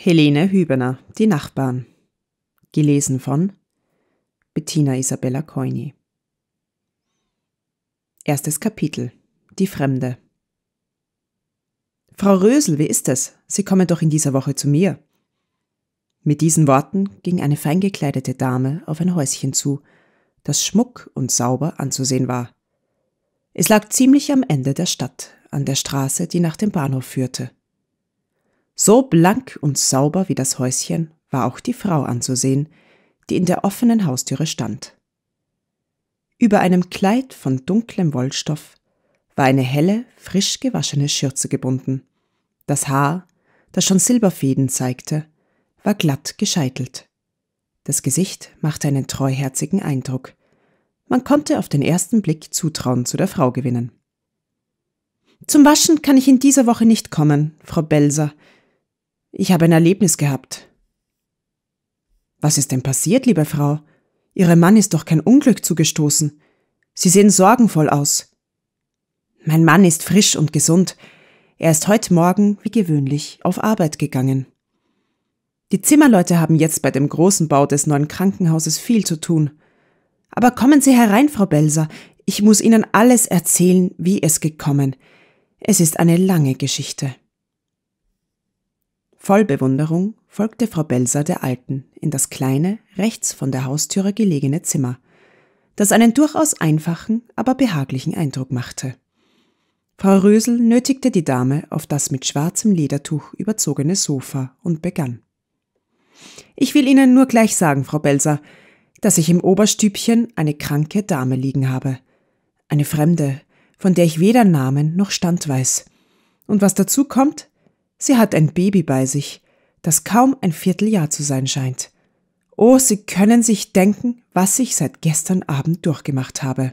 Helene Hübener, Die Nachbarn. Gelesen von Bettina Isabella Coini. Erstes Kapitel. Die Fremde. Frau Rösel, wie ist es? Sie kommen doch in dieser Woche zu mir. Mit diesen Worten ging eine feingekleidete Dame auf ein Häuschen zu, das schmuck und sauber anzusehen war. Es lag ziemlich am Ende der Stadt, an der Straße, die nach dem Bahnhof führte. So blank und sauber wie das Häuschen war auch die Frau anzusehen, die in der offenen Haustüre stand. Über einem Kleid von dunklem Wollstoff war eine helle, frisch gewaschene Schürze gebunden. Das Haar, das schon Silberfäden zeigte, war glatt gescheitelt. Das Gesicht machte einen treuherzigen Eindruck. Man konnte auf den ersten Blick Zutrauen zu der Frau gewinnen. Zum Waschen kann ich in dieser Woche nicht kommen, Frau Belser. Ich habe ein Erlebnis gehabt. Was ist denn passiert, liebe Frau? Ihrem Mann ist doch kein Unglück zugestoßen. Sie sehen sorgenvoll aus. Mein Mann ist frisch und gesund. Er ist heute Morgen, wie gewöhnlich, auf Arbeit gegangen. Die Zimmerleute haben jetzt bei dem großen Bau des neuen Krankenhauses viel zu tun. Aber kommen Sie herein, Frau Belser. Ich muss Ihnen alles erzählen, wie es gekommen. Es ist eine lange Geschichte. Voll Bewunderung folgte Frau Belser der Alten in das kleine, rechts von der Haustüre gelegene Zimmer, das einen durchaus einfachen, aber behaglichen Eindruck machte. Frau Rösel nötigte die Dame auf das mit schwarzem Ledertuch überzogene Sofa und begann. Ich will Ihnen nur gleich sagen, Frau Belser, dass ich im Oberstübchen eine kranke Dame liegen habe. Eine Fremde, von der ich weder Namen noch Stand weiß. Und was dazu kommt, Sie hat ein Baby bei sich, das kaum ein Vierteljahr zu sein scheint. Oh, Sie können sich denken, was ich seit gestern Abend durchgemacht habe.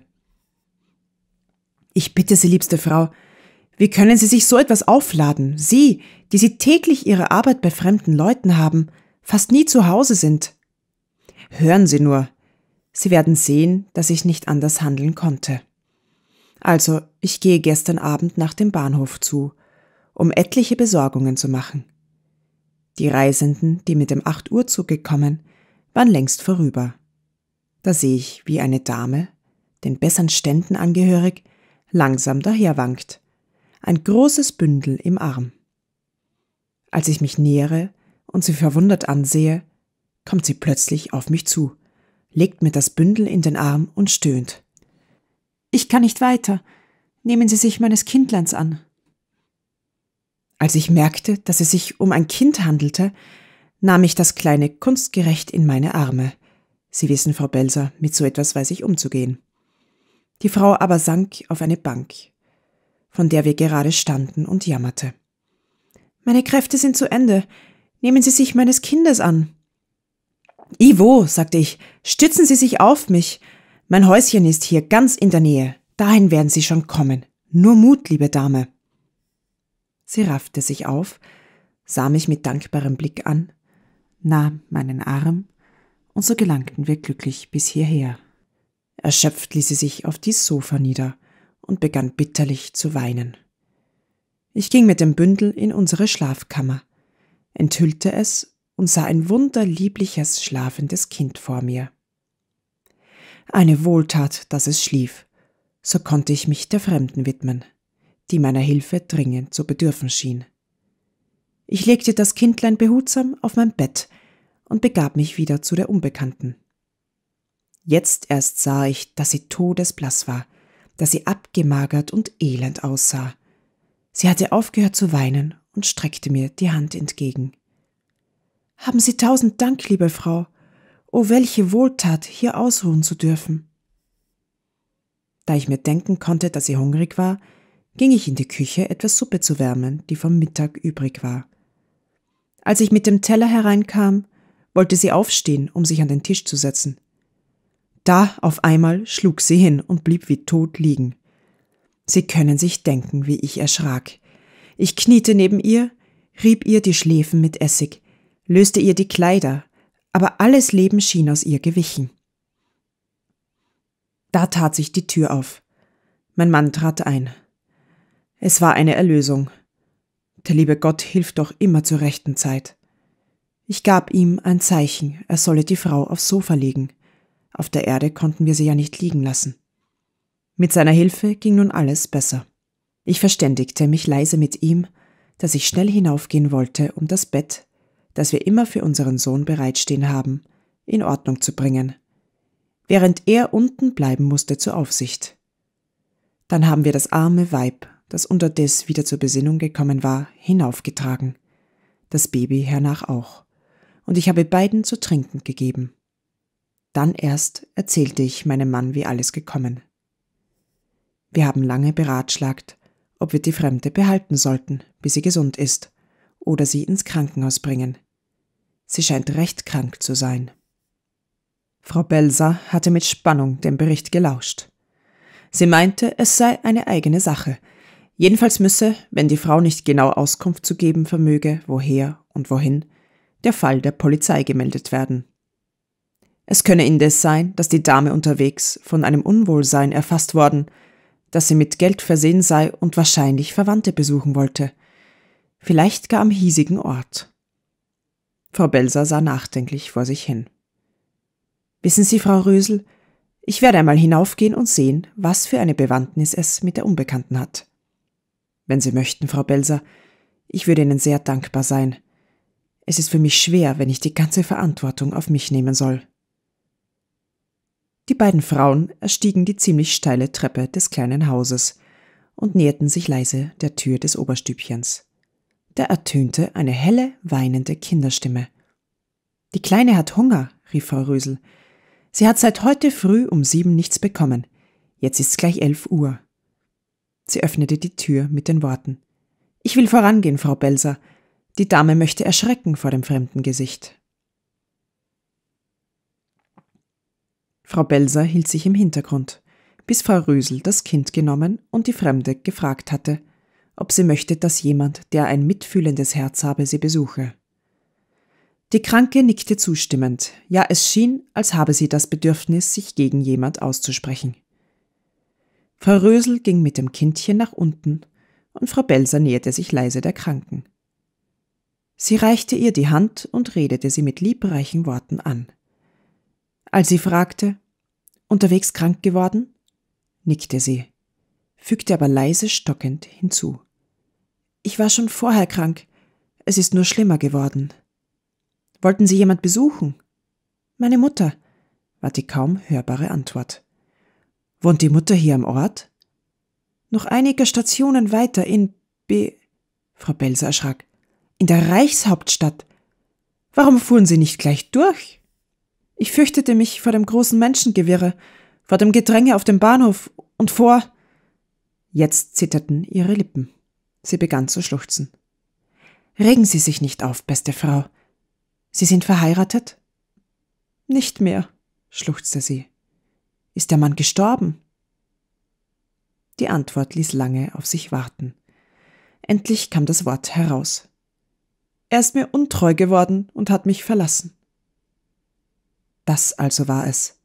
Ich bitte Sie, liebste Frau, wie können Sie sich so etwas aufladen? Sie, die Sie täglich Ihre Arbeit bei fremden Leuten haben, fast nie zu Hause sind. Hören Sie nur. Sie werden sehen, dass ich nicht anders handeln konnte. Also, ich gehe gestern Abend nach dem Bahnhof zu um etliche Besorgungen zu machen. Die Reisenden, die mit dem 8 Uhr Zug gekommen, waren längst vorüber. Da sehe ich, wie eine Dame, den besseren Ständen angehörig, langsam daherwankt, ein großes Bündel im Arm. Als ich mich nähere und sie verwundert ansehe, kommt sie plötzlich auf mich zu, legt mir das Bündel in den Arm und stöhnt. Ich kann nicht weiter. Nehmen Sie sich meines Kindleins an. Als ich merkte, dass es sich um ein Kind handelte, nahm ich das Kleine kunstgerecht in meine Arme. Sie wissen, Frau Belser, mit so etwas weiß ich umzugehen. Die Frau aber sank auf eine Bank, von der wir gerade standen und jammerte. Meine Kräfte sind zu Ende. Nehmen Sie sich meines Kindes an. Ivo, sagte ich, stützen Sie sich auf mich. Mein Häuschen ist hier ganz in der Nähe. Dahin werden Sie schon kommen. Nur Mut, liebe Dame. Sie raffte sich auf, sah mich mit dankbarem Blick an, nahm meinen Arm, und so gelangten wir glücklich bis hierher. Erschöpft ließ sie sich auf die Sofa nieder und begann bitterlich zu weinen. Ich ging mit dem Bündel in unsere Schlafkammer, enthüllte es und sah ein wunderliebliches, schlafendes Kind vor mir. Eine Wohltat, dass es schlief, so konnte ich mich der Fremden widmen die meiner Hilfe dringend zu bedürfen schien. Ich legte das Kindlein behutsam auf mein Bett und begab mich wieder zu der Unbekannten. Jetzt erst sah ich, dass sie todesblass war, dass sie abgemagert und elend aussah. Sie hatte aufgehört zu weinen und streckte mir die Hand entgegen. Haben Sie tausend Dank, liebe Frau. Oh, welche Wohltat, hier ausruhen zu dürfen. Da ich mir denken konnte, dass sie hungrig war, ging ich in die Küche, etwas Suppe zu wärmen, die vom Mittag übrig war. Als ich mit dem Teller hereinkam, wollte sie aufstehen, um sich an den Tisch zu setzen. Da auf einmal schlug sie hin und blieb wie tot liegen. Sie können sich denken, wie ich erschrak. Ich kniete neben ihr, rieb ihr die Schläfen mit Essig, löste ihr die Kleider, aber alles Leben schien aus ihr gewichen. Da tat sich die Tür auf. Mein Mann trat ein. Es war eine Erlösung. Der liebe Gott hilft doch immer zur rechten Zeit. Ich gab ihm ein Zeichen, er solle die Frau aufs Sofa legen. Auf der Erde konnten wir sie ja nicht liegen lassen. Mit seiner Hilfe ging nun alles besser. Ich verständigte mich leise mit ihm, dass ich schnell hinaufgehen wollte, um das Bett, das wir immer für unseren Sohn bereitstehen haben, in Ordnung zu bringen, während er unten bleiben musste zur Aufsicht. Dann haben wir das arme Weib das unterdes wieder zur Besinnung gekommen war, hinaufgetragen, das Baby hernach auch, und ich habe beiden zu trinken gegeben. Dann erst erzählte ich meinem Mann, wie alles gekommen. Wir haben lange beratschlagt, ob wir die Fremde behalten sollten, bis sie gesund ist, oder sie ins Krankenhaus bringen. Sie scheint recht krank zu sein. Frau Belser hatte mit Spannung dem Bericht gelauscht. Sie meinte, es sei eine eigene Sache, Jedenfalls müsse, wenn die Frau nicht genau Auskunft zu geben vermöge, woher und wohin, der Fall der Polizei gemeldet werden. Es könne indes sein, dass die Dame unterwegs von einem Unwohlsein erfasst worden, dass sie mit Geld versehen sei und wahrscheinlich Verwandte besuchen wollte, vielleicht gar am hiesigen Ort. Frau Belser sah nachdenklich vor sich hin. Wissen Sie, Frau Rösel, ich werde einmal hinaufgehen und sehen, was für eine Bewandtnis es mit der Unbekannten hat. Wenn Sie möchten, Frau Belser, ich würde Ihnen sehr dankbar sein. Es ist für mich schwer, wenn ich die ganze Verantwortung auf mich nehmen soll. Die beiden Frauen erstiegen die ziemlich steile Treppe des kleinen Hauses und näherten sich leise der Tür des Oberstübchens. Da ertönte eine helle, weinende Kinderstimme. Die Kleine hat Hunger, rief Frau Rösel. Sie hat seit heute früh um sieben nichts bekommen. Jetzt ist gleich elf Uhr. Sie öffnete die Tür mit den Worten Ich will vorangehen, Frau Belser. Die Dame möchte erschrecken vor dem fremden Gesicht. Frau Belser hielt sich im Hintergrund, bis Frau Rösel das Kind genommen und die Fremde gefragt hatte, ob sie möchte, dass jemand, der ein mitfühlendes Herz habe, sie besuche. Die Kranke nickte zustimmend, ja es schien, als habe sie das Bedürfnis, sich gegen jemand auszusprechen. Frau Rösel ging mit dem Kindchen nach unten und Frau Belser näherte sich leise der Kranken. Sie reichte ihr die Hand und redete sie mit liebreichen Worten an. Als sie fragte, unterwegs krank geworden, nickte sie, fügte aber leise stockend hinzu. Ich war schon vorher krank, es ist nur schlimmer geworden. Wollten Sie jemand besuchen? Meine Mutter, war die kaum hörbare Antwort. Wohnt die Mutter hier am Ort? Noch einige Stationen weiter in B. Frau Belser erschrak. In der Reichshauptstadt. Warum fuhren Sie nicht gleich durch? Ich fürchtete mich vor dem großen Menschengewirre, vor dem Gedränge auf dem Bahnhof und vor. Jetzt zitterten ihre Lippen. Sie begann zu schluchzen. Regen Sie sich nicht auf, beste Frau. Sie sind verheiratet? Nicht mehr, schluchzte sie. Ist der Mann gestorben? Die Antwort ließ lange auf sich warten. Endlich kam das Wort heraus. Er ist mir untreu geworden und hat mich verlassen. Das also war es.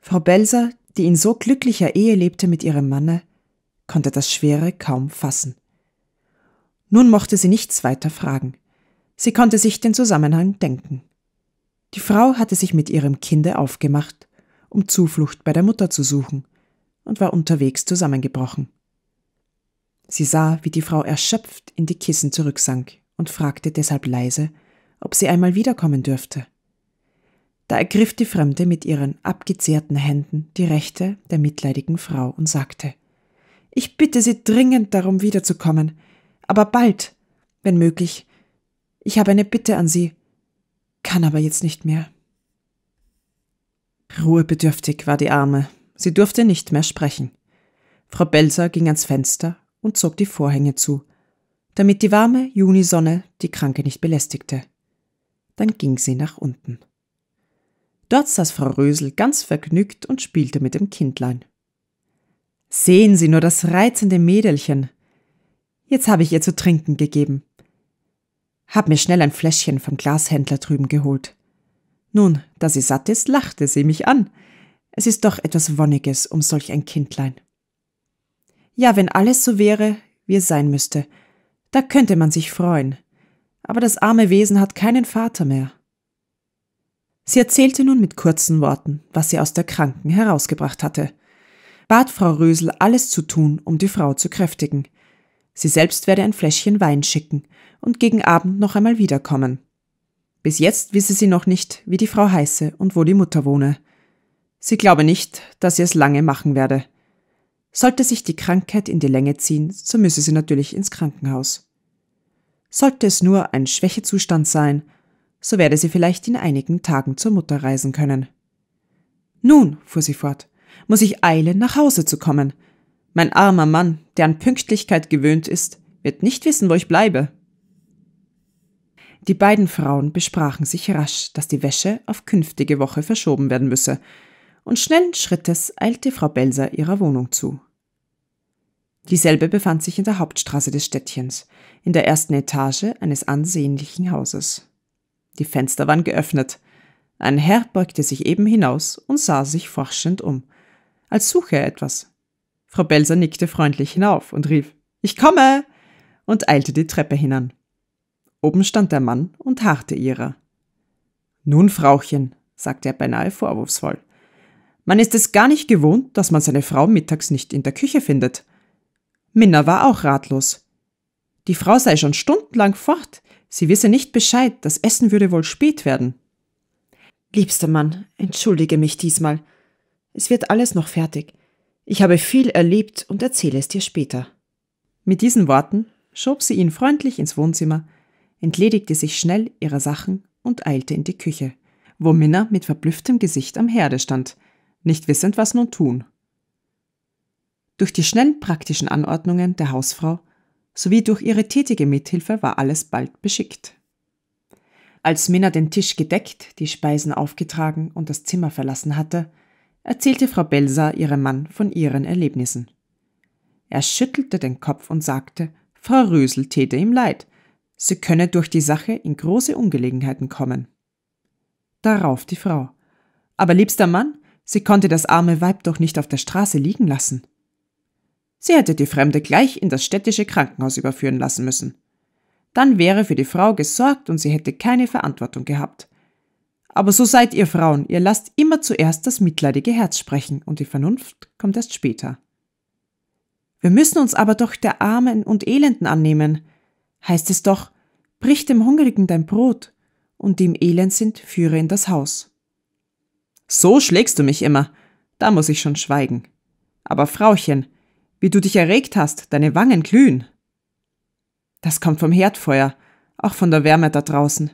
Frau Belser, die in so glücklicher Ehe lebte mit ihrem Manne, konnte das Schwere kaum fassen. Nun mochte sie nichts weiter fragen. Sie konnte sich den Zusammenhang denken. Die Frau hatte sich mit ihrem Kinde aufgemacht um Zuflucht bei der Mutter zu suchen, und war unterwegs zusammengebrochen. Sie sah, wie die Frau erschöpft in die Kissen zurücksank und fragte deshalb leise, ob sie einmal wiederkommen dürfte. Da ergriff die Fremde mit ihren abgezehrten Händen die Rechte der mitleidigen Frau und sagte Ich bitte Sie dringend darum wiederzukommen, aber bald, wenn möglich. Ich habe eine Bitte an Sie, kann aber jetzt nicht mehr. Ruhebedürftig war die Arme. Sie durfte nicht mehr sprechen. Frau Belser ging ans Fenster und zog die Vorhänge zu, damit die warme Junisonne die Kranke nicht belästigte. Dann ging sie nach unten. Dort saß Frau Rösel ganz vergnügt und spielte mit dem Kindlein. Sehen Sie nur das reizende Mädelchen. Jetzt habe ich ihr zu trinken gegeben. Hab mir schnell ein Fläschchen vom Glashändler drüben geholt. Nun, da sie satt ist, lachte sie mich an. Es ist doch etwas Wonniges um solch ein Kindlein. Ja, wenn alles so wäre, wie es sein müsste, da könnte man sich freuen. Aber das arme Wesen hat keinen Vater mehr. Sie erzählte nun mit kurzen Worten, was sie aus der Kranken herausgebracht hatte, bat Frau Rösel alles zu tun, um die Frau zu kräftigen. Sie selbst werde ein Fläschchen Wein schicken und gegen Abend noch einmal wiederkommen. Bis jetzt wisse sie noch nicht, wie die Frau heiße und wo die Mutter wohne. Sie glaube nicht, dass sie es lange machen werde. Sollte sich die Krankheit in die Länge ziehen, so müsse sie natürlich ins Krankenhaus. Sollte es nur ein Schwächezustand sein, so werde sie vielleicht in einigen Tagen zur Mutter reisen können. Nun, fuhr sie fort, muss ich eilen, nach Hause zu kommen. Mein armer Mann, der an Pünktlichkeit gewöhnt ist, wird nicht wissen, wo ich bleibe. Die beiden Frauen besprachen sich rasch, dass die Wäsche auf künftige Woche verschoben werden müsse, und schnellen Schrittes eilte Frau Belser ihrer Wohnung zu. Dieselbe befand sich in der Hauptstraße des Städtchens, in der ersten Etage eines ansehnlichen Hauses. Die Fenster waren geöffnet. Ein Herr beugte sich eben hinaus und sah sich forschend um, als suche er etwas. Frau Belser nickte freundlich hinauf und rief Ich komme und eilte die Treppe hinan. Oben stand der Mann und harrte ihrer. Nun, Frauchen, sagte er beinahe vorwurfsvoll, man ist es gar nicht gewohnt, dass man seine Frau mittags nicht in der Küche findet. Minna war auch ratlos. Die Frau sei schon stundenlang fort, sie wisse nicht Bescheid, das Essen würde wohl spät werden. Liebster Mann, entschuldige mich diesmal. Es wird alles noch fertig. Ich habe viel erlebt und erzähle es dir später. Mit diesen Worten schob sie ihn freundlich ins Wohnzimmer entledigte sich schnell ihrer Sachen und eilte in die Küche, wo Minna mit verblüfftem Gesicht am Herde stand, nicht wissend, was nun tun. Durch die schnellen praktischen Anordnungen der Hausfrau sowie durch ihre tätige Mithilfe war alles bald beschickt. Als Minna den Tisch gedeckt, die Speisen aufgetragen und das Zimmer verlassen hatte, erzählte Frau Belsa ihrem Mann von ihren Erlebnissen. Er schüttelte den Kopf und sagte, Frau Rösel täte ihm leid, Sie könne durch die Sache in große Ungelegenheiten kommen. Darauf die Frau. Aber liebster Mann, sie konnte das arme Weib doch nicht auf der Straße liegen lassen. Sie hätte die Fremde gleich in das städtische Krankenhaus überführen lassen müssen. Dann wäre für die Frau gesorgt und sie hätte keine Verantwortung gehabt. Aber so seid ihr Frauen, ihr lasst immer zuerst das mitleidige Herz sprechen und die Vernunft kommt erst später. Wir müssen uns aber doch der Armen und Elenden annehmen heißt es doch, brich dem Hungrigen dein Brot und die im Elend sind, führe in das Haus. So schlägst du mich immer, da muss ich schon schweigen. Aber Frauchen, wie du dich erregt hast, deine Wangen glühen. Das kommt vom Herdfeuer, auch von der Wärme da draußen.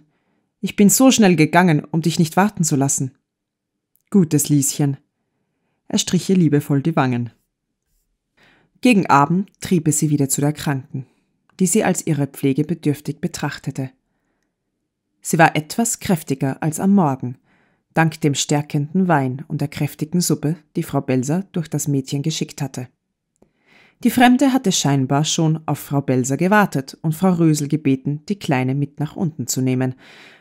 Ich bin so schnell gegangen, um dich nicht warten zu lassen. Gutes Lieschen. Er strich ihr liebevoll die Wangen. Gegen Abend trieb es sie wieder zu der Kranken die sie als ihre Pflege bedürftig betrachtete. Sie war etwas kräftiger als am Morgen, dank dem stärkenden Wein und der kräftigen Suppe, die Frau Belser durch das Mädchen geschickt hatte. Die Fremde hatte scheinbar schon auf Frau Belser gewartet und Frau Rösel gebeten, die Kleine mit nach unten zu nehmen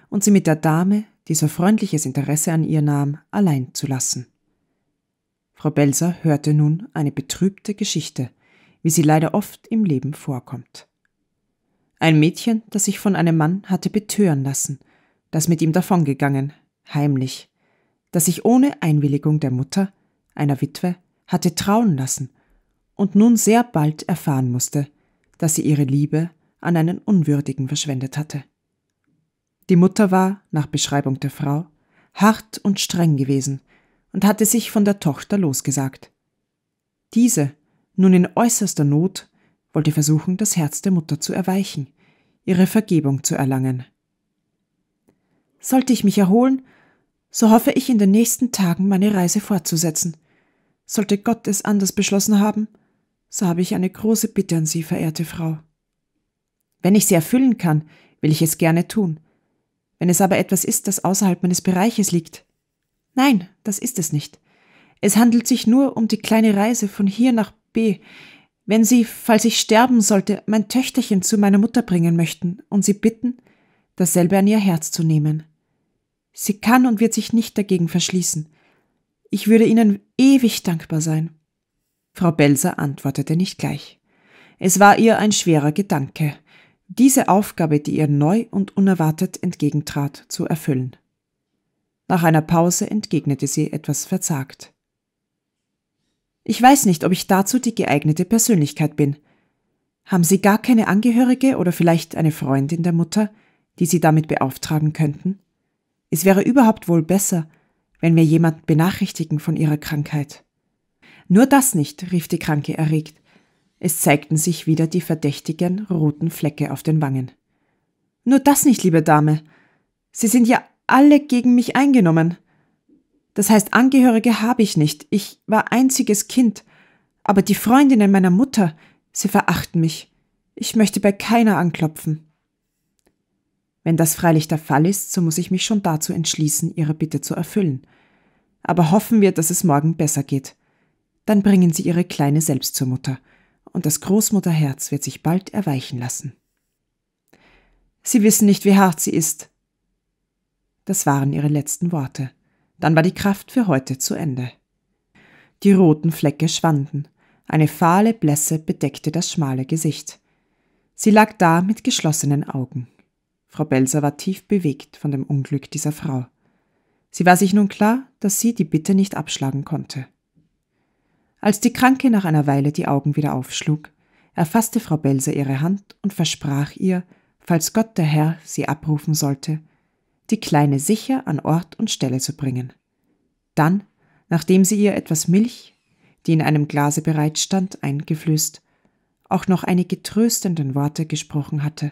und sie mit der Dame, die so freundliches Interesse an ihr nahm, allein zu lassen. Frau Belser hörte nun eine betrübte Geschichte, wie sie leider oft im Leben vorkommt. Ein Mädchen, das sich von einem Mann hatte betören lassen, das mit ihm davongegangen, heimlich, das sich ohne Einwilligung der Mutter, einer Witwe, hatte trauen lassen und nun sehr bald erfahren musste, dass sie ihre Liebe an einen Unwürdigen verschwendet hatte. Die Mutter war, nach Beschreibung der Frau, hart und streng gewesen und hatte sich von der Tochter losgesagt. Diese, nun in äußerster Not, wollte versuchen, das Herz der Mutter zu erweichen, ihre Vergebung zu erlangen. Sollte ich mich erholen, so hoffe ich in den nächsten Tagen meine Reise fortzusetzen. Sollte Gott es anders beschlossen haben, so habe ich eine große Bitte an Sie, verehrte Frau. Wenn ich sie erfüllen kann, will ich es gerne tun. Wenn es aber etwas ist, das außerhalb meines Bereiches liegt. Nein, das ist es nicht. Es handelt sich nur um die kleine Reise von hier nach B, wenn Sie, falls ich sterben sollte, mein Töchterchen zu meiner Mutter bringen möchten und Sie bitten, dasselbe an Ihr Herz zu nehmen. Sie kann und wird sich nicht dagegen verschließen. Ich würde Ihnen ewig dankbar sein. Frau Belser antwortete nicht gleich. Es war ihr ein schwerer Gedanke, diese Aufgabe, die ihr neu und unerwartet entgegentrat, zu erfüllen. Nach einer Pause entgegnete sie etwas verzagt. Ich weiß nicht, ob ich dazu die geeignete Persönlichkeit bin. Haben Sie gar keine Angehörige oder vielleicht eine Freundin der Mutter, die Sie damit beauftragen könnten? Es wäre überhaupt wohl besser, wenn wir jemand benachrichtigen von ihrer Krankheit. Nur das nicht, rief die Kranke erregt. Es zeigten sich wieder die verdächtigen roten Flecke auf den Wangen. Nur das nicht, liebe Dame. Sie sind ja alle gegen mich eingenommen. Das heißt, Angehörige habe ich nicht. Ich war einziges Kind. Aber die Freundinnen meiner Mutter, sie verachten mich. Ich möchte bei keiner anklopfen. Wenn das freilich der Fall ist, so muss ich mich schon dazu entschließen, ihre Bitte zu erfüllen. Aber hoffen wir, dass es morgen besser geht. Dann bringen sie ihre Kleine selbst zur Mutter, und das Großmutterherz wird sich bald erweichen lassen. Sie wissen nicht, wie hart sie ist. Das waren ihre letzten Worte. Dann war die Kraft für heute zu Ende. Die roten Flecke schwanden. Eine fahle Blässe bedeckte das schmale Gesicht. Sie lag da mit geschlossenen Augen. Frau Belser war tief bewegt von dem Unglück dieser Frau. Sie war sich nun klar, dass sie die Bitte nicht abschlagen konnte. Als die Kranke nach einer Weile die Augen wieder aufschlug, erfasste Frau Belser ihre Hand und versprach ihr, falls Gott der Herr sie abrufen sollte, die Kleine sicher an Ort und Stelle zu bringen. Dann, nachdem sie ihr etwas Milch, die in einem Glase bereitstand, eingeflößt, auch noch einige tröstenden Worte gesprochen hatte,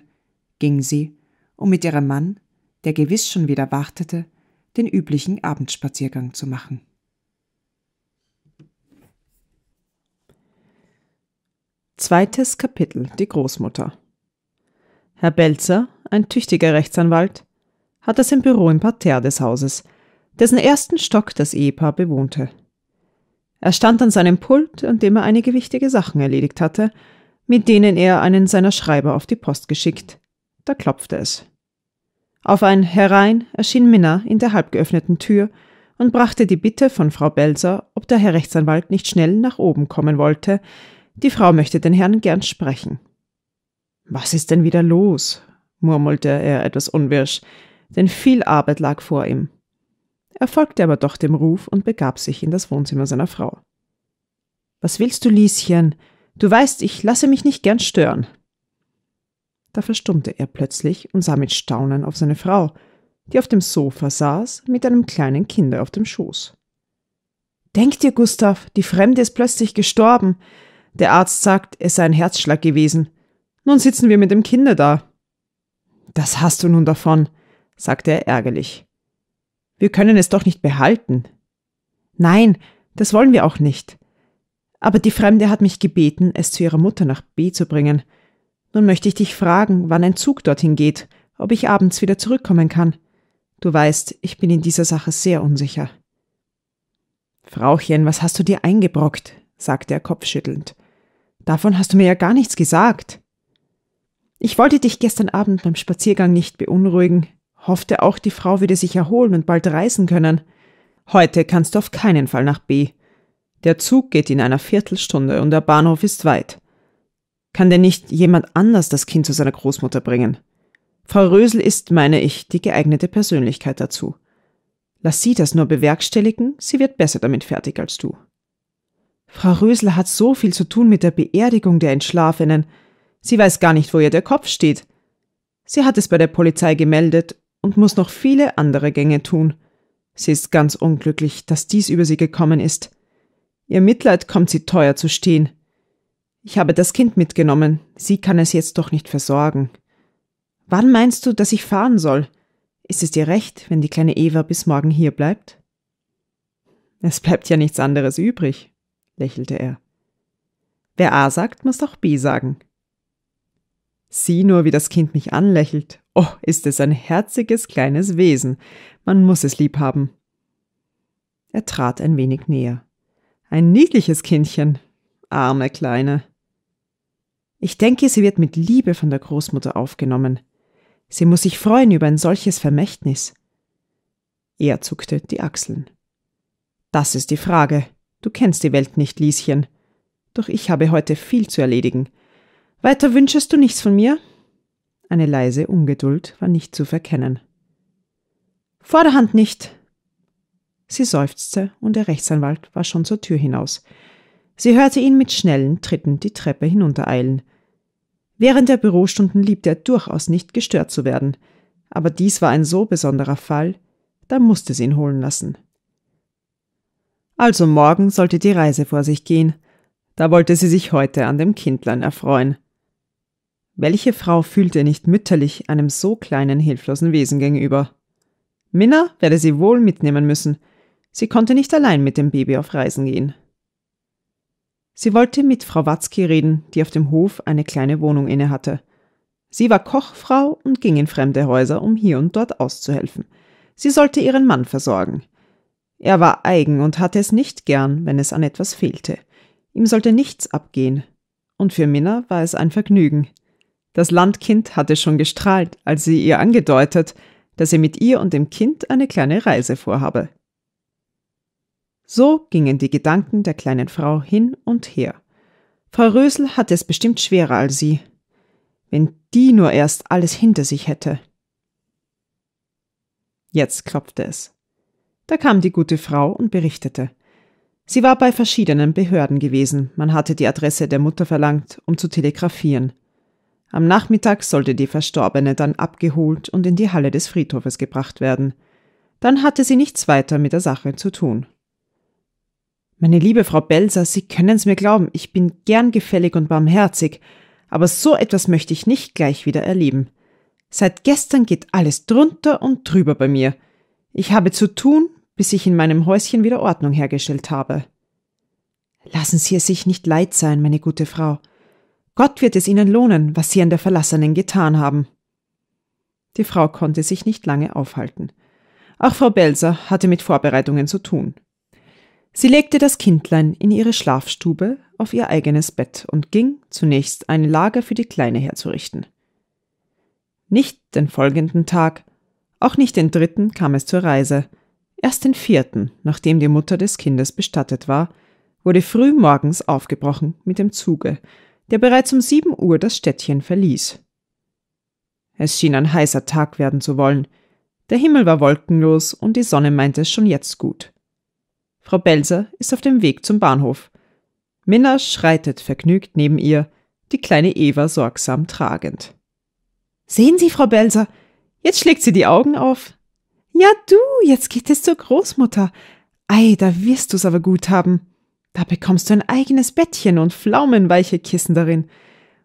ging sie, um mit ihrem Mann, der gewiss schon wieder wartete, den üblichen Abendspaziergang zu machen. Zweites Kapitel Die Großmutter Herr Belzer, ein tüchtiger Rechtsanwalt, hat er sein Büro im Parterre des Hauses, dessen ersten Stock das Ehepaar bewohnte. Er stand an seinem Pult, an dem er einige wichtige Sachen erledigt hatte, mit denen er einen seiner Schreiber auf die Post geschickt. Da klopfte es. Auf ein Herein erschien Minna in der halb geöffneten Tür und brachte die Bitte von Frau Belser, ob der Herr Rechtsanwalt nicht schnell nach oben kommen wollte. Die Frau möchte den Herrn gern sprechen. Was ist denn wieder los? murmelte er etwas unwirsch, denn viel Arbeit lag vor ihm. Er folgte aber doch dem Ruf und begab sich in das Wohnzimmer seiner Frau. Was willst du, Lieschen? Du weißt, ich lasse mich nicht gern stören. Da verstummte er plötzlich und sah mit Staunen auf seine Frau, die auf dem Sofa saß, mit einem kleinen Kinder auf dem Schoß. Denk dir, Gustav, die Fremde ist plötzlich gestorben. Der Arzt sagt, es sei ein Herzschlag gewesen. Nun sitzen wir mit dem Kinder da. Das hast du nun davon sagte er ärgerlich. Wir können es doch nicht behalten. Nein, das wollen wir auch nicht. Aber die Fremde hat mich gebeten, es zu ihrer Mutter nach B zu bringen. Nun möchte ich dich fragen, wann ein Zug dorthin geht, ob ich abends wieder zurückkommen kann. Du weißt, ich bin in dieser Sache sehr unsicher. Frauchen, was hast du dir eingebrockt? sagte er kopfschüttelnd. Davon hast du mir ja gar nichts gesagt. Ich wollte dich gestern Abend beim Spaziergang nicht beunruhigen, hoffte auch, die Frau würde sich erholen und bald reisen können. Heute kannst du auf keinen Fall nach B. Der Zug geht in einer Viertelstunde und der Bahnhof ist weit. Kann denn nicht jemand anders das Kind zu seiner Großmutter bringen? Frau Rösel ist, meine ich, die geeignete Persönlichkeit dazu. Lass sie das nur bewerkstelligen, sie wird besser damit fertig als du. Frau Rösel hat so viel zu tun mit der Beerdigung der Entschlafenen. Sie weiß gar nicht, wo ihr der Kopf steht. Sie hat es bei der Polizei gemeldet und muss noch viele andere Gänge tun. Sie ist ganz unglücklich, dass dies über sie gekommen ist. Ihr Mitleid kommt sie teuer zu stehen. Ich habe das Kind mitgenommen, sie kann es jetzt doch nicht versorgen. Wann meinst du, dass ich fahren soll? Ist es dir recht, wenn die kleine Eva bis morgen hier bleibt? Es bleibt ja nichts anderes übrig, lächelte er. Wer A sagt, muss auch B sagen. Sieh nur, wie das Kind mich anlächelt Oh, ist es ein herziges kleines Wesen. Man muss es lieb haben. Er trat ein wenig näher. Ein niedliches Kindchen. Arme Kleine. Ich denke, sie wird mit Liebe von der Großmutter aufgenommen. Sie muss sich freuen über ein solches Vermächtnis. Er zuckte die Achseln. Das ist die Frage. Du kennst die Welt nicht, Lieschen. Doch ich habe heute viel zu erledigen. Weiter wünschest du nichts von mir? Eine leise Ungeduld war nicht zu verkennen. Vorderhand nicht! Sie seufzte und der Rechtsanwalt war schon zur Tür hinaus. Sie hörte ihn mit schnellen Tritten die Treppe hinuntereilen. Während der Bürostunden liebte er durchaus nicht gestört zu werden, aber dies war ein so besonderer Fall, da musste sie ihn holen lassen. Also morgen sollte die Reise vor sich gehen. Da wollte sie sich heute an dem Kindlein erfreuen. Welche Frau fühlte nicht mütterlich einem so kleinen, hilflosen Wesen gegenüber? Minna werde sie wohl mitnehmen müssen. Sie konnte nicht allein mit dem Baby auf Reisen gehen. Sie wollte mit Frau Watzki reden, die auf dem Hof eine kleine Wohnung innehatte. Sie war Kochfrau und ging in fremde Häuser, um hier und dort auszuhelfen. Sie sollte ihren Mann versorgen. Er war eigen und hatte es nicht gern, wenn es an etwas fehlte. Ihm sollte nichts abgehen. Und für Minna war es ein Vergnügen. Das Landkind hatte schon gestrahlt, als sie ihr angedeutet, dass er mit ihr und dem Kind eine kleine Reise vorhabe. So gingen die Gedanken der kleinen Frau hin und her. Frau Rösel hatte es bestimmt schwerer als sie. Wenn die nur erst alles hinter sich hätte. Jetzt klopfte es. Da kam die gute Frau und berichtete. Sie war bei verschiedenen Behörden gewesen, man hatte die Adresse der Mutter verlangt, um zu telegrafieren. Am Nachmittag sollte die Verstorbene dann abgeholt und in die Halle des Friedhofes gebracht werden. Dann hatte sie nichts weiter mit der Sache zu tun. Meine liebe Frau Belser, Sie können's mir glauben, ich bin gern gefällig und barmherzig, aber so etwas möchte ich nicht gleich wieder erleben. Seit gestern geht alles drunter und drüber bei mir. Ich habe zu tun, bis ich in meinem Häuschen wieder Ordnung hergestellt habe. Lassen Sie es sich nicht leid sein, meine gute Frau. Gott wird es ihnen lohnen, was sie an der Verlassenen getan haben. Die Frau konnte sich nicht lange aufhalten. Auch Frau Belser hatte mit Vorbereitungen zu tun. Sie legte das Kindlein in ihre Schlafstube auf ihr eigenes Bett und ging zunächst ein Lager für die Kleine herzurichten. Nicht den folgenden Tag, auch nicht den dritten kam es zur Reise. Erst den vierten, nachdem die Mutter des Kindes bestattet war, wurde früh morgens aufgebrochen mit dem Zuge der bereits um sieben Uhr das Städtchen verließ. Es schien ein heißer Tag werden zu wollen. Der Himmel war wolkenlos und die Sonne meinte es schon jetzt gut. Frau Belser ist auf dem Weg zum Bahnhof. Minna schreitet vergnügt neben ihr, die kleine Eva sorgsam tragend. Sehen Sie, Frau Belser, jetzt schlägt sie die Augen auf. Ja, du, jetzt geht es zur Großmutter. Ei, da wirst du's aber gut haben. Da bekommst du ein eigenes Bettchen und flaumenweiche Kissen darin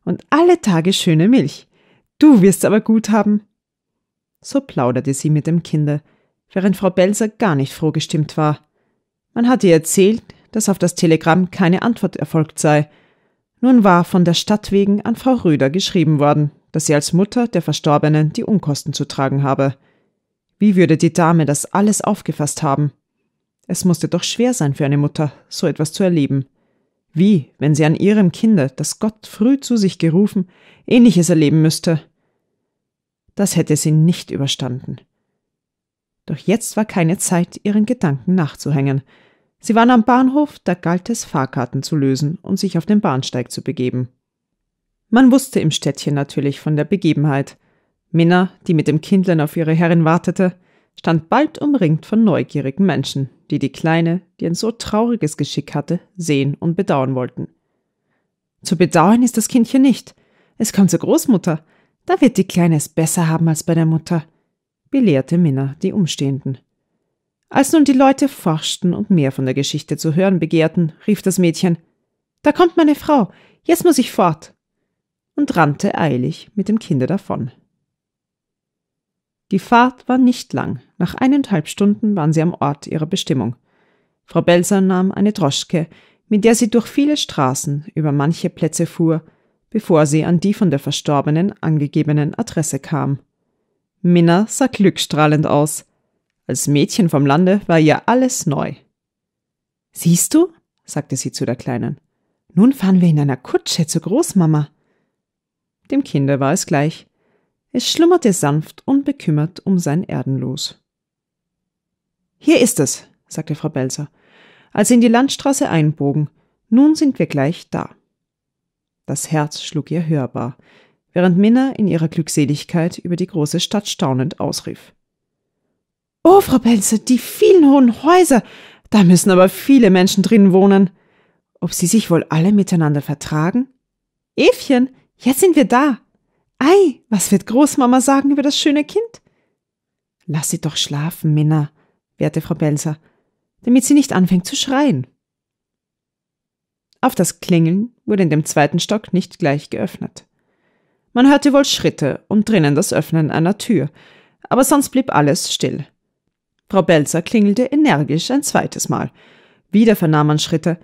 und alle Tage schöne Milch. Du wirst aber gut haben. So plauderte sie mit dem Kinde, während Frau Belser gar nicht froh gestimmt war. Man hatte ihr erzählt, dass auf das Telegramm keine Antwort erfolgt sei. Nun war von der Stadt wegen an Frau Röder geschrieben worden, dass sie als Mutter der Verstorbenen die Unkosten zu tragen habe. Wie würde die Dame das alles aufgefasst haben? Es musste doch schwer sein für eine Mutter, so etwas zu erleben. Wie, wenn sie an ihrem Kinde, das Gott früh zu sich gerufen, ähnliches erleben müsste. Das hätte sie nicht überstanden. Doch jetzt war keine Zeit, ihren Gedanken nachzuhängen. Sie waren am Bahnhof, da galt es, Fahrkarten zu lösen und sich auf den Bahnsteig zu begeben. Man wusste im Städtchen natürlich von der Begebenheit. Minna, die mit dem Kindlein auf ihre Herrin wartete, stand bald umringt von neugierigen Menschen, die die Kleine, die ein so trauriges Geschick hatte, sehen und bedauern wollten. Zu bedauern ist das Kindchen nicht. Es kommt zur Großmutter. Da wird die Kleine es besser haben als bei der Mutter, belehrte Minna die Umstehenden. Als nun die Leute forschten und mehr von der Geschichte zu hören begehrten, rief das Mädchen Da kommt meine Frau, jetzt muss ich fort, und rannte eilig mit dem Kinde davon. Die Fahrt war nicht lang. Nach eineinhalb Stunden waren sie am Ort ihrer Bestimmung. Frau Belser nahm eine Droschke, mit der sie durch viele Straßen über manche Plätze fuhr, bevor sie an die von der Verstorbenen angegebenen Adresse kam. Minna sah glückstrahlend aus. Als Mädchen vom Lande war ihr alles neu. Siehst du, sagte sie zu der Kleinen, nun fahren wir in einer Kutsche zur Großmama. Dem Kinder war es gleich. Es schlummerte sanft und bekümmert um sein Erdenlos. Hier ist es, sagte Frau Belser, als sie in die Landstraße einbogen. Nun sind wir gleich da. Das Herz schlug ihr hörbar, während Minna in ihrer Glückseligkeit über die große Stadt staunend ausrief. Oh, Frau Belzer, die vielen hohen Häuser! Da müssen aber viele Menschen drin wohnen. Ob sie sich wohl alle miteinander vertragen? Evchen, jetzt sind wir da! Ei, was wird Großmama sagen über das schöne Kind? Lass sie doch schlafen, Minna, wehrte Frau Belser, damit sie nicht anfängt zu schreien. Auf das Klingeln wurde in dem zweiten Stock nicht gleich geöffnet. Man hörte wohl Schritte und drinnen das Öffnen einer Tür, aber sonst blieb alles still. Frau Belzer klingelte energisch ein zweites Mal. Wieder vernahm man Schritte,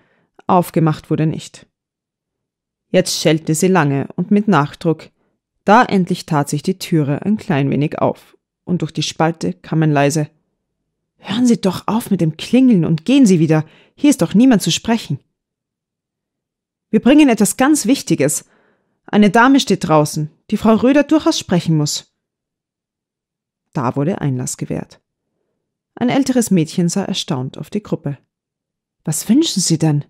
aufgemacht wurde nicht. Jetzt schellte sie lange und mit Nachdruck, da endlich tat sich die Türe ein klein wenig auf, und durch die Spalte kam ein leise Hören Sie doch auf mit dem Klingeln und gehen Sie wieder, hier ist doch niemand zu sprechen. Wir bringen etwas ganz Wichtiges. Eine Dame steht draußen, die Frau Röder durchaus sprechen muss. Da wurde Einlass gewährt. Ein älteres Mädchen sah erstaunt auf die Gruppe. Was wünschen Sie denn?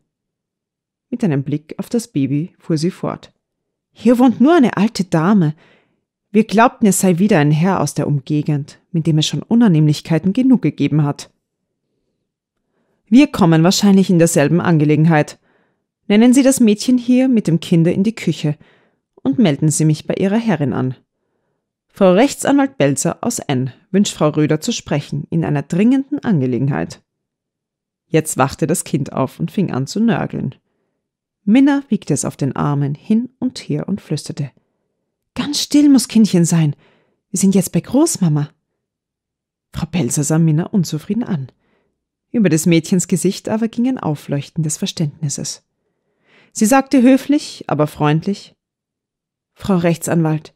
Mit einem Blick auf das Baby fuhr sie fort. Hier wohnt nur eine alte Dame. Wir glaubten, es sei wieder ein Herr aus der Umgegend, mit dem es schon Unannehmlichkeiten genug gegeben hat. Wir kommen wahrscheinlich in derselben Angelegenheit. Nennen Sie das Mädchen hier mit dem Kinde in die Küche und melden Sie mich bei Ihrer Herrin an. Frau Rechtsanwalt Belzer aus N wünscht Frau Röder zu sprechen in einer dringenden Angelegenheit. Jetzt wachte das Kind auf und fing an zu nörgeln. Minna wiegte es auf den Armen hin und her und flüsterte. Ganz still muss Kindchen sein. Wir sind jetzt bei Großmama. Frau Pelzer sah Minna unzufrieden an. Über des Mädchens Gesicht aber ging ein Aufleuchten des Verständnisses. Sie sagte höflich, aber freundlich Frau Rechtsanwalt,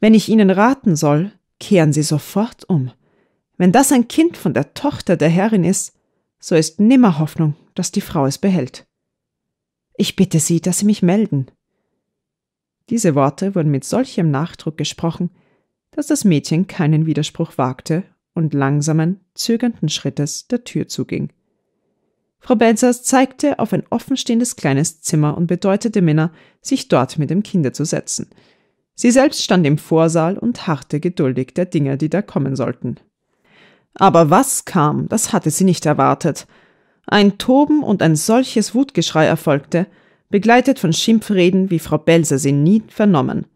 wenn ich Ihnen raten soll, kehren Sie sofort um. Wenn das ein Kind von der Tochter der Herrin ist, so ist nimmer Hoffnung, dass die Frau es behält. Ich bitte Sie, dass Sie mich melden. Diese Worte wurden mit solchem Nachdruck gesprochen, dass das Mädchen keinen Widerspruch wagte und langsamen, zögernden Schrittes der Tür zuging. Frau Benzers zeigte auf ein offenstehendes kleines Zimmer und bedeutete Minna, sich dort mit dem Kinde zu setzen. Sie selbst stand im Vorsaal und harrte geduldig der Dinge, die da kommen sollten. Aber was kam, das hatte sie nicht erwartet. Ein Toben und ein solches Wutgeschrei erfolgte, begleitet von Schimpfreden, wie Frau Belser sie nie vernommen.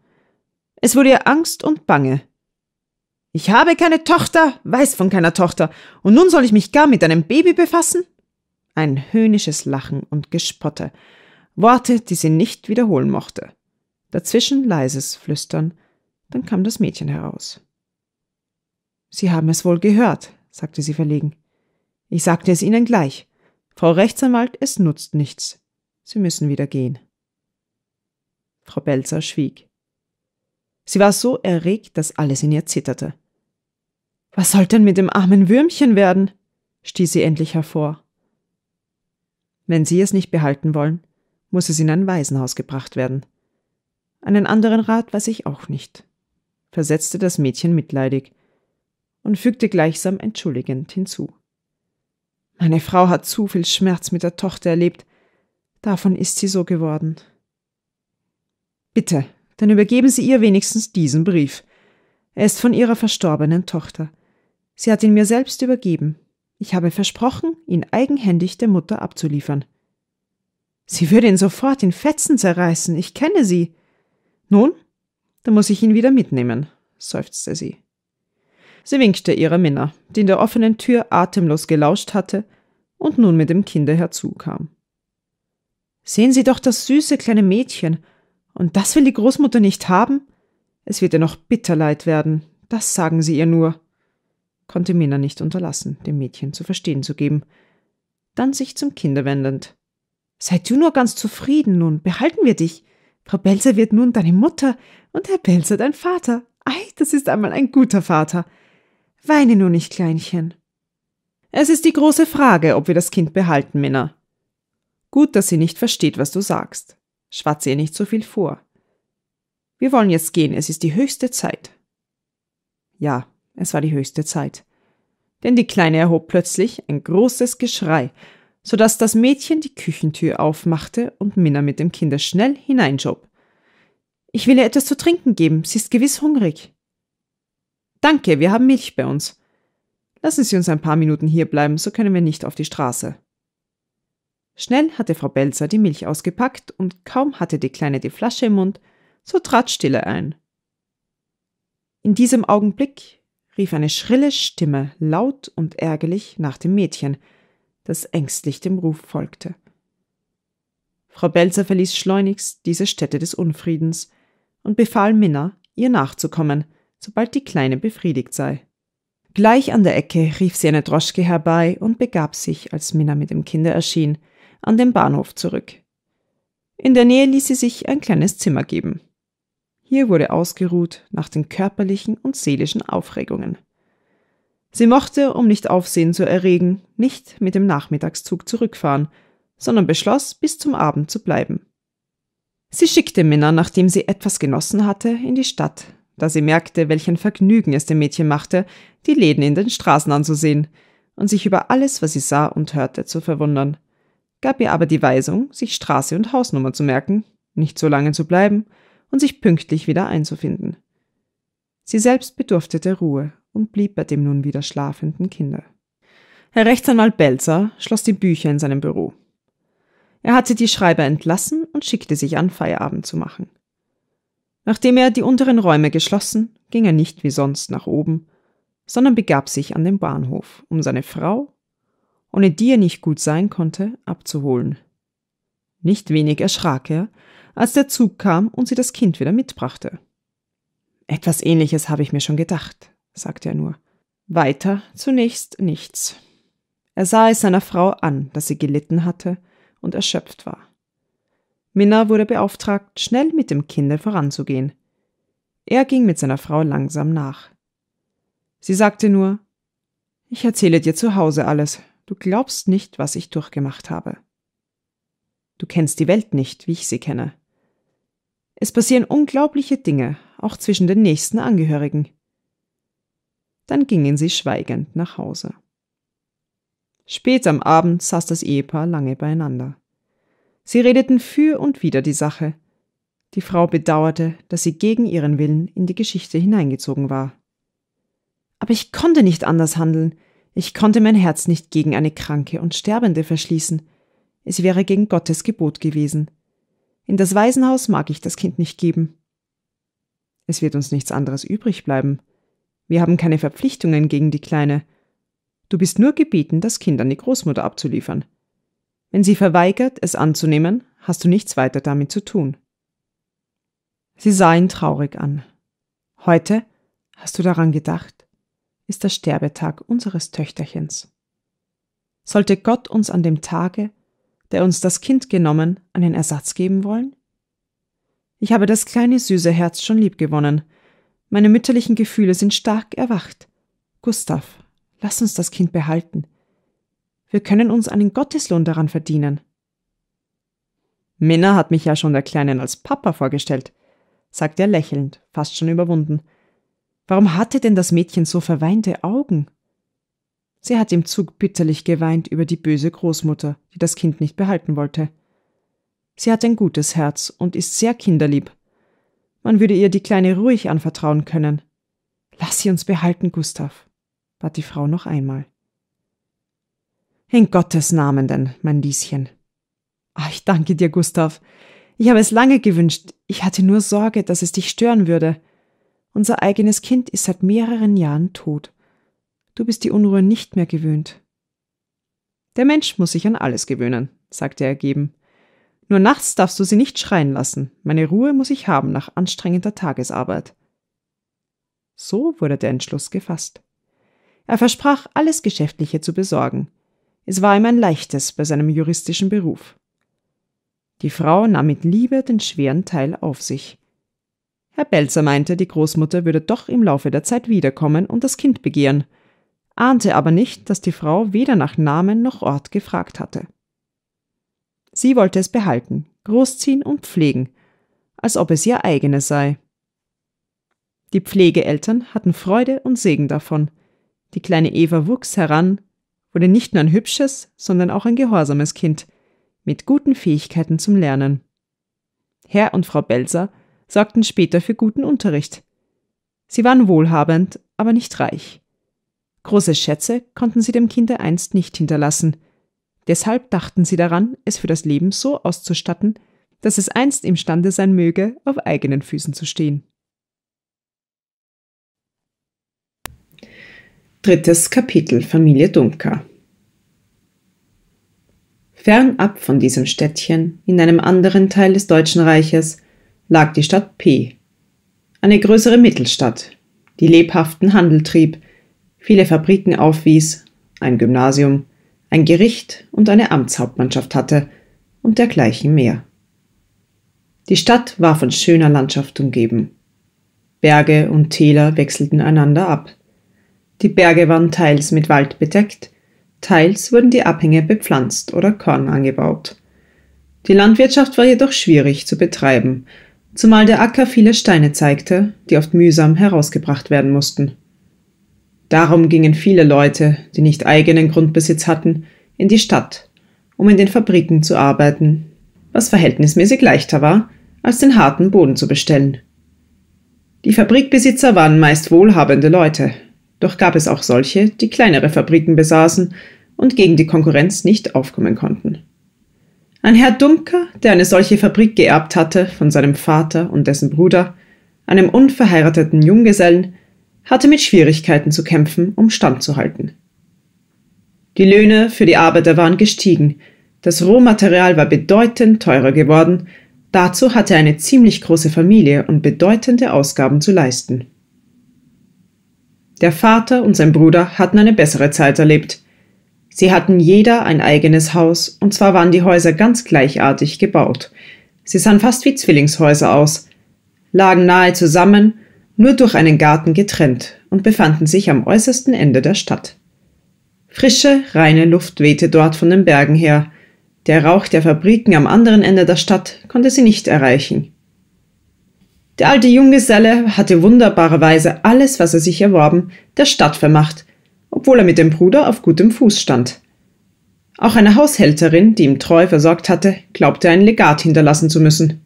Es wurde ihr Angst und Bange. Ich habe keine Tochter, weiß von keiner Tochter, und nun soll ich mich gar mit einem Baby befassen? Ein höhnisches Lachen und Gespotte, Worte, die sie nicht wiederholen mochte. Dazwischen leises Flüstern, dann kam das Mädchen heraus. Sie haben es wohl gehört, sagte sie verlegen. Ich sagte es Ihnen gleich. Frau Rechtsanwalt, es nutzt nichts. Sie müssen wieder gehen. Frau Belzer schwieg. Sie war so erregt, dass alles in ihr zitterte. Was soll denn mit dem armen Würmchen werden? stieß sie endlich hervor. Wenn Sie es nicht behalten wollen, muss es in ein Waisenhaus gebracht werden. Einen anderen Rat weiß ich auch nicht, versetzte das Mädchen mitleidig und fügte gleichsam entschuldigend hinzu. Meine Frau hat zu viel Schmerz mit der Tochter erlebt. Davon ist sie so geworden. Bitte, dann übergeben Sie ihr wenigstens diesen Brief. Er ist von ihrer verstorbenen Tochter. Sie hat ihn mir selbst übergeben. Ich habe versprochen, ihn eigenhändig der Mutter abzuliefern. Sie würde ihn sofort in Fetzen zerreißen, ich kenne sie. Nun, dann muss ich ihn wieder mitnehmen, seufzte sie. Sie winkte ihrer Minna, die in der offenen Tür atemlos gelauscht hatte und nun mit dem Kinde herzukam. Sehen Sie doch das süße kleine Mädchen. Und das will die Großmutter nicht haben? Es wird ihr noch bitter leid werden. Das sagen Sie ihr nur. Konnte Minna nicht unterlassen, dem Mädchen zu verstehen zu geben. Dann sich zum Kinde wendend. Seid du nur ganz zufrieden nun, behalten wir dich. Frau Belzer wird nun deine Mutter und Herr Belzer dein Vater. Ei, das ist einmal ein guter Vater. Weine nur nicht, Kleinchen. Es ist die große Frage, ob wir das Kind behalten, Minna. Gut, dass sie nicht versteht, was du sagst. Schwatze ihr nicht so viel vor. Wir wollen jetzt gehen, es ist die höchste Zeit. Ja, es war die höchste Zeit. Denn die Kleine erhob plötzlich ein großes Geschrei, so dass das Mädchen die Küchentür aufmachte und Minna mit dem Kinder schnell hineinschob. Ich will ihr etwas zu trinken geben, sie ist gewiss hungrig. Danke, wir haben Milch bei uns. Lassen Sie uns ein paar Minuten hier bleiben, so können wir nicht auf die Straße. Schnell hatte Frau Belzer die Milch ausgepackt und kaum hatte die Kleine die Flasche im Mund, so trat Stille ein. In diesem Augenblick rief eine schrille Stimme laut und ärgerlich nach dem Mädchen, das ängstlich dem Ruf folgte. Frau Belzer verließ schleunigst diese Stätte des Unfriedens und befahl Minna, ihr nachzukommen – sobald die Kleine befriedigt sei. Gleich an der Ecke rief sie eine Droschke herbei und begab sich, als Minna mit dem Kinder erschien, an den Bahnhof zurück. In der Nähe ließ sie sich ein kleines Zimmer geben. Hier wurde ausgeruht nach den körperlichen und seelischen Aufregungen. Sie mochte, um nicht Aufsehen zu erregen, nicht mit dem Nachmittagszug zurückfahren, sondern beschloss, bis zum Abend zu bleiben. Sie schickte Minna, nachdem sie etwas genossen hatte, in die Stadt, da sie merkte, welch ein Vergnügen es dem Mädchen machte, die Läden in den Straßen anzusehen und sich über alles, was sie sah und hörte, zu verwundern. Gab ihr aber die Weisung, sich Straße und Hausnummer zu merken, nicht so lange zu bleiben und sich pünktlich wieder einzufinden. Sie selbst bedurfte der Ruhe und blieb bei dem nun wieder schlafenden Kinder. Herr Rechtsanwalt Belzer schloss die Bücher in seinem Büro. Er hatte die Schreiber entlassen und schickte sich an, Feierabend zu machen. Nachdem er die unteren Räume geschlossen, ging er nicht wie sonst nach oben, sondern begab sich an den Bahnhof, um seine Frau, ohne die er nicht gut sein konnte, abzuholen. Nicht wenig erschrak er, als der Zug kam und sie das Kind wieder mitbrachte. Etwas Ähnliches habe ich mir schon gedacht, sagte er nur. Weiter zunächst nichts. Er sah es seiner Frau an, dass sie gelitten hatte und erschöpft war. Minna wurde beauftragt, schnell mit dem Kinde voranzugehen. Er ging mit seiner Frau langsam nach. Sie sagte nur Ich erzähle dir zu Hause alles. Du glaubst nicht, was ich durchgemacht habe. Du kennst die Welt nicht, wie ich sie kenne. Es passieren unglaubliche Dinge, auch zwischen den nächsten Angehörigen. Dann gingen sie schweigend nach Hause. Spät am Abend saß das Ehepaar lange beieinander. Sie redeten für und wider die Sache. Die Frau bedauerte, dass sie gegen ihren Willen in die Geschichte hineingezogen war. Aber ich konnte nicht anders handeln. Ich konnte mein Herz nicht gegen eine Kranke und Sterbende verschließen. Es wäre gegen Gottes Gebot gewesen. In das Waisenhaus mag ich das Kind nicht geben. Es wird uns nichts anderes übrig bleiben. Wir haben keine Verpflichtungen gegen die Kleine. Du bist nur gebeten, das Kind an die Großmutter abzuliefern. Wenn sie verweigert, es anzunehmen, hast du nichts weiter damit zu tun. Sie sah ihn traurig an. Heute, hast du daran gedacht, ist der Sterbetag unseres Töchterchens. Sollte Gott uns an dem Tage, der uns das Kind genommen, einen Ersatz geben wollen? Ich habe das kleine süße Herz schon liebgewonnen. Meine mütterlichen Gefühle sind stark erwacht. Gustav, lass uns das Kind behalten. Wir können uns einen Gotteslohn daran verdienen. Minna hat mich ja schon der Kleinen als Papa vorgestellt, sagte er lächelnd, fast schon überwunden. Warum hatte denn das Mädchen so verweinte Augen? Sie hat im Zug bitterlich geweint über die böse Großmutter, die das Kind nicht behalten wollte. Sie hat ein gutes Herz und ist sehr kinderlieb. Man würde ihr die Kleine ruhig anvertrauen können. Lass sie uns behalten, Gustav, bat die Frau noch einmal. In Gottes Namen denn, mein Lieschen. Ach, ich danke dir, Gustav. Ich habe es lange gewünscht. Ich hatte nur Sorge, dass es dich stören würde. Unser eigenes Kind ist seit mehreren Jahren tot. Du bist die Unruhe nicht mehr gewöhnt. Der Mensch muss sich an alles gewöhnen, sagte er ergeben. Nur nachts darfst du sie nicht schreien lassen. Meine Ruhe muss ich haben nach anstrengender Tagesarbeit. So wurde der Entschluss gefasst. Er versprach, alles Geschäftliche zu besorgen. Es war ihm ein leichtes bei seinem juristischen Beruf. Die Frau nahm mit Liebe den schweren Teil auf sich. Herr Belzer meinte, die Großmutter würde doch im Laufe der Zeit wiederkommen und das Kind begehren, ahnte aber nicht, dass die Frau weder nach Namen noch Ort gefragt hatte. Sie wollte es behalten, großziehen und pflegen, als ob es ihr eigenes sei. Die Pflegeeltern hatten Freude und Segen davon. Die kleine Eva wuchs heran, wurde nicht nur ein hübsches, sondern auch ein gehorsames Kind, mit guten Fähigkeiten zum Lernen. Herr und Frau Belser sorgten später für guten Unterricht. Sie waren wohlhabend, aber nicht reich. Große Schätze konnten sie dem Kinde einst nicht hinterlassen. Deshalb dachten sie daran, es für das Leben so auszustatten, dass es einst imstande sein möge, auf eigenen Füßen zu stehen. Drittes Kapitel Familie Dunker Fernab von diesem Städtchen, in einem anderen Teil des Deutschen Reiches, lag die Stadt P. Eine größere Mittelstadt, die lebhaften Handel trieb, viele Fabriken aufwies, ein Gymnasium, ein Gericht und eine Amtshauptmannschaft hatte und dergleichen mehr. Die Stadt war von schöner Landschaft umgeben. Berge und Täler wechselten einander ab. Die Berge waren teils mit Wald bedeckt, teils wurden die Abhänge bepflanzt oder Korn angebaut. Die Landwirtschaft war jedoch schwierig zu betreiben, zumal der Acker viele Steine zeigte, die oft mühsam herausgebracht werden mussten. Darum gingen viele Leute, die nicht eigenen Grundbesitz hatten, in die Stadt, um in den Fabriken zu arbeiten, was verhältnismäßig leichter war, als den harten Boden zu bestellen. Die Fabrikbesitzer waren meist wohlhabende Leute, doch gab es auch solche, die kleinere Fabriken besaßen und gegen die Konkurrenz nicht aufkommen konnten. Ein Herr Dumker, der eine solche Fabrik geerbt hatte von seinem Vater und dessen Bruder, einem unverheirateten Junggesellen, hatte mit Schwierigkeiten zu kämpfen, um Stand zu halten. Die Löhne für die Arbeiter waren gestiegen, das Rohmaterial war bedeutend teurer geworden, dazu hatte er eine ziemlich große Familie und bedeutende Ausgaben zu leisten. Der Vater und sein Bruder hatten eine bessere Zeit erlebt. Sie hatten jeder ein eigenes Haus, und zwar waren die Häuser ganz gleichartig gebaut. Sie sahen fast wie Zwillingshäuser aus, lagen nahe zusammen, nur durch einen Garten getrennt und befanden sich am äußersten Ende der Stadt. Frische, reine Luft wehte dort von den Bergen her. Der Rauch der Fabriken am anderen Ende der Stadt konnte sie nicht erreichen. Der alte Junggeselle hatte wunderbarerweise alles, was er sich erworben, der Stadt vermacht, obwohl er mit dem Bruder auf gutem Fuß stand. Auch eine Haushälterin, die ihm treu versorgt hatte, glaubte ein Legat hinterlassen zu müssen.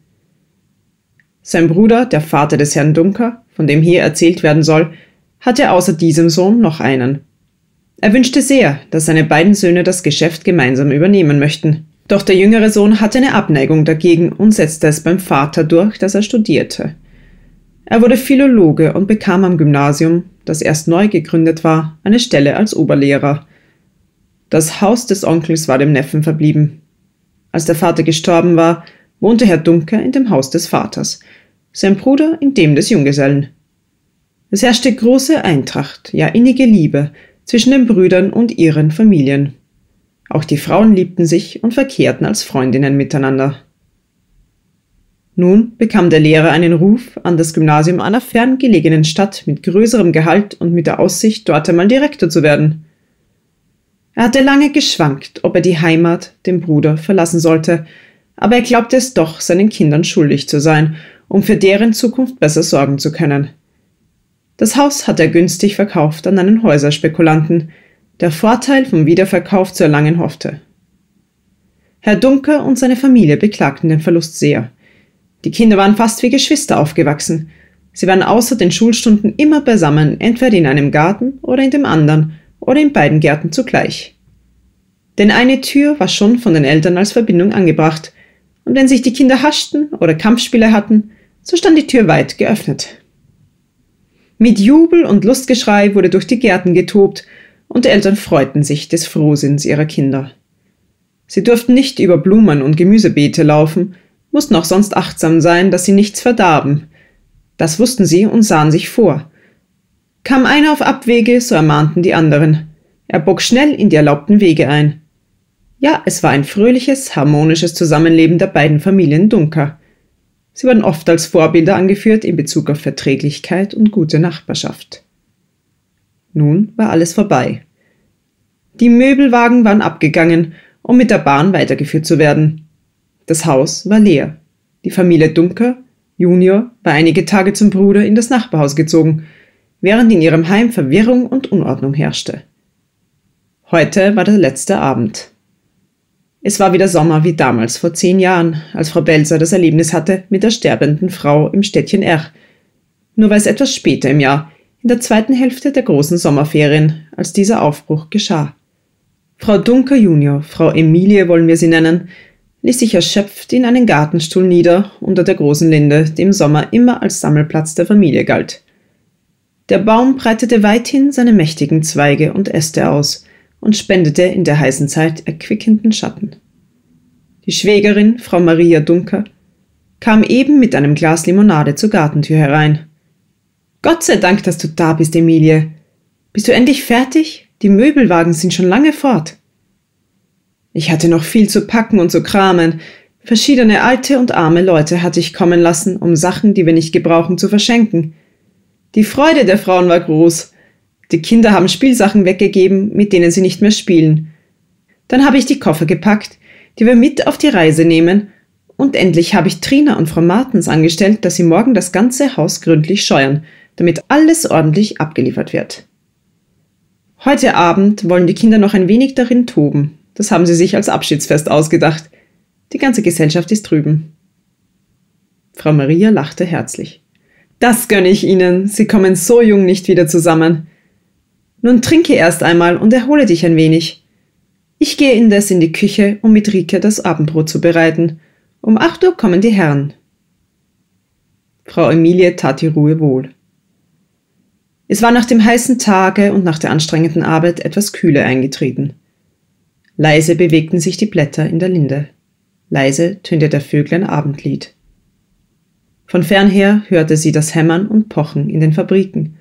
Sein Bruder, der Vater des Herrn Dunker, von dem hier erzählt werden soll, hatte außer diesem Sohn noch einen. Er wünschte sehr, dass seine beiden Söhne das Geschäft gemeinsam übernehmen möchten. Doch der jüngere Sohn hatte eine Abneigung dagegen und setzte es beim Vater durch, dass er studierte. Er wurde Philologe und bekam am Gymnasium, das erst neu gegründet war, eine Stelle als Oberlehrer. Das Haus des Onkels war dem Neffen verblieben. Als der Vater gestorben war, wohnte Herr Dunker in dem Haus des Vaters, sein Bruder in dem des Junggesellen. Es herrschte große Eintracht, ja innige Liebe zwischen den Brüdern und ihren Familien. Auch die Frauen liebten sich und verkehrten als Freundinnen miteinander. Nun bekam der Lehrer einen Ruf an das Gymnasium einer fern gelegenen Stadt mit größerem Gehalt und mit der Aussicht, dort einmal Direktor zu werden. Er hatte lange geschwankt, ob er die Heimat, den Bruder, verlassen sollte, aber er glaubte es doch seinen Kindern schuldig zu sein, um für deren Zukunft besser sorgen zu können. Das Haus hat er günstig verkauft an einen Häuserspekulanten, der Vorteil vom Wiederverkauf zu erlangen hoffte. Herr Dunker und seine Familie beklagten den Verlust sehr – die Kinder waren fast wie Geschwister aufgewachsen. Sie waren außer den Schulstunden immer beisammen, entweder in einem Garten oder in dem anderen oder in beiden Gärten zugleich. Denn eine Tür war schon von den Eltern als Verbindung angebracht, und wenn sich die Kinder haschten oder Kampfspiele hatten, so stand die Tür weit geöffnet. Mit Jubel und Lustgeschrei wurde durch die Gärten getobt, und die Eltern freuten sich des Frohsinns ihrer Kinder. Sie durften nicht über Blumen und Gemüsebeete laufen, mussten auch sonst achtsam sein, dass sie nichts verdarben. Das wussten sie und sahen sich vor. Kam einer auf Abwege, so ermahnten die anderen. Er bog schnell in die erlaubten Wege ein. Ja, es war ein fröhliches, harmonisches Zusammenleben der beiden Familien Dunker. Sie wurden oft als Vorbilder angeführt in Bezug auf Verträglichkeit und gute Nachbarschaft. Nun war alles vorbei. Die Möbelwagen waren abgegangen, um mit der Bahn weitergeführt zu werden. Das Haus war leer. Die Familie Dunker, Junior, war einige Tage zum Bruder in das Nachbarhaus gezogen, während in ihrem Heim Verwirrung und Unordnung herrschte. Heute war der letzte Abend. Es war wieder Sommer wie damals vor zehn Jahren, als Frau Belser das Erlebnis hatte mit der sterbenden Frau im Städtchen R. Nur war es etwas später im Jahr, in der zweiten Hälfte der großen Sommerferien, als dieser Aufbruch geschah. Frau Dunker Junior, Frau Emilie wollen wir sie nennen, ließ sich erschöpft in einen Gartenstuhl nieder unter der großen Linde, die im Sommer immer als Sammelplatz der Familie galt. Der Baum breitete weithin seine mächtigen Zweige und Äste aus und spendete in der heißen Zeit erquickenden Schatten. Die Schwägerin, Frau Maria Dunker, kam eben mit einem Glas Limonade zur Gartentür herein. Gott sei Dank, dass du da bist, Emilie. Bist du endlich fertig? Die Möbelwagen sind schon lange fort. Ich hatte noch viel zu packen und zu kramen. Verschiedene alte und arme Leute hatte ich kommen lassen, um Sachen, die wir nicht gebrauchen, zu verschenken. Die Freude der Frauen war groß. Die Kinder haben Spielsachen weggegeben, mit denen sie nicht mehr spielen. Dann habe ich die Koffer gepackt, die wir mit auf die Reise nehmen, und endlich habe ich Trina und Frau Martens angestellt, dass sie morgen das ganze Haus gründlich scheuern, damit alles ordentlich abgeliefert wird. Heute Abend wollen die Kinder noch ein wenig darin toben. Das haben sie sich als Abschiedsfest ausgedacht. Die ganze Gesellschaft ist drüben. Frau Maria lachte herzlich. Das gönne ich Ihnen. Sie kommen so jung nicht wieder zusammen. Nun trinke erst einmal und erhole dich ein wenig. Ich gehe indes in die Küche, um mit Rike das Abendbrot zu bereiten. Um acht Uhr kommen die Herren. Frau Emilie tat die Ruhe wohl. Es war nach dem heißen Tage und nach der anstrengenden Arbeit etwas kühler eingetreten. Leise bewegten sich die Blätter in der Linde. Leise tönte der Vöglein Abendlied. Von fernher hörte sie das Hämmern und Pochen in den Fabriken.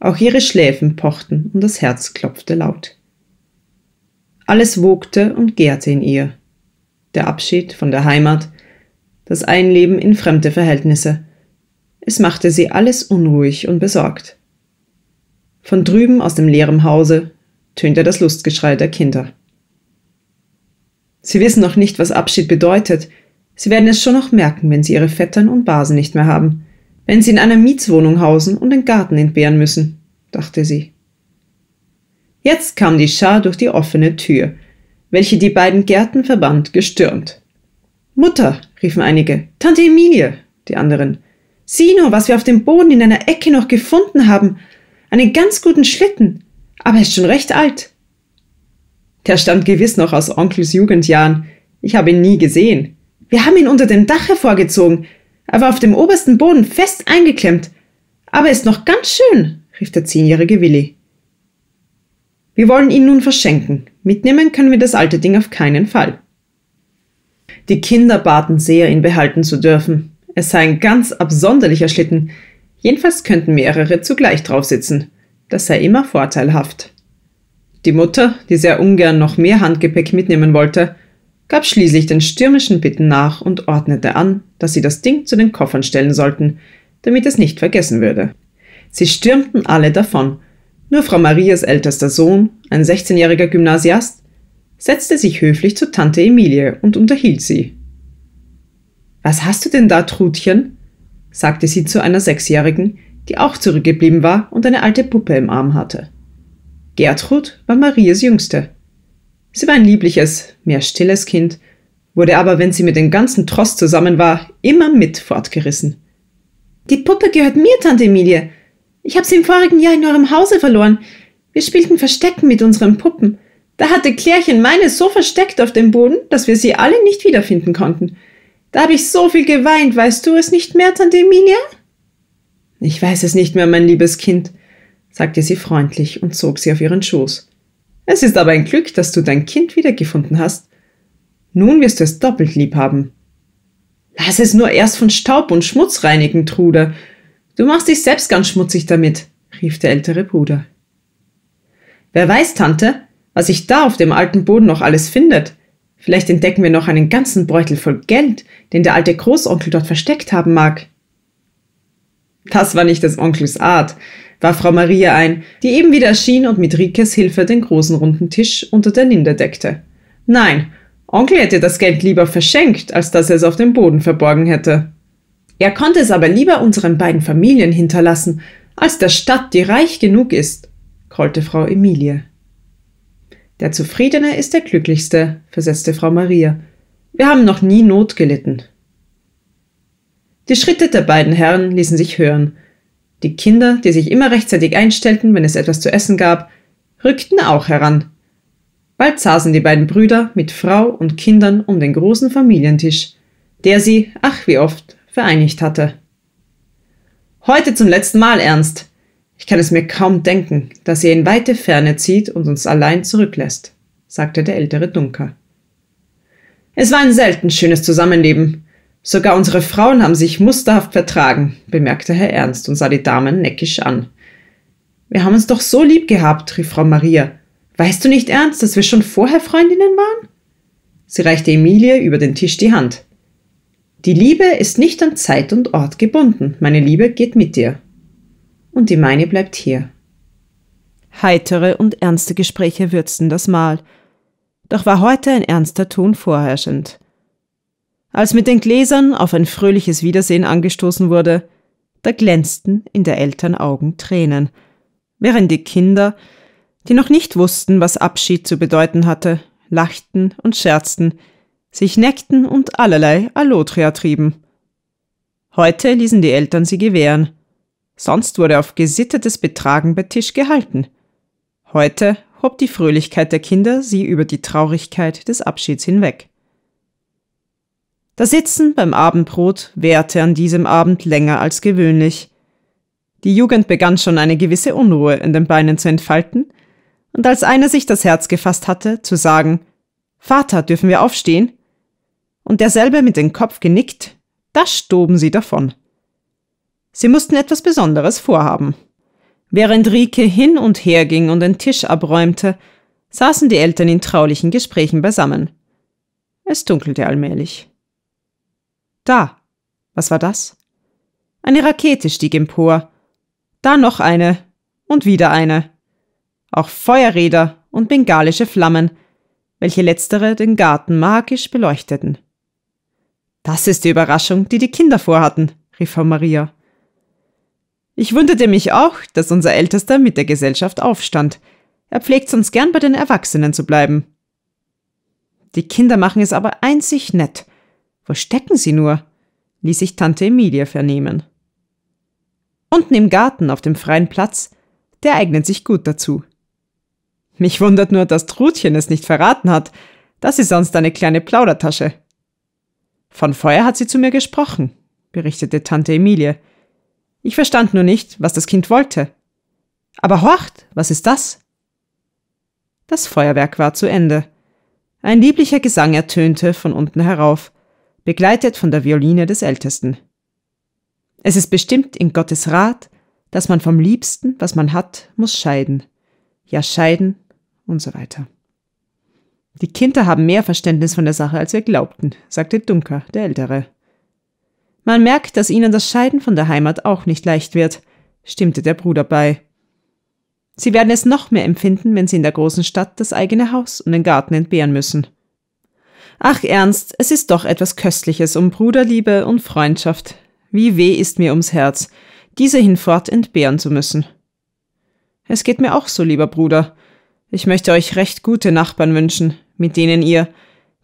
Auch ihre Schläfen pochten und das Herz klopfte laut. Alles wogte und gärte in ihr. Der Abschied von der Heimat, das Einleben in fremde Verhältnisse. Es machte sie alles unruhig und besorgt. Von drüben aus dem leeren Hause tönte das Lustgeschrei der Kinder. Sie wissen noch nicht, was Abschied bedeutet. Sie werden es schon noch merken, wenn Sie Ihre Vettern und Basen nicht mehr haben. Wenn Sie in einer Mietswohnung hausen und den Garten entbehren müssen, dachte sie. Jetzt kam die Schar durch die offene Tür, welche die beiden Gärten verband, gestürmt. Mutter, riefen einige, Tante Emilie, die anderen. Sieh nur, was wir auf dem Boden in einer Ecke noch gefunden haben. Einen ganz guten Schlitten. Aber er ist schon recht alt. Der stammt gewiss noch aus Onkels Jugendjahren. Ich habe ihn nie gesehen. Wir haben ihn unter dem Dach hervorgezogen. Er war auf dem obersten Boden fest eingeklemmt. Aber er ist noch ganz schön, rief der zehnjährige Willi. Wir wollen ihn nun verschenken. Mitnehmen können wir das alte Ding auf keinen Fall. Die Kinder baten sehr, ihn behalten zu dürfen. Es sei ein ganz absonderlicher Schlitten. Jedenfalls könnten mehrere zugleich drauf sitzen. Das sei immer vorteilhaft. Die Mutter, die sehr ungern noch mehr Handgepäck mitnehmen wollte, gab schließlich den stürmischen Bitten nach und ordnete an, dass sie das Ding zu den Koffern stellen sollten, damit es nicht vergessen würde. Sie stürmten alle davon. Nur Frau Marias ältester Sohn, ein 16-jähriger Gymnasiast, setzte sich höflich zu Tante Emilie und unterhielt sie. Was hast du denn da, Trutchen? sagte sie zu einer Sechsjährigen, die auch zurückgeblieben war und eine alte Puppe im Arm hatte. Gertrud war Marias Jüngste. Sie war ein liebliches, mehr stilles Kind, wurde aber, wenn sie mit dem ganzen Trost zusammen war, immer mit fortgerissen. Die Puppe gehört mir, Tante Emilie. Ich habe sie im vorigen Jahr in eurem Hause verloren. Wir spielten Verstecken mit unseren Puppen. Da hatte Klärchen meine so versteckt auf dem Boden, dass wir sie alle nicht wiederfinden konnten. Da habe ich so viel geweint, weißt du es nicht mehr, Tante Emilie? Ich weiß es nicht mehr, mein liebes Kind sagte sie freundlich und zog sie auf ihren Schoß. Es ist aber ein Glück, dass du dein Kind wiedergefunden hast. Nun wirst du es doppelt lieb haben. Lass es nur erst von Staub und Schmutz reinigen, Trude. Du machst dich selbst ganz schmutzig damit, rief der ältere Bruder. Wer weiß, Tante, was sich da auf dem alten Boden noch alles findet. Vielleicht entdecken wir noch einen ganzen Beutel voll Geld, den der alte Großonkel dort versteckt haben mag. Das war nicht des Onkels Art warf Frau Maria ein, die eben wieder erschien und mit Rikes Hilfe den großen runden Tisch unter der Linde deckte. Nein, Onkel hätte das Geld lieber verschenkt, als dass er es auf dem Boden verborgen hätte. Er konnte es aber lieber unseren beiden Familien hinterlassen, als der Stadt, die reich genug ist, grollte Frau Emilie. Der Zufriedene ist der Glücklichste, versetzte Frau Maria. Wir haben noch nie Not gelitten. Die Schritte der beiden Herren ließen sich hören, die Kinder, die sich immer rechtzeitig einstellten, wenn es etwas zu essen gab, rückten auch heran. Bald saßen die beiden Brüder mit Frau und Kindern um den großen Familientisch, der sie, ach wie oft, vereinigt hatte. Heute zum letzten Mal, Ernst. Ich kann es mir kaum denken, dass ihr in weite Ferne zieht und uns allein zurücklässt, sagte der ältere Dunker. Es war ein selten schönes Zusammenleben. Sogar unsere Frauen haben sich musterhaft vertragen, bemerkte Herr Ernst und sah die Damen neckisch an. Wir haben uns doch so lieb gehabt, rief Frau Maria. Weißt du nicht, Ernst, dass wir schon vorher Freundinnen waren? Sie reichte Emilie über den Tisch die Hand. Die Liebe ist nicht an Zeit und Ort gebunden. Meine Liebe geht mit dir. Und die meine bleibt hier. Heitere und ernste Gespräche würzten das Mal. Doch war heute ein ernster Ton vorherrschend. Als mit den Gläsern auf ein fröhliches Wiedersehen angestoßen wurde, da glänzten in der Eltern Augen Tränen, während die Kinder, die noch nicht wussten, was Abschied zu bedeuten hatte, lachten und scherzten, sich neckten und allerlei Allotria trieben. Heute ließen die Eltern sie gewähren. Sonst wurde auf gesittetes Betragen bei Tisch gehalten. Heute hob die Fröhlichkeit der Kinder sie über die Traurigkeit des Abschieds hinweg. Das Sitzen beim Abendbrot währte an diesem Abend länger als gewöhnlich. Die Jugend begann schon eine gewisse Unruhe in den Beinen zu entfalten, und als einer sich das Herz gefasst hatte, zu sagen, Vater, dürfen wir aufstehen? Und derselbe mit dem Kopf genickt, da stoben sie davon. Sie mussten etwas Besonderes vorhaben. Während Rike hin und her ging und den Tisch abräumte, saßen die Eltern in traulichen Gesprächen beisammen. Es dunkelte allmählich. Da. Was war das? Eine Rakete stieg empor. Da noch eine. Und wieder eine. Auch Feuerräder und bengalische Flammen, welche letztere den Garten magisch beleuchteten. Das ist die Überraschung, die die Kinder vorhatten, rief Frau Maria. Ich wunderte mich auch, dass unser Ältester mit der Gesellschaft aufstand. Er pflegt sonst gern bei den Erwachsenen zu bleiben. Die Kinder machen es aber einzig nett. Wo stecken sie nur? ließ sich Tante Emilie vernehmen. Unten im Garten auf dem freien Platz, der eignet sich gut dazu. Mich wundert nur, dass Trutchen es nicht verraten hat. Das ist sonst eine kleine Plaudertasche. Von Feuer hat sie zu mir gesprochen, berichtete Tante Emilie. Ich verstand nur nicht, was das Kind wollte. Aber horcht, was ist das? Das Feuerwerk war zu Ende. Ein lieblicher Gesang ertönte von unten herauf begleitet von der Violine des Ältesten. Es ist bestimmt in Gottes Rat, dass man vom Liebsten, was man hat, muss scheiden. Ja, scheiden und so weiter. Die Kinder haben mehr Verständnis von der Sache, als wir glaubten, sagte Dunker, der Ältere. Man merkt, dass ihnen das Scheiden von der Heimat auch nicht leicht wird, stimmte der Bruder bei. Sie werden es noch mehr empfinden, wenn sie in der großen Stadt das eigene Haus und den Garten entbehren müssen. Ach Ernst, es ist doch etwas Köstliches um Bruderliebe und Freundschaft. Wie weh ist mir ums Herz, diese hinfort entbehren zu müssen. Es geht mir auch so, lieber Bruder. Ich möchte euch recht gute Nachbarn wünschen, mit denen ihr,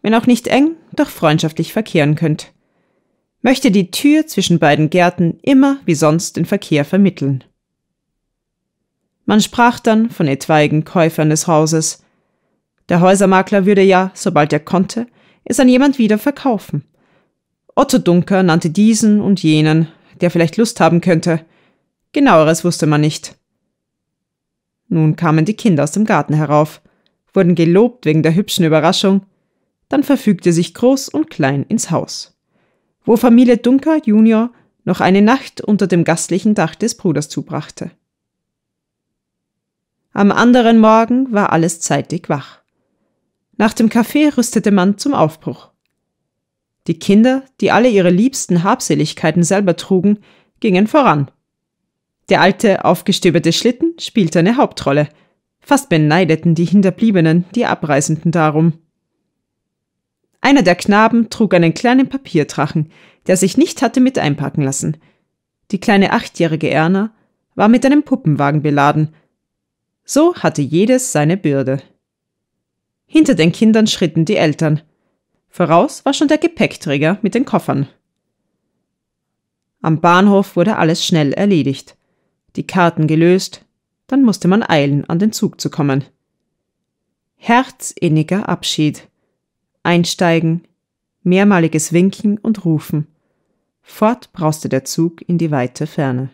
wenn auch nicht eng, doch freundschaftlich verkehren könnt. Möchte die Tür zwischen beiden Gärten immer wie sonst den Verkehr vermitteln. Man sprach dann von etwaigen Käufern des Hauses. Der Häusermakler würde ja, sobald er konnte, es an jemand wieder verkaufen. Otto Dunker nannte diesen und jenen, der vielleicht Lust haben könnte. Genaueres wusste man nicht. Nun kamen die Kinder aus dem Garten herauf, wurden gelobt wegen der hübschen Überraschung, dann verfügte sich groß und klein ins Haus, wo Familie Dunker Junior noch eine Nacht unter dem gastlichen Dach des Bruders zubrachte. Am anderen Morgen war alles zeitig wach. Nach dem Kaffee rüstete man zum Aufbruch. Die Kinder, die alle ihre liebsten Habseligkeiten selber trugen, gingen voran. Der alte, aufgestöberte Schlitten spielte eine Hauptrolle. Fast beneideten die Hinterbliebenen die Abreisenden darum. Einer der Knaben trug einen kleinen Papiertrachen, der sich nicht hatte mit einpacken lassen. Die kleine achtjährige Erna war mit einem Puppenwagen beladen. So hatte jedes seine Bürde. Hinter den Kindern schritten die Eltern. Voraus war schon der Gepäckträger mit den Koffern. Am Bahnhof wurde alles schnell erledigt. Die Karten gelöst, dann musste man eilen, an den Zug zu kommen. Herzinniger Abschied. Einsteigen, mehrmaliges Winken und Rufen. Fort brauste der Zug in die weite Ferne.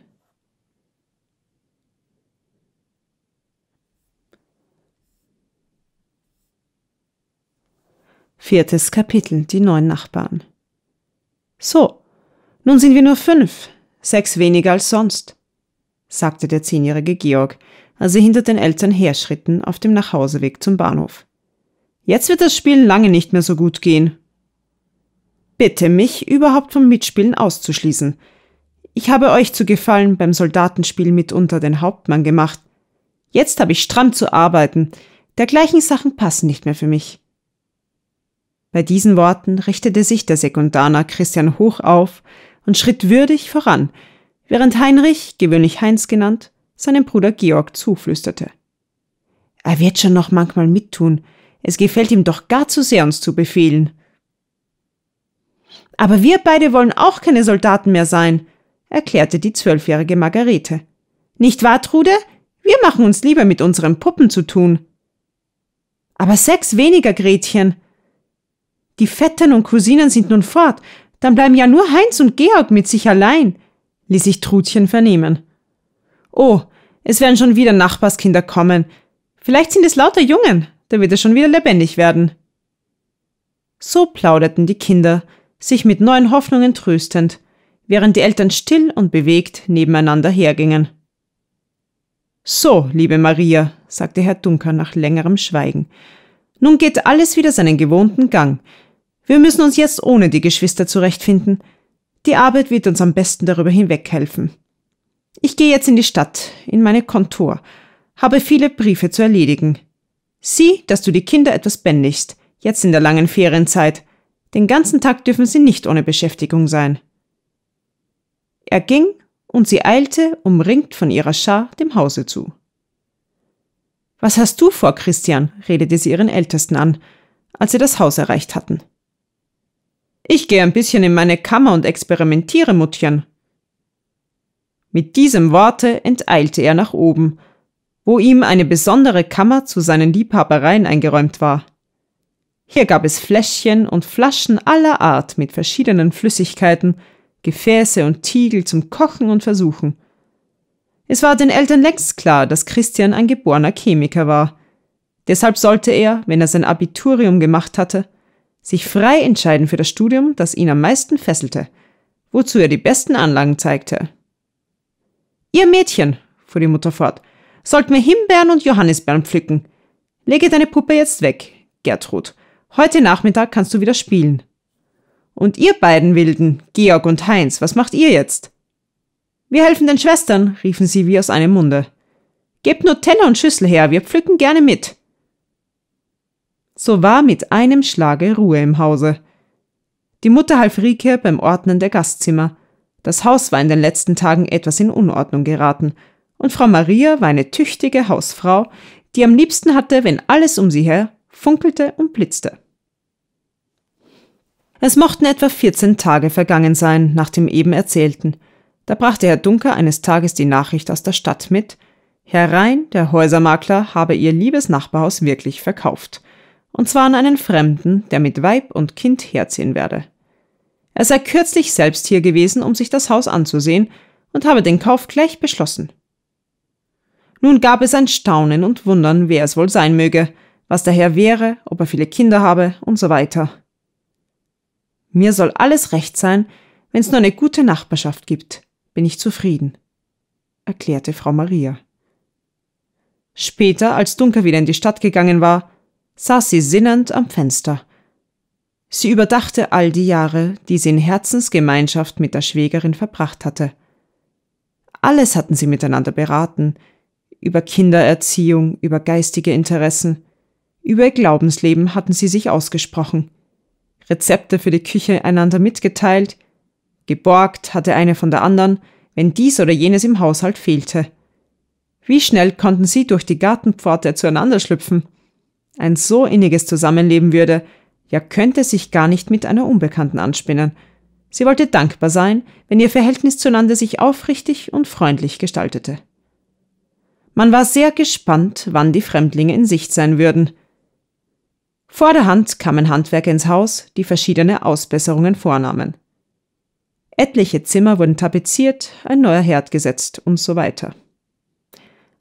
Viertes Kapitel, die neuen Nachbarn. So, nun sind wir nur fünf, sechs weniger als sonst, sagte der zehnjährige Georg, als sie hinter den Eltern herschritten auf dem Nachhauseweg zum Bahnhof. Jetzt wird das Spiel lange nicht mehr so gut gehen. Bitte mich überhaupt vom Mitspielen auszuschließen. Ich habe euch zu Gefallen beim Soldatenspiel mitunter den Hauptmann gemacht. Jetzt habe ich stramm zu arbeiten. Dergleichen Sachen passen nicht mehr für mich. Bei diesen Worten richtete sich der Sekundaner Christian hoch auf und schritt würdig voran, während Heinrich, gewöhnlich Heinz genannt, seinem Bruder Georg zuflüsterte. Er wird schon noch manchmal mittun. Es gefällt ihm doch gar zu sehr, uns zu befehlen. Aber wir beide wollen auch keine Soldaten mehr sein, erklärte die zwölfjährige Margarete. Nicht wahr, Trude? Wir machen uns lieber mit unseren Puppen zu tun. Aber sechs weniger, Gretchen, die Vettern und Cousinen sind nun fort, dann bleiben ja nur Heinz und Georg mit sich allein, ließ sich Trutchen vernehmen. Oh, es werden schon wieder Nachbarskinder kommen. Vielleicht sind es lauter Jungen, da wird es schon wieder lebendig werden. So plauderten die Kinder, sich mit neuen Hoffnungen tröstend, während die Eltern still und bewegt nebeneinander hergingen. So, liebe Maria, sagte Herr Dunker nach längerem Schweigen, nun geht alles wieder seinen gewohnten Gang. Wir müssen uns jetzt ohne die Geschwister zurechtfinden. Die Arbeit wird uns am besten darüber hinweghelfen. Ich gehe jetzt in die Stadt, in meine Kontor, habe viele Briefe zu erledigen. Sieh, dass du die Kinder etwas bändigst, jetzt in der langen Ferienzeit. Den ganzen Tag dürfen sie nicht ohne Beschäftigung sein. Er ging, und sie eilte, umringt von ihrer Schar, dem Hause zu. Was hast du vor, Christian? redete sie ihren Ältesten an, als sie das Haus erreicht hatten. Ich gehe ein bisschen in meine Kammer und experimentiere, Muttchen. Mit diesem Worte enteilte er nach oben, wo ihm eine besondere Kammer zu seinen Liebhabereien eingeräumt war. Hier gab es Fläschchen und Flaschen aller Art mit verschiedenen Flüssigkeiten, Gefäße und Tiegel zum Kochen und Versuchen. Es war den Eltern längst klar, dass Christian ein geborener Chemiker war. Deshalb sollte er, wenn er sein Abiturium gemacht hatte, sich frei entscheiden für das Studium, das ihn am meisten fesselte, wozu er die besten Anlagen zeigte. Ihr Mädchen, fuhr die Mutter fort, sollt mir Himbeeren und Johannisbeeren pflücken. Lege deine Puppe jetzt weg, Gertrud. Heute Nachmittag kannst du wieder spielen. Und ihr beiden Wilden, Georg und Heinz, was macht ihr jetzt? Wir helfen den Schwestern, riefen sie wie aus einem Munde. Gebt nur Teller und Schüssel her, wir pflücken gerne mit. So war mit einem Schlage Ruhe im Hause. Die Mutter half Rike beim Ordnen der Gastzimmer. Das Haus war in den letzten Tagen etwas in Unordnung geraten, und Frau Maria war eine tüchtige Hausfrau, die am liebsten hatte, wenn alles um sie her funkelte und blitzte. Es mochten etwa 14 Tage vergangen sein nach dem eben Erzählten. Da brachte Herr Dunker eines Tages die Nachricht aus der Stadt mit, Herr Rhein, der Häusermakler, habe ihr liebes Nachbarhaus wirklich verkauft und zwar an einen Fremden, der mit Weib und Kind herziehen werde. Er sei kürzlich selbst hier gewesen, um sich das Haus anzusehen, und habe den Kauf gleich beschlossen. Nun gab es ein Staunen und Wundern, wer es wohl sein möge, was der Herr wäre, ob er viele Kinder habe und so weiter. Mir soll alles recht sein, wenn es nur eine gute Nachbarschaft gibt, bin ich zufrieden, erklärte Frau Maria. Später, als Dunker wieder in die Stadt gegangen war, saß sie sinnend am Fenster. Sie überdachte all die Jahre, die sie in Herzensgemeinschaft mit der Schwägerin verbracht hatte. Alles hatten sie miteinander beraten, über Kindererziehung, über geistige Interessen, über ihr Glaubensleben hatten sie sich ausgesprochen, Rezepte für die Küche einander mitgeteilt, geborgt hatte eine von der anderen, wenn dies oder jenes im Haushalt fehlte. Wie schnell konnten sie durch die Gartenpforte zueinander schlüpfen? ein so inniges Zusammenleben würde, ja könnte sich gar nicht mit einer Unbekannten anspinnen. Sie wollte dankbar sein, wenn ihr Verhältnis zueinander sich aufrichtig und freundlich gestaltete. Man war sehr gespannt, wann die Fremdlinge in Sicht sein würden. Vorderhand kamen Handwerker ins Haus, die verschiedene Ausbesserungen vornahmen. Etliche Zimmer wurden tapeziert, ein neuer Herd gesetzt und so weiter.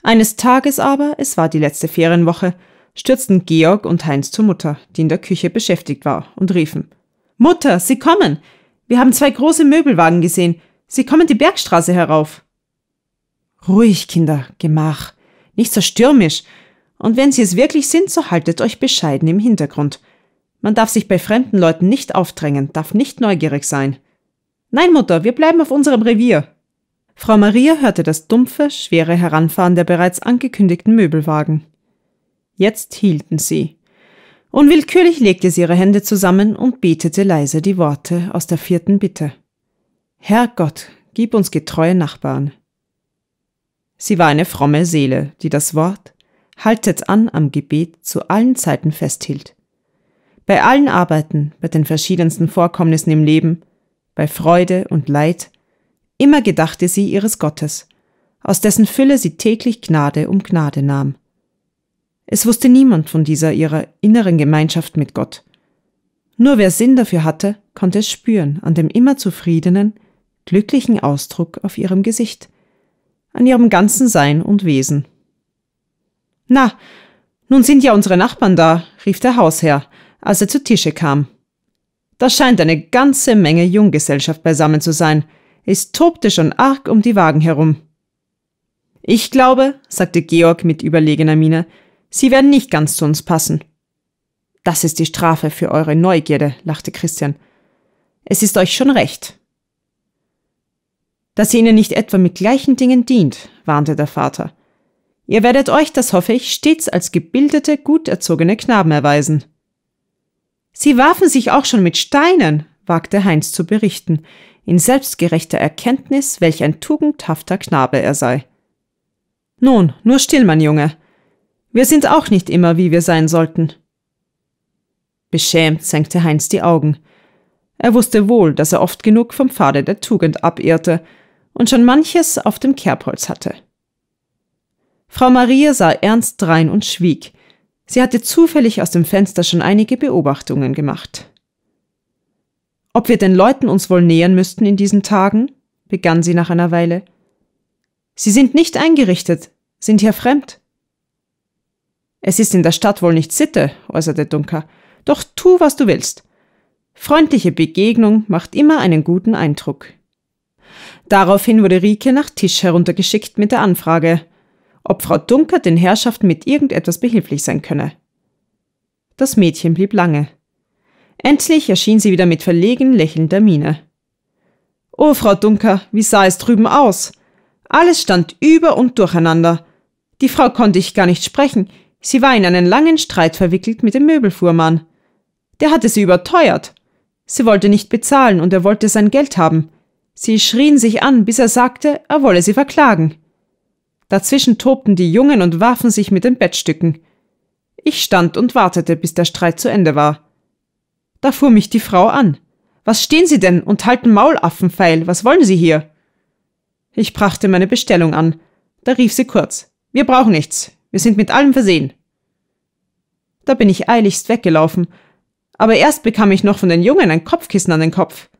Eines Tages aber, es war die letzte Ferienwoche, stürzten Georg und Heinz zur Mutter, die in der Küche beschäftigt war, und riefen Mutter, Sie kommen. Wir haben zwei große Möbelwagen gesehen. Sie kommen die Bergstraße herauf. Ruhig, Kinder, gemach, nicht so stürmisch, und wenn Sie es wirklich sind, so haltet euch bescheiden im Hintergrund. Man darf sich bei fremden Leuten nicht aufdrängen, darf nicht neugierig sein. Nein, Mutter, wir bleiben auf unserem Revier. Frau Maria hörte das dumpfe, schwere Heranfahren der bereits angekündigten Möbelwagen. Jetzt hielten sie. Unwillkürlich legte sie ihre Hände zusammen und betete leise die Worte aus der vierten Bitte. Herr Gott, gib uns getreue Nachbarn. Sie war eine fromme Seele, die das Wort Haltet an am Gebet zu allen Zeiten festhielt. Bei allen Arbeiten, bei den verschiedensten Vorkommnissen im Leben, bei Freude und Leid, immer gedachte sie ihres Gottes, aus dessen Fülle sie täglich Gnade um Gnade nahm es wusste niemand von dieser ihrer inneren Gemeinschaft mit Gott. Nur wer Sinn dafür hatte, konnte es spüren an dem immer zufriedenen, glücklichen Ausdruck auf ihrem Gesicht, an ihrem ganzen Sein und Wesen. Na, nun sind ja unsere Nachbarn da, rief der Hausherr, als er zu Tische kam. Da scheint eine ganze Menge Junggesellschaft beisammen zu sein. Es tobte schon arg um die Wagen herum. Ich glaube, sagte Georg mit überlegener Miene, Sie werden nicht ganz zu uns passen. Das ist die Strafe für eure Neugierde, lachte Christian. Es ist euch schon recht. Dass ihr ihnen nicht etwa mit gleichen Dingen dient, warnte der Vater. Ihr werdet euch, das hoffe ich, stets als gebildete, gut erzogene Knaben erweisen. Sie warfen sich auch schon mit Steinen, wagte Heinz zu berichten, in selbstgerechter Erkenntnis, welch ein tugendhafter Knabe er sei. Nun, nur still, mein Junge, wir sind auch nicht immer, wie wir sein sollten. Beschämt senkte Heinz die Augen. Er wusste wohl, dass er oft genug vom Pfade der Tugend abirrte und schon manches auf dem Kerbholz hatte. Frau Maria sah ernst drein und schwieg. Sie hatte zufällig aus dem Fenster schon einige Beobachtungen gemacht. Ob wir den Leuten uns wohl nähern müssten in diesen Tagen? begann sie nach einer Weile. Sie sind nicht eingerichtet, sind hier fremd. Es ist in der Stadt wohl nicht Sitte, äußerte Dunker. Doch tu, was du willst. Freundliche Begegnung macht immer einen guten Eindruck. Daraufhin wurde Rike nach Tisch heruntergeschickt mit der Anfrage, ob Frau Dunker den Herrschaften mit irgendetwas behilflich sein könne. Das Mädchen blieb lange. Endlich erschien sie wieder mit verlegen lächelnder Miene. Oh, Frau Dunker, wie sah es drüben aus? Alles stand über und durcheinander. Die Frau konnte ich gar nicht sprechen. Sie war in einen langen Streit verwickelt mit dem Möbelfuhrmann. Der hatte sie überteuert. Sie wollte nicht bezahlen und er wollte sein Geld haben. Sie schrien sich an, bis er sagte, er wolle sie verklagen. Dazwischen tobten die Jungen und warfen sich mit den Bettstücken. Ich stand und wartete, bis der Streit zu Ende war. Da fuhr mich die Frau an. Was stehen Sie denn und halten Maulaffen feil? Was wollen Sie hier? Ich brachte meine Bestellung an. Da rief sie kurz. Wir brauchen nichts. Wir sind mit allem versehen. Da bin ich eiligst weggelaufen, aber erst bekam ich noch von den Jungen ein Kopfkissen an den Kopf.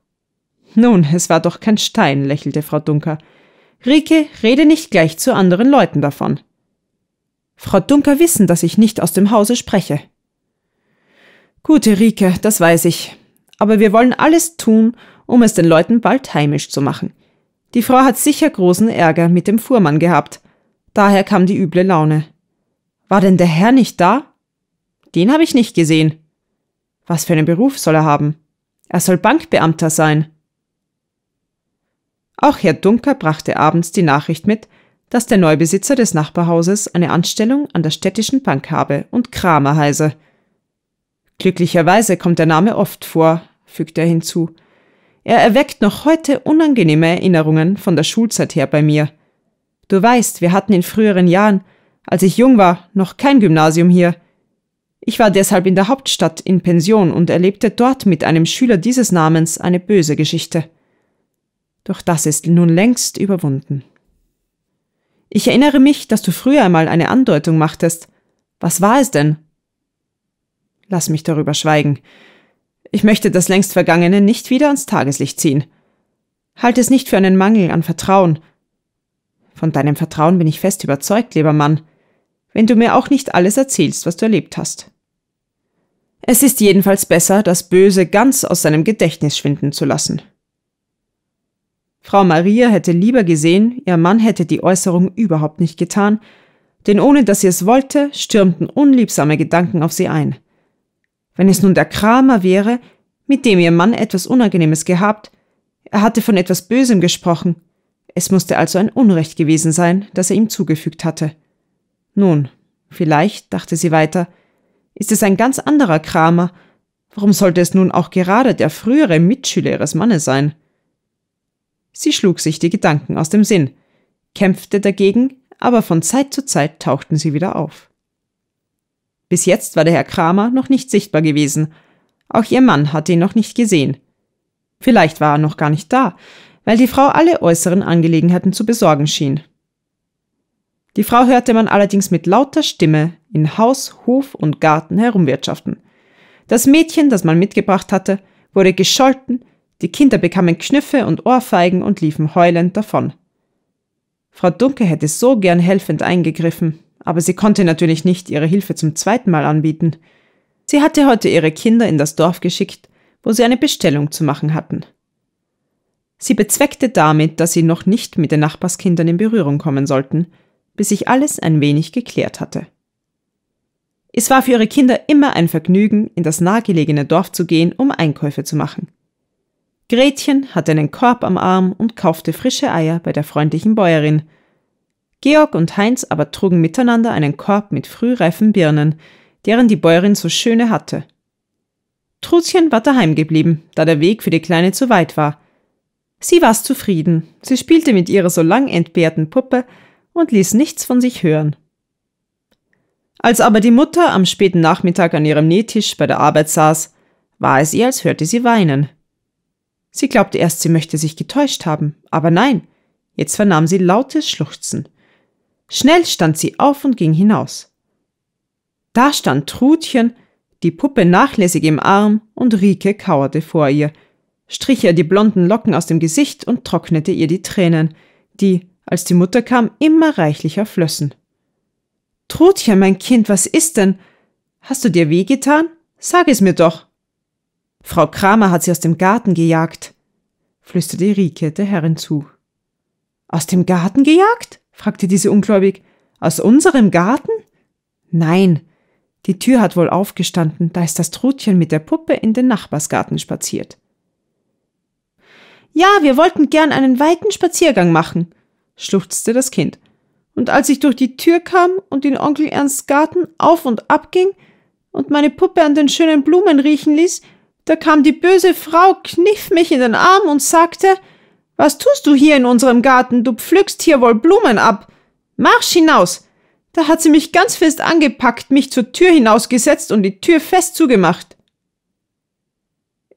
Nun, es war doch kein Stein, lächelte Frau Dunker. Rike, rede nicht gleich zu anderen Leuten davon. Frau Dunker wissen, dass ich nicht aus dem Hause spreche. Gute Rike, das weiß ich. Aber wir wollen alles tun, um es den Leuten bald heimisch zu machen. Die Frau hat sicher großen Ärger mit dem Fuhrmann gehabt. Daher kam die üble Laune. War denn der Herr nicht da? Den habe ich nicht gesehen. Was für einen Beruf soll er haben? Er soll Bankbeamter sein. Auch Herr Dunker brachte abends die Nachricht mit, dass der Neubesitzer des Nachbarhauses eine Anstellung an der städtischen Bank habe und Kramer heiße. Glücklicherweise kommt der Name oft vor, fügte er hinzu. Er erweckt noch heute unangenehme Erinnerungen von der Schulzeit her bei mir. Du weißt, wir hatten in früheren Jahren als ich jung war, noch kein Gymnasium hier. Ich war deshalb in der Hauptstadt in Pension und erlebte dort mit einem Schüler dieses Namens eine böse Geschichte. Doch das ist nun längst überwunden. Ich erinnere mich, dass du früher einmal eine Andeutung machtest. Was war es denn? Lass mich darüber schweigen. Ich möchte das längst Vergangene nicht wieder ans Tageslicht ziehen. Halt es nicht für einen Mangel an Vertrauen. Von deinem Vertrauen bin ich fest überzeugt, lieber Mann wenn du mir auch nicht alles erzählst, was du erlebt hast. Es ist jedenfalls besser, das Böse ganz aus seinem Gedächtnis schwinden zu lassen. Frau Maria hätte lieber gesehen, ihr Mann hätte die Äußerung überhaupt nicht getan, denn ohne dass sie es wollte, stürmten unliebsame Gedanken auf sie ein. Wenn es nun der Kramer wäre, mit dem ihr Mann etwas Unangenehmes gehabt, er hatte von etwas Bösem gesprochen, es musste also ein Unrecht gewesen sein, das er ihm zugefügt hatte. Nun, vielleicht, dachte sie weiter, ist es ein ganz anderer Kramer. Warum sollte es nun auch gerade der frühere Mitschüler ihres Mannes sein? Sie schlug sich die Gedanken aus dem Sinn, kämpfte dagegen, aber von Zeit zu Zeit tauchten sie wieder auf. Bis jetzt war der Herr Kramer noch nicht sichtbar gewesen. Auch ihr Mann hatte ihn noch nicht gesehen. Vielleicht war er noch gar nicht da, weil die Frau alle äußeren Angelegenheiten zu besorgen schien. Die Frau hörte man allerdings mit lauter Stimme in Haus, Hof und Garten herumwirtschaften. Das Mädchen, das man mitgebracht hatte, wurde gescholten, die Kinder bekamen Knüffe und Ohrfeigen und liefen heulend davon. Frau Dunke hätte so gern helfend eingegriffen, aber sie konnte natürlich nicht ihre Hilfe zum zweiten Mal anbieten. Sie hatte heute ihre Kinder in das Dorf geschickt, wo sie eine Bestellung zu machen hatten. Sie bezweckte damit, dass sie noch nicht mit den Nachbarskindern in Berührung kommen sollten – bis sich alles ein wenig geklärt hatte. Es war für ihre Kinder immer ein Vergnügen, in das nahegelegene Dorf zu gehen, um Einkäufe zu machen. Gretchen hatte einen Korb am Arm und kaufte frische Eier bei der freundlichen Bäuerin. Georg und Heinz aber trugen miteinander einen Korb mit frühreifen Birnen, deren die Bäuerin so schöne hatte. Trutchen war daheim geblieben, da der Weg für die Kleine zu weit war. Sie war zufrieden. Sie spielte mit ihrer so lang entbehrten Puppe, und ließ nichts von sich hören. Als aber die Mutter am späten Nachmittag an ihrem Nähtisch bei der Arbeit saß, war es ihr, als hörte sie weinen. Sie glaubte erst, sie möchte sich getäuscht haben, aber nein, jetzt vernahm sie lautes Schluchzen. Schnell stand sie auf und ging hinaus. Da stand Trutchen, die Puppe nachlässig im Arm, und Rike kauerte vor ihr, strich ihr die blonden Locken aus dem Gesicht und trocknete ihr die Tränen, die, als die Mutter kam, immer reichlicher flössen. Trutchen, mein Kind, was ist denn? Hast du dir weh getan? Sag es mir doch. Frau Kramer hat sie aus dem Garten gejagt, flüsterte Rike der Herrin zu. Aus dem Garten gejagt? fragte diese ungläubig. Aus unserem Garten? Nein. Die Tür hat wohl aufgestanden, da ist das Trutchen mit der Puppe in den Nachbarsgarten spaziert. Ja, wir wollten gern einen weiten Spaziergang machen, schluchzte das Kind. Und als ich durch die Tür kam und in Onkel Ernsts Garten auf und ab ging und meine Puppe an den schönen Blumen riechen ließ, da kam die böse Frau, kniff mich in den Arm und sagte, was tust du hier in unserem Garten? Du pflückst hier wohl Blumen ab. Marsch hinaus! Da hat sie mich ganz fest angepackt, mich zur Tür hinausgesetzt und die Tür fest zugemacht.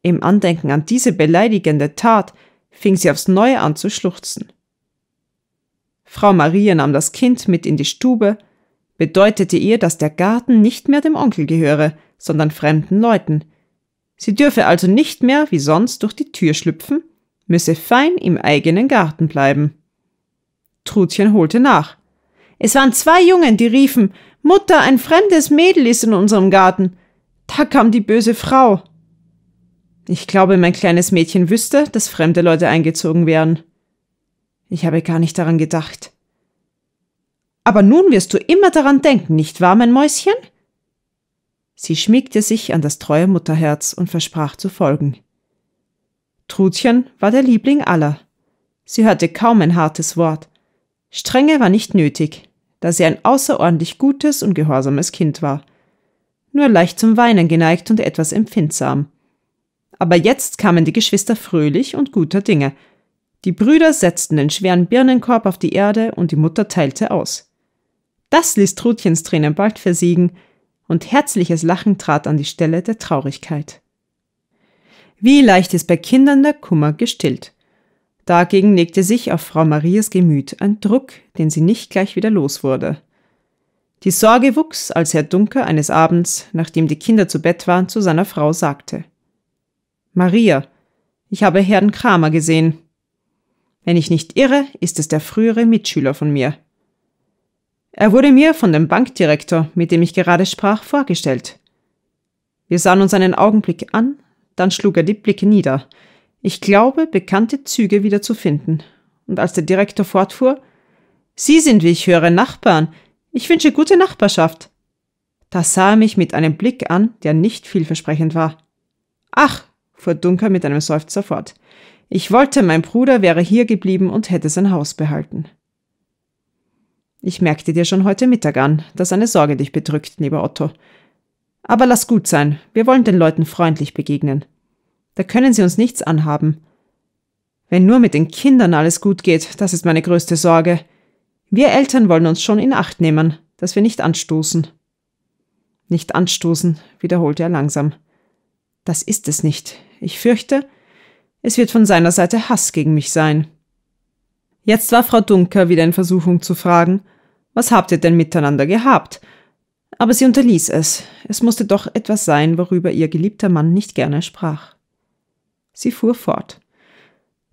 Im Andenken an diese beleidigende Tat fing sie aufs Neue an zu schluchzen. Frau Maria nahm das Kind mit in die Stube, bedeutete ihr, dass der Garten nicht mehr dem Onkel gehöre, sondern fremden Leuten. Sie dürfe also nicht mehr wie sonst durch die Tür schlüpfen, müsse fein im eigenen Garten bleiben. Trutchen holte nach. Es waren zwei Jungen, die riefen, Mutter, ein fremdes Mädel ist in unserem Garten. Da kam die böse Frau. Ich glaube, mein kleines Mädchen wüsste, dass fremde Leute eingezogen wären. Ich habe gar nicht daran gedacht. Aber nun wirst du immer daran denken, nicht wahr, mein Mäuschen? Sie schmiegte sich an das treue Mutterherz und versprach zu folgen. Trutchen war der Liebling aller. Sie hörte kaum ein hartes Wort. Strenge war nicht nötig, da sie ein außerordentlich gutes und gehorsames Kind war. Nur leicht zum Weinen geneigt und etwas empfindsam. Aber jetzt kamen die Geschwister fröhlich und guter Dinge die Brüder setzten den schweren Birnenkorb auf die Erde und die Mutter teilte aus. Das ließ Trutchens Tränen bald versiegen, und herzliches Lachen trat an die Stelle der Traurigkeit. Wie leicht ist bei Kindern der Kummer gestillt. Dagegen legte sich auf Frau Marias Gemüt ein Druck, den sie nicht gleich wieder los wurde. Die Sorge wuchs, als Herr Dunker eines Abends, nachdem die Kinder zu Bett waren, zu seiner Frau sagte Maria, ich habe Herrn Kramer gesehen. Wenn ich nicht irre, ist es der frühere Mitschüler von mir. Er wurde mir von dem Bankdirektor, mit dem ich gerade sprach, vorgestellt. Wir sahen uns einen Augenblick an, dann schlug er die Blicke nieder. Ich glaube, bekannte Züge wieder zu finden. Und als der Direktor fortfuhr, Sie sind, wie ich höre, Nachbarn. Ich wünsche gute Nachbarschaft. Da sah er mich mit einem Blick an, der nicht vielversprechend war. Ach, fuhr Dunker mit einem Seufzer fort. Ich wollte, mein Bruder wäre hier geblieben und hätte sein Haus behalten. Ich merkte dir schon heute Mittag an, dass eine Sorge dich bedrückt, lieber Otto. Aber lass gut sein, wir wollen den Leuten freundlich begegnen. Da können sie uns nichts anhaben. Wenn nur mit den Kindern alles gut geht, das ist meine größte Sorge. Wir Eltern wollen uns schon in Acht nehmen, dass wir nicht anstoßen. Nicht anstoßen, wiederholte er langsam. Das ist es nicht. Ich fürchte, es wird von seiner Seite Hass gegen mich sein. Jetzt war Frau Dunker wieder in Versuchung zu fragen, was habt ihr denn miteinander gehabt? Aber sie unterließ es. Es musste doch etwas sein, worüber ihr geliebter Mann nicht gerne sprach. Sie fuhr fort.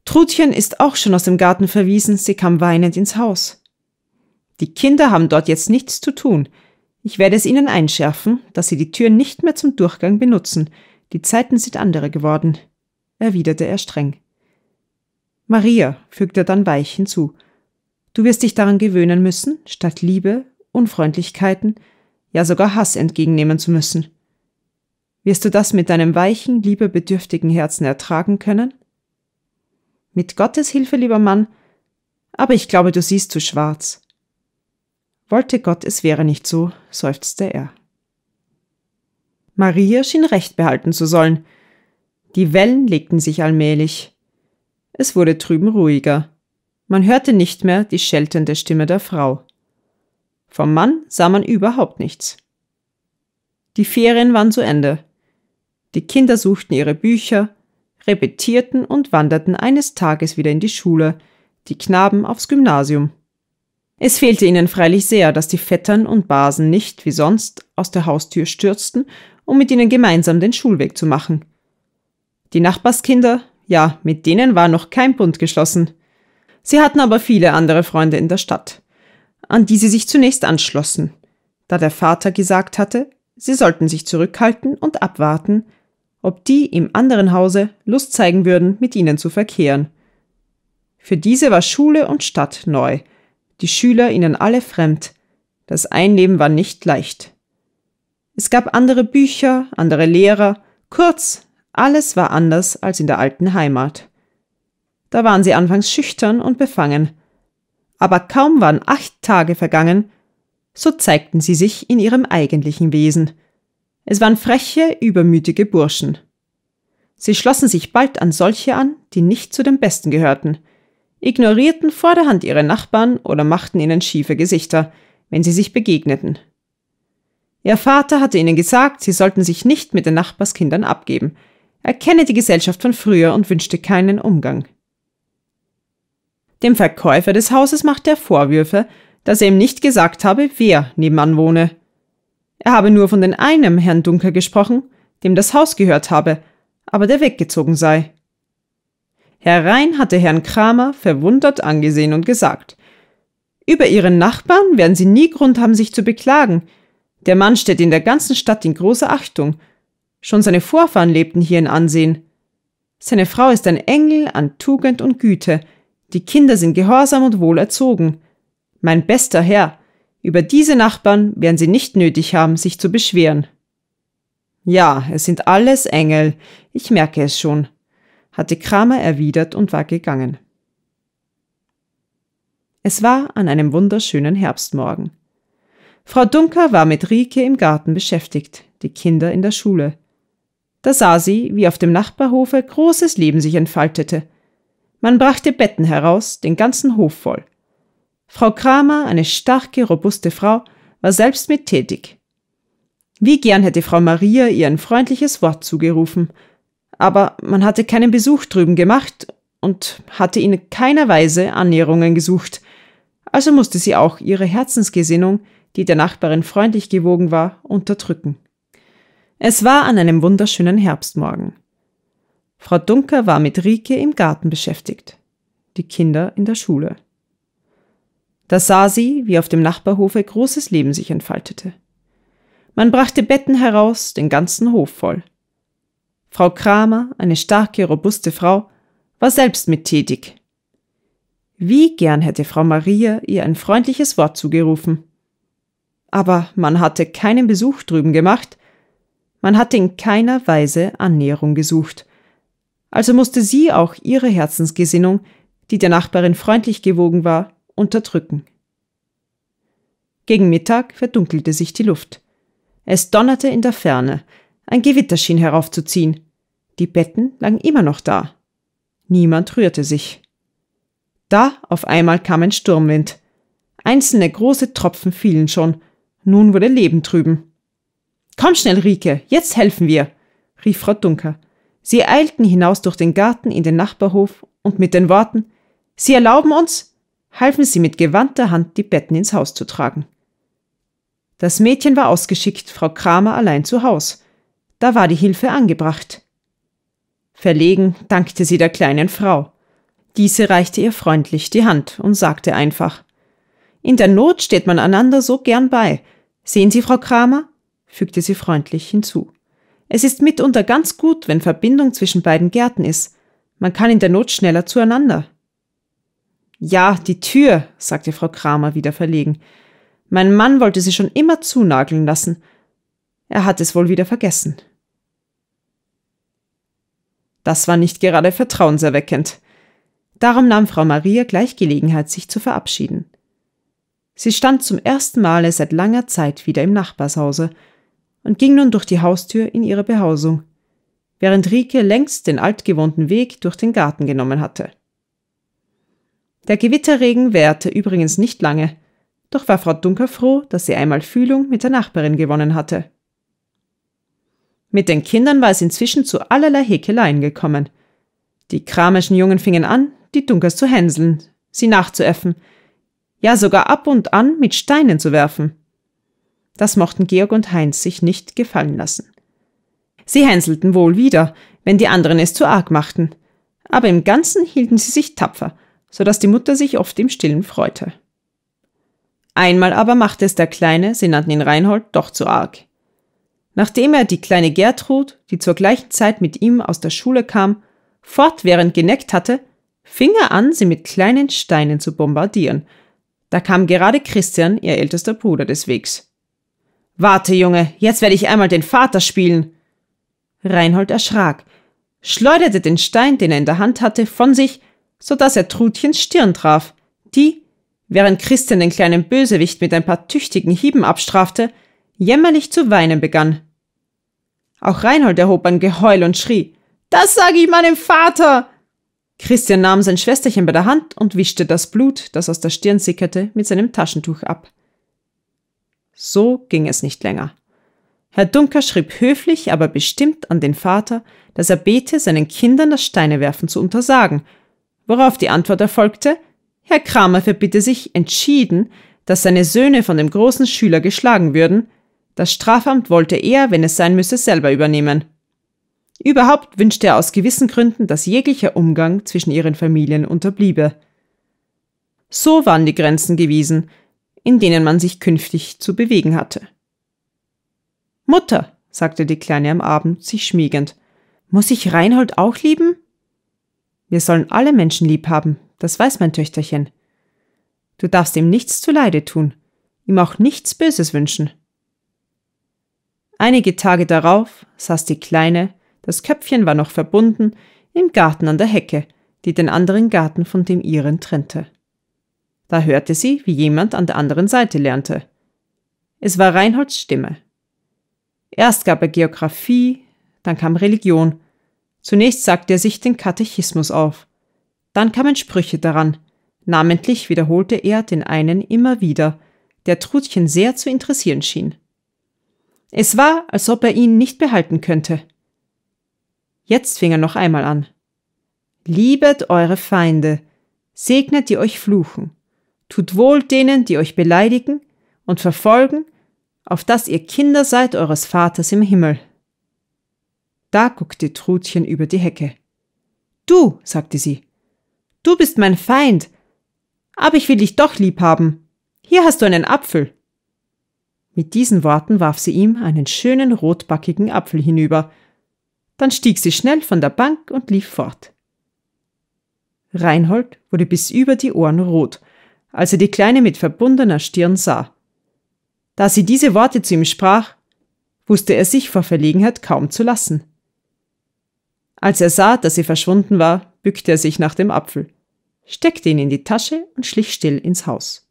Trutchen ist auch schon aus dem Garten verwiesen, sie kam weinend ins Haus. Die Kinder haben dort jetzt nichts zu tun. Ich werde es ihnen einschärfen, dass sie die Tür nicht mehr zum Durchgang benutzen. Die Zeiten sind andere geworden erwiderte er streng. Maria, fügte er dann weich hinzu, du wirst dich daran gewöhnen müssen, statt Liebe, Unfreundlichkeiten, ja sogar Hass entgegennehmen zu müssen. Wirst du das mit deinem weichen, liebebedürftigen Herzen ertragen können? Mit Gottes Hilfe, lieber Mann, aber ich glaube, du siehst zu schwarz. Wollte Gott, es wäre nicht so, seufzte er. Maria schien recht behalten zu sollen, die Wellen legten sich allmählich. Es wurde drüben ruhiger. Man hörte nicht mehr die scheltende Stimme der Frau. Vom Mann sah man überhaupt nichts. Die Ferien waren zu Ende. Die Kinder suchten ihre Bücher, repetierten und wanderten eines Tages wieder in die Schule, die Knaben aufs Gymnasium. Es fehlte ihnen freilich sehr, dass die Vettern und Basen nicht, wie sonst, aus der Haustür stürzten, um mit ihnen gemeinsam den Schulweg zu machen. Die Nachbarskinder, ja, mit denen war noch kein Bund geschlossen. Sie hatten aber viele andere Freunde in der Stadt, an die sie sich zunächst anschlossen. Da der Vater gesagt hatte, sie sollten sich zurückhalten und abwarten, ob die im anderen Hause Lust zeigen würden, mit ihnen zu verkehren. Für diese war Schule und Stadt neu, die Schüler ihnen alle fremd. Das Einleben war nicht leicht. Es gab andere Bücher, andere Lehrer, kurz, alles war anders als in der alten Heimat. Da waren sie anfangs schüchtern und befangen. Aber kaum waren acht Tage vergangen, so zeigten sie sich in ihrem eigentlichen Wesen. Es waren freche, übermütige Burschen. Sie schlossen sich bald an solche an, die nicht zu den Besten gehörten, ignorierten vorderhand ihre Nachbarn oder machten ihnen schiefe Gesichter, wenn sie sich begegneten. Ihr Vater hatte ihnen gesagt, sie sollten sich nicht mit den Nachbarskindern abgeben, er kenne die Gesellschaft von früher und wünschte keinen Umgang. Dem Verkäufer des Hauses machte er Vorwürfe, dass er ihm nicht gesagt habe, wer nebenan wohne. Er habe nur von den einem Herrn Dunker gesprochen, dem das Haus gehört habe, aber der weggezogen sei. Herr Rhein hatte Herrn Kramer verwundert angesehen und gesagt, über ihren Nachbarn werden sie nie Grund haben, sich zu beklagen. Der Mann steht in der ganzen Stadt in großer Achtung Schon seine Vorfahren lebten hier in Ansehen. Seine Frau ist ein Engel an Tugend und Güte, die Kinder sind gehorsam und wohl erzogen. Mein bester Herr, über diese Nachbarn werden sie nicht nötig haben, sich zu beschweren. Ja, es sind alles Engel, ich merke es schon, hatte Kramer erwidert und war gegangen. Es war an einem wunderschönen Herbstmorgen. Frau Dunker war mit Rike im Garten beschäftigt, die Kinder in der Schule. Da sah sie, wie auf dem Nachbarhofe großes Leben sich entfaltete. Man brachte Betten heraus, den ganzen Hof voll. Frau Kramer, eine starke, robuste Frau, war selbst mit tätig. Wie gern hätte Frau Maria ihr ein freundliches Wort zugerufen, aber man hatte keinen Besuch drüben gemacht und hatte in keiner Weise Annäherungen gesucht, also musste sie auch ihre Herzensgesinnung, die der Nachbarin freundlich gewogen war, unterdrücken. Es war an einem wunderschönen Herbstmorgen. Frau Dunker war mit Rike im Garten beschäftigt, die Kinder in der Schule. Da sah sie, wie auf dem Nachbarhofe großes Leben sich entfaltete. Man brachte Betten heraus, den ganzen Hof voll. Frau Kramer, eine starke, robuste Frau, war selbst mit tätig. Wie gern hätte Frau Maria ihr ein freundliches Wort zugerufen. Aber man hatte keinen Besuch drüben gemacht, man hatte in keiner Weise Annäherung gesucht. Also musste sie auch ihre Herzensgesinnung, die der Nachbarin freundlich gewogen war, unterdrücken. Gegen Mittag verdunkelte sich die Luft. Es donnerte in der Ferne. Ein Gewitter schien heraufzuziehen. Die Betten lagen immer noch da. Niemand rührte sich. Da auf einmal kam ein Sturmwind. Einzelne große Tropfen fielen schon. Nun wurde Leben drüben. Komm schnell, Rike, jetzt helfen wir, rief Frau Dunker. Sie eilten hinaus durch den Garten in den Nachbarhof und mit den Worten Sie erlauben uns, halfen sie mit gewandter Hand die Betten ins Haus zu tragen. Das Mädchen war ausgeschickt, Frau Kramer allein zu Haus. Da war die Hilfe angebracht. Verlegen dankte sie der kleinen Frau. Diese reichte ihr freundlich die Hand und sagte einfach In der Not steht man einander so gern bei. Sehen Sie, Frau Kramer, fügte sie freundlich hinzu. Es ist mitunter ganz gut, wenn Verbindung zwischen beiden Gärten ist. Man kann in der Not schneller zueinander. Ja, die Tür, sagte Frau Kramer wieder verlegen. Mein Mann wollte sie schon immer zunageln lassen. Er hat es wohl wieder vergessen. Das war nicht gerade vertrauenserweckend. Darum nahm Frau Maria gleich Gelegenheit, sich zu verabschieden. Sie stand zum ersten Male seit langer Zeit wieder im Nachbarshause und ging nun durch die Haustür in ihre Behausung, während Rike längst den altgewohnten Weg durch den Garten genommen hatte. Der Gewitterregen währte übrigens nicht lange, doch war Frau Dunker froh, dass sie einmal Fühlung mit der Nachbarin gewonnen hatte. Mit den Kindern war es inzwischen zu allerlei Häkeleien gekommen. Die kramischen Jungen fingen an, die Dunkers zu hänseln, sie nachzuäffen, ja sogar ab und an mit Steinen zu werfen. Das mochten Georg und Heinz sich nicht gefallen lassen. Sie hänselten wohl wieder, wenn die anderen es zu arg machten, aber im Ganzen hielten sie sich tapfer, so dass die Mutter sich oft im Stillen freute. Einmal aber machte es der Kleine, sie nannten ihn Reinhold, doch zu arg. Nachdem er die kleine Gertrud, die zur gleichen Zeit mit ihm aus der Schule kam, fortwährend geneckt hatte, fing er an, sie mit kleinen Steinen zu bombardieren. Da kam gerade Christian, ihr ältester Bruder, des Wegs. Warte, Junge, jetzt werde ich einmal den Vater spielen. Reinhold erschrak, schleuderte den Stein, den er in der Hand hatte, von sich, so dass er Trutchens Stirn traf, die, während Christian den kleinen Bösewicht mit ein paar tüchtigen Hieben abstrafte, jämmerlich zu weinen begann. Auch Reinhold erhob ein Geheul und schrie, Das sage ich meinem Vater! Christian nahm sein Schwesterchen bei der Hand und wischte das Blut, das aus der Stirn sickerte, mit seinem Taschentuch ab. So ging es nicht länger. Herr Dunker schrieb höflich, aber bestimmt an den Vater, dass er bete, seinen Kindern das Steinewerfen zu untersagen, worauf die Antwort erfolgte, Herr Kramer verbitte sich entschieden, dass seine Söhne von dem großen Schüler geschlagen würden, das Strafamt wollte er, wenn es sein müsse, selber übernehmen. Überhaupt wünschte er aus gewissen Gründen, dass jeglicher Umgang zwischen ihren Familien unterbliebe. So waren die Grenzen gewiesen, in denen man sich künftig zu bewegen hatte. Mutter, sagte die Kleine am Abend, sich schmiegend, muss ich Reinhold auch lieben? Wir sollen alle Menschen lieb haben, das weiß mein Töchterchen. Du darfst ihm nichts zuleide tun, ihm auch nichts Böses wünschen. Einige Tage darauf saß die Kleine, das Köpfchen war noch verbunden, im Garten an der Hecke, die den anderen Garten von dem ihren trennte. Da hörte sie, wie jemand an der anderen Seite lernte. Es war Reinholds Stimme. Erst gab er Geographie, dann kam Religion. Zunächst sagte er sich den Katechismus auf. Dann kamen Sprüche daran. Namentlich wiederholte er den einen immer wieder, der Trutchen sehr zu interessieren schien. Es war, als ob er ihn nicht behalten könnte. Jetzt fing er noch einmal an. Liebet eure Feinde, segnet die euch fluchen, Tut wohl denen, die euch beleidigen und verfolgen, auf dass ihr Kinder seid eures Vaters im Himmel. Da guckte Trutchen über die Hecke. Du, sagte sie, du bist mein Feind, aber ich will dich doch lieb haben. Hier hast du einen Apfel. Mit diesen Worten warf sie ihm einen schönen rotbackigen Apfel hinüber. Dann stieg sie schnell von der Bank und lief fort. Reinhold wurde bis über die Ohren rot als er die Kleine mit verbundener Stirn sah. Da sie diese Worte zu ihm sprach, wusste er sich vor Verlegenheit kaum zu lassen. Als er sah, dass sie verschwunden war, bückte er sich nach dem Apfel, steckte ihn in die Tasche und schlich still ins Haus.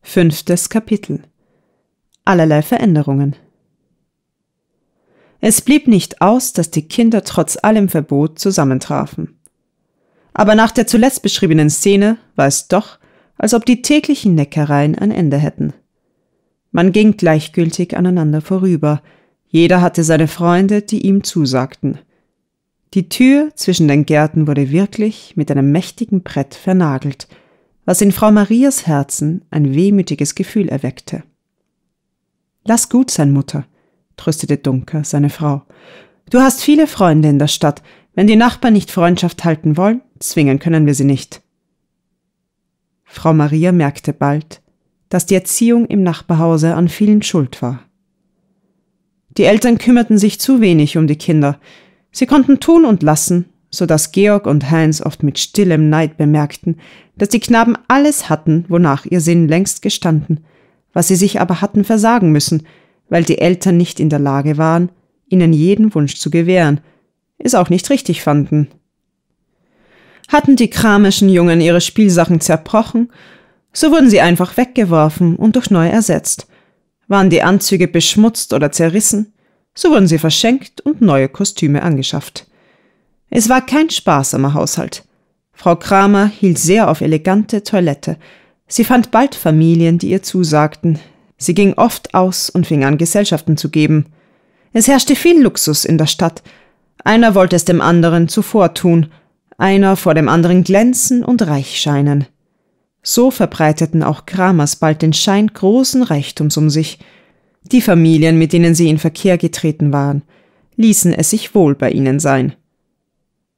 Fünftes Kapitel Allerlei Veränderungen es blieb nicht aus, dass die Kinder trotz allem Verbot zusammentrafen. Aber nach der zuletzt beschriebenen Szene war es doch, als ob die täglichen Neckereien ein Ende hätten. Man ging gleichgültig aneinander vorüber, jeder hatte seine Freunde, die ihm zusagten. Die Tür zwischen den Gärten wurde wirklich mit einem mächtigen Brett vernagelt, was in Frau Marias Herzen ein wehmütiges Gefühl erweckte. Lass gut sein, Mutter, tröstete Dunker seine Frau. Du hast viele Freunde in der Stadt. Wenn die Nachbarn nicht Freundschaft halten wollen, zwingen können wir sie nicht. Frau Maria merkte bald, dass die Erziehung im Nachbarhause an vielen schuld war. Die Eltern kümmerten sich zu wenig um die Kinder. Sie konnten tun und lassen, so dass Georg und Heinz oft mit stillem Neid bemerkten, dass die Knaben alles hatten, wonach ihr Sinn längst gestanden, was sie sich aber hatten versagen müssen, weil die Eltern nicht in der Lage waren, ihnen jeden Wunsch zu gewähren, es auch nicht richtig fanden. Hatten die kramischen Jungen ihre Spielsachen zerbrochen, so wurden sie einfach weggeworfen und durch neu ersetzt. Waren die Anzüge beschmutzt oder zerrissen, so wurden sie verschenkt und neue Kostüme angeschafft. Es war kein sparsamer Haushalt. Frau Kramer hielt sehr auf elegante Toilette. Sie fand bald Familien, die ihr zusagten, Sie ging oft aus und fing an, Gesellschaften zu geben. Es herrschte viel Luxus in der Stadt. Einer wollte es dem anderen zuvor tun, einer vor dem anderen glänzen und reich scheinen. So verbreiteten auch Kramers bald den Schein großen Reichtums um sich. Die Familien, mit denen sie in Verkehr getreten waren, ließen es sich wohl bei ihnen sein.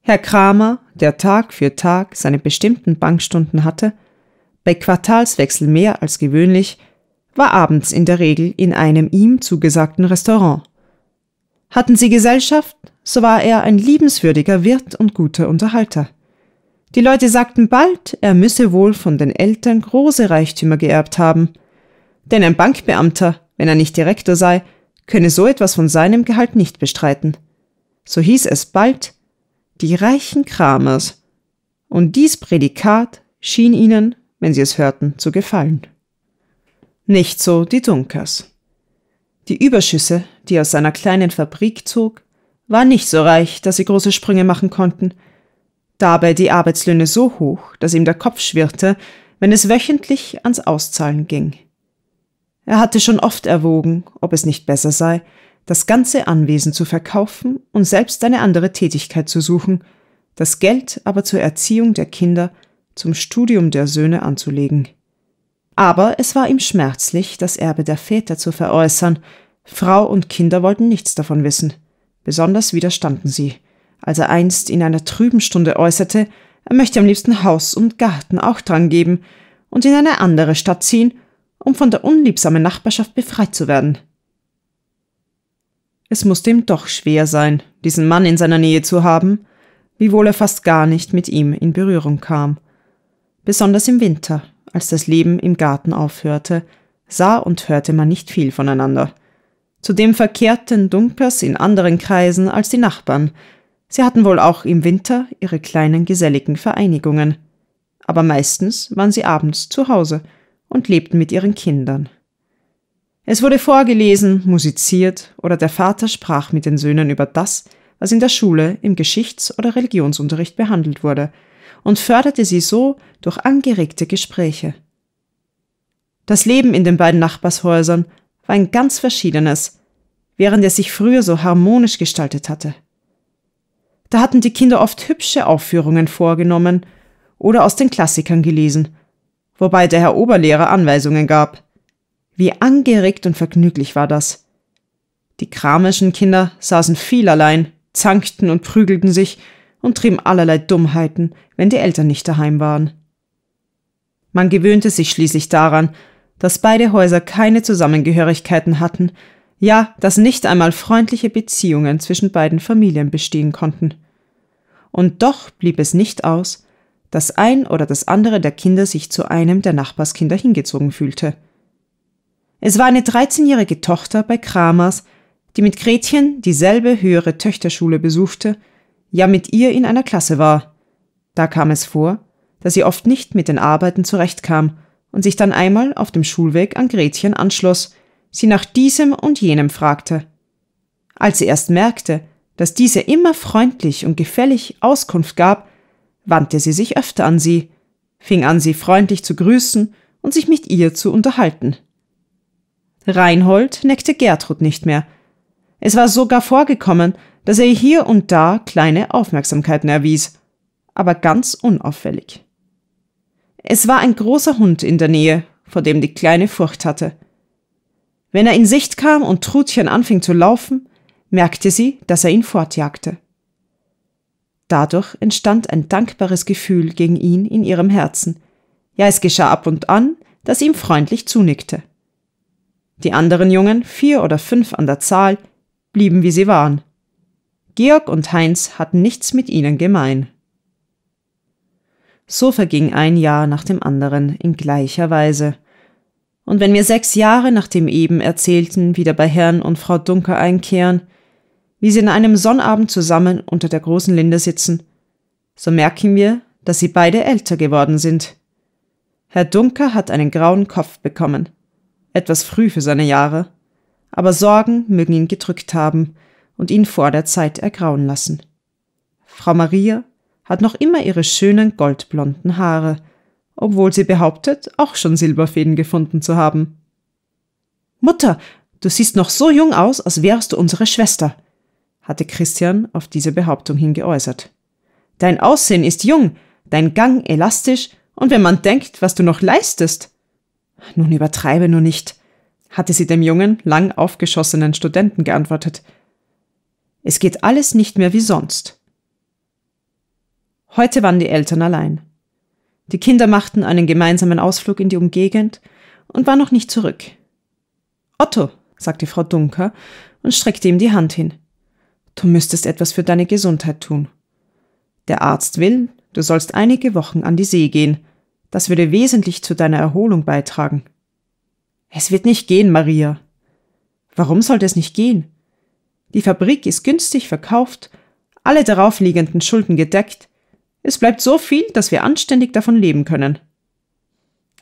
Herr Kramer, der Tag für Tag seine bestimmten Bankstunden hatte, bei Quartalswechsel mehr als gewöhnlich, war abends in der Regel in einem ihm zugesagten Restaurant. Hatten sie Gesellschaft, so war er ein liebenswürdiger Wirt und guter Unterhalter. Die Leute sagten bald, er müsse wohl von den Eltern große Reichtümer geerbt haben. Denn ein Bankbeamter, wenn er nicht Direktor sei, könne so etwas von seinem Gehalt nicht bestreiten. So hieß es bald, die reichen Kramers. Und dies Prädikat schien ihnen, wenn sie es hörten, zu gefallen. Nicht so die Dunkers. Die Überschüsse, die aus seiner kleinen Fabrik zog, waren nicht so reich, dass sie große Sprünge machen konnten, dabei die Arbeitslöhne so hoch, dass ihm der Kopf schwirrte, wenn es wöchentlich ans Auszahlen ging. Er hatte schon oft erwogen, ob es nicht besser sei, das ganze Anwesen zu verkaufen und selbst eine andere Tätigkeit zu suchen, das Geld aber zur Erziehung der Kinder, zum Studium der Söhne anzulegen. Aber es war ihm schmerzlich, das Erbe der Väter zu veräußern. Frau und Kinder wollten nichts davon wissen. Besonders widerstanden sie. Als er einst in einer trüben Stunde äußerte, er möchte am liebsten Haus und Garten auch dran geben und in eine andere Stadt ziehen, um von der unliebsamen Nachbarschaft befreit zu werden. Es musste ihm doch schwer sein, diesen Mann in seiner Nähe zu haben, wiewohl er fast gar nicht mit ihm in Berührung kam. Besonders im Winter, als das Leben im Garten aufhörte, sah und hörte man nicht viel voneinander. Zudem verkehrten Dunkers in anderen Kreisen als die Nachbarn. Sie hatten wohl auch im Winter ihre kleinen geselligen Vereinigungen. Aber meistens waren sie abends zu Hause und lebten mit ihren Kindern. Es wurde vorgelesen, musiziert oder der Vater sprach mit den Söhnen über das, was in der Schule im Geschichts- oder Religionsunterricht behandelt wurde – und förderte sie so durch angeregte Gespräche. Das Leben in den beiden Nachbarshäusern war ein ganz verschiedenes, während es sich früher so harmonisch gestaltet hatte. Da hatten die Kinder oft hübsche Aufführungen vorgenommen oder aus den Klassikern gelesen, wobei der Herr Oberlehrer Anweisungen gab. Wie angeregt und vergnüglich war das. Die kramischen Kinder saßen viel allein, zankten und prügelten sich, und trieben allerlei Dummheiten, wenn die Eltern nicht daheim waren. Man gewöhnte sich schließlich daran, dass beide Häuser keine Zusammengehörigkeiten hatten, ja, dass nicht einmal freundliche Beziehungen zwischen beiden Familien bestehen konnten. Und doch blieb es nicht aus, dass ein oder das andere der Kinder sich zu einem der Nachbarskinder hingezogen fühlte. Es war eine 13-jährige Tochter bei Kramers, die mit Gretchen dieselbe höhere Töchterschule besuchte ja mit ihr in einer Klasse war. Da kam es vor, dass sie oft nicht mit den Arbeiten zurechtkam und sich dann einmal auf dem Schulweg an Gretchen anschloss, sie nach diesem und jenem fragte. Als sie erst merkte, dass diese immer freundlich und gefällig Auskunft gab, wandte sie sich öfter an sie, fing an, sie freundlich zu grüßen und sich mit ihr zu unterhalten. Reinhold neckte Gertrud nicht mehr. Es war sogar vorgekommen, dass er hier und da kleine Aufmerksamkeiten erwies, aber ganz unauffällig. Es war ein großer Hund in der Nähe, vor dem die Kleine Furcht hatte. Wenn er in Sicht kam und Trutchen anfing zu laufen, merkte sie, dass er ihn fortjagte. Dadurch entstand ein dankbares Gefühl gegen ihn in ihrem Herzen. Ja, es geschah ab und an, dass ihm freundlich zunickte. Die anderen Jungen, vier oder fünf an der Zahl, blieben wie sie waren. Georg und Heinz hatten nichts mit ihnen gemein. So verging ein Jahr nach dem anderen in gleicher Weise. Und wenn wir sechs Jahre nach dem eben Erzählten wieder bei Herrn und Frau Dunker einkehren, wie sie an einem Sonnabend zusammen unter der großen Linde sitzen, so merken wir, dass sie beide älter geworden sind. Herr Dunker hat einen grauen Kopf bekommen, etwas früh für seine Jahre, aber Sorgen mögen ihn gedrückt haben – und ihn vor der Zeit ergrauen lassen. Frau Maria hat noch immer ihre schönen goldblonden Haare, obwohl sie behauptet, auch schon Silberfäden gefunden zu haben. Mutter, du siehst noch so jung aus, als wärst du unsere Schwester, hatte Christian auf diese Behauptung hin geäußert. Dein Aussehen ist jung, dein Gang elastisch, und wenn man denkt, was du noch leistest. Nun übertreibe nur nicht, hatte sie dem jungen, lang aufgeschossenen Studenten geantwortet, es geht alles nicht mehr wie sonst. Heute waren die Eltern allein. Die Kinder machten einen gemeinsamen Ausflug in die Umgegend und waren noch nicht zurück. Otto, sagte Frau Dunker und streckte ihm die Hand hin. Du müsstest etwas für deine Gesundheit tun. Der Arzt will, du sollst einige Wochen an die See gehen. Das würde wesentlich zu deiner Erholung beitragen. Es wird nicht gehen, Maria. Warum sollte es nicht gehen? Die Fabrik ist günstig verkauft, alle daraufliegenden Schulden gedeckt. Es bleibt so viel, dass wir anständig davon leben können.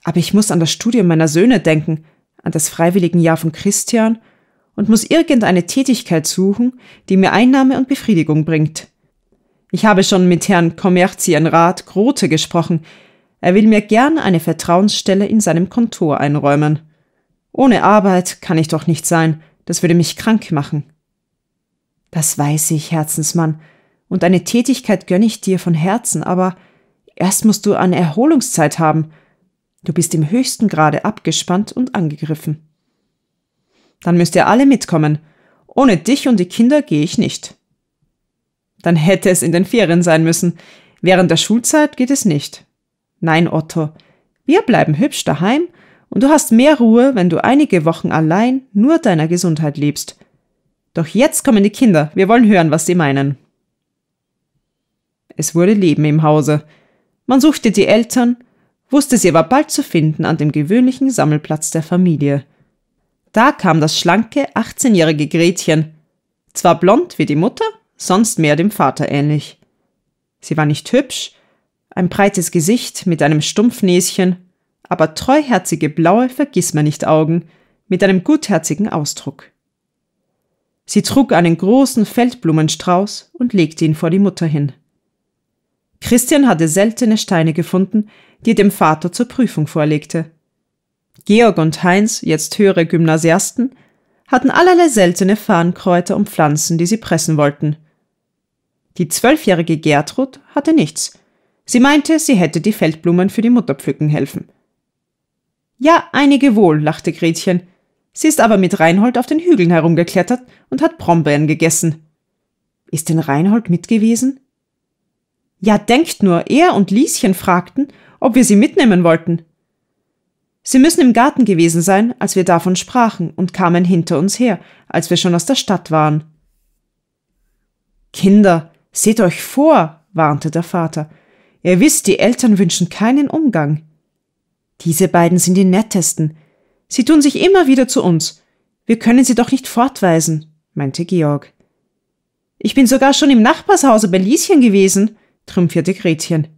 Aber ich muss an das Studium meiner Söhne denken, an das Freiwilligenjahr von Christian und muss irgendeine Tätigkeit suchen, die mir Einnahme und Befriedigung bringt. Ich habe schon mit Herrn Kommerzienrat Grote gesprochen. Er will mir gern eine Vertrauensstelle in seinem Kontor einräumen. Ohne Arbeit kann ich doch nicht sein, das würde mich krank machen. Das weiß ich, Herzensmann, und eine Tätigkeit gönne ich dir von Herzen, aber erst musst du eine Erholungszeit haben. Du bist im höchsten Grade abgespannt und angegriffen. Dann müsst ihr alle mitkommen. Ohne dich und die Kinder gehe ich nicht. Dann hätte es in den Ferien sein müssen. Während der Schulzeit geht es nicht. Nein, Otto, wir bleiben hübsch daheim und du hast mehr Ruhe, wenn du einige Wochen allein nur deiner Gesundheit lebst. Doch jetzt kommen die Kinder, wir wollen hören, was sie meinen. Es wurde Leben im Hause. Man suchte die Eltern, wusste sie aber bald zu finden an dem gewöhnlichen Sammelplatz der Familie. Da kam das schlanke, 18-jährige Gretchen. Zwar blond wie die Mutter, sonst mehr dem Vater ähnlich. Sie war nicht hübsch, ein breites Gesicht mit einem Stumpfnäschen, aber treuherzige blaue Vergissmeinnicht-Augen mit einem gutherzigen Ausdruck. Sie trug einen großen Feldblumenstrauß und legte ihn vor die Mutter hin. Christian hatte seltene Steine gefunden, die er dem Vater zur Prüfung vorlegte. Georg und Heinz, jetzt höhere Gymnasiasten, hatten allerlei seltene Farnkräuter und Pflanzen, die sie pressen wollten. Die zwölfjährige Gertrud hatte nichts. Sie meinte, sie hätte die Feldblumen für die Mutter pflücken helfen. Ja, einige wohl, lachte Gretchen. Sie ist aber mit Reinhold auf den Hügeln herumgeklettert und hat Brombeeren gegessen. Ist denn Reinhold mitgewesen? Ja, denkt nur, er und Lieschen fragten, ob wir sie mitnehmen wollten. Sie müssen im Garten gewesen sein, als wir davon sprachen und kamen hinter uns her, als wir schon aus der Stadt waren. Kinder, seht euch vor, warnte der Vater. Ihr wisst, die Eltern wünschen keinen Umgang. Diese beiden sind die nettesten, Sie tun sich immer wieder zu uns. Wir können sie doch nicht fortweisen, meinte Georg. Ich bin sogar schon im Nachbarshause bei Lieschen gewesen, triumphierte Gretchen.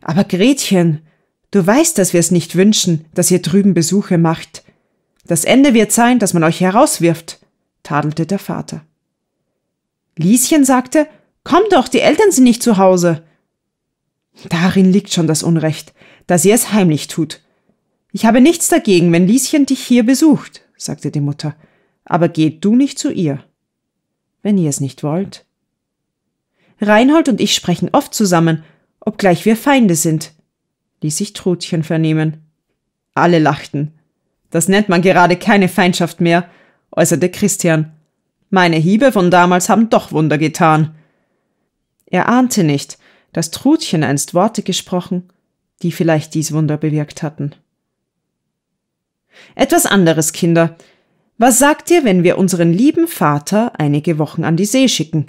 Aber Gretchen, du weißt, dass wir es nicht wünschen, dass ihr drüben Besuche macht. Das Ende wird sein, dass man euch herauswirft, tadelte der Vater. Lieschen sagte, komm doch, die Eltern sind nicht zu Hause. Darin liegt schon das Unrecht, dass ihr es heimlich tut, ich habe nichts dagegen, wenn Lieschen dich hier besucht, sagte die Mutter, aber geh du nicht zu ihr. Wenn ihr es nicht wollt. Reinhold und ich sprechen oft zusammen, obgleich wir Feinde sind, ließ sich Trutchen vernehmen. Alle lachten. Das nennt man gerade keine Feindschaft mehr, äußerte Christian. Meine Hiebe von damals haben doch Wunder getan. Er ahnte nicht, dass Trutchen einst Worte gesprochen, die vielleicht dies Wunder bewirkt hatten. Etwas anderes, Kinder. Was sagt ihr, wenn wir unseren lieben Vater einige Wochen an die See schicken?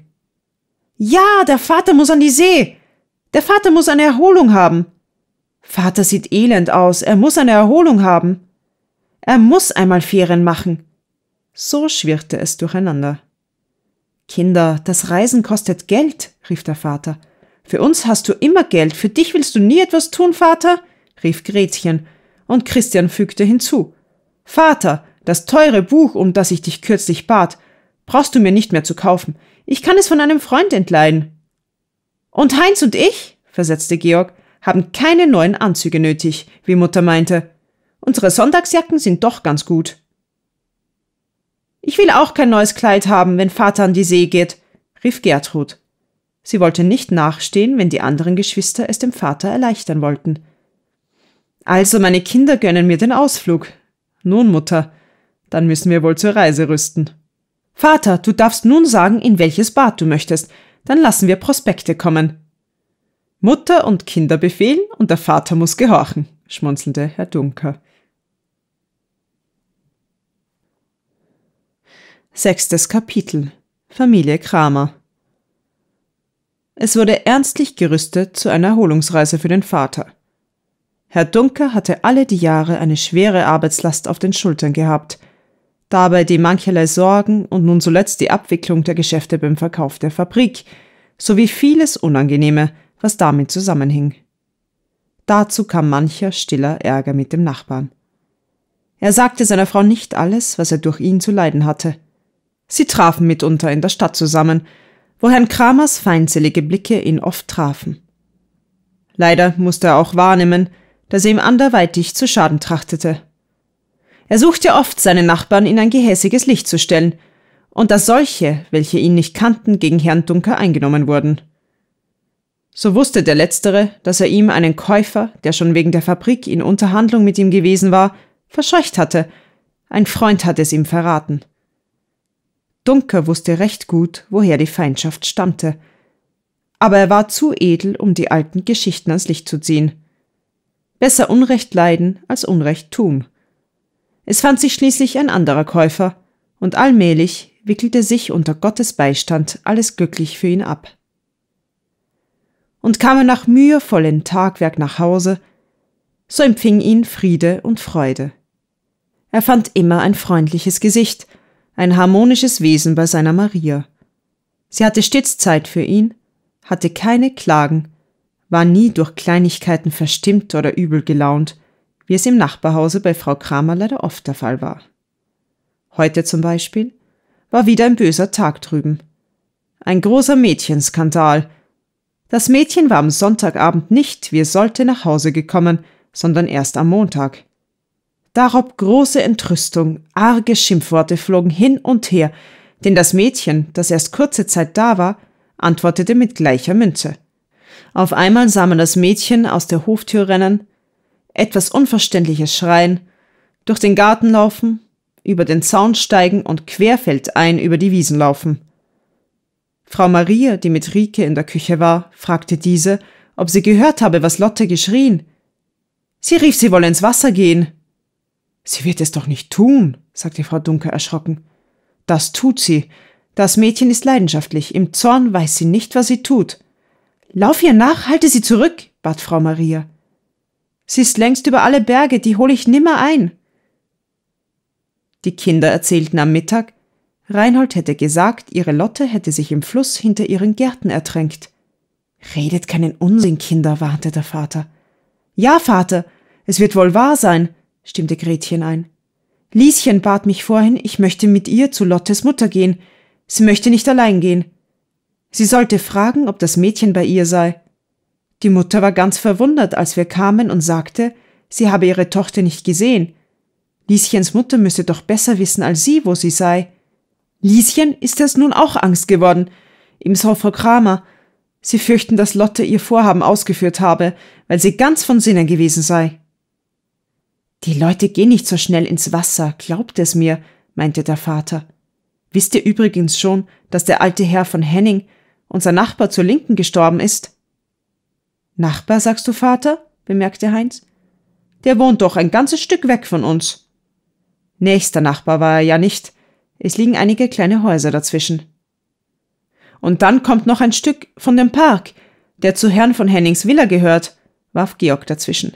Ja, der Vater muss an die See. Der Vater muss eine Erholung haben. Vater sieht elend aus, er muss eine Erholung haben. Er muss einmal Ferien machen. So schwirrte es durcheinander. Kinder, das Reisen kostet Geld, rief der Vater. Für uns hast du immer Geld, für dich willst du nie etwas tun, Vater? rief Gretchen, und Christian fügte hinzu. Vater, das teure Buch, um das ich dich kürzlich bat, brauchst du mir nicht mehr zu kaufen. Ich kann es von einem Freund entleihen. Und Heinz und ich, versetzte Georg, haben keine neuen Anzüge nötig, wie Mutter meinte. Unsere Sonntagsjacken sind doch ganz gut. Ich will auch kein neues Kleid haben, wenn Vater an die See geht, rief Gertrud. Sie wollte nicht nachstehen, wenn die anderen Geschwister es dem Vater erleichtern wollten. Also meine Kinder gönnen mir den Ausflug, nun, Mutter, dann müssen wir wohl zur Reise rüsten. Vater, du darfst nun sagen, in welches Bad du möchtest, dann lassen wir Prospekte kommen. Mutter und Kinder befehlen und der Vater muss gehorchen, schmunzelte Herr Dunker. Sechstes Kapitel Familie Kramer Es wurde ernstlich gerüstet zu einer Erholungsreise für den Vater. Herr Dunker hatte alle die Jahre eine schwere Arbeitslast auf den Schultern gehabt, dabei die mancherlei Sorgen und nun zuletzt die Abwicklung der Geschäfte beim Verkauf der Fabrik, sowie vieles Unangenehme, was damit zusammenhing. Dazu kam mancher stiller Ärger mit dem Nachbarn. Er sagte seiner Frau nicht alles, was er durch ihn zu leiden hatte. Sie trafen mitunter in der Stadt zusammen, wo Herrn Kramers feindselige Blicke ihn oft trafen. Leider musste er auch wahrnehmen, das er ihm anderweitig zu Schaden trachtete. Er suchte oft, seine Nachbarn in ein gehässiges Licht zu stellen, und dass solche, welche ihn nicht kannten, gegen Herrn Dunker eingenommen wurden. So wusste der Letztere, dass er ihm einen Käufer, der schon wegen der Fabrik in Unterhandlung mit ihm gewesen war, verscheucht hatte. Ein Freund hatte es ihm verraten. Dunker wusste recht gut, woher die Feindschaft stammte. Aber er war zu edel, um die alten Geschichten ans Licht zu ziehen. Besser Unrecht leiden als Unrecht tun. Es fand sich schließlich ein anderer Käufer, und allmählich wickelte sich unter Gottes Beistand alles glücklich für ihn ab. Und kam er nach mühevollem Tagwerk nach Hause, so empfing ihn Friede und Freude. Er fand immer ein freundliches Gesicht, ein harmonisches Wesen bei seiner Maria. Sie hatte stets Zeit für ihn, hatte keine Klagen war nie durch Kleinigkeiten verstimmt oder übel gelaunt, wie es im Nachbarhause bei Frau Kramer leider oft der Fall war. Heute zum Beispiel war wieder ein böser Tag drüben. Ein großer Mädchenskandal. Das Mädchen war am Sonntagabend nicht, wie es sollte, nach Hause gekommen, sondern erst am Montag. Darob große Entrüstung, arge Schimpfworte flogen hin und her, denn das Mädchen, das erst kurze Zeit da war, antwortete mit gleicher Münze. Auf einmal sah man das Mädchen aus der Hoftür rennen, etwas Unverständliches schreien, durch den Garten laufen, über den Zaun steigen und querfeldein über die Wiesen laufen. Frau Maria, die mit Rike in der Küche war, fragte diese, ob sie gehört habe, was Lotte geschrien. Sie rief, sie wolle ins Wasser gehen. Sie wird es doch nicht tun, sagte Frau Dunker erschrocken. Das tut sie. Das Mädchen ist leidenschaftlich. Im Zorn weiß sie nicht, was sie tut. Lauf ihr nach, halte sie zurück, bat Frau Maria. Sie ist längst über alle Berge, die hole ich nimmer ein. Die Kinder erzählten am Mittag, Reinhold hätte gesagt, ihre Lotte hätte sich im Fluss hinter ihren Gärten ertränkt. Redet keinen Unsinn, Kinder, warnte der Vater. Ja, Vater, es wird wohl wahr sein, stimmte Gretchen ein. Lieschen bat mich vorhin, ich möchte mit ihr zu Lottes Mutter gehen. Sie möchte nicht allein gehen. Sie sollte fragen, ob das Mädchen bei ihr sei. Die Mutter war ganz verwundert, als wir kamen und sagte, sie habe ihre Tochter nicht gesehen. Lieschens Mutter müsse doch besser wissen als sie, wo sie sei. Lieschen ist es nun auch Angst geworden. Ebenso Frau Kramer. Sie fürchten, dass Lotte ihr Vorhaben ausgeführt habe, weil sie ganz von Sinnen gewesen sei. Die Leute gehen nicht so schnell ins Wasser, glaubt es mir, meinte der Vater. Wisst ihr übrigens schon, dass der alte Herr von Henning unser Nachbar zur Linken gestorben ist. Nachbar, sagst du, Vater? bemerkte Heinz. Der wohnt doch ein ganzes Stück weg von uns. Nächster Nachbar war er ja nicht. Es liegen einige kleine Häuser dazwischen. Und dann kommt noch ein Stück von dem Park, der zu Herrn von Hennings Villa gehört, warf Georg dazwischen.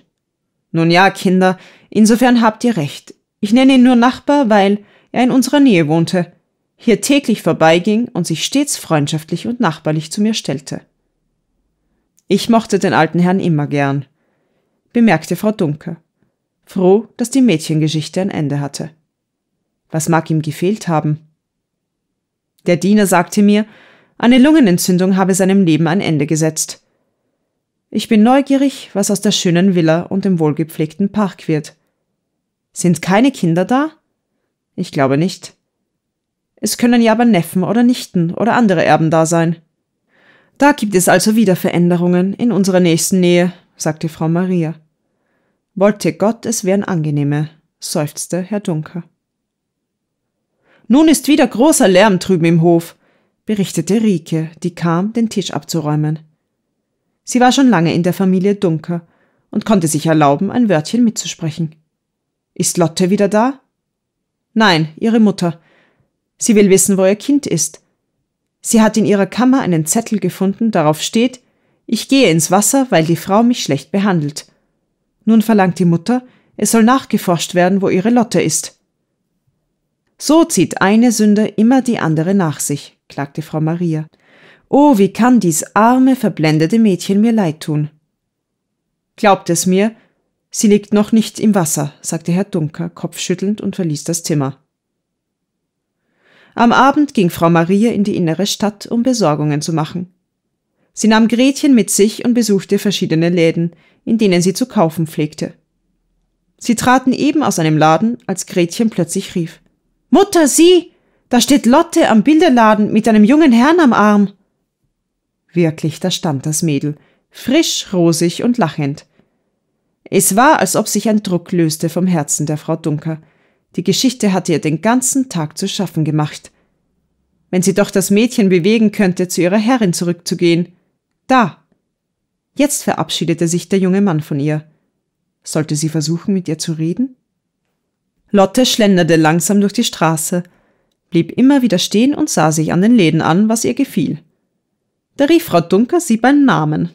Nun ja, Kinder, insofern habt ihr recht. Ich nenne ihn nur Nachbar, weil er in unserer Nähe wohnte hier täglich vorbeiging und sich stets freundschaftlich und nachbarlich zu mir stellte. Ich mochte den alten Herrn immer gern, bemerkte Frau Dunke, froh, dass die Mädchengeschichte ein Ende hatte. Was mag ihm gefehlt haben? Der Diener sagte mir, eine Lungenentzündung habe seinem Leben ein Ende gesetzt. Ich bin neugierig, was aus der schönen Villa und dem wohlgepflegten Park wird. Sind keine Kinder da? Ich glaube nicht. Es können ja aber Neffen oder Nichten oder andere Erben da sein. Da gibt es also wieder Veränderungen in unserer nächsten Nähe, sagte Frau Maria. Wollte Gott, es wären angenehme, seufzte Herr Dunker. Nun ist wieder großer Lärm drüben im Hof, berichtete Rike, die kam, den Tisch abzuräumen. Sie war schon lange in der Familie Dunker und konnte sich erlauben, ein Wörtchen mitzusprechen. Ist Lotte wieder da? Nein, ihre Mutter, Sie will wissen, wo ihr Kind ist. Sie hat in ihrer Kammer einen Zettel gefunden, darauf steht, ich gehe ins Wasser, weil die Frau mich schlecht behandelt. Nun verlangt die Mutter, es soll nachgeforscht werden, wo ihre Lotte ist. So zieht eine Sünde immer die andere nach sich, klagte Frau Maria. Oh, wie kann dies arme, verblendete Mädchen mir leid tun. Glaubt es mir, sie liegt noch nicht im Wasser, sagte Herr Dunker, kopfschüttelnd und verließ das Zimmer. Am Abend ging Frau Maria in die innere Stadt, um Besorgungen zu machen. Sie nahm Gretchen mit sich und besuchte verschiedene Läden, in denen sie zu kaufen pflegte. Sie traten eben aus einem Laden, als Gretchen plötzlich rief. Mutter, sieh! Da steht Lotte am Bilderladen mit einem jungen Herrn am Arm. Wirklich, da stand das Mädel, frisch, rosig und lachend. Es war, als ob sich ein Druck löste vom Herzen der Frau Dunker – die Geschichte hatte ihr den ganzen Tag zu schaffen gemacht. Wenn sie doch das Mädchen bewegen könnte, zu ihrer Herrin zurückzugehen. Da! Jetzt verabschiedete sich der junge Mann von ihr. Sollte sie versuchen, mit ihr zu reden? Lotte schlenderte langsam durch die Straße, blieb immer wieder stehen und sah sich an den Läden an, was ihr gefiel. Da rief Frau Dunker sie beim Namen.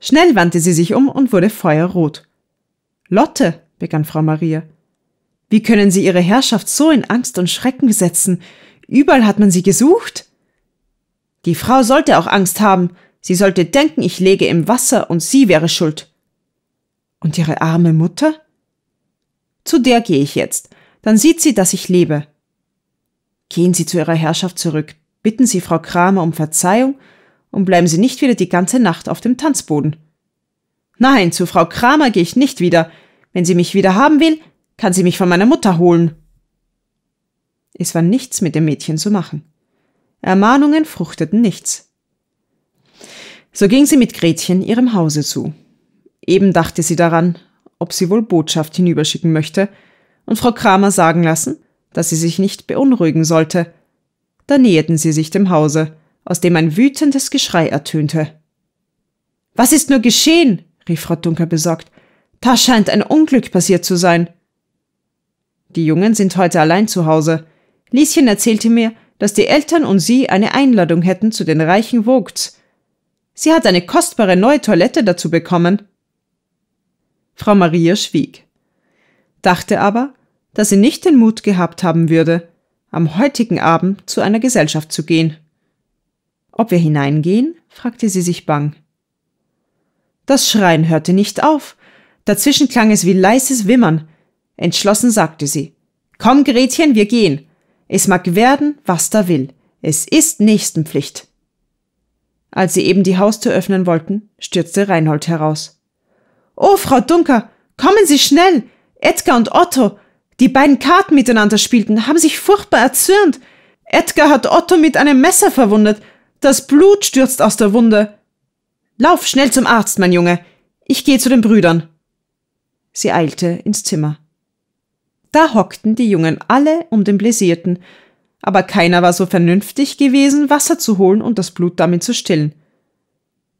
Schnell wandte sie sich um und wurde feuerrot. Lotte, begann Frau Maria, wie können sie ihre Herrschaft so in Angst und Schrecken setzen? Überall hat man sie gesucht. Die Frau sollte auch Angst haben. Sie sollte denken, ich lege im Wasser und sie wäre schuld. Und ihre arme Mutter? Zu der gehe ich jetzt. Dann sieht sie, dass ich lebe. Gehen Sie zu Ihrer Herrschaft zurück, bitten Sie Frau Kramer um Verzeihung und bleiben Sie nicht wieder die ganze Nacht auf dem Tanzboden. Nein, zu Frau Kramer gehe ich nicht wieder. Wenn sie mich wieder haben will, kann sie mich von meiner Mutter holen. Es war nichts mit dem Mädchen zu machen. Ermahnungen fruchteten nichts. So ging sie mit Gretchen ihrem Hause zu. Eben dachte sie daran, ob sie wohl Botschaft hinüberschicken möchte und Frau Kramer sagen lassen, dass sie sich nicht beunruhigen sollte. Da näherten sie sich dem Hause, aus dem ein wütendes Geschrei ertönte. Was ist nur geschehen? rief Frau Dunker besorgt. Da scheint ein Unglück passiert zu sein. Die Jungen sind heute allein zu Hause. Lieschen erzählte mir, dass die Eltern und sie eine Einladung hätten zu den reichen Vogts. Sie hat eine kostbare neue Toilette dazu bekommen. Frau Maria schwieg, dachte aber, dass sie nicht den Mut gehabt haben würde, am heutigen Abend zu einer Gesellschaft zu gehen. Ob wir hineingehen? fragte sie sich bang. Das Schreien hörte nicht auf. Dazwischen klang es wie leises Wimmern, Entschlossen sagte sie Komm, Gretchen, wir gehen. Es mag werden, was da will. Es ist Nächstenpflicht. Als sie eben die Haustür öffnen wollten, stürzte Reinhold heraus. Oh, Frau Dunker, kommen Sie schnell! Edgar und Otto, die beiden Karten miteinander spielten, haben sich furchtbar erzürnt. Edgar hat Otto mit einem Messer verwundet. Das Blut stürzt aus der Wunde. Lauf schnell zum Arzt, mein Junge. Ich gehe zu den Brüdern. Sie eilte ins Zimmer. Da hockten die Jungen alle um den Bläsierten, aber keiner war so vernünftig gewesen, Wasser zu holen und das Blut damit zu stillen.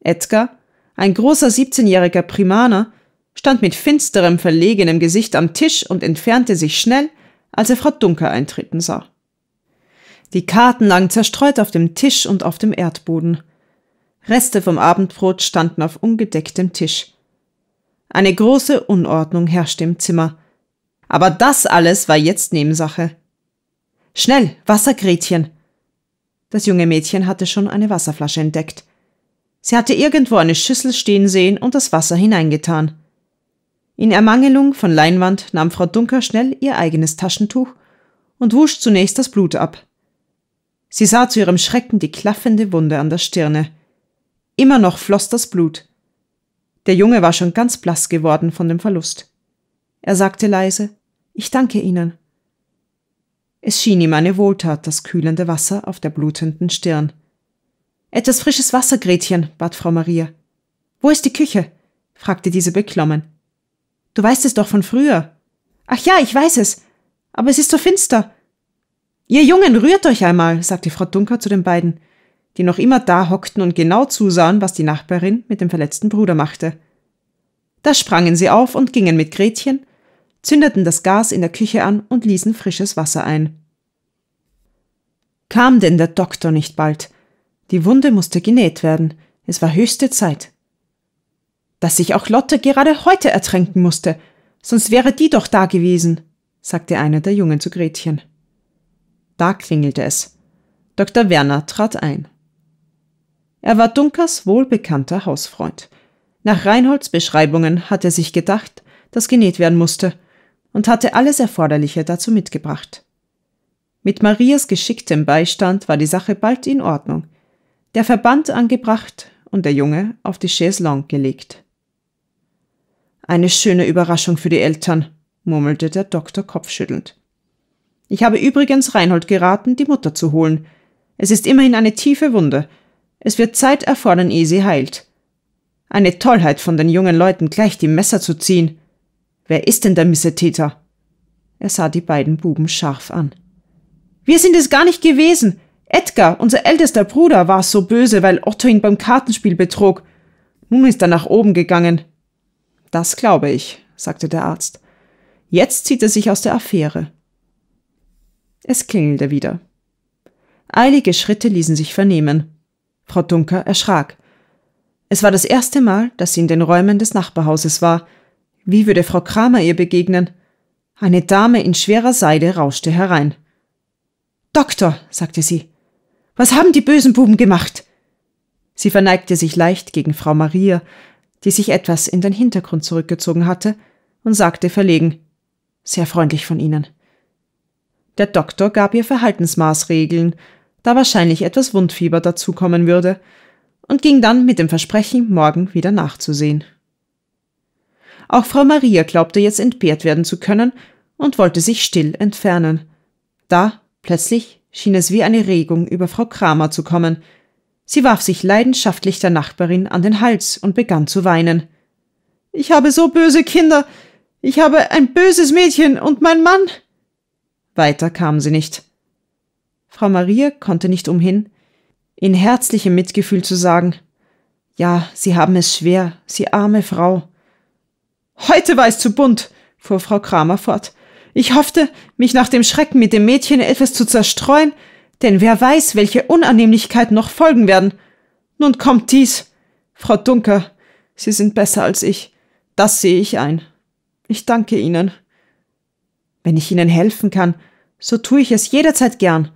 Edgar, ein großer 17-jähriger Primaner, stand mit finsterem, verlegenem Gesicht am Tisch und entfernte sich schnell, als er Frau Dunker eintreten sah. Die Karten lagen zerstreut auf dem Tisch und auf dem Erdboden. Reste vom Abendbrot standen auf ungedecktem Tisch. Eine große Unordnung herrschte im Zimmer – aber das alles war jetzt Nebensache. Schnell, Wasser, Gretchen! Das junge Mädchen hatte schon eine Wasserflasche entdeckt. Sie hatte irgendwo eine Schüssel stehen sehen und das Wasser hineingetan. In Ermangelung von Leinwand nahm Frau Dunker schnell ihr eigenes Taschentuch und wusch zunächst das Blut ab. Sie sah zu ihrem Schrecken die klaffende Wunde an der Stirne. Immer noch floss das Blut. Der Junge war schon ganz blass geworden von dem Verlust. Er sagte leise ich danke Ihnen. Es schien ihm eine Wohltat, das kühlende Wasser auf der blutenden Stirn. Etwas frisches Wasser, Gretchen, bat Frau Maria. Wo ist die Küche? fragte diese beklommen. Du weißt es doch von früher. Ach ja, ich weiß es. Aber es ist so finster. Ihr Jungen, rührt euch einmal, sagte Frau Dunker zu den beiden, die noch immer da hockten und genau zusahen, was die Nachbarin mit dem verletzten Bruder machte. Da sprangen sie auf und gingen mit Gretchen zündeten das Gas in der Küche an und ließen frisches Wasser ein. Kam denn der Doktor nicht bald? Die Wunde musste genäht werden. Es war höchste Zeit. Dass sich auch Lotte gerade heute ertränken musste, sonst wäre die doch da gewesen, sagte einer der Jungen zu Gretchen. Da klingelte es. Dr. Werner trat ein. Er war Dunkers wohlbekannter Hausfreund. Nach Reinholds Beschreibungen hatte er sich gedacht, dass genäht werden musste, und hatte alles Erforderliche dazu mitgebracht. Mit Marias geschicktem Beistand war die Sache bald in Ordnung, der Verband angebracht und der Junge auf die Chaiselongue gelegt. Eine schöne Überraschung für die Eltern, murmelte der Doktor kopfschüttelnd. Ich habe übrigens Reinhold geraten, die Mutter zu holen. Es ist immerhin eine tiefe Wunde. Es wird Zeit erfordern, ehe sie heilt. Eine Tollheit von den jungen Leuten, gleich die Messer zu ziehen. Wer ist denn der Missetäter? Er sah die beiden Buben scharf an. Wir sind es gar nicht gewesen. Edgar, unser ältester Bruder, war so böse, weil Otto ihn beim Kartenspiel betrog. Nun ist er nach oben gegangen. Das glaube ich, sagte der Arzt. Jetzt zieht er sich aus der Affäre. Es klingelte wieder. Eilige Schritte ließen sich vernehmen. Frau Dunker erschrak. Es war das erste Mal, dass sie in den Räumen des Nachbarhauses war, wie würde Frau Kramer ihr begegnen? Eine Dame in schwerer Seide rauschte herein. Doktor, sagte sie, was haben die bösen Buben gemacht? Sie verneigte sich leicht gegen Frau Maria, die sich etwas in den Hintergrund zurückgezogen hatte, und sagte verlegen Sehr freundlich von Ihnen. Der Doktor gab ihr Verhaltensmaßregeln, da wahrscheinlich etwas Wundfieber dazukommen würde, und ging dann mit dem Versprechen, morgen wieder nachzusehen. Auch Frau Maria glaubte jetzt entbehrt werden zu können und wollte sich still entfernen. Da, plötzlich, schien es wie eine Regung über Frau Kramer zu kommen. Sie warf sich leidenschaftlich der Nachbarin an den Hals und begann zu weinen. Ich habe so böse Kinder. Ich habe ein böses Mädchen und mein Mann. Weiter kam sie nicht. Frau Maria konnte nicht umhin, in herzlichem Mitgefühl zu sagen Ja, Sie haben es schwer, Sie arme Frau. Heute war es zu bunt, fuhr Frau Kramer fort. Ich hoffte, mich nach dem Schrecken mit dem Mädchen etwas zu zerstreuen, denn wer weiß, welche Unannehmlichkeiten noch folgen werden. Nun kommt dies. Frau Dunker, Sie sind besser als ich. Das sehe ich ein. Ich danke Ihnen. Wenn ich Ihnen helfen kann, so tue ich es jederzeit gern.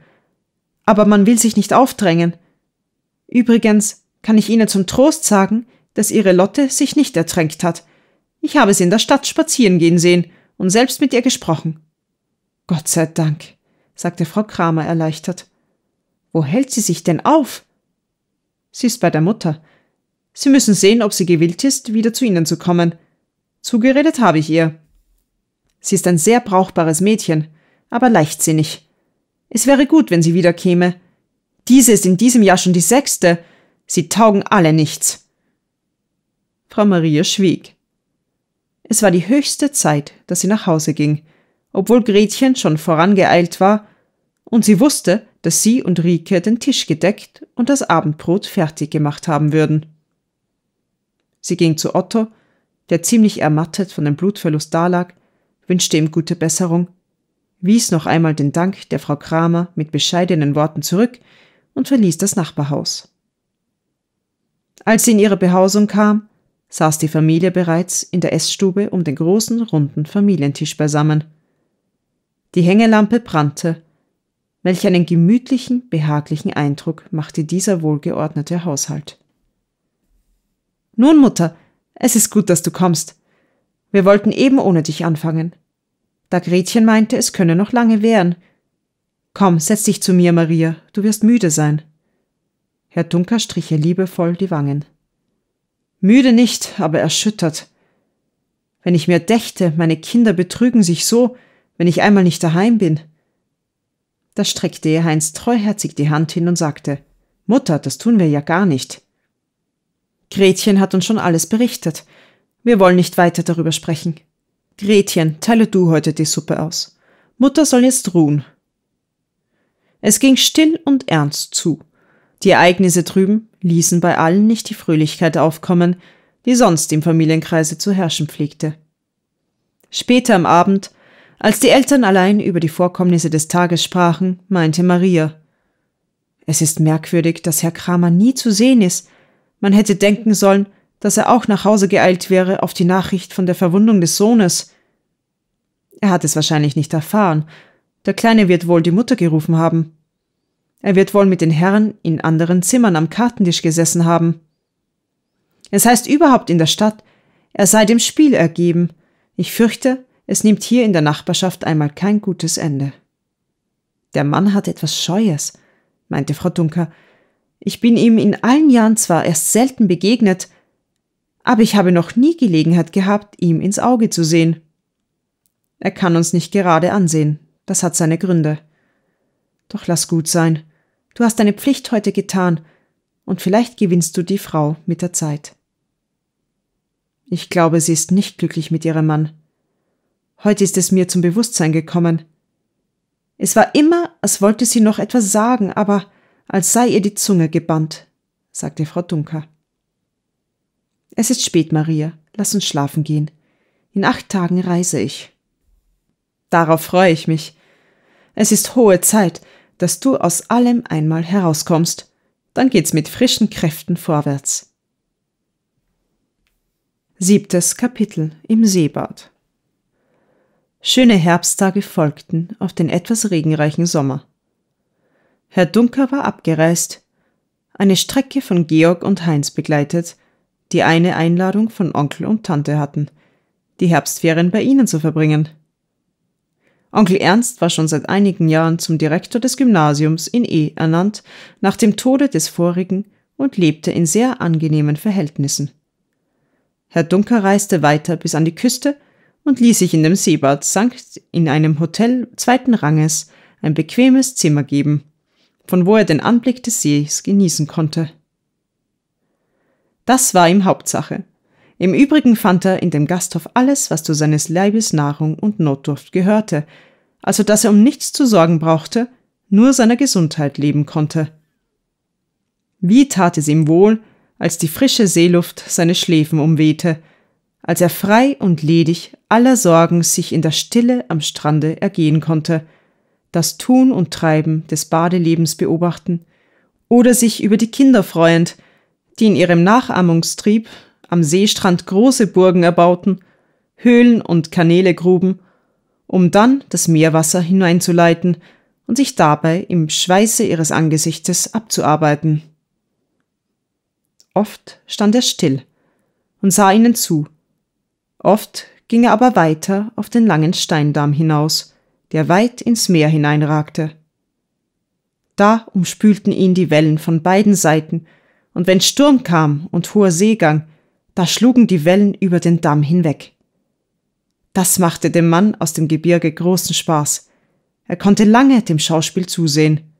Aber man will sich nicht aufdrängen. Übrigens kann ich Ihnen zum Trost sagen, dass Ihre Lotte sich nicht ertränkt hat. Ich habe sie in der Stadt spazieren gehen sehen und selbst mit ihr gesprochen. Gott sei Dank, sagte Frau Kramer erleichtert. Wo hält sie sich denn auf? Sie ist bei der Mutter. Sie müssen sehen, ob sie gewillt ist, wieder zu Ihnen zu kommen. Zugeredet habe ich ihr. Sie ist ein sehr brauchbares Mädchen, aber leichtsinnig. Es wäre gut, wenn sie wiederkäme. Diese ist in diesem Jahr schon die sechste. Sie taugen alle nichts. Frau Maria schwieg. Es war die höchste Zeit, dass sie nach Hause ging, obwohl Gretchen schon vorangeeilt war, und sie wusste, dass sie und Rike den Tisch gedeckt und das Abendbrot fertig gemacht haben würden. Sie ging zu Otto, der ziemlich ermattet von dem Blutverlust dalag, wünschte ihm gute Besserung, wies noch einmal den Dank der Frau Kramer mit bescheidenen Worten zurück und verließ das Nachbarhaus. Als sie in ihre Behausung kam, saß die Familie bereits in der Essstube um den großen runden Familientisch beisammen. Die Hängelampe brannte. Welch einen gemütlichen, behaglichen Eindruck machte dieser wohlgeordnete Haushalt. Nun, Mutter, es ist gut, dass du kommst. Wir wollten eben ohne dich anfangen. Da Gretchen meinte, es könne noch lange währen. Komm, setz dich zu mir, Maria, du wirst müde sein. Herr Dunker strich ihr liebevoll die Wangen. Müde nicht, aber erschüttert. Wenn ich mir dächte, meine Kinder betrügen sich so, wenn ich einmal nicht daheim bin. Da streckte ihr Heinz treuherzig die Hand hin und sagte, Mutter, das tun wir ja gar nicht. Gretchen hat uns schon alles berichtet. Wir wollen nicht weiter darüber sprechen. Gretchen, teile du heute die Suppe aus. Mutter soll jetzt ruhen. Es ging still und ernst zu. Die Ereignisse drüben ließen bei allen nicht die Fröhlichkeit aufkommen, die sonst im Familienkreise zu herrschen pflegte. Später am Abend, als die Eltern allein über die Vorkommnisse des Tages sprachen, meinte Maria Es ist merkwürdig, dass Herr Kramer nie zu sehen ist. Man hätte denken sollen, dass er auch nach Hause geeilt wäre auf die Nachricht von der Verwundung des Sohnes. Er hat es wahrscheinlich nicht erfahren. Der Kleine wird wohl die Mutter gerufen haben. Er wird wohl mit den Herren in anderen Zimmern am Kartentisch gesessen haben. Es heißt überhaupt in der Stadt, er sei dem Spiel ergeben. Ich fürchte, es nimmt hier in der Nachbarschaft einmal kein gutes Ende. Der Mann hat etwas Scheues, meinte Frau Dunker. Ich bin ihm in allen Jahren zwar erst selten begegnet, aber ich habe noch nie Gelegenheit gehabt, ihm ins Auge zu sehen. Er kann uns nicht gerade ansehen, das hat seine Gründe. Doch lass gut sein. Du hast deine Pflicht heute getan und vielleicht gewinnst du die Frau mit der Zeit. Ich glaube, sie ist nicht glücklich mit ihrem Mann. Heute ist es mir zum Bewusstsein gekommen. Es war immer, als wollte sie noch etwas sagen, aber als sei ihr die Zunge gebannt, sagte Frau Dunker. Es ist spät, Maria. Lass uns schlafen gehen. In acht Tagen reise ich. Darauf freue ich mich. Es ist hohe Zeit, dass du aus allem einmal herauskommst. Dann geht's mit frischen Kräften vorwärts. Siebtes Kapitel im Seebad. Schöne Herbsttage folgten auf den etwas regenreichen Sommer. Herr Dunker war abgereist, eine Strecke von Georg und Heinz begleitet, die eine Einladung von Onkel und Tante hatten, die Herbstferien bei ihnen zu verbringen – Onkel Ernst war schon seit einigen Jahren zum Direktor des Gymnasiums in E ernannt, nach dem Tode des vorigen, und lebte in sehr angenehmen Verhältnissen. Herr Dunker reiste weiter bis an die Küste und ließ sich in dem Seebad Sankt in einem Hotel zweiten Ranges ein bequemes Zimmer geben, von wo er den Anblick des Sees genießen konnte. Das war ihm Hauptsache, im Übrigen fand er in dem Gasthof alles, was zu seines Leibes Nahrung und Notdurft gehörte, also dass er um nichts zu sorgen brauchte, nur seiner Gesundheit leben konnte. Wie tat es ihm wohl, als die frische Seeluft seine Schläfen umwehte, als er frei und ledig aller Sorgen sich in der Stille am Strande ergehen konnte, das Tun und Treiben des Badelebens beobachten oder sich über die Kinder freuend, die in ihrem Nachahmungstrieb am Seestrand große Burgen erbauten, Höhlen und Kanäle gruben, um dann das Meerwasser hineinzuleiten und sich dabei im Schweiße ihres Angesichtes abzuarbeiten. Oft stand er still und sah ihnen zu, oft ging er aber weiter auf den langen Steindamm hinaus, der weit ins Meer hineinragte. Da umspülten ihn die Wellen von beiden Seiten, und wenn Sturm kam und hoher Seegang, da schlugen die Wellen über den Damm hinweg. Das machte dem Mann aus dem Gebirge großen Spaß. Er konnte lange dem Schauspiel zusehen.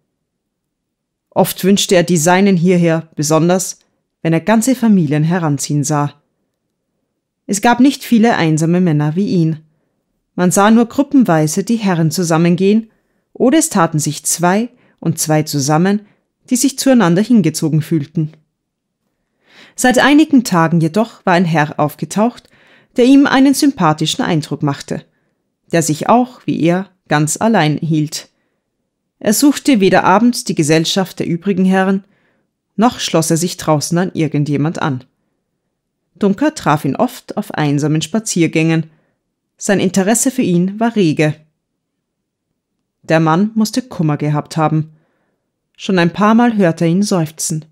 Oft wünschte er die Seinen hierher, besonders wenn er ganze Familien heranziehen sah. Es gab nicht viele einsame Männer wie ihn. Man sah nur gruppenweise die Herren zusammengehen, oder es taten sich zwei und zwei zusammen, die sich zueinander hingezogen fühlten. Seit einigen Tagen jedoch war ein Herr aufgetaucht, der ihm einen sympathischen Eindruck machte, der sich auch, wie er, ganz allein hielt. Er suchte weder abends die Gesellschaft der übrigen Herren, noch schloss er sich draußen an irgendjemand an. Dunker traf ihn oft auf einsamen Spaziergängen. Sein Interesse für ihn war rege. Der Mann musste Kummer gehabt haben. Schon ein paar Mal hörte er ihn seufzen.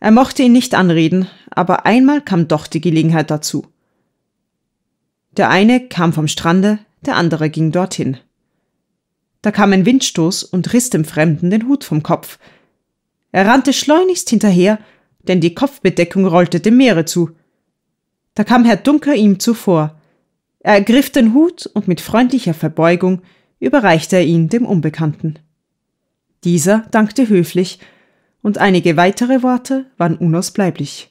Er mochte ihn nicht anreden, aber einmal kam doch die Gelegenheit dazu. Der eine kam vom Strande, der andere ging dorthin. Da kam ein Windstoß und riss dem Fremden den Hut vom Kopf. Er rannte schleunigst hinterher, denn die Kopfbedeckung rollte dem Meere zu. Da kam Herr Dunker ihm zuvor. Er ergriff den Hut und mit freundlicher Verbeugung überreichte er ihn dem Unbekannten. Dieser dankte höflich und einige weitere Worte waren unausbleiblich.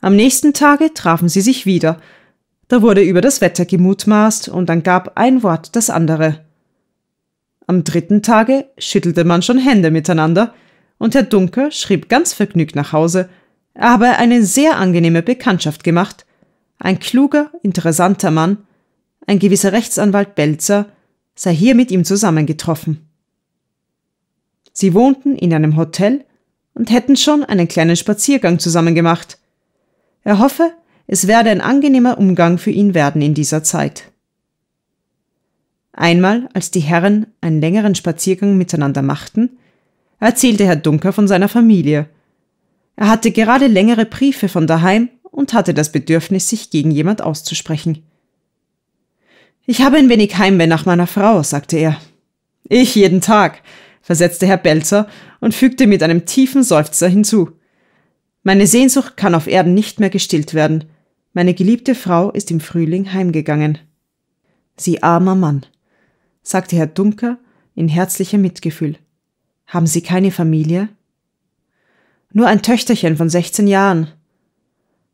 Am nächsten Tage trafen sie sich wieder. Da wurde über das Wetter gemutmaßt und dann gab ein Wort das andere. Am dritten Tage schüttelte man schon Hände miteinander und Herr Dunker schrieb ganz vergnügt nach Hause, er habe eine sehr angenehme Bekanntschaft gemacht, ein kluger, interessanter Mann, ein gewisser Rechtsanwalt Belzer sei hier mit ihm zusammengetroffen. Sie wohnten in einem Hotel und hätten schon einen kleinen Spaziergang zusammen gemacht. Er hoffe, es werde ein angenehmer Umgang für ihn werden in dieser Zeit. Einmal, als die Herren einen längeren Spaziergang miteinander machten, erzählte Herr Dunker von seiner Familie. Er hatte gerade längere Briefe von daheim und hatte das Bedürfnis, sich gegen jemand auszusprechen. Ich habe ein wenig Heimweh nach meiner Frau, sagte er. Ich jeden Tag versetzte Herr Belzer und fügte mit einem tiefen Seufzer hinzu. Meine Sehnsucht kann auf Erden nicht mehr gestillt werden. Meine geliebte Frau ist im Frühling heimgegangen. Sie armer Mann, sagte Herr Dunker in herzlichem Mitgefühl. Haben Sie keine Familie? Nur ein Töchterchen von 16 Jahren.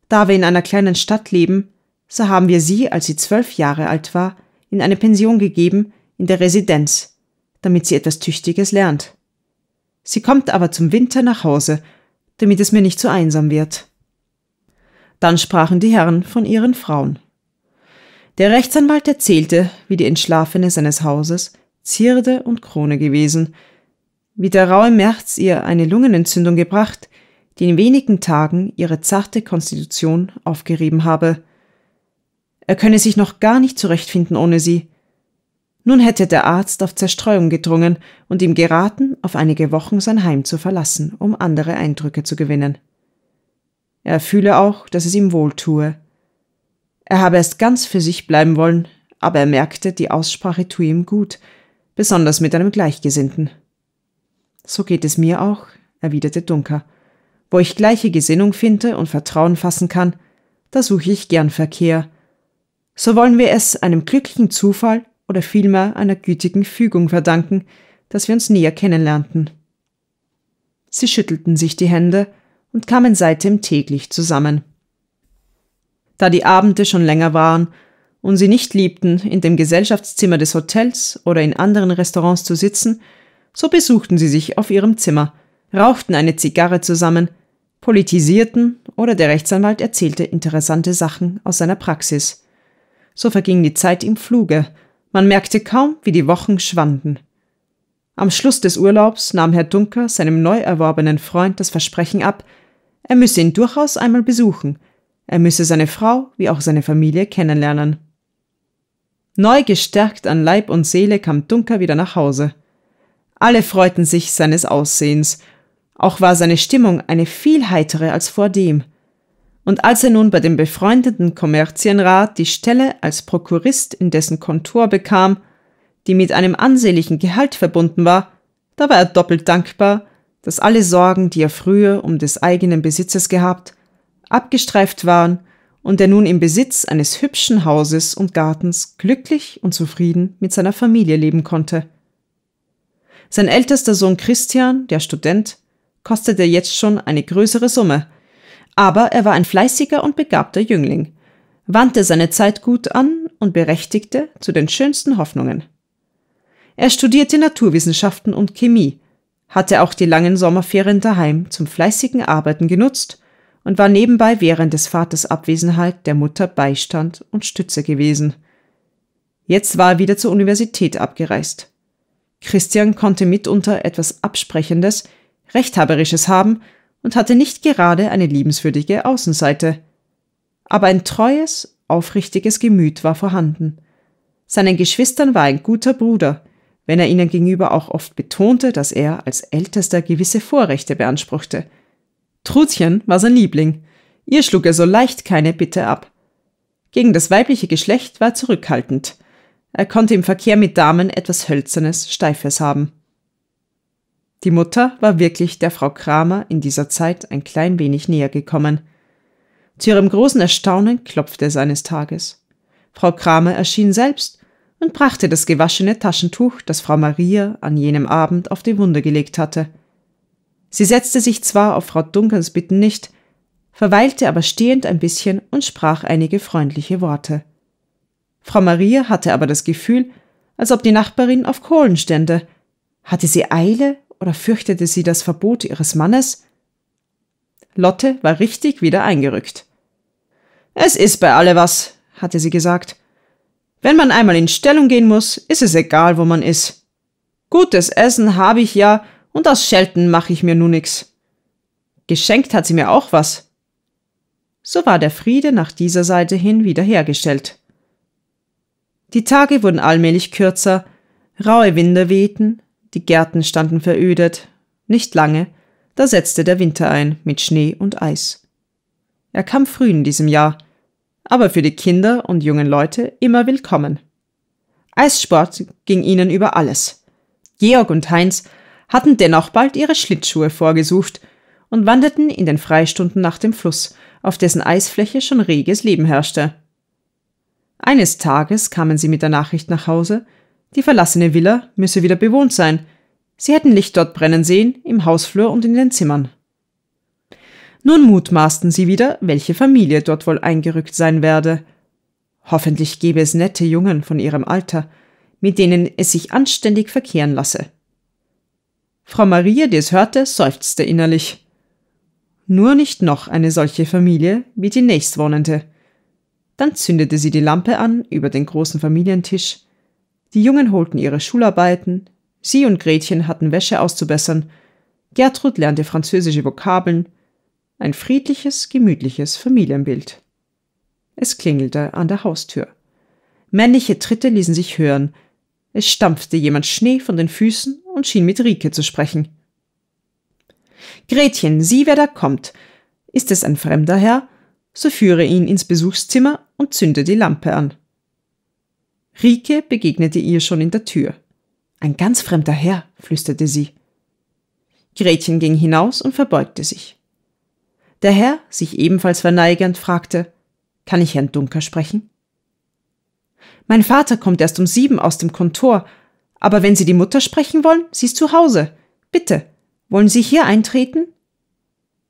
Da wir in einer kleinen Stadt leben, so haben wir sie, als sie zwölf Jahre alt war, in eine Pension gegeben, in der Residenz, damit sie etwas Tüchtiges lernt. Sie kommt aber zum Winter nach Hause, damit es mir nicht zu so einsam wird. Dann sprachen die Herren von ihren Frauen. Der Rechtsanwalt erzählte, wie die Entschlafene seines Hauses Zierde und Krone gewesen, wie der raue März ihr eine Lungenentzündung gebracht, die in wenigen Tagen ihre zarte Konstitution aufgerieben habe. Er könne sich noch gar nicht zurechtfinden ohne sie, nun hätte der Arzt auf Zerstreuung gedrungen und ihm geraten, auf einige Wochen sein Heim zu verlassen, um andere Eindrücke zu gewinnen. Er fühle auch, dass es ihm wohl tue. Er habe erst ganz für sich bleiben wollen, aber er merkte, die Aussprache tue ihm gut, besonders mit einem Gleichgesinnten. So geht es mir auch, erwiderte Dunker. Wo ich gleiche Gesinnung finde und Vertrauen fassen kann, da suche ich gern Verkehr. So wollen wir es einem glücklichen Zufall oder vielmehr einer gütigen Fügung verdanken, dass wir uns näher kennenlernten. Sie schüttelten sich die Hände und kamen seitdem täglich zusammen. Da die Abende schon länger waren und sie nicht liebten, in dem Gesellschaftszimmer des Hotels oder in anderen Restaurants zu sitzen, so besuchten sie sich auf ihrem Zimmer, rauchten eine Zigarre zusammen, politisierten oder der Rechtsanwalt erzählte interessante Sachen aus seiner Praxis. So verging die Zeit im Fluge, man merkte kaum, wie die Wochen schwanden. Am Schluss des Urlaubs nahm Herr Dunker seinem neu erworbenen Freund das Versprechen ab, er müsse ihn durchaus einmal besuchen, er müsse seine Frau wie auch seine Familie kennenlernen. Neu gestärkt an Leib und Seele kam Dunker wieder nach Hause. Alle freuten sich seines Aussehens, auch war seine Stimmung eine viel heitere als vordem und als er nun bei dem befreundeten Kommerzienrat die Stelle als Prokurist in dessen Kontor bekam, die mit einem ansehnlichen Gehalt verbunden war, da war er doppelt dankbar, dass alle Sorgen, die er früher um des eigenen Besitzes gehabt, abgestreift waren und er nun im Besitz eines hübschen Hauses und Gartens glücklich und zufrieden mit seiner Familie leben konnte. Sein ältester Sohn Christian, der Student, kostete jetzt schon eine größere Summe – aber er war ein fleißiger und begabter Jüngling, wandte seine Zeit gut an und berechtigte zu den schönsten Hoffnungen. Er studierte Naturwissenschaften und Chemie, hatte auch die langen Sommerferien daheim zum fleißigen Arbeiten genutzt und war nebenbei während des Vaters Abwesenheit der Mutter Beistand und Stütze gewesen. Jetzt war er wieder zur Universität abgereist. Christian konnte mitunter etwas Absprechendes, Rechthaberisches haben und hatte nicht gerade eine liebenswürdige Außenseite. Aber ein treues, aufrichtiges Gemüt war vorhanden. Seinen Geschwistern war ein guter Bruder, wenn er ihnen gegenüber auch oft betonte, dass er als Ältester gewisse Vorrechte beanspruchte. Trutchen war sein Liebling. Ihr schlug er so leicht keine Bitte ab. Gegen das weibliche Geschlecht war er zurückhaltend. Er konnte im Verkehr mit Damen etwas Hölzernes, Steifes haben. Die Mutter war wirklich der Frau Kramer in dieser Zeit ein klein wenig näher gekommen. Zu ihrem großen Erstaunen klopfte es eines Tages. Frau Kramer erschien selbst und brachte das gewaschene Taschentuch, das Frau Maria an jenem Abend auf die Wunde gelegt hatte. Sie setzte sich zwar auf Frau Dunkels Bitten nicht, verweilte aber stehend ein bisschen und sprach einige freundliche Worte. Frau Maria hatte aber das Gefühl, als ob die Nachbarin auf Kohlen stände. Hatte sie Eile oder fürchtete sie das Verbot ihres Mannes? Lotte war richtig wieder eingerückt. Es ist bei alle was, hatte sie gesagt. Wenn man einmal in Stellung gehen muss, ist es egal, wo man ist. Gutes Essen habe ich ja, und aus Schelten mache ich mir nun nix. Geschenkt hat sie mir auch was. So war der Friede nach dieser Seite hin wiederhergestellt. Die Tage wurden allmählich kürzer, raue Winde wehten, die Gärten standen verödet. Nicht lange, da setzte der Winter ein mit Schnee und Eis. Er kam früh in diesem Jahr, aber für die Kinder und jungen Leute immer willkommen. Eissport ging ihnen über alles. Georg und Heinz hatten dennoch bald ihre Schlittschuhe vorgesucht und wanderten in den Freistunden nach dem Fluss, auf dessen Eisfläche schon reges Leben herrschte. Eines Tages kamen sie mit der Nachricht nach Hause, die verlassene Villa müsse wieder bewohnt sein. Sie hätten Licht dort brennen sehen, im Hausflur und in den Zimmern. Nun mutmaßten sie wieder, welche Familie dort wohl eingerückt sein werde. Hoffentlich gäbe es nette Jungen von ihrem Alter, mit denen es sich anständig verkehren lasse. Frau Maria, die es hörte, seufzte innerlich. Nur nicht noch eine solche Familie wie die nächstwohnende. Dann zündete sie die Lampe an über den großen Familientisch, die Jungen holten ihre Schularbeiten, sie und Gretchen hatten Wäsche auszubessern, Gertrud lernte französische Vokabeln, ein friedliches, gemütliches Familienbild. Es klingelte an der Haustür. Männliche Tritte ließen sich hören. Es stampfte jemand Schnee von den Füßen und schien mit Rike zu sprechen. Gretchen, sieh, wer da kommt. Ist es ein fremder Herr? So führe ihn ins Besuchszimmer und zünde die Lampe an. Rike begegnete ihr schon in der Tür. Ein ganz fremder Herr, flüsterte sie. Gretchen ging hinaus und verbeugte sich. Der Herr, sich ebenfalls verneigernd, fragte, kann ich Herrn Dunker sprechen? Mein Vater kommt erst um sieben aus dem Kontor, aber wenn Sie die Mutter sprechen wollen, sie ist zu Hause. Bitte, wollen Sie hier eintreten?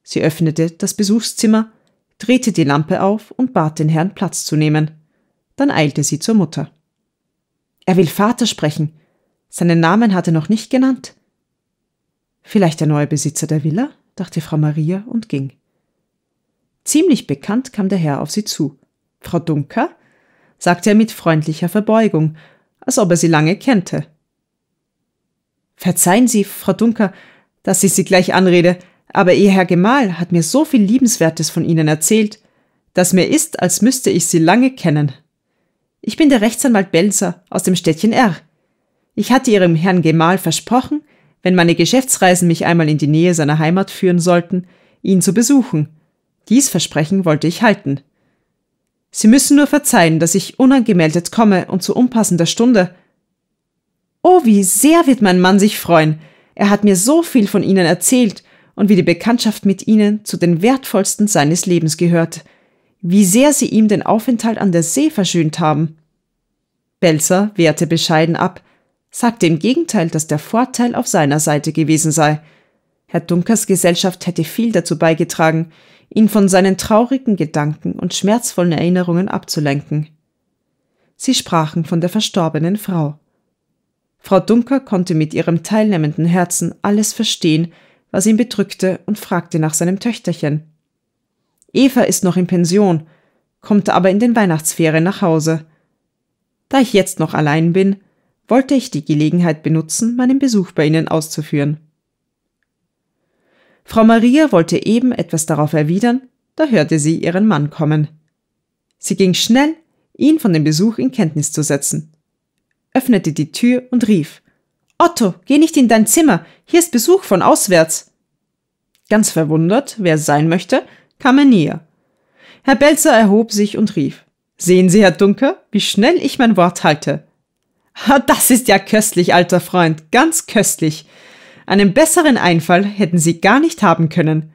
Sie öffnete das Besuchszimmer, drehte die Lampe auf und bat den Herrn Platz zu nehmen. Dann eilte sie zur Mutter. Er will Vater sprechen. Seinen Namen hat er noch nicht genannt. Vielleicht der neue Besitzer der Villa, dachte Frau Maria und ging. Ziemlich bekannt kam der Herr auf sie zu. Frau Dunker? sagte er mit freundlicher Verbeugung, als ob er sie lange kennte. Verzeihen Sie, Frau Dunker, dass ich Sie gleich anrede, aber Ihr Herr Gemahl hat mir so viel Liebenswertes von Ihnen erzählt, dass mir ist, als müsste ich Sie lange kennen. Ich bin der Rechtsanwalt Belzer aus dem Städtchen R. Ich hatte Ihrem Herrn Gemahl versprochen, wenn meine Geschäftsreisen mich einmal in die Nähe seiner Heimat führen sollten, ihn zu besuchen. Dies Versprechen wollte ich halten. Sie müssen nur verzeihen, dass ich unangemeldet komme und zu unpassender Stunde. Oh, wie sehr wird mein Mann sich freuen. Er hat mir so viel von Ihnen erzählt und wie die Bekanntschaft mit Ihnen zu den wertvollsten seines Lebens gehört wie sehr sie ihm den Aufenthalt an der See verschönt haben. Belzer wehrte bescheiden ab, sagte im Gegenteil, dass der Vorteil auf seiner Seite gewesen sei. Herr Dunkers Gesellschaft hätte viel dazu beigetragen, ihn von seinen traurigen Gedanken und schmerzvollen Erinnerungen abzulenken. Sie sprachen von der verstorbenen Frau. Frau Dunker konnte mit ihrem teilnehmenden Herzen alles verstehen, was ihn bedrückte und fragte nach seinem Töchterchen. Eva ist noch in Pension, kommt aber in den Weihnachtsferien nach Hause. Da ich jetzt noch allein bin, wollte ich die Gelegenheit benutzen, meinen Besuch bei Ihnen auszuführen. Frau Maria wollte eben etwas darauf erwidern, da hörte sie ihren Mann kommen. Sie ging schnell, ihn von dem Besuch in Kenntnis zu setzen, öffnete die Tür und rief Otto, geh nicht in dein Zimmer, hier ist Besuch von auswärts. Ganz verwundert, wer es sein möchte, kam er näher. Herr Belzer erhob sich und rief Sehen Sie, Herr Dunker, wie schnell ich mein Wort halte. Das ist ja köstlich, alter Freund, ganz köstlich. Einen besseren Einfall hätten Sie gar nicht haben können.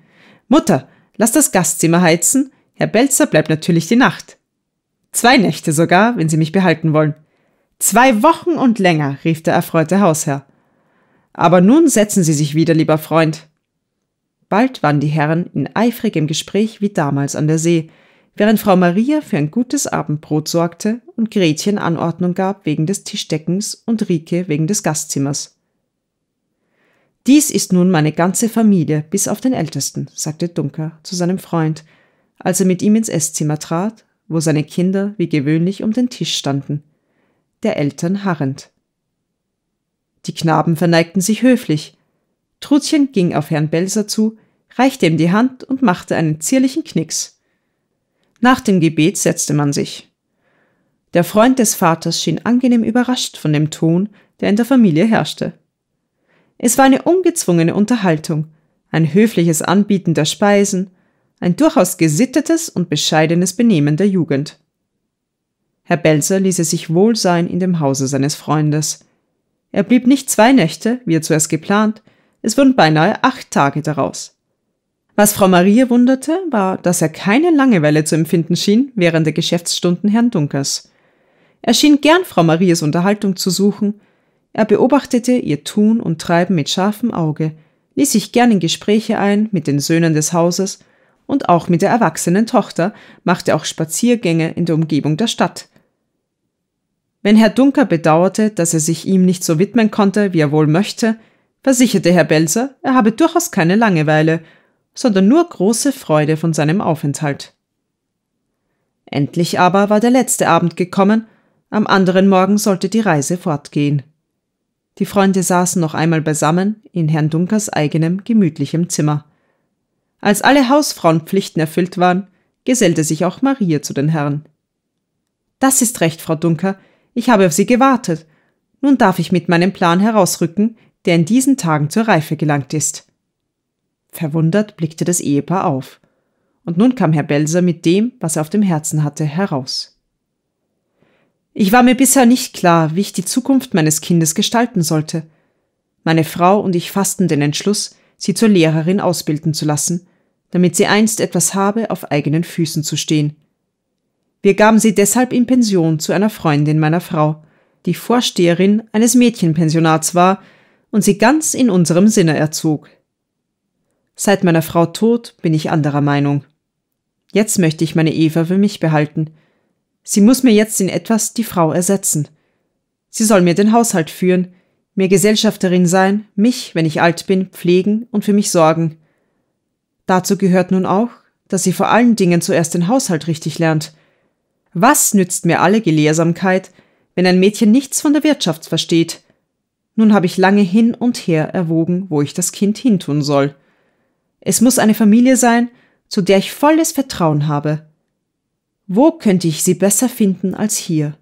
Mutter, lass das Gastzimmer heizen, Herr Belzer bleibt natürlich die Nacht. Zwei Nächte sogar, wenn Sie mich behalten wollen. Zwei Wochen und länger, rief der erfreute Hausherr. Aber nun setzen Sie sich wieder, lieber Freund. Bald waren die Herren in eifrigem Gespräch wie damals an der See, während Frau Maria für ein gutes Abendbrot sorgte und Gretchen Anordnung gab wegen des Tischdeckens und Rike wegen des Gastzimmers. Dies ist nun meine ganze Familie, bis auf den Ältesten, sagte Dunker zu seinem Freund, als er mit ihm ins Esszimmer trat, wo seine Kinder wie gewöhnlich um den Tisch standen, der Eltern harrend. Die Knaben verneigten sich höflich, Trutchen ging auf Herrn Belser zu, reichte ihm die Hand und machte einen zierlichen Knicks. Nach dem Gebet setzte man sich. Der Freund des Vaters schien angenehm überrascht von dem Ton, der in der Familie herrschte. Es war eine ungezwungene Unterhaltung, ein höfliches Anbieten der Speisen, ein durchaus gesittetes und bescheidenes Benehmen der Jugend. Herr Belser ließ es sich wohl sein in dem Hause seines Freundes. Er blieb nicht zwei Nächte, wie er zuerst geplant, es wurden beinahe acht Tage daraus. Was Frau Maria wunderte, war, dass er keine Langeweile zu empfinden schien während der Geschäftsstunden Herrn Dunkers. Er schien gern Frau Marias Unterhaltung zu suchen. Er beobachtete ihr Tun und Treiben mit scharfem Auge, ließ sich gern in Gespräche ein mit den Söhnen des Hauses und auch mit der erwachsenen Tochter, machte auch Spaziergänge in der Umgebung der Stadt. Wenn Herr Dunker bedauerte, dass er sich ihm nicht so widmen konnte, wie er wohl möchte, versicherte Herr Belser, er habe durchaus keine Langeweile, sondern nur große Freude von seinem Aufenthalt. Endlich aber war der letzte Abend gekommen, am anderen Morgen sollte die Reise fortgehen. Die Freunde saßen noch einmal beisammen in Herrn Dunkers eigenem gemütlichem Zimmer. Als alle Hausfrauenpflichten erfüllt waren, gesellte sich auch Maria zu den Herren. Das ist recht, Frau Dunker, ich habe auf Sie gewartet. Nun darf ich mit meinem Plan herausrücken, der in diesen Tagen zur Reife gelangt ist. Verwundert blickte das Ehepaar auf. Und nun kam Herr Belser mit dem, was er auf dem Herzen hatte, heraus. Ich war mir bisher nicht klar, wie ich die Zukunft meines Kindes gestalten sollte. Meine Frau und ich fassten den Entschluss, sie zur Lehrerin ausbilden zu lassen, damit sie einst etwas habe, auf eigenen Füßen zu stehen. Wir gaben sie deshalb in Pension zu einer Freundin meiner Frau, die Vorsteherin eines Mädchenpensionats war, und sie ganz in unserem Sinne erzog. Seit meiner Frau tot bin ich anderer Meinung. Jetzt möchte ich meine Eva für mich behalten. Sie muss mir jetzt in etwas die Frau ersetzen. Sie soll mir den Haushalt führen, mir Gesellschafterin sein, mich, wenn ich alt bin, pflegen und für mich sorgen. Dazu gehört nun auch, dass sie vor allen Dingen zuerst den Haushalt richtig lernt. Was nützt mir alle Gelehrsamkeit, wenn ein Mädchen nichts von der Wirtschaft versteht, nun habe ich lange hin und her erwogen, wo ich das Kind hintun soll. Es muss eine Familie sein, zu der ich volles Vertrauen habe. Wo könnte ich sie besser finden als hier?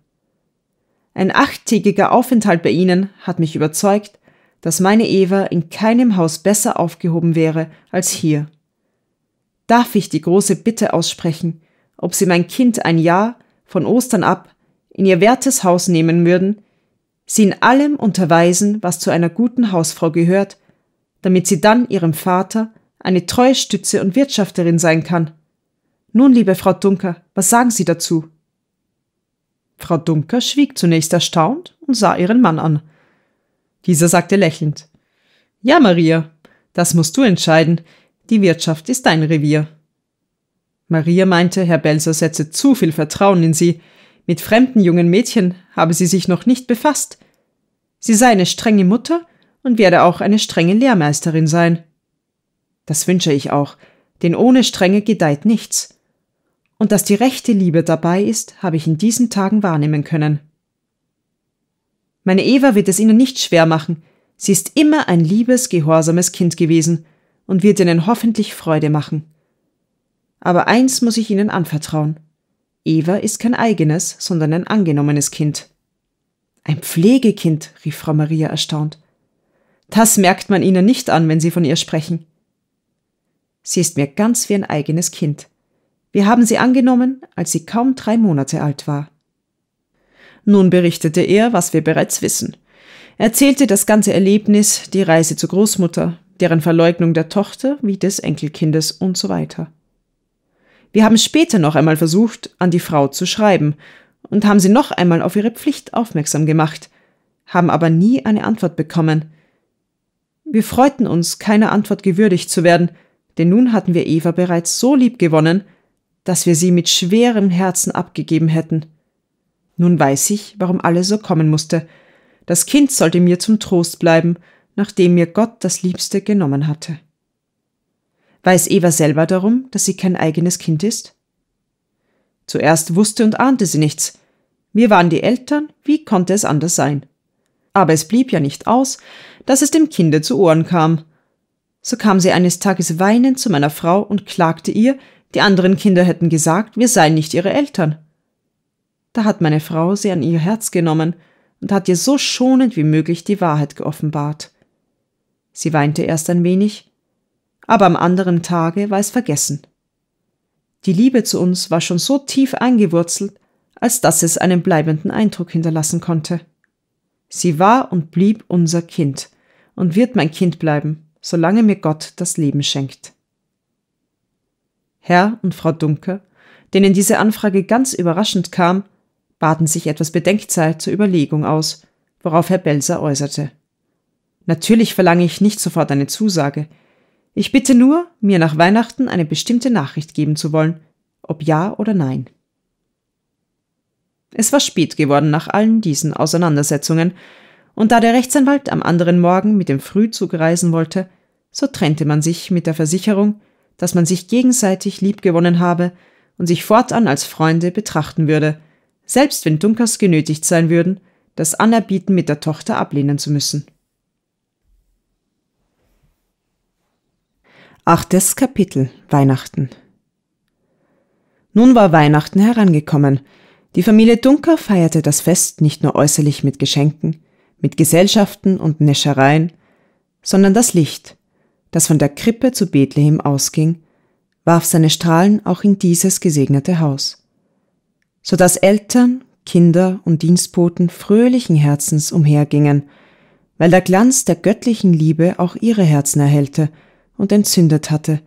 Ein achttägiger Aufenthalt bei ihnen hat mich überzeugt, dass meine Eva in keinem Haus besser aufgehoben wäre als hier. Darf ich die große Bitte aussprechen, ob sie mein Kind ein Jahr von Ostern ab in ihr wertes Haus nehmen würden, sie in allem unterweisen, was zu einer guten Hausfrau gehört, damit sie dann ihrem Vater eine treue Stütze und Wirtschafterin sein kann. Nun, liebe Frau Dunker, was sagen Sie dazu? Frau Dunker schwieg zunächst erstaunt und sah ihren Mann an. Dieser sagte lächelnd Ja, Maria, das musst du entscheiden. Die Wirtschaft ist dein Revier. Maria meinte, Herr Belser setze zu viel Vertrauen in sie, mit fremden jungen Mädchen habe sie sich noch nicht befasst. Sie sei eine strenge Mutter und werde auch eine strenge Lehrmeisterin sein. Das wünsche ich auch, denn ohne Strenge gedeiht nichts. Und dass die rechte Liebe dabei ist, habe ich in diesen Tagen wahrnehmen können. Meine Eva wird es Ihnen nicht schwer machen. Sie ist immer ein liebes, gehorsames Kind gewesen und wird Ihnen hoffentlich Freude machen. Aber eins muss ich Ihnen anvertrauen. Eva ist kein eigenes, sondern ein angenommenes Kind. Ein Pflegekind, rief Frau Maria erstaunt. Das merkt man Ihnen nicht an, wenn Sie von ihr sprechen. Sie ist mir ganz wie ein eigenes Kind. Wir haben sie angenommen, als sie kaum drei Monate alt war. Nun berichtete er, was wir bereits wissen. erzählte das ganze Erlebnis, die Reise zur Großmutter, deren Verleugnung der Tochter wie des Enkelkindes und so weiter. Wir haben später noch einmal versucht, an die Frau zu schreiben und haben sie noch einmal auf ihre Pflicht aufmerksam gemacht, haben aber nie eine Antwort bekommen. Wir freuten uns, keiner Antwort gewürdigt zu werden, denn nun hatten wir Eva bereits so lieb gewonnen, dass wir sie mit schwerem Herzen abgegeben hätten. Nun weiß ich, warum alles so kommen musste. Das Kind sollte mir zum Trost bleiben, nachdem mir Gott das Liebste genommen hatte. Weiß Eva selber darum, dass sie kein eigenes Kind ist? Zuerst wusste und ahnte sie nichts. Wir waren die Eltern, wie konnte es anders sein? Aber es blieb ja nicht aus, dass es dem Kinde zu Ohren kam. So kam sie eines Tages weinend zu meiner Frau und klagte ihr, die anderen Kinder hätten gesagt, wir seien nicht ihre Eltern. Da hat meine Frau sie an ihr Herz genommen und hat ihr so schonend wie möglich die Wahrheit geoffenbart. Sie weinte erst ein wenig, aber am anderen Tage war es vergessen. Die Liebe zu uns war schon so tief eingewurzelt, als dass es einen bleibenden Eindruck hinterlassen konnte. Sie war und blieb unser Kind und wird mein Kind bleiben, solange mir Gott das Leben schenkt. Herr und Frau Dunker, denen diese Anfrage ganz überraschend kam, baten sich etwas Bedenkzeit zur Überlegung aus, worauf Herr Belser äußerte. Natürlich verlange ich nicht sofort eine Zusage, ich bitte nur, mir nach Weihnachten eine bestimmte Nachricht geben zu wollen, ob ja oder nein. Es war spät geworden nach allen diesen Auseinandersetzungen, und da der Rechtsanwalt am anderen Morgen mit dem Frühzug reisen wollte, so trennte man sich mit der Versicherung, dass man sich gegenseitig liebgewonnen habe und sich fortan als Freunde betrachten würde, selbst wenn Dunkers genötigt sein würden, das Anerbieten mit der Tochter ablehnen zu müssen. Achtes Kapitel Weihnachten Nun war Weihnachten herangekommen. Die Familie Dunker feierte das Fest nicht nur äußerlich mit Geschenken, mit Gesellschaften und Näschereien, sondern das Licht, das von der Krippe zu Bethlehem ausging, warf seine Strahlen auch in dieses gesegnete Haus, so dass Eltern, Kinder und Dienstboten fröhlichen Herzens umhergingen, weil der Glanz der göttlichen Liebe auch ihre Herzen erhellte – und entzündet hatte,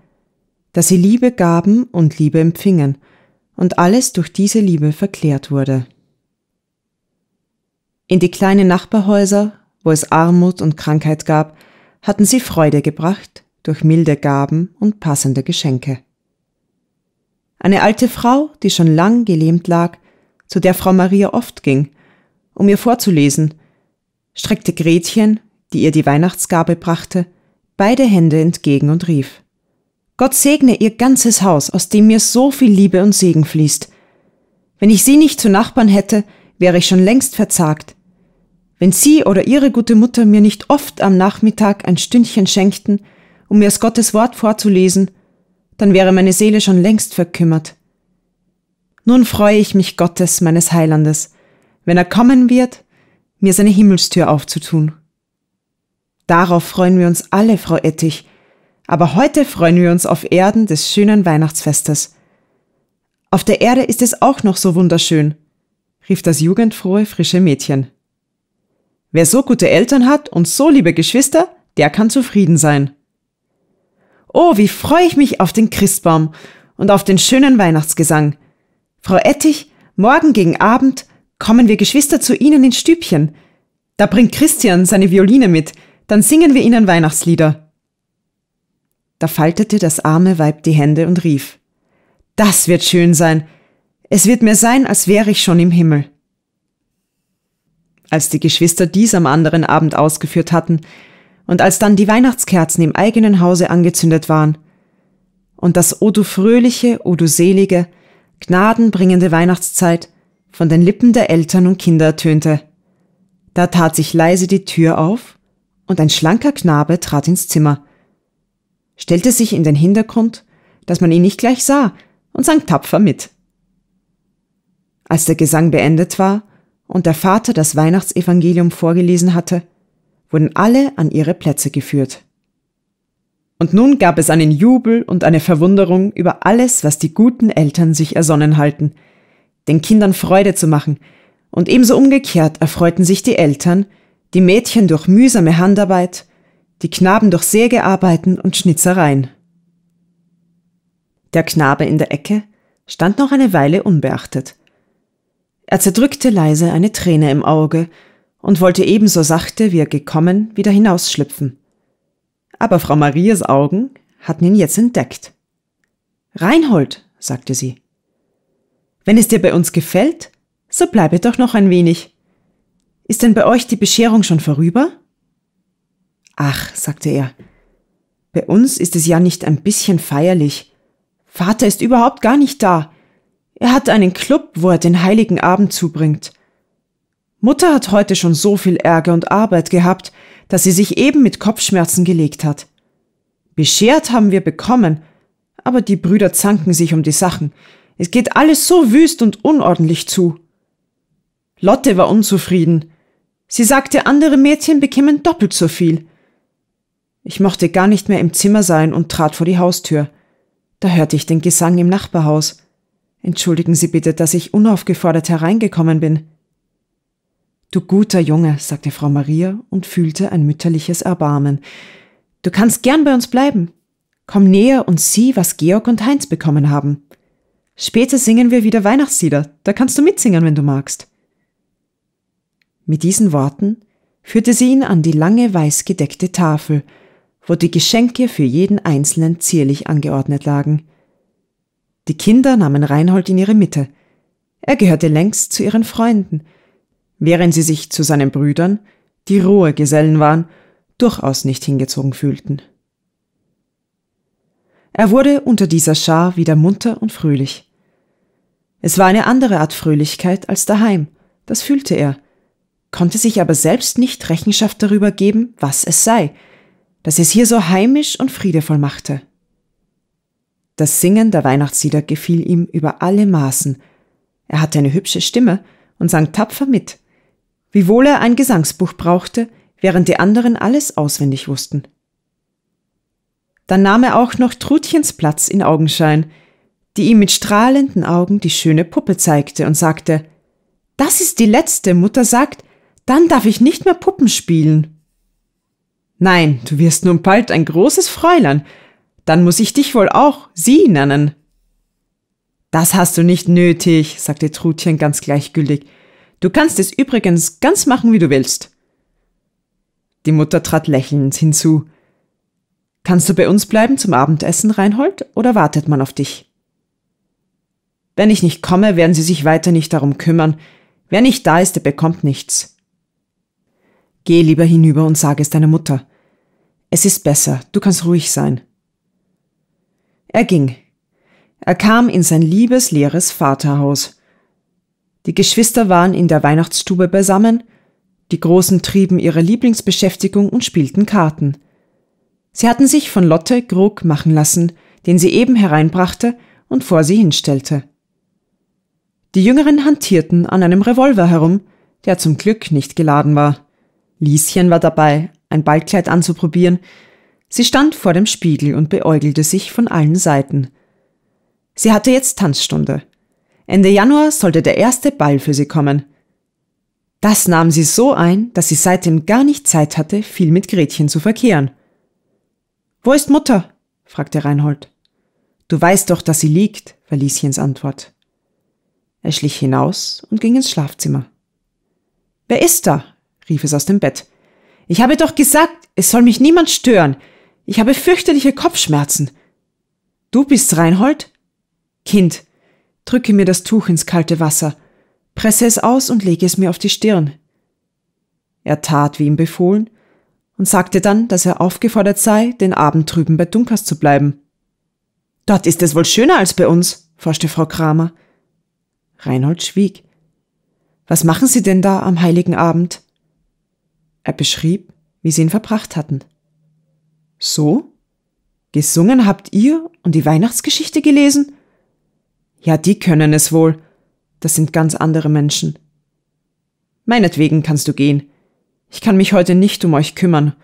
dass sie Liebe gaben und Liebe empfingen, und alles durch diese Liebe verklärt wurde. In die kleinen Nachbarhäuser, wo es Armut und Krankheit gab, hatten sie Freude gebracht durch milde Gaben und passende Geschenke. Eine alte Frau, die schon lang gelähmt lag, zu der Frau Maria oft ging, um ihr vorzulesen, streckte Gretchen, die ihr die Weihnachtsgabe brachte, beide Hände entgegen und rief Gott segne ihr ganzes Haus, aus dem mir so viel Liebe und Segen fließt. Wenn ich sie nicht zu Nachbarn hätte, wäre ich schon längst verzagt. Wenn sie oder ihre gute Mutter mir nicht oft am Nachmittag ein Stündchen schenkten, um mir das Gottes Wort vorzulesen, dann wäre meine Seele schon längst verkümmert. Nun freue ich mich Gottes, meines Heilandes, wenn er kommen wird, mir seine Himmelstür aufzutun. Darauf freuen wir uns alle, Frau Ettich. Aber heute freuen wir uns auf Erden des schönen Weihnachtsfestes. Auf der Erde ist es auch noch so wunderschön, rief das jugendfrohe, frische Mädchen. Wer so gute Eltern hat und so liebe Geschwister, der kann zufrieden sein. Oh, wie freue ich mich auf den Christbaum und auf den schönen Weihnachtsgesang. Frau Ettich, morgen gegen Abend kommen wir Geschwister zu Ihnen ins Stübchen. Da bringt Christian seine Violine mit, dann singen wir ihnen Weihnachtslieder. Da faltete das arme Weib die Hände und rief Das wird schön sein. Es wird mir sein, als wäre ich schon im Himmel. Als die Geschwister dies am anderen Abend ausgeführt hatten, und als dann die Weihnachtskerzen im eigenen Hause angezündet waren, und das O du fröhliche, O du selige, gnadenbringende Weihnachtszeit von den Lippen der Eltern und Kinder ertönte, da tat sich leise die Tür auf und ein schlanker Knabe trat ins Zimmer, stellte sich in den Hintergrund, dass man ihn nicht gleich sah, und sang tapfer mit. Als der Gesang beendet war und der Vater das Weihnachtsevangelium vorgelesen hatte, wurden alle an ihre Plätze geführt. Und nun gab es einen Jubel und eine Verwunderung über alles, was die guten Eltern sich ersonnen halten, den Kindern Freude zu machen, und ebenso umgekehrt erfreuten sich die Eltern, die Mädchen durch mühsame Handarbeit, die Knaben durch Sägearbeiten und Schnitzereien. Der Knabe in der Ecke stand noch eine Weile unbeachtet. Er zerdrückte leise eine Träne im Auge und wollte ebenso sachte, wie er gekommen, wieder hinausschlüpfen. Aber Frau Marias Augen hatten ihn jetzt entdeckt. Reinhold, sagte sie, wenn es dir bei uns gefällt, so bleibe doch noch ein wenig. Ist denn bei euch die Bescherung schon vorüber? Ach, sagte er, bei uns ist es ja nicht ein bisschen feierlich. Vater ist überhaupt gar nicht da. Er hat einen Club, wo er den heiligen Abend zubringt. Mutter hat heute schon so viel Ärger und Arbeit gehabt, dass sie sich eben mit Kopfschmerzen gelegt hat. Beschert haben wir bekommen, aber die Brüder zanken sich um die Sachen. Es geht alles so wüst und unordentlich zu. Lotte war unzufrieden. Sie sagte, andere Mädchen bekämen doppelt so viel. Ich mochte gar nicht mehr im Zimmer sein und trat vor die Haustür. Da hörte ich den Gesang im Nachbarhaus. Entschuldigen Sie bitte, dass ich unaufgefordert hereingekommen bin. Du guter Junge, sagte Frau Maria und fühlte ein mütterliches Erbarmen. Du kannst gern bei uns bleiben. Komm näher und sieh, was Georg und Heinz bekommen haben. Später singen wir wieder Weihnachtslieder. Da kannst du mitsingen, wenn du magst. Mit diesen Worten führte sie ihn an die lange weiß gedeckte Tafel, wo die Geschenke für jeden Einzelnen zierlich angeordnet lagen. Die Kinder nahmen Reinhold in ihre Mitte. Er gehörte längst zu ihren Freunden, während sie sich zu seinen Brüdern, die rohe Gesellen waren, durchaus nicht hingezogen fühlten. Er wurde unter dieser Schar wieder munter und fröhlich. Es war eine andere Art Fröhlichkeit als daheim, das fühlte er – konnte sich aber selbst nicht Rechenschaft darüber geben, was es sei, dass es hier so heimisch und friedevoll machte. Das Singen der Weihnachtslieder gefiel ihm über alle Maßen. Er hatte eine hübsche Stimme und sang tapfer mit, wiewohl er ein Gesangsbuch brauchte, während die anderen alles auswendig wussten. Dann nahm er auch noch Trutchens Platz in Augenschein, die ihm mit strahlenden Augen die schöne Puppe zeigte und sagte, das ist die letzte, Mutter sagt, dann darf ich nicht mehr Puppen spielen. Nein, du wirst nun bald ein großes Fräulein. Dann muss ich dich wohl auch sie nennen. Das hast du nicht nötig, sagte Trutchen ganz gleichgültig. Du kannst es übrigens ganz machen, wie du willst. Die Mutter trat lächelnd hinzu. Kannst du bei uns bleiben zum Abendessen, Reinhold, oder wartet man auf dich? Wenn ich nicht komme, werden sie sich weiter nicht darum kümmern. Wer nicht da ist, der bekommt nichts. Geh lieber hinüber und sag es deiner Mutter. Es ist besser, du kannst ruhig sein. Er ging. Er kam in sein liebes, leeres Vaterhaus. Die Geschwister waren in der Weihnachtsstube beisammen, die Großen trieben ihre Lieblingsbeschäftigung und spielten Karten. Sie hatten sich von Lotte Grog machen lassen, den sie eben hereinbrachte und vor sie hinstellte. Die Jüngeren hantierten an einem Revolver herum, der zum Glück nicht geladen war. Lieschen war dabei, ein Ballkleid anzuprobieren. Sie stand vor dem Spiegel und beäugelte sich von allen Seiten. Sie hatte jetzt Tanzstunde. Ende Januar sollte der erste Ball für sie kommen. Das nahm sie so ein, dass sie seitdem gar nicht Zeit hatte, viel mit Gretchen zu verkehren. Wo ist Mutter? fragte Reinhold. Du weißt doch, dass sie liegt, war Lieschens Antwort. Er schlich hinaus und ging ins Schlafzimmer. Wer ist da? rief es aus dem Bett. Ich habe doch gesagt, es soll mich niemand stören. Ich habe fürchterliche Kopfschmerzen. Du bist's, Reinhold? Kind, drücke mir das Tuch ins kalte Wasser, presse es aus und lege es mir auf die Stirn. Er tat, wie ihm befohlen, und sagte dann, dass er aufgefordert sei, den Abend drüben bei Dunkers zu bleiben. Dort ist es wohl schöner als bei uns, forschte Frau Kramer. Reinhold schwieg. Was machen Sie denn da am heiligen Abend? Er beschrieb, wie sie ihn verbracht hatten. So? Gesungen habt ihr und die Weihnachtsgeschichte gelesen? Ja, die können es wohl. Das sind ganz andere Menschen. Meinetwegen kannst du gehen. Ich kann mich heute nicht um euch kümmern,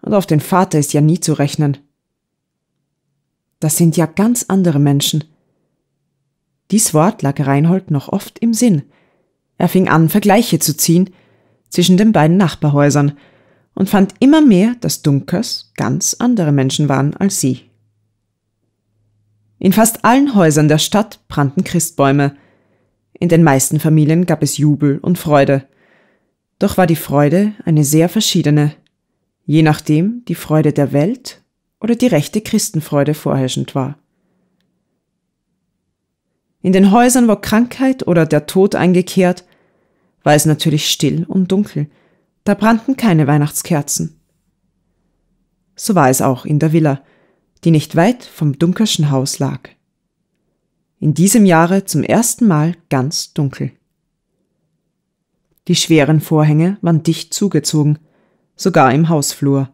und auf den Vater ist ja nie zu rechnen. Das sind ja ganz andere Menschen. Dies Wort lag Reinhold noch oft im Sinn. Er fing an, Vergleiche zu ziehen, zwischen den beiden Nachbarhäusern und fand immer mehr, dass Dunkers ganz andere Menschen waren als sie. In fast allen Häusern der Stadt brannten Christbäume. In den meisten Familien gab es Jubel und Freude. Doch war die Freude eine sehr verschiedene, je nachdem die Freude der Welt oder die rechte Christenfreude vorherrschend war. In den Häusern, wo Krankheit oder der Tod eingekehrt war es natürlich still und dunkel. Da brannten keine Weihnachtskerzen. So war es auch in der Villa, die nicht weit vom Dunkerschen Haus lag. In diesem Jahre zum ersten Mal ganz dunkel. Die schweren Vorhänge waren dicht zugezogen, sogar im Hausflur,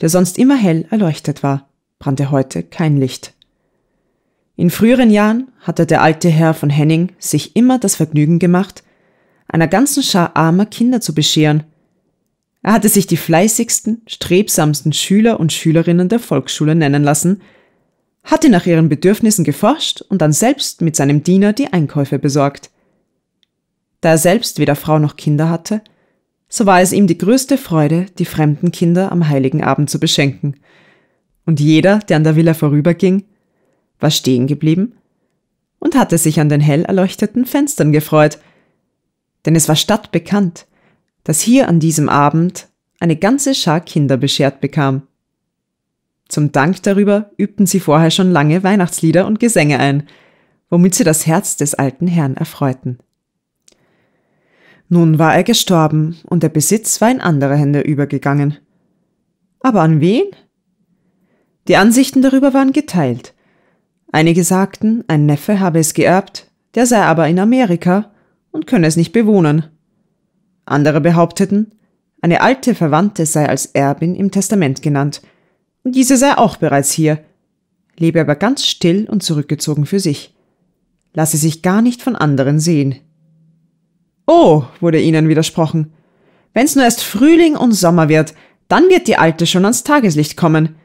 der sonst immer hell erleuchtet war, brannte heute kein Licht. In früheren Jahren hatte der alte Herr von Henning sich immer das Vergnügen gemacht, einer ganzen Schar armer Kinder zu bescheren. Er hatte sich die fleißigsten, strebsamsten Schüler und Schülerinnen der Volksschule nennen lassen, hatte nach ihren Bedürfnissen geforscht und dann selbst mit seinem Diener die Einkäufe besorgt. Da er selbst weder Frau noch Kinder hatte, so war es ihm die größte Freude, die fremden Kinder am heiligen Abend zu beschenken. Und jeder, der an der Villa vorüberging, war stehen geblieben und hatte sich an den hell erleuchteten Fenstern gefreut, denn es war stadtbekannt, dass hier an diesem Abend eine ganze Schar Kinder beschert bekam. Zum Dank darüber übten sie vorher schon lange Weihnachtslieder und Gesänge ein, womit sie das Herz des alten Herrn erfreuten. Nun war er gestorben und der Besitz war in andere Hände übergegangen. Aber an wen? Die Ansichten darüber waren geteilt. Einige sagten, ein Neffe habe es geerbt, der sei aber in Amerika und könne es nicht bewohnen. Andere behaupteten, eine alte Verwandte sei als Erbin im Testament genannt, und diese sei auch bereits hier, lebe aber ganz still und zurückgezogen für sich, lasse sich gar nicht von anderen sehen. Oh, wurde ihnen widersprochen, wenn's nur erst Frühling und Sommer wird, dann wird die Alte schon ans Tageslicht kommen.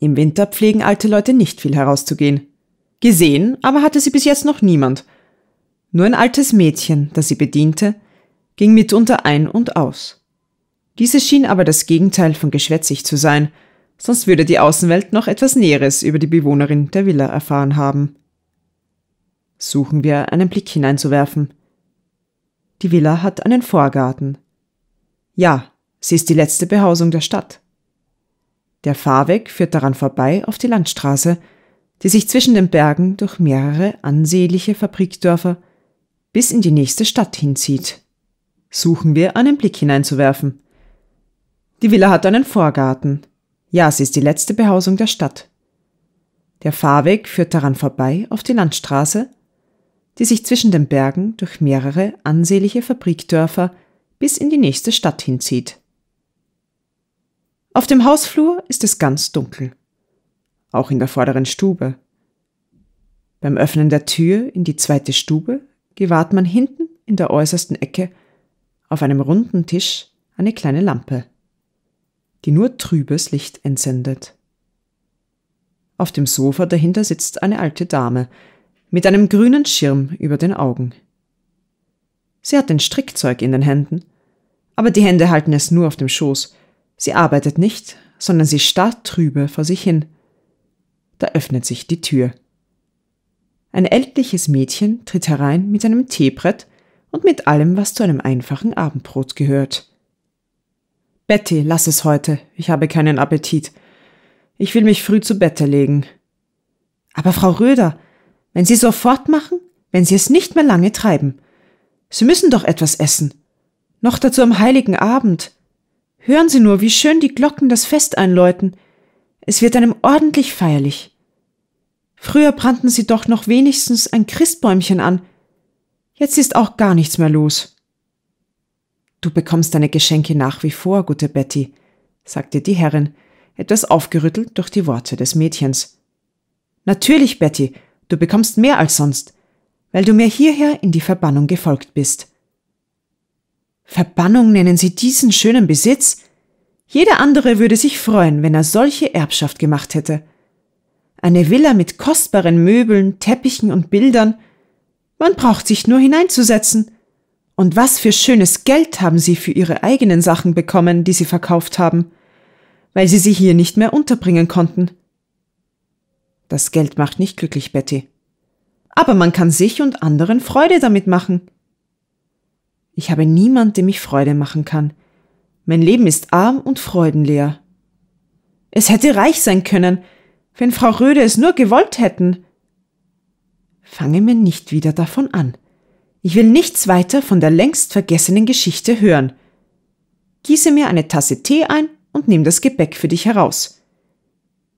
Im Winter pflegen alte Leute nicht viel herauszugehen. Gesehen aber hatte sie bis jetzt noch niemand, nur ein altes Mädchen, das sie bediente, ging mitunter ein und aus. Dieses schien aber das Gegenteil von geschwätzig zu sein, sonst würde die Außenwelt noch etwas Näheres über die Bewohnerin der Villa erfahren haben. Suchen wir einen Blick hineinzuwerfen. Die Villa hat einen Vorgarten. Ja, sie ist die letzte Behausung der Stadt. Der Fahrweg führt daran vorbei auf die Landstraße, die sich zwischen den Bergen durch mehrere ansehnliche Fabrikdörfer bis in die nächste Stadt hinzieht. Suchen wir, einen Blick hineinzuwerfen. Die Villa hat einen Vorgarten. Ja, sie ist die letzte Behausung der Stadt. Der Fahrweg führt daran vorbei auf die Landstraße, die sich zwischen den Bergen durch mehrere ansehnliche Fabrikdörfer bis in die nächste Stadt hinzieht. Auf dem Hausflur ist es ganz dunkel. Auch in der vorderen Stube. Beim Öffnen der Tür in die zweite Stube gewahrt man hinten in der äußersten Ecke auf einem runden Tisch eine kleine Lampe, die nur trübes Licht entsendet. Auf dem Sofa dahinter sitzt eine alte Dame mit einem grünen Schirm über den Augen. Sie hat ein Strickzeug in den Händen, aber die Hände halten es nur auf dem Schoß. Sie arbeitet nicht, sondern sie starrt trübe vor sich hin. Da öffnet sich die Tür. Ein ältliches Mädchen tritt herein mit einem Teebrett und mit allem, was zu einem einfachen Abendbrot gehört. Betty, lass es heute, ich habe keinen Appetit. Ich will mich früh zu Bette legen. Aber Frau Röder, wenn Sie so fortmachen, wenn Sie es nicht mehr lange treiben. Sie müssen doch etwas essen. Noch dazu am heiligen Abend. Hören Sie nur, wie schön die Glocken das Fest einläuten. Es wird einem ordentlich feierlich. Früher brannten sie doch noch wenigstens ein Christbäumchen an. Jetzt ist auch gar nichts mehr los. Du bekommst deine Geschenke nach wie vor, gute Betty, sagte die Herrin, etwas aufgerüttelt durch die Worte des Mädchens. Natürlich, Betty, du bekommst mehr als sonst, weil du mir hierher in die Verbannung gefolgt bist. Verbannung nennen Sie diesen schönen Besitz? Jeder andere würde sich freuen, wenn er solche Erbschaft gemacht hätte. Eine Villa mit kostbaren Möbeln, Teppichen und Bildern. Man braucht sich nur hineinzusetzen. Und was für schönes Geld haben sie für ihre eigenen Sachen bekommen, die sie verkauft haben, weil sie sie hier nicht mehr unterbringen konnten. Das Geld macht nicht glücklich, Betty. Aber man kann sich und anderen Freude damit machen. Ich habe niemand, dem ich Freude machen kann. Mein Leben ist arm und freudenleer. Es hätte reich sein können, wenn Frau Röde es nur gewollt hätten. Fange mir nicht wieder davon an. Ich will nichts weiter von der längst vergessenen Geschichte hören. Gieße mir eine Tasse Tee ein und nimm das Gebäck für dich heraus.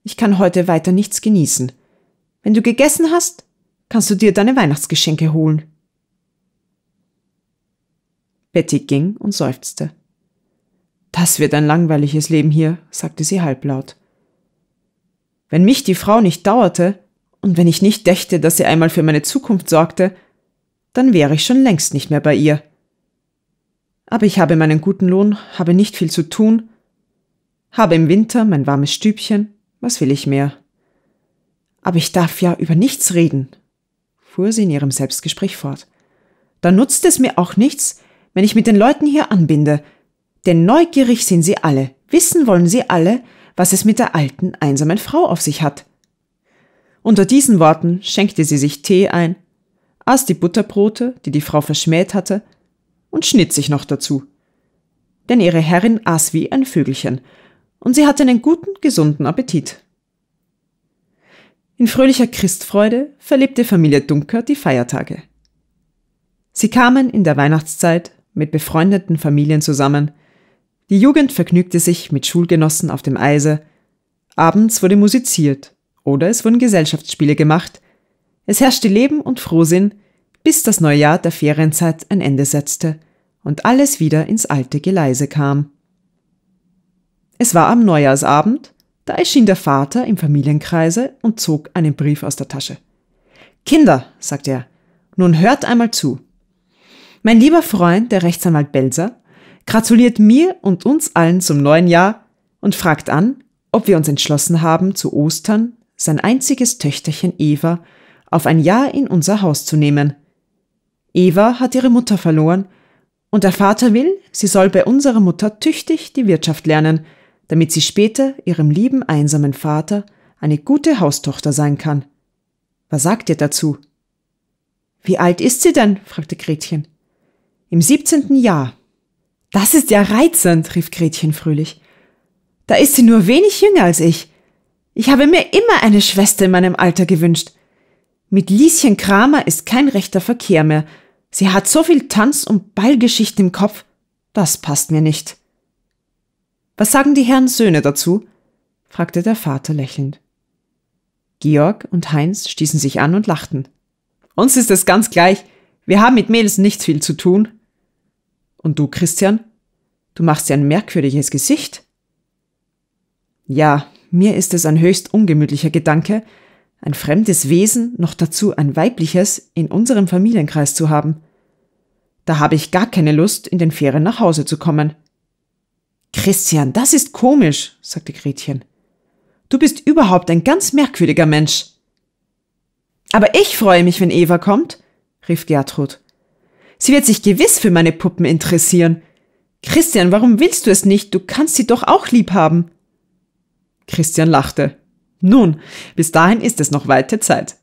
Ich kann heute weiter nichts genießen. Wenn du gegessen hast, kannst du dir deine Weihnachtsgeschenke holen. Betty ging und seufzte. Das wird ein langweiliges Leben hier, sagte sie halblaut wenn mich die Frau nicht dauerte und wenn ich nicht dächte, dass sie einmal für meine Zukunft sorgte, dann wäre ich schon längst nicht mehr bei ihr. Aber ich habe meinen guten Lohn, habe nicht viel zu tun, habe im Winter mein warmes Stübchen, was will ich mehr? Aber ich darf ja über nichts reden, fuhr sie in ihrem Selbstgespräch fort. Da nutzt es mir auch nichts, wenn ich mit den Leuten hier anbinde, denn neugierig sind sie alle, wissen wollen sie alle, was es mit der alten, einsamen Frau auf sich hat. Unter diesen Worten schenkte sie sich Tee ein, aß die Butterbrote, die die Frau verschmäht hatte, und schnitt sich noch dazu. Denn ihre Herrin aß wie ein Vögelchen, und sie hatte einen guten, gesunden Appetit. In fröhlicher Christfreude verlebte Familie Dunker die Feiertage. Sie kamen in der Weihnachtszeit mit befreundeten Familien zusammen, die Jugend vergnügte sich mit Schulgenossen auf dem Eise. Abends wurde musiziert oder es wurden Gesellschaftsspiele gemacht. Es herrschte Leben und Frohsinn, bis das Neujahr der Ferienzeit ein Ende setzte und alles wieder ins alte Geleise kam. Es war am Neujahrsabend, da erschien der Vater im Familienkreise und zog einen Brief aus der Tasche. Kinder, sagte er, nun hört einmal zu. Mein lieber Freund, der Rechtsanwalt Belzer, gratuliert mir und uns allen zum neuen Jahr und fragt an, ob wir uns entschlossen haben, zu Ostern sein einziges Töchterchen Eva auf ein Jahr in unser Haus zu nehmen. Eva hat ihre Mutter verloren und der Vater will, sie soll bei unserer Mutter tüchtig die Wirtschaft lernen, damit sie später ihrem lieben einsamen Vater eine gute Haustochter sein kann. Was sagt ihr dazu? Wie alt ist sie denn? fragte Gretchen. Im siebzehnten Jahr, das ist ja reizend, rief Gretchen fröhlich. Da ist sie nur wenig jünger als ich. Ich habe mir immer eine Schwester in meinem Alter gewünscht. Mit Lieschen Kramer ist kein rechter Verkehr mehr. Sie hat so viel Tanz- und Ballgeschichten im Kopf. Das passt mir nicht. Was sagen die Herren Söhne dazu? fragte der Vater lächelnd. Georg und Heinz stießen sich an und lachten. Uns ist es ganz gleich. Wir haben mit Mädels nicht viel zu tun, und du, Christian? Du machst ja ein merkwürdiges Gesicht. Ja, mir ist es ein höchst ungemütlicher Gedanke, ein fremdes Wesen, noch dazu ein weibliches, in unserem Familienkreis zu haben. Da habe ich gar keine Lust, in den Ferien nach Hause zu kommen. Christian, das ist komisch, sagte Gretchen. Du bist überhaupt ein ganz merkwürdiger Mensch. Aber ich freue mich, wenn Eva kommt, rief Gertrud. Sie wird sich gewiss für meine Puppen interessieren. Christian, warum willst du es nicht? Du kannst sie doch auch lieb haben. Christian lachte. Nun, bis dahin ist es noch weite Zeit.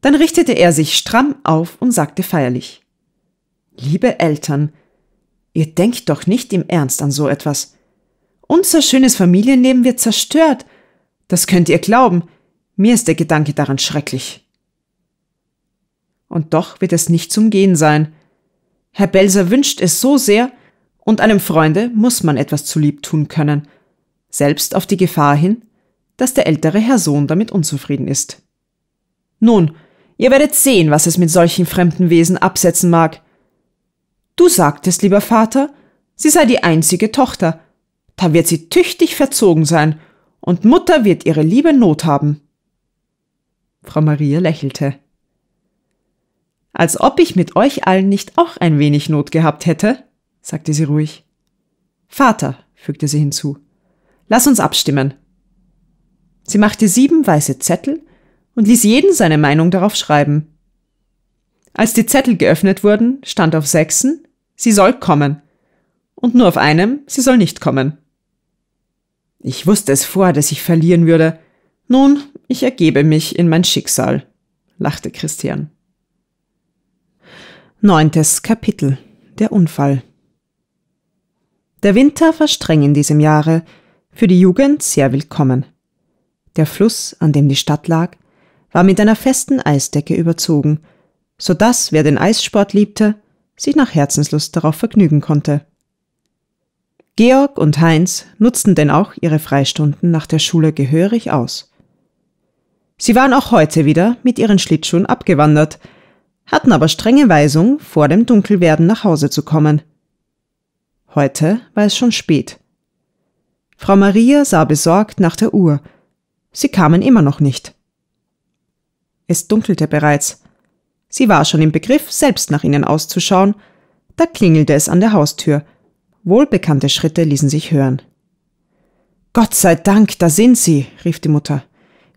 Dann richtete er sich stramm auf und sagte feierlich Liebe Eltern, ihr denkt doch nicht im Ernst an so etwas. Unser schönes Familienleben wird zerstört. Das könnt ihr glauben. Mir ist der Gedanke daran schrecklich. Und doch wird es nicht zum Gehen sein. Herr Belser wünscht es so sehr, und einem Freunde muss man etwas zulieb tun können, selbst auf die Gefahr hin, dass der ältere Herr Sohn damit unzufrieden ist. Nun, ihr werdet sehen, was es mit solchen fremden Wesen absetzen mag. Du sagtest, lieber Vater, sie sei die einzige Tochter. Da wird sie tüchtig verzogen sein, und Mutter wird ihre liebe Not haben. Frau Maria lächelte. Als ob ich mit euch allen nicht auch ein wenig Not gehabt hätte, sagte sie ruhig. Vater, fügte sie hinzu, lass uns abstimmen. Sie machte sieben weiße Zettel und ließ jeden seine Meinung darauf schreiben. Als die Zettel geöffnet wurden, stand auf sechsen, sie soll kommen. Und nur auf einem, sie soll nicht kommen. Ich wusste es vor, dass ich verlieren würde. Nun, ich ergebe mich in mein Schicksal, lachte Christian. Neuntes Kapitel Der Unfall Der Winter war streng in diesem Jahre, für die Jugend sehr willkommen. Der Fluss, an dem die Stadt lag, war mit einer festen Eisdecke überzogen, so dass wer den Eissport liebte, sich nach Herzenslust darauf vergnügen konnte. Georg und Heinz nutzten denn auch ihre Freistunden nach der Schule gehörig aus. Sie waren auch heute wieder mit ihren Schlittschuhen abgewandert – hatten aber strenge Weisung, vor dem Dunkelwerden nach Hause zu kommen. Heute war es schon spät. Frau Maria sah besorgt nach der Uhr. Sie kamen immer noch nicht. Es dunkelte bereits. Sie war schon im Begriff, selbst nach ihnen auszuschauen, da klingelte es an der Haustür. Wohlbekannte Schritte ließen sich hören. Gott sei Dank, da sind Sie, rief die Mutter,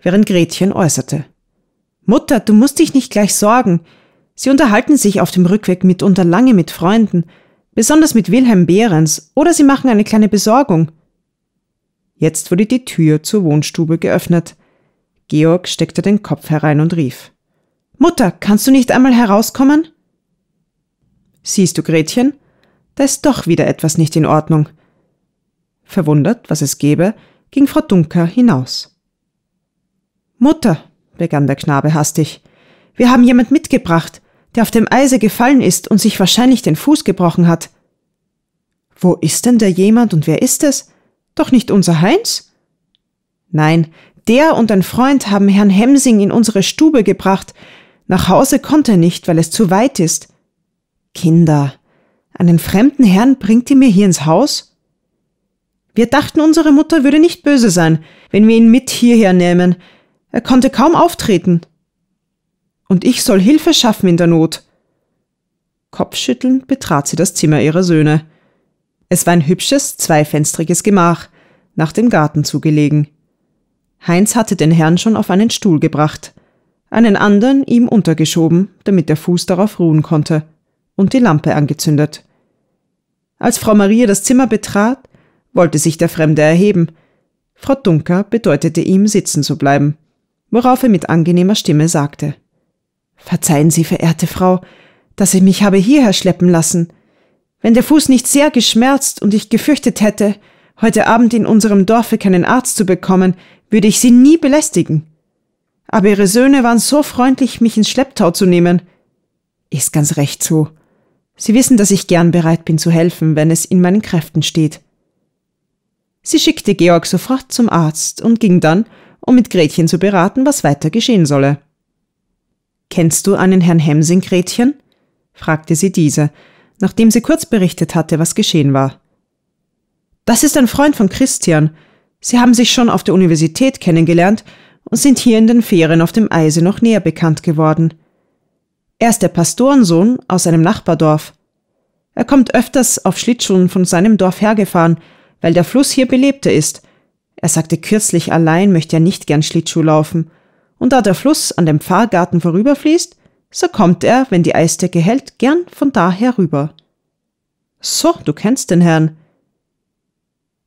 während Gretchen äußerte. Mutter, du musst dich nicht gleich sorgen. Sie unterhalten sich auf dem Rückweg mitunter lange mit Freunden, besonders mit Wilhelm Behrens, oder sie machen eine kleine Besorgung. Jetzt wurde die Tür zur Wohnstube geöffnet. Georg steckte den Kopf herein und rief Mutter, kannst du nicht einmal herauskommen? Siehst du, Gretchen, da ist doch wieder etwas nicht in Ordnung. Verwundert, was es gäbe, ging Frau Dunker hinaus. Mutter, begann der Knabe hastig, wir haben jemand mitgebracht, der auf dem Eise gefallen ist und sich wahrscheinlich den Fuß gebrochen hat. Wo ist denn der jemand und wer ist es? Doch nicht unser Heinz? Nein, der und ein Freund haben Herrn Hemsing in unsere Stube gebracht. Nach Hause konnte er nicht, weil es zu weit ist. Kinder, einen fremden Herrn bringt ihr mir hier ins Haus? Wir dachten, unsere Mutter würde nicht böse sein, wenn wir ihn mit hierher nehmen. Er konnte kaum auftreten. Und ich soll Hilfe schaffen in der Not. Kopfschüttelnd betrat sie das Zimmer ihrer Söhne. Es war ein hübsches, zweifenstriges Gemach, nach dem Garten zugelegen. Heinz hatte den Herrn schon auf einen Stuhl gebracht, einen anderen ihm untergeschoben, damit der Fuß darauf ruhen konnte, und die Lampe angezündet. Als Frau Maria das Zimmer betrat, wollte sich der Fremde erheben. Frau Dunker bedeutete ihm, sitzen zu bleiben, worauf er mit angenehmer Stimme sagte Verzeihen Sie, verehrte Frau, dass ich mich habe hierher schleppen lassen. Wenn der Fuß nicht sehr geschmerzt und ich gefürchtet hätte, heute Abend in unserem Dorfe keinen Arzt zu bekommen, würde ich Sie nie belästigen. Aber Ihre Söhne waren so freundlich, mich ins Schlepptau zu nehmen. Ist ganz recht so. Sie wissen, dass ich gern bereit bin zu helfen, wenn es in meinen Kräften steht. Sie schickte Georg sofort zum Arzt und ging dann, um mit Gretchen zu beraten, was weiter geschehen solle. Kennst du einen Herrn Hemsing, Gretchen? fragte sie diese, nachdem sie kurz berichtet hatte, was geschehen war. Das ist ein Freund von Christian. Sie haben sich schon auf der Universität kennengelernt und sind hier in den Ferien auf dem Eise noch näher bekannt geworden. Er ist der Pastorensohn aus einem Nachbardorf. Er kommt öfters auf Schlittschuhen von seinem Dorf hergefahren, weil der Fluss hier belebter ist. Er sagte kürzlich, allein möchte er nicht gern Schlittschuh laufen und da der Fluss an dem Pfarrgarten vorüberfließt, so kommt er, wenn die Eisdecke hält, gern von da herüber. So, du kennst den Herrn.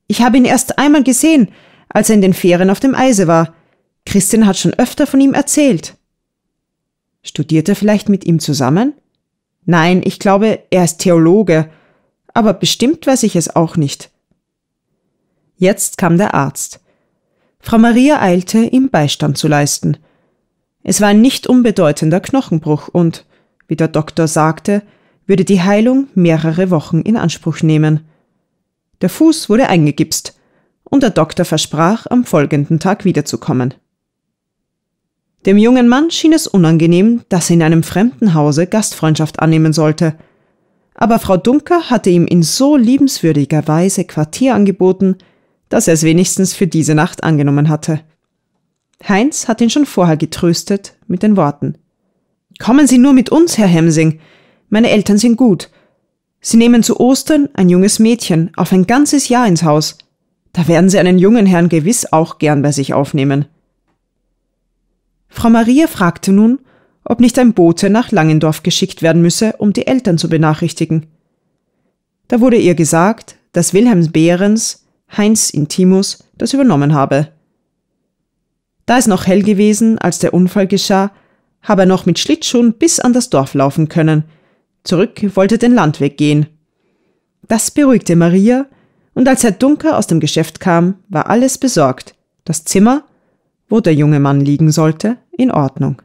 Ich habe ihn erst einmal gesehen, als er in den Ferien auf dem Eise war. Christin hat schon öfter von ihm erzählt. Studiert er vielleicht mit ihm zusammen? Nein, ich glaube, er ist Theologe, aber bestimmt weiß ich es auch nicht. Jetzt kam der Arzt. Frau Maria eilte, ihm Beistand zu leisten. Es war ein nicht unbedeutender Knochenbruch und, wie der Doktor sagte, würde die Heilung mehrere Wochen in Anspruch nehmen. Der Fuß wurde eingegipst und der Doktor versprach, am folgenden Tag wiederzukommen. Dem jungen Mann schien es unangenehm, dass er in einem fremden Hause Gastfreundschaft annehmen sollte. Aber Frau Dunker hatte ihm in so liebenswürdiger Weise Quartier angeboten, dass er es wenigstens für diese Nacht angenommen hatte. Heinz hat ihn schon vorher getröstet mit den Worten Kommen Sie nur mit uns, Herr Hemsing. Meine Eltern sind gut. Sie nehmen zu Ostern ein junges Mädchen auf ein ganzes Jahr ins Haus. Da werden Sie einen jungen Herrn gewiss auch gern bei sich aufnehmen. Frau Maria fragte nun, ob nicht ein Bote nach Langendorf geschickt werden müsse, um die Eltern zu benachrichtigen. Da wurde ihr gesagt, dass Wilhelm Behrens Heinz Intimus, das übernommen habe. Da es noch hell gewesen, als der Unfall geschah, habe er noch mit Schlittschuhen bis an das Dorf laufen können. Zurück wollte den Landweg gehen. Das beruhigte Maria, und als Herr Dunker aus dem Geschäft kam, war alles besorgt. Das Zimmer, wo der junge Mann liegen sollte, in Ordnung.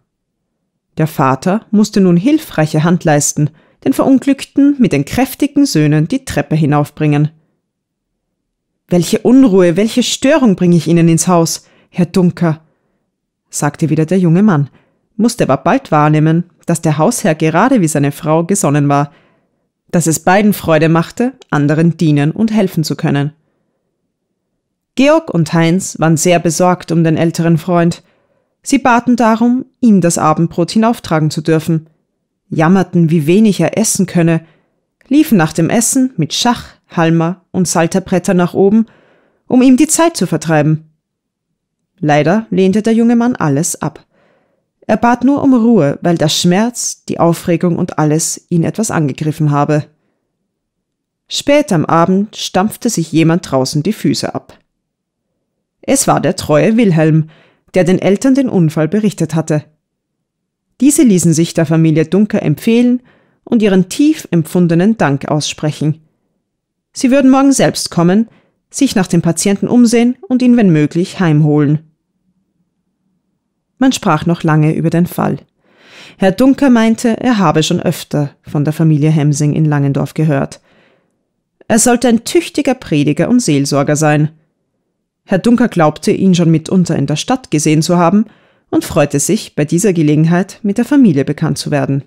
Der Vater musste nun hilfreiche Hand leisten, den Verunglückten mit den kräftigen Söhnen die Treppe hinaufbringen. Welche Unruhe, welche Störung bringe ich Ihnen ins Haus, Herr Dunker? sagte wieder der junge Mann, musste aber bald wahrnehmen, dass der Hausherr gerade wie seine Frau gesonnen war, dass es beiden Freude machte, anderen dienen und helfen zu können. Georg und Heinz waren sehr besorgt um den älteren Freund. Sie baten darum, ihm das Abendbrot hinauftragen zu dürfen, jammerten, wie wenig er essen könne, liefen nach dem Essen mit Schach, Halmer und Salterbretter nach oben, um ihm die Zeit zu vertreiben. Leider lehnte der junge Mann alles ab. Er bat nur um Ruhe, weil der Schmerz, die Aufregung und alles ihn etwas angegriffen habe. Spät am Abend stampfte sich jemand draußen die Füße ab. Es war der treue Wilhelm, der den Eltern den Unfall berichtet hatte. Diese ließen sich der Familie Dunker empfehlen und ihren tief empfundenen Dank aussprechen. Sie würden morgen selbst kommen, sich nach dem Patienten umsehen und ihn, wenn möglich, heimholen. Man sprach noch lange über den Fall. Herr Dunker meinte, er habe schon öfter von der Familie Hemsing in Langendorf gehört. Er sollte ein tüchtiger Prediger und Seelsorger sein. Herr Dunker glaubte, ihn schon mitunter in der Stadt gesehen zu haben und freute sich, bei dieser Gelegenheit mit der Familie bekannt zu werden.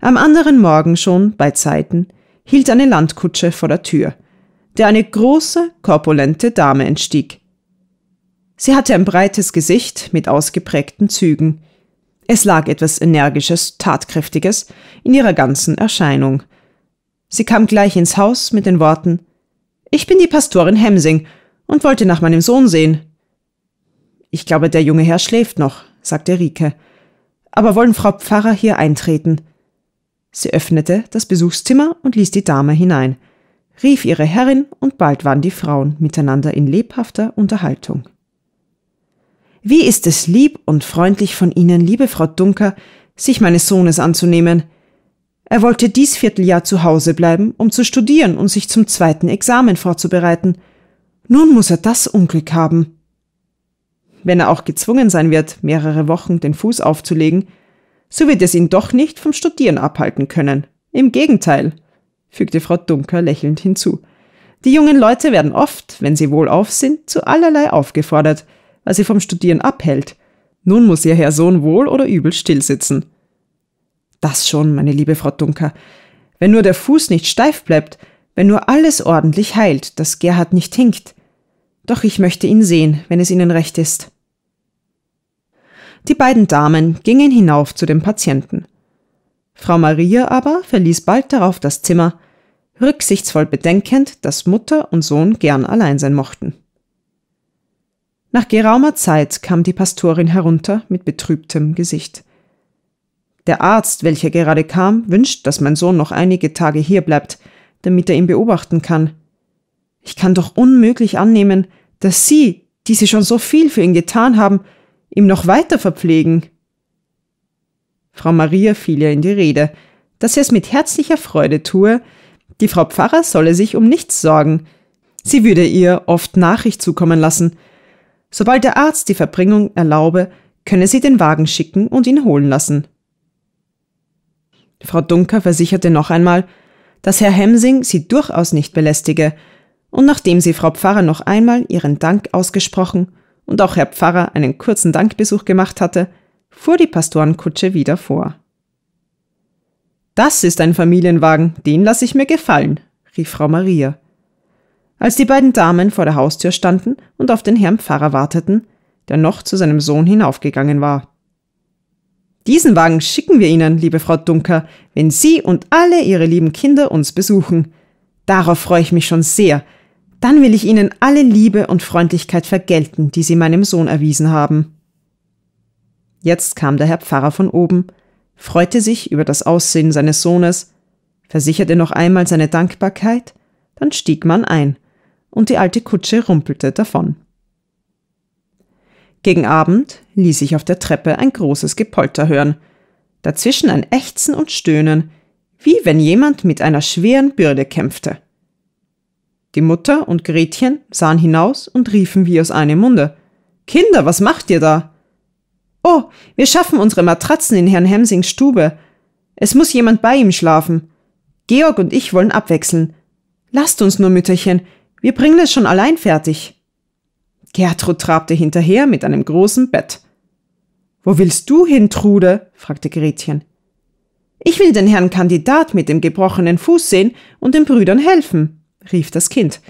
Am anderen Morgen schon, bei Zeiten, hielt eine Landkutsche vor der Tür, der eine große, korpulente Dame entstieg. Sie hatte ein breites Gesicht mit ausgeprägten Zügen. Es lag etwas Energisches, Tatkräftiges in ihrer ganzen Erscheinung. Sie kam gleich ins Haus mit den Worten Ich bin die Pastorin Hemsing und wollte nach meinem Sohn sehen. Ich glaube, der junge Herr schläft noch, sagte Rike. Aber wollen Frau Pfarrer hier eintreten? Sie öffnete das Besuchszimmer und ließ die Dame hinein, rief ihre Herrin und bald waren die Frauen miteinander in lebhafter Unterhaltung. Wie ist es lieb und freundlich von Ihnen, liebe Frau Dunker, sich meines Sohnes anzunehmen. Er wollte dies Vierteljahr zu Hause bleiben, um zu studieren und sich zum zweiten Examen vorzubereiten. Nun muss er das Unglück haben. Wenn er auch gezwungen sein wird, mehrere Wochen den Fuß aufzulegen, so wird es ihn doch nicht vom Studieren abhalten können. Im Gegenteil, fügte Frau Dunker lächelnd hinzu. Die jungen Leute werden oft, wenn sie wohlauf sind, zu allerlei aufgefordert, was sie vom Studieren abhält. Nun muss ihr Herr Sohn wohl oder übel stillsitzen. Das schon, meine liebe Frau Dunker. Wenn nur der Fuß nicht steif bleibt, wenn nur alles ordentlich heilt, dass Gerhard nicht hinkt. Doch ich möchte ihn sehen, wenn es Ihnen recht ist. Die beiden Damen gingen hinauf zu dem Patienten. Frau Maria aber verließ bald darauf das Zimmer, rücksichtsvoll bedenkend, dass Mutter und Sohn gern allein sein mochten. Nach geraumer Zeit kam die Pastorin herunter mit betrübtem Gesicht. Der Arzt, welcher gerade kam, wünscht, dass mein Sohn noch einige Tage hier bleibt, damit er ihn beobachten kann. Ich kann doch unmöglich annehmen, dass Sie, die Sie schon so viel für ihn getan haben, ihm noch weiter verpflegen. Frau Maria fiel ihr in die Rede, dass sie es mit herzlicher Freude tue, die Frau Pfarrer solle sich um nichts sorgen, sie würde ihr oft Nachricht zukommen lassen. Sobald der Arzt die Verbringung erlaube, könne sie den Wagen schicken und ihn holen lassen. Frau Dunker versicherte noch einmal, dass Herr Hemsing sie durchaus nicht belästige, und nachdem sie Frau Pfarrer noch einmal ihren Dank ausgesprochen und auch Herr Pfarrer einen kurzen Dankbesuch gemacht hatte, fuhr die Pastorenkutsche wieder vor. Das ist ein Familienwagen, den lasse ich mir gefallen, rief Frau Maria. Als die beiden Damen vor der Haustür standen und auf den Herrn Pfarrer warteten, der noch zu seinem Sohn hinaufgegangen war. Diesen Wagen schicken wir Ihnen, liebe Frau Dunker, wenn Sie und alle Ihre lieben Kinder uns besuchen. Darauf freue ich mich schon sehr, dann will ich Ihnen alle Liebe und Freundlichkeit vergelten, die Sie meinem Sohn erwiesen haben. Jetzt kam der Herr Pfarrer von oben, freute sich über das Aussehen seines Sohnes, versicherte noch einmal seine Dankbarkeit, dann stieg man ein, und die alte Kutsche rumpelte davon. Gegen Abend ließ ich auf der Treppe ein großes Gepolter hören, dazwischen ein Ächzen und Stöhnen, wie wenn jemand mit einer schweren Bürde kämpfte. Die Mutter und Gretchen sahen hinaus und riefen wie aus einem Munde. Kinder, was macht ihr da? Oh, wir schaffen unsere Matratzen in Herrn Hemsings Stube. Es muss jemand bei ihm schlafen. Georg und ich wollen abwechseln. Lasst uns nur, Mütterchen, wir bringen es schon allein fertig. Gertrud trabte hinterher mit einem großen Bett. Wo willst du hin, Trude? fragte Gretchen. Ich will den Herrn Kandidat mit dem gebrochenen Fuß sehen und den Brüdern helfen rief das Kind,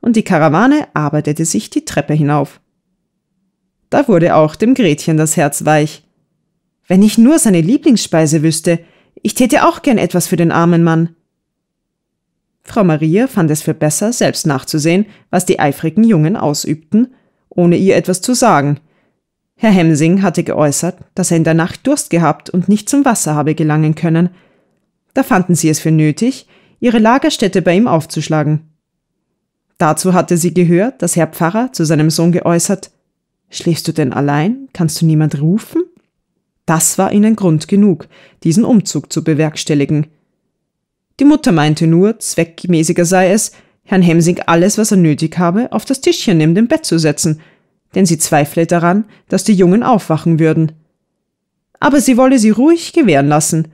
und die Karawane arbeitete sich die Treppe hinauf. Da wurde auch dem Gretchen das Herz weich. Wenn ich nur seine Lieblingsspeise wüsste, ich täte auch gern etwas für den armen Mann. Frau Maria fand es für besser, selbst nachzusehen, was die eifrigen Jungen ausübten, ohne ihr etwas zu sagen. Herr Hemsing hatte geäußert, dass er in der Nacht Durst gehabt und nicht zum Wasser habe gelangen können. Da fanden sie es für nötig, ihre Lagerstätte bei ihm aufzuschlagen. Dazu hatte sie gehört, dass Herr Pfarrer zu seinem Sohn geäußert, Schläfst du denn allein? Kannst du niemand rufen? Das war ihnen Grund genug, diesen Umzug zu bewerkstelligen. Die Mutter meinte nur, zweckmäßiger sei es, Herrn Hemsing alles, was er nötig habe, auf das Tischchen neben dem Bett zu setzen, denn sie zweifle daran, dass die Jungen aufwachen würden. Aber sie wolle sie ruhig gewähren lassen,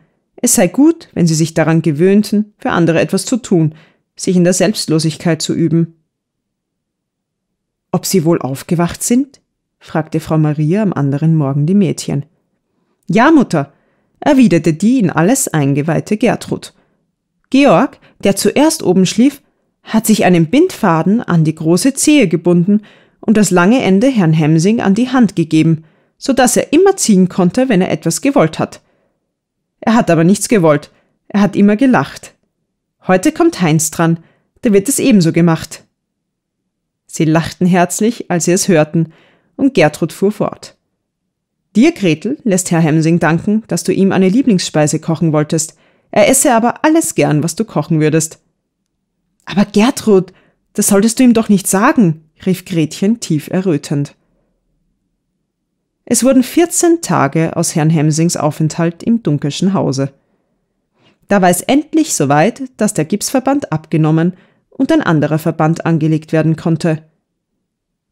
es sei gut, wenn sie sich daran gewöhnten, für andere etwas zu tun, sich in der Selbstlosigkeit zu üben. Ob sie wohl aufgewacht sind? fragte Frau Maria am anderen Morgen die Mädchen. Ja, Mutter, erwiderte die in alles eingeweihte Gertrud. Georg, der zuerst oben schlief, hat sich einen Bindfaden an die große Zehe gebunden und das lange Ende Herrn Hemsing an die Hand gegeben, so dass er immer ziehen konnte, wenn er etwas gewollt hat. Er hat aber nichts gewollt. Er hat immer gelacht. Heute kommt Heinz dran. Da wird es ebenso gemacht. Sie lachten herzlich, als sie es hörten, und Gertrud fuhr fort. Dir, Gretel, lässt Herr Hemsing danken, dass du ihm eine Lieblingsspeise kochen wolltest. Er esse aber alles gern, was du kochen würdest. Aber Gertrud, das solltest du ihm doch nicht sagen, rief Gretchen tief errötend. Es wurden 14 Tage aus Herrn Hemsings Aufenthalt im Dunkelschen Hause. Da war es endlich soweit, dass der Gipsverband abgenommen und ein anderer Verband angelegt werden konnte.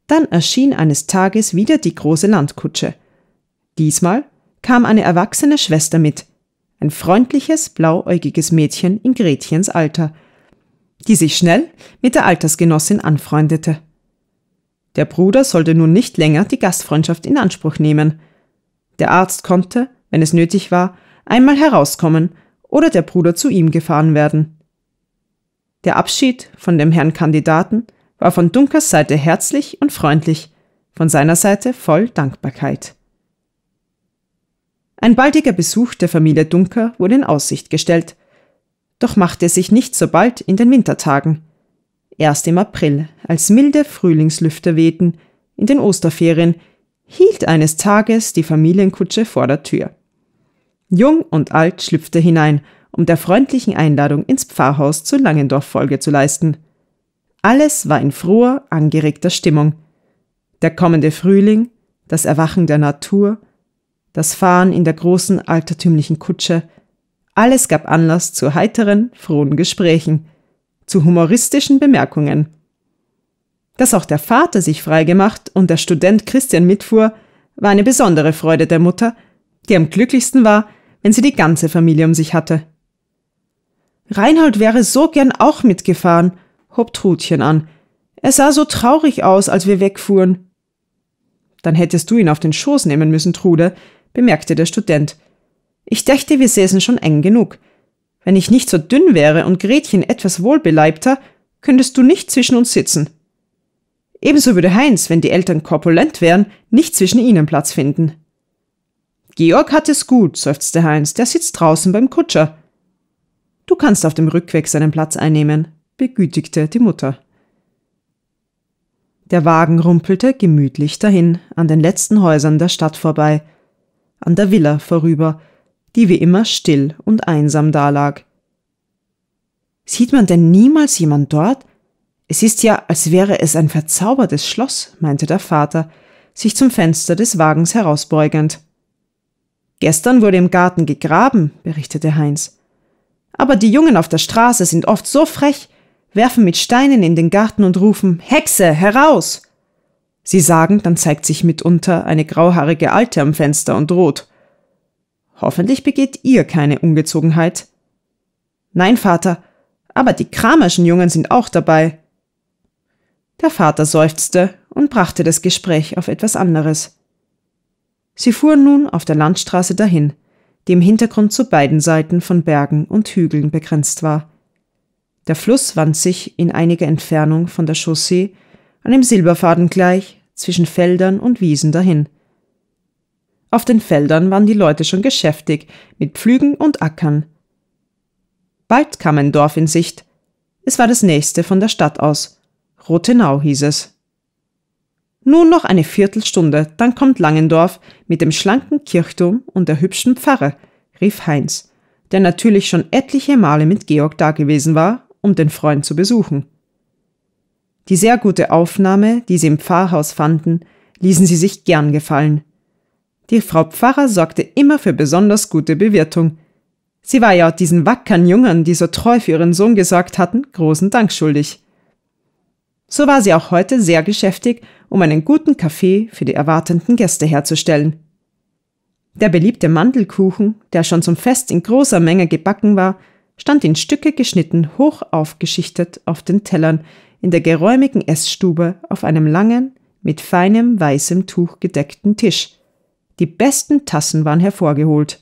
Dann erschien eines Tages wieder die große Landkutsche. Diesmal kam eine erwachsene Schwester mit, ein freundliches, blauäugiges Mädchen in Gretchens Alter, die sich schnell mit der Altersgenossin anfreundete. Der Bruder sollte nun nicht länger die Gastfreundschaft in Anspruch nehmen. Der Arzt konnte, wenn es nötig war, einmal herauskommen oder der Bruder zu ihm gefahren werden. Der Abschied von dem Herrn Kandidaten war von Dunkers Seite herzlich und freundlich, von seiner Seite voll Dankbarkeit. Ein baldiger Besuch der Familie Dunker wurde in Aussicht gestellt, doch machte er sich nicht so bald in den Wintertagen – Erst im April, als milde Frühlingslüfte wehten, in den Osterferien, hielt eines Tages die Familienkutsche vor der Tür. Jung und alt schlüpfte hinein, um der freundlichen Einladung ins Pfarrhaus zu Langendorf Folge zu leisten. Alles war in froher, angeregter Stimmung. Der kommende Frühling, das Erwachen der Natur, das Fahren in der großen altertümlichen Kutsche, alles gab Anlass zu heiteren, frohen Gesprächen – zu humoristischen Bemerkungen. Dass auch der Vater sich freigemacht und der Student Christian mitfuhr, war eine besondere Freude der Mutter, die am glücklichsten war, wenn sie die ganze Familie um sich hatte. Reinhold wäre so gern auch mitgefahren, hob Trutchen an. Er sah so traurig aus, als wir wegfuhren. Dann hättest du ihn auf den Schoß nehmen müssen, Trude, bemerkte der Student. Ich dächte, wir säßen schon eng genug. Wenn ich nicht so dünn wäre und Gretchen etwas wohlbeleibter, könntest du nicht zwischen uns sitzen. Ebenso würde Heinz, wenn die Eltern korpulent wären, nicht zwischen ihnen Platz finden. Georg hat es gut, seufzte Heinz, der sitzt draußen beim Kutscher. Du kannst auf dem Rückweg seinen Platz einnehmen, begütigte die Mutter. Der Wagen rumpelte gemütlich dahin, an den letzten Häusern der Stadt vorbei, an der Villa vorüber, die wie immer still und einsam dalag. Sieht man denn niemals jemand dort? Es ist ja, als wäre es ein verzaubertes Schloss, meinte der Vater, sich zum Fenster des Wagens herausbeugend. Gestern wurde im Garten gegraben, berichtete Heinz. Aber die Jungen auf der Straße sind oft so frech, werfen mit Steinen in den Garten und rufen Hexe, heraus. Sie sagen, dann zeigt sich mitunter eine grauhaarige Alte am Fenster und droht. Hoffentlich begeht ihr keine Ungezogenheit. Nein, Vater, aber die kramerschen Jungen sind auch dabei. Der Vater seufzte und brachte das Gespräch auf etwas anderes. Sie fuhren nun auf der Landstraße dahin, die im Hintergrund zu beiden Seiten von Bergen und Hügeln begrenzt war. Der Fluss wand sich in einiger Entfernung von der Chaussee, einem Silberfaden gleich, zwischen Feldern und Wiesen dahin – auf den Feldern waren die Leute schon geschäftig mit Pflügen und Ackern. Bald kam ein Dorf in Sicht. Es war das nächste von der Stadt aus. Rothenau hieß es. Nun noch eine Viertelstunde, dann kommt Langendorf mit dem schlanken Kirchturm und der hübschen Pfarre, rief Heinz, der natürlich schon etliche Male mit Georg dagewesen war, um den Freund zu besuchen. Die sehr gute Aufnahme, die sie im Pfarrhaus fanden, ließen sie sich gern gefallen. Die Frau Pfarrer sorgte immer für besonders gute Bewirtung. Sie war ja auch diesen wackern Jungen, die so treu für ihren Sohn gesorgt hatten, großen Dank schuldig. So war sie auch heute sehr geschäftig, um einen guten Kaffee für die erwartenden Gäste herzustellen. Der beliebte Mandelkuchen, der schon zum Fest in großer Menge gebacken war, stand in Stücke geschnitten hoch aufgeschichtet auf den Tellern in der geräumigen Essstube auf einem langen, mit feinem weißem Tuch gedeckten Tisch – die besten Tassen waren hervorgeholt.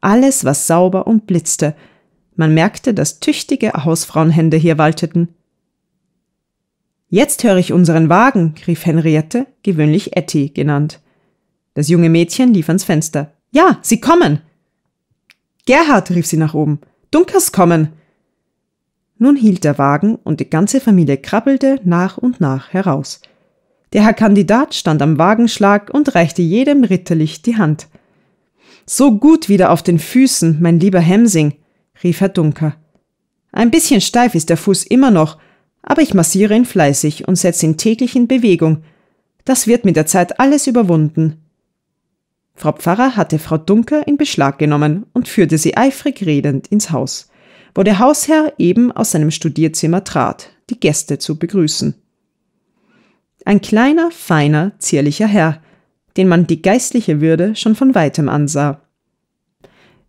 Alles war sauber und blitzte. Man merkte, dass tüchtige Hausfrauenhände hier walteten. Jetzt höre ich unseren Wagen, rief Henriette, gewöhnlich Etty genannt. Das junge Mädchen lief ans Fenster. Ja, sie kommen! Gerhard, rief sie nach oben. Dunkers kommen! Nun hielt der Wagen und die ganze Familie krabbelte nach und nach heraus. Der Herr Kandidat stand am Wagenschlag und reichte jedem ritterlich die Hand. So gut wieder auf den Füßen, mein lieber Hemsing, rief Herr Dunker. Ein bisschen steif ist der Fuß immer noch, aber ich massiere ihn fleißig und setze ihn täglich in Bewegung. Das wird mit der Zeit alles überwunden. Frau Pfarrer hatte Frau Dunker in Beschlag genommen und führte sie eifrig redend ins Haus, wo der Hausherr eben aus seinem Studierzimmer trat, die Gäste zu begrüßen ein kleiner, feiner, zierlicher Herr, den man die geistliche Würde schon von weitem ansah.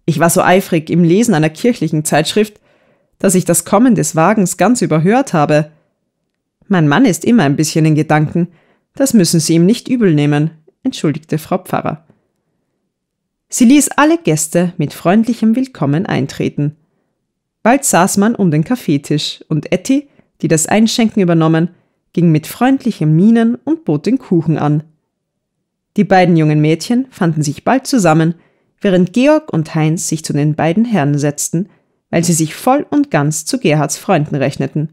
Ich war so eifrig im Lesen einer kirchlichen Zeitschrift, dass ich das Kommen des Wagens ganz überhört habe. Mein Mann ist immer ein bisschen in Gedanken, das müssen Sie ihm nicht übel nehmen, entschuldigte Frau Pfarrer. Sie ließ alle Gäste mit freundlichem Willkommen eintreten. Bald saß man um den Kaffeetisch und Etty, die das Einschenken übernommen, ging mit freundlichen Mienen und bot den Kuchen an. Die beiden jungen Mädchen fanden sich bald zusammen, während Georg und Heinz sich zu den beiden Herren setzten, weil sie sich voll und ganz zu Gerhards Freunden rechneten.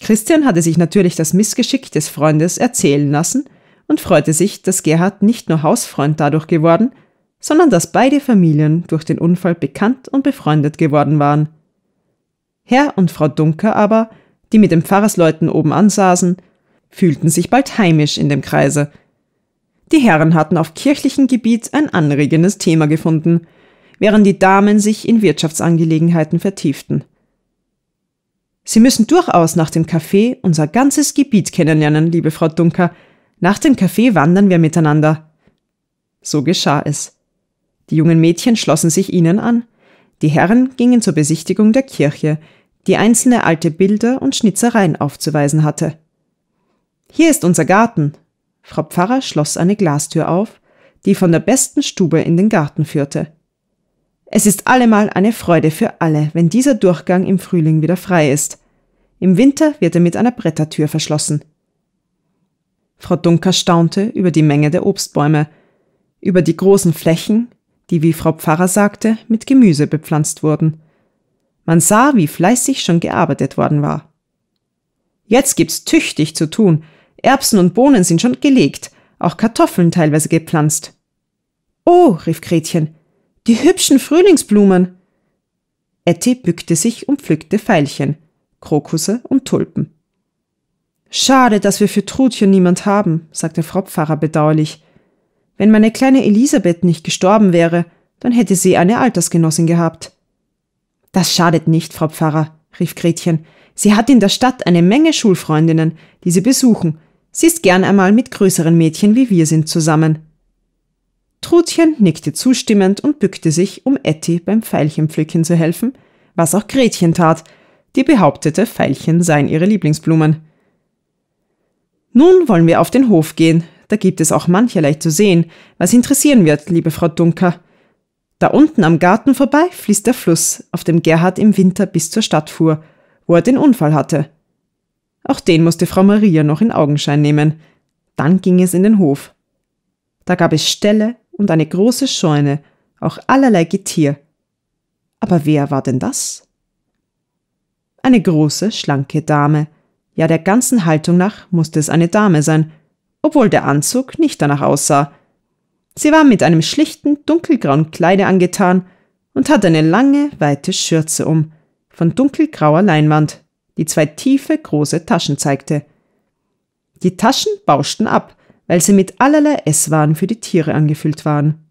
Christian hatte sich natürlich das Missgeschick des Freundes erzählen lassen und freute sich, dass Gerhard nicht nur Hausfreund dadurch geworden, sondern dass beide Familien durch den Unfall bekannt und befreundet geworden waren. Herr und Frau Dunker aber die mit den Pfarrersleuten oben ansaßen, fühlten sich bald heimisch in dem Kreise. Die Herren hatten auf kirchlichem Gebiet ein anregendes Thema gefunden, während die Damen sich in Wirtschaftsangelegenheiten vertieften. Sie müssen durchaus nach dem Kaffee unser ganzes Gebiet kennenlernen, liebe Frau Dunker. Nach dem Kaffee wandern wir miteinander. So geschah es. Die jungen Mädchen schlossen sich ihnen an. Die Herren gingen zur Besichtigung der Kirche, die einzelne alte Bilder und Schnitzereien aufzuweisen hatte. Hier ist unser Garten. Frau Pfarrer schloss eine Glastür auf, die von der besten Stube in den Garten führte. Es ist allemal eine Freude für alle, wenn dieser Durchgang im Frühling wieder frei ist. Im Winter wird er mit einer Brettertür verschlossen. Frau Dunker staunte über die Menge der Obstbäume, über die großen Flächen, die, wie Frau Pfarrer sagte, mit Gemüse bepflanzt wurden. Man sah, wie fleißig schon gearbeitet worden war. Jetzt gibt's tüchtig zu tun. Erbsen und Bohnen sind schon gelegt, auch Kartoffeln teilweise gepflanzt. Oh, rief Gretchen, die hübschen Frühlingsblumen. Etty bückte sich und pflückte Veilchen, Krokusse und Tulpen. Schade, dass wir für Trudchen niemand haben, sagte Frau Pfarrer bedauerlich. Wenn meine kleine Elisabeth nicht gestorben wäre, dann hätte sie eine Altersgenossin gehabt. Das schadet nicht, Frau Pfarrer, rief Gretchen. Sie hat in der Stadt eine Menge Schulfreundinnen, die sie besuchen. Sie ist gern einmal mit größeren Mädchen wie wir sind zusammen. Trutchen nickte zustimmend und bückte sich, um Etty beim Veilchenpflücken zu helfen, was auch Gretchen tat, die behauptete, Veilchen seien ihre Lieblingsblumen. Nun wollen wir auf den Hof gehen, da gibt es auch mancherlei zu sehen, was interessieren wird, liebe Frau Dunker. Da unten am Garten vorbei fließt der Fluss, auf dem Gerhard im Winter bis zur Stadt fuhr, wo er den Unfall hatte. Auch den musste Frau Maria noch in Augenschein nehmen. Dann ging es in den Hof. Da gab es Ställe und eine große Scheune, auch allerlei Getier. Aber wer war denn das? Eine große, schlanke Dame. Ja, der ganzen Haltung nach musste es eine Dame sein, obwohl der Anzug nicht danach aussah – Sie war mit einem schlichten, dunkelgrauen Kleide angetan und hatte eine lange, weite Schürze um, von dunkelgrauer Leinwand, die zwei tiefe, große Taschen zeigte. Die Taschen bauschten ab, weil sie mit allerlei Esswaren für die Tiere angefüllt waren.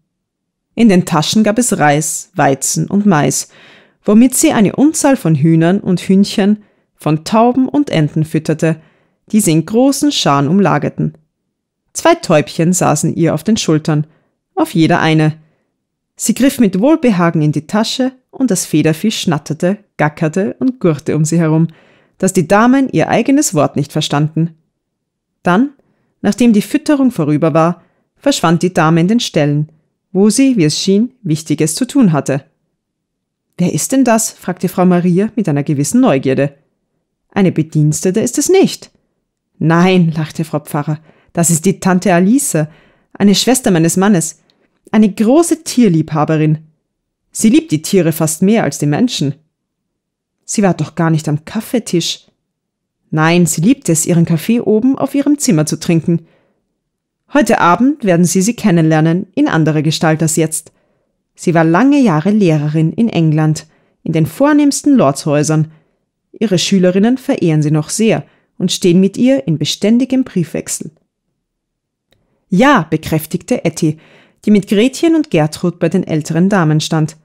In den Taschen gab es Reis, Weizen und Mais, womit sie eine Unzahl von Hühnern und Hühnchen, von Tauben und Enten fütterte, die sie in großen Scharen umlagerten. Zwei Täubchen saßen ihr auf den Schultern, auf jeder eine. Sie griff mit Wohlbehagen in die Tasche und das Federvieh schnatterte, gackerte und gurrte um sie herum, dass die Damen ihr eigenes Wort nicht verstanden. Dann, nachdem die Fütterung vorüber war, verschwand die Dame in den Ställen, wo sie, wie es schien, Wichtiges zu tun hatte. Wer ist denn das? fragte Frau Maria mit einer gewissen Neugierde. Eine Bedienstete ist es nicht. Nein, lachte Frau Pfarrer, das ist die Tante Alice, eine Schwester meines Mannes eine große Tierliebhaberin. Sie liebt die Tiere fast mehr als die Menschen. Sie war doch gar nicht am Kaffeetisch. Nein, sie liebte es, ihren Kaffee oben auf ihrem Zimmer zu trinken. Heute Abend werden Sie sie kennenlernen, in anderer Gestalt als jetzt. Sie war lange Jahre Lehrerin in England, in den vornehmsten Lordshäusern. Ihre Schülerinnen verehren sie noch sehr und stehen mit ihr in beständigem Briefwechsel. Ja, bekräftigte Etty, die mit Gretchen und Gertrud bei den älteren Damen stand.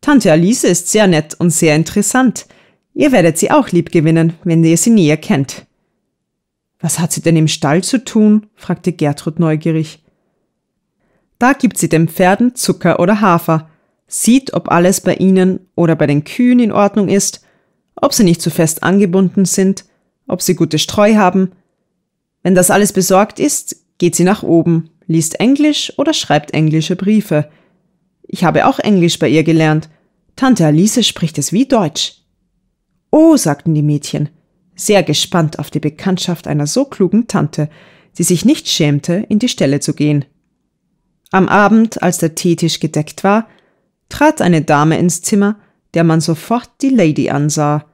Tante Alice ist sehr nett und sehr interessant. Ihr werdet sie auch lieb gewinnen, wenn ihr sie näher kennt. Was hat sie denn im Stall zu tun? fragte Gertrud neugierig. Da gibt sie den Pferden Zucker oder Hafer, sieht, ob alles bei ihnen oder bei den Kühen in Ordnung ist, ob sie nicht zu fest angebunden sind, ob sie gute Streu haben. Wenn das alles besorgt ist, geht sie nach oben, liest Englisch oder schreibt englische Briefe. Ich habe auch Englisch bei ihr gelernt. Tante Alice spricht es wie Deutsch. Oh, sagten die Mädchen, sehr gespannt auf die Bekanntschaft einer so klugen Tante, die sich nicht schämte, in die Stelle zu gehen. Am Abend, als der Teetisch gedeckt war, trat eine Dame ins Zimmer, der man sofort die Lady ansah.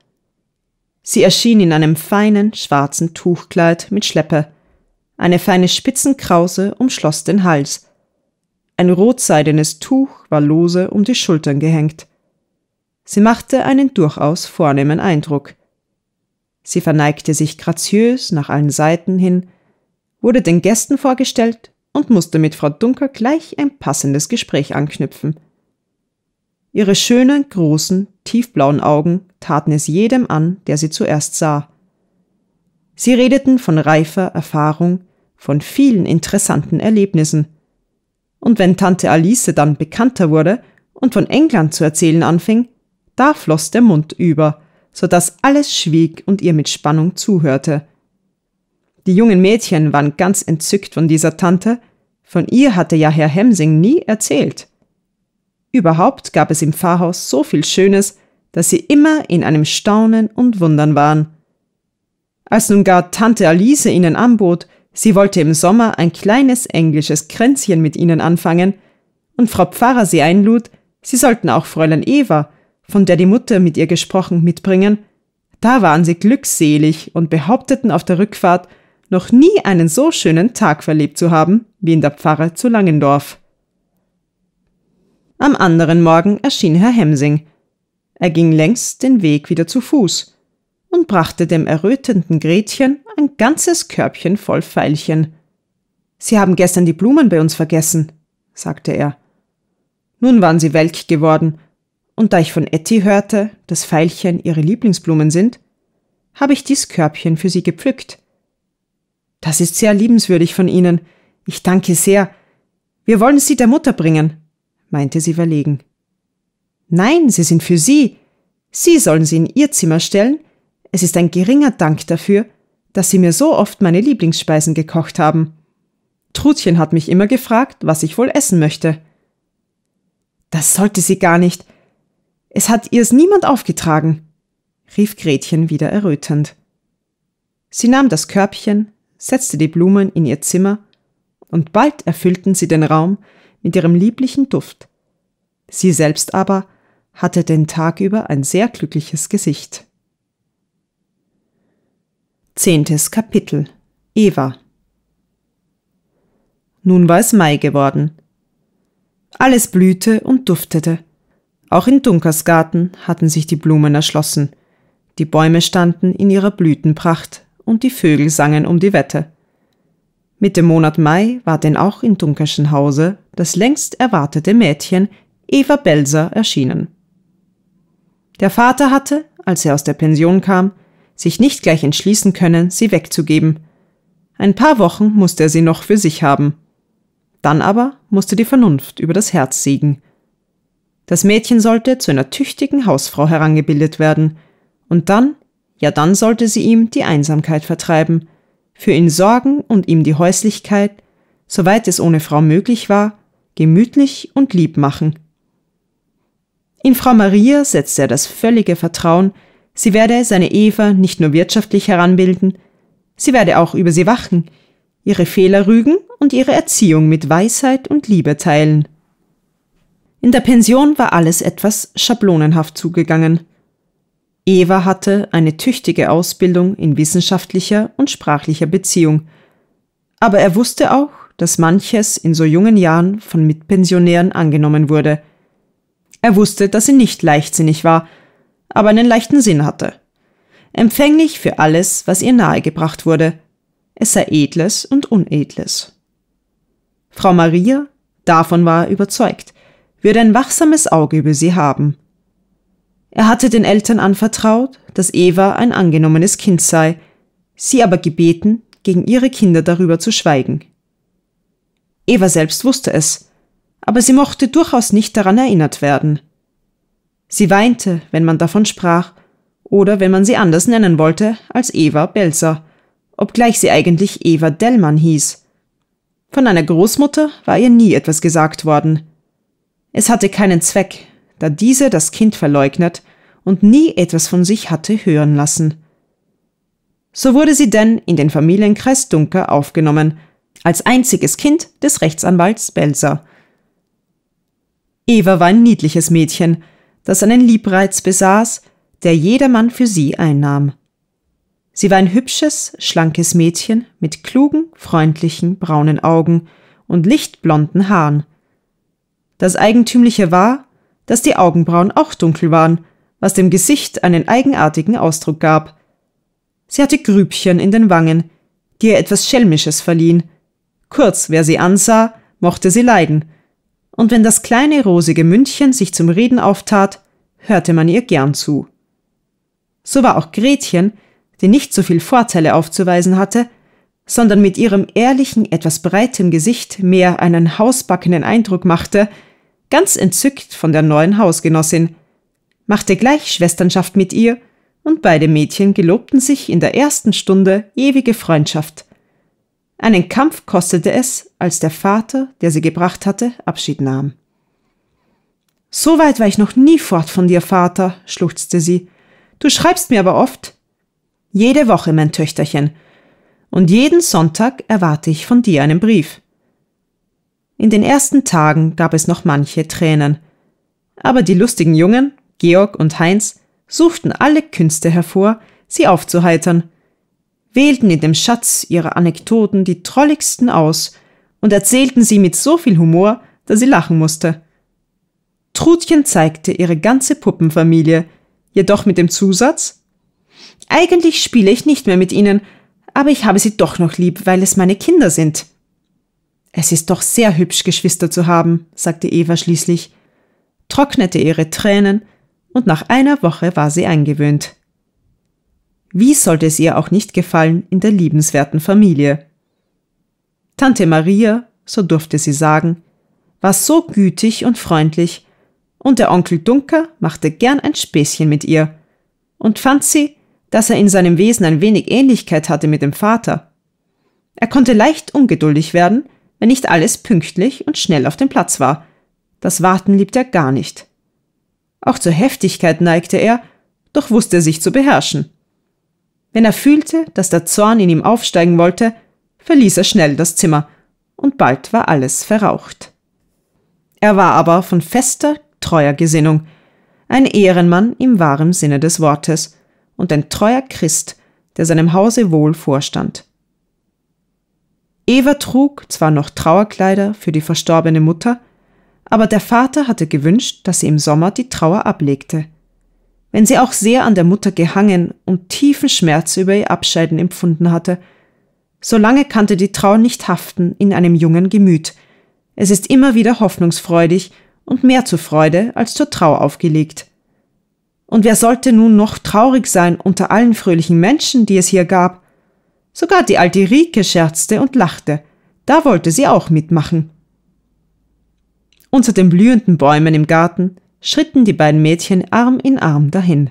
Sie erschien in einem feinen, schwarzen Tuchkleid mit Schleppe, eine feine Spitzenkrause umschloss den Hals. Ein rotseidenes Tuch war lose um die Schultern gehängt. Sie machte einen durchaus vornehmen Eindruck. Sie verneigte sich graziös nach allen Seiten hin, wurde den Gästen vorgestellt und musste mit Frau Dunker gleich ein passendes Gespräch anknüpfen. Ihre schönen, großen, tiefblauen Augen taten es jedem an, der sie zuerst sah. Sie redeten von reifer Erfahrung, von vielen interessanten Erlebnissen. Und wenn Tante Alice dann bekannter wurde und von England zu erzählen anfing, da floss der Mund über, so dass alles schwieg und ihr mit Spannung zuhörte. Die jungen Mädchen waren ganz entzückt von dieser Tante, von ihr hatte ja Herr Hemsing nie erzählt. Überhaupt gab es im Pfarrhaus so viel Schönes, dass sie immer in einem Staunen und Wundern waren. Als nun gar Tante Alice ihnen anbot, Sie wollte im Sommer ein kleines englisches Kränzchen mit ihnen anfangen, und Frau Pfarrer sie einlud, sie sollten auch Fräulein Eva, von der die Mutter mit ihr gesprochen, mitbringen, da waren sie glückselig und behaupteten auf der Rückfahrt, noch nie einen so schönen Tag verlebt zu haben wie in der Pfarre zu Langendorf. Am anderen Morgen erschien Herr Hemsing. Er ging längst den Weg wieder zu Fuß und brachte dem errötenden Gretchen ein ganzes Körbchen voll Veilchen. Sie haben gestern die Blumen bei uns vergessen, sagte er. Nun waren sie welk geworden, und da ich von Etty hörte, dass Veilchen ihre Lieblingsblumen sind, habe ich dies Körbchen für sie gepflückt. Das ist sehr liebenswürdig von Ihnen. Ich danke sehr. Wir wollen sie der Mutter bringen, meinte sie verlegen. Nein, sie sind für Sie. Sie sollen sie in Ihr Zimmer stellen es ist ein geringer Dank dafür, dass sie mir so oft meine Lieblingsspeisen gekocht haben. Trutchen hat mich immer gefragt, was ich wohl essen möchte. Das sollte sie gar nicht. Es hat ihr's niemand aufgetragen, rief Gretchen wieder errötend. Sie nahm das Körbchen, setzte die Blumen in ihr Zimmer, und bald erfüllten sie den Raum mit ihrem lieblichen Duft. Sie selbst aber hatte den Tag über ein sehr glückliches Gesicht. Zehntes Kapitel Eva Nun war es Mai geworden. Alles blühte und duftete. Auch in Dunkers Garten hatten sich die Blumen erschlossen. Die Bäume standen in ihrer Blütenpracht und die Vögel sangen um die Wette. Mit dem Monat Mai war denn auch in Dunkerschen Hause das längst erwartete Mädchen Eva Belser erschienen. Der Vater hatte, als er aus der Pension kam, sich nicht gleich entschließen können, sie wegzugeben. Ein paar Wochen musste er sie noch für sich haben. Dann aber musste die Vernunft über das Herz siegen. Das Mädchen sollte zu einer tüchtigen Hausfrau herangebildet werden, und dann, ja dann sollte sie ihm die Einsamkeit vertreiben, für ihn sorgen und ihm die Häuslichkeit, soweit es ohne Frau möglich war, gemütlich und lieb machen. In Frau Maria setzte er das völlige Vertrauen, Sie werde seine Eva nicht nur wirtschaftlich heranbilden, sie werde auch über sie wachen, ihre Fehler rügen und ihre Erziehung mit Weisheit und Liebe teilen. In der Pension war alles etwas schablonenhaft zugegangen. Eva hatte eine tüchtige Ausbildung in wissenschaftlicher und sprachlicher Beziehung, aber er wusste auch, dass manches in so jungen Jahren von Mitpensionären angenommen wurde. Er wusste, dass sie nicht leichtsinnig war aber einen leichten Sinn hatte. Empfänglich für alles, was ihr nahegebracht wurde, es sei Edles und Unedles. Frau Maria, davon war er überzeugt, würde ein wachsames Auge über sie haben. Er hatte den Eltern anvertraut, dass Eva ein angenommenes Kind sei, sie aber gebeten, gegen ihre Kinder darüber zu schweigen. Eva selbst wusste es, aber sie mochte durchaus nicht daran erinnert werden. Sie weinte, wenn man davon sprach, oder wenn man sie anders nennen wollte, als Eva Belzer, obgleich sie eigentlich Eva Dellmann hieß. Von einer Großmutter war ihr nie etwas gesagt worden. Es hatte keinen Zweck, da diese das Kind verleugnet und nie etwas von sich hatte hören lassen. So wurde sie denn in den Familienkreis Dunker aufgenommen, als einziges Kind des Rechtsanwalts Belser. Eva war ein niedliches Mädchen, das einen Liebreiz besaß, der jedermann für sie einnahm. Sie war ein hübsches, schlankes Mädchen mit klugen, freundlichen, braunen Augen und lichtblonden Haaren. Das Eigentümliche war, dass die Augenbrauen auch dunkel waren, was dem Gesicht einen eigenartigen Ausdruck gab. Sie hatte Grübchen in den Wangen, die ihr etwas Schelmisches verliehen. Kurz, wer sie ansah, mochte sie leiden – und wenn das kleine rosige Mündchen sich zum Reden auftat, hörte man ihr gern zu. So war auch Gretchen, die nicht so viel Vorteile aufzuweisen hatte, sondern mit ihrem ehrlichen, etwas breiten Gesicht mehr einen hausbackenen Eindruck machte, ganz entzückt von der neuen Hausgenossin, machte gleich Schwesternschaft mit ihr, und beide Mädchen gelobten sich in der ersten Stunde ewige Freundschaft, einen Kampf kostete es, als der Vater, der sie gebracht hatte, Abschied nahm. So weit war ich noch nie fort von dir, Vater, schluchzte sie. Du schreibst mir aber oft. Jede Woche, mein Töchterchen. Und jeden Sonntag erwarte ich von dir einen Brief. In den ersten Tagen gab es noch manche Tränen. Aber die lustigen Jungen, Georg und Heinz, suchten alle Künste hervor, sie aufzuheitern – wählten in dem Schatz ihrer Anekdoten die trolligsten aus und erzählten sie mit so viel Humor, dass sie lachen musste. Trutchen zeigte ihre ganze Puppenfamilie, jedoch mit dem Zusatz Eigentlich spiele ich nicht mehr mit ihnen, aber ich habe sie doch noch lieb, weil es meine Kinder sind. Es ist doch sehr hübsch, Geschwister zu haben, sagte Eva schließlich, trocknete ihre Tränen, und nach einer Woche war sie eingewöhnt. Wie sollte es ihr auch nicht gefallen in der liebenswerten Familie? Tante Maria, so durfte sie sagen, war so gütig und freundlich, und der Onkel Dunker machte gern ein Späßchen mit ihr und fand sie, dass er in seinem Wesen ein wenig Ähnlichkeit hatte mit dem Vater. Er konnte leicht ungeduldig werden, wenn nicht alles pünktlich und schnell auf dem Platz war. Das Warten liebte er gar nicht. Auch zur Heftigkeit neigte er, doch wusste er sich zu beherrschen. Wenn er fühlte, dass der Zorn in ihm aufsteigen wollte, verließ er schnell das Zimmer, und bald war alles verraucht. Er war aber von fester, treuer Gesinnung, ein Ehrenmann im wahren Sinne des Wortes und ein treuer Christ, der seinem Hause wohl vorstand. Eva trug zwar noch Trauerkleider für die verstorbene Mutter, aber der Vater hatte gewünscht, dass sie im Sommer die Trauer ablegte – wenn sie auch sehr an der Mutter gehangen und tiefen Schmerz über ihr Abscheiden empfunden hatte, So lange kannte die Trauer nicht haften in einem jungen Gemüt. Es ist immer wieder hoffnungsfreudig und mehr zur Freude als zur Trauer aufgelegt. Und wer sollte nun noch traurig sein unter allen fröhlichen Menschen, die es hier gab? Sogar die alte Rike scherzte und lachte. Da wollte sie auch mitmachen. Unter den blühenden Bäumen im Garten schritten die beiden Mädchen Arm in Arm dahin.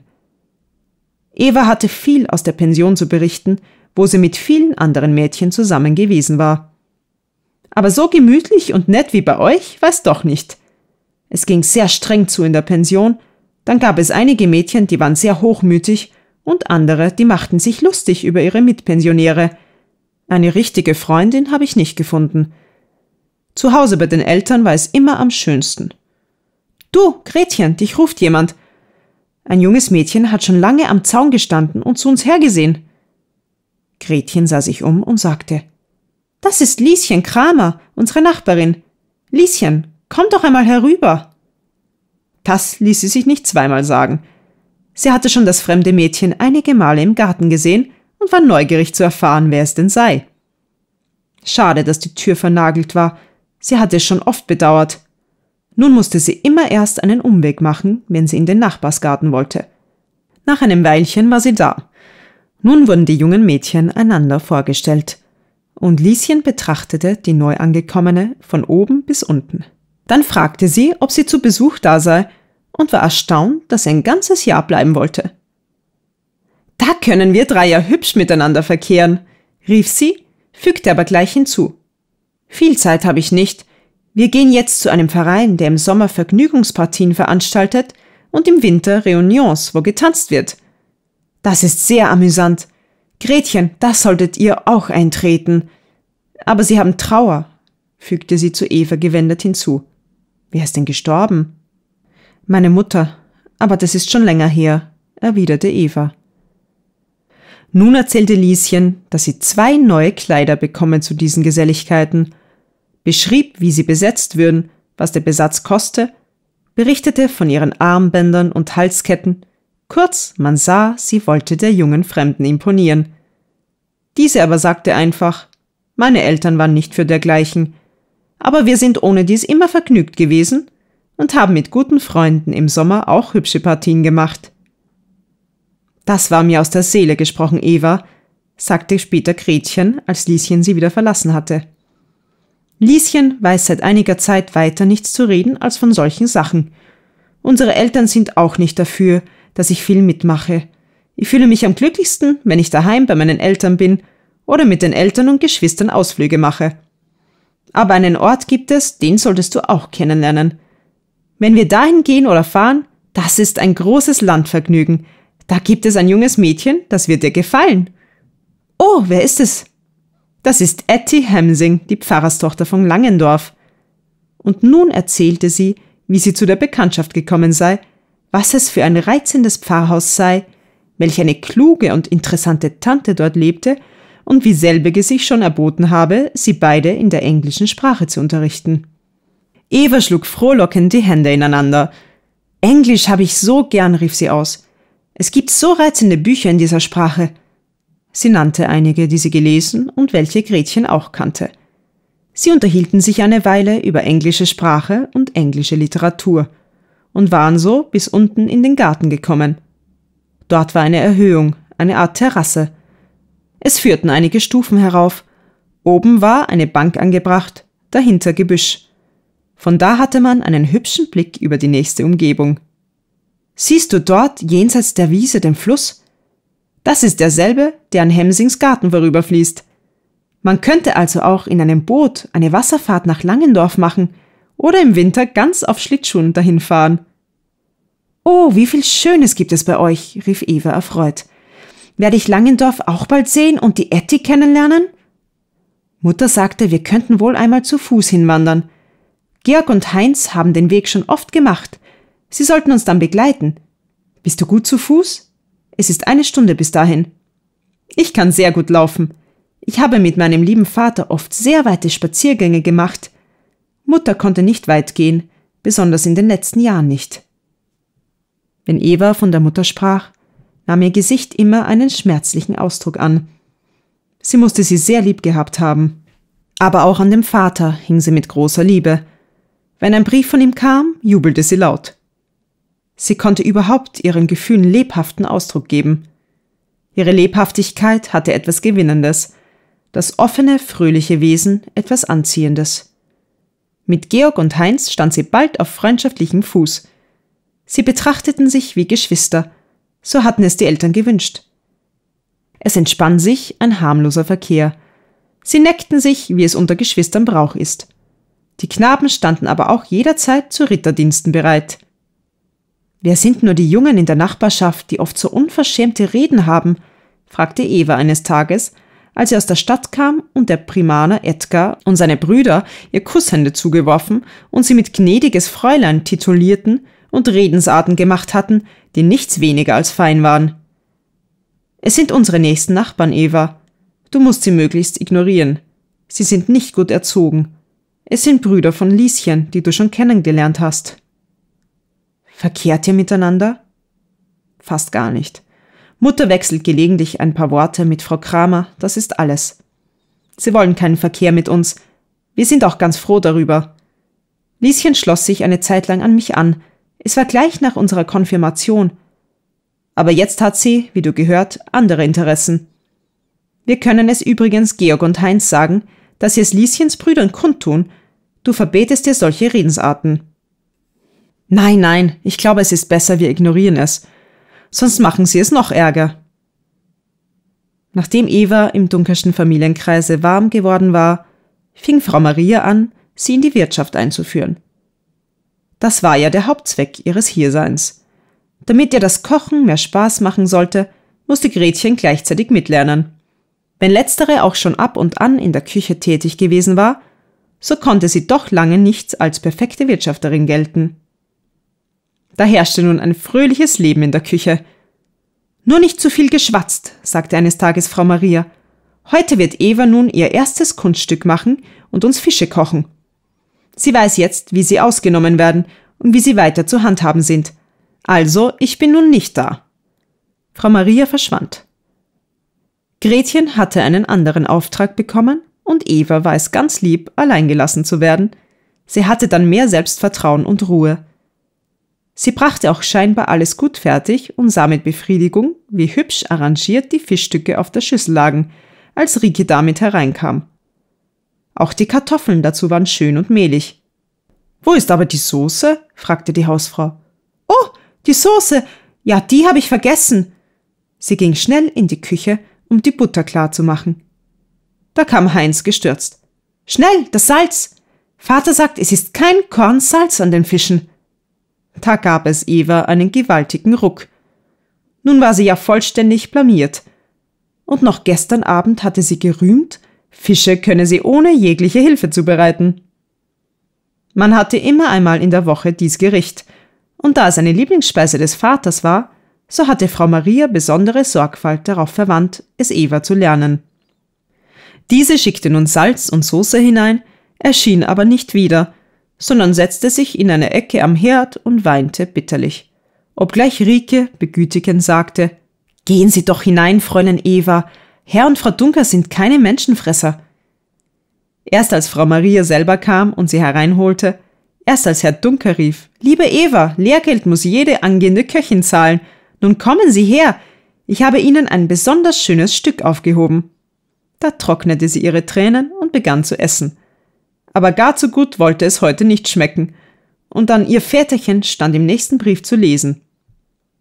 Eva hatte viel aus der Pension zu berichten, wo sie mit vielen anderen Mädchen zusammen gewesen war. Aber so gemütlich und nett wie bei euch war es doch nicht. Es ging sehr streng zu in der Pension, dann gab es einige Mädchen, die waren sehr hochmütig und andere, die machten sich lustig über ihre Mitpensionäre. Eine richtige Freundin habe ich nicht gefunden. Zu Hause bei den Eltern war es immer am schönsten. Du, Gretchen, dich ruft jemand. Ein junges Mädchen hat schon lange am Zaun gestanden und zu uns hergesehen. Gretchen sah sich um und sagte, Das ist Lieschen Kramer, unsere Nachbarin. Lieschen, komm doch einmal herüber. Das ließ sie sich nicht zweimal sagen. Sie hatte schon das fremde Mädchen einige Male im Garten gesehen und war neugierig zu erfahren, wer es denn sei. Schade, dass die Tür vernagelt war. Sie hatte es schon oft bedauert. Nun musste sie immer erst einen Umweg machen, wenn sie in den Nachbarsgarten wollte. Nach einem Weilchen war sie da. Nun wurden die jungen Mädchen einander vorgestellt. Und Lieschen betrachtete die Neuangekommene von oben bis unten. Dann fragte sie, ob sie zu Besuch da sei, und war erstaunt, dass sie ein ganzes Jahr bleiben wollte. Da können wir drei ja hübsch miteinander verkehren, rief sie, fügte aber gleich hinzu. Viel Zeit habe ich nicht, wir gehen jetzt zu einem Verein, der im Sommer Vergnügungspartien veranstaltet und im Winter Reunions, wo getanzt wird. Das ist sehr amüsant. Gretchen, das solltet ihr auch eintreten. Aber sie haben Trauer, fügte sie zu Eva gewendet hinzu. Wer ist denn gestorben? Meine Mutter, aber das ist schon länger her, erwiderte Eva. Nun erzählte Lieschen, dass sie zwei neue Kleider bekommen zu diesen Geselligkeiten – beschrieb, wie sie besetzt würden, was der Besatz koste, berichtete von ihren Armbändern und Halsketten, kurz, man sah, sie wollte der jungen Fremden imponieren. Diese aber sagte einfach, meine Eltern waren nicht für dergleichen, aber wir sind ohnedies immer vergnügt gewesen und haben mit guten Freunden im Sommer auch hübsche Partien gemacht. Das war mir aus der Seele gesprochen, Eva, sagte später Gretchen, als Lieschen sie wieder verlassen hatte. Lieschen weiß seit einiger Zeit weiter nichts zu reden als von solchen Sachen. Unsere Eltern sind auch nicht dafür, dass ich viel mitmache. Ich fühle mich am glücklichsten, wenn ich daheim bei meinen Eltern bin oder mit den Eltern und Geschwistern Ausflüge mache. Aber einen Ort gibt es, den solltest du auch kennenlernen. Wenn wir dahin gehen oder fahren, das ist ein großes Landvergnügen. Da gibt es ein junges Mädchen, das wird dir gefallen. Oh, wer ist es? Das ist Etty Hemsing, die Pfarrerstochter von Langendorf. Und nun erzählte sie, wie sie zu der Bekanntschaft gekommen sei, was es für ein reizendes Pfarrhaus sei, welch eine kluge und interessante Tante dort lebte und wie selbige sich schon erboten habe, sie beide in der englischen Sprache zu unterrichten. Eva schlug frohlockend die Hände ineinander. Englisch habe ich so gern, rief sie aus. Es gibt so reizende Bücher in dieser Sprache. Sie nannte einige, die sie gelesen und welche Gretchen auch kannte. Sie unterhielten sich eine Weile über englische Sprache und englische Literatur und waren so bis unten in den Garten gekommen. Dort war eine Erhöhung, eine Art Terrasse. Es führten einige Stufen herauf. Oben war eine Bank angebracht, dahinter Gebüsch. Von da hatte man einen hübschen Blick über die nächste Umgebung. Siehst du dort jenseits der Wiese den Fluss? Das ist derselbe, der an Hemsings Garten vorüberfließt. Man könnte also auch in einem Boot eine Wasserfahrt nach Langendorf machen oder im Winter ganz auf Schlittschuhen dahin fahren. Oh, wie viel Schönes gibt es bei euch, rief Eva erfreut. Werde ich Langendorf auch bald sehen und die Etty kennenlernen? Mutter sagte, wir könnten wohl einmal zu Fuß hinwandern. Georg und Heinz haben den Weg schon oft gemacht. Sie sollten uns dann begleiten. Bist du gut zu Fuß? Es ist eine Stunde bis dahin. Ich kann sehr gut laufen. Ich habe mit meinem lieben Vater oft sehr weite Spaziergänge gemacht. Mutter konnte nicht weit gehen, besonders in den letzten Jahren nicht. Wenn Eva von der Mutter sprach, nahm ihr Gesicht immer einen schmerzlichen Ausdruck an. Sie musste sie sehr lieb gehabt haben. Aber auch an dem Vater hing sie mit großer Liebe. Wenn ein Brief von ihm kam, jubelte sie laut. Sie konnte überhaupt ihren Gefühlen lebhaften Ausdruck geben. Ihre Lebhaftigkeit hatte etwas Gewinnendes, das offene, fröhliche Wesen etwas Anziehendes. Mit Georg und Heinz stand sie bald auf freundschaftlichem Fuß. Sie betrachteten sich wie Geschwister, so hatten es die Eltern gewünscht. Es entspann sich ein harmloser Verkehr. Sie neckten sich, wie es unter Geschwistern Brauch ist. Die Knaben standen aber auch jederzeit zu Ritterdiensten bereit. Wer sind nur die Jungen in der Nachbarschaft, die oft so unverschämte Reden haben? fragte Eva eines Tages, als sie aus der Stadt kam und der Primaner Edgar und seine Brüder ihr Kusshände zugeworfen und sie mit gnädiges Fräulein titulierten und Redensarten gemacht hatten, die nichts weniger als fein waren. Es sind unsere nächsten Nachbarn, Eva. Du musst sie möglichst ignorieren. Sie sind nicht gut erzogen. Es sind Brüder von Lieschen, die du schon kennengelernt hast. Verkehrt ihr miteinander? Fast gar nicht. Mutter wechselt gelegentlich ein paar Worte mit Frau Kramer, das ist alles. Sie wollen keinen Verkehr mit uns. Wir sind auch ganz froh darüber. Lieschen schloss sich eine Zeit lang an mich an. Es war gleich nach unserer Konfirmation. Aber jetzt hat sie, wie du gehört, andere Interessen. Wir können es übrigens Georg und Heinz sagen, dass sie es Lieschens Brüdern kundtun. Du verbetest dir solche Redensarten. Nein, nein, ich glaube, es ist besser, wir ignorieren es. Sonst machen sie es noch ärger. Nachdem Eva im dunkelsten Familienkreise warm geworden war, fing Frau Maria an, sie in die Wirtschaft einzuführen. Das war ja der Hauptzweck ihres Hierseins. Damit ihr das Kochen mehr Spaß machen sollte, musste Gretchen gleichzeitig mitlernen. Wenn letztere auch schon ab und an in der Küche tätig gewesen war, so konnte sie doch lange nichts als perfekte Wirtschafterin gelten. Da herrschte nun ein fröhliches Leben in der Küche. Nur nicht zu viel geschwatzt, sagte eines Tages Frau Maria. Heute wird Eva nun ihr erstes Kunststück machen und uns Fische kochen. Sie weiß jetzt, wie sie ausgenommen werden und wie sie weiter zu handhaben sind. Also, ich bin nun nicht da. Frau Maria verschwand. Gretchen hatte einen anderen Auftrag bekommen und Eva war es ganz lieb, allein gelassen zu werden. Sie hatte dann mehr Selbstvertrauen und Ruhe. Sie brachte auch scheinbar alles gut fertig und sah mit Befriedigung, wie hübsch arrangiert die Fischstücke auf der Schüssel lagen, als Rike damit hereinkam. Auch die Kartoffeln dazu waren schön und mehlig. Wo ist aber die Soße? fragte die Hausfrau. Oh, die Soße. Ja, die habe ich vergessen. Sie ging schnell in die Küche, um die Butter klar zu machen. Da kam Heinz gestürzt. Schnell, das Salz. Vater sagt, es ist kein Korn Salz an den Fischen. Da gab es Eva einen gewaltigen Ruck. Nun war sie ja vollständig blamiert. Und noch gestern Abend hatte sie gerühmt, Fische könne sie ohne jegliche Hilfe zubereiten. Man hatte immer einmal in der Woche dies Gericht, und da es eine Lieblingsspeise des Vaters war, so hatte Frau Maria besondere Sorgfalt darauf verwandt, es Eva zu lernen. Diese schickte nun Salz und Soße hinein, erschien aber nicht wieder, sondern setzte sich in eine Ecke am Herd und weinte bitterlich. Obgleich Rike begütigend sagte, Gehen Sie doch hinein, Fräulein Eva. Herr und Frau Dunker sind keine Menschenfresser. Erst als Frau Maria selber kam und sie hereinholte, erst als Herr Dunker rief, Liebe Eva, Lehrgeld muss jede angehende Köchin zahlen. Nun kommen Sie her. Ich habe Ihnen ein besonders schönes Stück aufgehoben. Da trocknete sie ihre Tränen und begann zu essen aber gar zu gut wollte es heute nicht schmecken. Und an ihr Väterchen stand im nächsten Brief zu lesen.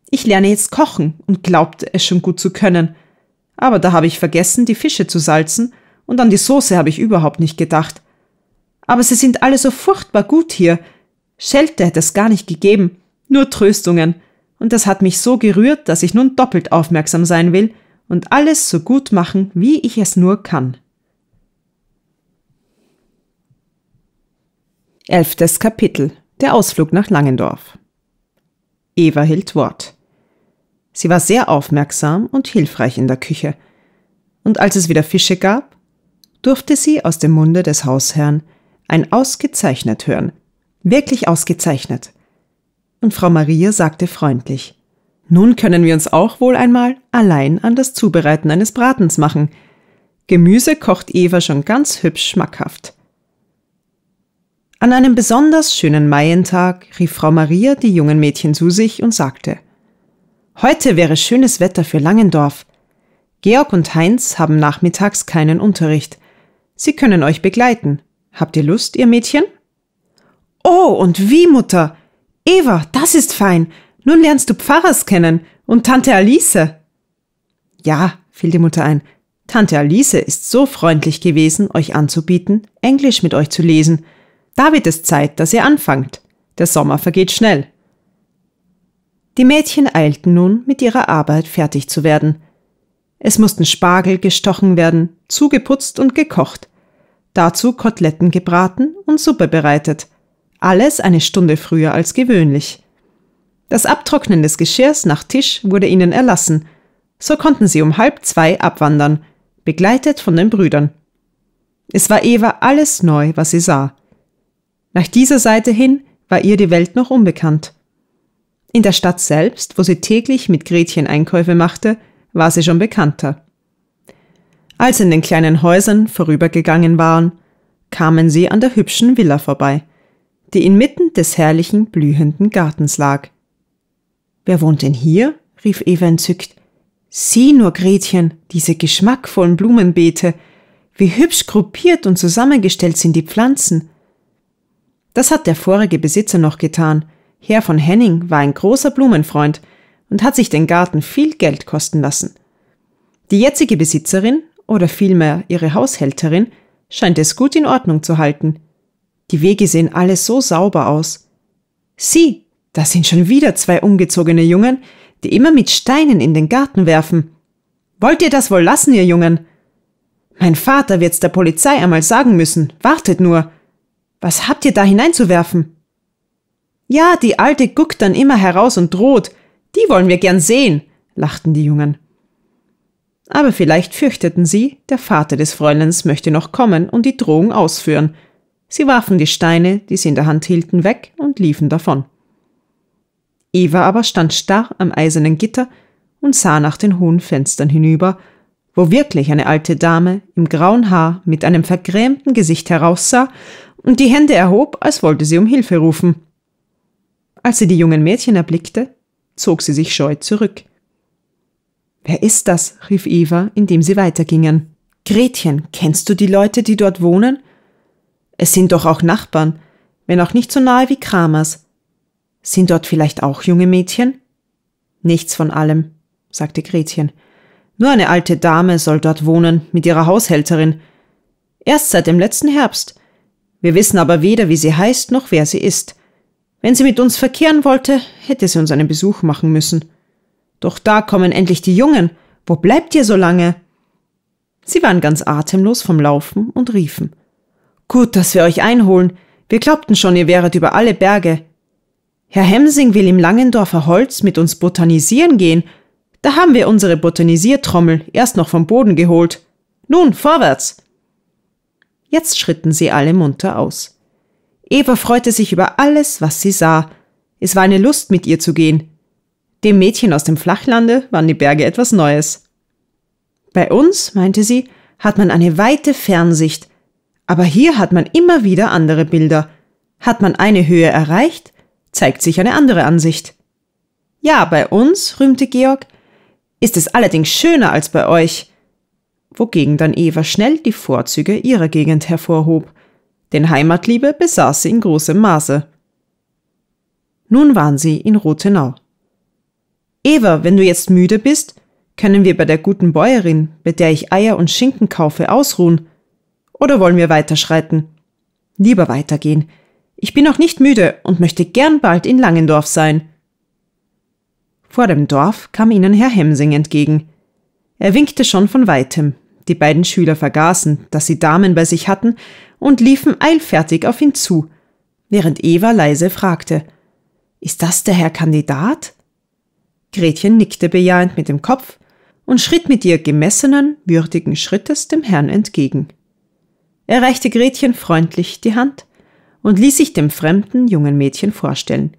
Ich lerne jetzt kochen und glaubte es schon gut zu können. Aber da habe ich vergessen, die Fische zu salzen und an die Soße habe ich überhaupt nicht gedacht. Aber sie sind alle so furchtbar gut hier. Schelte hätte es gar nicht gegeben, nur Tröstungen. Und das hat mich so gerührt, dass ich nun doppelt aufmerksam sein will und alles so gut machen, wie ich es nur kann. Elftes Kapitel. Der Ausflug nach Langendorf. Eva hielt Wort. Sie war sehr aufmerksam und hilfreich in der Küche. Und als es wieder Fische gab, durfte sie aus dem Munde des Hausherrn ein ausgezeichnet hören. Wirklich ausgezeichnet. Und Frau Maria sagte freundlich, nun können wir uns auch wohl einmal allein an das Zubereiten eines Bratens machen. Gemüse kocht Eva schon ganz hübsch schmackhaft. An einem besonders schönen Maientag rief Frau Maria die jungen Mädchen zu sich und sagte, Heute wäre schönes Wetter für Langendorf. Georg und Heinz haben nachmittags keinen Unterricht. Sie können euch begleiten. Habt ihr Lust, ihr Mädchen? Oh, und wie, Mutter? Eva, das ist fein. Nun lernst du Pfarrers kennen und Tante Alice. Ja, fiel die Mutter ein. Tante Alice ist so freundlich gewesen, euch anzubieten, Englisch mit euch zu lesen – da wird es Zeit, dass ihr anfangt. Der Sommer vergeht schnell. Die Mädchen eilten nun, mit ihrer Arbeit fertig zu werden. Es mussten Spargel gestochen werden, zugeputzt und gekocht. Dazu Koteletten gebraten und Suppe bereitet. Alles eine Stunde früher als gewöhnlich. Das Abtrocknen des Geschirrs nach Tisch wurde ihnen erlassen. So konnten sie um halb zwei abwandern, begleitet von den Brüdern. Es war Eva alles neu, was sie sah. Nach dieser Seite hin war ihr die Welt noch unbekannt. In der Stadt selbst, wo sie täglich mit Gretchen Einkäufe machte, war sie schon bekannter. Als in den kleinen Häusern vorübergegangen waren, kamen sie an der hübschen Villa vorbei, die inmitten des herrlichen blühenden Gartens lag. Wer wohnt denn hier? rief Eva entzückt. Sieh nur, Gretchen, diese geschmackvollen Blumenbeete. Wie hübsch gruppiert und zusammengestellt sind die Pflanzen. Das hat der vorige Besitzer noch getan. Herr von Henning war ein großer Blumenfreund und hat sich den Garten viel Geld kosten lassen. Die jetzige Besitzerin, oder vielmehr ihre Haushälterin, scheint es gut in Ordnung zu halten. Die Wege sehen alle so sauber aus. Sieh, da sind schon wieder zwei ungezogene Jungen, die immer mit Steinen in den Garten werfen. Wollt ihr das wohl lassen, ihr Jungen? Mein Vater wird's der Polizei einmal sagen müssen. Wartet nur. Was habt ihr da hineinzuwerfen? Ja, die Alte guckt dann immer heraus und droht. Die wollen wir gern sehen, lachten die Jungen. Aber vielleicht fürchteten sie, der Vater des Fräuleins möchte noch kommen und die Drohung ausführen. Sie warfen die Steine, die sie in der Hand hielten, weg und liefen davon. Eva aber stand starr am eisernen Gitter und sah nach den hohen Fenstern hinüber, wo wirklich eine alte Dame im grauen Haar mit einem vergrämten Gesicht heraussah und die Hände erhob, als wollte sie um Hilfe rufen. Als sie die jungen Mädchen erblickte, zog sie sich scheu zurück. Wer ist das? rief Eva, indem sie weitergingen. Gretchen, kennst du die Leute, die dort wohnen? Es sind doch auch Nachbarn, wenn auch nicht so nahe wie Kramers. Sind dort vielleicht auch junge Mädchen? Nichts von allem, sagte Gretchen. Nur eine alte Dame soll dort wohnen, mit ihrer Haushälterin. Erst seit dem letzten Herbst. Wir wissen aber weder, wie sie heißt, noch wer sie ist. Wenn sie mit uns verkehren wollte, hätte sie uns einen Besuch machen müssen. Doch da kommen endlich die Jungen. Wo bleibt ihr so lange? Sie waren ganz atemlos vom Laufen und riefen. Gut, dass wir euch einholen. Wir glaubten schon, ihr wäret über alle Berge. Herr Hemsing will im Langendorfer Holz mit uns botanisieren gehen. Da haben wir unsere Botanisiertrommel erst noch vom Boden geholt. Nun, vorwärts! Jetzt schritten sie alle munter aus. Eva freute sich über alles, was sie sah. Es war eine Lust, mit ihr zu gehen. Dem Mädchen aus dem Flachlande waren die Berge etwas Neues. Bei uns, meinte sie, hat man eine weite Fernsicht, aber hier hat man immer wieder andere Bilder. Hat man eine Höhe erreicht, zeigt sich eine andere Ansicht. Ja, bei uns, rühmte Georg, ist es allerdings schöner als bei euch wogegen dann Eva schnell die Vorzüge ihrer Gegend hervorhob. Denn Heimatliebe besaß sie in großem Maße. Nun waren sie in Rothenau. Eva, wenn du jetzt müde bist, können wir bei der guten Bäuerin, bei der ich Eier und Schinken kaufe, ausruhen? Oder wollen wir weiterschreiten? Lieber weitergehen. Ich bin noch nicht müde und möchte gern bald in Langendorf sein. Vor dem Dorf kam ihnen Herr Hemsing entgegen. Er winkte schon von weitem, die beiden Schüler vergaßen, dass sie Damen bei sich hatten und liefen eilfertig auf ihn zu, während Eva leise fragte, Ist das der Herr Kandidat? Gretchen nickte bejahend mit dem Kopf und schritt mit ihr gemessenen, würdigen Schrittes dem Herrn entgegen. Er reichte Gretchen freundlich die Hand und ließ sich dem fremden jungen Mädchen vorstellen.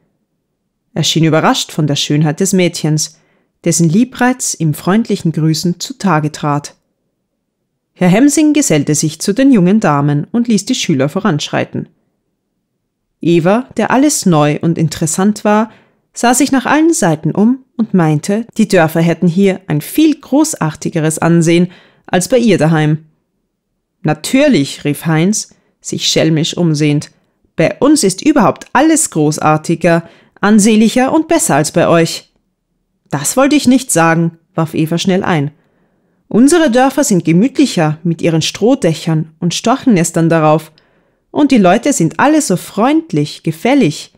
Er schien überrascht von der Schönheit des Mädchens, dessen Liebreiz im freundlichen Grüßen zutage trat. Herr Hemsing gesellte sich zu den jungen Damen und ließ die Schüler voranschreiten. Eva, der alles neu und interessant war, sah sich nach allen Seiten um und meinte, die Dörfer hätten hier ein viel großartigeres Ansehen als bei ihr daheim. Natürlich, rief Heinz, sich schelmisch umsehend, bei uns ist überhaupt alles großartiger, ansehnlicher und besser als bei euch. Das wollte ich nicht sagen, warf Eva schnell ein. Unsere Dörfer sind gemütlicher mit ihren Strohdächern und Storchennestern darauf, und die Leute sind alle so freundlich, gefällig.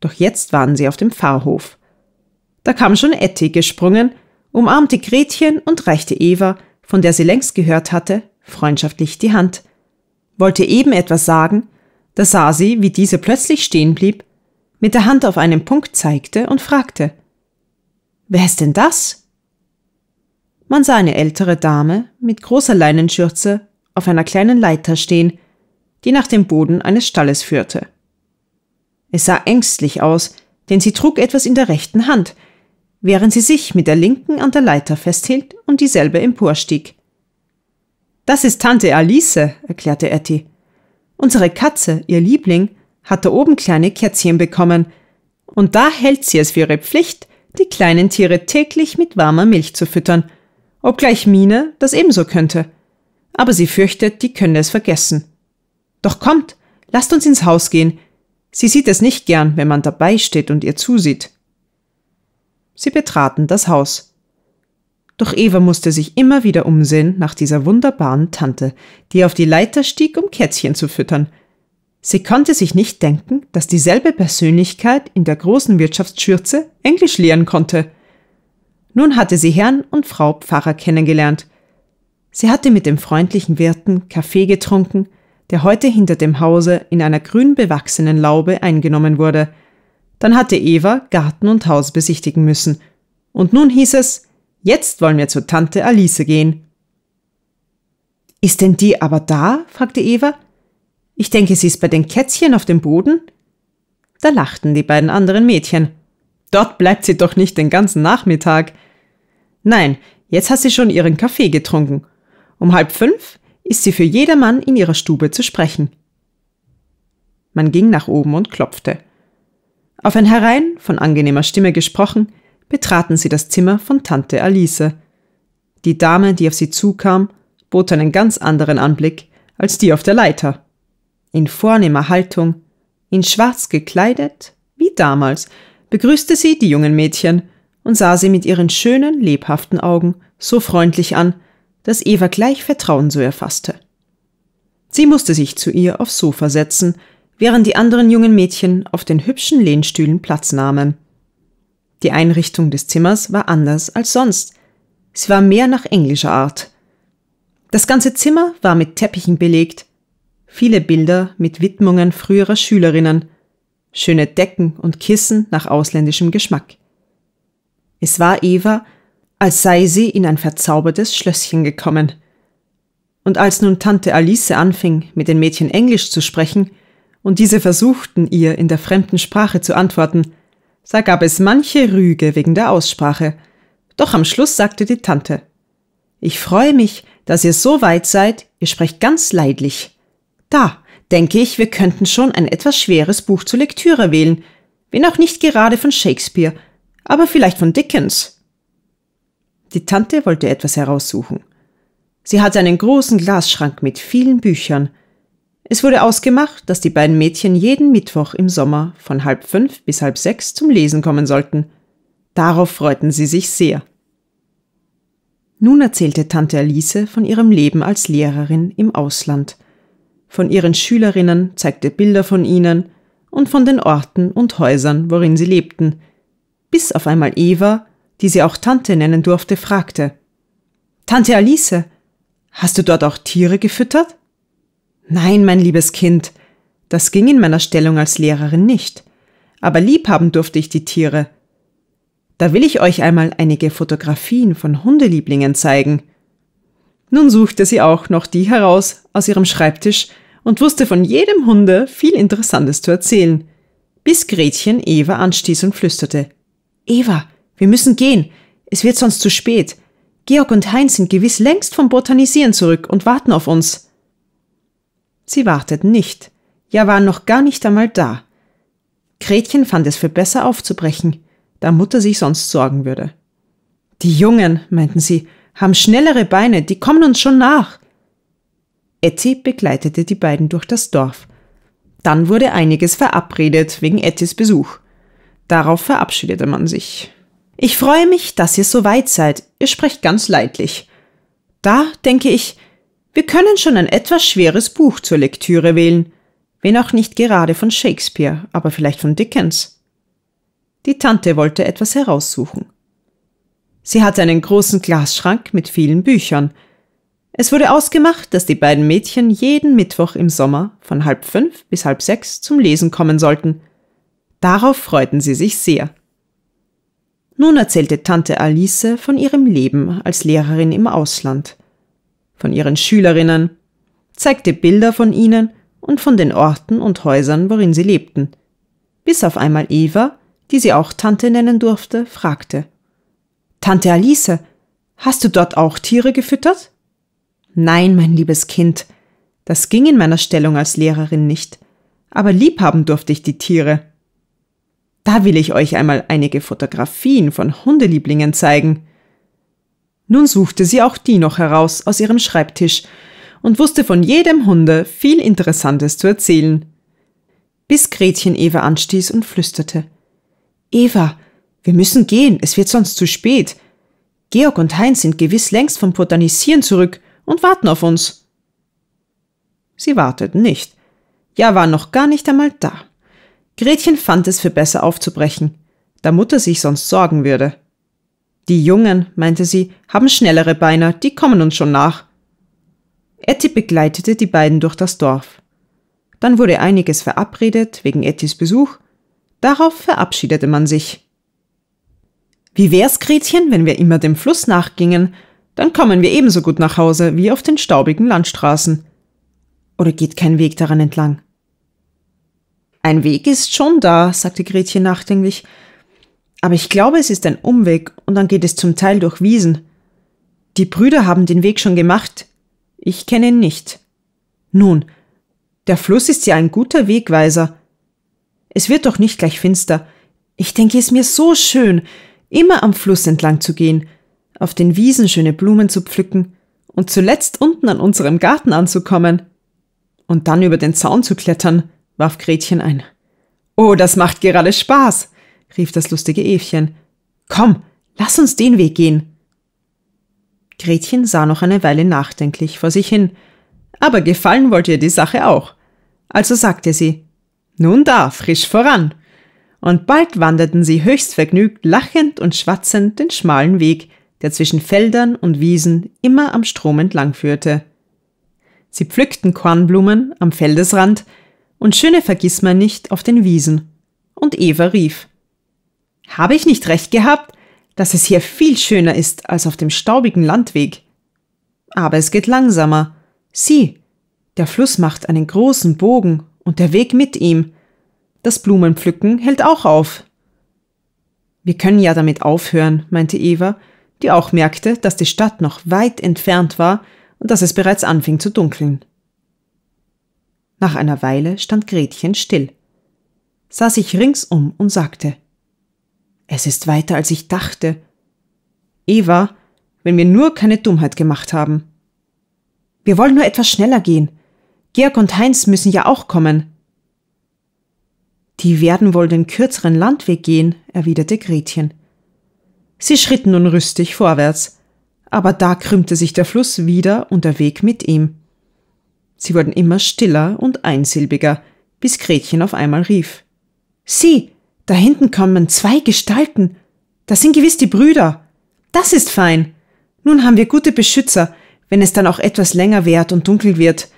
Doch jetzt waren sie auf dem Pfarrhof. Da kam schon Etty gesprungen, umarmte Gretchen und reichte Eva, von der sie längst gehört hatte, freundschaftlich die Hand. Wollte eben etwas sagen, da sah sie, wie diese plötzlich stehen blieb, mit der Hand auf einen Punkt zeigte und fragte Wer ist denn das? Man sah eine ältere Dame mit großer Leinenschürze auf einer kleinen Leiter stehen, die nach dem Boden eines Stalles führte. Es sah ängstlich aus, denn sie trug etwas in der rechten Hand, während sie sich mit der linken an der Leiter festhielt und dieselbe emporstieg. Das ist Tante Alice, erklärte Etty. Unsere Katze, ihr Liebling, hat da oben kleine Kätzchen bekommen, und da hält sie es für ihre Pflicht, die kleinen Tiere täglich mit warmer Milch zu füttern obgleich Mine das ebenso könnte. Aber sie fürchtet, die könne es vergessen. Doch kommt, lasst uns ins Haus gehen. Sie sieht es nicht gern, wenn man dabei steht und ihr zusieht. Sie betraten das Haus. Doch Eva musste sich immer wieder umsehen nach dieser wunderbaren Tante, die auf die Leiter stieg, um Kätzchen zu füttern. Sie konnte sich nicht denken, dass dieselbe Persönlichkeit in der großen Wirtschaftsschürze Englisch lehren konnte. Nun hatte sie Herrn und Frau Pfarrer kennengelernt. Sie hatte mit dem freundlichen Wirten Kaffee getrunken, der heute hinter dem Hause in einer grün bewachsenen Laube eingenommen wurde. Dann hatte Eva Garten und Haus besichtigen müssen. Und nun hieß es, jetzt wollen wir zur Tante Alice gehen. Ist denn die aber da? fragte Eva. Ich denke, sie ist bei den Kätzchen auf dem Boden. Da lachten die beiden anderen Mädchen. Dort bleibt sie doch nicht den ganzen Nachmittag. Nein, jetzt hat sie schon ihren Kaffee getrunken. Um halb fünf ist sie für jedermann in ihrer Stube zu sprechen. Man ging nach oben und klopfte. Auf ein Herein, von angenehmer Stimme gesprochen, betraten sie das Zimmer von Tante Alice. Die Dame, die auf sie zukam, bot einen ganz anderen Anblick als die auf der Leiter. In vornehmer Haltung, in schwarz gekleidet, wie damals, begrüßte sie die jungen Mädchen und sah sie mit ihren schönen, lebhaften Augen so freundlich an, dass Eva gleich Vertrauen so erfasste. Sie musste sich zu ihr aufs Sofa setzen, während die anderen jungen Mädchen auf den hübschen Lehnstühlen Platz nahmen. Die Einrichtung des Zimmers war anders als sonst. Sie war mehr nach englischer Art. Das ganze Zimmer war mit Teppichen belegt, viele Bilder mit Widmungen früherer Schülerinnen, schöne Decken und Kissen nach ausländischem Geschmack. Es war Eva, als sei sie in ein verzaubertes Schlösschen gekommen. Und als nun Tante Alice anfing, mit den Mädchen Englisch zu sprechen, und diese versuchten, ihr in der fremden Sprache zu antworten, da gab es manche Rüge wegen der Aussprache. Doch am Schluss sagte die Tante, ich freue mich, dass ihr so weit seid, ihr sprecht ganz leidlich. Da, denke ich, wir könnten schon ein etwas schweres Buch zur Lektüre wählen, wenn auch nicht gerade von Shakespeare, aber vielleicht von Dickens. Die Tante wollte etwas heraussuchen. Sie hatte einen großen Glasschrank mit vielen Büchern. Es wurde ausgemacht, dass die beiden Mädchen jeden Mittwoch im Sommer von halb fünf bis halb sechs zum Lesen kommen sollten. Darauf freuten sie sich sehr. Nun erzählte Tante Alice von ihrem Leben als Lehrerin im Ausland. Von ihren Schülerinnen zeigte Bilder von ihnen und von den Orten und Häusern, worin sie lebten, bis auf einmal Eva, die sie auch Tante nennen durfte, fragte. Tante Alice, hast du dort auch Tiere gefüttert? Nein, mein liebes Kind, das ging in meiner Stellung als Lehrerin nicht, aber liebhaben durfte ich die Tiere. Da will ich euch einmal einige Fotografien von Hundelieblingen zeigen. Nun suchte sie auch noch die heraus aus ihrem Schreibtisch und wusste von jedem Hunde viel Interessantes zu erzählen, bis Gretchen Eva anstieß und flüsterte. Eva, wir müssen gehen. Es wird sonst zu spät. Georg und Heinz sind gewiss längst vom Botanisieren zurück und warten auf uns. Sie warteten nicht, ja waren noch gar nicht einmal da. Gretchen fand es für besser aufzubrechen, da Mutter sich sonst sorgen würde. Die Jungen, meinten sie, haben schnellere Beine, die kommen uns schon nach. Etty begleitete die beiden durch das Dorf. Dann wurde einiges verabredet wegen Ettys Besuch. Darauf verabschiedete man sich. Ich freue mich, dass ihr so weit seid. Ihr sprecht ganz leidlich. Da denke ich, wir können schon ein etwas schweres Buch zur Lektüre wählen, wenn auch nicht gerade von Shakespeare, aber vielleicht von Dickens. Die Tante wollte etwas heraussuchen. Sie hatte einen großen Glasschrank mit vielen Büchern. Es wurde ausgemacht, dass die beiden Mädchen jeden Mittwoch im Sommer von halb fünf bis halb sechs zum Lesen kommen sollten – Darauf freuten sie sich sehr. Nun erzählte Tante Alice von ihrem Leben als Lehrerin im Ausland, von ihren Schülerinnen, zeigte Bilder von ihnen und von den Orten und Häusern, worin sie lebten, bis auf einmal Eva, die sie auch Tante nennen durfte, fragte Tante Alice, hast du dort auch Tiere gefüttert? Nein, mein liebes Kind, das ging in meiner Stellung als Lehrerin nicht, aber liebhaben durfte ich die Tiere, da will ich euch einmal einige Fotografien von Hundelieblingen zeigen. Nun suchte sie auch die noch heraus aus ihrem Schreibtisch und wusste von jedem Hunde viel Interessantes zu erzählen. Bis Gretchen Eva anstieß und flüsterte. Eva, wir müssen gehen, es wird sonst zu spät. Georg und Heinz sind gewiss längst vom Botanisieren zurück und warten auf uns. Sie warteten nicht. Ja, waren noch gar nicht einmal da. Gretchen fand es für besser aufzubrechen, da Mutter sich sonst sorgen würde. Die Jungen, meinte sie, haben schnellere Beine, die kommen uns schon nach. Etty begleitete die beiden durch das Dorf. Dann wurde einiges verabredet wegen Ettys Besuch. Darauf verabschiedete man sich. Wie wär's, Gretchen, wenn wir immer dem Fluss nachgingen? Dann kommen wir ebenso gut nach Hause wie auf den staubigen Landstraßen. Oder geht kein Weg daran entlang? Ein Weg ist schon da, sagte Gretchen nachdenklich. Aber ich glaube, es ist ein Umweg und dann geht es zum Teil durch Wiesen. Die Brüder haben den Weg schon gemacht. Ich kenne ihn nicht. Nun, der Fluss ist ja ein guter Wegweiser. Es wird doch nicht gleich finster. Ich denke es mir so schön, immer am Fluss entlang zu gehen, auf den Wiesen schöne Blumen zu pflücken und zuletzt unten an unserem Garten anzukommen und dann über den Zaun zu klettern warf Gretchen ein. Oh, das macht gerade Spaß, rief das lustige Evchen. Komm, lass uns den Weg gehen. Gretchen sah noch eine Weile nachdenklich vor sich hin, aber gefallen wollte ihr die Sache auch. Also sagte sie Nun da, frisch voran. Und bald wanderten sie höchst vergnügt, lachend und schwatzend den schmalen Weg, der zwischen Feldern und Wiesen immer am Strom entlang führte. Sie pflückten Kornblumen am Feldesrand, und schöne Vergissmeinnicht auf den Wiesen. Und Eva rief. Habe ich nicht recht gehabt, dass es hier viel schöner ist als auf dem staubigen Landweg? Aber es geht langsamer. Sieh, der Fluss macht einen großen Bogen und der Weg mit ihm. Das Blumenpflücken hält auch auf. Wir können ja damit aufhören, meinte Eva, die auch merkte, dass die Stadt noch weit entfernt war und dass es bereits anfing zu dunkeln. Nach einer Weile stand Gretchen still, sah sich ringsum und sagte Es ist weiter, als ich dachte. Eva, wenn wir nur keine Dummheit gemacht haben. Wir wollen nur etwas schneller gehen. Georg und Heinz müssen ja auch kommen. Die werden wohl den kürzeren Landweg gehen, erwiderte Gretchen. Sie schritten nun rüstig vorwärts, aber da krümmte sich der Fluss wieder und der Weg mit ihm. Sie wurden immer stiller und einsilbiger, bis Gretchen auf einmal rief. Sieh, da hinten kommen zwei Gestalten. Das sind gewiss die Brüder. Das ist fein. Nun haben wir gute Beschützer, wenn es dann auch etwas länger währt und dunkel wird.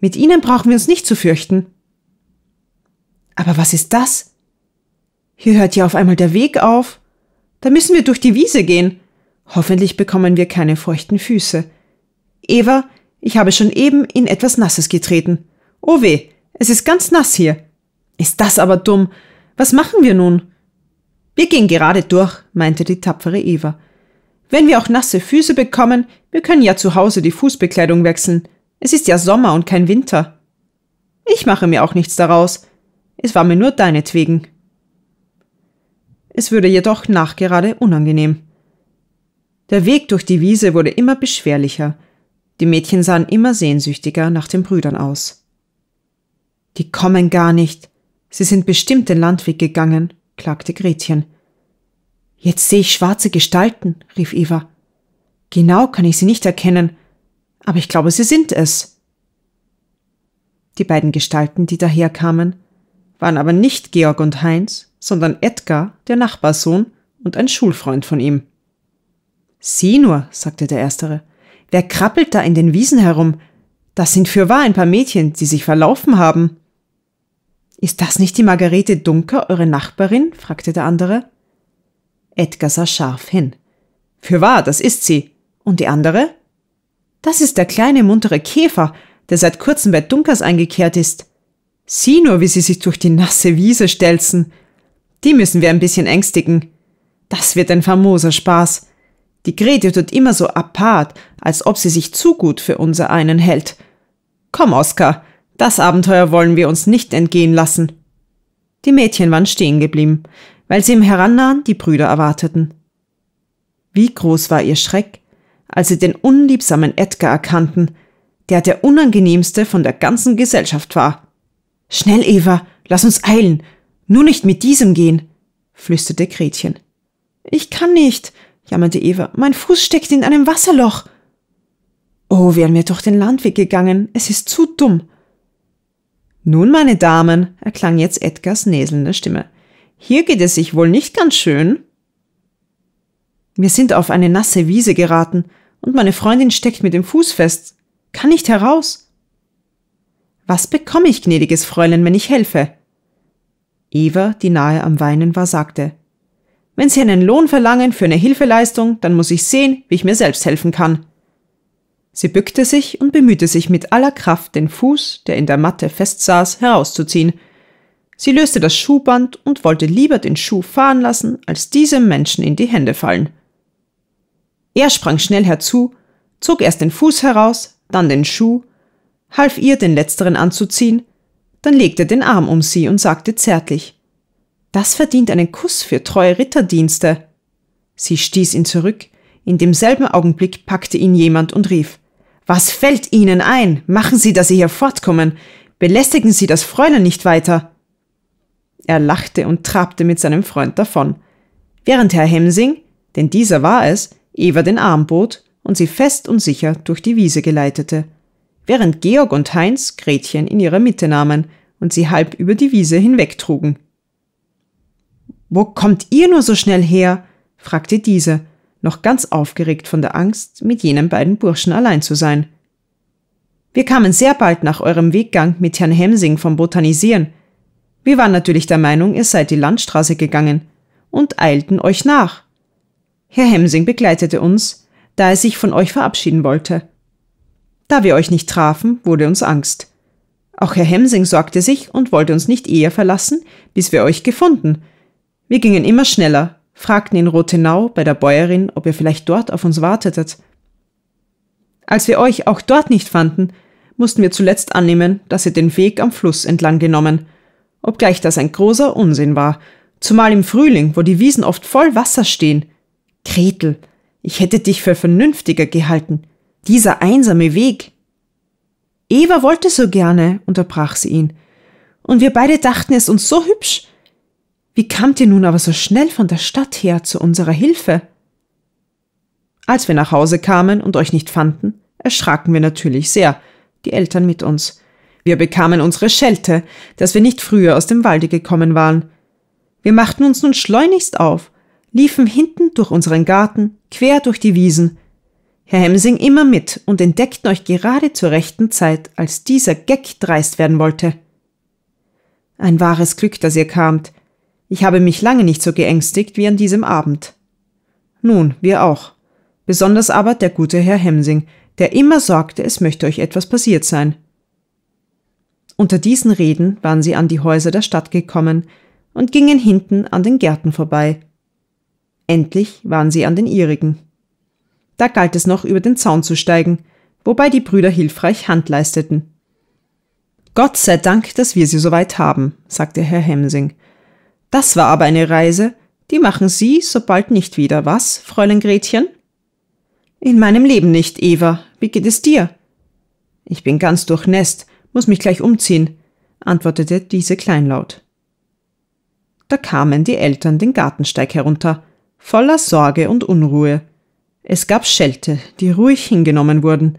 Mit ihnen brauchen wir uns nicht zu fürchten. Aber was ist das? Hier hört ja auf einmal der Weg auf. Da müssen wir durch die Wiese gehen. Hoffentlich bekommen wir keine feuchten Füße. Eva, ich habe schon eben in etwas Nasses getreten. Oh weh, es ist ganz nass hier. Ist das aber dumm. Was machen wir nun? Wir gehen gerade durch, meinte die tapfere Eva. Wenn wir auch nasse Füße bekommen, wir können ja zu Hause die Fußbekleidung wechseln. Es ist ja Sommer und kein Winter. Ich mache mir auch nichts daraus. Es war mir nur deinetwegen. Es würde jedoch nachgerade unangenehm. Der Weg durch die Wiese wurde immer beschwerlicher. Die Mädchen sahen immer sehnsüchtiger nach den Brüdern aus. Die kommen gar nicht. Sie sind bestimmt den Landweg gegangen, klagte Gretchen. Jetzt sehe ich schwarze Gestalten, rief Eva. Genau kann ich sie nicht erkennen, aber ich glaube, sie sind es. Die beiden Gestalten, die daherkamen, waren aber nicht Georg und Heinz, sondern Edgar, der Nachbarsohn und ein Schulfreund von ihm. Sieh nur, sagte der Erstere, Wer krabbelt da in den Wiesen herum? Das sind fürwahr ein paar Mädchen, die sich verlaufen haben. Ist das nicht die Margarete Dunker, eure Nachbarin? fragte der andere. Edgar sah scharf hin. Fürwahr, das ist sie. Und die andere? Das ist der kleine muntere Käfer, der seit kurzem bei Dunkers eingekehrt ist. Sieh nur, wie sie sich durch die nasse Wiese stelzen. Die müssen wir ein bisschen ängstigen. Das wird ein famoser Spaß. Die Grete tut immer so apart, als ob sie sich zu gut für unser einen hält. Komm, Oskar, das Abenteuer wollen wir uns nicht entgehen lassen. Die Mädchen waren stehen geblieben, weil sie im Herannahen die Brüder erwarteten. Wie groß war ihr Schreck, als sie den unliebsamen Edgar erkannten, der der unangenehmste von der ganzen Gesellschaft war. Schnell, Eva, lass uns eilen, nur nicht mit diesem gehen, flüsterte Gretchen. Ich kann nicht, jammerte Eva. Mein Fuß steckt in einem Wasserloch. Oh, wären wir doch den Landweg gegangen. Es ist zu dumm. Nun, meine Damen, erklang jetzt Edgars näselnde Stimme. Hier geht es sich wohl nicht ganz schön. Wir sind auf eine nasse Wiese geraten und meine Freundin steckt mit dem Fuß fest. Kann nicht heraus. Was bekomme ich, gnädiges Fräulein, wenn ich helfe? Eva, die nahe am Weinen war, sagte, wenn Sie einen Lohn verlangen für eine Hilfeleistung, dann muss ich sehen, wie ich mir selbst helfen kann. Sie bückte sich und bemühte sich mit aller Kraft, den Fuß, der in der Matte festsaß, herauszuziehen. Sie löste das Schuhband und wollte lieber den Schuh fahren lassen, als diesem Menschen in die Hände fallen. Er sprang schnell herzu, zog erst den Fuß heraus, dann den Schuh, half ihr, den letzteren anzuziehen, dann legte den Arm um sie und sagte zärtlich das verdient einen Kuss für treue Ritterdienste. Sie stieß ihn zurück. In demselben Augenblick packte ihn jemand und rief Was fällt Ihnen ein? Machen Sie, dass Sie hier fortkommen. Belästigen Sie das Fräulein nicht weiter. Er lachte und trabte mit seinem Freund davon, während Herr Hemsing, denn dieser war es, Eva den Arm bot und sie fest und sicher durch die Wiese geleitete, während Georg und Heinz Gretchen in ihrer Mitte nahmen und sie halb über die Wiese hinwegtrugen. Wo kommt ihr nur so schnell her? fragte diese, noch ganz aufgeregt von der Angst, mit jenen beiden Burschen allein zu sein. Wir kamen sehr bald nach eurem Weggang mit Herrn Hemsing vom Botanisieren. Wir waren natürlich der Meinung, ihr seid die Landstraße gegangen und eilten euch nach. Herr Hemsing begleitete uns, da er sich von euch verabschieden wollte. Da wir euch nicht trafen, wurde uns Angst. Auch Herr Hemsing sorgte sich und wollte uns nicht eher verlassen, bis wir euch gefunden – wir gingen immer schneller, fragten in Rothenau bei der Bäuerin, ob ihr vielleicht dort auf uns wartetet. Als wir euch auch dort nicht fanden, mussten wir zuletzt annehmen, dass ihr den Weg am Fluss entlang genommen, obgleich das ein großer Unsinn war, zumal im Frühling, wo die Wiesen oft voll Wasser stehen. Gretel, ich hätte dich für vernünftiger gehalten. Dieser einsame Weg. Eva wollte so gerne, unterbrach sie ihn. Und wir beide dachten es uns so hübsch, wie kamt ihr nun aber so schnell von der Stadt her zu unserer Hilfe? Als wir nach Hause kamen und euch nicht fanden, erschraken wir natürlich sehr, die Eltern mit uns. Wir bekamen unsere Schelte, dass wir nicht früher aus dem Walde gekommen waren. Wir machten uns nun schleunigst auf, liefen hinten durch unseren Garten, quer durch die Wiesen. Herr Hemsing immer mit und entdeckten euch gerade zur rechten Zeit, als dieser Geck dreist werden wollte. Ein wahres Glück, dass ihr kamt. Ich habe mich lange nicht so geängstigt wie an diesem Abend. Nun, wir auch. Besonders aber der gute Herr Hemsing, der immer sorgte, es möchte euch etwas passiert sein. Unter diesen Reden waren sie an die Häuser der Stadt gekommen und gingen hinten an den Gärten vorbei. Endlich waren sie an den ihrigen. Da galt es noch, über den Zaun zu steigen, wobei die Brüder hilfreich Hand leisteten. Gott sei Dank, dass wir sie soweit haben, sagte Herr Hemsing das war aber eine Reise, die machen Sie sobald nicht wieder, was, Fräulein Gretchen? In meinem Leben nicht, Eva. Wie geht es dir? Ich bin ganz durchnässt, muss mich gleich umziehen, antwortete diese kleinlaut. Da kamen die Eltern den Gartensteig herunter, voller Sorge und Unruhe. Es gab Schelte, die ruhig hingenommen wurden,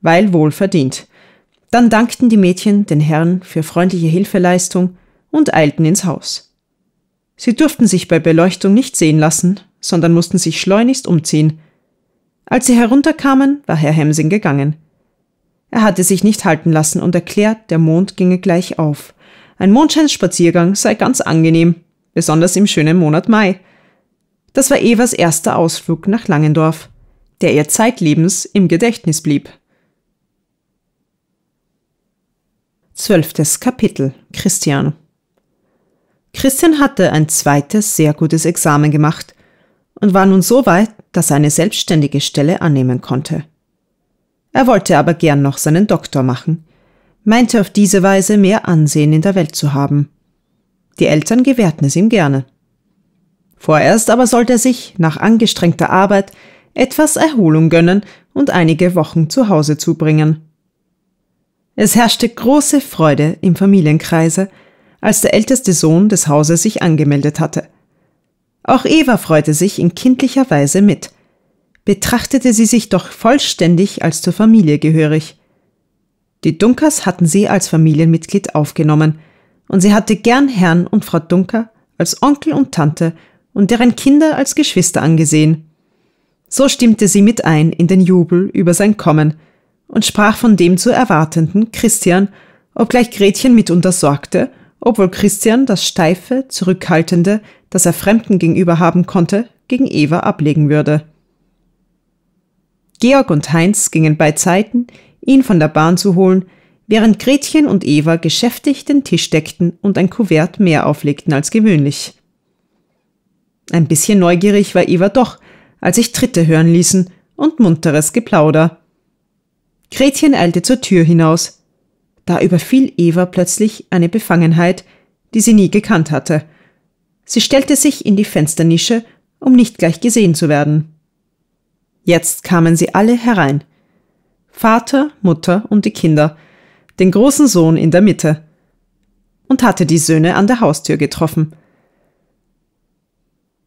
weil wohl verdient. Dann dankten die Mädchen den Herren für freundliche Hilfeleistung und eilten ins Haus. Sie durften sich bei Beleuchtung nicht sehen lassen, sondern mussten sich schleunigst umziehen. Als sie herunterkamen, war Herr Hemsing gegangen. Er hatte sich nicht halten lassen und erklärt, der Mond ginge gleich auf. Ein Mondscheinspaziergang sei ganz angenehm, besonders im schönen Monat Mai. Das war Evas erster Ausflug nach Langendorf, der ihr zeitlebens im Gedächtnis blieb. Zwölftes Kapitel Christian Christian hatte ein zweites sehr gutes Examen gemacht und war nun so weit, dass er eine selbstständige Stelle annehmen konnte. Er wollte aber gern noch seinen Doktor machen, meinte auf diese Weise mehr Ansehen in der Welt zu haben. Die Eltern gewährten es ihm gerne. Vorerst aber sollte er sich, nach angestrengter Arbeit, etwas Erholung gönnen und einige Wochen zu Hause zubringen. Es herrschte große Freude im Familienkreise, als der älteste Sohn des Hauses sich angemeldet hatte. Auch Eva freute sich in kindlicher Weise mit. Betrachtete sie sich doch vollständig als zur Familie gehörig. Die Dunkers hatten sie als Familienmitglied aufgenommen und sie hatte gern Herrn und Frau Dunker als Onkel und Tante und deren Kinder als Geschwister angesehen. So stimmte sie mit ein in den Jubel über sein Kommen und sprach von dem zu erwartenden Christian, obgleich Gretchen mitunter sorgte obwohl Christian das steife, zurückhaltende, das er Fremden gegenüber haben konnte, gegen Eva ablegen würde. Georg und Heinz gingen bei Zeiten, ihn von der Bahn zu holen, während Gretchen und Eva geschäftig den Tisch deckten und ein Kuvert mehr auflegten als gewöhnlich. Ein bisschen neugierig war Eva doch, als sich Tritte hören ließen und munteres Geplauder. Gretchen eilte zur Tür hinaus, da überfiel Eva plötzlich eine Befangenheit, die sie nie gekannt hatte. Sie stellte sich in die Fensternische, um nicht gleich gesehen zu werden. Jetzt kamen sie alle herein. Vater, Mutter und die Kinder, den großen Sohn in der Mitte. Und hatte die Söhne an der Haustür getroffen.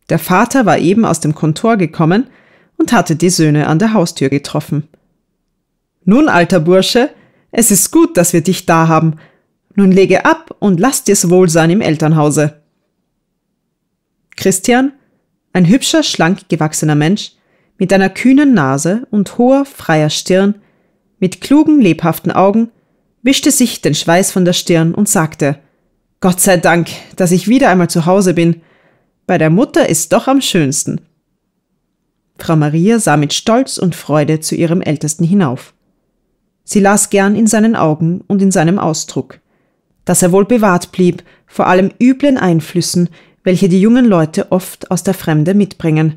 Der Vater war eben aus dem Kontor gekommen und hatte die Söhne an der Haustür getroffen. Nun, alter Bursche, es ist gut, dass wir dich da haben. Nun lege ab und lass dir's wohl sein im Elternhause. Christian, ein hübscher, schlank gewachsener Mensch, mit einer kühnen Nase und hoher, freier Stirn, mit klugen, lebhaften Augen, wischte sich den Schweiß von der Stirn und sagte Gott sei Dank, dass ich wieder einmal zu Hause bin. Bei der Mutter ist doch am schönsten. Frau Maria sah mit Stolz und Freude zu ihrem Ältesten hinauf. Sie las gern in seinen Augen und in seinem Ausdruck. Dass er wohl bewahrt blieb, vor allem üblen Einflüssen, welche die jungen Leute oft aus der Fremde mitbringen.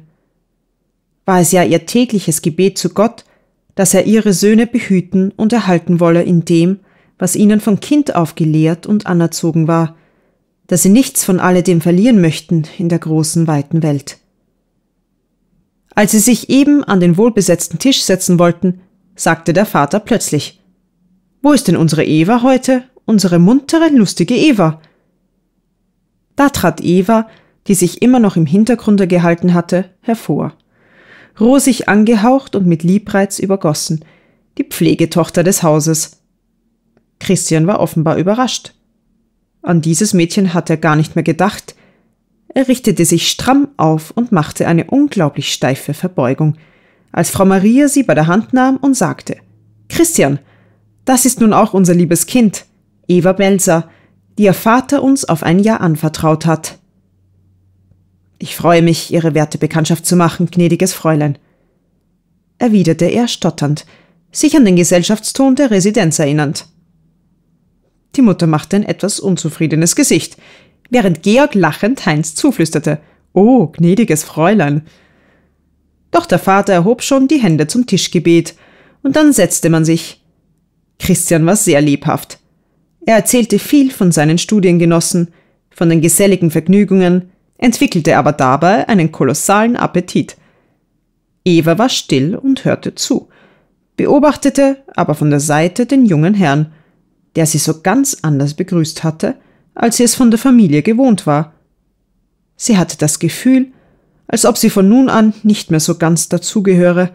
War es ja ihr tägliches Gebet zu Gott, dass er ihre Söhne behüten und erhalten wolle in dem, was ihnen von Kind auf gelehrt und anerzogen war, dass sie nichts von alledem verlieren möchten in der großen, weiten Welt. Als sie sich eben an den wohlbesetzten Tisch setzen wollten, sagte der Vater plötzlich. Wo ist denn unsere Eva heute? Unsere muntere, lustige Eva. Da trat Eva, die sich immer noch im Hintergrunde gehalten hatte, hervor. Rosig angehaucht und mit Liebreiz übergossen, die Pflegetochter des Hauses. Christian war offenbar überrascht. An dieses Mädchen hatte er gar nicht mehr gedacht. Er richtete sich stramm auf und machte eine unglaublich steife Verbeugung – als Frau Maria sie bei der Hand nahm und sagte, Christian, das ist nun auch unser liebes Kind, Eva Belser, die ihr Vater uns auf ein Jahr anvertraut hat. Ich freue mich, Ihre werte Bekanntschaft zu machen, gnädiges Fräulein, erwiderte er stotternd, sich an den Gesellschaftston der Residenz erinnernd. Die Mutter machte ein etwas unzufriedenes Gesicht, während Georg lachend Heinz zuflüsterte, Oh, gnädiges Fräulein, doch der Vater erhob schon die Hände zum Tischgebet, und dann setzte man sich. Christian war sehr lebhaft. Er erzählte viel von seinen Studiengenossen, von den geselligen Vergnügungen, entwickelte aber dabei einen kolossalen Appetit. Eva war still und hörte zu, beobachtete aber von der Seite den jungen Herrn, der sie so ganz anders begrüßt hatte, als sie es von der Familie gewohnt war. Sie hatte das Gefühl, als ob sie von nun an nicht mehr so ganz dazugehöre.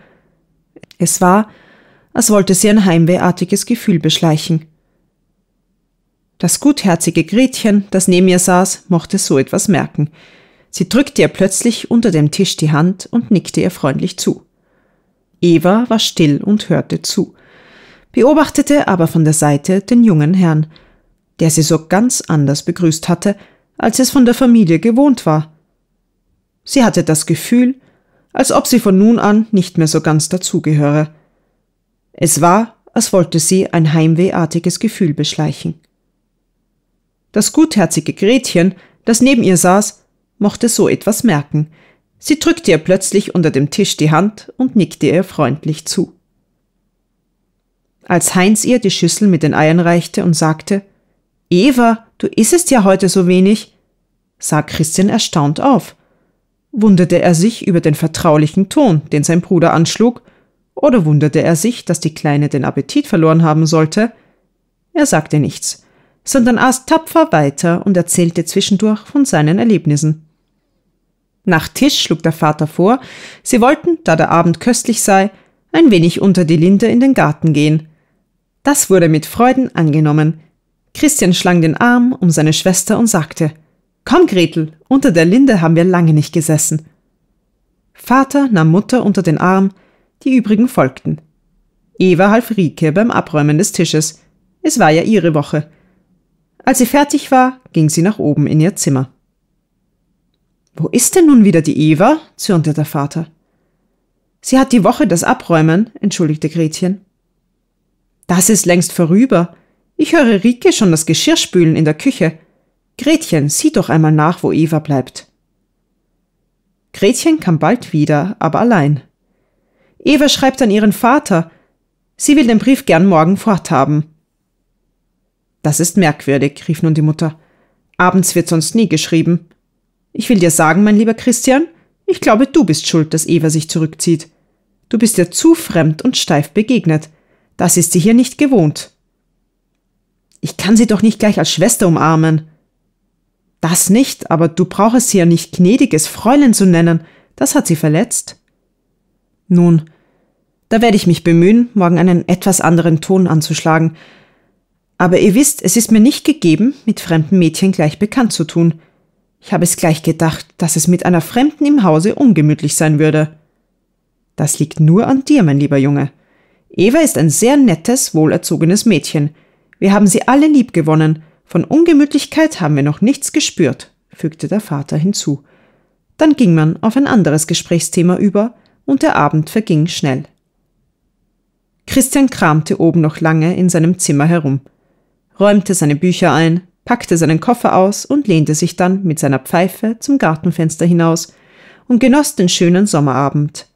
Es war, als wollte sie ein heimwehartiges Gefühl beschleichen. Das gutherzige Gretchen, das neben ihr saß, mochte so etwas merken. Sie drückte ihr plötzlich unter dem Tisch die Hand und nickte ihr freundlich zu. Eva war still und hörte zu, beobachtete aber von der Seite den jungen Herrn, der sie so ganz anders begrüßt hatte, als es von der Familie gewohnt war. Sie hatte das Gefühl, als ob sie von nun an nicht mehr so ganz dazugehöre. Es war, als wollte sie ein heimwehartiges Gefühl beschleichen. Das gutherzige Gretchen, das neben ihr saß, mochte so etwas merken. Sie drückte ihr plötzlich unter dem Tisch die Hand und nickte ihr freundlich zu. Als Heinz ihr die Schüssel mit den Eiern reichte und sagte, Eva, du isst ja heute so wenig, sah Christian erstaunt auf. Wunderte er sich über den vertraulichen Ton, den sein Bruder anschlug, oder wunderte er sich, dass die Kleine den Appetit verloren haben sollte? Er sagte nichts, sondern aß tapfer weiter und erzählte zwischendurch von seinen Erlebnissen. Nach Tisch schlug der Vater vor, sie wollten, da der Abend köstlich sei, ein wenig unter die Linde in den Garten gehen. Das wurde mit Freuden angenommen. Christian schlang den Arm um seine Schwester und sagte Komm, Gretel, unter der Linde haben wir lange nicht gesessen. Vater nahm Mutter unter den Arm, die übrigen folgten. Eva half Rike beim Abräumen des Tisches. Es war ja ihre Woche. Als sie fertig war, ging sie nach oben in ihr Zimmer. Wo ist denn nun wieder die Eva? zürnte der Vater. Sie hat die Woche das Abräumen, entschuldigte Gretchen. Das ist längst vorüber. Ich höre Rike schon das Geschirrspülen in der Küche. Gretchen, sieh doch einmal nach, wo Eva bleibt. Gretchen kam bald wieder, aber allein. Eva schreibt an ihren Vater. Sie will den Brief gern morgen forthaben. Das ist merkwürdig, rief nun die Mutter. Abends wird sonst nie geschrieben. Ich will dir sagen, mein lieber Christian, ich glaube, du bist schuld, dass Eva sich zurückzieht. Du bist ihr zu fremd und steif begegnet. Das ist sie hier nicht gewohnt. Ich kann sie doch nicht gleich als Schwester umarmen. Das nicht, aber du brauchst sie ja nicht gnädiges Fräulein zu nennen, das hat sie verletzt. Nun, da werde ich mich bemühen, morgen einen etwas anderen Ton anzuschlagen. Aber ihr wisst, es ist mir nicht gegeben, mit fremden Mädchen gleich bekannt zu tun. Ich habe es gleich gedacht, dass es mit einer Fremden im Hause ungemütlich sein würde. Das liegt nur an dir, mein lieber Junge. Eva ist ein sehr nettes, wohlerzogenes Mädchen. Wir haben sie alle lieb gewonnen, von Ungemütlichkeit haben wir noch nichts gespürt, fügte der Vater hinzu. Dann ging man auf ein anderes Gesprächsthema über, und der Abend verging schnell. Christian kramte oben noch lange in seinem Zimmer herum, räumte seine Bücher ein, packte seinen Koffer aus und lehnte sich dann mit seiner Pfeife zum Gartenfenster hinaus und genoss den schönen Sommerabend.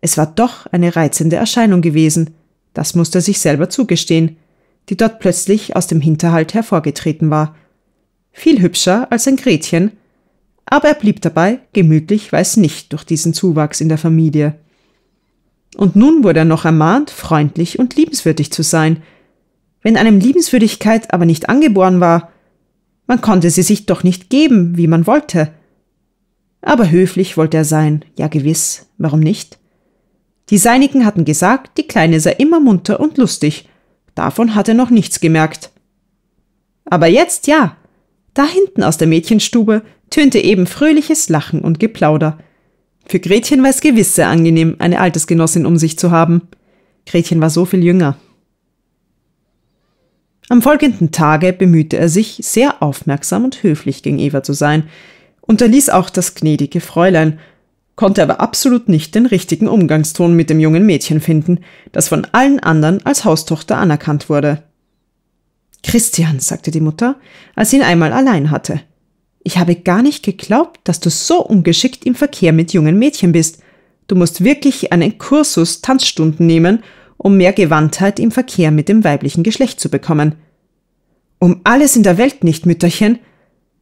Es war doch eine reizende Erscheinung gewesen, das musste er sich selber zugestehen, die dort plötzlich aus dem Hinterhalt hervorgetreten war. Viel hübscher als ein Gretchen, aber er blieb dabei, gemütlich weiß nicht durch diesen Zuwachs in der Familie. Und nun wurde er noch ermahnt, freundlich und liebenswürdig zu sein. Wenn einem Liebenswürdigkeit aber nicht angeboren war, man konnte sie sich doch nicht geben, wie man wollte. Aber höflich wollte er sein, ja gewiss, warum nicht? Die Seinigen hatten gesagt, die Kleine sei immer munter und lustig, Davon hat er noch nichts gemerkt. Aber jetzt ja. Da hinten aus der Mädchenstube tönte eben fröhliches Lachen und Geplauder. Für Gretchen war es gewiss sehr angenehm, eine Altersgenossin um sich zu haben. Gretchen war so viel jünger. Am folgenden Tage bemühte er sich, sehr aufmerksam und höflich gegen Eva zu sein, unterließ auch das gnädige Fräulein, konnte aber absolut nicht den richtigen Umgangston mit dem jungen Mädchen finden, das von allen anderen als Haustochter anerkannt wurde. Christian, sagte die Mutter, als sie ihn einmal allein hatte, ich habe gar nicht geglaubt, dass du so ungeschickt im Verkehr mit jungen Mädchen bist. Du musst wirklich einen Kursus Tanzstunden nehmen, um mehr Gewandtheit im Verkehr mit dem weiblichen Geschlecht zu bekommen. Um alles in der Welt nicht, Mütterchen.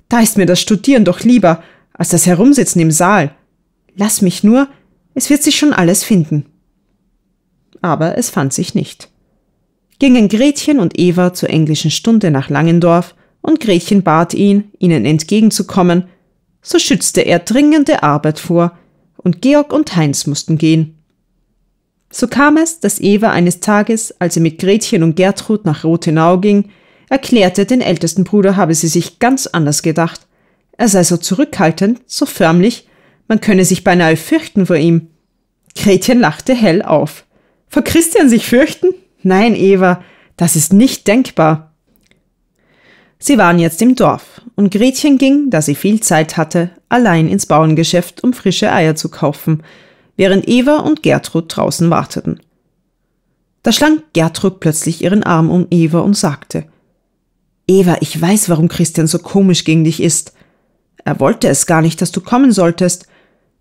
Da ist mir das Studieren doch lieber, als das Herumsitzen im Saal. Lass mich nur, es wird sich schon alles finden. Aber es fand sich nicht. Gingen Gretchen und Eva zur englischen Stunde nach Langendorf und Gretchen bat ihn, ihnen entgegenzukommen, so schützte er dringende Arbeit vor, und Georg und Heinz mussten gehen. So kam es, dass Eva eines Tages, als sie mit Gretchen und Gertrud nach Rothenau ging, erklärte, den ältesten Bruder habe sie sich ganz anders gedacht. Er sei so zurückhaltend, so förmlich, man könne sich beinahe fürchten vor ihm. Gretchen lachte hell auf. Vor Christian sich fürchten? Nein, Eva, das ist nicht denkbar. Sie waren jetzt im Dorf und Gretchen ging, da sie viel Zeit hatte, allein ins Bauerngeschäft, um frische Eier zu kaufen, während Eva und Gertrud draußen warteten. Da schlang Gertrud plötzlich ihren Arm um Eva und sagte, Eva, ich weiß, warum Christian so komisch gegen dich ist. Er wollte es gar nicht, dass du kommen solltest.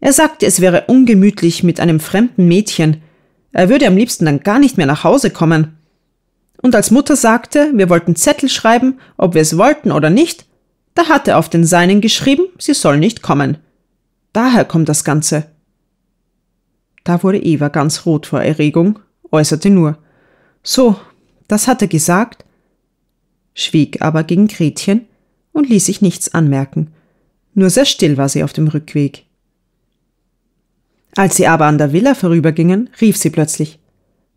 Er sagte, es wäre ungemütlich mit einem fremden Mädchen. Er würde am liebsten dann gar nicht mehr nach Hause kommen. Und als Mutter sagte, wir wollten Zettel schreiben, ob wir es wollten oder nicht, da hat er auf den Seinen geschrieben, sie soll nicht kommen. Daher kommt das Ganze. Da wurde Eva ganz rot vor Erregung, äußerte nur. So, das hat er gesagt, schwieg aber gegen Gretchen und ließ sich nichts anmerken. Nur sehr still war sie auf dem Rückweg. Als sie aber an der Villa vorübergingen, rief sie plötzlich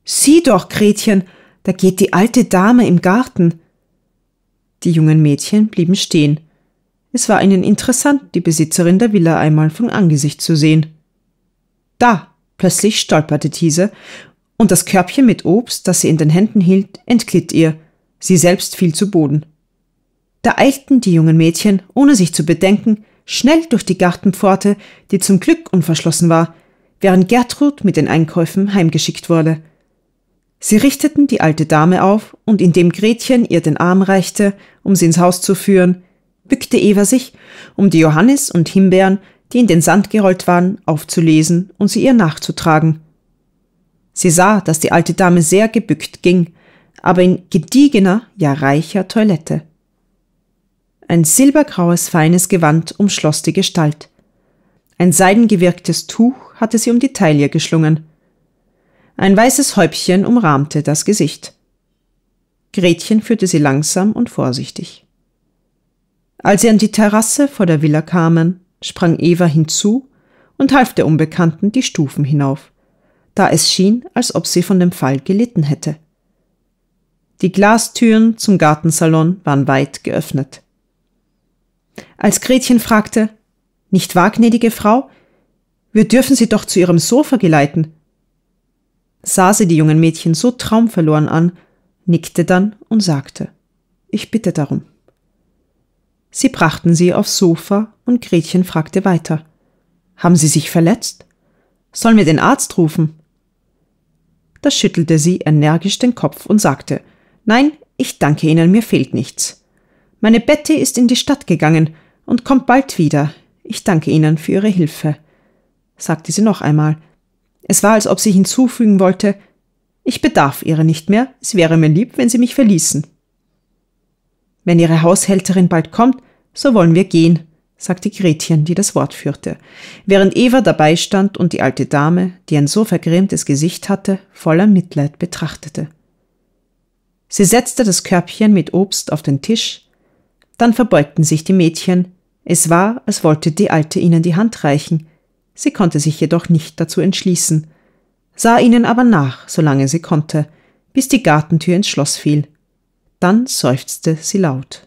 Sieh doch, Gretchen, da geht die alte Dame im Garten. Die jungen Mädchen blieben stehen. Es war ihnen interessant, die Besitzerin der Villa einmal von Angesicht zu sehen. Da, plötzlich stolperte diese, und das Körbchen mit Obst, das sie in den Händen hielt, entglitt ihr. Sie selbst fiel zu Boden. Da eilten die jungen Mädchen, ohne sich zu bedenken, schnell durch die Gartenpforte, die zum Glück unverschlossen war, während Gertrud mit den Einkäufen heimgeschickt wurde. Sie richteten die alte Dame auf, und indem Gretchen ihr den Arm reichte, um sie ins Haus zu führen, bückte Eva sich, um die Johannis und Himbeeren, die in den Sand gerollt waren, aufzulesen und sie ihr nachzutragen. Sie sah, dass die alte Dame sehr gebückt ging, aber in gediegener, ja reicher Toilette. Ein silbergraues, feines Gewand umschloss die Gestalt. Ein seidengewirktes Tuch hatte sie um die Taille geschlungen. Ein weißes Häubchen umrahmte das Gesicht. Gretchen führte sie langsam und vorsichtig. Als sie an die Terrasse vor der Villa kamen, sprang Eva hinzu und half der Unbekannten die Stufen hinauf, da es schien, als ob sie von dem Fall gelitten hätte. Die Glastüren zum Gartensalon waren weit geöffnet. Als Gretchen fragte, Nicht wahr, gnädige Frau, wir dürfen sie doch zu ihrem Sofa geleiten. Sah sie die jungen Mädchen so traumverloren an, nickte dann und sagte, ich bitte darum. Sie brachten sie aufs Sofa und Gretchen fragte weiter, haben Sie sich verletzt? Sollen wir den Arzt rufen? Da schüttelte sie energisch den Kopf und sagte, nein, ich danke Ihnen, mir fehlt nichts. Meine Betty ist in die Stadt gegangen und kommt bald wieder. Ich danke Ihnen für Ihre Hilfe sagte sie noch einmal. Es war, als ob sie hinzufügen wollte, ich bedarf ihrer nicht mehr, es wäre mir lieb, wenn sie mich verließen. Wenn ihre Haushälterin bald kommt, so wollen wir gehen, sagte Gretchen, die das Wort führte, während Eva dabei stand und die alte Dame, die ein so vergrämtes Gesicht hatte, voller Mitleid betrachtete. Sie setzte das Körbchen mit Obst auf den Tisch, dann verbeugten sich die Mädchen, es war, als wollte die Alte ihnen die Hand reichen, Sie konnte sich jedoch nicht dazu entschließen, sah ihnen aber nach, solange sie konnte, bis die Gartentür ins Schloss fiel. Dann seufzte sie laut.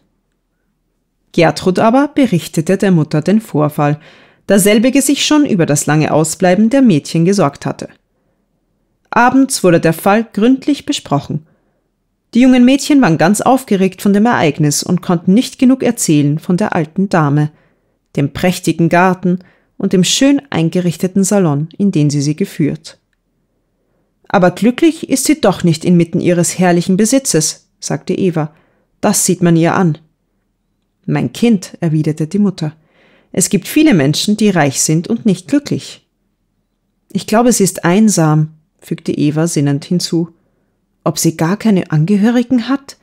Gertrud aber berichtete der Mutter den Vorfall, da selbige sich schon über das lange Ausbleiben der Mädchen gesorgt hatte. Abends wurde der Fall gründlich besprochen. Die jungen Mädchen waren ganz aufgeregt von dem Ereignis und konnten nicht genug erzählen von der alten Dame, dem prächtigen Garten, und dem schön eingerichteten Salon, in den sie sie geführt. Aber glücklich ist sie doch nicht inmitten ihres herrlichen Besitzes, sagte Eva. Das sieht man ihr an. Mein Kind, erwiderte die Mutter. Es gibt viele Menschen, die reich sind und nicht glücklich. Ich glaube, sie ist einsam, fügte Eva sinnend hinzu. Ob sie gar keine Angehörigen hat?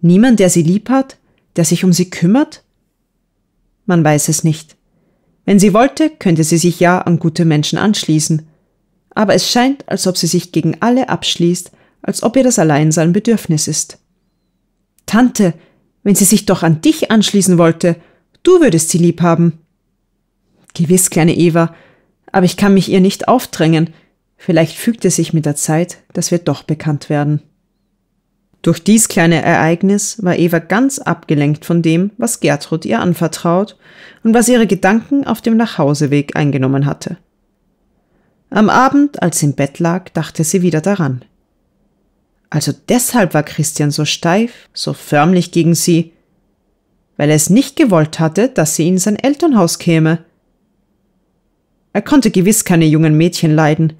Niemand, der sie lieb hat? Der sich um sie kümmert? Man weiß es nicht, wenn sie wollte, könnte sie sich ja an gute Menschen anschließen. Aber es scheint, als ob sie sich gegen alle abschließt, als ob ihr das allein sein Bedürfnis ist. Tante, wenn sie sich doch an dich anschließen wollte, du würdest sie lieb haben. Gewiss, kleine Eva, aber ich kann mich ihr nicht aufdrängen. Vielleicht fügt es sich mit der Zeit, dass wir doch bekannt werden. Durch dies kleine Ereignis war Eva ganz abgelenkt von dem, was Gertrud ihr anvertraut und was ihre Gedanken auf dem Nachhauseweg eingenommen hatte. Am Abend, als sie im Bett lag, dachte sie wieder daran. Also deshalb war Christian so steif, so förmlich gegen sie, weil er es nicht gewollt hatte, dass sie in sein Elternhaus käme. Er konnte gewiss keine jungen Mädchen leiden,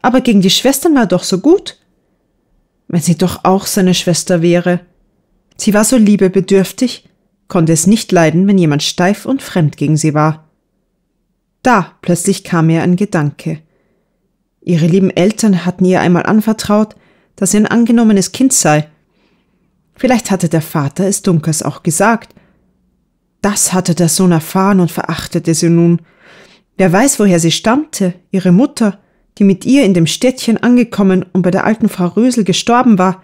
aber gegen die Schwestern war er doch so gut – wenn sie doch auch seine Schwester wäre. Sie war so liebebedürftig, konnte es nicht leiden, wenn jemand steif und fremd gegen sie war. Da plötzlich kam ihr ein Gedanke. Ihre lieben Eltern hatten ihr einmal anvertraut, dass sie ein angenommenes Kind sei. Vielleicht hatte der Vater es Dunkers auch gesagt. Das hatte der Sohn erfahren und verachtete sie nun. Wer weiß, woher sie stammte, ihre Mutter, die mit ihr in dem Städtchen angekommen und bei der alten Frau Rösel gestorben war,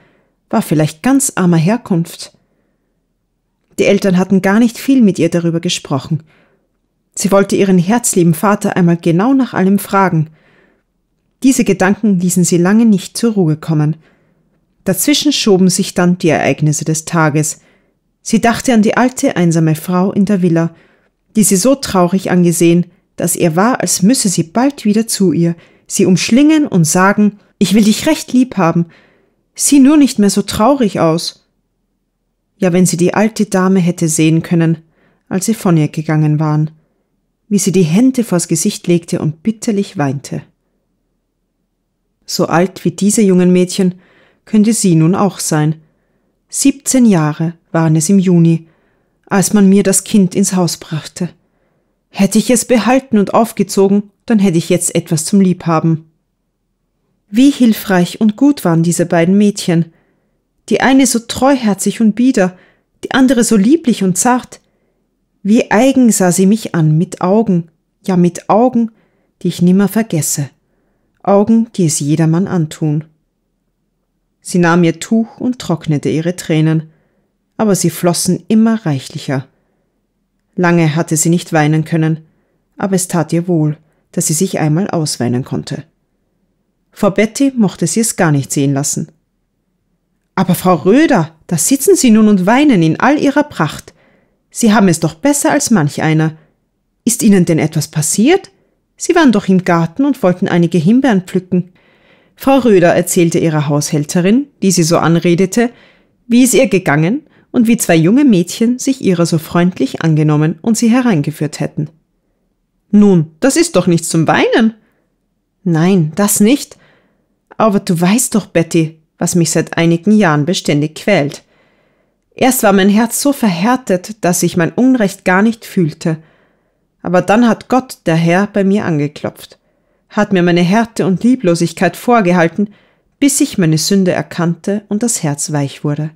war vielleicht ganz armer Herkunft. Die Eltern hatten gar nicht viel mit ihr darüber gesprochen. Sie wollte ihren herzlieben Vater einmal genau nach allem fragen. Diese Gedanken ließen sie lange nicht zur Ruhe kommen. Dazwischen schoben sich dann die Ereignisse des Tages. Sie dachte an die alte, einsame Frau in der Villa, die sie so traurig angesehen, dass ihr war, als müsse sie bald wieder zu ihr, sie umschlingen und sagen, ich will dich recht lieb haben, sieh nur nicht mehr so traurig aus. Ja, wenn sie die alte Dame hätte sehen können, als sie von ihr gegangen waren, wie sie die Hände vors Gesicht legte und bitterlich weinte. So alt wie diese jungen Mädchen könnte sie nun auch sein. Siebzehn Jahre waren es im Juni, als man mir das Kind ins Haus brachte. Hätte ich es behalten und aufgezogen, dann hätte ich jetzt etwas zum Liebhaben. Wie hilfreich und gut waren diese beiden Mädchen. Die eine so treuherzig und bieder, die andere so lieblich und zart. Wie eigen sah sie mich an, mit Augen, ja mit Augen, die ich nimmer vergesse. Augen, die es jedermann antun. Sie nahm ihr Tuch und trocknete ihre Tränen, aber sie flossen immer reichlicher. Lange hatte sie nicht weinen können, aber es tat ihr wohl, dass sie sich einmal ausweinen konnte. Frau Betty mochte sie es gar nicht sehen lassen. Aber Frau Röder, da sitzen Sie nun und weinen in all Ihrer Pracht. Sie haben es doch besser als manch einer. Ist Ihnen denn etwas passiert? Sie waren doch im Garten und wollten einige Himbeeren pflücken. Frau Röder erzählte ihrer Haushälterin, die sie so anredete, wie es ihr gegangen und wie zwei junge Mädchen sich ihrer so freundlich angenommen und sie hereingeführt hätten. Nun, das ist doch nichts zum Weinen. Nein, das nicht. Aber du weißt doch, Betty, was mich seit einigen Jahren beständig quält. Erst war mein Herz so verhärtet, dass ich mein Unrecht gar nicht fühlte. Aber dann hat Gott, der Herr, bei mir angeklopft, hat mir meine Härte und Lieblosigkeit vorgehalten, bis ich meine Sünde erkannte und das Herz weich wurde.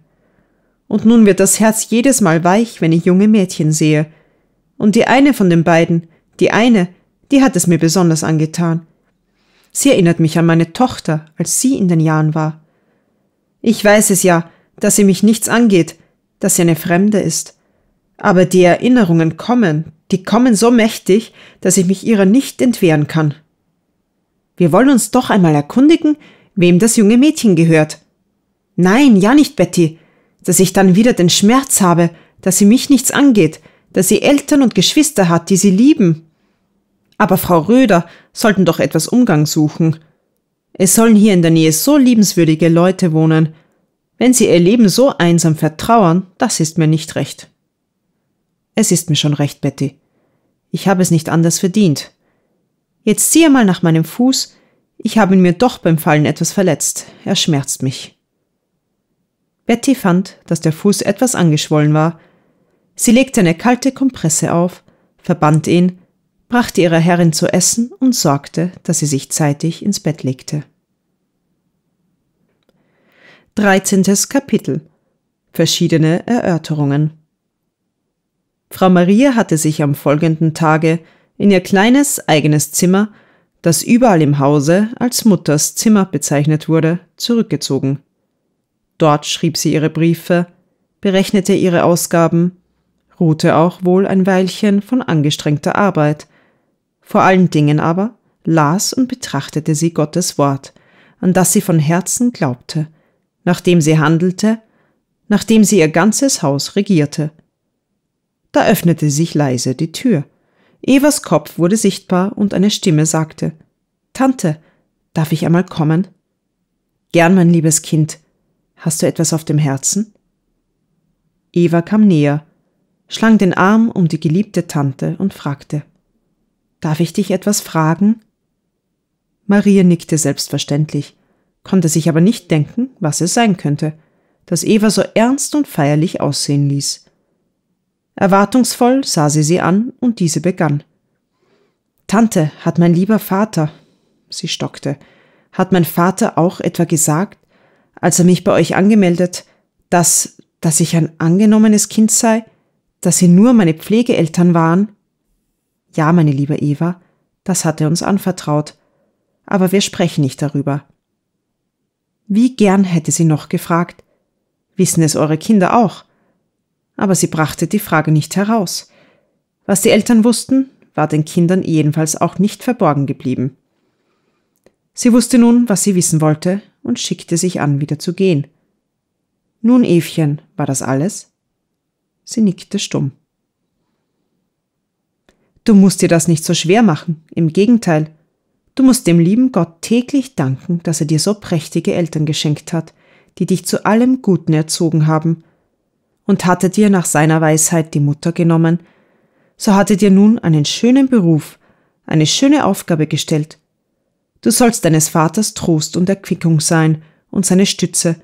Und nun wird das Herz jedes Mal weich, wenn ich junge Mädchen sehe. Und die eine von den beiden, die eine, die hat es mir besonders angetan. Sie erinnert mich an meine Tochter, als sie in den Jahren war. Ich weiß es ja, dass sie mich nichts angeht, dass sie eine Fremde ist. Aber die Erinnerungen kommen, die kommen so mächtig, dass ich mich ihrer nicht entwehren kann. Wir wollen uns doch einmal erkundigen, wem das junge Mädchen gehört. Nein, ja nicht, Betty, dass ich dann wieder den Schmerz habe, dass sie mich nichts angeht, dass sie Eltern und Geschwister hat, die sie lieben. Aber Frau Röder sollten doch etwas Umgang suchen. Es sollen hier in der Nähe so liebenswürdige Leute wohnen. Wenn sie ihr Leben so einsam vertrauern, das ist mir nicht recht. Es ist mir schon recht, Betty. Ich habe es nicht anders verdient. Jetzt siehe mal nach meinem Fuß. Ich habe ihn mir doch beim Fallen etwas verletzt. Er schmerzt mich. Betty fand, dass der Fuß etwas angeschwollen war. Sie legte eine kalte Kompresse auf, verband ihn brachte ihrer Herrin zu essen und sorgte, dass sie sich zeitig ins Bett legte. 13. Kapitel Verschiedene Erörterungen Frau Maria hatte sich am folgenden Tage in ihr kleines eigenes Zimmer, das überall im Hause als Mutters Zimmer bezeichnet wurde, zurückgezogen. Dort schrieb sie ihre Briefe, berechnete ihre Ausgaben, ruhte auch wohl ein Weilchen von angestrengter Arbeit, vor allen Dingen aber las und betrachtete sie Gottes Wort, an das sie von Herzen glaubte, nachdem sie handelte, nachdem sie ihr ganzes Haus regierte. Da öffnete sich leise die Tür. Evas Kopf wurde sichtbar und eine Stimme sagte Tante, darf ich einmal kommen? Gern, mein liebes Kind. Hast du etwas auf dem Herzen? Eva kam näher, schlang den Arm um die geliebte Tante und fragte Darf ich dich etwas fragen? Maria nickte selbstverständlich, konnte sich aber nicht denken, was es sein könnte, dass Eva so ernst und feierlich aussehen ließ. Erwartungsvoll sah sie sie an und diese begann. Tante, hat mein lieber Vater, sie stockte, hat mein Vater auch etwa gesagt, als er mich bei euch angemeldet, dass, dass ich ein angenommenes Kind sei, dass sie nur meine Pflegeeltern waren? Ja, meine liebe Eva, das hat er uns anvertraut. Aber wir sprechen nicht darüber. Wie gern hätte sie noch gefragt. Wissen es eure Kinder auch? Aber sie brachte die Frage nicht heraus. Was die Eltern wussten, war den Kindern jedenfalls auch nicht verborgen geblieben. Sie wusste nun, was sie wissen wollte und schickte sich an, wieder zu gehen. Nun, Evchen, war das alles? Sie nickte stumm. Du musst dir das nicht so schwer machen, im Gegenteil. Du musst dem lieben Gott täglich danken, dass er dir so prächtige Eltern geschenkt hat, die dich zu allem Guten erzogen haben. Und hatte dir nach seiner Weisheit die Mutter genommen, so hatte dir nun einen schönen Beruf, eine schöne Aufgabe gestellt. Du sollst deines Vaters Trost und Erquickung sein und seine Stütze,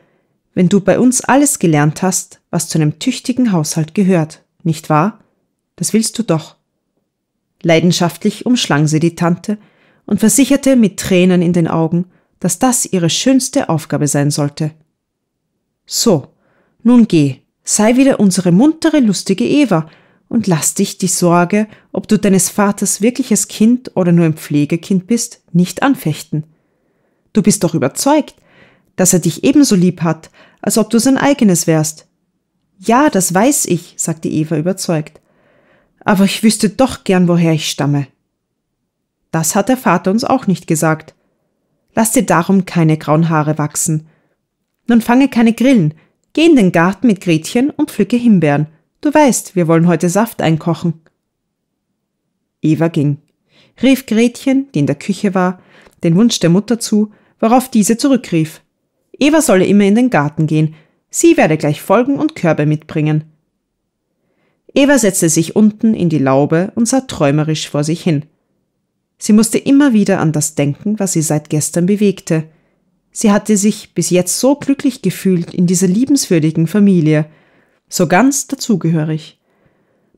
wenn du bei uns alles gelernt hast, was zu einem tüchtigen Haushalt gehört, nicht wahr? Das willst du doch. Leidenschaftlich umschlang sie die Tante und versicherte mit Tränen in den Augen, dass das ihre schönste Aufgabe sein sollte. So, nun geh, sei wieder unsere muntere, lustige Eva und lass dich die Sorge, ob du deines Vaters wirkliches Kind oder nur ein Pflegekind bist, nicht anfechten. Du bist doch überzeugt, dass er dich ebenso lieb hat, als ob du sein eigenes wärst. Ja, das weiß ich, sagte Eva überzeugt aber ich wüsste doch gern, woher ich stamme. Das hat der Vater uns auch nicht gesagt. Lass dir darum keine grauen Haare wachsen. Nun fange keine Grillen, geh in den Garten mit Gretchen und pflücke Himbeeren. Du weißt, wir wollen heute Saft einkochen. Eva ging, rief Gretchen, die in der Küche war, den Wunsch der Mutter zu, worauf diese zurückrief. Eva solle immer in den Garten gehen, sie werde gleich folgen und Körbe mitbringen. Eva setzte sich unten in die Laube und sah träumerisch vor sich hin. Sie musste immer wieder an das denken, was sie seit gestern bewegte. Sie hatte sich bis jetzt so glücklich gefühlt in dieser liebenswürdigen Familie, so ganz dazugehörig.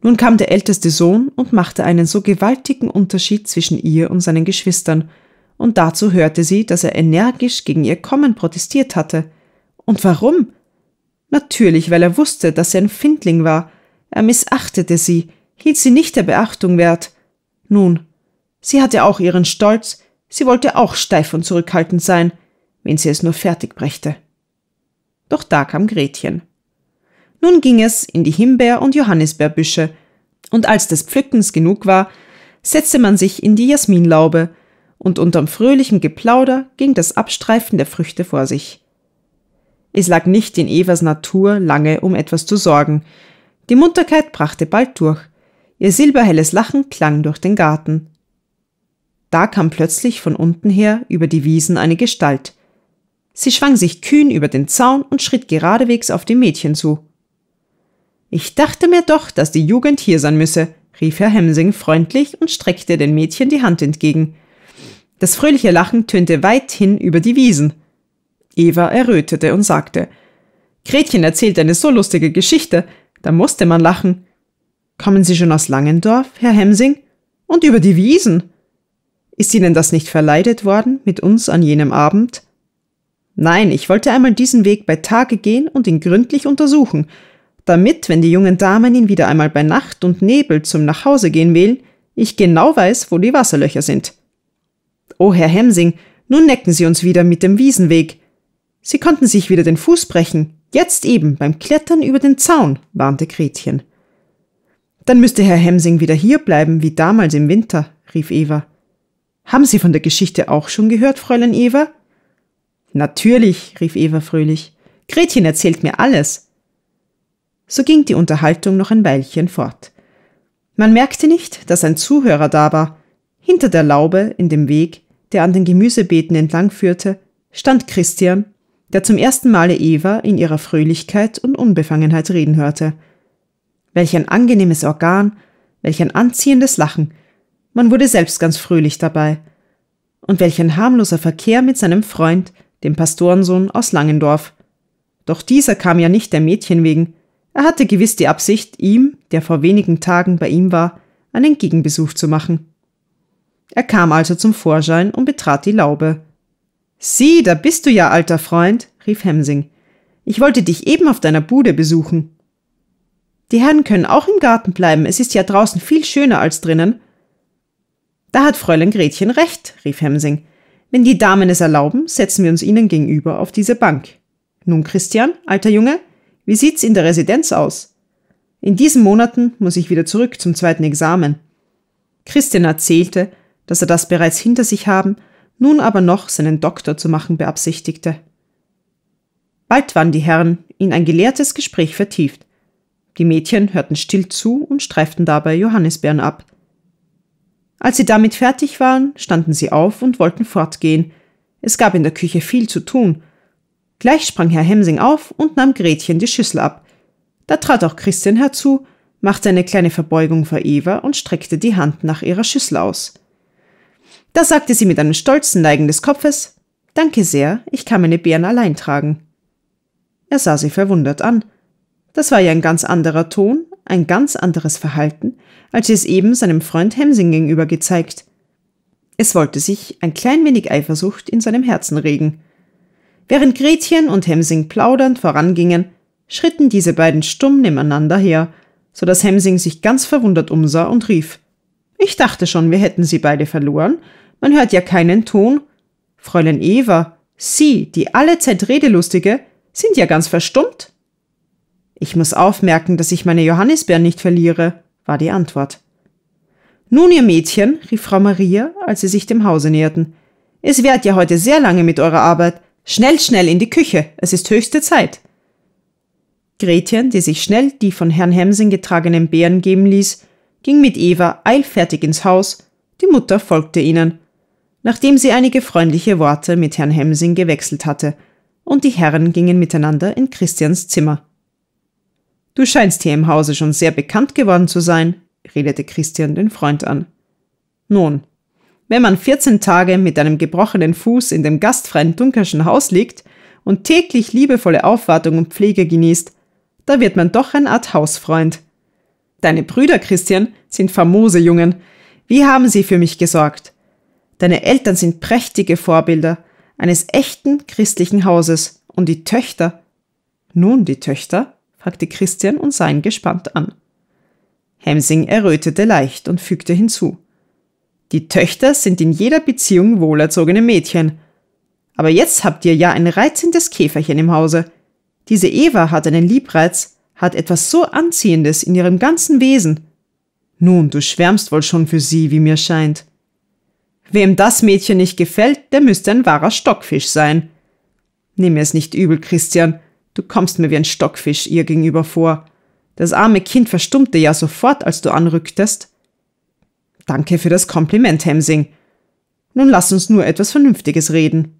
Nun kam der älteste Sohn und machte einen so gewaltigen Unterschied zwischen ihr und seinen Geschwistern, und dazu hörte sie, dass er energisch gegen ihr Kommen protestiert hatte. Und warum? Natürlich, weil er wusste, dass sie ein Findling war er missachtete sie, hielt sie nicht der Beachtung wert. Nun, sie hatte auch ihren Stolz, sie wollte auch steif und zurückhaltend sein, wenn sie es nur fertig brächte. Doch da kam Gretchen. Nun ging es in die Himbeer- und Johannisbeerbüsche, und als des Pflückens genug war, setzte man sich in die Jasminlaube, und unterm fröhlichen Geplauder ging das Abstreifen der Früchte vor sich. Es lag nicht in Evas Natur, lange um etwas zu sorgen, die Munterkeit brachte bald durch. Ihr silberhelles Lachen klang durch den Garten. Da kam plötzlich von unten her über die Wiesen eine Gestalt. Sie schwang sich kühn über den Zaun und schritt geradewegs auf dem Mädchen zu. Ich dachte mir doch, dass die Jugend hier sein müsse, rief Herr Hemsing freundlich und streckte den Mädchen die Hand entgegen. Das fröhliche Lachen tönte weithin über die Wiesen. Eva errötete und sagte, Gretchen erzählt eine so lustige Geschichte, da musste man lachen. Kommen Sie schon aus Langendorf, Herr Hemsing? Und über die Wiesen? Ist Ihnen das nicht verleidet worden mit uns an jenem Abend? Nein, ich wollte einmal diesen Weg bei Tage gehen und ihn gründlich untersuchen, damit, wenn die jungen Damen ihn wieder einmal bei Nacht und Nebel zum Nachhausegehen wählen, ich genau weiß, wo die Wasserlöcher sind. oh, Herr Hemsing, nun necken Sie uns wieder mit dem Wiesenweg. Sie konnten sich wieder den Fuß brechen. Jetzt eben beim Klettern über den Zaun, warnte Gretchen. Dann müsste Herr Hemsing wieder hier bleiben, wie damals im Winter, rief Eva. Haben Sie von der Geschichte auch schon gehört, Fräulein Eva? Natürlich, rief Eva fröhlich. Gretchen erzählt mir alles. So ging die Unterhaltung noch ein Weilchen fort. Man merkte nicht, dass ein Zuhörer da war. Hinter der Laube, in dem Weg, der an den Gemüsebeeten entlang führte, stand Christian der zum ersten Male Eva in ihrer Fröhlichkeit und Unbefangenheit reden hörte. Welch ein angenehmes Organ, welch ein anziehendes Lachen. Man wurde selbst ganz fröhlich dabei. Und welch ein harmloser Verkehr mit seinem Freund, dem Pastorensohn aus Langendorf. Doch dieser kam ja nicht der Mädchen wegen. Er hatte gewiss die Absicht, ihm, der vor wenigen Tagen bei ihm war, einen Gegenbesuch zu machen. Er kam also zum Vorschein und betrat die Laube. Sieh, da bist du ja, alter Freund, rief Hemsing. Ich wollte dich eben auf deiner Bude besuchen. Die Herren können auch im Garten bleiben, es ist ja draußen viel schöner als drinnen. Da hat Fräulein Gretchen recht, rief Hemsing. Wenn die Damen es erlauben, setzen wir uns ihnen gegenüber auf diese Bank. Nun, Christian, alter Junge, wie sieht's in der Residenz aus? In diesen Monaten muss ich wieder zurück zum zweiten Examen. Christian erzählte, dass er das bereits hinter sich haben nun aber noch seinen Doktor zu machen beabsichtigte. Bald waren die Herren in ein gelehrtes Gespräch vertieft. Die Mädchen hörten still zu und streiften dabei Johannisbeeren ab. Als sie damit fertig waren, standen sie auf und wollten fortgehen. Es gab in der Küche viel zu tun. Gleich sprang Herr Hemsing auf und nahm Gretchen die Schüssel ab. Da trat auch Christian herzu, machte eine kleine Verbeugung vor Eva und streckte die Hand nach ihrer Schüssel aus. Da sagte sie mit einem stolzen Neigen des Kopfes Danke sehr, ich kann meine Beeren allein tragen. Er sah sie verwundert an. Das war ja ein ganz anderer Ton, ein ganz anderes Verhalten, als sie es eben seinem Freund Hemsing gegenüber gezeigt. Es wollte sich ein klein wenig Eifersucht in seinem Herzen regen. Während Gretchen und Hemsing plaudernd vorangingen, schritten diese beiden stumm nebeneinander her, so dass Hemsing sich ganz verwundert umsah und rief ich dachte schon, wir hätten sie beide verloren. Man hört ja keinen Ton. Fräulein Eva, Sie, die allezeit Redelustige, sind ja ganz verstummt. Ich muss aufmerken, dass ich meine Johannisbeeren nicht verliere, war die Antwort. Nun, ihr Mädchen, rief Frau Maria, als sie sich dem Hause näherten, es währt ja heute sehr lange mit eurer Arbeit. Schnell, schnell in die Küche, es ist höchste Zeit. Gretchen, die sich schnell die von Herrn Hemsing getragenen Beeren geben ließ, ging mit Eva eilfertig ins Haus, die Mutter folgte ihnen, nachdem sie einige freundliche Worte mit Herrn Hemsing gewechselt hatte, und die Herren gingen miteinander in Christians Zimmer. Du scheinst hier im Hause schon sehr bekannt geworden zu sein, redete Christian den Freund an. Nun, wenn man 14 Tage mit einem gebrochenen Fuß in dem gastfreien Dunkerschen Haus liegt und täglich liebevolle Aufwartung und Pflege genießt, da wird man doch ein Art Hausfreund – Deine Brüder, Christian, sind famose Jungen. Wie haben sie für mich gesorgt? Deine Eltern sind prächtige Vorbilder eines echten christlichen Hauses. Und die Töchter? Nun, die Töchter? fragte Christian und sah ihn gespannt an. Hemsing errötete leicht und fügte hinzu. Die Töchter sind in jeder Beziehung wohlerzogene Mädchen. Aber jetzt habt ihr ja ein reizendes Käferchen im Hause. Diese Eva hat einen Liebreiz, hat etwas so Anziehendes in ihrem ganzen Wesen. Nun, du schwärmst wohl schon für sie, wie mir scheint. Wem das Mädchen nicht gefällt, der müsste ein wahrer Stockfisch sein. Nimm es nicht übel, Christian, du kommst mir wie ein Stockfisch ihr gegenüber vor. Das arme Kind verstummte ja sofort, als du anrücktest. Danke für das Kompliment, Hemsing. Nun lass uns nur etwas Vernünftiges reden.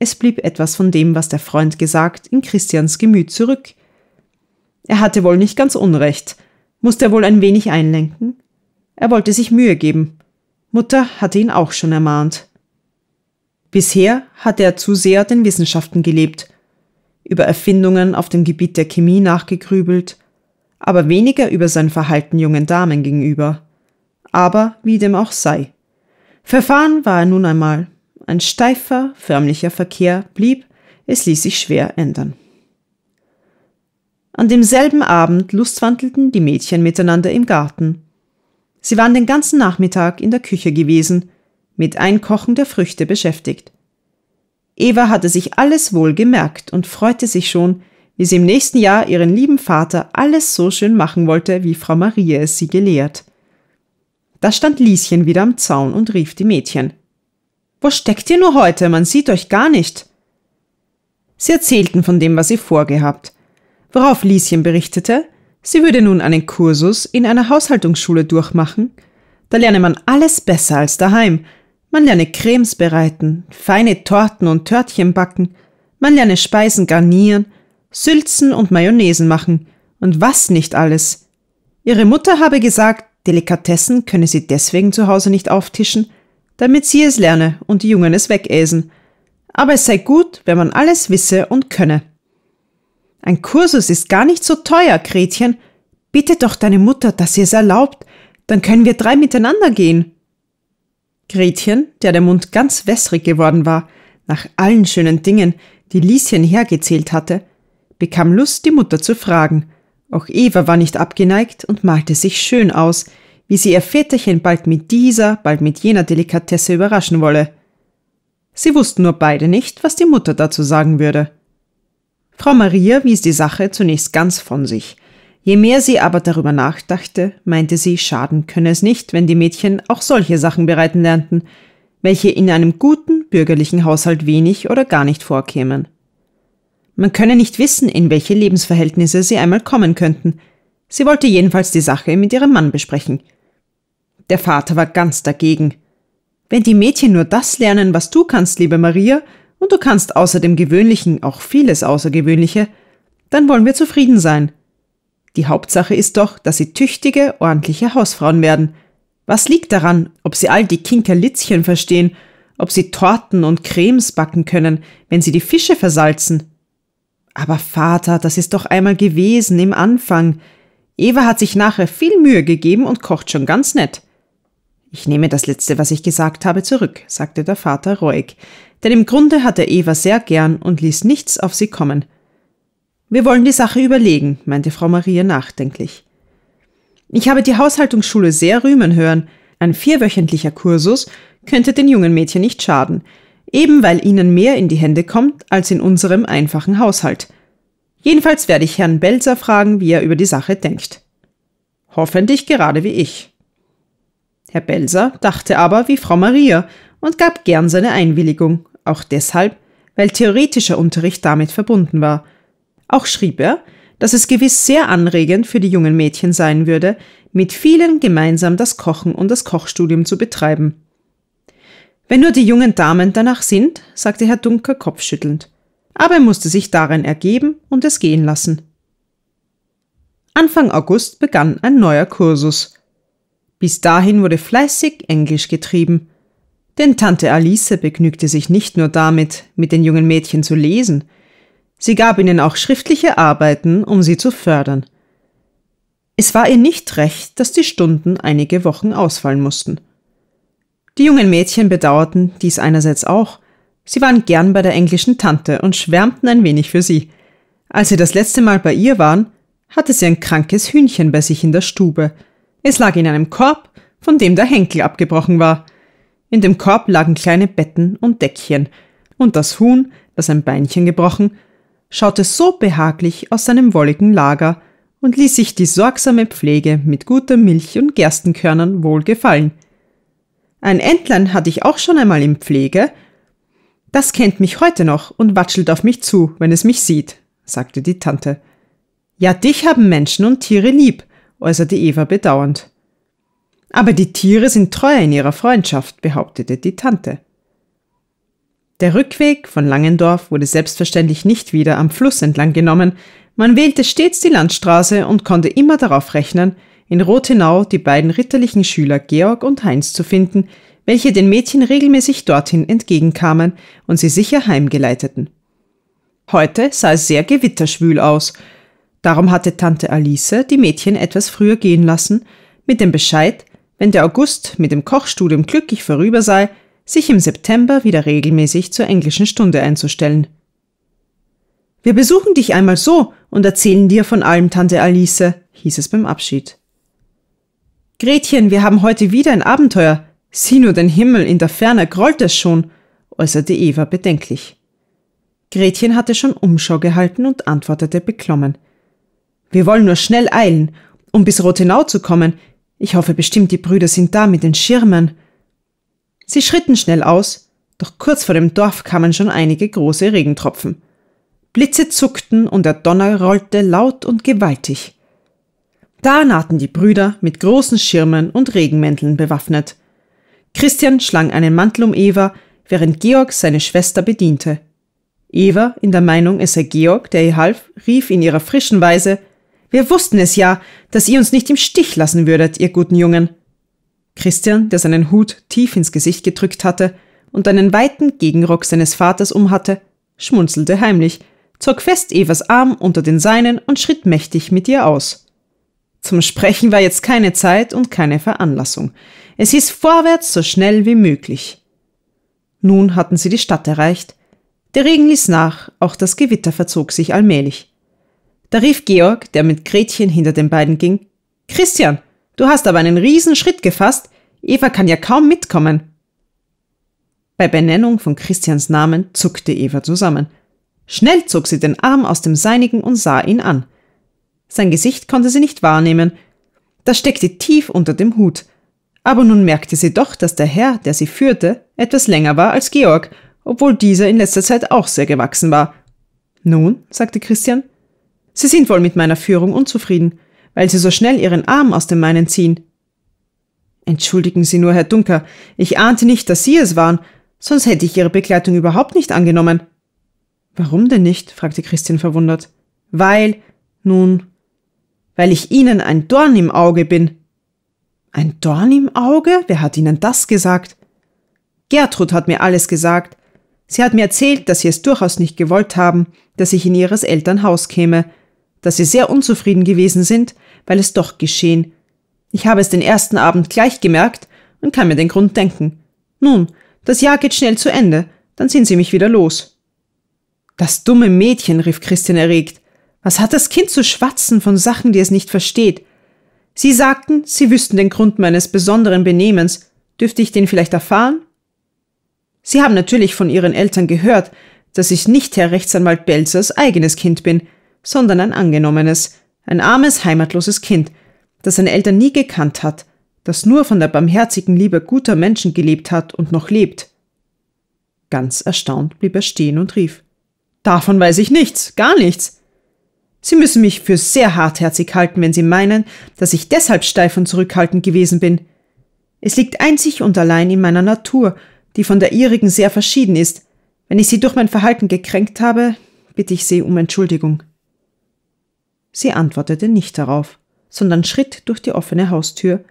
Es blieb etwas von dem, was der Freund gesagt, in Christians Gemüt zurück. Er hatte wohl nicht ganz Unrecht, musste er wohl ein wenig einlenken? Er wollte sich Mühe geben. Mutter hatte ihn auch schon ermahnt. Bisher hatte er zu sehr den Wissenschaften gelebt, über Erfindungen auf dem Gebiet der Chemie nachgegrübelt, aber weniger über sein Verhalten jungen Damen gegenüber. Aber wie dem auch sei. Verfahren war er nun einmal ein steifer, förmlicher Verkehr blieb, es ließ sich schwer ändern. An demselben Abend lustwandelten die Mädchen miteinander im Garten. Sie waren den ganzen Nachmittag in der Küche gewesen, mit Einkochen der Früchte beschäftigt. Eva hatte sich alles wohl gemerkt und freute sich schon, wie sie im nächsten Jahr ihren lieben Vater alles so schön machen wollte, wie Frau Marie es sie gelehrt. Da stand Lieschen wieder am Zaun und rief die Mädchen. Wo steckt ihr nur heute? Man sieht euch gar nicht. Sie erzählten von dem, was sie vorgehabt, worauf Lieschen berichtete, sie würde nun einen Kursus in einer Haushaltungsschule durchmachen. Da lerne man alles besser als daheim. Man lerne Cremes bereiten, feine Torten und Törtchen backen, man lerne Speisen garnieren, Sülzen und Mayonnaise machen und was nicht alles. Ihre Mutter habe gesagt, Delikatessen könne sie deswegen zu Hause nicht auftischen, damit sie es lerne und die Jungen es wegäsen. Aber es sei gut, wenn man alles wisse und könne. Ein Kursus ist gar nicht so teuer, Gretchen. Bitte doch deine Mutter, dass sie es erlaubt, dann können wir drei miteinander gehen. Gretchen, der der Mund ganz wässrig geworden war, nach allen schönen Dingen, die Lieschen hergezählt hatte, bekam Lust, die Mutter zu fragen. Auch Eva war nicht abgeneigt und malte sich schön aus, wie sie ihr Väterchen bald mit dieser, bald mit jener Delikatesse überraschen wolle. Sie wussten nur beide nicht, was die Mutter dazu sagen würde. Frau Maria wies die Sache zunächst ganz von sich. Je mehr sie aber darüber nachdachte, meinte sie, schaden könne es nicht, wenn die Mädchen auch solche Sachen bereiten lernten, welche in einem guten bürgerlichen Haushalt wenig oder gar nicht vorkämen. Man könne nicht wissen, in welche Lebensverhältnisse sie einmal kommen könnten. Sie wollte jedenfalls die Sache mit ihrem Mann besprechen – der Vater war ganz dagegen. Wenn die Mädchen nur das lernen, was du kannst, liebe Maria, und du kannst außer dem Gewöhnlichen auch vieles Außergewöhnliche, dann wollen wir zufrieden sein. Die Hauptsache ist doch, dass sie tüchtige, ordentliche Hausfrauen werden. Was liegt daran, ob sie all die Kinkerlitzchen verstehen, ob sie Torten und Cremes backen können, wenn sie die Fische versalzen? Aber Vater, das ist doch einmal gewesen im Anfang. Eva hat sich nachher viel Mühe gegeben und kocht schon ganz nett. Ich nehme das letzte, was ich gesagt habe, zurück, sagte der Vater reuig, denn im Grunde hat er Eva sehr gern und ließ nichts auf sie kommen. Wir wollen die Sache überlegen, meinte Frau Maria nachdenklich. Ich habe die Haushaltungsschule sehr rühmen hören. Ein vierwöchentlicher Kursus könnte den jungen Mädchen nicht schaden, eben weil ihnen mehr in die Hände kommt als in unserem einfachen Haushalt. Jedenfalls werde ich Herrn Belzer fragen, wie er über die Sache denkt. Hoffentlich gerade wie ich. Herr Belser dachte aber wie Frau Maria und gab gern seine Einwilligung, auch deshalb, weil theoretischer Unterricht damit verbunden war. Auch schrieb er, dass es gewiss sehr anregend für die jungen Mädchen sein würde, mit vielen gemeinsam das Kochen und das Kochstudium zu betreiben. Wenn nur die jungen Damen danach sind, sagte Herr Dunker kopfschüttelnd. Aber er musste sich darin ergeben und es gehen lassen. Anfang August begann ein neuer Kursus. Bis dahin wurde fleißig Englisch getrieben. Denn Tante Alice begnügte sich nicht nur damit, mit den jungen Mädchen zu lesen, sie gab ihnen auch schriftliche Arbeiten, um sie zu fördern. Es war ihr nicht recht, dass die Stunden einige Wochen ausfallen mussten. Die jungen Mädchen bedauerten dies einerseits auch, sie waren gern bei der englischen Tante und schwärmten ein wenig für sie. Als sie das letzte Mal bei ihr waren, hatte sie ein krankes Hühnchen bei sich in der Stube, es lag in einem Korb, von dem der Henkel abgebrochen war. In dem Korb lagen kleine Betten und Deckchen, und das Huhn, das ein Beinchen gebrochen, schaute so behaglich aus seinem wolligen Lager und ließ sich die sorgsame Pflege mit guter Milch und Gerstenkörnern wohl gefallen. Ein Entlein hatte ich auch schon einmal in Pflege. Das kennt mich heute noch und watschelt auf mich zu, wenn es mich sieht, sagte die Tante. Ja, dich haben Menschen und Tiere lieb, äußerte Eva bedauernd. Aber die Tiere sind treu in ihrer Freundschaft, behauptete die Tante. Der Rückweg von Langendorf wurde selbstverständlich nicht wieder am Fluss entlang genommen, man wählte stets die Landstraße und konnte immer darauf rechnen, in Rothenau die beiden ritterlichen Schüler Georg und Heinz zu finden, welche den Mädchen regelmäßig dorthin entgegenkamen und sie sicher heimgeleiteten. Heute sah es sehr gewitterschwül aus, Darum hatte Tante Alice die Mädchen etwas früher gehen lassen, mit dem Bescheid, wenn der August mit dem Kochstudium glücklich vorüber sei, sich im September wieder regelmäßig zur englischen Stunde einzustellen. Wir besuchen dich einmal so und erzählen dir von allem, Tante Alice, hieß es beim Abschied. Gretchen, wir haben heute wieder ein Abenteuer. Sieh nur den Himmel, in der Ferne grollt es schon, äußerte Eva bedenklich. Gretchen hatte schon Umschau gehalten und antwortete beklommen. Wir wollen nur schnell eilen, um bis Rotenau zu kommen. Ich hoffe bestimmt, die Brüder sind da mit den Schirmen. Sie schritten schnell aus, doch kurz vor dem Dorf kamen schon einige große Regentropfen. Blitze zuckten und der Donner rollte laut und gewaltig. Da nahten die Brüder mit großen Schirmen und Regenmänteln bewaffnet. Christian schlang einen Mantel um Eva, während Georg seine Schwester bediente. Eva, in der Meinung, es sei Georg, der ihr half, rief in ihrer frischen Weise wir wussten es ja, dass ihr uns nicht im Stich lassen würdet, ihr guten Jungen. Christian, der seinen Hut tief ins Gesicht gedrückt hatte und einen weiten Gegenrock seines Vaters umhatte, schmunzelte heimlich, zog fest Evas Arm unter den seinen und schritt mächtig mit ihr aus. Zum Sprechen war jetzt keine Zeit und keine Veranlassung. Es hieß vorwärts so schnell wie möglich. Nun hatten sie die Stadt erreicht. Der Regen ließ nach, auch das Gewitter verzog sich allmählich. Da rief Georg, der mit Gretchen hinter den beiden ging, Christian, du hast aber einen riesen Schritt gefasst, Eva kann ja kaum mitkommen. Bei Benennung von Christians Namen zuckte Eva zusammen. Schnell zog sie den Arm aus dem seinigen und sah ihn an. Sein Gesicht konnte sie nicht wahrnehmen. Das steckte tief unter dem Hut. Aber nun merkte sie doch, dass der Herr, der sie führte, etwas länger war als Georg, obwohl dieser in letzter Zeit auch sehr gewachsen war. Nun, sagte Christian, Sie sind wohl mit meiner Führung unzufrieden, weil Sie so schnell Ihren Arm aus dem meinen ziehen. Entschuldigen Sie nur, Herr Dunker, ich ahnte nicht, dass Sie es waren, sonst hätte ich Ihre Begleitung überhaupt nicht angenommen. Warum denn nicht? fragte Christian verwundert. Weil, nun, weil ich Ihnen ein Dorn im Auge bin. Ein Dorn im Auge? Wer hat Ihnen das gesagt? Gertrud hat mir alles gesagt. Sie hat mir erzählt, dass Sie es durchaus nicht gewollt haben, dass ich in Ihres Eltern Haus käme, dass sie sehr unzufrieden gewesen sind, weil es doch geschehen. Ich habe es den ersten Abend gleich gemerkt und kann mir den Grund denken. Nun, das Jahr geht schnell zu Ende, dann sind sie mich wieder los. Das dumme Mädchen, rief Christian erregt. Was hat das Kind zu schwatzen von Sachen, die es nicht versteht? Sie sagten, Sie wüssten den Grund meines besonderen Benehmens. Dürfte ich den vielleicht erfahren? Sie haben natürlich von Ihren Eltern gehört, dass ich nicht Herr Rechtsanwalt Belzers eigenes Kind bin sondern ein angenommenes, ein armes, heimatloses Kind, das seine Eltern nie gekannt hat, das nur von der barmherzigen Liebe guter Menschen gelebt hat und noch lebt. Ganz erstaunt blieb er stehen und rief Davon weiß ich nichts, gar nichts. Sie müssen mich für sehr hartherzig halten, wenn Sie meinen, dass ich deshalb steif und zurückhaltend gewesen bin. Es liegt einzig und allein in meiner Natur, die von der ihrigen sehr verschieden ist. Wenn ich Sie durch mein Verhalten gekränkt habe, bitte ich Sie um Entschuldigung. Sie antwortete nicht darauf, sondern schritt durch die offene Haustür,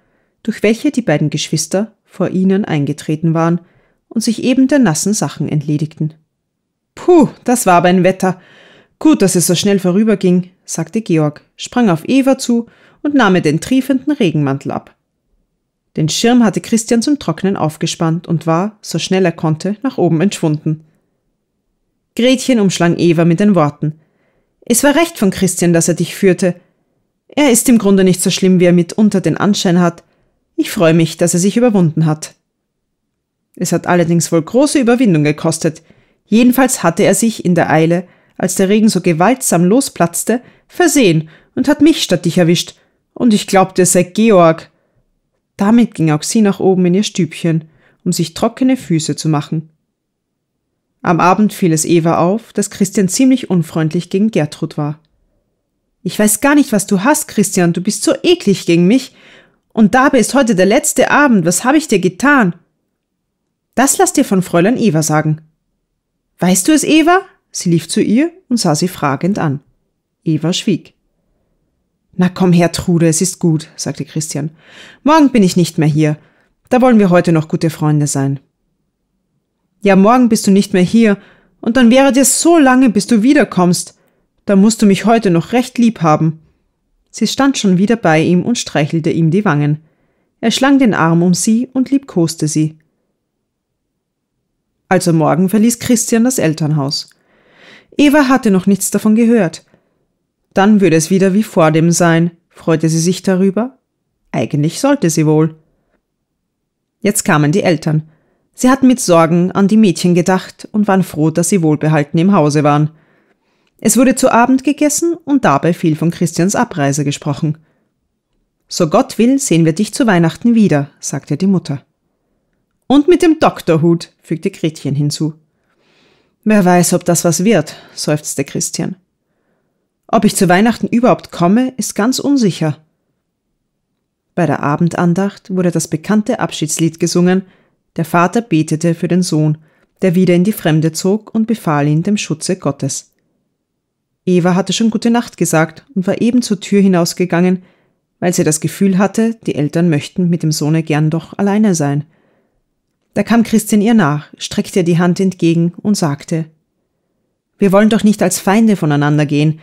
durch welche die beiden Geschwister vor ihnen eingetreten waren und sich eben der nassen Sachen entledigten. Puh, das war aber ein Wetter. Gut, dass es so schnell vorüberging, sagte Georg, sprang auf Eva zu und nahm ihr den triefenden Regenmantel ab. Den Schirm hatte Christian zum Trocknen aufgespannt und war, so schnell er konnte, nach oben entschwunden. Gretchen umschlang Eva mit den Worten es war recht von Christian, dass er dich führte. Er ist im Grunde nicht so schlimm, wie er mitunter den Anschein hat. Ich freue mich, dass er sich überwunden hat. Es hat allerdings wohl große Überwindung gekostet. Jedenfalls hatte er sich in der Eile, als der Regen so gewaltsam losplatzte, versehen und hat mich statt dich erwischt. Und ich glaubte, es sei Georg. Damit ging auch sie nach oben in ihr Stübchen, um sich trockene Füße zu machen. Am Abend fiel es Eva auf, dass Christian ziemlich unfreundlich gegen Gertrud war. Ich weiß gar nicht, was du hast, Christian, du bist so eklig gegen mich. Und dabei ist heute der letzte Abend, was habe ich dir getan? Das lass dir von Fräulein Eva sagen. Weißt du es, Eva? Sie lief zu ihr und sah sie fragend an. Eva schwieg. Na komm her, Trude, es ist gut, sagte Christian. Morgen bin ich nicht mehr hier. Da wollen wir heute noch gute Freunde sein. Ja, morgen bist du nicht mehr hier, und dann wäre dir so lange, bis du wiederkommst. Da musst du mich heute noch recht lieb haben. Sie stand schon wieder bei ihm und streichelte ihm die Wangen. Er schlang den Arm um sie und liebkoste sie. Also morgen verließ Christian das Elternhaus. Eva hatte noch nichts davon gehört. Dann würde es wieder wie vor dem sein, freute sie sich darüber. Eigentlich sollte sie wohl. Jetzt kamen die Eltern. Sie hatten mit Sorgen an die Mädchen gedacht und waren froh, dass sie wohlbehalten im Hause waren. Es wurde zu Abend gegessen und dabei viel von Christians Abreise gesprochen. So Gott will, sehen wir dich zu Weihnachten wieder, sagte die Mutter. Und mit dem Doktorhut, fügte Gretchen hinzu. Wer weiß, ob das was wird, seufzte Christian. Ob ich zu Weihnachten überhaupt komme, ist ganz unsicher. Bei der Abendandacht wurde das bekannte Abschiedslied gesungen, der Vater betete für den Sohn, der wieder in die Fremde zog und befahl ihn dem Schutze Gottes. Eva hatte schon gute Nacht gesagt und war eben zur Tür hinausgegangen, weil sie das Gefühl hatte, die Eltern möchten mit dem Sohne gern doch alleine sein. Da kam Christian ihr nach, streckte ihr die Hand entgegen und sagte Wir wollen doch nicht als Feinde voneinander gehen.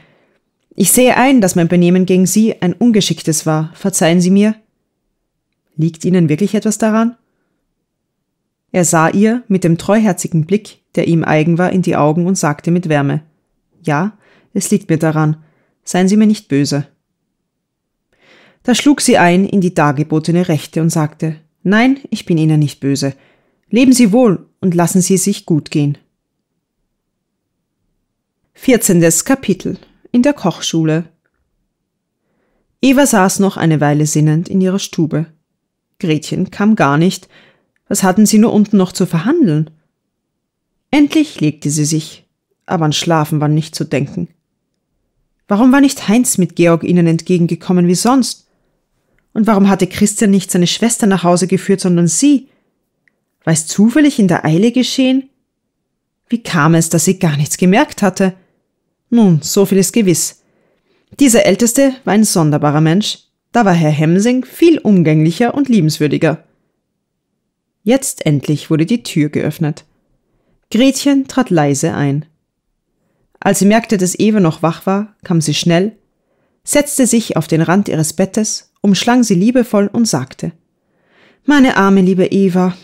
Ich sehe ein, dass mein Benehmen gegen Sie ein ungeschicktes war, verzeihen Sie mir. Liegt Ihnen wirklich etwas daran? Er sah ihr mit dem treuherzigen Blick, der ihm eigen war, in die Augen und sagte mit Wärme Ja, es liegt mir daran, seien Sie mir nicht böse. Da schlug sie ein in die dargebotene Rechte und sagte Nein, ich bin Ihnen nicht böse. Leben Sie wohl und lassen Sie sich gut gehen. 14. Kapitel in der Kochschule Eva saß noch eine Weile sinnend in ihrer Stube. Gretchen kam gar nicht, was hatten sie nur unten noch zu verhandeln? Endlich legte sie sich, aber an Schlafen war nicht zu denken. Warum war nicht Heinz mit Georg ihnen entgegengekommen wie sonst? Und warum hatte Christian nicht seine Schwester nach Hause geführt, sondern sie? War es zufällig in der Eile geschehen? Wie kam es, dass sie gar nichts gemerkt hatte? Nun, so viel ist gewiss. Dieser Älteste war ein sonderbarer Mensch. Da war Herr Hemsing viel umgänglicher und liebenswürdiger. Jetzt endlich wurde die Tür geöffnet. Gretchen trat leise ein. Als sie merkte, dass Eva noch wach war, kam sie schnell, setzte sich auf den Rand ihres Bettes, umschlang sie liebevoll und sagte Meine arme liebe Eva.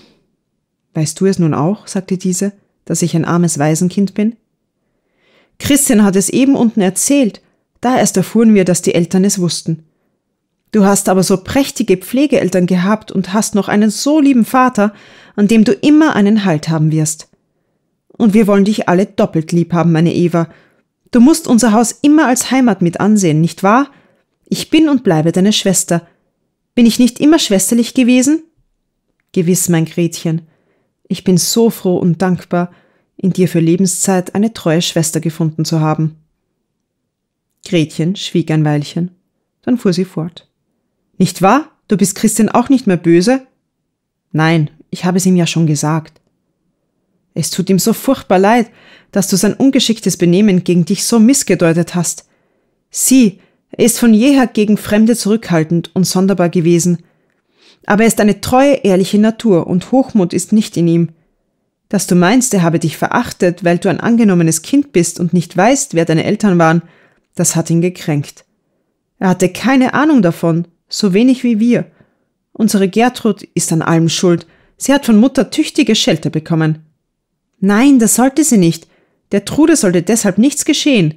Weißt du es nun auch, sagte diese, dass ich ein armes Waisenkind bin? Christian hat es eben unten erzählt, da erst erfuhren wir, dass die Eltern es wussten. Du hast aber so prächtige Pflegeeltern gehabt und hast noch einen so lieben Vater, an dem du immer einen Halt haben wirst. Und wir wollen dich alle doppelt lieb haben, meine Eva. Du musst unser Haus immer als Heimat mit ansehen, nicht wahr? Ich bin und bleibe deine Schwester. Bin ich nicht immer schwesterlich gewesen? Gewiss, mein Gretchen. Ich bin so froh und dankbar, in dir für Lebenszeit eine treue Schwester gefunden zu haben. Gretchen schwieg ein Weilchen, dann fuhr sie fort. Nicht wahr? Du bist Christian auch nicht mehr böse? Nein, ich habe es ihm ja schon gesagt. Es tut ihm so furchtbar leid, dass du sein ungeschicktes Benehmen gegen dich so missgedeutet hast. Sieh, er ist von jeher gegen Fremde zurückhaltend und sonderbar gewesen. Aber er ist eine treue, ehrliche Natur und Hochmut ist nicht in ihm. Dass du meinst, er habe dich verachtet, weil du ein angenommenes Kind bist und nicht weißt, wer deine Eltern waren, das hat ihn gekränkt. Er hatte keine Ahnung davon, so wenig wie wir. Unsere Gertrud ist an allem schuld. Sie hat von Mutter tüchtige Schelte bekommen. Nein, das sollte sie nicht. Der Trude sollte deshalb nichts geschehen.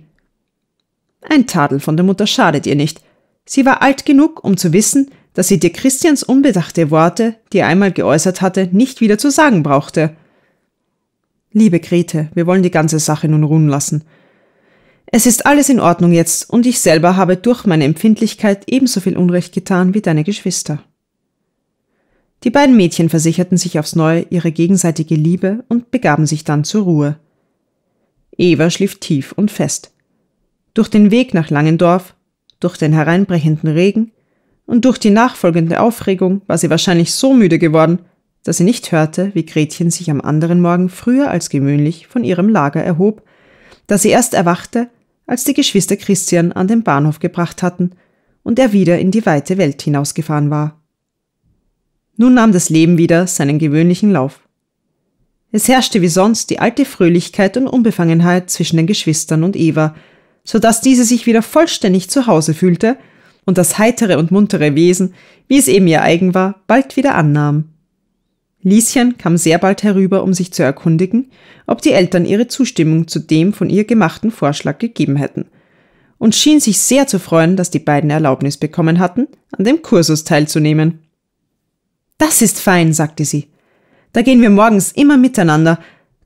Ein Tadel von der Mutter schadet ihr nicht. Sie war alt genug, um zu wissen, dass sie dir Christians unbedachte Worte, die er einmal geäußert hatte, nicht wieder zu sagen brauchte. Liebe Grete, wir wollen die ganze Sache nun ruhen lassen. Es ist alles in Ordnung jetzt und ich selber habe durch meine Empfindlichkeit ebenso viel Unrecht getan wie deine Geschwister. Die beiden Mädchen versicherten sich aufs Neue ihre gegenseitige Liebe und begaben sich dann zur Ruhe. Eva schlief tief und fest. Durch den Weg nach Langendorf, durch den hereinbrechenden Regen und durch die nachfolgende Aufregung war sie wahrscheinlich so müde geworden, dass sie nicht hörte, wie Gretchen sich am anderen Morgen früher als gewöhnlich von ihrem Lager erhob, da sie erst erwachte, als die Geschwister Christian an den Bahnhof gebracht hatten und er wieder in die weite Welt hinausgefahren war. Nun nahm das Leben wieder seinen gewöhnlichen Lauf. Es herrschte wie sonst die alte Fröhlichkeit und Unbefangenheit zwischen den Geschwistern und Eva, so dass diese sich wieder vollständig zu Hause fühlte und das heitere und muntere Wesen, wie es eben ihr eigen war, bald wieder annahm. Lieschen kam sehr bald herüber, um sich zu erkundigen, ob die Eltern ihre Zustimmung zu dem von ihr gemachten Vorschlag gegeben hätten, und schien sich sehr zu freuen, dass die beiden Erlaubnis bekommen hatten, an dem Kursus teilzunehmen. Das ist fein, sagte sie. Da gehen wir morgens immer miteinander.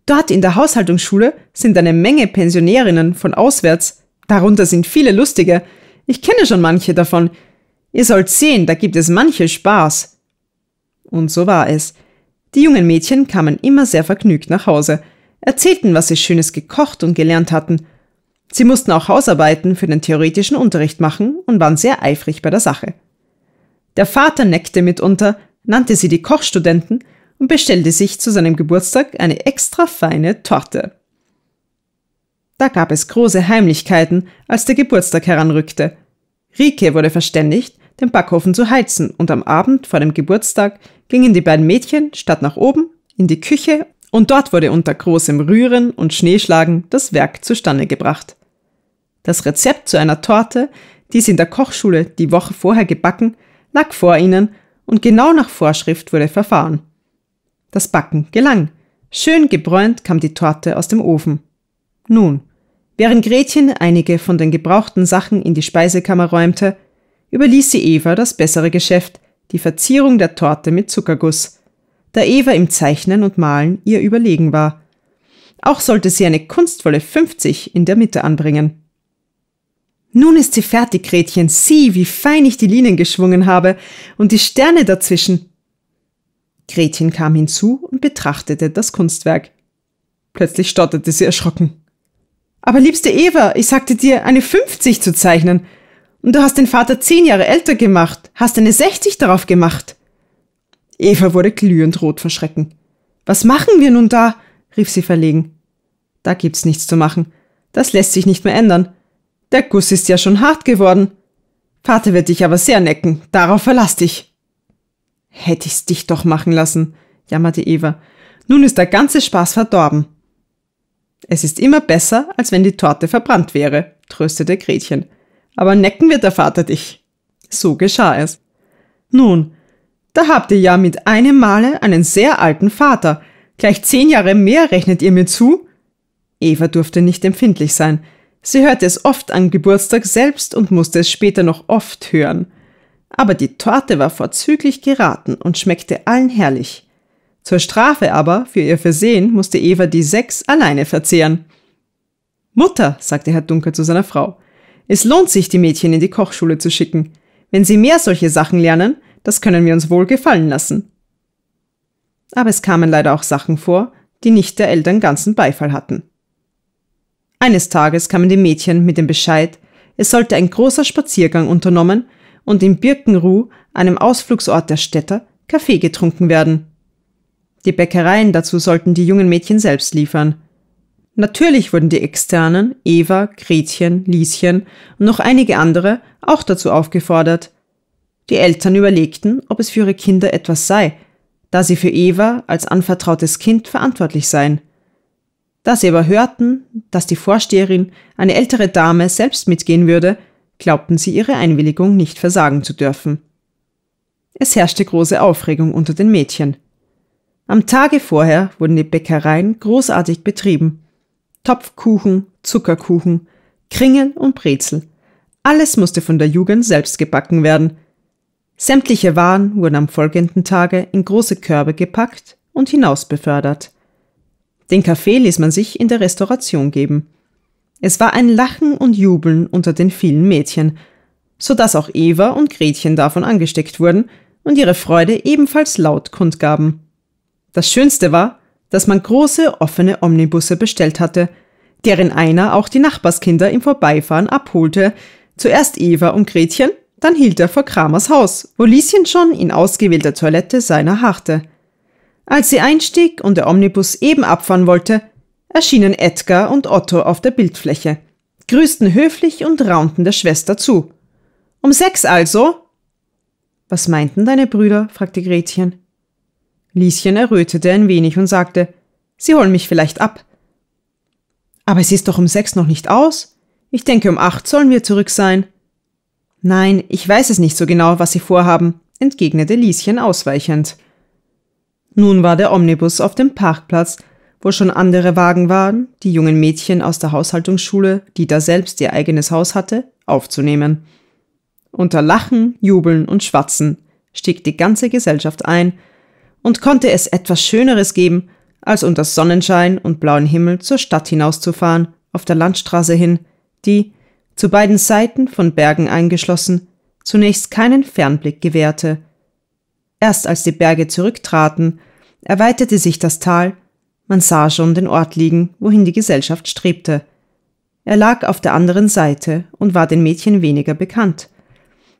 Dort in der Haushaltungsschule sind eine Menge Pensionärinnen von auswärts, darunter sind viele lustige. Ich kenne schon manche davon. Ihr sollt sehen, da gibt es manche Spaß. Und so war es. Die jungen Mädchen kamen immer sehr vergnügt nach Hause, erzählten, was sie Schönes gekocht und gelernt hatten. Sie mussten auch Hausarbeiten für den theoretischen Unterricht machen und waren sehr eifrig bei der Sache. Der Vater neckte mitunter, nannte sie die Kochstudenten und bestellte sich zu seinem Geburtstag eine extra feine Torte. Da gab es große Heimlichkeiten, als der Geburtstag heranrückte. Rike wurde verständigt, den Backofen zu heizen und am Abend vor dem Geburtstag gingen die beiden Mädchen statt nach oben in die Küche und dort wurde unter großem Rühren und Schneeschlagen das Werk zustande gebracht. Das Rezept zu einer Torte, die sie in der Kochschule die Woche vorher gebacken, lag vor ihnen und genau nach Vorschrift wurde verfahren. Das Backen gelang. Schön gebräunt kam die Torte aus dem Ofen. Nun, während Gretchen einige von den gebrauchten Sachen in die Speisekammer räumte, überließ sie Eva das bessere Geschäft, die Verzierung der Torte mit Zuckerguss, da Eva im Zeichnen und Malen ihr überlegen war. Auch sollte sie eine kunstvolle 50 in der Mitte anbringen. Nun ist sie fertig, Gretchen. Sieh, wie fein ich die Linien geschwungen habe und die Sterne dazwischen. Gretchen kam hinzu und betrachtete das Kunstwerk. Plötzlich stotterte sie erschrocken. Aber liebste Eva, ich sagte dir, eine 50 zu zeichnen. Und du hast den Vater zehn Jahre älter gemacht, hast eine 60 darauf gemacht. Eva wurde glühend rot vor Schrecken. Was machen wir nun da? rief sie verlegen. Da gibt's nichts zu machen. Das lässt sich nicht mehr ändern. Der Guss ist ja schon hart geworden. Vater wird dich aber sehr necken. Darauf verlass dich. Hätte ich's dich doch machen lassen, jammerte Eva. Nun ist der ganze Spaß verdorben. Es ist immer besser, als wenn die Torte verbrannt wäre, tröstete Gretchen aber necken wird der Vater dich. So geschah es. Nun, da habt ihr ja mit einem Male einen sehr alten Vater. Gleich zehn Jahre mehr rechnet ihr mir zu? Eva durfte nicht empfindlich sein. Sie hörte es oft am Geburtstag selbst und musste es später noch oft hören. Aber die Torte war vorzüglich geraten und schmeckte allen herrlich. Zur Strafe aber für ihr Versehen musste Eva die sechs alleine verzehren. Mutter, sagte Herr Dunker zu seiner Frau, es lohnt sich, die Mädchen in die Kochschule zu schicken. Wenn sie mehr solche Sachen lernen, das können wir uns wohl gefallen lassen. Aber es kamen leider auch Sachen vor, die nicht der Eltern ganzen Beifall hatten. Eines Tages kamen die Mädchen mit dem Bescheid, es sollte ein großer Spaziergang unternommen und in Birkenruh, einem Ausflugsort der Städter, Kaffee getrunken werden. Die Bäckereien dazu sollten die jungen Mädchen selbst liefern – Natürlich wurden die Externen, Eva, Gretchen, Lieschen und noch einige andere auch dazu aufgefordert. Die Eltern überlegten, ob es für ihre Kinder etwas sei, da sie für Eva als anvertrautes Kind verantwortlich seien. Da sie aber hörten, dass die Vorsteherin, eine ältere Dame, selbst mitgehen würde, glaubten sie ihre Einwilligung nicht versagen zu dürfen. Es herrschte große Aufregung unter den Mädchen. Am Tage vorher wurden die Bäckereien großartig betrieben. Topfkuchen, Zuckerkuchen, Kringel und Brezel. Alles musste von der Jugend selbst gebacken werden. Sämtliche Waren wurden am folgenden Tage in große Körbe gepackt und hinaus befördert. Den Kaffee ließ man sich in der Restauration geben. Es war ein Lachen und Jubeln unter den vielen Mädchen, so dass auch Eva und Gretchen davon angesteckt wurden und ihre Freude ebenfalls laut kundgaben. Das Schönste war, dass man große offene Omnibusse bestellt hatte, deren einer auch die Nachbarskinder im Vorbeifahren abholte, zuerst Eva und Gretchen, dann hielt er vor Kramers Haus, wo Lieschen schon in ausgewählter Toilette seiner harrte. Als sie einstieg und der Omnibus eben abfahren wollte, erschienen Edgar und Otto auf der Bildfläche, grüßten höflich und raunten der Schwester zu. Um sechs also? Was meinten deine Brüder? fragte Gretchen. Lieschen errötete ein wenig und sagte, Sie holen mich vielleicht ab. Aber es ist doch um sechs noch nicht aus. Ich denke, um acht sollen wir zurück sein. Nein, ich weiß es nicht so genau, was Sie vorhaben, entgegnete Lieschen ausweichend. Nun war der Omnibus auf dem Parkplatz, wo schon andere Wagen waren, die jungen Mädchen aus der Haushaltungsschule, die da selbst ihr eigenes Haus hatte, aufzunehmen. Unter Lachen, Jubeln und Schwatzen stieg die ganze Gesellschaft ein, und konnte es etwas Schöneres geben, als unter Sonnenschein und blauen Himmel zur Stadt hinauszufahren, auf der Landstraße hin, die, zu beiden Seiten von Bergen eingeschlossen, zunächst keinen Fernblick gewährte. Erst als die Berge zurücktraten, erweiterte sich das Tal, man sah schon den Ort liegen, wohin die Gesellschaft strebte. Er lag auf der anderen Seite und war den Mädchen weniger bekannt.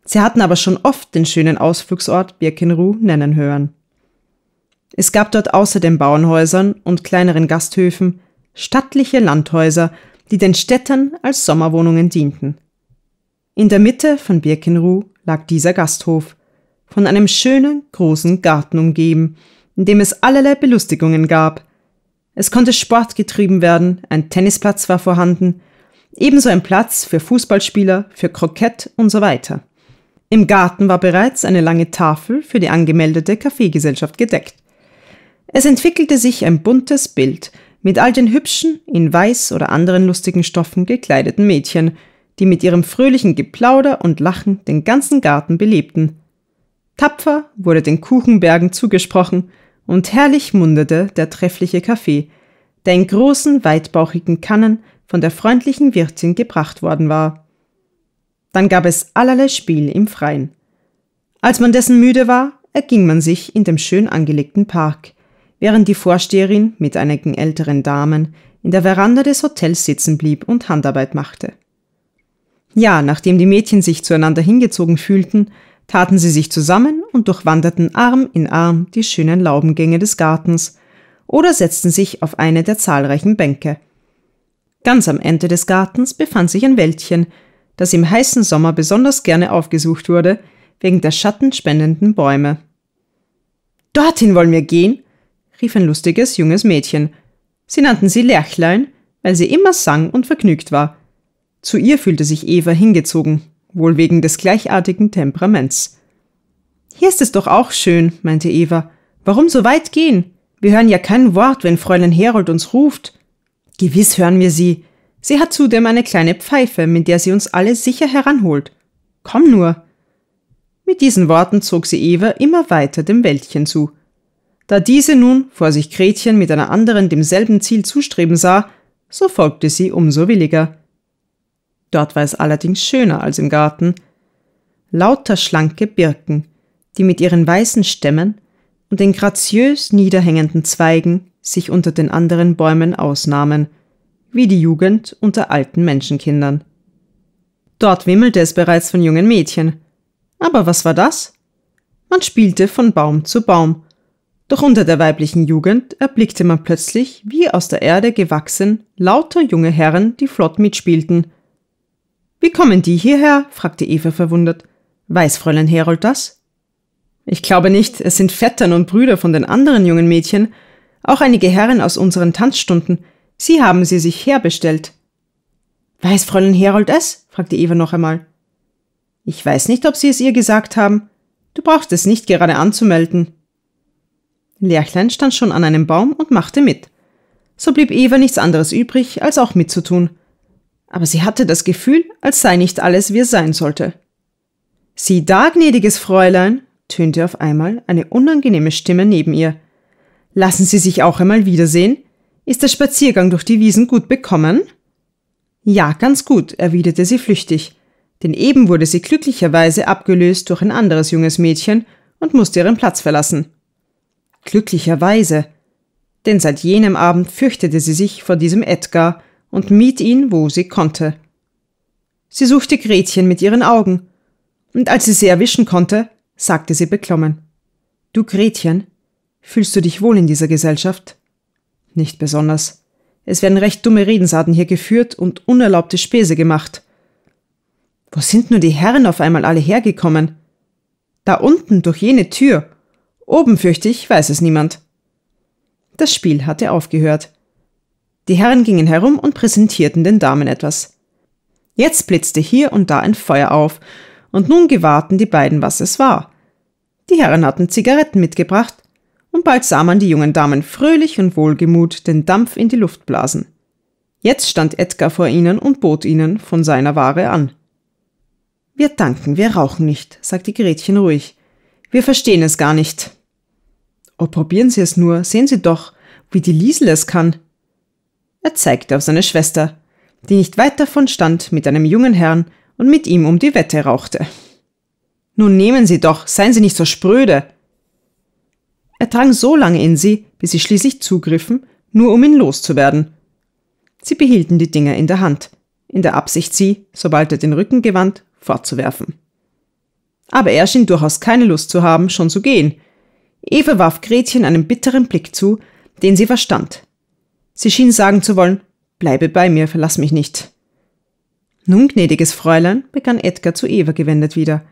Sie hatten aber schon oft den schönen Ausflugsort Birkenruh nennen hören. Es gab dort außer den Bauernhäusern und kleineren Gasthöfen stattliche Landhäuser, die den Städtern als Sommerwohnungen dienten. In der Mitte von Birkenruh lag dieser Gasthof, von einem schönen, großen Garten umgeben, in dem es allerlei Belustigungen gab. Es konnte Sport getrieben werden, ein Tennisplatz war vorhanden, ebenso ein Platz für Fußballspieler, für Krokett und so weiter. Im Garten war bereits eine lange Tafel für die angemeldete Kaffeegesellschaft gedeckt. Es entwickelte sich ein buntes Bild mit all den hübschen, in weiß oder anderen lustigen Stoffen gekleideten Mädchen, die mit ihrem fröhlichen Geplauder und Lachen den ganzen Garten belebten. Tapfer wurde den Kuchenbergen zugesprochen und herrlich mundete der treffliche Kaffee, der in großen, weitbauchigen Kannen von der freundlichen Wirtin gebracht worden war. Dann gab es allerlei Spiel im Freien. Als man dessen müde war, erging man sich in dem schön angelegten Park während die Vorsteherin mit einigen älteren Damen in der Veranda des Hotels sitzen blieb und Handarbeit machte. Ja, nachdem die Mädchen sich zueinander hingezogen fühlten, taten sie sich zusammen und durchwanderten Arm in Arm die schönen Laubengänge des Gartens oder setzten sich auf eine der zahlreichen Bänke. Ganz am Ende des Gartens befand sich ein Wäldchen, das im heißen Sommer besonders gerne aufgesucht wurde, wegen der schattenspendenden Bäume. Dorthin wollen wir gehen, rief ein lustiges junges Mädchen. Sie nannten sie Lerchlein, weil sie immer sang und vergnügt war. Zu ihr fühlte sich Eva hingezogen, wohl wegen des gleichartigen Temperaments. Hier ist es doch auch schön, meinte Eva. Warum so weit gehen? Wir hören ja kein Wort, wenn Fräulein Herold uns ruft. Gewiss hören wir sie. Sie hat zudem eine kleine Pfeife, mit der sie uns alle sicher heranholt. Komm nur. Mit diesen Worten zog sie Eva immer weiter dem Wäldchen zu. Da diese nun, vor sich Gretchen mit einer anderen demselben Ziel zustreben sah, so folgte sie umso williger. Dort war es allerdings schöner als im Garten. Lauter schlanke Birken, die mit ihren weißen Stämmen und den graziös niederhängenden Zweigen sich unter den anderen Bäumen ausnahmen, wie die Jugend unter alten Menschenkindern. Dort wimmelte es bereits von jungen Mädchen. Aber was war das? Man spielte von Baum zu Baum doch unter der weiblichen Jugend erblickte man plötzlich, wie aus der Erde gewachsen, lauter junge Herren, die flott mitspielten. Wie kommen die hierher? fragte Eva verwundert. Weiß Fräulein Herold das? Ich glaube nicht, es sind Vettern und Brüder von den anderen jungen Mädchen, auch einige Herren aus unseren Tanzstunden. Sie haben sie sich herbestellt. Weiß Fräulein Herold es? fragte Eva noch einmal. Ich weiß nicht, ob sie es ihr gesagt haben. Du brauchst es nicht gerade anzumelden. Lerchlein stand schon an einem Baum und machte mit. So blieb Eva nichts anderes übrig, als auch mitzutun. Aber sie hatte das Gefühl, als sei nicht alles, wie es sein sollte. Sieh da, gnädiges Fräulein, tönte auf einmal eine unangenehme Stimme neben ihr. Lassen Sie sich auch einmal wiedersehen? Ist der Spaziergang durch die Wiesen gut bekommen? Ja, ganz gut, erwiderte sie flüchtig, denn eben wurde sie glücklicherweise abgelöst durch ein anderes junges Mädchen und musste ihren Platz verlassen. Glücklicherweise. Denn seit jenem Abend fürchtete sie sich vor diesem Edgar und mied ihn, wo sie konnte. Sie suchte Gretchen mit ihren Augen, und als sie sie erwischen konnte, sagte sie beklommen Du Gretchen, fühlst du dich wohl in dieser Gesellschaft? Nicht besonders. Es werden recht dumme Redensarten hier geführt und unerlaubte Späße gemacht. Wo sind nur die Herren auf einmal alle hergekommen? Da unten durch jene Tür, Oben fürchte ich, weiß es niemand. Das Spiel hatte aufgehört. Die Herren gingen herum und präsentierten den Damen etwas. Jetzt blitzte hier und da ein Feuer auf, und nun gewahrten die beiden, was es war. Die Herren hatten Zigaretten mitgebracht, und bald sah man die jungen Damen fröhlich und wohlgemut den Dampf in die Luft blasen. Jetzt stand Edgar vor ihnen und bot ihnen von seiner Ware an. Wir danken, wir rauchen nicht, sagte Gretchen ruhig. Wir verstehen es gar nicht. Oh, probieren Sie es nur, sehen Sie doch, wie die Liesel es kann. Er zeigte auf seine Schwester, die nicht weit davon stand, mit einem jungen Herrn und mit ihm um die Wette rauchte. Nun nehmen Sie doch, seien Sie nicht so spröde. Er drang so lange in sie, bis sie schließlich zugriffen, nur um ihn loszuwerden. Sie behielten die Dinger in der Hand, in der Absicht, sie, sobald er den Rücken gewandt, fortzuwerfen. Aber er schien durchaus keine Lust zu haben, schon zu gehen, Eva warf Gretchen einen bitteren Blick zu, den sie verstand. Sie schien sagen zu wollen, bleibe bei mir, verlass mich nicht. Nun, gnädiges Fräulein, begann Edgar zu Eva gewendet wieder.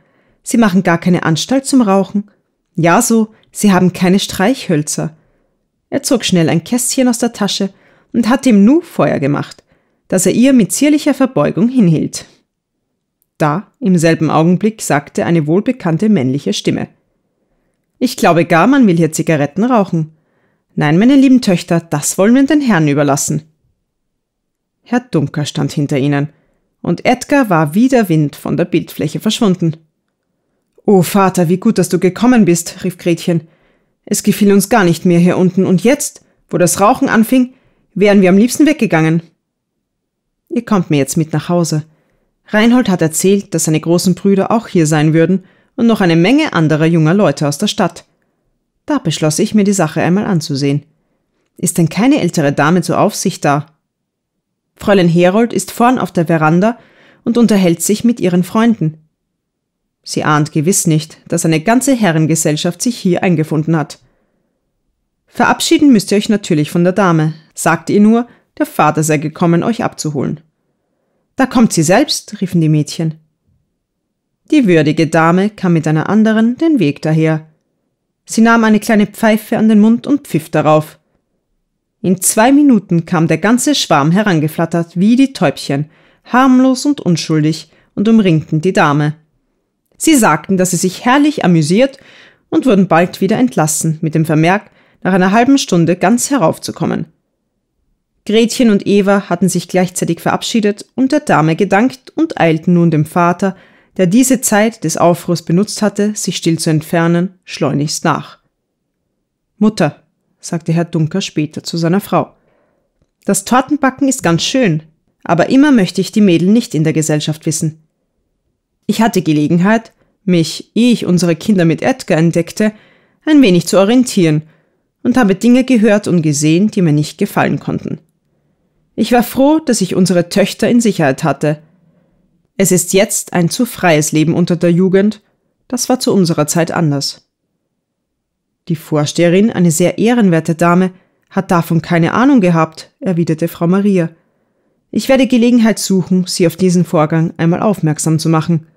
Sie machen gar keine Anstalt zum Rauchen. Ja, so, Sie haben keine Streichhölzer. Er zog schnell ein Kästchen aus der Tasche und hatte im Nu Feuer gemacht, das er ihr mit zierlicher Verbeugung hinhielt. Da, im selben Augenblick, sagte eine wohlbekannte männliche Stimme. Ich glaube gar, man will hier Zigaretten rauchen. Nein, meine lieben Töchter, das wollen wir den Herrn überlassen. Herr Dunker stand hinter ihnen, und Edgar war wie der Wind von der Bildfläche verschwunden. Oh Vater, wie gut, dass du gekommen bist, rief Gretchen. Es gefiel uns gar nicht mehr hier unten, und jetzt, wo das Rauchen anfing, wären wir am liebsten weggegangen. Ihr kommt mir jetzt mit nach Hause. Reinhold hat erzählt, dass seine großen Brüder auch hier sein würden und noch eine Menge anderer junger Leute aus der Stadt. Da beschloss ich, mir die Sache einmal anzusehen. Ist denn keine ältere Dame zur Aufsicht da? Fräulein Herold ist vorn auf der Veranda und unterhält sich mit ihren Freunden. Sie ahnt gewiss nicht, dass eine ganze Herrengesellschaft sich hier eingefunden hat. Verabschieden müsst ihr euch natürlich von der Dame, sagt ihr nur, der Vater sei gekommen, euch abzuholen. Da kommt sie selbst, riefen die Mädchen. Die würdige Dame kam mit einer anderen den Weg daher. Sie nahm eine kleine Pfeife an den Mund und pfiff darauf. In zwei Minuten kam der ganze Schwarm herangeflattert wie die Täubchen, harmlos und unschuldig, und umringten die Dame. Sie sagten, dass sie sich herrlich amüsiert und wurden bald wieder entlassen, mit dem Vermerk, nach einer halben Stunde ganz heraufzukommen. Gretchen und Eva hatten sich gleichzeitig verabschiedet und der Dame gedankt und eilten nun dem Vater, der diese Zeit des Aufruhrs benutzt hatte, sich still zu entfernen, schleunigst nach. Mutter, sagte Herr Dunker später zu seiner Frau, das Tortenbacken ist ganz schön, aber immer möchte ich die Mädel nicht in der Gesellschaft wissen. Ich hatte Gelegenheit, mich, ehe ich unsere Kinder mit Edgar entdeckte, ein wenig zu orientieren und habe Dinge gehört und gesehen, die mir nicht gefallen konnten. Ich war froh, dass ich unsere Töchter in Sicherheit hatte – es ist jetzt ein zu freies Leben unter der Jugend, das war zu unserer Zeit anders. Die Vorsteherin, eine sehr ehrenwerte Dame, hat davon keine Ahnung gehabt, erwiderte Frau Maria. Ich werde Gelegenheit suchen, sie auf diesen Vorgang einmal aufmerksam zu machen.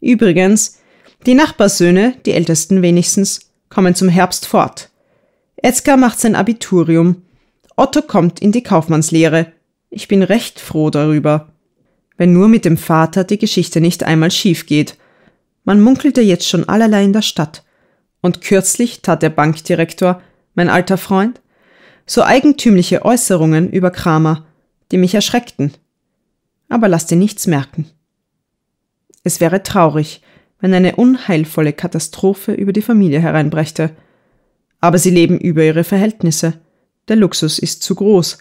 Übrigens, die Nachbarsöhne, die ältesten wenigstens, kommen zum Herbst fort. Edgar macht sein Abiturium. Otto kommt in die Kaufmannslehre. Ich bin recht froh darüber wenn nur mit dem Vater die Geschichte nicht einmal schief geht. Man munkelte jetzt schon allerlei in der Stadt. Und kürzlich tat der Bankdirektor, mein alter Freund, so eigentümliche Äußerungen über Kramer, die mich erschreckten. Aber lass dir nichts merken. Es wäre traurig, wenn eine unheilvolle Katastrophe über die Familie hereinbrächte. Aber sie leben über ihre Verhältnisse. Der Luxus ist zu groß,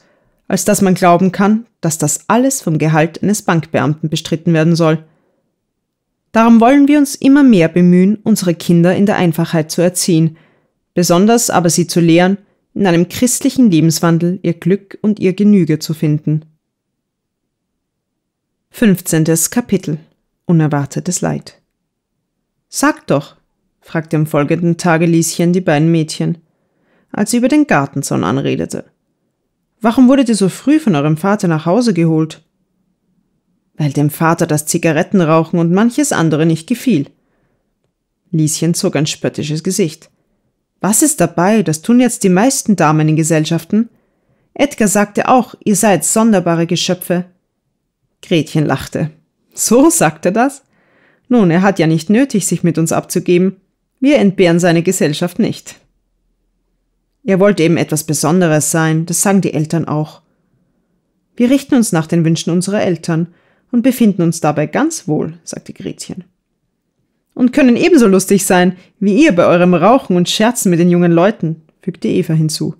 als dass man glauben kann, dass das alles vom Gehalt eines Bankbeamten bestritten werden soll. Darum wollen wir uns immer mehr bemühen, unsere Kinder in der Einfachheit zu erziehen, besonders aber sie zu lehren, in einem christlichen Lebenswandel ihr Glück und ihr Genüge zu finden. 15. Kapitel Unerwartetes Leid Sag doch, fragte am folgenden Tage Lieschen die beiden Mädchen, als sie über den Gartenzaun anredete. Warum wurdet ihr so früh von eurem Vater nach Hause geholt? Weil dem Vater das Zigarettenrauchen und manches andere nicht gefiel. Lieschen zog ein spöttisches Gesicht. Was ist dabei? Das tun jetzt die meisten Damen in Gesellschaften. Edgar sagte auch, ihr seid sonderbare Geschöpfe. Gretchen lachte. So sagt er das? Nun, er hat ja nicht nötig, sich mit uns abzugeben. Wir entbehren seine Gesellschaft nicht. Er wollte eben etwas Besonderes sein, das sagen die Eltern auch. Wir richten uns nach den Wünschen unserer Eltern und befinden uns dabei ganz wohl, sagte Gretchen. Und können ebenso lustig sein, wie ihr bei eurem Rauchen und Scherzen mit den jungen Leuten, fügte Eva hinzu.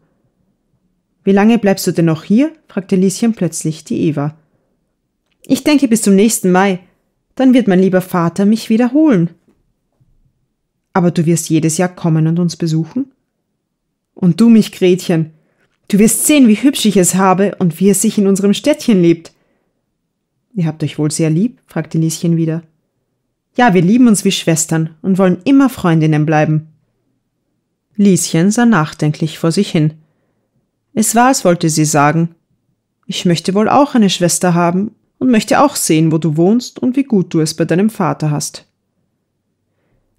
Wie lange bleibst du denn noch hier? fragte Lieschen plötzlich die Eva. Ich denke bis zum nächsten Mai. Dann wird mein lieber Vater mich wiederholen. Aber du wirst jedes Jahr kommen und uns besuchen? Und du, mich Gretchen, du wirst sehen, wie hübsch ich es habe und wie es sich in unserem Städtchen lebt. Ihr habt euch wohl sehr lieb? fragte Lieschen wieder. Ja, wir lieben uns wie Schwestern und wollen immer Freundinnen bleiben. Lieschen sah nachdenklich vor sich hin. Es war, als wollte sie sagen, ich möchte wohl auch eine Schwester haben und möchte auch sehen, wo du wohnst und wie gut du es bei deinem Vater hast.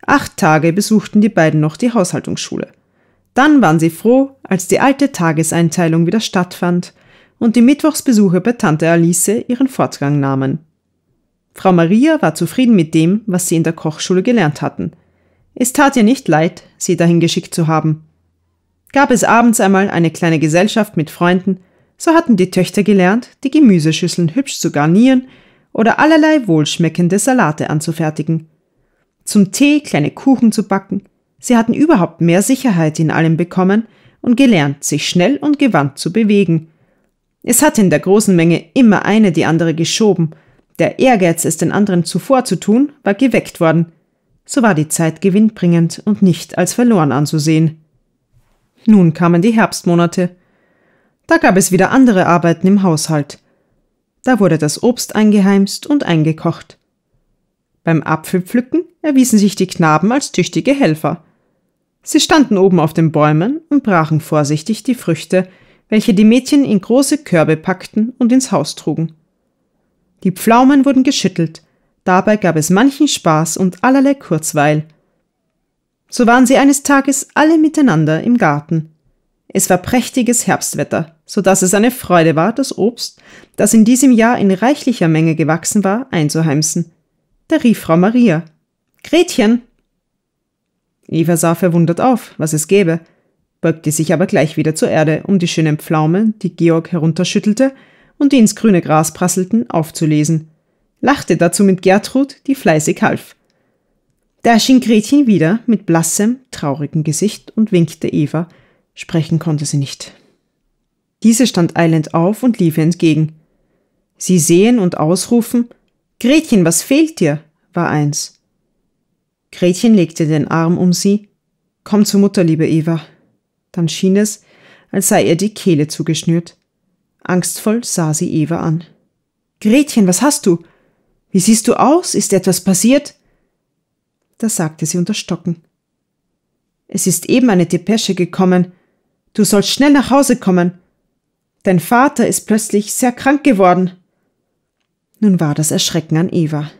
Acht Tage besuchten die beiden noch die Haushaltungsschule. Dann waren sie froh, als die alte Tageseinteilung wieder stattfand und die Mittwochsbesuche bei Tante Alice ihren Fortgang nahmen. Frau Maria war zufrieden mit dem, was sie in der Kochschule gelernt hatten. Es tat ihr nicht leid, sie dahin geschickt zu haben. Gab es abends einmal eine kleine Gesellschaft mit Freunden, so hatten die Töchter gelernt, die Gemüseschüsseln hübsch zu garnieren oder allerlei wohlschmeckende Salate anzufertigen. Zum Tee kleine Kuchen zu backen Sie hatten überhaupt mehr Sicherheit in allem bekommen und gelernt, sich schnell und gewandt zu bewegen. Es hat in der großen Menge immer eine die andere geschoben. Der Ehrgeiz, es den anderen zuvor zu tun, war geweckt worden. So war die Zeit gewinnbringend und nicht als verloren anzusehen. Nun kamen die Herbstmonate. Da gab es wieder andere Arbeiten im Haushalt. Da wurde das Obst eingeheimst und eingekocht. Beim Apfelpflücken erwiesen sich die Knaben als tüchtige Helfer. Sie standen oben auf den Bäumen und brachen vorsichtig die Früchte, welche die Mädchen in große Körbe packten und ins Haus trugen. Die Pflaumen wurden geschüttelt, dabei gab es manchen Spaß und allerlei Kurzweil. So waren sie eines Tages alle miteinander im Garten. Es war prächtiges Herbstwetter, so dass es eine Freude war, das Obst, das in diesem Jahr in reichlicher Menge gewachsen war, einzuheimsen. Da rief Frau Maria Gretchen, Eva sah verwundert auf, was es gäbe, beugte sich aber gleich wieder zur Erde, um die schönen Pflaumen, die Georg herunterschüttelte und die ins grüne Gras prasselten, aufzulesen. Lachte dazu mit Gertrud, die fleißig half. Da erschien Gretchen wieder mit blassem, traurigem Gesicht und winkte Eva. Sprechen konnte sie nicht. Diese stand eilend auf und lief ihr entgegen. Sie sehen und ausrufen, Gretchen, was fehlt dir? war eins. Gretchen legte den Arm um sie. Komm zur Mutter, liebe Eva. Dann schien es, als sei ihr die Kehle zugeschnürt. Angstvoll sah sie Eva an. Gretchen, was hast du? Wie siehst du aus? Ist etwas passiert? Da sagte sie unter Stocken. Es ist eben eine Depesche gekommen. Du sollst schnell nach Hause kommen. Dein Vater ist plötzlich sehr krank geworden. Nun war das Erschrecken an Eva.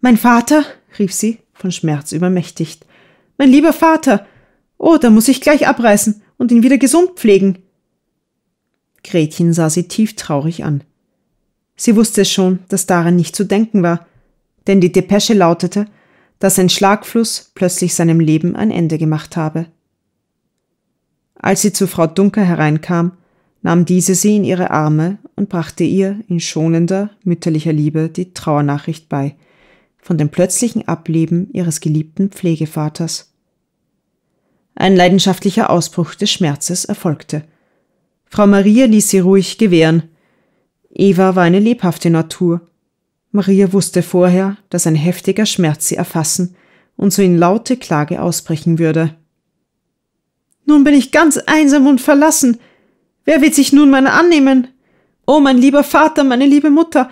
Mein Vater? rief sie von Schmerz übermächtigt. Mein lieber Vater! Oh, da muss ich gleich abreißen und ihn wieder gesund pflegen. Gretchen sah sie tief traurig an. Sie wusste schon, dass daran nicht zu denken war, denn die Depesche lautete, dass ein Schlagfluss plötzlich seinem Leben ein Ende gemacht habe. Als sie zu Frau Dunker hereinkam, nahm diese sie in ihre Arme und brachte ihr in schonender, mütterlicher Liebe die Trauernachricht bei, von dem plötzlichen Ableben ihres geliebten Pflegevaters. Ein leidenschaftlicher Ausbruch des Schmerzes erfolgte. Frau Maria ließ sie ruhig gewähren. Eva war eine lebhafte Natur. Maria wusste vorher, dass ein heftiger Schmerz sie erfassen und so in laute Klage ausbrechen würde. Nun bin ich ganz einsam und verlassen. Wer wird sich nun meiner annehmen? Oh, mein lieber Vater, meine liebe Mutter,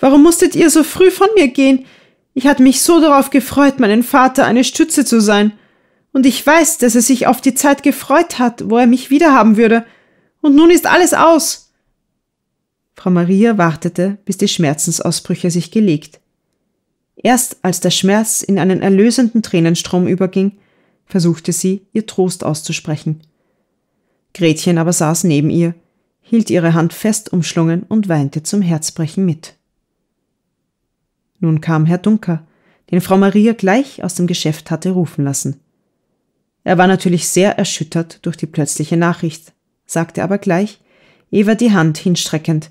warum musstet ihr so früh von mir gehen? Ich hatte mich so darauf gefreut, meinen Vater eine Stütze zu sein. Und ich weiß, dass er sich auf die Zeit gefreut hat, wo er mich wiederhaben würde. Und nun ist alles aus. Frau Maria wartete, bis die Schmerzensausbrüche sich gelegt. Erst als der Schmerz in einen erlösenden Tränenstrom überging, versuchte sie, ihr Trost auszusprechen. Gretchen aber saß neben ihr, hielt ihre Hand fest umschlungen und weinte zum Herzbrechen mit. Nun kam Herr Dunker, den Frau Maria gleich aus dem Geschäft hatte rufen lassen. Er war natürlich sehr erschüttert durch die plötzliche Nachricht, sagte aber gleich, Eva die Hand hinstreckend.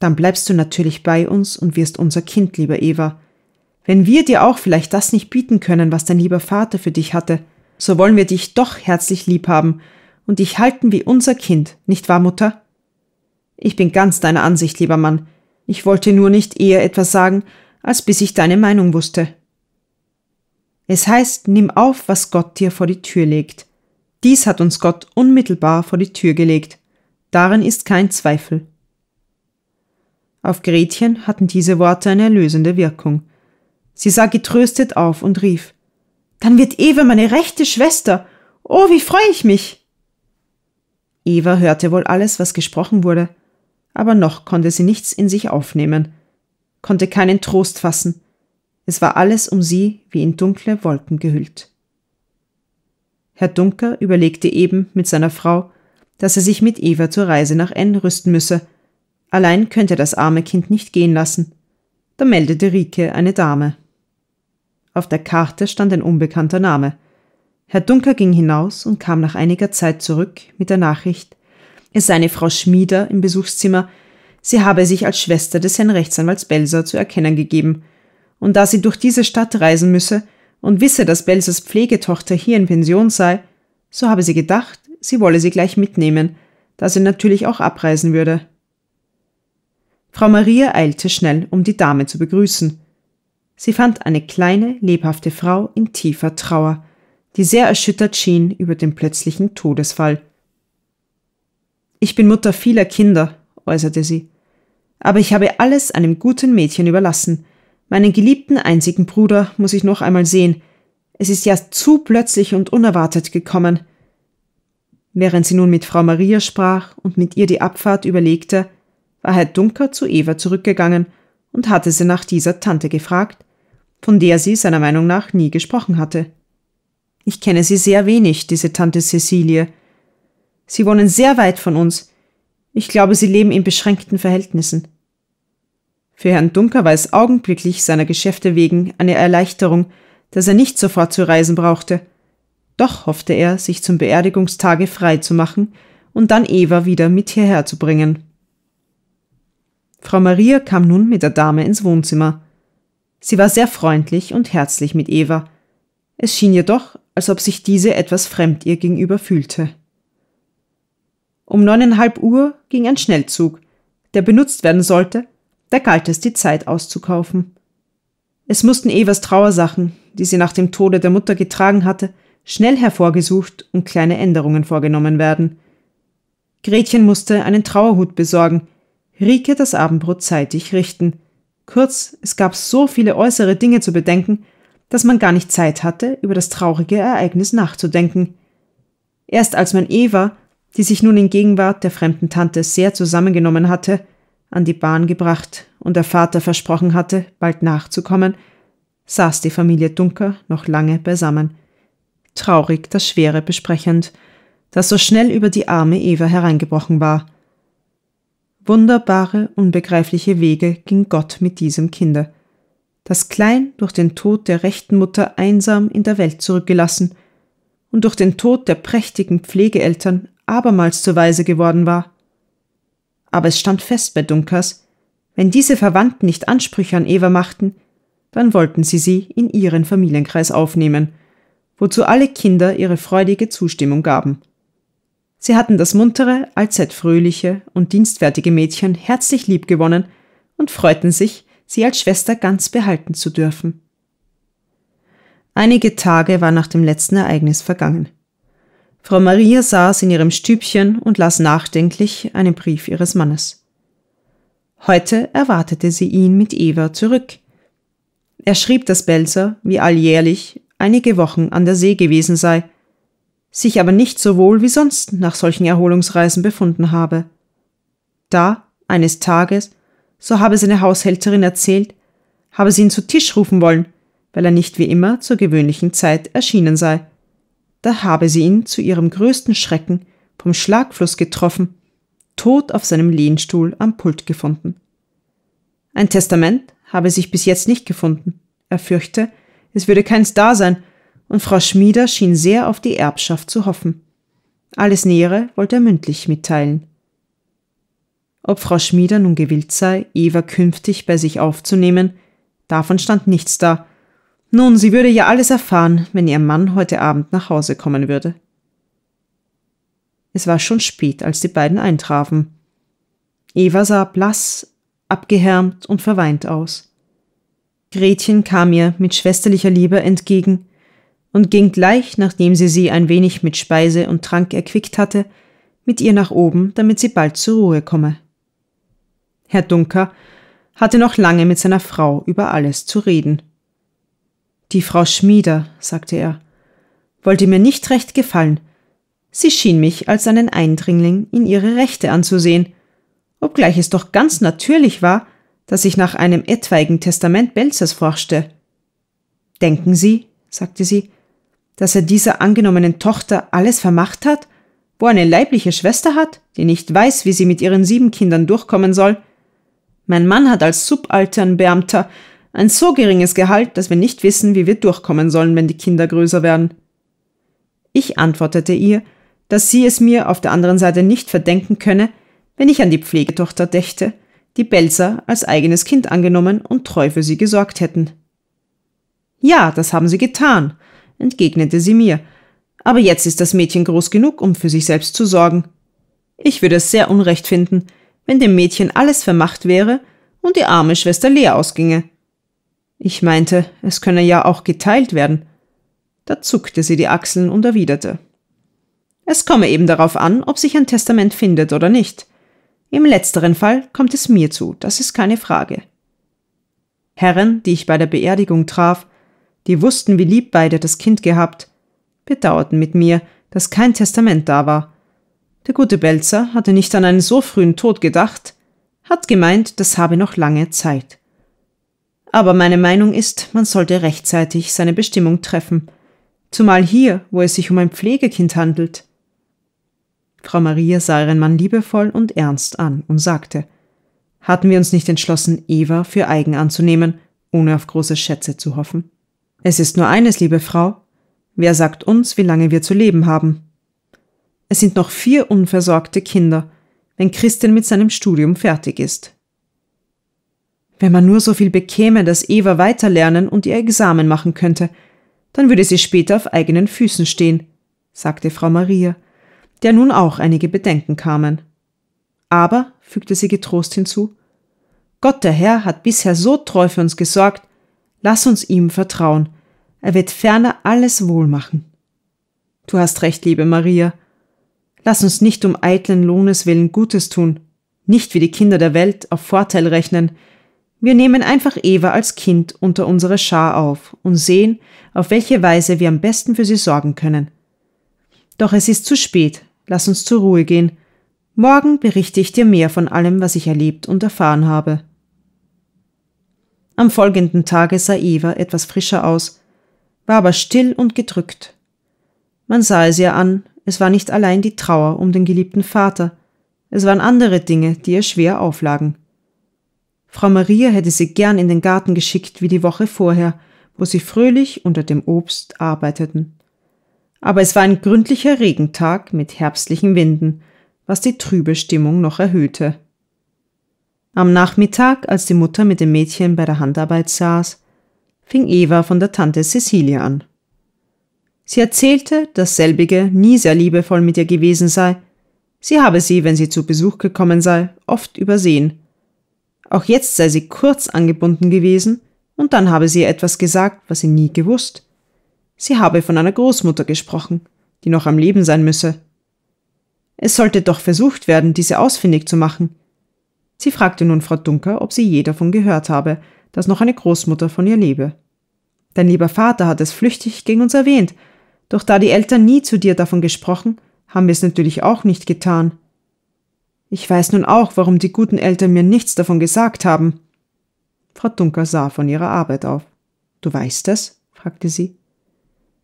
Dann bleibst du natürlich bei uns und wirst unser Kind, lieber Eva. Wenn wir dir auch vielleicht das nicht bieten können, was dein lieber Vater für dich hatte, so wollen wir dich doch herzlich lieb haben und dich halten wie unser Kind, nicht wahr, Mutter? Ich bin ganz deiner Ansicht, lieber Mann. Ich wollte nur nicht eher etwas sagen, als bis ich deine Meinung wusste. Es heißt, nimm auf, was Gott dir vor die Tür legt. Dies hat uns Gott unmittelbar vor die Tür gelegt. Darin ist kein Zweifel. Auf Gretchen hatten diese Worte eine erlösende Wirkung. Sie sah getröstet auf und rief Dann wird Eva meine rechte Schwester. Oh, wie freue ich mich. Eva hörte wohl alles, was gesprochen wurde, aber noch konnte sie nichts in sich aufnehmen konnte keinen Trost fassen. Es war alles um sie wie in dunkle Wolken gehüllt. Herr Dunker überlegte eben mit seiner Frau, dass er sich mit Eva zur Reise nach N rüsten müsse. Allein könnte er das arme Kind nicht gehen lassen. Da meldete Rike eine Dame. Auf der Karte stand ein unbekannter Name. Herr Dunker ging hinaus und kam nach einiger Zeit zurück mit der Nachricht, es sei eine Frau Schmieder im Besuchszimmer, sie habe sich als Schwester des Herrn Rechtsanwalts Belser zu erkennen gegeben, und da sie durch diese Stadt reisen müsse und wisse, dass Belsers Pflegetochter hier in Pension sei, so habe sie gedacht, sie wolle sie gleich mitnehmen, da sie natürlich auch abreisen würde. Frau Maria eilte schnell, um die Dame zu begrüßen. Sie fand eine kleine, lebhafte Frau in tiefer Trauer, die sehr erschüttert schien über den plötzlichen Todesfall. Ich bin Mutter vieler Kinder, äußerte sie, aber ich habe alles einem guten Mädchen überlassen. Meinen geliebten einzigen Bruder muss ich noch einmal sehen. Es ist ja zu plötzlich und unerwartet gekommen. Während sie nun mit Frau Maria sprach und mit ihr die Abfahrt überlegte, war Herr Dunker zu Eva zurückgegangen und hatte sie nach dieser Tante gefragt, von der sie seiner Meinung nach nie gesprochen hatte. Ich kenne sie sehr wenig, diese Tante Cecilie. Sie wohnen sehr weit von uns. Ich glaube, sie leben in beschränkten Verhältnissen. Für Herrn Dunker war es augenblicklich seiner Geschäfte wegen eine Erleichterung, dass er nicht sofort zu reisen brauchte. Doch hoffte er, sich zum Beerdigungstage frei zu machen und dann Eva wieder mit hierher zu bringen. Frau Maria kam nun mit der Dame ins Wohnzimmer. Sie war sehr freundlich und herzlich mit Eva. Es schien jedoch, als ob sich diese etwas fremd ihr gegenüber fühlte. Um neuneinhalb Uhr ging ein Schnellzug, der benutzt werden sollte, da galt es, die Zeit auszukaufen. Es mussten Evas Trauersachen, die sie nach dem Tode der Mutter getragen hatte, schnell hervorgesucht und kleine Änderungen vorgenommen werden. Gretchen musste einen Trauerhut besorgen, Rike das Abendbrot zeitig richten. Kurz, es gab so viele äußere Dinge zu bedenken, dass man gar nicht Zeit hatte, über das traurige Ereignis nachzudenken. Erst als man Eva, die sich nun in Gegenwart der fremden Tante sehr zusammengenommen hatte, an die Bahn gebracht und der Vater versprochen hatte, bald nachzukommen, saß die Familie Dunker noch lange beisammen, traurig das Schwere besprechend, das so schnell über die arme Eva hereingebrochen war. Wunderbare, unbegreifliche Wege ging Gott mit diesem Kinde, das klein durch den Tod der rechten Mutter einsam in der Welt zurückgelassen und durch den Tod der prächtigen Pflegeeltern abermals zur Waise geworden war aber es stand fest bei Dunkers, wenn diese Verwandten nicht Ansprüche an Eva machten, dann wollten sie sie in ihren Familienkreis aufnehmen, wozu alle Kinder ihre freudige Zustimmung gaben. Sie hatten das muntere, allzeit fröhliche und dienstfertige Mädchen herzlich liebgewonnen und freuten sich, sie als Schwester ganz behalten zu dürfen. Einige Tage war nach dem letzten Ereignis vergangen. Frau Maria saß in ihrem Stübchen und las nachdenklich einen Brief ihres Mannes. Heute erwartete sie ihn mit Eva zurück. Er schrieb, dass Belser, wie alljährlich, einige Wochen an der See gewesen sei, sich aber nicht so wohl wie sonst nach solchen Erholungsreisen befunden habe. Da, eines Tages, so habe seine Haushälterin erzählt, habe sie ihn zu Tisch rufen wollen, weil er nicht wie immer zur gewöhnlichen Zeit erschienen sei – da habe sie ihn zu ihrem größten Schrecken vom Schlagfluss getroffen, tot auf seinem Lehnstuhl am Pult gefunden. Ein Testament habe sich bis jetzt nicht gefunden. Er fürchte, es würde keins da sein, und Frau Schmieder schien sehr auf die Erbschaft zu hoffen. Alles Nähere wollte er mündlich mitteilen. Ob Frau Schmieder nun gewillt sei, Eva künftig bei sich aufzunehmen, davon stand nichts da, nun, sie würde ja alles erfahren, wenn ihr Mann heute Abend nach Hause kommen würde. Es war schon spät, als die beiden eintrafen. Eva sah blass, abgehärmt und verweint aus. Gretchen kam ihr mit schwesterlicher Liebe entgegen und ging gleich, nachdem sie sie ein wenig mit Speise und Trank erquickt hatte, mit ihr nach oben, damit sie bald zur Ruhe komme. Herr Dunker hatte noch lange mit seiner Frau über alles zu reden. Die Frau Schmieder, sagte er, wollte mir nicht recht gefallen. Sie schien mich als einen Eindringling in ihre Rechte anzusehen, obgleich es doch ganz natürlich war, dass ich nach einem etwaigen Testament Belzers forschte. Denken Sie, sagte sie, dass er dieser angenommenen Tochter alles vermacht hat, wo eine leibliche Schwester hat, die nicht weiß, wie sie mit ihren sieben Kindern durchkommen soll. Mein Mann hat als Subalternbeamter ein so geringes Gehalt, dass wir nicht wissen, wie wir durchkommen sollen, wenn die Kinder größer werden. Ich antwortete ihr, dass sie es mir auf der anderen Seite nicht verdenken könne, wenn ich an die Pflegetochter dächte, die Belzer als eigenes Kind angenommen und treu für sie gesorgt hätten. Ja, das haben sie getan, entgegnete sie mir, aber jetzt ist das Mädchen groß genug, um für sich selbst zu sorgen. Ich würde es sehr unrecht finden, wenn dem Mädchen alles vermacht wäre und die arme Schwester leer ausginge, ich meinte, es könne ja auch geteilt werden. Da zuckte sie die Achseln und erwiderte. Es komme eben darauf an, ob sich ein Testament findet oder nicht. Im letzteren Fall kommt es mir zu, das ist keine Frage. Herren, die ich bei der Beerdigung traf, die wussten, wie lieb beide das Kind gehabt, bedauerten mit mir, dass kein Testament da war. Der gute Belzer hatte nicht an einen so frühen Tod gedacht, hat gemeint, das habe noch lange Zeit. Aber meine Meinung ist, man sollte rechtzeitig seine Bestimmung treffen. Zumal hier, wo es sich um ein Pflegekind handelt. Frau Maria sah ihren Mann liebevoll und ernst an und sagte, hatten wir uns nicht entschlossen, Eva für eigen anzunehmen, ohne auf große Schätze zu hoffen? Es ist nur eines, liebe Frau, wer sagt uns, wie lange wir zu leben haben? Es sind noch vier unversorgte Kinder, wenn Christian mit seinem Studium fertig ist. Wenn man nur so viel bekäme, dass Eva weiterlernen und ihr Examen machen könnte, dann würde sie später auf eigenen Füßen stehen, sagte Frau Maria, der nun auch einige Bedenken kamen. Aber, fügte sie getrost hinzu, Gott der Herr hat bisher so treu für uns gesorgt, lass uns ihm vertrauen, er wird ferner alles wohl machen. Du hast recht, liebe Maria, lass uns nicht um eitlen Lohnes willen Gutes tun, nicht wie die Kinder der Welt auf Vorteil rechnen, wir nehmen einfach Eva als Kind unter unsere Schar auf und sehen, auf welche Weise wir am besten für sie sorgen können. Doch es ist zu spät, lass uns zur Ruhe gehen. Morgen berichte ich dir mehr von allem, was ich erlebt und erfahren habe. Am folgenden Tage sah Eva etwas frischer aus, war aber still und gedrückt. Man sah es ihr an, es war nicht allein die Trauer um den geliebten Vater, es waren andere Dinge, die ihr schwer auflagen. Frau Maria hätte sie gern in den Garten geschickt wie die Woche vorher, wo sie fröhlich unter dem Obst arbeiteten. Aber es war ein gründlicher Regentag mit herbstlichen Winden, was die trübe Stimmung noch erhöhte. Am Nachmittag, als die Mutter mit dem Mädchen bei der Handarbeit saß, fing Eva von der Tante Cecilia an. Sie erzählte, dass selbige nie sehr liebevoll mit ihr gewesen sei. Sie habe sie, wenn sie zu Besuch gekommen sei, oft übersehen auch jetzt sei sie kurz angebunden gewesen, und dann habe sie ihr etwas gesagt, was sie nie gewusst. Sie habe von einer Großmutter gesprochen, die noch am Leben sein müsse. Es sollte doch versucht werden, diese ausfindig zu machen. Sie fragte nun Frau Dunker, ob sie je davon gehört habe, dass noch eine Großmutter von ihr lebe. Dein lieber Vater hat es flüchtig gegen uns erwähnt, doch da die Eltern nie zu dir davon gesprochen, haben wir es natürlich auch nicht getan. Ich weiß nun auch, warum die guten Eltern mir nichts davon gesagt haben. Frau Dunker sah von ihrer Arbeit auf. Du weißt es? fragte sie.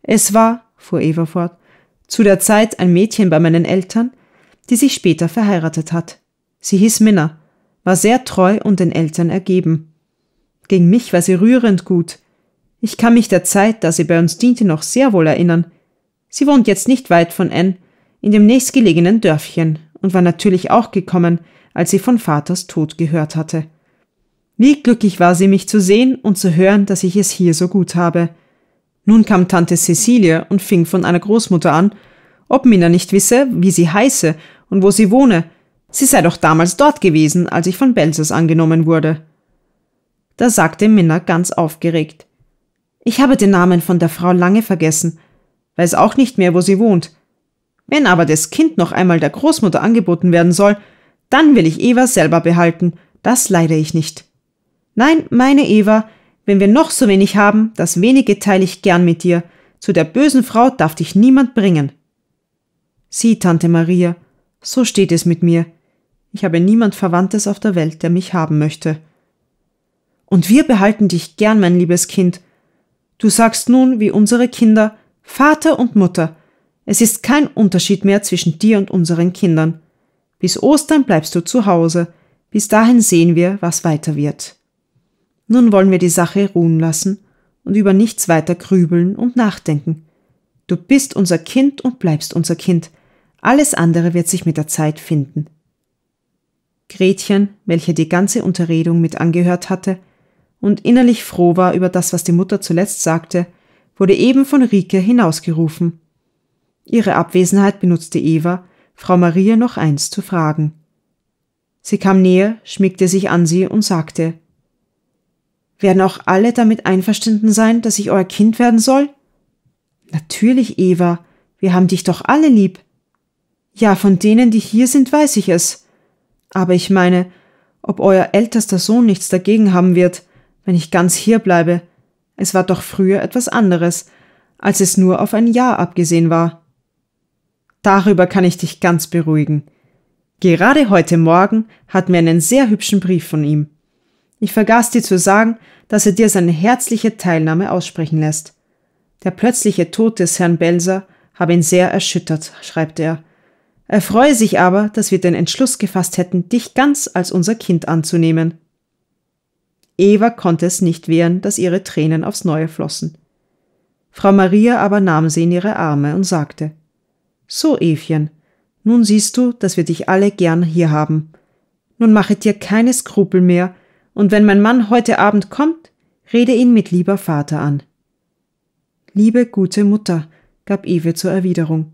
Es war, fuhr Eva fort, zu der Zeit ein Mädchen bei meinen Eltern, die sich später verheiratet hat. Sie hieß Minna, war sehr treu und den Eltern ergeben. Gegen mich war sie rührend gut. Ich kann mich der Zeit, da sie bei uns diente, noch sehr wohl erinnern. Sie wohnt jetzt nicht weit von N, in dem nächstgelegenen Dörfchen, und war natürlich auch gekommen, als sie von Vaters Tod gehört hatte. Wie glücklich war sie, mich zu sehen und zu hören, dass ich es hier so gut habe. Nun kam Tante Cecilie und fing von einer Großmutter an, ob Minna nicht wisse, wie sie heiße und wo sie wohne. Sie sei doch damals dort gewesen, als ich von Belses angenommen wurde. Da sagte Minna ganz aufgeregt. Ich habe den Namen von der Frau lange vergessen, weiß auch nicht mehr, wo sie wohnt. Wenn aber das Kind noch einmal der Großmutter angeboten werden soll, dann will ich Eva selber behalten, das leide ich nicht. Nein, meine Eva, wenn wir noch so wenig haben, das wenige teile ich gern mit dir, zu der bösen Frau darf dich niemand bringen. Sieh, Tante Maria, so steht es mit mir. Ich habe niemand Verwandtes auf der Welt, der mich haben möchte. Und wir behalten dich gern, mein liebes Kind. Du sagst nun, wie unsere Kinder, Vater und Mutter, es ist kein Unterschied mehr zwischen dir und unseren Kindern. Bis Ostern bleibst du zu Hause. Bis dahin sehen wir, was weiter wird. Nun wollen wir die Sache ruhen lassen und über nichts weiter grübeln und nachdenken. Du bist unser Kind und bleibst unser Kind. Alles andere wird sich mit der Zeit finden. Gretchen, welche die ganze Unterredung mit angehört hatte und innerlich froh war über das, was die Mutter zuletzt sagte, wurde eben von Rike hinausgerufen. Ihre Abwesenheit benutzte Eva, Frau Maria noch eins zu fragen. Sie kam näher, schmiegte sich an sie und sagte Werden auch alle damit einverstanden sein, dass ich euer Kind werden soll? Natürlich, Eva, wir haben dich doch alle lieb. Ja, von denen, die hier sind, weiß ich es. Aber ich meine, ob euer ältester Sohn nichts dagegen haben wird, wenn ich ganz hier bleibe. Es war doch früher etwas anderes, als es nur auf ein Jahr abgesehen war. Darüber kann ich dich ganz beruhigen. Gerade heute Morgen hat mir einen sehr hübschen Brief von ihm. Ich vergaß dir zu sagen, dass er dir seine herzliche Teilnahme aussprechen lässt. Der plötzliche Tod des Herrn Belser habe ihn sehr erschüttert, schreibt er. Er freue sich aber, dass wir den Entschluss gefasst hätten, dich ganz als unser Kind anzunehmen. Eva konnte es nicht wehren, dass ihre Tränen aufs Neue flossen. Frau Maria aber nahm sie in ihre Arme und sagte, so, Evchen, nun siehst du, dass wir dich alle gern hier haben. Nun mache dir keine Skrupel mehr, und wenn mein Mann heute Abend kommt, rede ihn mit lieber Vater an. Liebe gute Mutter, gab Ewe zur Erwiderung,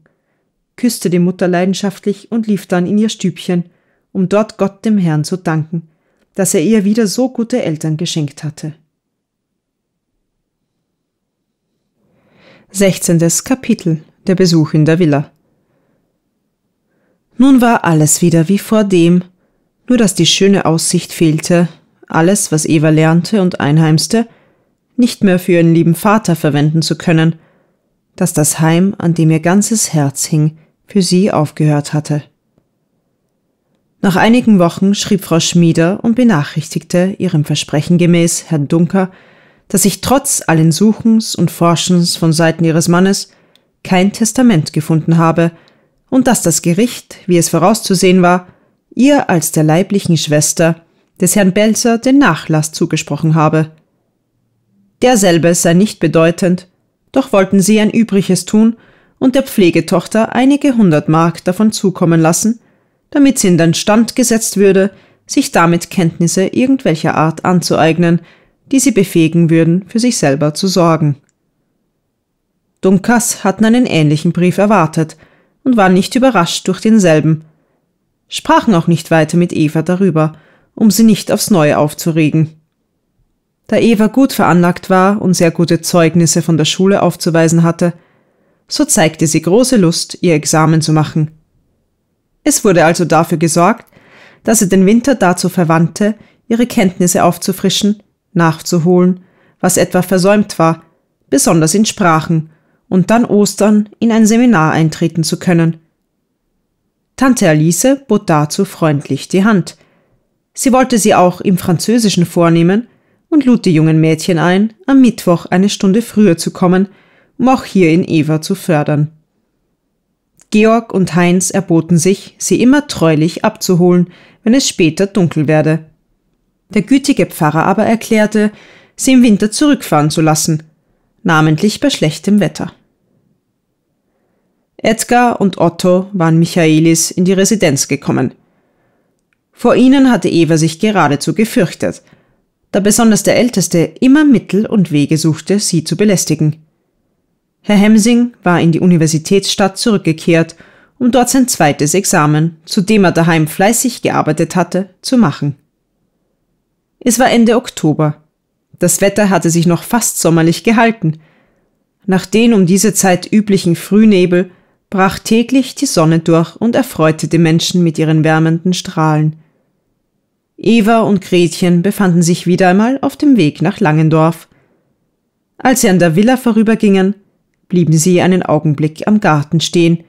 küsste die Mutter leidenschaftlich und lief dann in ihr Stübchen, um dort Gott dem Herrn zu danken, dass er ihr wieder so gute Eltern geschenkt hatte. 16. Kapitel Der Besuch in der Villa nun war alles wieder wie vor dem, nur dass die schöne Aussicht fehlte, alles, was Eva lernte und einheimste, nicht mehr für ihren lieben Vater verwenden zu können, dass das Heim, an dem ihr ganzes Herz hing, für sie aufgehört hatte. Nach einigen Wochen schrieb Frau Schmieder und benachrichtigte ihrem Versprechen gemäß Herrn Dunker, dass sich trotz allen Suchens und Forschens von Seiten ihres Mannes kein Testament gefunden habe, und dass das Gericht, wie es vorauszusehen war, ihr als der leiblichen Schwester des Herrn Belzer den Nachlass zugesprochen habe. Derselbe sei nicht bedeutend, doch wollten sie ein Übriges tun und der Pflegetochter einige hundert Mark davon zukommen lassen, damit sie in den Stand gesetzt würde, sich damit Kenntnisse irgendwelcher Art anzueignen, die sie befähigen würden, für sich selber zu sorgen. Dunkas hatten einen ähnlichen Brief erwartet und war nicht überrascht durch denselben, sprachen auch nicht weiter mit Eva darüber, um sie nicht aufs Neue aufzuregen. Da Eva gut veranlagt war und sehr gute Zeugnisse von der Schule aufzuweisen hatte, so zeigte sie große Lust, ihr Examen zu machen. Es wurde also dafür gesorgt, dass sie den Winter dazu verwandte, ihre Kenntnisse aufzufrischen, nachzuholen, was etwa versäumt war, besonders in Sprachen und dann Ostern in ein Seminar eintreten zu können. Tante Alice bot dazu freundlich die Hand. Sie wollte sie auch im Französischen vornehmen und lud die jungen Mädchen ein, am Mittwoch eine Stunde früher zu kommen, um auch hier in Eva zu fördern. Georg und Heinz erboten sich, sie immer treulich abzuholen, wenn es später dunkel werde. Der gütige Pfarrer aber erklärte, sie im Winter zurückfahren zu lassen – namentlich bei schlechtem Wetter. Edgar und Otto waren Michaelis in die Residenz gekommen. Vor ihnen hatte Eva sich geradezu gefürchtet, da besonders der Älteste immer Mittel und Wege suchte, sie zu belästigen. Herr Hemsing war in die Universitätsstadt zurückgekehrt, um dort sein zweites Examen, zu dem er daheim fleißig gearbeitet hatte, zu machen. Es war Ende Oktober. Das Wetter hatte sich noch fast sommerlich gehalten. Nach den um diese Zeit üblichen Frühnebel brach täglich die Sonne durch und erfreute die Menschen mit ihren wärmenden Strahlen. Eva und Gretchen befanden sich wieder einmal auf dem Weg nach Langendorf. Als sie an der Villa vorübergingen, blieben sie einen Augenblick am Garten stehen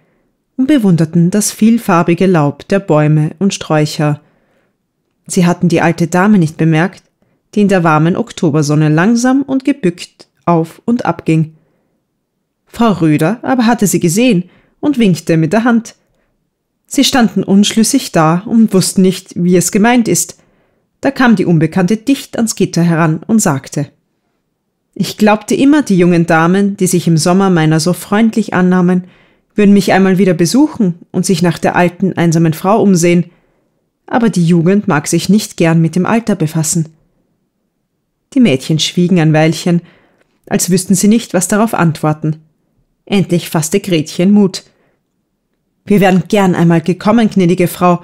und bewunderten das vielfarbige Laub der Bäume und Sträucher. Sie hatten die alte Dame nicht bemerkt, die in der warmen Oktobersonne langsam und gebückt auf und ab ging. Frau Röder aber hatte sie gesehen und winkte mit der Hand. Sie standen unschlüssig da und wussten nicht, wie es gemeint ist. Da kam die Unbekannte dicht ans Gitter heran und sagte Ich glaubte immer, die jungen Damen, die sich im Sommer meiner so freundlich annahmen, würden mich einmal wieder besuchen und sich nach der alten, einsamen Frau umsehen, aber die Jugend mag sich nicht gern mit dem Alter befassen. Die Mädchen schwiegen ein Weilchen, als wüssten sie nicht, was darauf antworten. Endlich fasste Gretchen Mut. Wir wären gern einmal gekommen, gnädige Frau,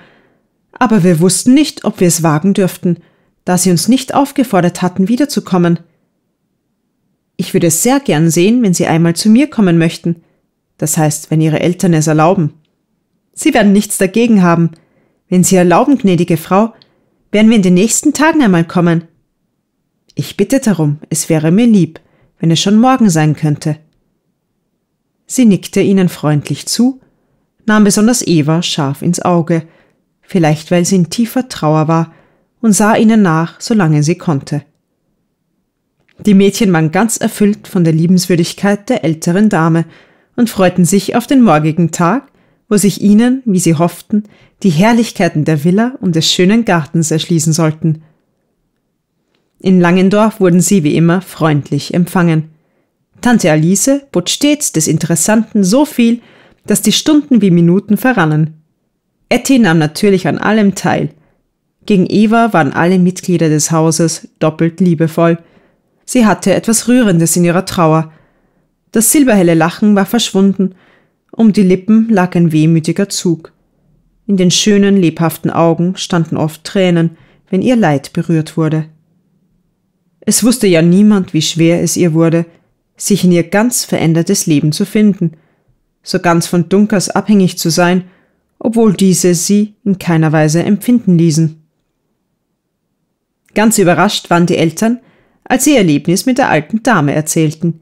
aber wir wussten nicht, ob wir es wagen dürften, da sie uns nicht aufgefordert hatten, wiederzukommen. Ich würde es sehr gern sehen, wenn Sie einmal zu mir kommen möchten, das heißt, wenn Ihre Eltern es erlauben. Sie werden nichts dagegen haben. Wenn Sie erlauben, gnädige Frau, werden wir in den nächsten Tagen einmal kommen. Ich bitte darum, es wäre mir lieb, wenn es schon morgen sein könnte. Sie nickte ihnen freundlich zu, nahm besonders Eva scharf ins Auge, vielleicht weil sie in tiefer Trauer war, und sah ihnen nach, solange sie konnte. Die Mädchen waren ganz erfüllt von der Liebenswürdigkeit der älteren Dame und freuten sich auf den morgigen Tag, wo sich ihnen, wie sie hofften, die Herrlichkeiten der Villa und des schönen Gartens erschließen sollten. In Langendorf wurden sie wie immer freundlich empfangen. Tante Alice bot stets des Interessanten so viel, dass die Stunden wie Minuten verrannen. Etty nahm natürlich an allem teil. Gegen Eva waren alle Mitglieder des Hauses doppelt liebevoll. Sie hatte etwas Rührendes in ihrer Trauer. Das silberhelle Lachen war verschwunden, um die Lippen lag ein wehmütiger Zug. In den schönen, lebhaften Augen standen oft Tränen, wenn ihr Leid berührt wurde. Es wusste ja niemand, wie schwer es ihr wurde, sich in ihr ganz verändertes Leben zu finden, so ganz von Dunkers abhängig zu sein, obwohl diese sie in keiner Weise empfinden ließen. Ganz überrascht waren die Eltern, als sie ihr Erlebnis mit der alten Dame erzählten.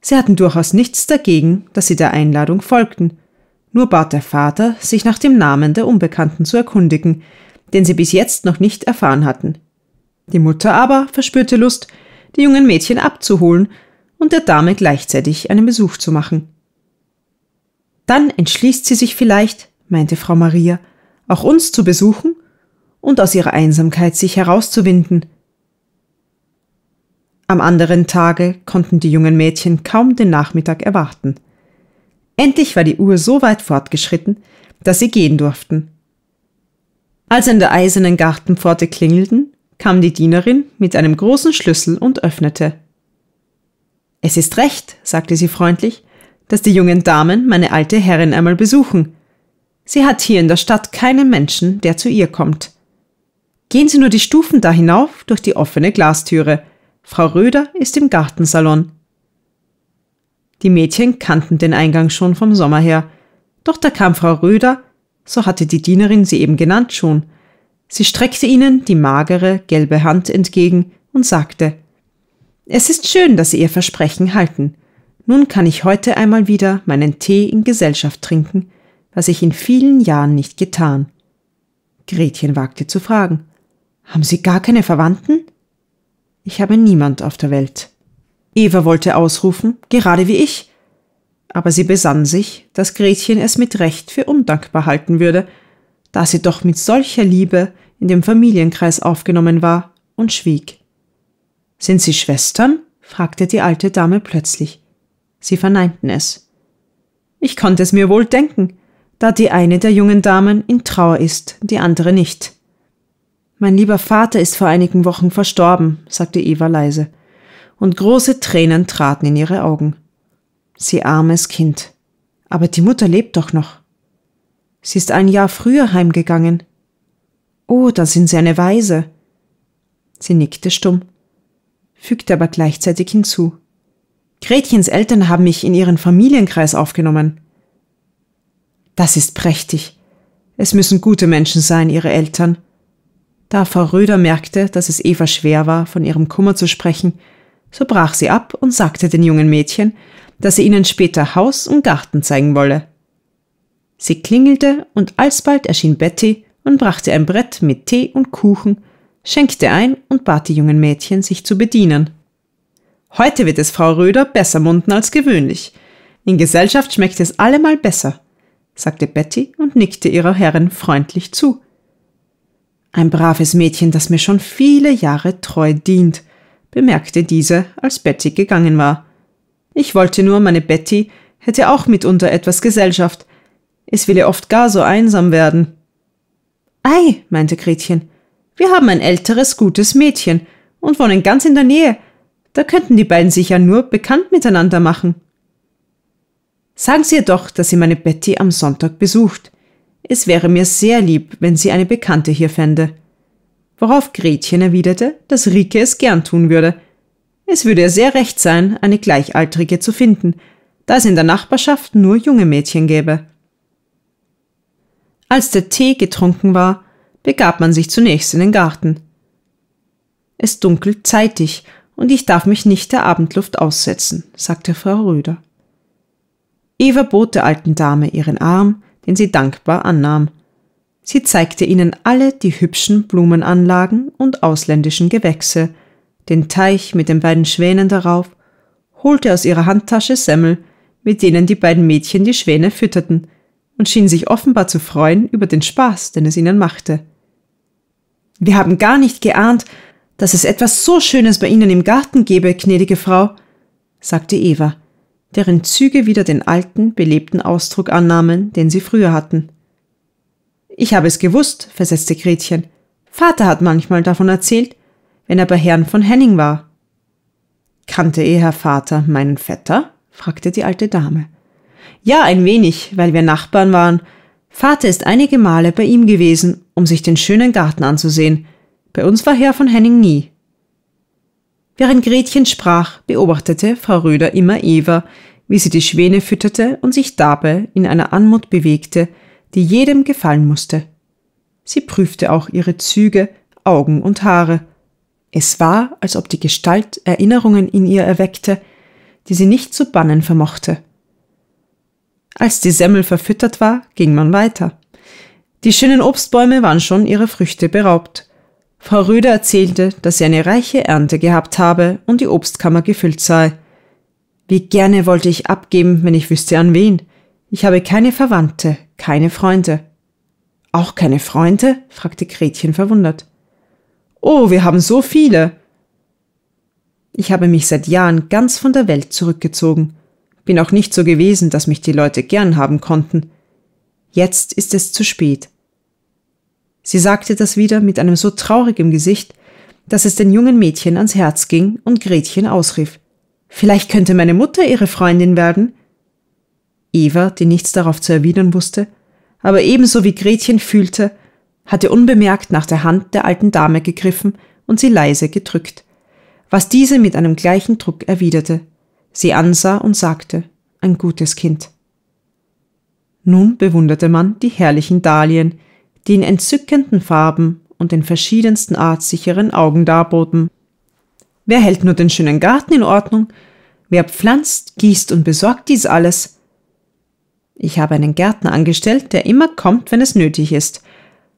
Sie hatten durchaus nichts dagegen, dass sie der Einladung folgten. Nur bat der Vater, sich nach dem Namen der Unbekannten zu erkundigen, den sie bis jetzt noch nicht erfahren hatten. Die Mutter aber verspürte Lust, die jungen Mädchen abzuholen und der Dame gleichzeitig einen Besuch zu machen. Dann entschließt sie sich vielleicht, meinte Frau Maria, auch uns zu besuchen und aus ihrer Einsamkeit sich herauszuwinden. Am anderen Tage konnten die jungen Mädchen kaum den Nachmittag erwarten. Endlich war die Uhr so weit fortgeschritten, dass sie gehen durften. Als an der eisernen Gartenpforte klingelten, kam die Dienerin mit einem großen Schlüssel und öffnete. Es ist recht, sagte sie freundlich, dass die jungen Damen meine alte Herrin einmal besuchen. Sie hat hier in der Stadt keinen Menschen, der zu ihr kommt. Gehen Sie nur die Stufen da hinauf durch die offene Glastüre. Frau Röder ist im Gartensalon. Die Mädchen kannten den Eingang schon vom Sommer her, doch da kam Frau Röder, so hatte die Dienerin sie eben genannt schon, Sie streckte ihnen die magere, gelbe Hand entgegen und sagte Es ist schön, dass Sie Ihr Versprechen halten. Nun kann ich heute einmal wieder meinen Tee in Gesellschaft trinken, was ich in vielen Jahren nicht getan. Gretchen wagte zu fragen Haben Sie gar keine Verwandten? Ich habe niemand auf der Welt. Eva wollte ausrufen, gerade wie ich. Aber sie besann sich, dass Gretchen es mit Recht für undankbar halten würde, da sie doch mit solcher Liebe in dem Familienkreis aufgenommen war, und schwieg. Sind Sie Schwestern? fragte die alte Dame plötzlich. Sie verneinten es. Ich konnte es mir wohl denken, da die eine der jungen Damen in Trauer ist, die andere nicht. Mein lieber Vater ist vor einigen Wochen verstorben, sagte Eva leise, und große Tränen traten in ihre Augen. Sie armes Kind. Aber die Mutter lebt doch noch. Sie ist ein Jahr früher heimgegangen. Oh, da sind Sie eine Weise. Sie nickte stumm, fügte aber gleichzeitig hinzu. Gretchens Eltern haben mich in ihren Familienkreis aufgenommen. Das ist prächtig. Es müssen gute Menschen sein, ihre Eltern. Da Frau Röder merkte, dass es Eva schwer war, von ihrem Kummer zu sprechen, so brach sie ab und sagte den jungen Mädchen, dass sie ihnen später Haus und Garten zeigen wolle. Sie klingelte und alsbald erschien Betty und brachte ein Brett mit Tee und Kuchen, schenkte ein und bat die jungen Mädchen, sich zu bedienen. Heute wird es Frau Röder besser munden als gewöhnlich. In Gesellschaft schmeckt es allemal besser, sagte Betty und nickte ihrer Herrin freundlich zu. Ein braves Mädchen, das mir schon viele Jahre treu dient, bemerkte diese, als Betty gegangen war. Ich wollte nur, meine Betty hätte auch mitunter etwas Gesellschaft, es will ja oft gar so einsam werden. Ei, meinte Gretchen, wir haben ein älteres, gutes Mädchen und wohnen ganz in der Nähe. Da könnten die beiden sich ja nur bekannt miteinander machen. Sagen Sie ihr doch, dass sie meine Betty am Sonntag besucht. Es wäre mir sehr lieb, wenn sie eine Bekannte hier fände. Worauf Gretchen erwiderte, dass Rike es gern tun würde. Es würde ihr sehr recht sein, eine Gleichaltrige zu finden, da es in der Nachbarschaft nur junge Mädchen gäbe. Als der Tee getrunken war, begab man sich zunächst in den Garten. Es dunkelt zeitig und ich darf mich nicht der Abendluft aussetzen, sagte Frau Röder. Eva bot der alten Dame ihren Arm, den sie dankbar annahm. Sie zeigte ihnen alle die hübschen Blumenanlagen und ausländischen Gewächse, den Teich mit den beiden Schwänen darauf, holte aus ihrer Handtasche Semmel, mit denen die beiden Mädchen die Schwäne fütterten, und schienen sich offenbar zu freuen über den Spaß, den es ihnen machte. Wir haben gar nicht geahnt, dass es etwas so Schönes bei Ihnen im Garten gäbe, gnädige Frau, sagte Eva, deren Züge wieder den alten, belebten Ausdruck annahmen, den sie früher hatten. Ich habe es gewusst, versetzte Gretchen. Vater hat manchmal davon erzählt, wenn er bei Herrn von Henning war. Kannte Ihr Herr Vater meinen Vetter? fragte die alte Dame. Ja, ein wenig, weil wir Nachbarn waren. Vater ist einige Male bei ihm gewesen, um sich den schönen Garten anzusehen. Bei uns war Herr von Henning nie. Während Gretchen sprach, beobachtete Frau Röder immer Eva, wie sie die Schwäne fütterte und sich dabei in einer Anmut bewegte, die jedem gefallen musste. Sie prüfte auch ihre Züge, Augen und Haare. Es war, als ob die Gestalt Erinnerungen in ihr erweckte, die sie nicht zu bannen vermochte. Als die Semmel verfüttert war, ging man weiter. Die schönen Obstbäume waren schon ihrer Früchte beraubt. Frau Röder erzählte, dass sie eine reiche Ernte gehabt habe und die Obstkammer gefüllt sei. Wie gerne wollte ich abgeben, wenn ich wüsste an wen. Ich habe keine Verwandte, keine Freunde. Auch keine Freunde? fragte Gretchen verwundert. Oh, wir haben so viele. Ich habe mich seit Jahren ganz von der Welt zurückgezogen bin auch nicht so gewesen, dass mich die Leute gern haben konnten. Jetzt ist es zu spät. Sie sagte das wieder mit einem so traurigem Gesicht, dass es den jungen Mädchen ans Herz ging und Gretchen ausrief. Vielleicht könnte meine Mutter ihre Freundin werden? Eva, die nichts darauf zu erwidern wusste, aber ebenso wie Gretchen fühlte, hatte unbemerkt nach der Hand der alten Dame gegriffen und sie leise gedrückt, was diese mit einem gleichen Druck erwiderte sie ansah und sagte, ein gutes Kind. Nun bewunderte man die herrlichen Dahlien, die in entzückenden Farben und in verschiedensten artsicheren Augen darboten. Wer hält nur den schönen Garten in Ordnung? Wer pflanzt, gießt und besorgt dies alles? Ich habe einen Gärtner angestellt, der immer kommt, wenn es nötig ist.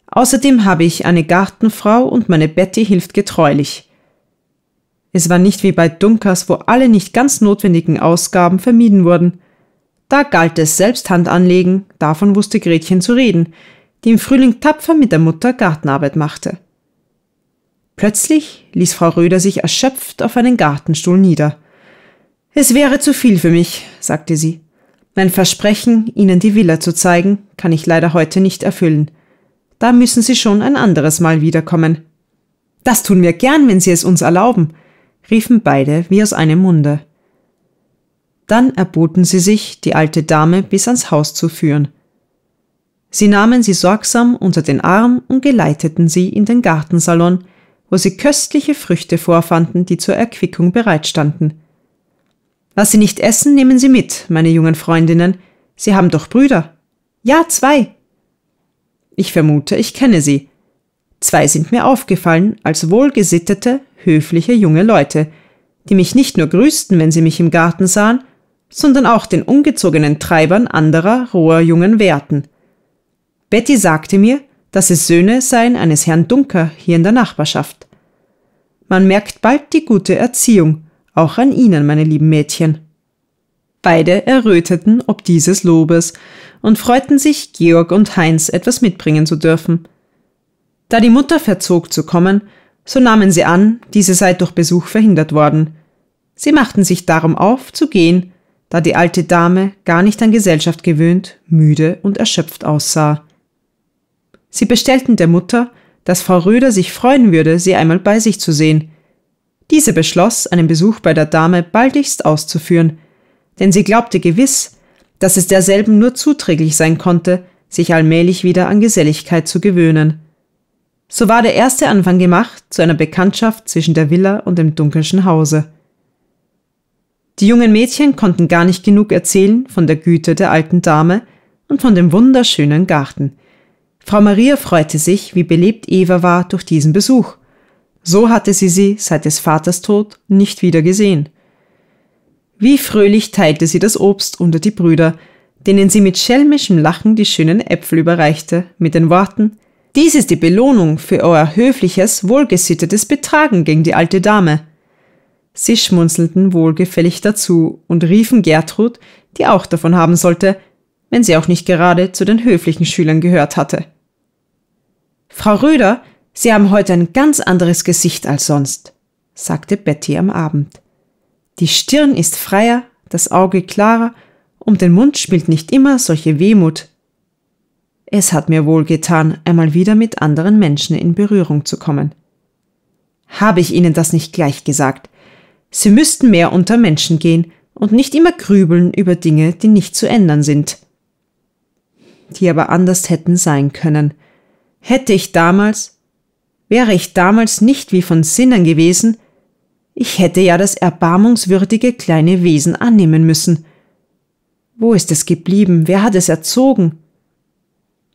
Außerdem habe ich eine Gartenfrau und meine Betty hilft getreulich. Es war nicht wie bei Dunkers, wo alle nicht ganz notwendigen Ausgaben vermieden wurden. Da galt es selbst Hand anlegen, davon wusste Gretchen zu reden, die im Frühling tapfer mit der Mutter Gartenarbeit machte. Plötzlich ließ Frau Röder sich erschöpft auf einen Gartenstuhl nieder. Es wäre zu viel für mich, sagte sie. Mein Versprechen, Ihnen die Villa zu zeigen, kann ich leider heute nicht erfüllen. Da müssen Sie schon ein anderes Mal wiederkommen. Das tun wir gern, wenn Sie es uns erlauben riefen beide wie aus einem Munde. Dann erboten sie sich, die alte Dame bis ans Haus zu führen. Sie nahmen sie sorgsam unter den Arm und geleiteten sie in den Gartensalon, wo sie köstliche Früchte vorfanden, die zur Erquickung bereitstanden. Was Sie nicht essen, nehmen Sie mit, meine jungen Freundinnen. Sie haben doch Brüder. Ja, zwei. Ich vermute, ich kenne Sie. Zwei sind mir aufgefallen als wohlgesittete, höfliche junge Leute, die mich nicht nur grüßten, wenn sie mich im Garten sahen, sondern auch den ungezogenen Treibern anderer roher jungen wehrten. Betty sagte mir, dass es Söhne seien eines Herrn Dunker hier in der Nachbarschaft. Man merkt bald die gute Erziehung, auch an Ihnen, meine lieben Mädchen. Beide erröteten ob dieses Lobes und freuten sich, Georg und Heinz etwas mitbringen zu dürfen – da die Mutter verzog zu kommen, so nahmen sie an, diese sei durch Besuch verhindert worden. Sie machten sich darum auf, zu gehen, da die alte Dame, gar nicht an Gesellschaft gewöhnt, müde und erschöpft aussah. Sie bestellten der Mutter, dass Frau Röder sich freuen würde, sie einmal bei sich zu sehen. Diese beschloss, einen Besuch bei der Dame baldigst auszuführen, denn sie glaubte gewiss, dass es derselben nur zuträglich sein konnte, sich allmählich wieder an Geselligkeit zu gewöhnen. So war der erste Anfang gemacht zu einer Bekanntschaft zwischen der Villa und dem Dunkelschen Hause. Die jungen Mädchen konnten gar nicht genug erzählen von der Güte der alten Dame und von dem wunderschönen Garten. Frau Maria freute sich, wie belebt Eva war durch diesen Besuch. So hatte sie sie seit des Vaters Tod nicht wieder gesehen. Wie fröhlich teilte sie das Obst unter die Brüder, denen sie mit schelmischem Lachen die schönen Äpfel überreichte, mit den Worten dies ist die Belohnung für euer höfliches, wohlgesittetes Betragen gegen die alte Dame. Sie schmunzelten wohlgefällig dazu und riefen Gertrud, die auch davon haben sollte, wenn sie auch nicht gerade zu den höflichen Schülern gehört hatte. Frau Röder, Sie haben heute ein ganz anderes Gesicht als sonst, sagte Betty am Abend. Die Stirn ist freier, das Auge klarer, um den Mund spielt nicht immer solche Wehmut, es hat mir wohlgetan, einmal wieder mit anderen Menschen in Berührung zu kommen. Habe ich Ihnen das nicht gleich gesagt? Sie müssten mehr unter Menschen gehen und nicht immer grübeln über Dinge, die nicht zu ändern sind. Die aber anders hätten sein können. Hätte ich damals, wäre ich damals nicht wie von Sinnen gewesen, ich hätte ja das erbarmungswürdige kleine Wesen annehmen müssen. Wo ist es geblieben? Wer hat es erzogen?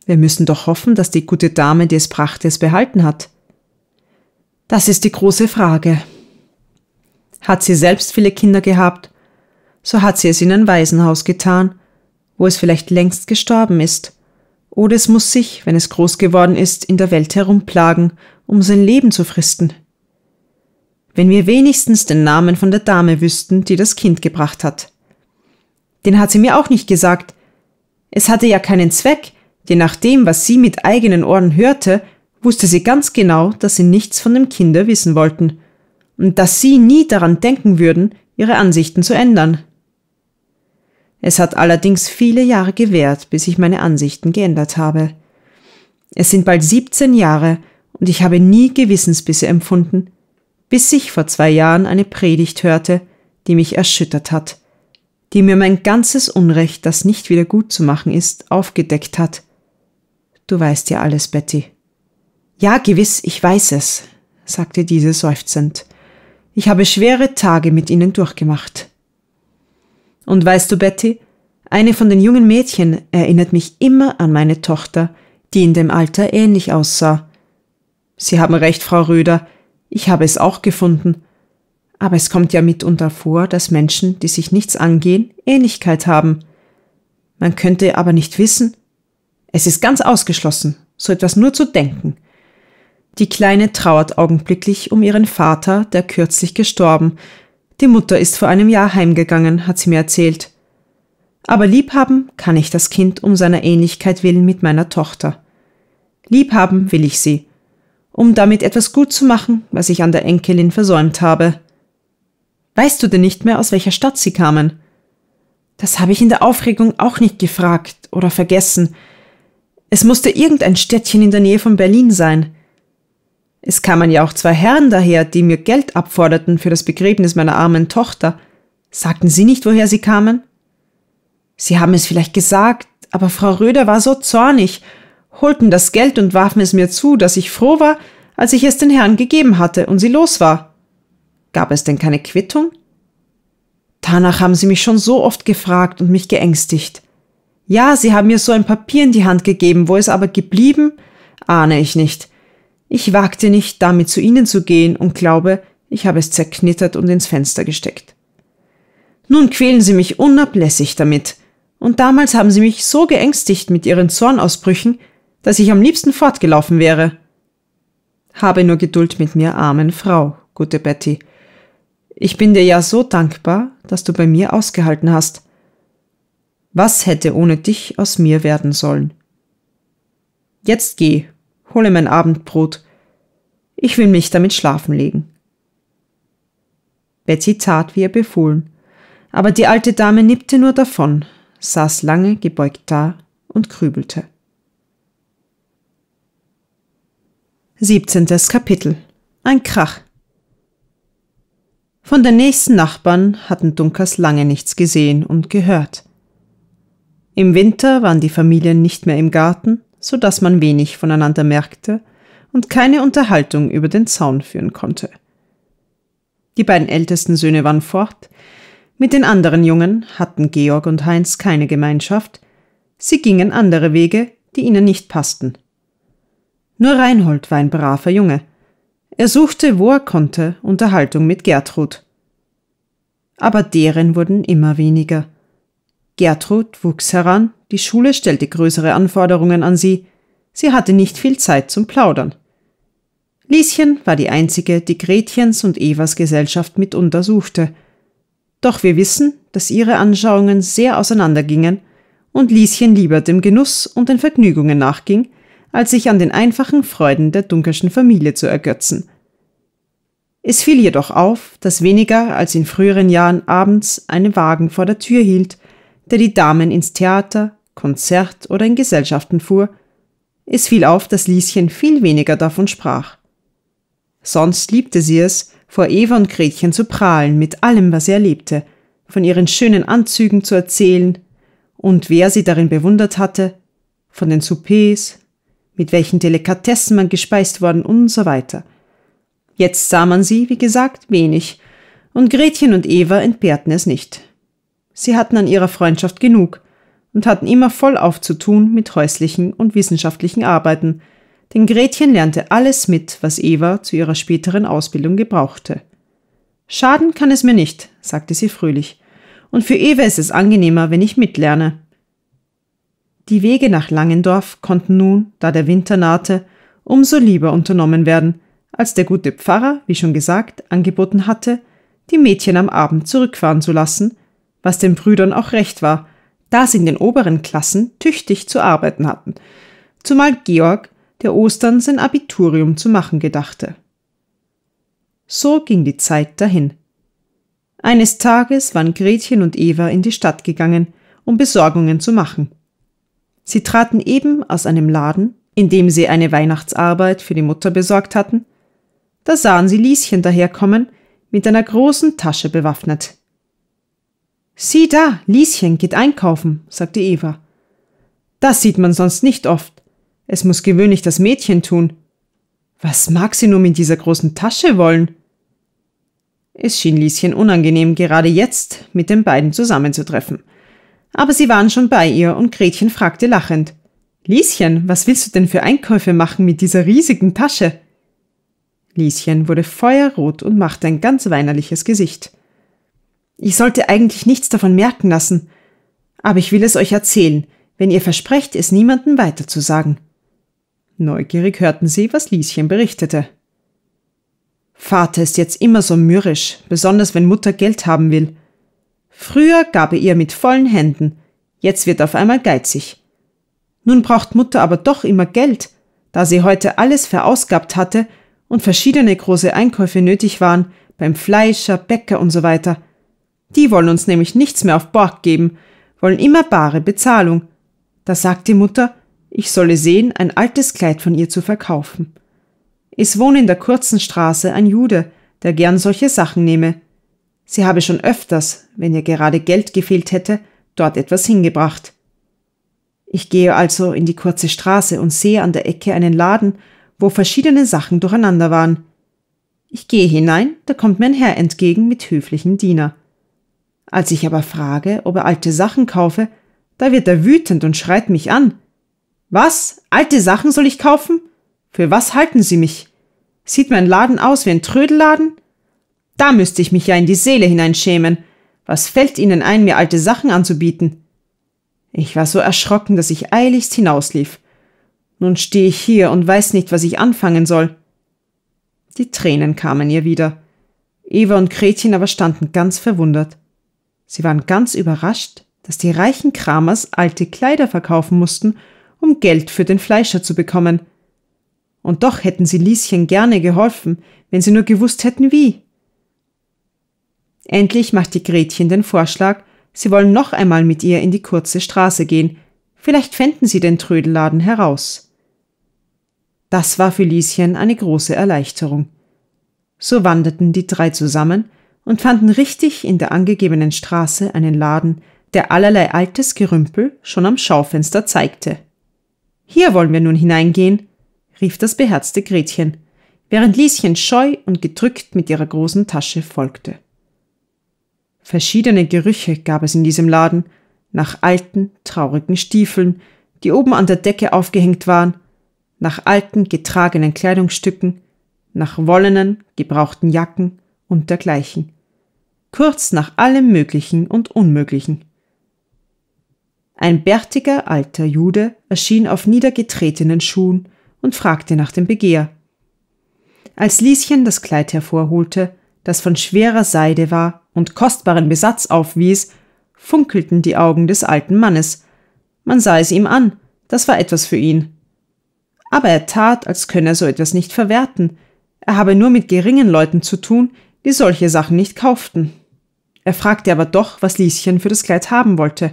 Wir müssen doch hoffen, dass die gute Dame, die es brachte, es behalten hat. Das ist die große Frage. Hat sie selbst viele Kinder gehabt, so hat sie es in ein Waisenhaus getan, wo es vielleicht längst gestorben ist. Oder es muss sich, wenn es groß geworden ist, in der Welt herumplagen, um sein Leben zu fristen. Wenn wir wenigstens den Namen von der Dame wüssten, die das Kind gebracht hat. Den hat sie mir auch nicht gesagt. Es hatte ja keinen Zweck, denn nach dem, was sie mit eigenen Ohren hörte, wusste sie ganz genau, dass sie nichts von dem Kinder wissen wollten und dass sie nie daran denken würden, ihre Ansichten zu ändern. Es hat allerdings viele Jahre gewährt, bis ich meine Ansichten geändert habe. Es sind bald 17 Jahre und ich habe nie Gewissensbisse empfunden, bis ich vor zwei Jahren eine Predigt hörte, die mich erschüttert hat, die mir mein ganzes Unrecht, das nicht wieder gut zu machen ist, aufgedeckt hat Du weißt ja alles, Betty. Ja, gewiss, ich weiß es, sagte diese seufzend. Ich habe schwere Tage mit ihnen durchgemacht. Und weißt du, Betty, eine von den jungen Mädchen erinnert mich immer an meine Tochter, die in dem Alter ähnlich aussah. Sie haben recht, Frau Röder, ich habe es auch gefunden. Aber es kommt ja mitunter vor, dass Menschen, die sich nichts angehen, Ähnlichkeit haben. Man könnte aber nicht wissen, es ist ganz ausgeschlossen, so etwas nur zu denken. Die Kleine trauert augenblicklich um ihren Vater, der kürzlich gestorben. Die Mutter ist vor einem Jahr heimgegangen, hat sie mir erzählt. Aber liebhaben kann ich das Kind um seiner Ähnlichkeit willen mit meiner Tochter. Liebhaben will ich sie, um damit etwas gut zu machen, was ich an der Enkelin versäumt habe. Weißt du denn nicht mehr, aus welcher Stadt sie kamen? Das habe ich in der Aufregung auch nicht gefragt oder vergessen. Es musste irgendein Städtchen in der Nähe von Berlin sein. Es kamen ja auch zwei Herren daher, die mir Geld abforderten für das Begräbnis meiner armen Tochter. Sagten Sie nicht, woher Sie kamen? Sie haben es vielleicht gesagt, aber Frau Röder war so zornig, holten das Geld und warfen es mir zu, dass ich froh war, als ich es den Herren gegeben hatte und sie los war. Gab es denn keine Quittung? Danach haben sie mich schon so oft gefragt und mich geängstigt. Ja, sie haben mir so ein Papier in die Hand gegeben, wo es aber geblieben, ahne ich nicht. Ich wagte nicht, damit zu ihnen zu gehen und glaube, ich habe es zerknittert und ins Fenster gesteckt. Nun quälen sie mich unablässig damit. Und damals haben sie mich so geängstigt mit ihren Zornausbrüchen, dass ich am liebsten fortgelaufen wäre. Habe nur Geduld mit mir, armen Frau, gute Betty. Ich bin dir ja so dankbar, dass du bei mir ausgehalten hast. Was hätte ohne dich aus mir werden sollen? Jetzt geh, hole mein Abendbrot. Ich will mich damit schlafen legen. Betty tat, wie er befohlen, aber die alte Dame nippte nur davon, saß lange gebeugt da und grübelte. 17. Kapitel Ein Krach Von den nächsten Nachbarn hatten Dunkers lange nichts gesehen und gehört. Im Winter waren die Familien nicht mehr im Garten, so dass man wenig voneinander merkte und keine Unterhaltung über den Zaun führen konnte. Die beiden ältesten Söhne waren fort, mit den anderen Jungen hatten Georg und Heinz keine Gemeinschaft, sie gingen andere Wege, die ihnen nicht passten. Nur Reinhold war ein braver Junge. Er suchte, wo er konnte, Unterhaltung mit Gertrud. Aber deren wurden immer weniger – Gertrud wuchs heran, die Schule stellte größere Anforderungen an sie, sie hatte nicht viel Zeit zum Plaudern. Lieschen war die einzige, die Gretchens und Evas Gesellschaft mit untersuchte. Doch wir wissen, dass ihre Anschauungen sehr auseinandergingen und Lieschen lieber dem Genuss und den Vergnügungen nachging, als sich an den einfachen Freuden der dunkelschen Familie zu ergötzen. Es fiel jedoch auf, dass weniger als in früheren Jahren abends eine Wagen vor der Tür hielt der die Damen ins Theater, Konzert oder in Gesellschaften fuhr, es fiel auf, dass Lieschen viel weniger davon sprach. Sonst liebte sie es, vor Eva und Gretchen zu prahlen mit allem, was sie erlebte, von ihren schönen Anzügen zu erzählen und wer sie darin bewundert hatte, von den Soupers, mit welchen Delikatessen man gespeist worden und so weiter. Jetzt sah man sie, wie gesagt, wenig, und Gretchen und Eva entbehrten es nicht. Sie hatten an ihrer Freundschaft genug und hatten immer vollauf zu tun mit häuslichen und wissenschaftlichen Arbeiten, denn Gretchen lernte alles mit, was Eva zu ihrer späteren Ausbildung gebrauchte. Schaden kann es mir nicht, sagte sie fröhlich, und für Eva ist es angenehmer, wenn ich mitlerne. Die Wege nach Langendorf konnten nun, da der Winter nahte, umso lieber unternommen werden, als der gute Pfarrer, wie schon gesagt, angeboten hatte, die Mädchen am Abend zurückfahren zu lassen, was den Brüdern auch recht war, da sie in den oberen Klassen tüchtig zu arbeiten hatten, zumal Georg, der Ostern sein Abiturium zu machen gedachte. So ging die Zeit dahin. Eines Tages waren Gretchen und Eva in die Stadt gegangen, um Besorgungen zu machen. Sie traten eben aus einem Laden, in dem sie eine Weihnachtsarbeit für die Mutter besorgt hatten. Da sahen sie Lieschen daherkommen, mit einer großen Tasche bewaffnet. Sieh da, Lieschen geht einkaufen, sagte Eva. Das sieht man sonst nicht oft. Es muss gewöhnlich das Mädchen tun. Was mag sie nun mit dieser großen Tasche wollen? Es schien Lieschen unangenehm, gerade jetzt mit den beiden zusammenzutreffen. Aber sie waren schon bei ihr und Gretchen fragte lachend. Lieschen, was willst du denn für Einkäufe machen mit dieser riesigen Tasche? Lieschen wurde feuerrot und machte ein ganz weinerliches Gesicht. Ich sollte eigentlich nichts davon merken lassen, aber ich will es euch erzählen, wenn ihr versprecht, es niemandem weiterzusagen. Neugierig hörten sie, was Lieschen berichtete. Vater ist jetzt immer so mürrisch, besonders wenn Mutter Geld haben will. Früher gab er ihr mit vollen Händen, jetzt wird auf einmal geizig. Nun braucht Mutter aber doch immer Geld, da sie heute alles verausgabt hatte und verschiedene große Einkäufe nötig waren, beim Fleischer, Bäcker und so weiter. Die wollen uns nämlich nichts mehr auf Borg geben, wollen immer bare Bezahlung. Da sagt die Mutter, ich solle sehen, ein altes Kleid von ihr zu verkaufen. Es wohne in der kurzen Straße ein Jude, der gern solche Sachen nehme. Sie habe schon öfters, wenn ihr gerade Geld gefehlt hätte, dort etwas hingebracht. Ich gehe also in die kurze Straße und sehe an der Ecke einen Laden, wo verschiedene Sachen durcheinander waren. Ich gehe hinein, da kommt mein Herr entgegen mit höflichem Diener. Als ich aber frage, ob er alte Sachen kaufe, da wird er wütend und schreit mich an. Was? Alte Sachen soll ich kaufen? Für was halten Sie mich? Sieht mein Laden aus wie ein Trödelladen? Da müsste ich mich ja in die Seele hineinschämen. Was fällt Ihnen ein, mir alte Sachen anzubieten? Ich war so erschrocken, dass ich eiligst hinauslief. Nun stehe ich hier und weiß nicht, was ich anfangen soll. Die Tränen kamen ihr wieder. Eva und Gretchen aber standen ganz verwundert. Sie waren ganz überrascht, dass die reichen Kramers alte Kleider verkaufen mussten, um Geld für den Fleischer zu bekommen. Und doch hätten sie Lieschen gerne geholfen, wenn sie nur gewusst hätten wie. Endlich machte Gretchen den Vorschlag, sie wollen noch einmal mit ihr in die kurze Straße gehen, vielleicht fänden sie den Trödelladen heraus. Das war für Lieschen eine große Erleichterung. So wanderten die drei zusammen und fanden richtig in der angegebenen Straße einen Laden, der allerlei altes Gerümpel schon am Schaufenster zeigte. Hier wollen wir nun hineingehen, rief das beherzte Gretchen, während Lieschen scheu und gedrückt mit ihrer großen Tasche folgte. Verschiedene Gerüche gab es in diesem Laden, nach alten, traurigen Stiefeln, die oben an der Decke aufgehängt waren, nach alten, getragenen Kleidungsstücken, nach wollenen, gebrauchten Jacken und dergleichen kurz nach allem Möglichen und Unmöglichen. Ein bärtiger alter Jude erschien auf niedergetretenen Schuhen und fragte nach dem Begehr. Als Lieschen das Kleid hervorholte, das von schwerer Seide war und kostbaren Besatz aufwies, funkelten die Augen des alten Mannes. Man sah es ihm an, das war etwas für ihn. Aber er tat, als könne er so etwas nicht verwerten. Er habe nur mit geringen Leuten zu tun, die solche Sachen nicht kauften. Er fragte aber doch, was Lieschen für das Kleid haben wollte.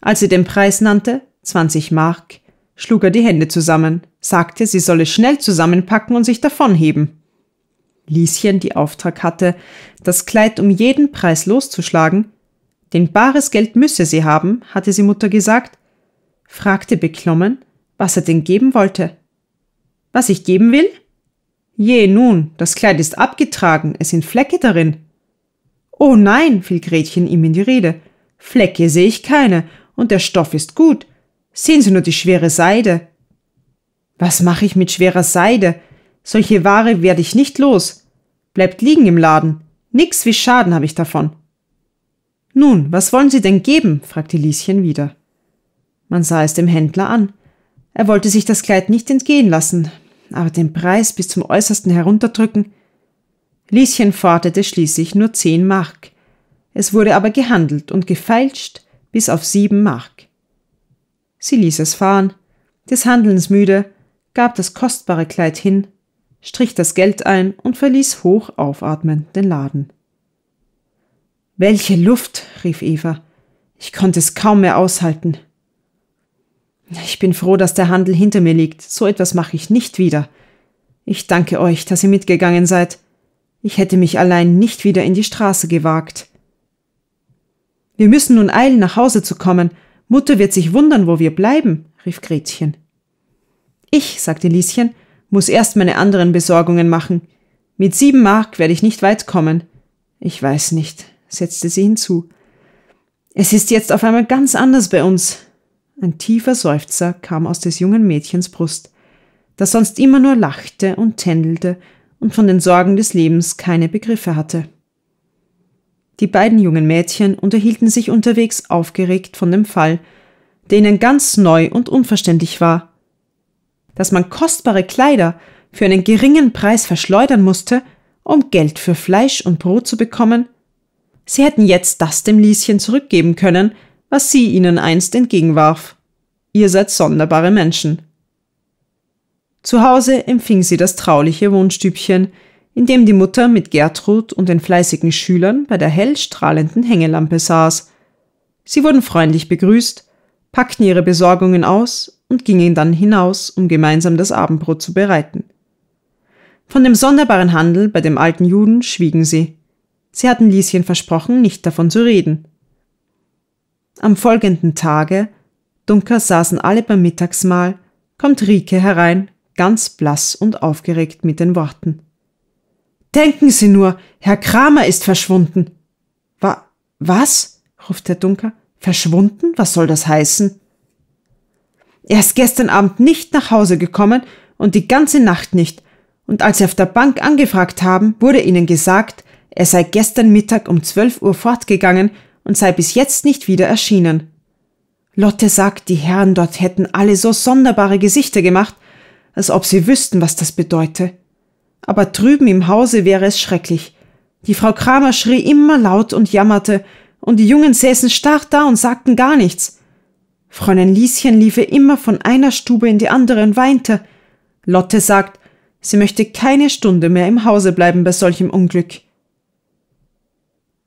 Als sie den Preis nannte, 20 Mark, schlug er die Hände zusammen, sagte, sie solle schnell zusammenpacken und sich davonheben. Lieschen, die Auftrag hatte, das Kleid um jeden Preis loszuschlagen, denn bares Geld müsse sie haben, hatte sie Mutter gesagt, fragte beklommen, was er denn geben wollte. Was ich geben will? Je nun, das Kleid ist abgetragen, es sind Flecke darin. Oh nein, fiel Gretchen ihm in die Rede. Flecke sehe ich keine, und der Stoff ist gut. Sehen Sie nur die schwere Seide. Was mache ich mit schwerer Seide? Solche Ware werde ich nicht los. Bleibt liegen im Laden. Nix wie Schaden habe ich davon. Nun, was wollen Sie denn geben? fragte Lieschen wieder. Man sah es dem Händler an. Er wollte sich das Kleid nicht entgehen lassen, aber den Preis bis zum äußersten herunterdrücken, Lieschen forderte schließlich nur zehn Mark. Es wurde aber gehandelt und gefeilscht bis auf sieben Mark. Sie ließ es fahren, des Handelns müde, gab das kostbare Kleid hin, strich das Geld ein und verließ hoch aufatmend den Laden. Welche Luft, rief Eva. Ich konnte es kaum mehr aushalten. Ich bin froh, dass der Handel hinter mir liegt. So etwas mache ich nicht wieder. Ich danke euch, dass ihr mitgegangen seid. Ich hätte mich allein nicht wieder in die Straße gewagt. Wir müssen nun eilen, nach Hause zu kommen. Mutter wird sich wundern, wo wir bleiben, rief Gretchen. Ich, sagte Lieschen, muss erst meine anderen Besorgungen machen. Mit sieben Mark werde ich nicht weit kommen. Ich weiß nicht, setzte sie hinzu. Es ist jetzt auf einmal ganz anders bei uns. Ein tiefer Seufzer kam aus des jungen Mädchens Brust, das sonst immer nur lachte und tändelte und von den Sorgen des Lebens keine Begriffe hatte. Die beiden jungen Mädchen unterhielten sich unterwegs aufgeregt von dem Fall, der ihnen ganz neu und unverständlich war. Dass man kostbare Kleider für einen geringen Preis verschleudern musste, um Geld für Fleisch und Brot zu bekommen, sie hätten jetzt das dem Lieschen zurückgeben können, was sie ihnen einst entgegenwarf. Ihr seid sonderbare Menschen. Zu Hause empfing sie das trauliche Wohnstübchen, in dem die Mutter mit Gertrud und den fleißigen Schülern bei der hell strahlenden Hängelampe saß. Sie wurden freundlich begrüßt, packten ihre Besorgungen aus und gingen dann hinaus, um gemeinsam das Abendbrot zu bereiten. Von dem sonderbaren Handel bei dem alten Juden schwiegen sie. Sie hatten Lieschen versprochen, nicht davon zu reden. Am folgenden Tage, dunkel saßen alle beim Mittagsmahl, kommt Rike herein ganz blass und aufgeregt mit den Worten. Denken Sie nur, Herr Kramer ist verschwunden. Wa was? ruft Herr Dunker. Verschwunden? Was soll das heißen? Er ist gestern Abend nicht nach Hause gekommen und die ganze Nacht nicht. Und als Sie auf der Bank angefragt haben, wurde Ihnen gesagt, er sei gestern Mittag um zwölf Uhr fortgegangen und sei bis jetzt nicht wieder erschienen. Lotte sagt, die Herren dort hätten alle so sonderbare Gesichter gemacht, als ob sie wüssten, was das bedeute. Aber drüben im Hause wäre es schrecklich. Die Frau Kramer schrie immer laut und jammerte, und die Jungen säßen starr da und sagten gar nichts. Fräulein Lieschen liefe immer von einer Stube in die andere und weinte. Lotte sagt, sie möchte keine Stunde mehr im Hause bleiben bei solchem Unglück.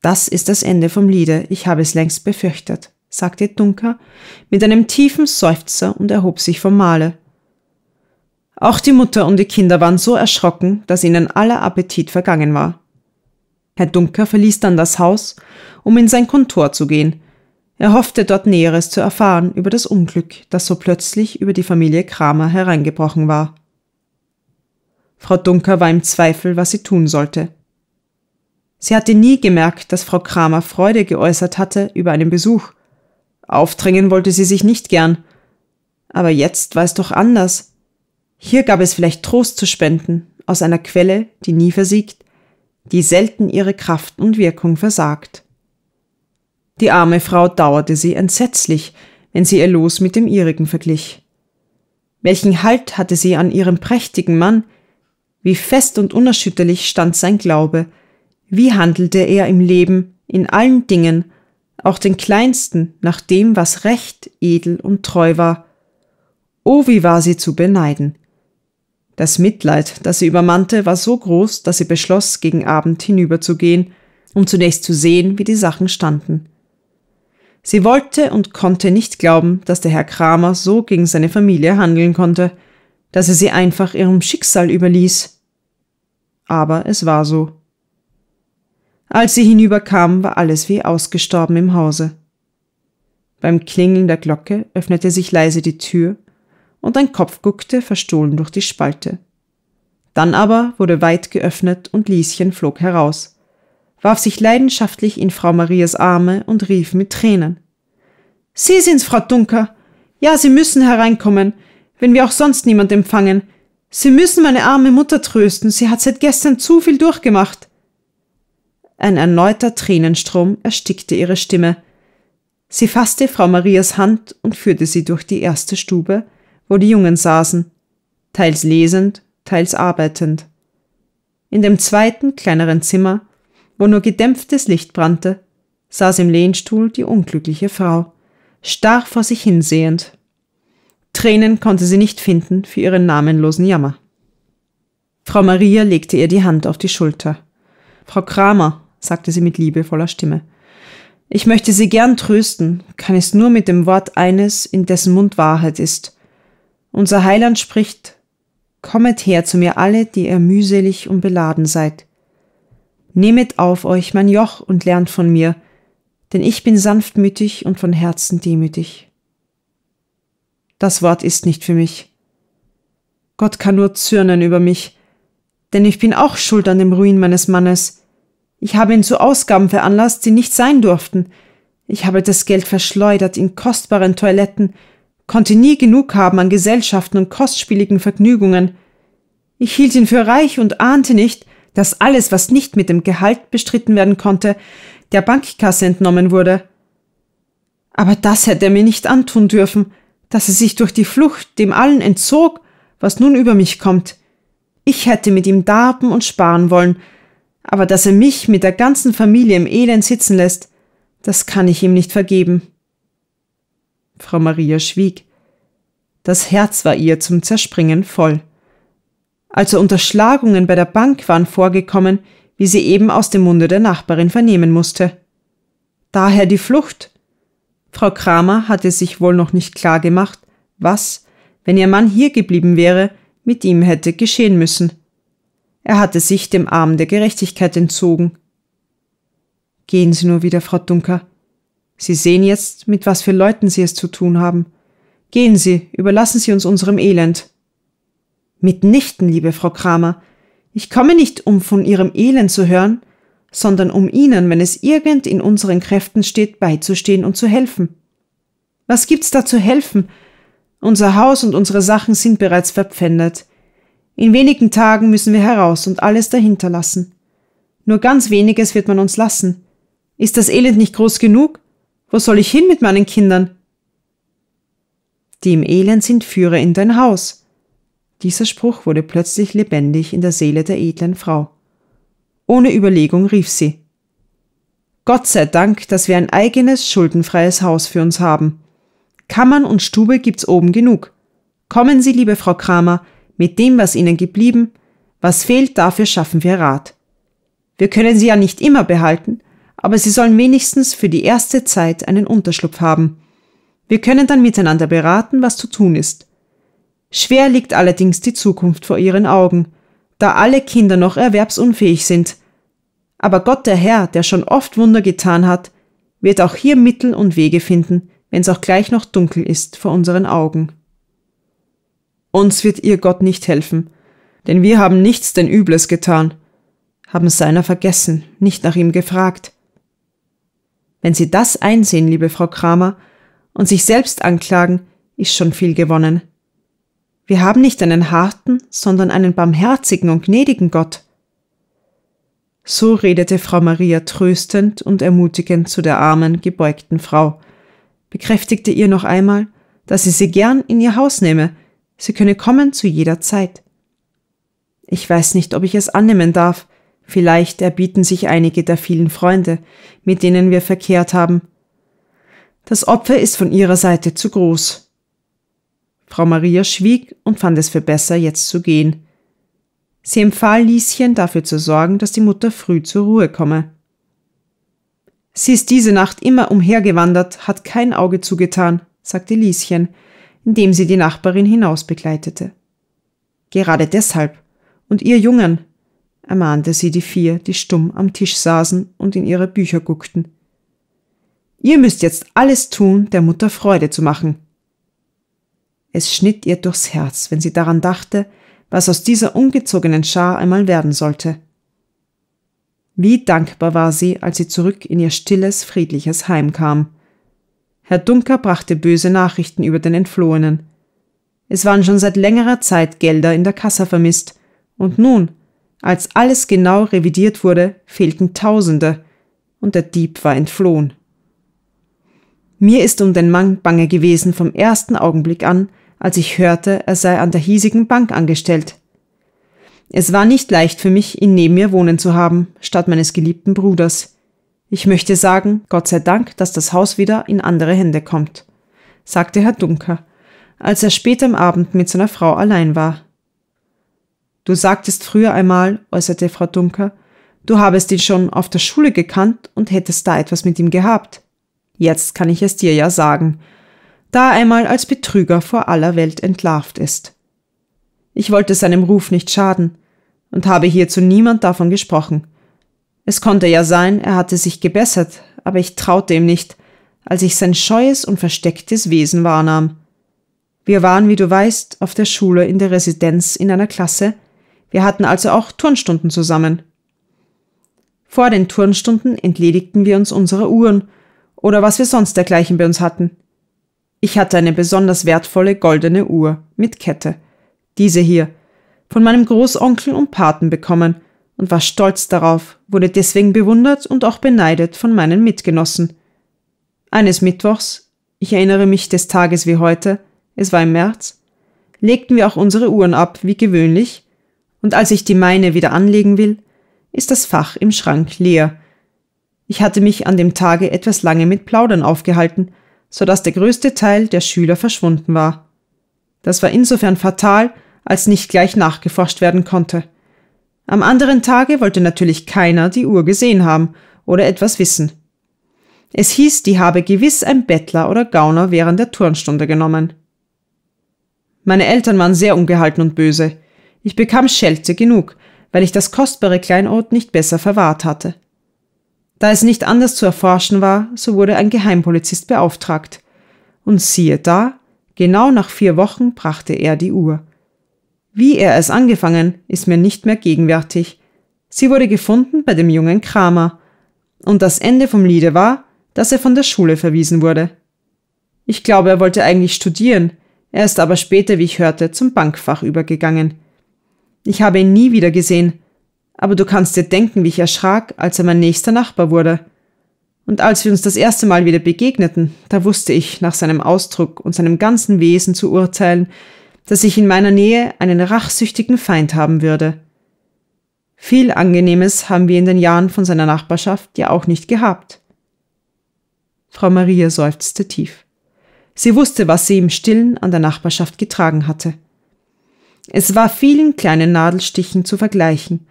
Das ist das Ende vom Liede, ich habe es längst befürchtet, sagte Dunker mit einem tiefen Seufzer und erhob sich vom Male. Auch die Mutter und die Kinder waren so erschrocken, dass ihnen aller Appetit vergangen war. Herr Dunker verließ dann das Haus, um in sein Kontor zu gehen. Er hoffte dort Näheres zu erfahren über das Unglück, das so plötzlich über die Familie Kramer hereingebrochen war. Frau Dunker war im Zweifel, was sie tun sollte. Sie hatte nie gemerkt, dass Frau Kramer Freude geäußert hatte über einen Besuch. Aufdrängen wollte sie sich nicht gern. Aber jetzt war es doch anders. Hier gab es vielleicht Trost zu spenden aus einer Quelle, die nie versiegt, die selten ihre Kraft und Wirkung versagt. Die arme Frau dauerte sie entsetzlich, wenn sie ihr Los mit dem ihrigen verglich. Welchen Halt hatte sie an ihrem prächtigen Mann? Wie fest und unerschütterlich stand sein Glaube, wie handelte er im Leben, in allen Dingen, auch den kleinsten, nach dem, was recht, edel und treu war. Oh, wie war sie zu beneiden! Das Mitleid, das sie übermannte, war so groß, dass sie beschloss, gegen Abend hinüberzugehen, um zunächst zu sehen, wie die Sachen standen. Sie wollte und konnte nicht glauben, dass der Herr Kramer so gegen seine Familie handeln konnte, dass er sie einfach ihrem Schicksal überließ. Aber es war so. Als sie hinüberkam, war alles wie ausgestorben im Hause. Beim Klingeln der Glocke öffnete sich leise die Tür und ein Kopf guckte verstohlen durch die Spalte. Dann aber wurde weit geöffnet und Lieschen flog heraus, warf sich leidenschaftlich in Frau Marias Arme und rief mit Tränen. Sie sind's, Frau Dunker. Ja, Sie müssen hereinkommen, wenn wir auch sonst niemand empfangen. Sie müssen meine arme Mutter trösten, sie hat seit gestern zu viel durchgemacht. Ein erneuter Tränenstrom erstickte ihre Stimme. Sie fasste Frau Marias Hand und führte sie durch die erste Stube, wo die Jungen saßen, teils lesend, teils arbeitend. In dem zweiten, kleineren Zimmer, wo nur gedämpftes Licht brannte, saß im Lehnstuhl die unglückliche Frau, starr vor sich hinsehend. Tränen konnte sie nicht finden für ihren namenlosen Jammer. Frau Maria legte ihr die Hand auf die Schulter. Frau Kramer, sagte sie mit liebevoller Stimme, ich möchte Sie gern trösten, kann es nur mit dem Wort eines, in dessen Mund Wahrheit ist. Unser Heiland spricht, Kommet her zu mir alle, die ihr mühselig und beladen seid. Nehmet auf euch mein Joch und lernt von mir, denn ich bin sanftmütig und von Herzen demütig. Das Wort ist nicht für mich. Gott kann nur zürnen über mich, denn ich bin auch schuld an dem Ruin meines Mannes. Ich habe ihn zu Ausgaben veranlasst, die nicht sein durften. Ich habe das Geld verschleudert in kostbaren Toiletten konnte nie genug haben an Gesellschaften und kostspieligen Vergnügungen. Ich hielt ihn für reich und ahnte nicht, dass alles, was nicht mit dem Gehalt bestritten werden konnte, der Bankkasse entnommen wurde. Aber das hätte er mir nicht antun dürfen, dass er sich durch die Flucht dem allen entzog, was nun über mich kommt. Ich hätte mit ihm darben und sparen wollen, aber dass er mich mit der ganzen Familie im Elend sitzen lässt, das kann ich ihm nicht vergeben. Frau Maria schwieg. Das Herz war ihr zum Zerspringen voll. Also Unterschlagungen bei der Bank waren vorgekommen, wie sie eben aus dem Munde der Nachbarin vernehmen musste. Daher die Flucht. Frau Kramer hatte sich wohl noch nicht klar gemacht, was, wenn ihr Mann hier geblieben wäre, mit ihm hätte geschehen müssen. Er hatte sich dem Arm der Gerechtigkeit entzogen. Gehen Sie nur wieder, Frau Dunker, Sie sehen jetzt, mit was für Leuten Sie es zu tun haben. Gehen Sie, überlassen Sie uns unserem Elend. Mitnichten, liebe Frau Kramer. Ich komme nicht, um von Ihrem Elend zu hören, sondern um Ihnen, wenn es irgend in unseren Kräften steht, beizustehen und zu helfen. Was gibt's da zu helfen? Unser Haus und unsere Sachen sind bereits verpfändet. In wenigen Tagen müssen wir heraus und alles dahinter lassen. Nur ganz weniges wird man uns lassen. Ist das Elend nicht groß genug? Wo soll ich hin mit meinen Kindern? Die im Elend sind, führe in dein Haus. Dieser Spruch wurde plötzlich lebendig in der Seele der edlen Frau. Ohne Überlegung rief sie. Gott sei Dank, dass wir ein eigenes, schuldenfreies Haus für uns haben. Kammern und Stube gibt's oben genug. Kommen Sie, liebe Frau Kramer, mit dem, was Ihnen geblieben, was fehlt, dafür schaffen wir Rat. Wir können Sie ja nicht immer behalten, aber sie sollen wenigstens für die erste Zeit einen Unterschlupf haben. Wir können dann miteinander beraten, was zu tun ist. Schwer liegt allerdings die Zukunft vor ihren Augen, da alle Kinder noch erwerbsunfähig sind. Aber Gott der Herr, der schon oft Wunder getan hat, wird auch hier Mittel und Wege finden, wenn's auch gleich noch dunkel ist vor unseren Augen. Uns wird ihr Gott nicht helfen, denn wir haben nichts denn Übles getan, haben seiner vergessen, nicht nach ihm gefragt, wenn Sie das einsehen, liebe Frau Kramer, und sich selbst anklagen, ist schon viel gewonnen. Wir haben nicht einen harten, sondern einen barmherzigen und gnädigen Gott. So redete Frau Maria tröstend und ermutigend zu der armen, gebeugten Frau, bekräftigte ihr noch einmal, dass sie sie gern in ihr Haus nehme, sie könne kommen zu jeder Zeit. Ich weiß nicht, ob ich es annehmen darf, Vielleicht erbieten sich einige der vielen Freunde, mit denen wir verkehrt haben. Das Opfer ist von ihrer Seite zu groß. Frau Maria schwieg und fand es für besser, jetzt zu gehen. Sie empfahl Lieschen dafür zu sorgen, dass die Mutter früh zur Ruhe komme. Sie ist diese Nacht immer umhergewandert, hat kein Auge zugetan, sagte Lieschen, indem sie die Nachbarin hinausbegleitete. Gerade deshalb. Und ihr Jungen, ermahnte sie die vier, die stumm am Tisch saßen und in ihre Bücher guckten. Ihr müsst jetzt alles tun, der Mutter Freude zu machen. Es schnitt ihr durchs Herz, wenn sie daran dachte, was aus dieser ungezogenen Schar einmal werden sollte. Wie dankbar war sie, als sie zurück in ihr stilles, friedliches Heim kam. Herr Dunker brachte böse Nachrichten über den Entflohenen. Es waren schon seit längerer Zeit Gelder in der Kasse vermisst, und nun als alles genau revidiert wurde, fehlten Tausende und der Dieb war entflohen. Mir ist um den Mann bange gewesen vom ersten Augenblick an, als ich hörte, er sei an der hiesigen Bank angestellt. Es war nicht leicht für mich, ihn neben mir wohnen zu haben, statt meines geliebten Bruders. Ich möchte sagen, Gott sei Dank, dass das Haus wieder in andere Hände kommt, sagte Herr Dunker, als er spät am Abend mit seiner Frau allein war. Du sagtest früher einmal, äußerte Frau Dunker, du habest ihn schon auf der Schule gekannt und hättest da etwas mit ihm gehabt. Jetzt kann ich es dir ja sagen, da er einmal als Betrüger vor aller Welt entlarvt ist. Ich wollte seinem Ruf nicht schaden und habe hierzu niemand davon gesprochen. Es konnte ja sein, er hatte sich gebessert, aber ich traute ihm nicht, als ich sein scheues und verstecktes Wesen wahrnahm. Wir waren, wie du weißt, auf der Schule in der Residenz in einer Klasse, wir hatten also auch Turnstunden zusammen. Vor den Turnstunden entledigten wir uns unserer Uhren oder was wir sonst dergleichen bei uns hatten. Ich hatte eine besonders wertvolle goldene Uhr mit Kette. Diese hier, von meinem Großonkel und Paten bekommen und war stolz darauf, wurde deswegen bewundert und auch beneidet von meinen Mitgenossen. Eines Mittwochs, ich erinnere mich des Tages wie heute, es war im März, legten wir auch unsere Uhren ab, wie gewöhnlich, und als ich die meine wieder anlegen will, ist das Fach im Schrank leer. Ich hatte mich an dem Tage etwas lange mit Plaudern aufgehalten, so dass der größte Teil der Schüler verschwunden war. Das war insofern fatal, als nicht gleich nachgeforscht werden konnte. Am anderen Tage wollte natürlich keiner die Uhr gesehen haben oder etwas wissen. Es hieß, die habe gewiss ein Bettler oder Gauner während der Turnstunde genommen. Meine Eltern waren sehr ungehalten und böse. Ich bekam Schelte genug, weil ich das kostbare Kleinod nicht besser verwahrt hatte. Da es nicht anders zu erforschen war, so wurde ein Geheimpolizist beauftragt. Und siehe da, genau nach vier Wochen brachte er die Uhr. Wie er es angefangen, ist mir nicht mehr gegenwärtig. Sie wurde gefunden bei dem jungen Kramer. Und das Ende vom Liede war, dass er von der Schule verwiesen wurde. Ich glaube, er wollte eigentlich studieren, er ist aber später, wie ich hörte, zum Bankfach übergegangen. Ich habe ihn nie wieder gesehen, aber du kannst dir denken, wie ich erschrak, als er mein nächster Nachbar wurde. Und als wir uns das erste Mal wieder begegneten, da wusste ich, nach seinem Ausdruck und seinem ganzen Wesen zu urteilen, dass ich in meiner Nähe einen rachsüchtigen Feind haben würde. Viel Angenehmes haben wir in den Jahren von seiner Nachbarschaft ja auch nicht gehabt. Frau Maria seufzte tief. Sie wusste, was sie im stillen an der Nachbarschaft getragen hatte. Es war vielen kleinen Nadelstichen zu vergleichen,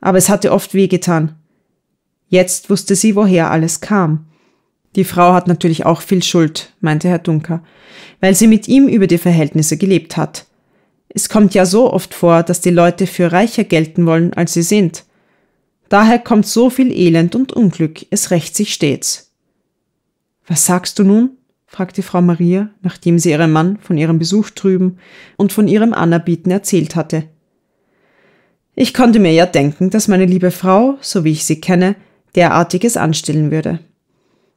aber es hatte oft wehgetan. Jetzt wusste sie, woher alles kam. Die Frau hat natürlich auch viel Schuld, meinte Herr Dunker, weil sie mit ihm über die Verhältnisse gelebt hat. Es kommt ja so oft vor, dass die Leute für reicher gelten wollen, als sie sind. Daher kommt so viel Elend und Unglück, es rächt sich stets. Was sagst du nun? fragte Frau Maria, nachdem sie ihrem Mann von ihrem Besuch drüben und von ihrem Anerbieten erzählt hatte. Ich konnte mir ja denken, dass meine liebe Frau, so wie ich sie kenne, derartiges anstellen würde.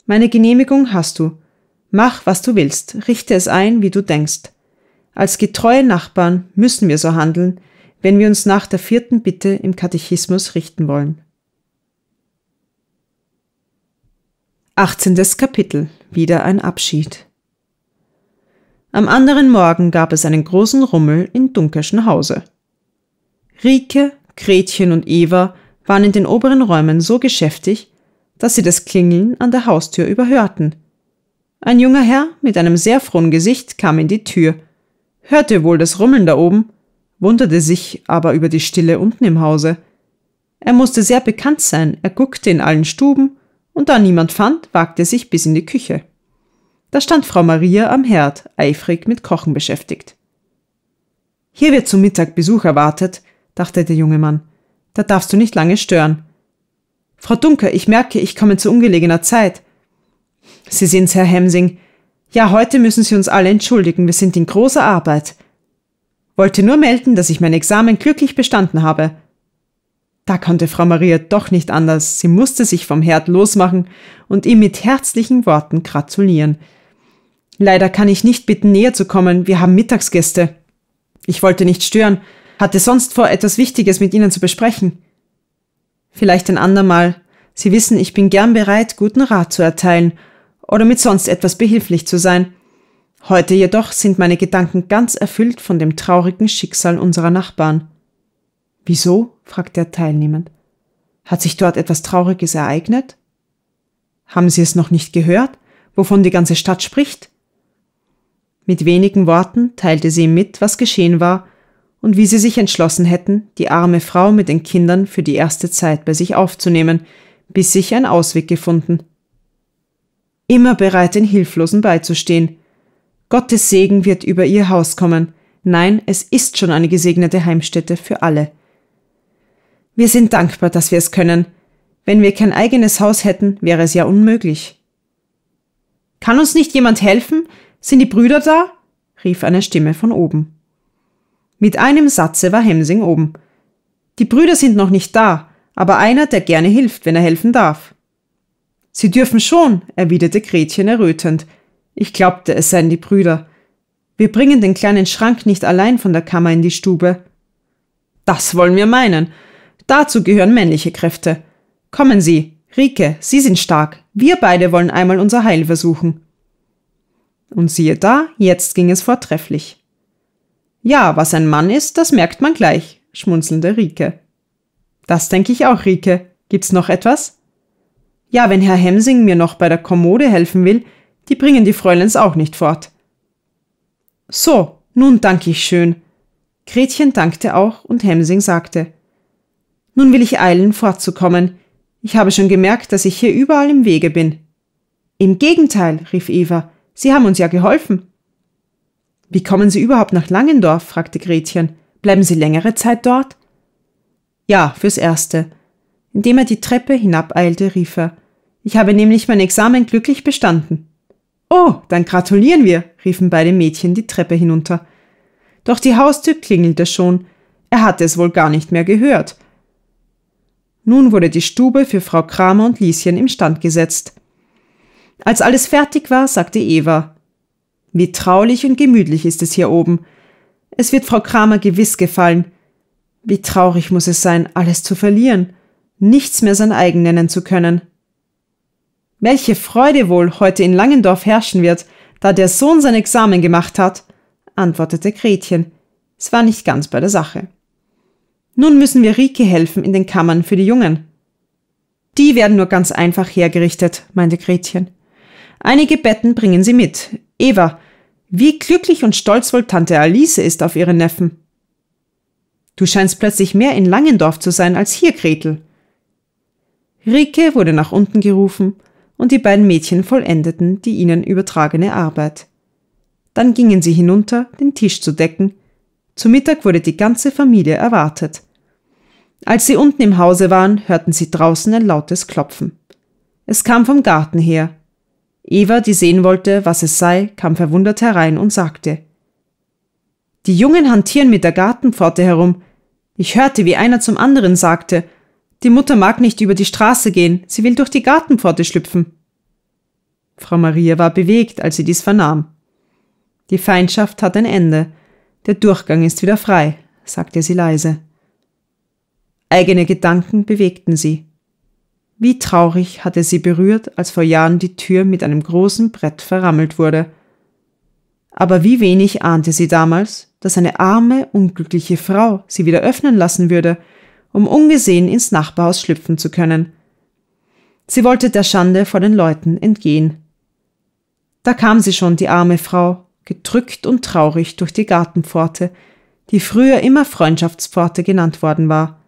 Meine Genehmigung hast du. Mach, was du willst, richte es ein, wie du denkst. Als getreue Nachbarn müssen wir so handeln, wenn wir uns nach der vierten Bitte im Katechismus richten wollen. 18. Kapitel wieder ein Abschied. Am anderen Morgen gab es einen großen Rummel in Dunkerschen Hause. Rike, Gretchen und Eva waren in den oberen Räumen so geschäftig, dass sie das Klingeln an der Haustür überhörten. Ein junger Herr mit einem sehr frohen Gesicht kam in die Tür, hörte wohl das Rummeln da oben, wunderte sich aber über die Stille unten im Hause. Er musste sehr bekannt sein, er guckte in allen Stuben und da niemand fand, wagte er sich bis in die Küche. Da stand Frau Maria am Herd, eifrig mit Kochen beschäftigt. Hier wird zum Mittag Besuch erwartet, dachte der junge Mann. Da darfst du nicht lange stören. Frau Dunker, ich merke, ich komme zu ungelegener Zeit. Sie sind's, Herr Hemsing. Ja, heute müssen Sie uns alle entschuldigen, wir sind in großer Arbeit. Wollte nur melden, dass ich mein Examen glücklich bestanden habe. Da konnte Frau Maria doch nicht anders, sie musste sich vom Herd losmachen und ihm mit herzlichen Worten gratulieren. Leider kann ich nicht bitten, näher zu kommen, wir haben Mittagsgäste. Ich wollte nicht stören, hatte sonst vor, etwas Wichtiges mit Ihnen zu besprechen. Vielleicht ein andermal. Sie wissen, ich bin gern bereit, guten Rat zu erteilen oder mit sonst etwas behilflich zu sein. Heute jedoch sind meine Gedanken ganz erfüllt von dem traurigen Schicksal unserer Nachbarn. Wieso? fragte er teilnehmend. Hat sich dort etwas Trauriges ereignet? Haben Sie es noch nicht gehört, wovon die ganze Stadt spricht? Mit wenigen Worten teilte sie ihm mit, was geschehen war und wie sie sich entschlossen hätten, die arme Frau mit den Kindern für die erste Zeit bei sich aufzunehmen, bis sich ein Ausweg gefunden. Immer bereit, den Hilflosen beizustehen. Gottes Segen wird über ihr Haus kommen. Nein, es ist schon eine gesegnete Heimstätte für alle. Wir sind dankbar, dass wir es können. Wenn wir kein eigenes Haus hätten, wäre es ja unmöglich. Kann uns nicht jemand helfen? Sind die Brüder da? rief eine Stimme von oben. Mit einem Satze war Hemsing oben. Die Brüder sind noch nicht da, aber einer, der gerne hilft, wenn er helfen darf. Sie dürfen schon, erwiderte Gretchen errötend. Ich glaubte, es seien die Brüder. Wir bringen den kleinen Schrank nicht allein von der Kammer in die Stube. Das wollen wir meinen. Dazu gehören männliche Kräfte. Kommen Sie, Rike, Sie sind stark. Wir beide wollen einmal unser Heil versuchen. Und siehe da, jetzt ging es vortrefflich. Ja, was ein Mann ist, das merkt man gleich, schmunzelnde Rike. Das denke ich auch, Rike. Gibt's noch etwas? Ja, wenn Herr Hemsing mir noch bei der Kommode helfen will, die bringen die Fräuleins auch nicht fort. So, nun danke ich schön. Gretchen dankte auch und Hemsing sagte, nun will ich eilen, fortzukommen. Ich habe schon gemerkt, dass ich hier überall im Wege bin. Im Gegenteil, rief Eva, Sie haben uns ja geholfen. Wie kommen Sie überhaupt nach Langendorf? fragte Gretchen. Bleiben Sie längere Zeit dort? Ja, fürs Erste. Indem er die Treppe hinabeilte, rief er. Ich habe nämlich mein Examen glücklich bestanden. Oh, dann gratulieren wir, riefen beide Mädchen die Treppe hinunter. Doch die Haustür klingelte schon. Er hatte es wohl gar nicht mehr gehört. Nun wurde die Stube für Frau Kramer und Lieschen im Stand gesetzt. Als alles fertig war, sagte Eva, wie traulich und gemütlich ist es hier oben. Es wird Frau Kramer gewiss gefallen. Wie traurig muss es sein, alles zu verlieren, nichts mehr sein eigen nennen zu können. Welche Freude wohl heute in Langendorf herrschen wird, da der Sohn sein Examen gemacht hat, antwortete Gretchen. Es war nicht ganz bei der Sache. Nun müssen wir Rike helfen in den Kammern für die Jungen. Die werden nur ganz einfach hergerichtet, meinte Gretchen. Einige Betten bringen sie mit. Eva, wie glücklich und stolz wohl Tante Alice ist auf ihren Neffen. Du scheinst plötzlich mehr in Langendorf zu sein als hier, Gretel. Rike wurde nach unten gerufen und die beiden Mädchen vollendeten die ihnen übertragene Arbeit. Dann gingen sie hinunter, den Tisch zu decken zu Mittag wurde die ganze Familie erwartet. Als sie unten im Hause waren, hörten sie draußen ein lautes Klopfen. Es kam vom Garten her. Eva, die sehen wollte, was es sei, kam verwundert herein und sagte Die Jungen hantieren mit der Gartenpforte herum. Ich hörte, wie einer zum anderen sagte Die Mutter mag nicht über die Straße gehen, sie will durch die Gartenpforte schlüpfen. Frau Maria war bewegt, als sie dies vernahm. Die Feindschaft hat ein Ende, der Durchgang ist wieder frei, sagte sie leise. Eigene Gedanken bewegten sie. Wie traurig hatte sie berührt, als vor Jahren die Tür mit einem großen Brett verrammelt wurde. Aber wie wenig ahnte sie damals, dass eine arme, unglückliche Frau sie wieder öffnen lassen würde, um ungesehen ins Nachbarhaus schlüpfen zu können. Sie wollte der Schande vor den Leuten entgehen. Da kam sie schon, die arme Frau, gedrückt und traurig durch die Gartenpforte, die früher immer Freundschaftspforte genannt worden war.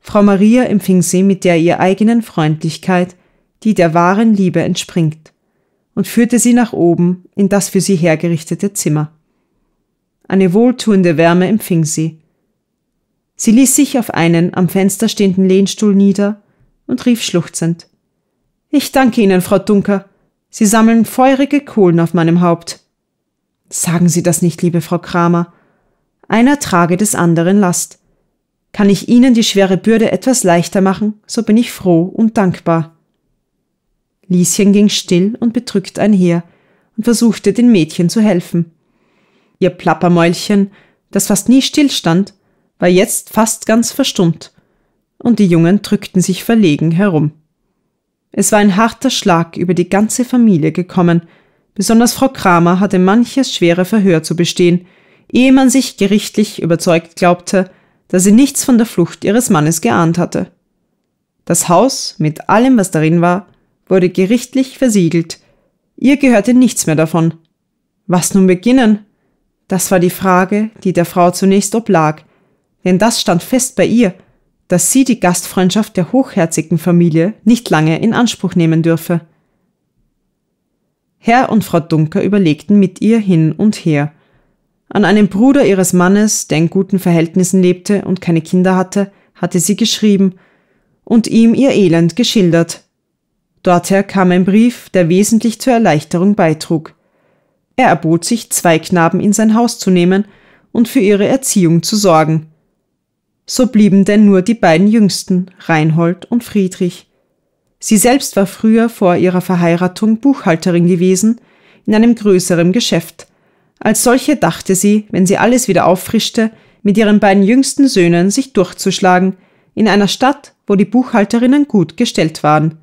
Frau Maria empfing sie mit der ihr eigenen Freundlichkeit, die der wahren Liebe entspringt, und führte sie nach oben in das für sie hergerichtete Zimmer. Eine wohltuende Wärme empfing sie. Sie ließ sich auf einen am Fenster stehenden Lehnstuhl nieder und rief schluchzend Ich danke Ihnen, Frau Dunker, Sie sammeln feurige Kohlen auf meinem Haupt. Sagen Sie das nicht, liebe Frau Kramer. Einer trage des anderen Last. Kann ich Ihnen die schwere Bürde etwas leichter machen, so bin ich froh und dankbar. Lieschen ging still und bedrückt einher und versuchte den Mädchen zu helfen. Ihr Plappermäulchen, das fast nie stillstand, war jetzt fast ganz verstummt, und die Jungen drückten sich verlegen herum. Es war ein harter Schlag über die ganze Familie gekommen, Besonders Frau Kramer hatte manches schwere Verhör zu bestehen, ehe man sich gerichtlich überzeugt glaubte, dass sie nichts von der Flucht ihres Mannes geahnt hatte. Das Haus, mit allem, was darin war, wurde gerichtlich versiegelt. Ihr gehörte nichts mehr davon. Was nun beginnen? Das war die Frage, die der Frau zunächst oblag, denn das stand fest bei ihr, dass sie die Gastfreundschaft der hochherzigen Familie nicht lange in Anspruch nehmen dürfe. Herr und Frau Dunker überlegten mit ihr hin und her. An einen Bruder ihres Mannes, der in guten Verhältnissen lebte und keine Kinder hatte, hatte sie geschrieben und ihm ihr Elend geschildert. Dorther kam ein Brief, der wesentlich zur Erleichterung beitrug. Er erbot sich, zwei Knaben in sein Haus zu nehmen und für ihre Erziehung zu sorgen. So blieben denn nur die beiden Jüngsten, Reinhold und Friedrich. Sie selbst war früher vor ihrer Verheiratung Buchhalterin gewesen in einem größeren Geschäft. Als solche dachte sie, wenn sie alles wieder auffrischte, mit ihren beiden jüngsten Söhnen sich durchzuschlagen, in einer Stadt, wo die Buchhalterinnen gut gestellt waren.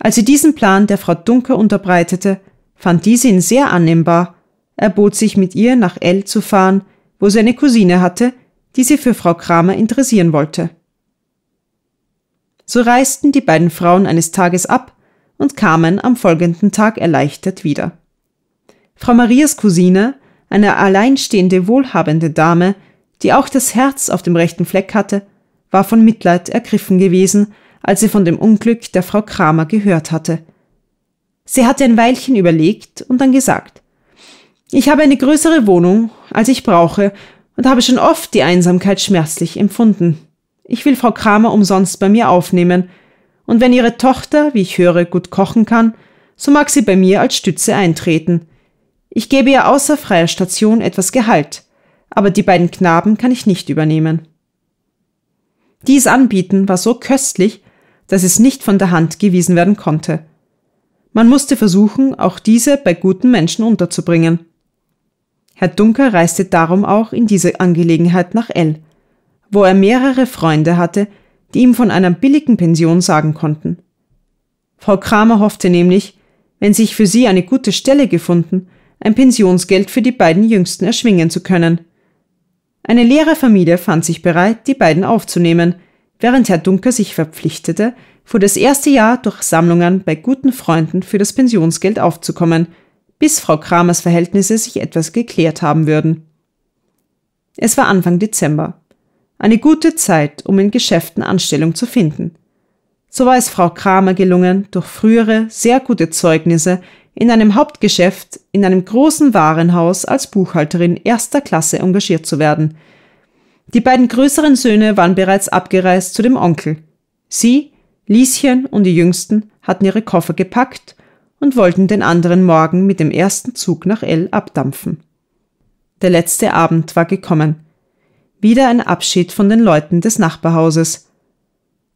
Als sie diesen Plan der Frau Dunker unterbreitete, fand diese ihn sehr annehmbar, er bot sich mit ihr nach L zu fahren, wo sie eine Cousine hatte, die sie für Frau Kramer interessieren wollte. So reisten die beiden Frauen eines Tages ab und kamen am folgenden Tag erleichtert wieder. Frau Marias Cousine, eine alleinstehende, wohlhabende Dame, die auch das Herz auf dem rechten Fleck hatte, war von Mitleid ergriffen gewesen, als sie von dem Unglück der Frau Kramer gehört hatte. Sie hatte ein Weilchen überlegt und dann gesagt, ich habe eine größere Wohnung, als ich brauche, und habe schon oft die Einsamkeit schmerzlich empfunden. Ich will Frau Kramer umsonst bei mir aufnehmen, und wenn Ihre Tochter, wie ich höre, gut kochen kann, so mag sie bei mir als Stütze eintreten. Ich gebe ihr außer freier Station etwas Gehalt, aber die beiden Knaben kann ich nicht übernehmen. Dies Anbieten war so köstlich, dass es nicht von der Hand gewiesen werden konnte. Man musste versuchen, auch diese bei guten Menschen unterzubringen. Herr Dunker reiste darum auch in diese Angelegenheit nach L wo er mehrere Freunde hatte, die ihm von einer billigen Pension sagen konnten. Frau Kramer hoffte nämlich, wenn sich für sie eine gute Stelle gefunden, ein Pensionsgeld für die beiden Jüngsten erschwingen zu können. Eine Lehrerfamilie fand sich bereit, die beiden aufzunehmen, während Herr Dunker sich verpflichtete, für das erste Jahr durch Sammlungen bei guten Freunden für das Pensionsgeld aufzukommen, bis Frau Kramers Verhältnisse sich etwas geklärt haben würden. Es war Anfang Dezember. Eine gute Zeit, um in Geschäften Anstellung zu finden. So war es Frau Kramer gelungen, durch frühere, sehr gute Zeugnisse in einem Hauptgeschäft, in einem großen Warenhaus als Buchhalterin erster Klasse engagiert zu werden. Die beiden größeren Söhne waren bereits abgereist zu dem Onkel. Sie, Lieschen und die Jüngsten hatten ihre Koffer gepackt und wollten den anderen Morgen mit dem ersten Zug nach L abdampfen. Der letzte Abend war gekommen. Wieder ein Abschied von den Leuten des Nachbarhauses.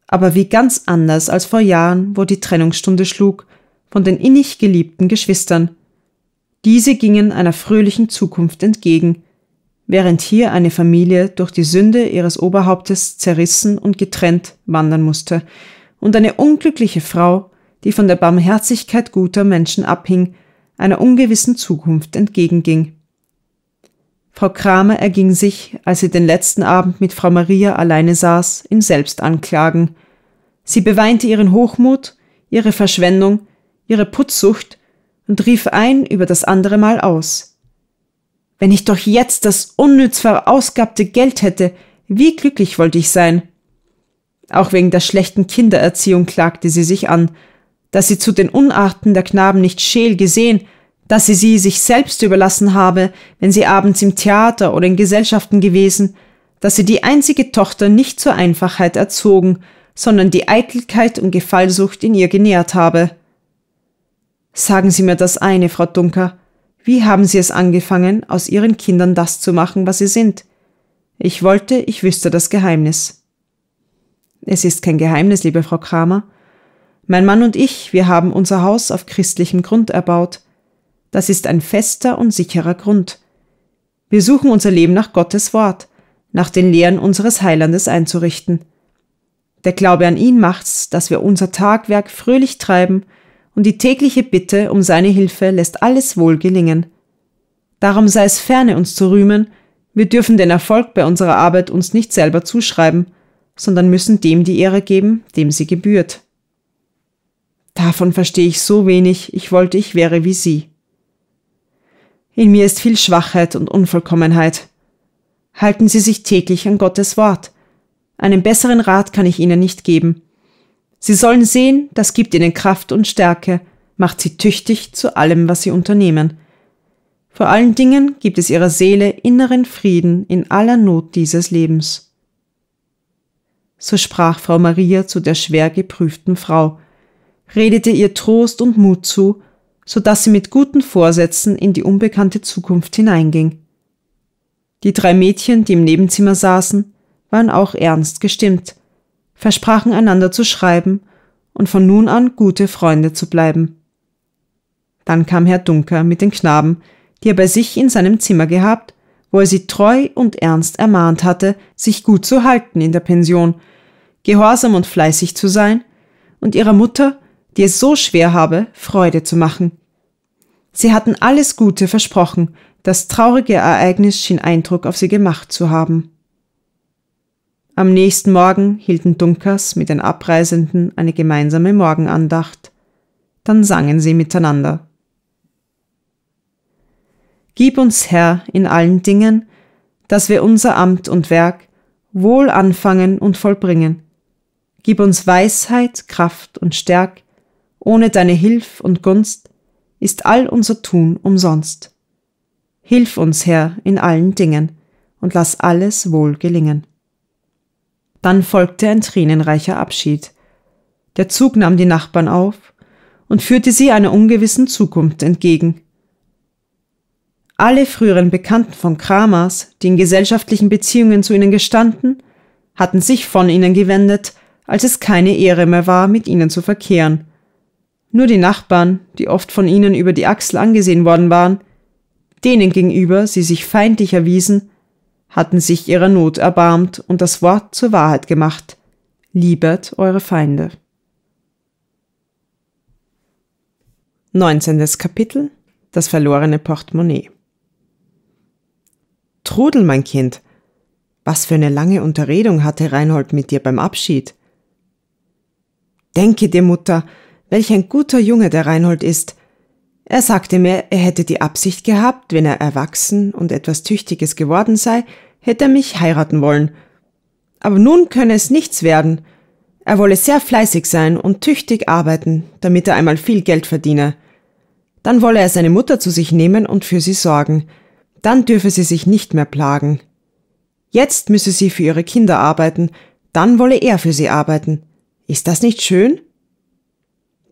Aber wie ganz anders als vor Jahren, wo die Trennungsstunde schlug, von den innig geliebten Geschwistern. Diese gingen einer fröhlichen Zukunft entgegen, während hier eine Familie durch die Sünde ihres Oberhauptes zerrissen und getrennt wandern musste, und eine unglückliche Frau, die von der Barmherzigkeit guter Menschen abhing, einer ungewissen Zukunft entgegenging. Frau Kramer erging sich, als sie den letzten Abend mit Frau Maria alleine saß, in Selbstanklagen. Sie beweinte ihren Hochmut, ihre Verschwendung, ihre Putzsucht und rief ein über das andere Mal aus. Wenn ich doch jetzt das unnütz verausgabte Geld hätte, wie glücklich wollte ich sein. Auch wegen der schlechten Kindererziehung klagte sie sich an, dass sie zu den Unarten der Knaben nicht scheel gesehen dass sie sie sich selbst überlassen habe, wenn sie abends im Theater oder in Gesellschaften gewesen, dass sie die einzige Tochter nicht zur Einfachheit erzogen, sondern die Eitelkeit und Gefallsucht in ihr genährt habe. Sagen Sie mir das eine, Frau Dunker. Wie haben Sie es angefangen, aus Ihren Kindern das zu machen, was sie sind? Ich wollte, ich wüsste das Geheimnis. Es ist kein Geheimnis, liebe Frau Kramer. Mein Mann und ich, wir haben unser Haus auf christlichem Grund erbaut. Das ist ein fester und sicherer Grund. Wir suchen unser Leben nach Gottes Wort, nach den Lehren unseres Heilandes einzurichten. Der Glaube an ihn macht's, dass wir unser Tagwerk fröhlich treiben und die tägliche Bitte um seine Hilfe lässt alles wohl gelingen. Darum sei es ferne, uns zu rühmen, wir dürfen den Erfolg bei unserer Arbeit uns nicht selber zuschreiben, sondern müssen dem die Ehre geben, dem sie gebührt. Davon verstehe ich so wenig, ich wollte, ich wäre wie Sie. In mir ist viel Schwachheit und Unvollkommenheit. Halten Sie sich täglich an Gottes Wort. Einen besseren Rat kann ich Ihnen nicht geben. Sie sollen sehen, das gibt Ihnen Kraft und Stärke, macht Sie tüchtig zu allem, was Sie unternehmen. Vor allen Dingen gibt es Ihrer Seele inneren Frieden in aller Not dieses Lebens. So sprach Frau Maria zu der schwer geprüften Frau, redete ihr Trost und Mut zu so dass sie mit guten Vorsätzen in die unbekannte Zukunft hineinging. Die drei Mädchen, die im Nebenzimmer saßen, waren auch ernst gestimmt, versprachen einander zu schreiben und von nun an gute Freunde zu bleiben. Dann kam Herr Dunker mit den Knaben, die er bei sich in seinem Zimmer gehabt, wo er sie treu und ernst ermahnt hatte, sich gut zu halten in der Pension, gehorsam und fleißig zu sein und ihrer Mutter die es so schwer habe, Freude zu machen. Sie hatten alles Gute versprochen, das traurige Ereignis schien Eindruck auf sie gemacht zu haben. Am nächsten Morgen hielten Dunkers mit den Abreisenden eine gemeinsame Morgenandacht. Dann sangen sie miteinander. Gib uns, Herr, in allen Dingen, dass wir unser Amt und Werk wohl anfangen und vollbringen. Gib uns Weisheit, Kraft und Stärk, ohne deine Hilf und Gunst ist all unser Tun umsonst. Hilf uns, Herr, in allen Dingen und lass alles wohl gelingen. Dann folgte ein tränenreicher Abschied. Der Zug nahm die Nachbarn auf und führte sie einer ungewissen Zukunft entgegen. Alle früheren Bekannten von Kramers, die in gesellschaftlichen Beziehungen zu ihnen gestanden, hatten sich von ihnen gewendet, als es keine Ehre mehr war, mit ihnen zu verkehren, nur die Nachbarn, die oft von ihnen über die Achsel angesehen worden waren, denen gegenüber sie sich feindlich erwiesen, hatten sich ihrer Not erbarmt und das Wort zur Wahrheit gemacht. Liebet eure Feinde. 19. Kapitel Das verlorene Portemonnaie Trudel, mein Kind, was für eine lange Unterredung hatte Reinhold mit dir beim Abschied. Denke dir, Mutter, Welch ein guter Junge der Reinhold ist. Er sagte mir, er hätte die Absicht gehabt, wenn er erwachsen und etwas Tüchtiges geworden sei, hätte er mich heiraten wollen. Aber nun könne es nichts werden. Er wolle sehr fleißig sein und tüchtig arbeiten, damit er einmal viel Geld verdiene. Dann wolle er seine Mutter zu sich nehmen und für sie sorgen. Dann dürfe sie sich nicht mehr plagen. Jetzt müsse sie für ihre Kinder arbeiten, dann wolle er für sie arbeiten. Ist das nicht schön?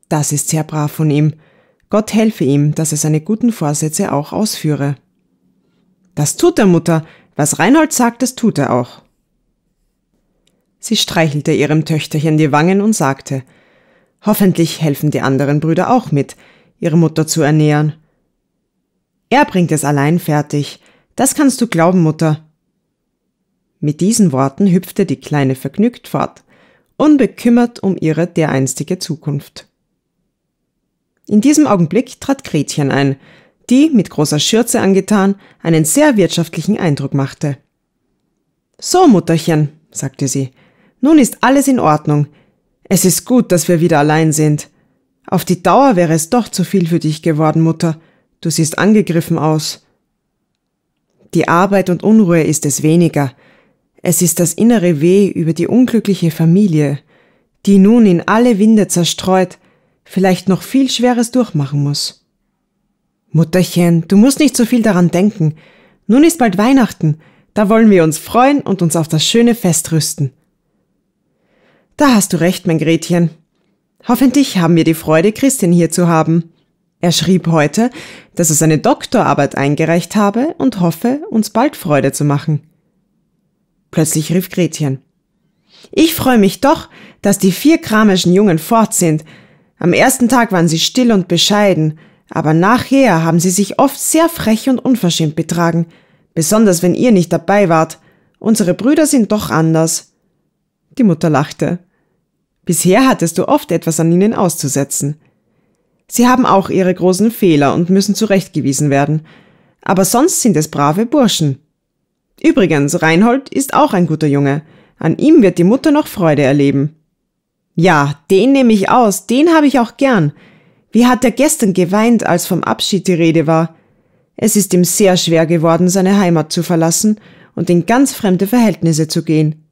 Das ist sehr brav von ihm. Gott helfe ihm, dass er seine guten Vorsätze auch ausführe. Das tut er, Mutter. Was Reinhold sagt, das tut er auch. Sie streichelte ihrem Töchterchen die Wangen und sagte, Hoffentlich helfen die anderen Brüder auch mit, ihre Mutter zu ernähren. Er bringt es allein fertig. Das kannst du glauben, Mutter. Mit diesen Worten hüpfte die Kleine vergnügt fort, unbekümmert um ihre dereinstige Zukunft. In diesem Augenblick trat Gretchen ein, die, mit großer Schürze angetan, einen sehr wirtschaftlichen Eindruck machte. So, Mutterchen, sagte sie, nun ist alles in Ordnung. Es ist gut, dass wir wieder allein sind. Auf die Dauer wäre es doch zu viel für dich geworden, Mutter. Du siehst angegriffen aus. Die Arbeit und Unruhe ist es weniger. Es ist das innere Weh über die unglückliche Familie, die nun in alle Winde zerstreut, vielleicht noch viel Schweres durchmachen muss. Mutterchen, du musst nicht so viel daran denken. Nun ist bald Weihnachten, da wollen wir uns freuen und uns auf das schöne Fest rüsten. Da hast du recht, mein Gretchen. Hoffentlich haben wir die Freude, Christin hier zu haben. Er schrieb heute, dass er seine Doktorarbeit eingereicht habe und hoffe, uns bald Freude zu machen. Plötzlich rief Gretchen. Ich freue mich doch, dass die vier kramischen Jungen fort sind am ersten Tag waren sie still und bescheiden, aber nachher haben sie sich oft sehr frech und unverschämt betragen, besonders wenn ihr nicht dabei wart. Unsere Brüder sind doch anders. Die Mutter lachte. Bisher hattest du oft etwas an ihnen auszusetzen. Sie haben auch ihre großen Fehler und müssen zurechtgewiesen werden. Aber sonst sind es brave Burschen. Übrigens, Reinhold ist auch ein guter Junge. An ihm wird die Mutter noch Freude erleben. Ja, den nehme ich aus, den habe ich auch gern. Wie hat er gestern geweint, als vom Abschied die Rede war? Es ist ihm sehr schwer geworden, seine Heimat zu verlassen und in ganz fremde Verhältnisse zu gehen.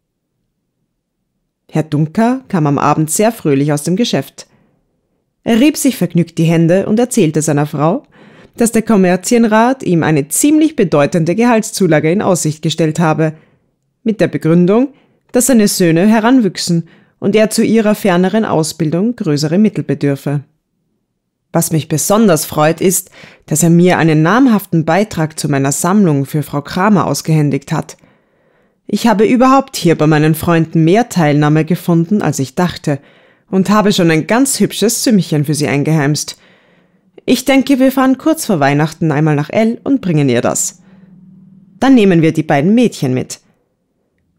Herr Dunker kam am Abend sehr fröhlich aus dem Geschäft. Er rieb sich vergnügt die Hände und erzählte seiner Frau, dass der Kommerzienrat ihm eine ziemlich bedeutende Gehaltszulage in Aussicht gestellt habe, mit der Begründung, dass seine Söhne heranwüchsen und er zu ihrer ferneren Ausbildung größere Mittel bedürfe. Was mich besonders freut, ist, dass er mir einen namhaften Beitrag zu meiner Sammlung für Frau Kramer ausgehändigt hat. Ich habe überhaupt hier bei meinen Freunden mehr Teilnahme gefunden, als ich dachte, und habe schon ein ganz hübsches Sümmchen für sie eingeheimst. Ich denke, wir fahren kurz vor Weihnachten einmal nach L und bringen ihr das. Dann nehmen wir die beiden Mädchen mit.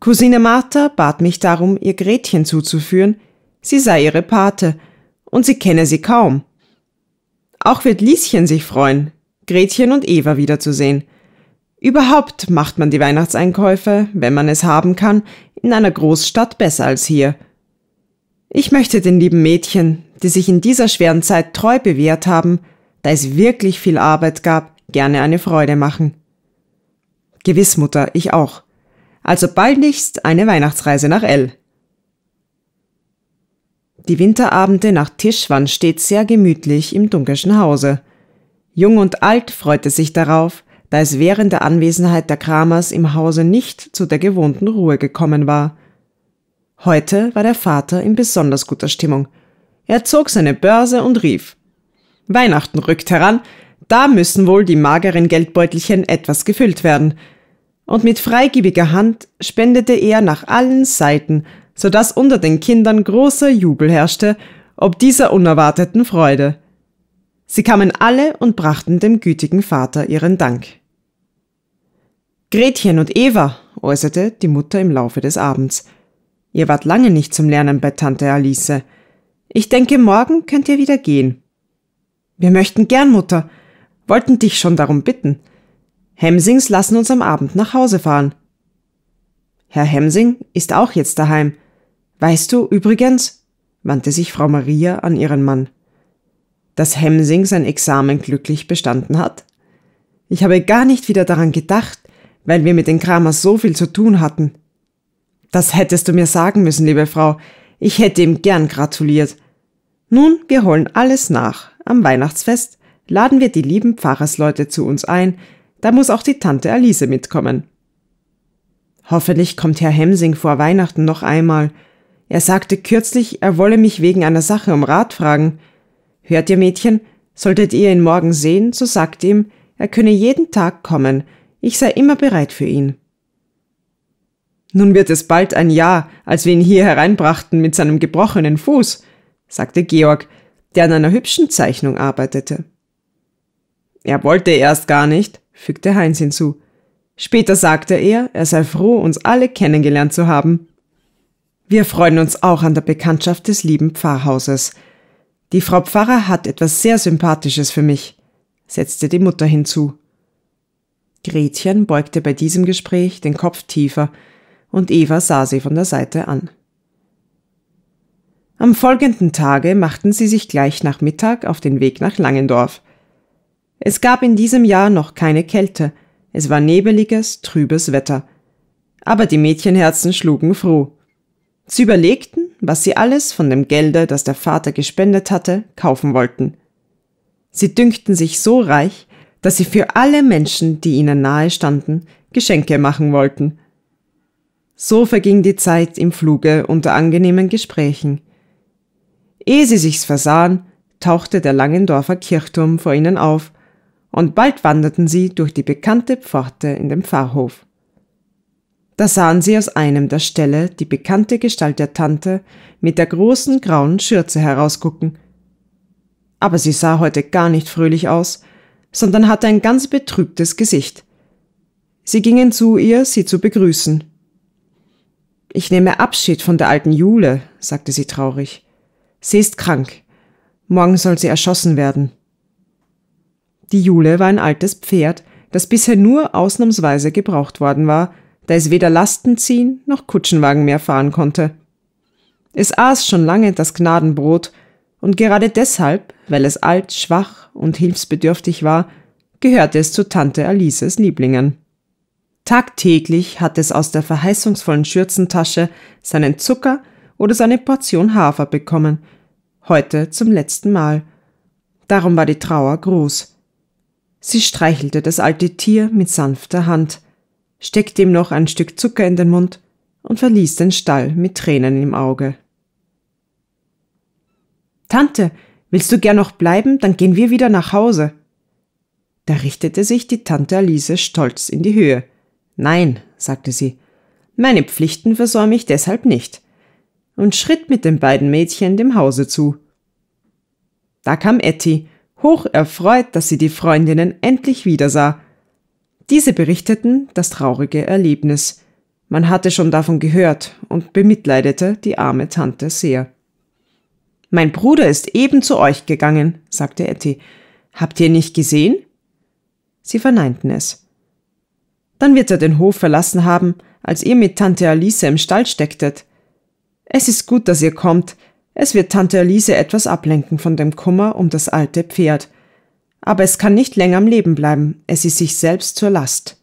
Cousine Martha bat mich darum, ihr Gretchen zuzuführen, sie sei ihre Pate, und sie kenne sie kaum. Auch wird Lieschen sich freuen, Gretchen und Eva wiederzusehen. Überhaupt macht man die Weihnachtseinkäufe, wenn man es haben kann, in einer Großstadt besser als hier. Ich möchte den lieben Mädchen, die sich in dieser schweren Zeit treu bewährt haben, da es wirklich viel Arbeit gab, gerne eine Freude machen. Gewiss, Mutter, ich auch also bald nächst eine Weihnachtsreise nach L. Die Winterabende nach Tisch waren stets sehr gemütlich im Dunkelschen Hause. Jung und alt freute sich darauf, da es während der Anwesenheit der Kramers im Hause nicht zu der gewohnten Ruhe gekommen war. Heute war der Vater in besonders guter Stimmung. Er zog seine Börse und rief Weihnachten rückt heran, da müssen wohl die mageren Geldbeutelchen etwas gefüllt werden, und mit freigebiger Hand spendete er nach allen Seiten, so dass unter den Kindern großer Jubel herrschte, ob dieser unerwarteten Freude. Sie kamen alle und brachten dem gütigen Vater ihren Dank. Gretchen und Eva, äußerte die Mutter im Laufe des Abends. Ihr wart lange nicht zum Lernen bei Tante Alice. Ich denke, morgen könnt ihr wieder gehen. Wir möchten gern, Mutter, wollten dich schon darum bitten. Hemsings lassen uns am Abend nach Hause fahren. Herr Hemsing ist auch jetzt daheim. Weißt du, übrigens, wandte sich Frau Maria an ihren Mann, dass Hemsing sein Examen glücklich bestanden hat? Ich habe gar nicht wieder daran gedacht, weil wir mit den Kramers so viel zu tun hatten. Das hättest du mir sagen müssen, liebe Frau. Ich hätte ihm gern gratuliert. Nun, wir holen alles nach. Am Weihnachtsfest laden wir die lieben Pfarrersleute zu uns ein, da muss auch die Tante Alice mitkommen. Hoffentlich kommt Herr Hemsing vor Weihnachten noch einmal. Er sagte kürzlich, er wolle mich wegen einer Sache um Rat fragen. Hört ihr Mädchen, solltet ihr ihn morgen sehen, so sagt ihm, er könne jeden Tag kommen, ich sei immer bereit für ihn. Nun wird es bald ein Jahr, als wir ihn hier hereinbrachten mit seinem gebrochenen Fuß, sagte Georg, der an einer hübschen Zeichnung arbeitete. Er wollte erst gar nicht, fügte Heinz hinzu. Später sagte er, er sei froh, uns alle kennengelernt zu haben. Wir freuen uns auch an der Bekanntschaft des lieben Pfarrhauses. Die Frau Pfarrer hat etwas sehr Sympathisches für mich, setzte die Mutter hinzu. Gretchen beugte bei diesem Gespräch den Kopf tiefer, und Eva sah sie von der Seite an. Am folgenden Tage machten sie sich gleich nach Mittag auf den Weg nach Langendorf. Es gab in diesem Jahr noch keine Kälte, es war nebeliges, trübes Wetter. Aber die Mädchenherzen schlugen froh. Sie überlegten, was sie alles von dem Gelde, das der Vater gespendet hatte, kaufen wollten. Sie dünkten sich so reich, dass sie für alle Menschen, die ihnen nahe standen, Geschenke machen wollten. So verging die Zeit im Fluge unter angenehmen Gesprächen. Ehe sie sich's versahen, tauchte der Langendorfer Kirchturm vor ihnen auf und bald wanderten sie durch die bekannte Pforte in den Pfarrhof. Da sahen sie aus einem der Ställe die bekannte Gestalt der Tante mit der großen grauen Schürze herausgucken. Aber sie sah heute gar nicht fröhlich aus, sondern hatte ein ganz betrübtes Gesicht. Sie gingen zu ihr, sie zu begrüßen. Ich nehme Abschied von der alten Jule, sagte sie traurig. Sie ist krank. Morgen soll sie erschossen werden. Die Jule war ein altes Pferd, das bisher nur ausnahmsweise gebraucht worden war, da es weder Lasten ziehen noch Kutschenwagen mehr fahren konnte. Es aß schon lange das Gnadenbrot, und gerade deshalb, weil es alt, schwach und hilfsbedürftig war, gehörte es zu Tante Alices Lieblingen. Tagtäglich hat es aus der verheißungsvollen Schürzentasche seinen Zucker oder seine Portion Hafer bekommen, heute zum letzten Mal. Darum war die Trauer groß. Sie streichelte das alte Tier mit sanfter Hand, steckte ihm noch ein Stück Zucker in den Mund und verließ den Stall mit Tränen im Auge. Tante, willst du gern noch bleiben? Dann gehen wir wieder nach Hause. Da richtete sich die Tante Alice stolz in die Höhe. Nein, sagte sie, meine Pflichten versäume ich deshalb nicht, und schritt mit den beiden Mädchen dem Hause zu. Da kam Etty, hocherfreut, dass sie die Freundinnen endlich wiedersah. Diese berichteten das traurige Erlebnis. Man hatte schon davon gehört und bemitleidete die arme Tante sehr. Mein Bruder ist eben zu euch gegangen, sagte Etty. Habt ihr nicht gesehen? Sie verneinten es. Dann wird er den Hof verlassen haben, als ihr mit Tante Alice im Stall stecktet. Es ist gut, dass ihr kommt, es wird Tante Elise etwas ablenken von dem Kummer um das alte Pferd. Aber es kann nicht länger am Leben bleiben, es ist sich selbst zur Last.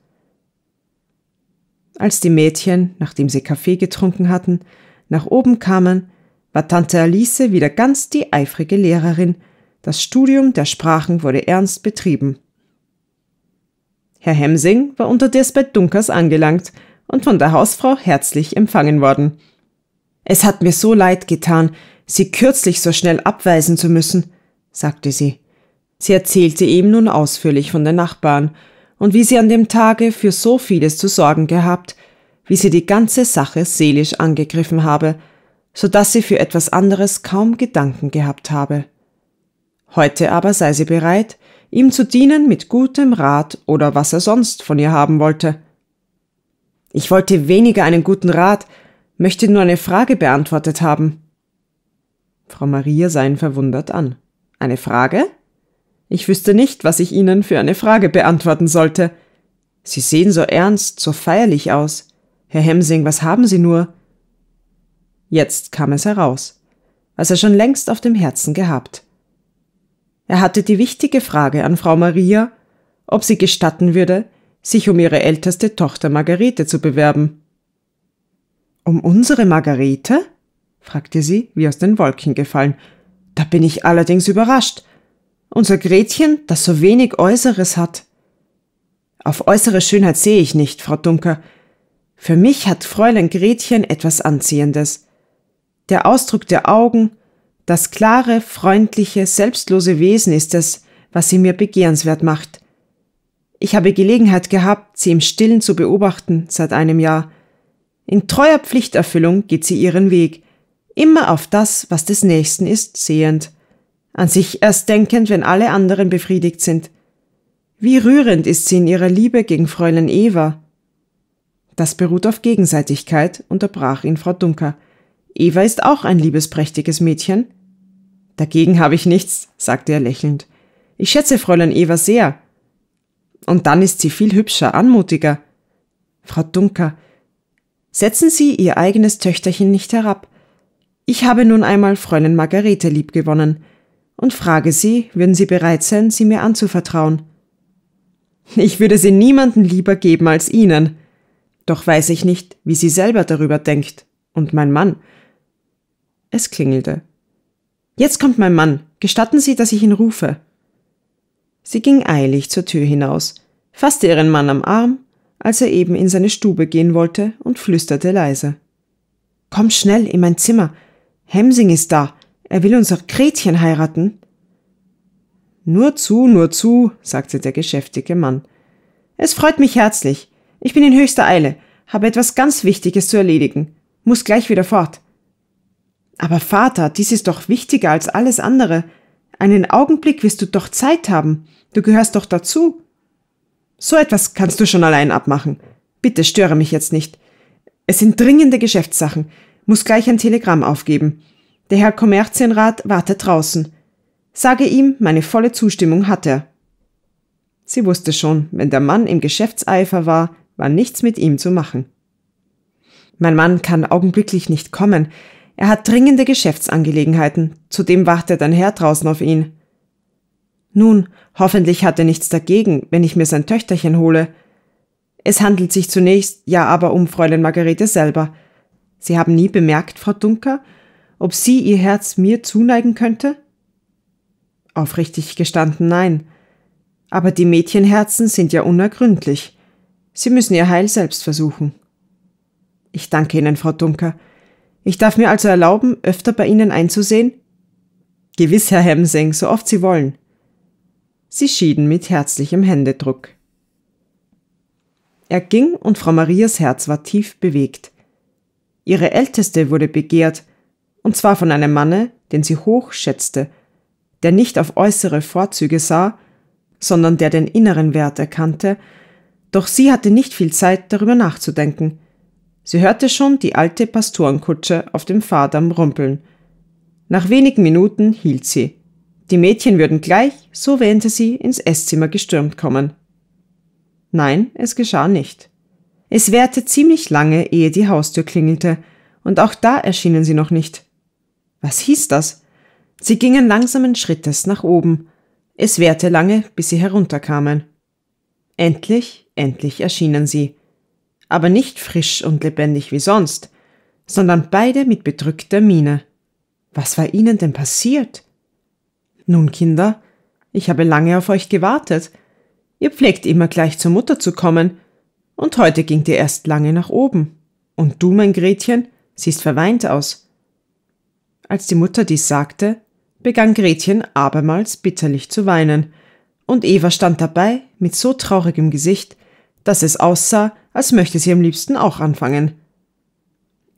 Als die Mädchen, nachdem sie Kaffee getrunken hatten, nach oben kamen, war Tante Alice wieder ganz die eifrige Lehrerin. Das Studium der Sprachen wurde ernst betrieben. Herr Hemsing war unterdessen bei Dunkers angelangt und von der Hausfrau herzlich empfangen worden. Es hat mir so leid getan, sie kürzlich so schnell abweisen zu müssen, sagte sie. Sie erzählte ihm nun ausführlich von den Nachbarn und wie sie an dem Tage für so vieles zu sorgen gehabt, wie sie die ganze Sache seelisch angegriffen habe, so dass sie für etwas anderes kaum Gedanken gehabt habe. Heute aber sei sie bereit, ihm zu dienen mit gutem Rat oder was er sonst von ihr haben wollte. Ich wollte weniger einen guten Rat, möchte nur eine Frage beantwortet haben. Frau Maria sah ihn verwundert an. Eine Frage? Ich wüsste nicht, was ich Ihnen für eine Frage beantworten sollte. Sie sehen so ernst, so feierlich aus. Herr Hemsing, was haben Sie nur? Jetzt kam es heraus, was er schon längst auf dem Herzen gehabt. Er hatte die wichtige Frage an Frau Maria, ob sie gestatten würde, sich um ihre älteste Tochter Margarete zu bewerben. Um unsere Margarete? fragte sie, wie aus den Wolken gefallen. Da bin ich allerdings überrascht. Unser Gretchen, das so wenig Äußeres hat. Auf äußere Schönheit sehe ich nicht, Frau Dunker. Für mich hat Fräulein Gretchen etwas Anziehendes. Der Ausdruck der Augen, das klare, freundliche, selbstlose Wesen ist es, was sie mir begehrenswert macht. Ich habe Gelegenheit gehabt, sie im Stillen zu beobachten seit einem Jahr. In treuer Pflichterfüllung geht sie ihren Weg, immer auf das, was des Nächsten ist, sehend, an sich erst denkend, wenn alle anderen befriedigt sind. Wie rührend ist sie in ihrer Liebe gegen Fräulein Eva. Das beruht auf Gegenseitigkeit, unterbrach ihn Frau Dunker. Eva ist auch ein liebesprächtiges Mädchen. Dagegen habe ich nichts, sagte er lächelnd. Ich schätze Fräulein Eva sehr. Und dann ist sie viel hübscher, anmutiger. Frau Dunker, setzen Sie Ihr eigenes Töchterchen nicht herab. Ich habe nun einmal Fräulein Margarete liebgewonnen und frage Sie, würden Sie bereit sein, sie mir anzuvertrauen? Ich würde sie niemanden lieber geben als Ihnen. Doch weiß ich nicht, wie sie selber darüber denkt. Und mein Mann. Es klingelte. Jetzt kommt mein Mann. Gestatten Sie, dass ich ihn rufe. Sie ging eilig zur Tür hinaus, fasste ihren Mann am Arm, als er eben in seine Stube gehen wollte, und flüsterte leise. Komm schnell in mein Zimmer. Hemsing ist da. Er will unser Gretchen heiraten. Nur zu, nur zu, sagte der geschäftige Mann. Es freut mich herzlich. Ich bin in höchster Eile, habe etwas ganz Wichtiges zu erledigen, muss gleich wieder fort. Aber Vater, dies ist doch wichtiger als alles andere. Einen Augenblick wirst du doch Zeit haben. Du gehörst doch dazu. So etwas kannst du schon allein abmachen. Bitte störe mich jetzt nicht. Es sind dringende Geschäftssachen. Muss gleich ein Telegramm aufgeben. Der Herr Kommerzienrat wartet draußen. Sage ihm, meine volle Zustimmung hat er. Sie wusste schon, wenn der Mann im Geschäftseifer war, war nichts mit ihm zu machen. Mein Mann kann augenblicklich nicht kommen. Er hat dringende Geschäftsangelegenheiten. Zudem wartet ein Herr draußen auf ihn. Nun, hoffentlich hat er nichts dagegen, wenn ich mir sein Töchterchen hole. Es handelt sich zunächst ja aber um Fräulein Margarete selber. Sie haben nie bemerkt, Frau Dunker, ob sie ihr Herz mir zuneigen könnte? Aufrichtig gestanden nein. Aber die Mädchenherzen sind ja unergründlich. Sie müssen ihr Heil selbst versuchen. Ich danke Ihnen, Frau Dunker. Ich darf mir also erlauben, öfter bei Ihnen einzusehen? Gewiss, Herr Hemsing, so oft Sie wollen. Sie schieden mit herzlichem Händedruck. Er ging und Frau Marias Herz war tief bewegt. Ihre älteste wurde begehrt, und zwar von einem Manne, den sie hoch schätzte, der nicht auf äußere Vorzüge sah, sondern der den inneren Wert erkannte, doch sie hatte nicht viel Zeit, darüber nachzudenken. Sie hörte schon die alte Pastorenkutsche auf dem Fahrdamm rumpeln. Nach wenigen Minuten hielt sie. Die Mädchen würden gleich, so wähnte sie, ins Esszimmer gestürmt kommen. Nein, es geschah nicht. Es währte ziemlich lange, ehe die Haustür klingelte, und auch da erschienen sie noch nicht. Was hieß das? Sie gingen langsamen Schrittes nach oben. Es währte lange, bis sie herunterkamen. Endlich, endlich erschienen sie. Aber nicht frisch und lebendig wie sonst, sondern beide mit bedrückter Miene. Was war ihnen denn passiert? Nun, Kinder, ich habe lange auf euch gewartet. Ihr pflegt immer gleich zur Mutter zu kommen, und heute ging dir erst lange nach oben. Und du, mein Gretchen, siehst verweint aus. Als die Mutter dies sagte, begann Gretchen abermals bitterlich zu weinen, und Eva stand dabei mit so traurigem Gesicht, dass es aussah, als möchte sie am liebsten auch anfangen.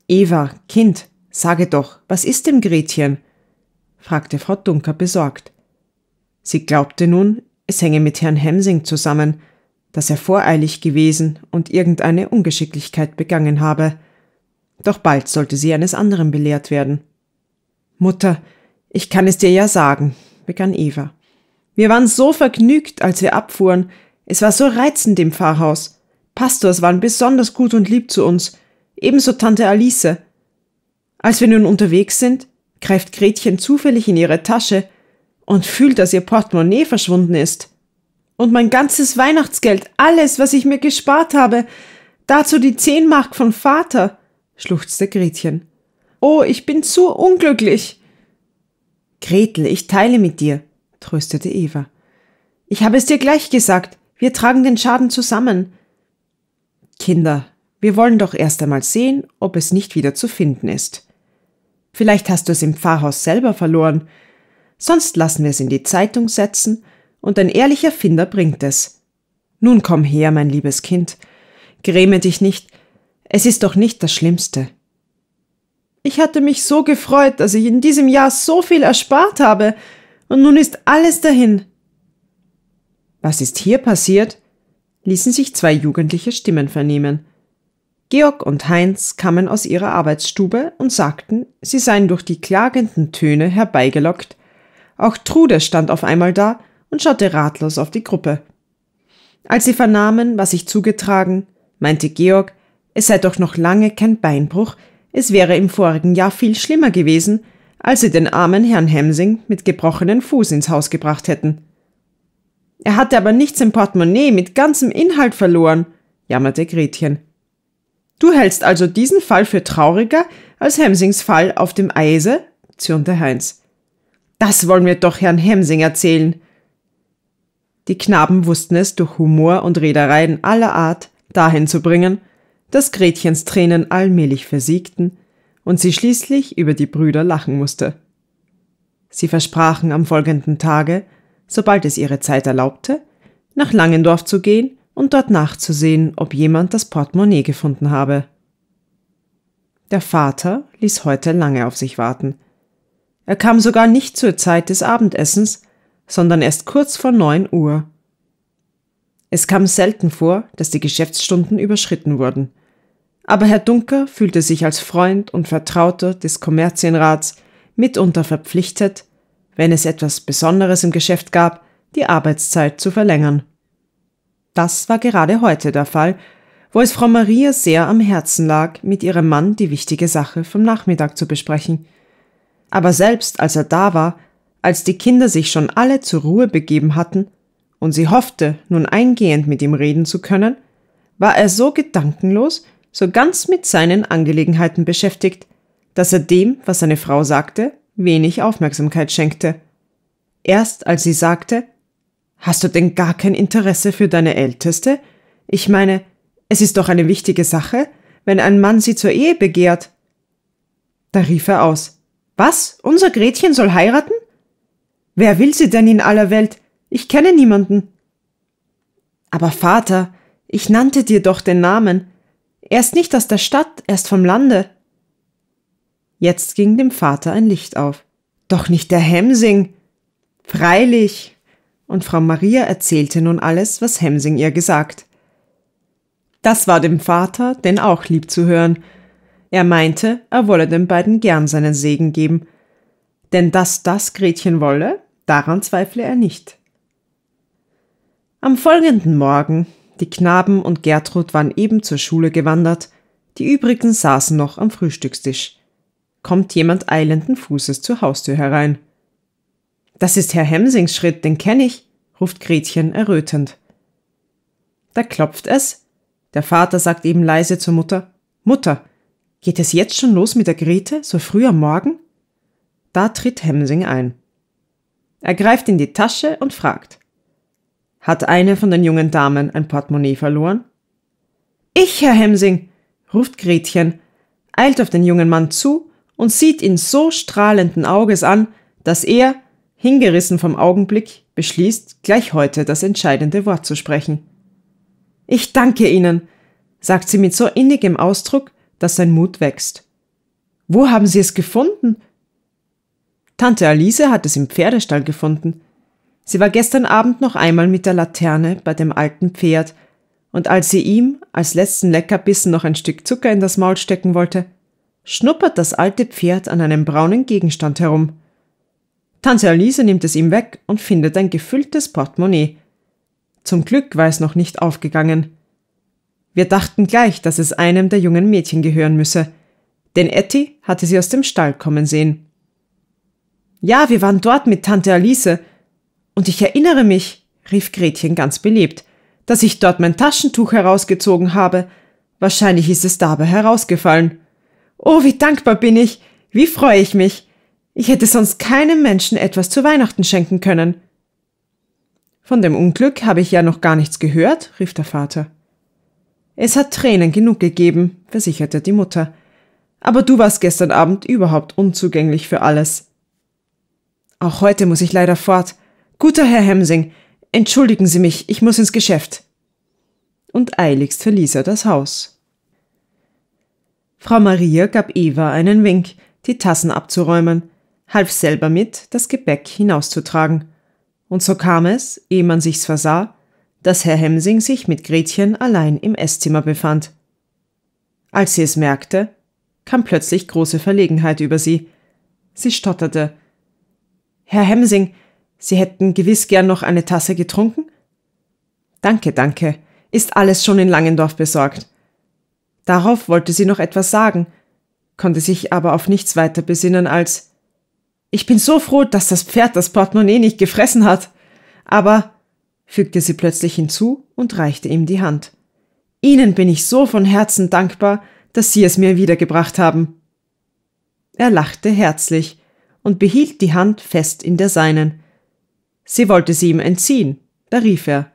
Eva, Kind, sage doch, was ist dem Gretchen? fragte Frau Dunker besorgt. Sie glaubte nun, es hänge mit Herrn Hemsing zusammen, dass er voreilig gewesen und irgendeine Ungeschicklichkeit begangen habe. Doch bald sollte sie eines anderen belehrt werden. Mutter, ich kann es dir ja sagen, begann Eva. Wir waren so vergnügt, als wir abfuhren. Es war so reizend im Pfarrhaus. Pastors waren besonders gut und lieb zu uns, ebenso Tante Alice. Als wir nun unterwegs sind, greift Gretchen zufällig in ihre Tasche und fühlt, dass ihr Portemonnaie verschwunden ist. Und mein ganzes Weihnachtsgeld, alles, was ich mir gespart habe, dazu die zehn Mark von Vater, schluchzte Gretchen. Oh, ich bin so unglücklich. Gretel, ich teile mit dir, tröstete Eva. Ich habe es dir gleich gesagt, wir tragen den Schaden zusammen. Kinder, wir wollen doch erst einmal sehen, ob es nicht wieder zu finden ist. Vielleicht hast du es im Pfarrhaus selber verloren. Sonst lassen wir es in die Zeitung setzen und ein ehrlicher Finder bringt es. Nun komm her, mein liebes Kind. Gräme dich nicht. Es ist doch nicht das Schlimmste. Ich hatte mich so gefreut, dass ich in diesem Jahr so viel erspart habe, und nun ist alles dahin. Was ist hier passiert? ließen sich zwei jugendliche Stimmen vernehmen. Georg und Heinz kamen aus ihrer Arbeitsstube und sagten, sie seien durch die klagenden Töne herbeigelockt. Auch Trude stand auf einmal da und schaute ratlos auf die Gruppe. Als sie vernahmen, was sich zugetragen, meinte Georg, es sei doch noch lange kein Beinbruch, es wäre im vorigen Jahr viel schlimmer gewesen, als sie den armen Herrn Hemsing mit gebrochenen Fuß ins Haus gebracht hätten. Er hatte aber nichts im Portemonnaie mit ganzem Inhalt verloren, jammerte Gretchen. Du hältst also diesen Fall für trauriger als Hemsings Fall auf dem Eise? zürnte Heinz. Das wollen wir doch Herrn Hemsing erzählen. Die Knaben wussten es durch Humor und Redereien aller Art dahin zu bringen, dass Gretchens Tränen allmählich versiegten und sie schließlich über die Brüder lachen musste. Sie versprachen am folgenden Tage, sobald es ihre Zeit erlaubte, nach Langendorf zu gehen und dort nachzusehen, ob jemand das Portemonnaie gefunden habe. Der Vater ließ heute lange auf sich warten. Er kam sogar nicht zur Zeit des Abendessens, sondern erst kurz vor 9 Uhr. Es kam selten vor, dass die Geschäftsstunden überschritten wurden. Aber Herr Dunker fühlte sich als Freund und Vertrauter des Kommerzienrats mitunter verpflichtet, wenn es etwas Besonderes im Geschäft gab, die Arbeitszeit zu verlängern. Das war gerade heute der Fall, wo es Frau Maria sehr am Herzen lag, mit ihrem Mann die wichtige Sache vom Nachmittag zu besprechen. Aber selbst als er da war, als die Kinder sich schon alle zur Ruhe begeben hatten und sie hoffte, nun eingehend mit ihm reden zu können, war er so gedankenlos, so ganz mit seinen Angelegenheiten beschäftigt, dass er dem, was seine Frau sagte, wenig Aufmerksamkeit schenkte. Erst als sie sagte, Hast du denn gar kein Interesse für deine Älteste? Ich meine, es ist doch eine wichtige Sache, wenn ein Mann sie zur Ehe begehrt. Da rief er aus. Was? Unser Gretchen soll heiraten? Wer will sie denn in aller Welt? Ich kenne niemanden. Aber Vater, ich nannte dir doch den Namen. Er ist nicht aus der Stadt, er ist vom Lande. Jetzt ging dem Vater ein Licht auf. Doch nicht der Hemsing. Freilich. Und Frau Maria erzählte nun alles, was Hemsing ihr gesagt. Das war dem Vater denn auch lieb zu hören. Er meinte, er wolle den beiden gern seinen Segen geben. Denn dass das Gretchen wolle, Daran zweifle er nicht. Am folgenden Morgen, die Knaben und Gertrud waren eben zur Schule gewandert, die übrigen saßen noch am Frühstückstisch. Kommt jemand eilenden Fußes zur Haustür herein. Das ist Herr Hemsings Schritt, den kenne ich, ruft Gretchen errötend. Da klopft es. Der Vater sagt eben leise zur Mutter, Mutter, geht es jetzt schon los mit der Grete, so früh am Morgen? Da tritt Hemsing ein. Er greift in die Tasche und fragt. Hat eine von den jungen Damen ein Portemonnaie verloren? Ich, Herr Hemsing, ruft Gretchen, eilt auf den jungen Mann zu und sieht ihn so strahlenden Auges an, dass er, hingerissen vom Augenblick, beschließt, gleich heute das entscheidende Wort zu sprechen. Ich danke Ihnen, sagt sie mit so innigem Ausdruck, dass sein Mut wächst. Wo haben Sie es gefunden? Tante Alice hat es im Pferdestall gefunden. Sie war gestern Abend noch einmal mit der Laterne bei dem alten Pferd, und als sie ihm als letzten Leckerbissen noch ein Stück Zucker in das Maul stecken wollte, schnuppert das alte Pferd an einem braunen Gegenstand herum. Tante Alice nimmt es ihm weg und findet ein gefülltes Portemonnaie. Zum Glück war es noch nicht aufgegangen. Wir dachten gleich, dass es einem der jungen Mädchen gehören müsse, denn Etty hatte sie aus dem Stall kommen sehen. Ja, wir waren dort mit Tante Alice. Und ich erinnere mich, rief Gretchen ganz belebt, dass ich dort mein Taschentuch herausgezogen habe. Wahrscheinlich ist es dabei herausgefallen. Oh, wie dankbar bin ich. Wie freue ich mich. Ich hätte sonst keinem Menschen etwas zu Weihnachten schenken können. Von dem Unglück habe ich ja noch gar nichts gehört, rief der Vater. Es hat Tränen genug gegeben, versicherte die Mutter. Aber du warst gestern Abend überhaupt unzugänglich für alles. Auch heute muss ich leider fort. Guter Herr Hemsing, entschuldigen Sie mich, ich muss ins Geschäft. Und eiligst verließ er das Haus. Frau Maria gab Eva einen Wink, die Tassen abzuräumen, half selber mit, das Gebäck hinauszutragen. Und so kam es, ehe man sich's versah, dass Herr Hemsing sich mit Gretchen allein im Esszimmer befand. Als sie es merkte, kam plötzlich große Verlegenheit über sie. Sie stotterte, Herr Hemsing, Sie hätten gewiss gern noch eine Tasse getrunken? Danke, danke. Ist alles schon in Langendorf besorgt. Darauf wollte sie noch etwas sagen, konnte sich aber auf nichts weiter besinnen als Ich bin so froh, dass das Pferd das Portemonnaie nicht gefressen hat. Aber, fügte sie plötzlich hinzu und reichte ihm die Hand. Ihnen bin ich so von Herzen dankbar, dass Sie es mir wiedergebracht haben. Er lachte herzlich und behielt die Hand fest in der seinen. Sie wollte sie ihm entziehen, da rief er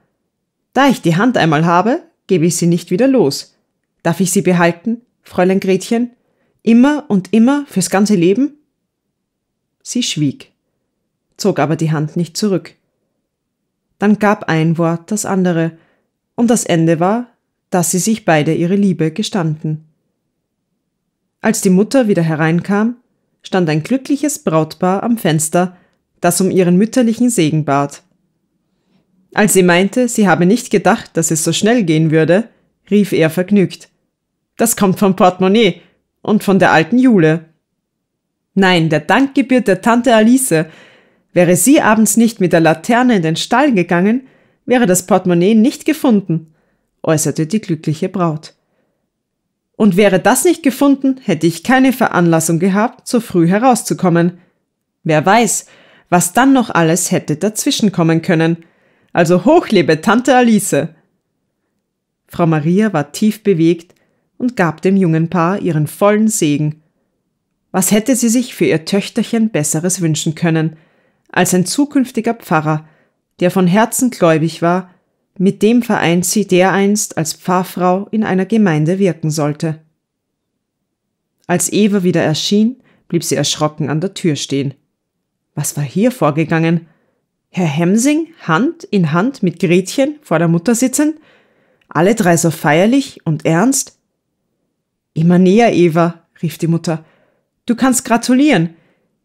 Da ich die Hand einmal habe, gebe ich sie nicht wieder los. Darf ich sie behalten, Fräulein Gretchen? Immer und immer fürs ganze Leben? Sie schwieg, zog aber die Hand nicht zurück. Dann gab ein Wort das andere, und das Ende war, dass sie sich beide ihre Liebe gestanden. Als die Mutter wieder hereinkam, stand ein glückliches Brautpaar am Fenster, das um ihren mütterlichen Segen bat. Als sie meinte, sie habe nicht gedacht, dass es so schnell gehen würde, rief er vergnügt. Das kommt vom Portemonnaie und von der alten Jule. Nein, der Dank gebührt der Tante Alice. Wäre sie abends nicht mit der Laterne in den Stall gegangen, wäre das Portemonnaie nicht gefunden, äußerte die glückliche Braut. Und wäre das nicht gefunden, hätte ich keine Veranlassung gehabt, so früh herauszukommen. Wer weiß, was dann noch alles hätte dazwischenkommen können. Also hochlebe Tante Alice. Frau Maria war tief bewegt und gab dem jungen Paar ihren vollen Segen. Was hätte sie sich für ihr Töchterchen Besseres wünschen können, als ein zukünftiger Pfarrer, der von Herzen gläubig war mit dem vereint sie dereinst als Pfarrfrau in einer Gemeinde wirken sollte. Als Eva wieder erschien, blieb sie erschrocken an der Tür stehen. Was war hier vorgegangen? Herr Hemsing, Hand in Hand mit Gretchen vor der Mutter sitzend? Alle drei so feierlich und ernst? Immer näher, Eva, rief die Mutter. Du kannst gratulieren.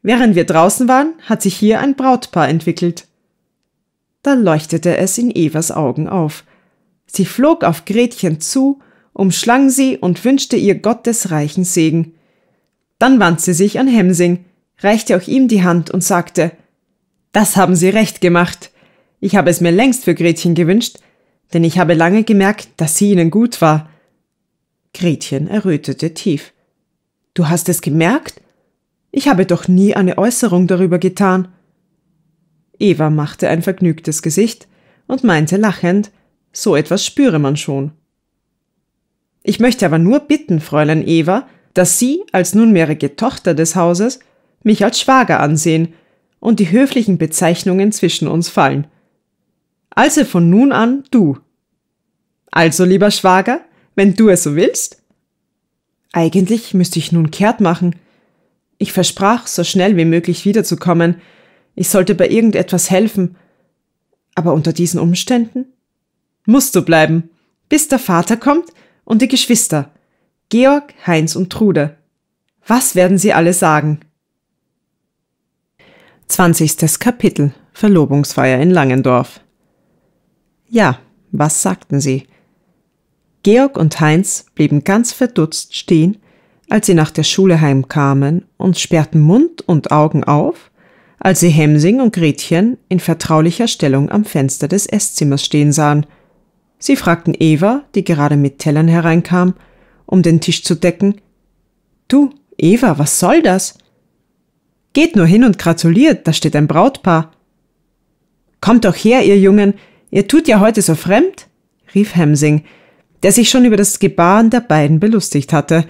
Während wir draußen waren, hat sich hier ein Brautpaar entwickelt. Da leuchtete es in Evas Augen auf. Sie flog auf Gretchen zu, umschlang sie und wünschte ihr gottesreichen Segen. Dann wandte sie sich an Hemsing, reichte auch ihm die Hand und sagte, das haben Sie recht gemacht. Ich habe es mir längst für Gretchen gewünscht, denn ich habe lange gemerkt, dass sie Ihnen gut war. Gretchen errötete tief. Du hast es gemerkt? Ich habe doch nie eine Äußerung darüber getan. Eva machte ein vergnügtes Gesicht und meinte lachend, so etwas spüre man schon. Ich möchte aber nur bitten, Fräulein Eva, dass Sie als nunmehrige Tochter des Hauses mich als Schwager ansehen und die höflichen Bezeichnungen zwischen uns fallen. Also von nun an du. Also, lieber Schwager, wenn du es so willst? Eigentlich müsste ich nun kehrt machen. Ich versprach, so schnell wie möglich wiederzukommen, ich sollte bei irgendetwas helfen. Aber unter diesen Umständen? Musst du bleiben, bis der Vater kommt und die Geschwister. Georg, Heinz und Trude. Was werden sie alle sagen? 20. Kapitel Verlobungsfeier in Langendorf. Ja, was sagten sie? Georg und Heinz blieben ganz verdutzt stehen, als sie nach der Schule heimkamen und sperrten Mund und Augen auf als sie Hemsing und Gretchen in vertraulicher Stellung am Fenster des Esszimmers stehen sahen. Sie fragten Eva, die gerade mit Tellern hereinkam, um den Tisch zu decken. Du, Eva, was soll das? Geht nur hin und gratuliert, da steht ein Brautpaar. Kommt doch her, ihr Jungen, ihr tut ja heute so fremd, rief Hemsing, der sich schon über das Gebaren der beiden belustigt hatte.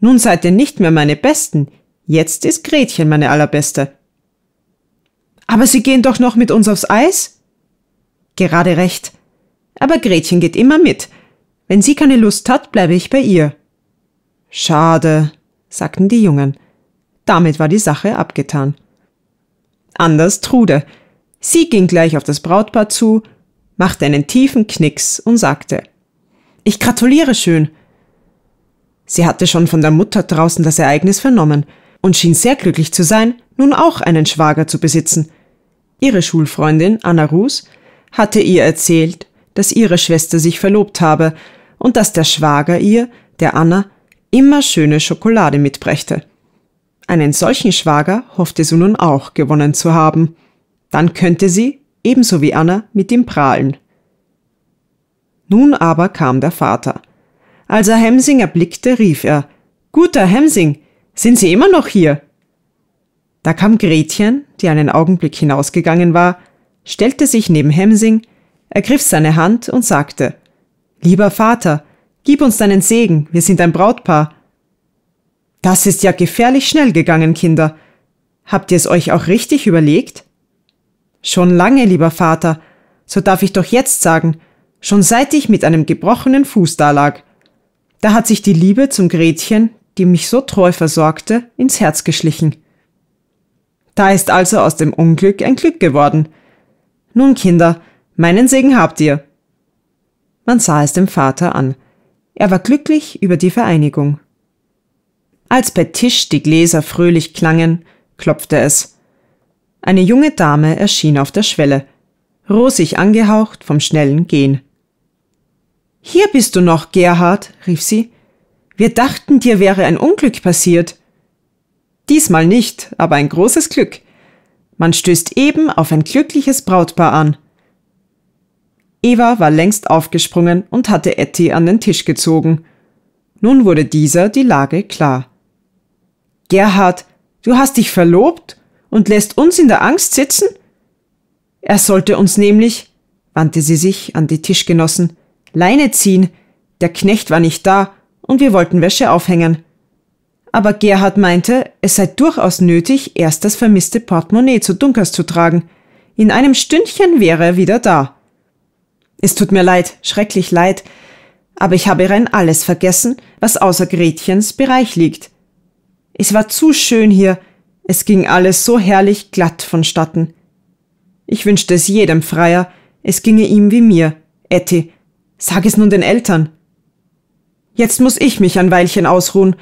Nun seid ihr nicht mehr meine Besten, jetzt ist Gretchen meine Allerbeste. Aber Sie gehen doch noch mit uns aufs Eis? Gerade recht. Aber Gretchen geht immer mit. Wenn sie keine Lust hat, bleibe ich bei ihr. Schade, sagten die Jungen. Damit war die Sache abgetan. Anders Trude. Sie ging gleich auf das Brautpaar zu, machte einen tiefen Knicks und sagte Ich gratuliere schön. Sie hatte schon von der Mutter draußen das Ereignis vernommen und schien sehr glücklich zu sein, nun auch einen Schwager zu besitzen. Ihre Schulfreundin Anna Ruß hatte ihr erzählt, dass ihre Schwester sich verlobt habe und dass der Schwager ihr, der Anna, immer schöne Schokolade mitbrächte. Einen solchen Schwager hoffte sie nun auch gewonnen zu haben. Dann könnte sie, ebenso wie Anna, mit ihm prahlen. Nun aber kam der Vater. Als er Hemsing erblickte, rief er Guter Hemsing, sind Sie immer noch hier? Da kam Gretchen, die einen Augenblick hinausgegangen war, stellte sich neben Hemsing, ergriff seine Hand und sagte Lieber Vater, gib uns deinen Segen, wir sind ein Brautpaar. Das ist ja gefährlich schnell gegangen, Kinder. Habt ihr es euch auch richtig überlegt? Schon lange, lieber Vater, so darf ich doch jetzt sagen, schon seit ich mit einem gebrochenen Fuß dalag. Da hat sich die Liebe zum Gretchen die mich so treu versorgte, ins Herz geschlichen. Da ist also aus dem Unglück ein Glück geworden. Nun, Kinder, meinen Segen habt ihr. Man sah es dem Vater an. Er war glücklich über die Vereinigung. Als bei Tisch die Gläser fröhlich klangen, klopfte es. Eine junge Dame erschien auf der Schwelle, rosig angehaucht vom schnellen Gehen. Hier bist du noch, Gerhard, rief sie. Wir dachten, dir wäre ein Unglück passiert. Diesmal nicht, aber ein großes Glück. Man stößt eben auf ein glückliches Brautpaar an. Eva war längst aufgesprungen und hatte Etty an den Tisch gezogen. Nun wurde dieser die Lage klar. Gerhard, du hast dich verlobt und lässt uns in der Angst sitzen? Er sollte uns nämlich, wandte sie sich an die Tischgenossen, Leine ziehen. Der Knecht war nicht da und wir wollten Wäsche aufhängen. Aber Gerhard meinte, es sei durchaus nötig, erst das vermisste Portemonnaie zu Dunkers zu tragen. In einem Stündchen wäre er wieder da. Es tut mir leid, schrecklich leid, aber ich habe rein alles vergessen, was außer Gretchens Bereich liegt. Es war zu schön hier, es ging alles so herrlich glatt vonstatten. Ich wünschte es jedem Freier, es ginge ihm wie mir, Etty. Sag es nun den Eltern. Jetzt muss ich mich ein Weilchen ausruhen.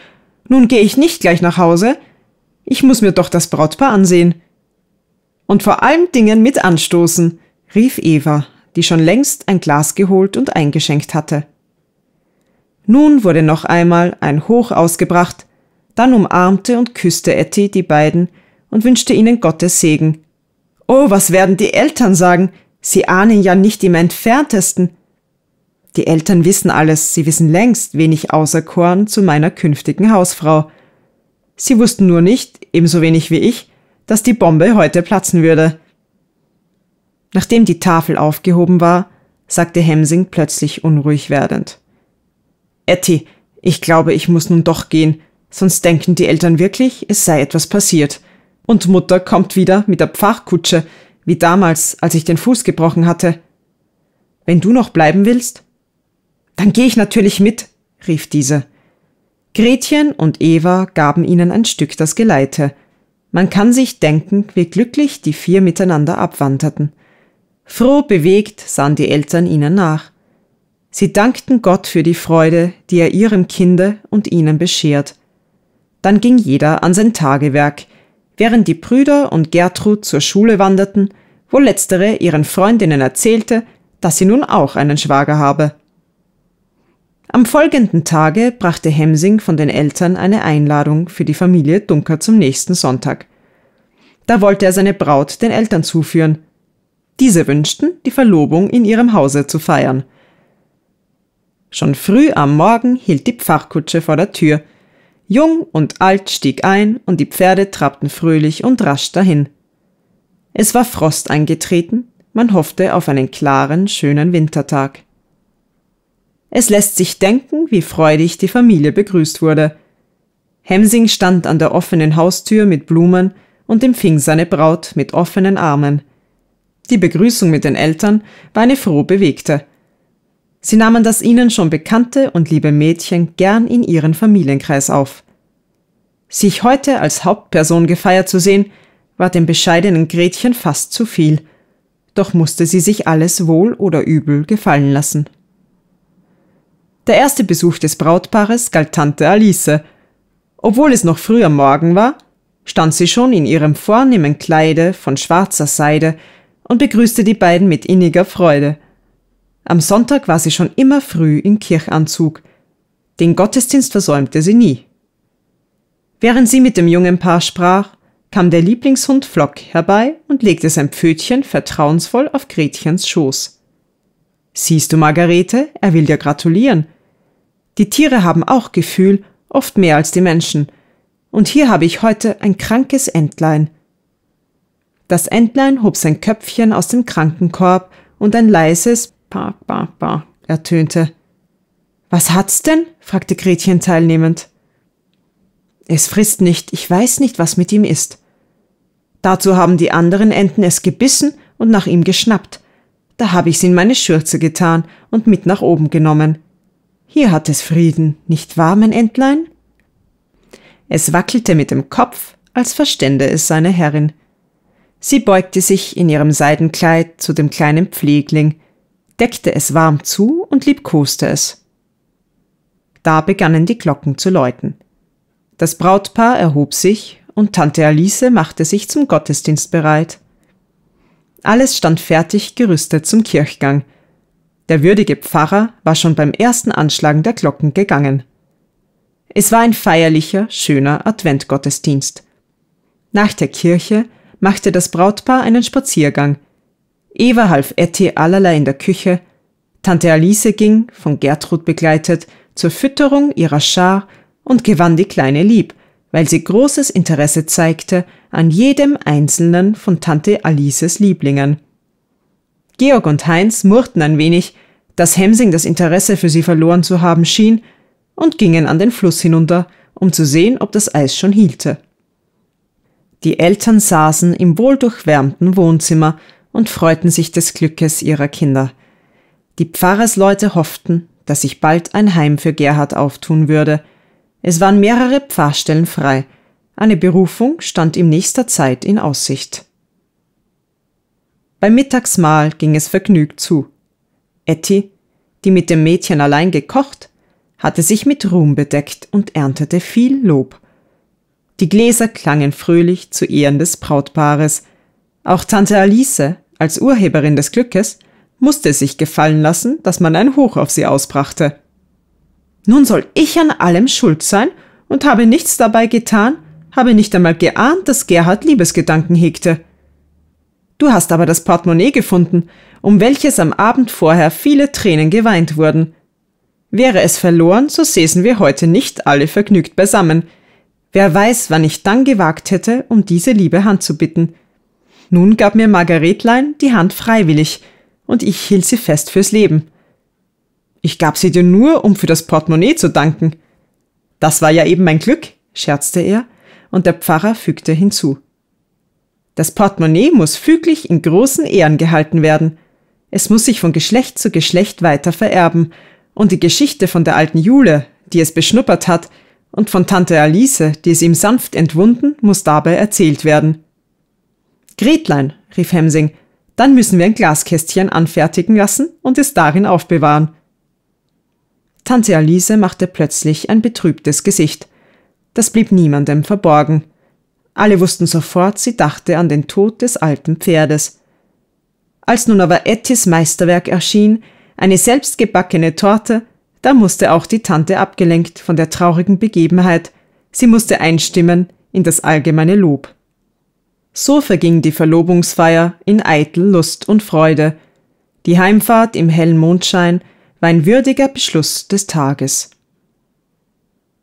Nun gehe ich nicht gleich nach Hause. Ich muss mir doch das Brautpaar ansehen. Und vor allen Dingen mit anstoßen, rief Eva, die schon längst ein Glas geholt und eingeschenkt hatte. Nun wurde noch einmal ein Hoch ausgebracht, dann umarmte und küsste Etty die beiden und wünschte ihnen Gottes Segen. Oh, was werden die Eltern sagen? Sie ahnen ja nicht im entferntesten. Die Eltern wissen alles, sie wissen längst, wen ich auserkoren zu meiner künftigen Hausfrau. Sie wussten nur nicht, ebenso wenig wie ich, dass die Bombe heute platzen würde. Nachdem die Tafel aufgehoben war, sagte Hemsing plötzlich unruhig werdend. Etty, ich glaube, ich muss nun doch gehen, sonst denken die Eltern wirklich, es sei etwas passiert. Und Mutter kommt wieder mit der Pfarrkutsche, wie damals, als ich den Fuß gebrochen hatte. Wenn du noch bleiben willst, dann gehe ich natürlich mit, rief diese. Gretchen und Eva gaben ihnen ein Stück das Geleite. Man kann sich denken, wie glücklich die vier miteinander abwanderten. Froh bewegt sahen die Eltern ihnen nach. Sie dankten Gott für die Freude, die er ihrem Kinde und ihnen beschert. Dann ging jeder an sein Tagewerk, während die Brüder und Gertrud zur Schule wanderten, wo letztere ihren Freundinnen erzählte, dass sie nun auch einen Schwager habe. Am folgenden Tage brachte Hemsing von den Eltern eine Einladung für die Familie Dunker zum nächsten Sonntag. Da wollte er seine Braut den Eltern zuführen. Diese wünschten, die Verlobung in ihrem Hause zu feiern. Schon früh am Morgen hielt die Pfarrkutsche vor der Tür. Jung und alt stieg ein und die Pferde trabten fröhlich und rasch dahin. Es war Frost eingetreten, man hoffte auf einen klaren, schönen Wintertag. Es lässt sich denken, wie freudig die Familie begrüßt wurde. Hemsing stand an der offenen Haustür mit Blumen und empfing seine Braut mit offenen Armen. Die Begrüßung mit den Eltern war eine froh bewegte. Sie nahmen das ihnen schon bekannte und liebe Mädchen gern in ihren Familienkreis auf. Sich heute als Hauptperson gefeiert zu sehen, war dem bescheidenen Gretchen fast zu viel, doch musste sie sich alles wohl oder übel gefallen lassen. Der erste Besuch des Brautpaares galt Tante Alice. Obwohl es noch früh am Morgen war, stand sie schon in ihrem vornehmen Kleide von schwarzer Seide und begrüßte die beiden mit inniger Freude. Am Sonntag war sie schon immer früh in Kirchanzug. Den Gottesdienst versäumte sie nie. Während sie mit dem jungen Paar sprach, kam der Lieblingshund Flock herbei und legte sein Pfötchen vertrauensvoll auf Gretchens Schoß. Siehst du, Margarete, er will dir gratulieren. Die Tiere haben auch Gefühl, oft mehr als die Menschen. Und hier habe ich heute ein krankes Entlein. Das Entlein hob sein Köpfchen aus dem Krankenkorb und ein leises Pa, pa, pa ertönte. Was hat's denn? fragte Gretchen teilnehmend. Es frisst nicht, ich weiß nicht, was mit ihm ist. Dazu haben die anderen Enten es gebissen und nach ihm geschnappt. Da habe ich's in meine Schürze getan und mit nach oben genommen. Hier hat es Frieden, nicht wahr, mein Entlein? Es wackelte mit dem Kopf, als verstände es seine Herrin. Sie beugte sich in ihrem Seidenkleid zu dem kleinen Pflegling, deckte es warm zu und liebkoste es. Da begannen die Glocken zu läuten. Das Brautpaar erhob sich und Tante Alice machte sich zum Gottesdienst bereit. Alles stand fertig gerüstet zum Kirchgang. Der würdige Pfarrer war schon beim ersten Anschlagen der Glocken gegangen. Es war ein feierlicher, schöner Adventgottesdienst. Nach der Kirche machte das Brautpaar einen Spaziergang. Eva half Etty allerlei in der Küche. Tante Alice ging, von Gertrud begleitet, zur Fütterung ihrer Schar und gewann die Kleine lieb, weil sie großes Interesse zeigte an jedem einzelnen von Tante Alices Lieblingen. Georg und Heinz murrten ein wenig, dass Hemsing das Interesse für sie verloren zu haben schien, und gingen an den Fluss hinunter, um zu sehen, ob das Eis schon hielte. Die Eltern saßen im wohldurchwärmten Wohnzimmer und freuten sich des Glückes ihrer Kinder. Die Pfarrersleute hofften, dass sich bald ein Heim für Gerhard auftun würde. Es waren mehrere Pfarrstellen frei. Eine Berufung stand in nächster Zeit in Aussicht. Beim Mittagsmahl ging es vergnügt zu. Etty, die mit dem Mädchen allein gekocht, hatte sich mit Ruhm bedeckt und erntete viel Lob. Die Gläser klangen fröhlich zu Ehren des Brautpaares. Auch Tante Alice, als Urheberin des Glückes, musste sich gefallen lassen, dass man ein Hoch auf sie ausbrachte. Nun soll ich an allem schuld sein und habe nichts dabei getan, habe nicht einmal geahnt, dass Gerhard Liebesgedanken hegte – Du hast aber das Portemonnaie gefunden, um welches am Abend vorher viele Tränen geweint wurden. Wäre es verloren, so säßen wir heute nicht alle vergnügt beisammen. Wer weiß, wann ich dann gewagt hätte, um diese liebe Hand zu bitten. Nun gab mir Margaretlein die Hand freiwillig, und ich hielt sie fest fürs Leben. Ich gab sie dir nur, um für das Portemonnaie zu danken. Das war ja eben mein Glück, scherzte er, und der Pfarrer fügte hinzu. Das Portemonnaie muss füglich in großen Ehren gehalten werden. Es muss sich von Geschlecht zu Geschlecht weiter vererben. Und die Geschichte von der alten Jule, die es beschnuppert hat, und von Tante Alice, die es ihm sanft entwunden, muss dabei erzählt werden. Gretlein, rief Hemsing, dann müssen wir ein Glaskästchen anfertigen lassen und es darin aufbewahren. Tante Alice machte plötzlich ein betrübtes Gesicht. Das blieb niemandem verborgen. Alle wussten sofort, sie dachte an den Tod des alten Pferdes. Als nun aber Ettis Meisterwerk erschien, eine selbstgebackene Torte, da musste auch die Tante abgelenkt von der traurigen Begebenheit, sie musste einstimmen in das allgemeine Lob. So verging die Verlobungsfeier in eitel Lust und Freude. Die Heimfahrt im hellen Mondschein war ein würdiger Beschluss des Tages.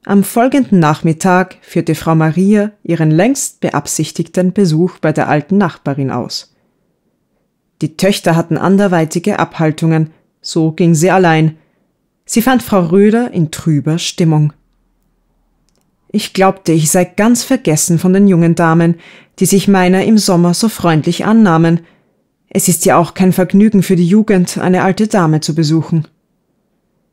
Am folgenden Nachmittag führte Frau Maria ihren längst beabsichtigten Besuch bei der alten Nachbarin aus. Die Töchter hatten anderweitige Abhaltungen, so ging sie allein. Sie fand Frau Röder in trüber Stimmung. Ich glaubte, ich sei ganz vergessen von den jungen Damen, die sich meiner im Sommer so freundlich annahmen. Es ist ja auch kein Vergnügen für die Jugend, eine alte Dame zu besuchen.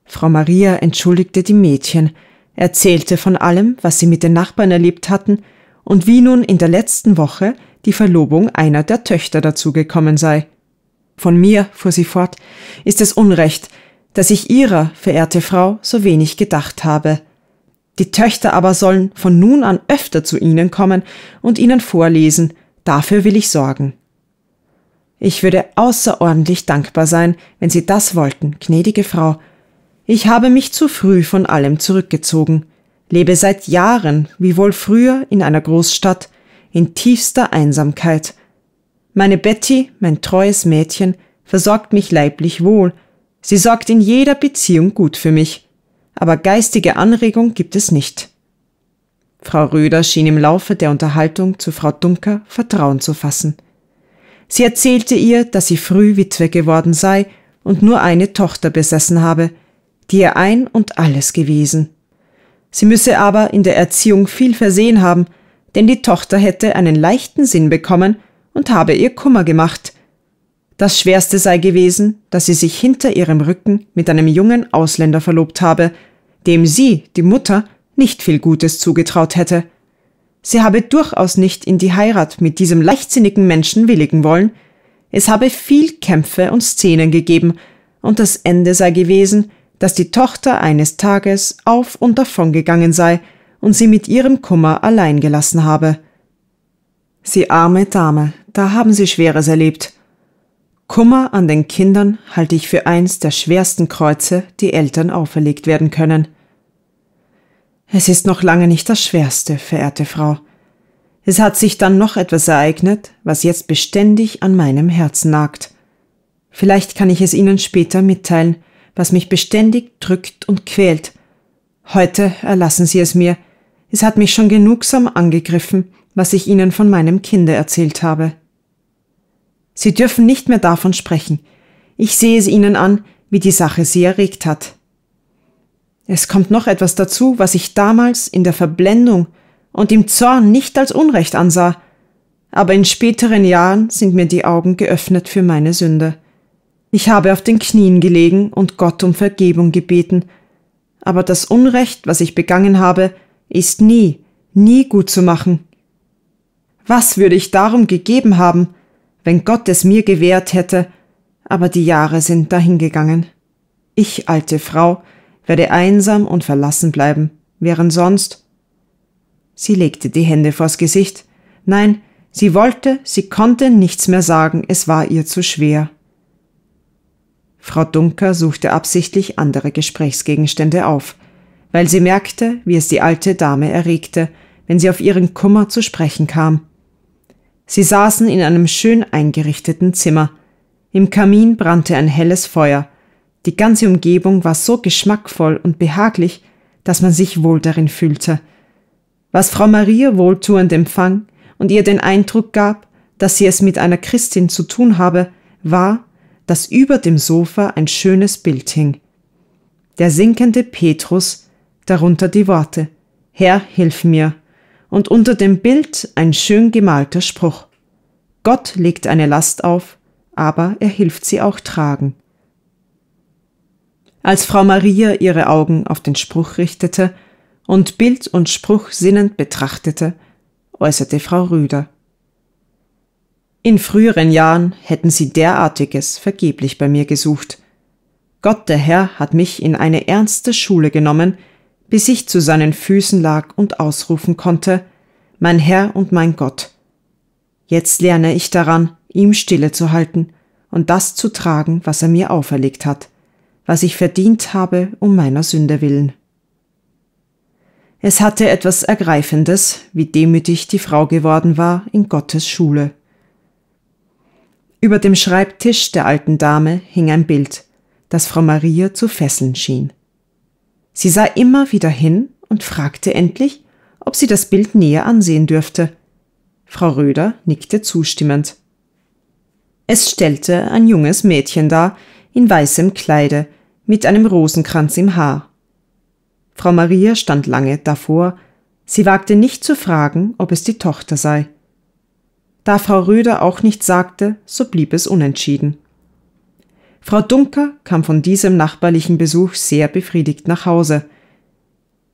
Frau Maria entschuldigte die Mädchen, erzählte von allem, was sie mit den Nachbarn erlebt hatten und wie nun in der letzten Woche die Verlobung einer der Töchter dazugekommen sei. Von mir, fuhr sie fort, ist es Unrecht, dass ich Ihrer, verehrte Frau, so wenig gedacht habe. Die Töchter aber sollen von nun an öfter zu Ihnen kommen und Ihnen vorlesen, dafür will ich sorgen. Ich würde außerordentlich dankbar sein, wenn Sie das wollten, gnädige Frau, ich habe mich zu früh von allem zurückgezogen, lebe seit Jahren, wie wohl früher, in einer Großstadt, in tiefster Einsamkeit. Meine Betty, mein treues Mädchen, versorgt mich leiblich wohl, sie sorgt in jeder Beziehung gut für mich, aber geistige Anregung gibt es nicht. Frau Röder schien im Laufe der Unterhaltung zu Frau Dunker Vertrauen zu fassen. Sie erzählte ihr, dass sie früh Witwe geworden sei und nur eine Tochter besessen habe, die ihr ein und alles gewesen. Sie müsse aber in der Erziehung viel versehen haben, denn die Tochter hätte einen leichten Sinn bekommen und habe ihr Kummer gemacht. Das Schwerste sei gewesen, dass sie sich hinter ihrem Rücken mit einem jungen Ausländer verlobt habe, dem sie, die Mutter, nicht viel Gutes zugetraut hätte. Sie habe durchaus nicht in die Heirat mit diesem leichtsinnigen Menschen willigen wollen, es habe viel Kämpfe und Szenen gegeben, und das Ende sei gewesen, dass die Tochter eines Tages auf und davon gegangen sei und sie mit ihrem Kummer allein gelassen habe. Sie arme Dame, da haben Sie Schweres erlebt. Kummer an den Kindern halte ich für eins der schwersten Kreuze, die Eltern auferlegt werden können. Es ist noch lange nicht das Schwerste, verehrte Frau. Es hat sich dann noch etwas ereignet, was jetzt beständig an meinem Herzen nagt. Vielleicht kann ich es Ihnen später mitteilen, was mich beständig drückt und quält. Heute erlassen Sie es mir. Es hat mich schon genugsam angegriffen, was ich Ihnen von meinem Kinde erzählt habe. Sie dürfen nicht mehr davon sprechen. Ich sehe es Ihnen an, wie die Sache Sie erregt hat. Es kommt noch etwas dazu, was ich damals in der Verblendung und im Zorn nicht als Unrecht ansah, aber in späteren Jahren sind mir die Augen geöffnet für meine Sünde. Ich habe auf den Knien gelegen und Gott um Vergebung gebeten, aber das Unrecht, was ich begangen habe, ist nie, nie gut zu machen. Was würde ich darum gegeben haben, wenn Gott es mir gewährt hätte, aber die Jahre sind dahingegangen. Ich, alte Frau, werde einsam und verlassen bleiben, während sonst. Sie legte die Hände vors Gesicht. Nein, sie wollte, sie konnte nichts mehr sagen, es war ihr zu schwer. Frau Dunker suchte absichtlich andere Gesprächsgegenstände auf, weil sie merkte, wie es die alte Dame erregte, wenn sie auf ihren Kummer zu sprechen kam. Sie saßen in einem schön eingerichteten Zimmer. Im Kamin brannte ein helles Feuer. Die ganze Umgebung war so geschmackvoll und behaglich, dass man sich wohl darin fühlte. Was Frau Maria wohltuend empfang und ihr den Eindruck gab, dass sie es mit einer Christin zu tun habe, war, dass über dem Sofa ein schönes Bild hing. Der sinkende Petrus, darunter die Worte Herr, hilf mir, und unter dem Bild ein schön gemalter Spruch. Gott legt eine Last auf, aber er hilft sie auch tragen. Als Frau Maria ihre Augen auf den Spruch richtete und Bild und Spruch sinnend betrachtete, äußerte Frau Rüder. In früheren Jahren hätten sie derartiges vergeblich bei mir gesucht. Gott der Herr hat mich in eine ernste Schule genommen, bis ich zu seinen Füßen lag und ausrufen konnte, mein Herr und mein Gott. Jetzt lerne ich daran, ihm Stille zu halten und das zu tragen, was er mir auferlegt hat, was ich verdient habe um meiner Sünde willen. Es hatte etwas Ergreifendes, wie demütig die Frau geworden war in Gottes Schule. Über dem Schreibtisch der alten Dame hing ein Bild, das Frau Maria zu fesseln schien. Sie sah immer wieder hin und fragte endlich, ob sie das Bild näher ansehen dürfte. Frau Röder nickte zustimmend. Es stellte ein junges Mädchen dar, in weißem Kleide, mit einem Rosenkranz im Haar. Frau Maria stand lange davor, sie wagte nicht zu fragen, ob es die Tochter sei. Da Frau Röder auch nichts sagte, so blieb es unentschieden. Frau Dunker kam von diesem nachbarlichen Besuch sehr befriedigt nach Hause.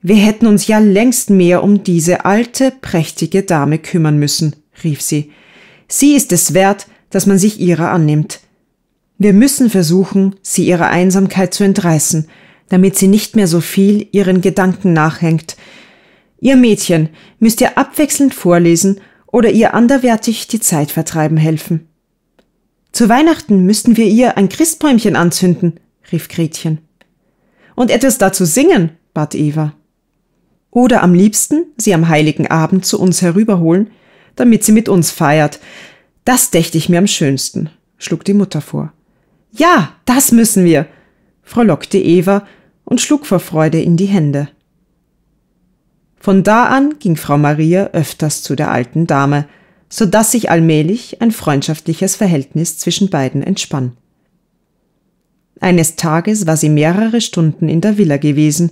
Wir hätten uns ja längst mehr um diese alte, prächtige Dame kümmern müssen, rief sie. Sie ist es wert, dass man sich ihrer annimmt. Wir müssen versuchen, sie ihrer Einsamkeit zu entreißen, damit sie nicht mehr so viel ihren Gedanken nachhängt. Ihr Mädchen müsst ihr abwechselnd vorlesen oder ihr anderwärtig die Zeit vertreiben helfen. Zu Weihnachten müssten wir ihr ein Christbäumchen anzünden, rief Gretchen. Und etwas dazu singen, bat Eva. Oder am liebsten sie am heiligen Abend zu uns herüberholen, damit sie mit uns feiert. Das dächte ich mir am schönsten, schlug die Mutter vor. Ja, das müssen wir, frohlockte Eva und schlug vor Freude in die Hände. Von da an ging Frau Maria öfters zu der alten Dame, so dass sich allmählich ein freundschaftliches Verhältnis zwischen beiden entspann. Eines Tages war sie mehrere Stunden in der Villa gewesen.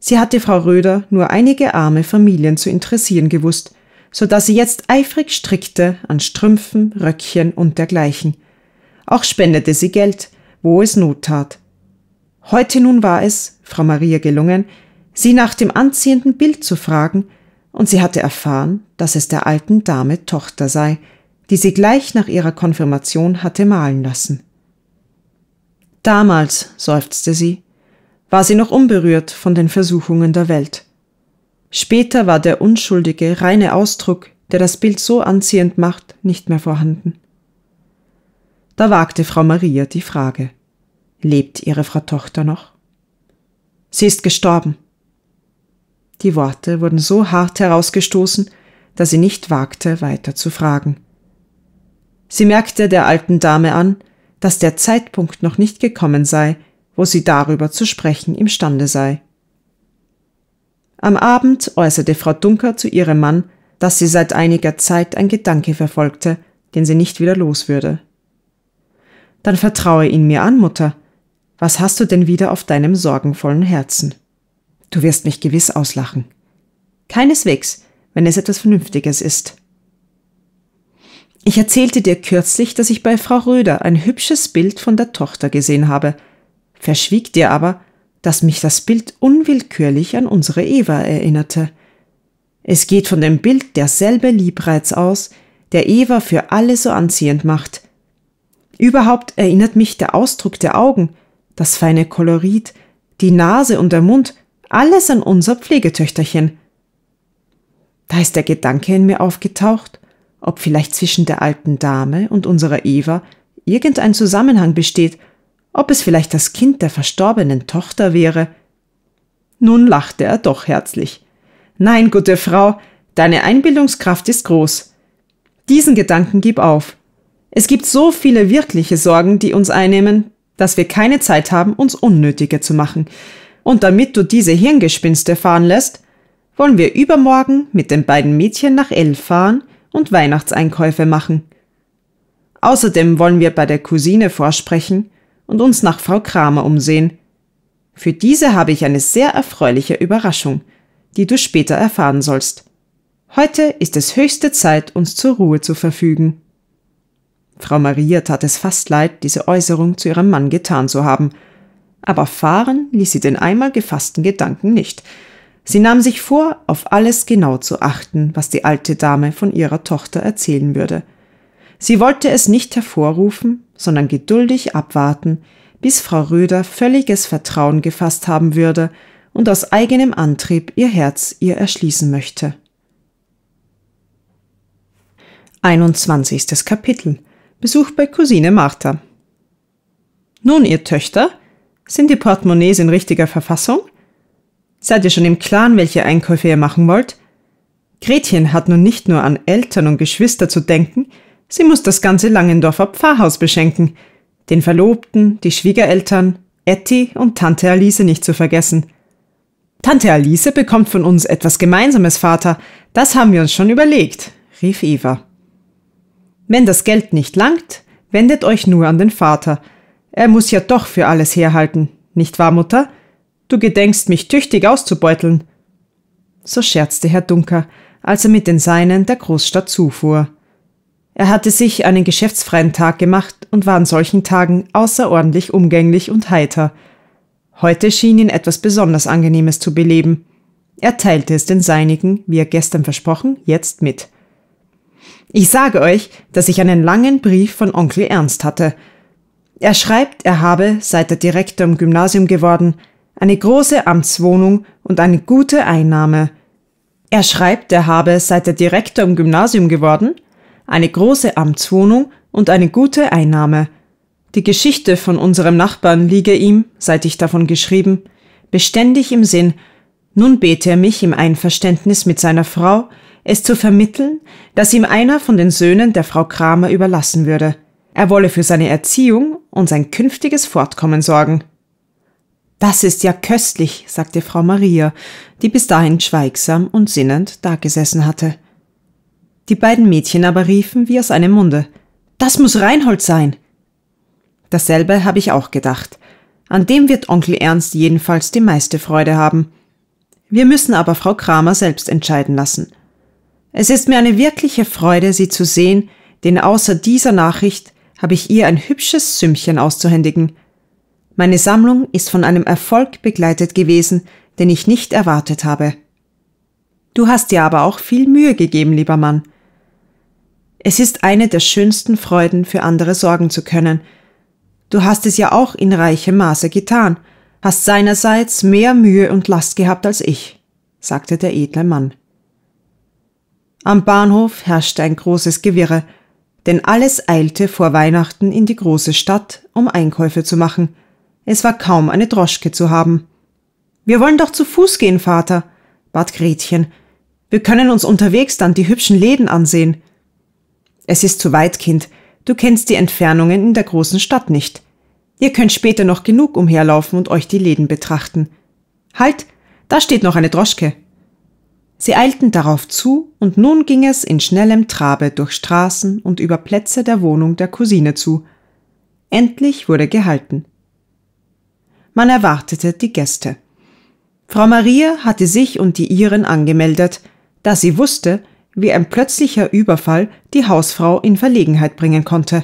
Sie hatte Frau Röder nur einige arme Familien zu interessieren gewusst, so dass sie jetzt eifrig strickte an Strümpfen, Röckchen und dergleichen. Auch spendete sie Geld, wo es Not tat. Heute nun war es, Frau Maria gelungen, sie nach dem anziehenden Bild zu fragen, und sie hatte erfahren, dass es der alten Dame Tochter sei, die sie gleich nach ihrer Konfirmation hatte malen lassen. Damals, seufzte sie, war sie noch unberührt von den Versuchungen der Welt. Später war der unschuldige, reine Ausdruck, der das Bild so anziehend macht, nicht mehr vorhanden. Da wagte Frau Maria die Frage Lebt Ihre Frau Tochter noch? Sie ist gestorben, die Worte wurden so hart herausgestoßen, dass sie nicht wagte, weiter zu fragen. Sie merkte der alten Dame an, dass der Zeitpunkt noch nicht gekommen sei, wo sie darüber zu sprechen imstande sei. Am Abend äußerte Frau Dunker zu ihrem Mann, dass sie seit einiger Zeit ein Gedanke verfolgte, den sie nicht wieder los würde. Dann vertraue ihn mir an, Mutter. Was hast du denn wieder auf deinem sorgenvollen Herzen? Du wirst mich gewiss auslachen. Keineswegs, wenn es etwas Vernünftiges ist. Ich erzählte dir kürzlich, dass ich bei Frau Röder ein hübsches Bild von der Tochter gesehen habe, verschwieg dir aber, dass mich das Bild unwillkürlich an unsere Eva erinnerte. Es geht von dem Bild derselbe Liebreiz aus, der Eva für alle so anziehend macht. Überhaupt erinnert mich der Ausdruck der Augen, das feine Kolorit, die Nase und der Mund alles an unser Pflegetöchterchen. Da ist der Gedanke in mir aufgetaucht, ob vielleicht zwischen der alten Dame und unserer Eva irgendein Zusammenhang besteht, ob es vielleicht das Kind der verstorbenen Tochter wäre. Nun lachte er doch herzlich. Nein, gute Frau, deine Einbildungskraft ist groß. Diesen Gedanken gib auf. Es gibt so viele wirkliche Sorgen, die uns einnehmen, dass wir keine Zeit haben, uns unnötige zu machen. Und damit du diese Hirngespinste fahren lässt, wollen wir übermorgen mit den beiden Mädchen nach L fahren und Weihnachtseinkäufe machen. Außerdem wollen wir bei der Cousine vorsprechen und uns nach Frau Kramer umsehen. Für diese habe ich eine sehr erfreuliche Überraschung, die du später erfahren sollst. Heute ist es höchste Zeit, uns zur Ruhe zu verfügen. Frau Maria tat es fast leid, diese Äußerung zu ihrem Mann getan zu haben, aber fahren ließ sie den einmal gefassten Gedanken nicht. Sie nahm sich vor, auf alles genau zu achten, was die alte Dame von ihrer Tochter erzählen würde. Sie wollte es nicht hervorrufen, sondern geduldig abwarten, bis Frau Röder völliges Vertrauen gefasst haben würde und aus eigenem Antrieb ihr Herz ihr erschließen möchte. 21. Kapitel Besuch bei Cousine Martha Nun, ihr Töchter, sind die Portemonnaies in richtiger Verfassung? Seid ihr schon im Klaren, welche Einkäufe ihr machen wollt? Gretchen hat nun nicht nur an Eltern und Geschwister zu denken, sie muss das ganze Langendorfer Pfarrhaus beschenken. Den Verlobten, die Schwiegereltern, Etty und Tante Alice nicht zu vergessen. Tante Alice bekommt von uns etwas Gemeinsames, Vater. Das haben wir uns schon überlegt, rief Eva. Wenn das Geld nicht langt, wendet euch nur an den Vater – er muss ja doch für alles herhalten, nicht wahr, Mutter? Du gedenkst mich tüchtig auszubeuteln. So scherzte Herr Dunker, als er mit den Seinen der Großstadt zufuhr. Er hatte sich einen geschäftsfreien Tag gemacht und war an solchen Tagen außerordentlich umgänglich und heiter. Heute schien ihn etwas besonders Angenehmes zu beleben. Er teilte es den Seinigen, wie er gestern versprochen, jetzt mit. Ich sage euch, dass ich einen langen Brief von Onkel Ernst hatte er schreibt, er habe, seit er Direktor im Gymnasium geworden, eine große Amtswohnung und eine gute Einnahme. Er schreibt, er habe, seit er Direktor im Gymnasium geworden, eine große Amtswohnung und eine gute Einnahme. Die Geschichte von unserem Nachbarn liege ihm, seit ich davon geschrieben, beständig im Sinn, nun bete er mich im Einverständnis mit seiner Frau, es zu vermitteln, dass ihm einer von den Söhnen der Frau Kramer überlassen würde. Er wolle für seine Erziehung und sein künftiges Fortkommen sorgen. Das ist ja köstlich, sagte Frau Maria, die bis dahin schweigsam und sinnend dagesessen hatte. Die beiden Mädchen aber riefen wie aus einem Munde Das muss Reinhold sein. Dasselbe habe ich auch gedacht. An dem wird Onkel Ernst jedenfalls die meiste Freude haben. Wir müssen aber Frau Kramer selbst entscheiden lassen. Es ist mir eine wirkliche Freude, Sie zu sehen, denn außer dieser Nachricht habe ich ihr ein hübsches Sümmchen auszuhändigen. Meine Sammlung ist von einem Erfolg begleitet gewesen, den ich nicht erwartet habe. Du hast dir aber auch viel Mühe gegeben, lieber Mann. Es ist eine der schönsten Freuden, für andere sorgen zu können. Du hast es ja auch in reichem Maße getan, hast seinerseits mehr Mühe und Last gehabt als ich, sagte der edle Mann. Am Bahnhof herrschte ein großes Gewirre, denn alles eilte vor Weihnachten in die große Stadt, um Einkäufe zu machen. Es war kaum eine Droschke zu haben. Wir wollen doch zu Fuß gehen, Vater, bat Gretchen. Wir können uns unterwegs dann die hübschen Läden ansehen. Es ist zu weit, Kind. Du kennst die Entfernungen in der großen Stadt nicht. Ihr könnt später noch genug umherlaufen und euch die Läden betrachten. Halt, da steht noch eine Droschke. Sie eilten darauf zu, und nun ging es in schnellem Trabe durch Straßen und über Plätze der Wohnung der Cousine zu. Endlich wurde gehalten. Man erwartete die Gäste. Frau Maria hatte sich und die ihren angemeldet, da sie wusste, wie ein plötzlicher Überfall die Hausfrau in Verlegenheit bringen konnte.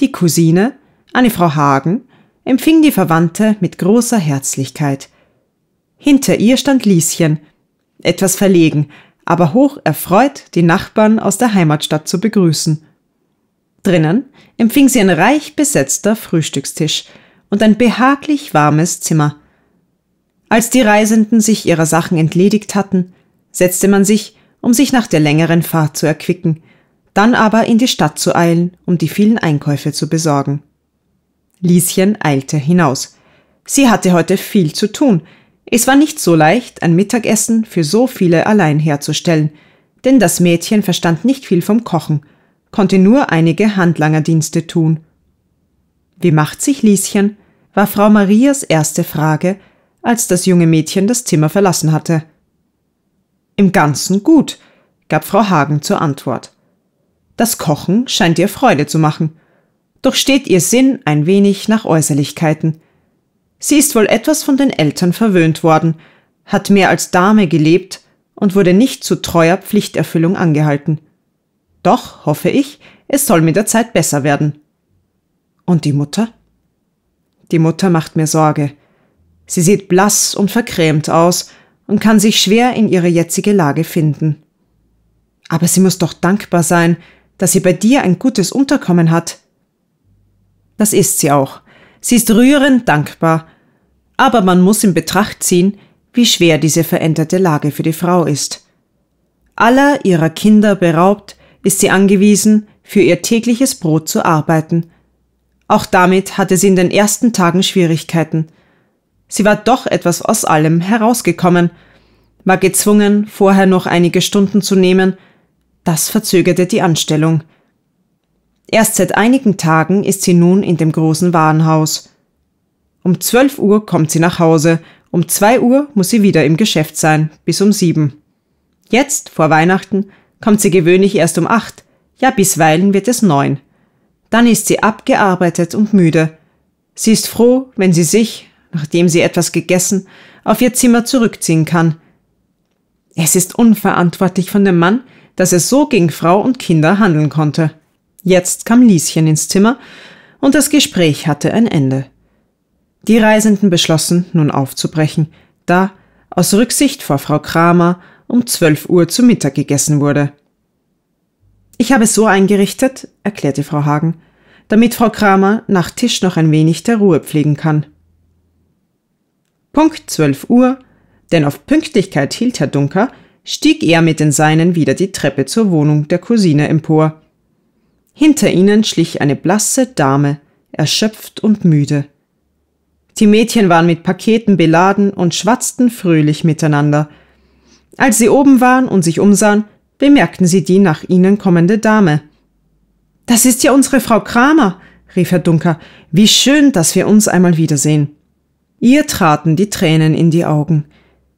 Die Cousine, eine Frau Hagen, empfing die Verwandte mit großer Herzlichkeit. Hinter ihr stand Lieschen, etwas verlegen, aber hoch erfreut, die Nachbarn aus der Heimatstadt zu begrüßen. Drinnen empfing sie ein reich besetzter Frühstückstisch und ein behaglich warmes Zimmer. Als die Reisenden sich ihrer Sachen entledigt hatten, setzte man sich, um sich nach der längeren Fahrt zu erquicken, dann aber in die Stadt zu eilen, um die vielen Einkäufe zu besorgen. Lieschen eilte hinaus. Sie hatte heute viel zu tun, es war nicht so leicht, ein Mittagessen für so viele allein herzustellen, denn das Mädchen verstand nicht viel vom Kochen, konnte nur einige Handlangerdienste tun. Wie macht sich Lieschen? war Frau Marias erste Frage, als das junge Mädchen das Zimmer verlassen hatte. Im Ganzen gut, gab Frau Hagen zur Antwort. Das Kochen scheint ihr Freude zu machen. Doch steht ihr Sinn ein wenig nach Äußerlichkeiten. Sie ist wohl etwas von den Eltern verwöhnt worden, hat mehr als Dame gelebt und wurde nicht zu treuer Pflichterfüllung angehalten. Doch, hoffe ich, es soll mit der Zeit besser werden. Und die Mutter? Die Mutter macht mir Sorge. Sie sieht blass und verkrämt aus und kann sich schwer in ihre jetzige Lage finden. Aber sie muss doch dankbar sein, dass sie bei dir ein gutes Unterkommen hat. Das ist sie auch. Sie ist rührend dankbar aber man muss in Betracht ziehen, wie schwer diese veränderte Lage für die Frau ist. Aller ihrer Kinder beraubt, ist sie angewiesen, für ihr tägliches Brot zu arbeiten. Auch damit hatte sie in den ersten Tagen Schwierigkeiten. Sie war doch etwas aus allem herausgekommen, war gezwungen, vorher noch einige Stunden zu nehmen, das verzögerte die Anstellung. Erst seit einigen Tagen ist sie nun in dem großen Warenhaus. Um 12 Uhr kommt sie nach Hause, um 2 Uhr muss sie wieder im Geschäft sein, bis um 7. Jetzt, vor Weihnachten, kommt sie gewöhnlich erst um 8, ja bisweilen wird es 9. Dann ist sie abgearbeitet und müde. Sie ist froh, wenn sie sich, nachdem sie etwas gegessen, auf ihr Zimmer zurückziehen kann. Es ist unverantwortlich von dem Mann, dass er so gegen Frau und Kinder handeln konnte. Jetzt kam Lieschen ins Zimmer und das Gespräch hatte ein Ende. Die Reisenden beschlossen, nun aufzubrechen, da aus Rücksicht vor Frau Kramer um 12 Uhr zu Mittag gegessen wurde. Ich habe es so eingerichtet, erklärte Frau Hagen, damit Frau Kramer nach Tisch noch ein wenig der Ruhe pflegen kann. Punkt 12 Uhr, denn auf Pünktlichkeit hielt Herr Dunker, stieg er mit den Seinen wieder die Treppe zur Wohnung der Cousine empor. Hinter ihnen schlich eine blasse Dame, erschöpft und müde. Die Mädchen waren mit Paketen beladen und schwatzten fröhlich miteinander. Als sie oben waren und sich umsahen, bemerkten sie die nach ihnen kommende Dame. Das ist ja unsere Frau Kramer, rief Herr Dunker. Wie schön, dass wir uns einmal wiedersehen. Ihr traten die Tränen in die Augen.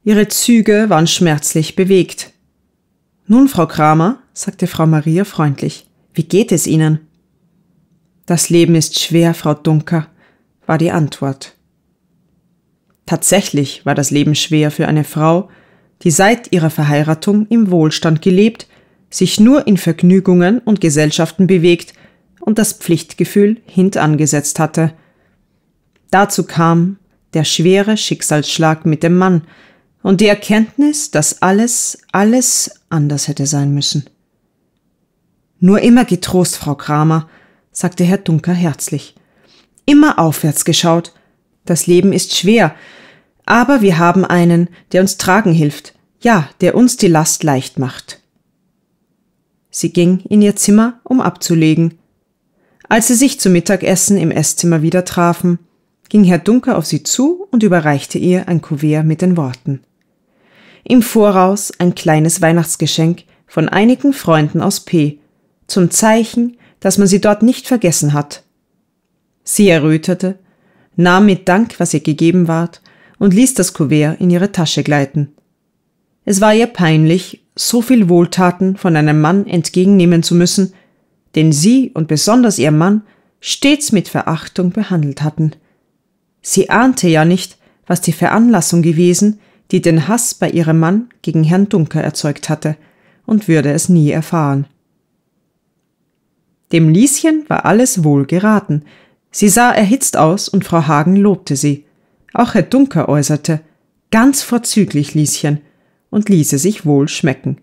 Ihre Züge waren schmerzlich bewegt. Nun, Frau Kramer, sagte Frau Maria freundlich, wie geht es Ihnen? Das Leben ist schwer, Frau Dunker, war die Antwort. Tatsächlich war das Leben schwer für eine Frau, die seit ihrer Verheiratung im Wohlstand gelebt, sich nur in Vergnügungen und Gesellschaften bewegt und das Pflichtgefühl hintangesetzt hatte. Dazu kam der schwere Schicksalsschlag mit dem Mann und die Erkenntnis, dass alles, alles anders hätte sein müssen. Nur immer getrost, Frau Kramer, sagte Herr Dunker herzlich. Immer aufwärts geschaut, das Leben ist schwer, aber wir haben einen, der uns tragen hilft, ja, der uns die Last leicht macht. Sie ging in ihr Zimmer, um abzulegen. Als sie sich zum Mittagessen im Esszimmer wieder trafen, ging Herr Dunker auf sie zu und überreichte ihr ein Kuvert mit den Worten. Im Voraus ein kleines Weihnachtsgeschenk von einigen Freunden aus P, zum Zeichen, dass man sie dort nicht vergessen hat. Sie errötete nahm mit Dank, was ihr gegeben ward, und ließ das Kuvert in ihre Tasche gleiten. Es war ihr peinlich, so viel Wohltaten von einem Mann entgegennehmen zu müssen, den sie und besonders ihr Mann stets mit Verachtung behandelt hatten. Sie ahnte ja nicht, was die Veranlassung gewesen, die den Hass bei ihrem Mann gegen Herrn Dunker erzeugt hatte, und würde es nie erfahren. Dem Lieschen war alles wohl geraten, Sie sah erhitzt aus und Frau Hagen lobte sie. Auch Herr Dunker äußerte, ganz vorzüglich, Lieschen, und ließe sich wohl schmecken.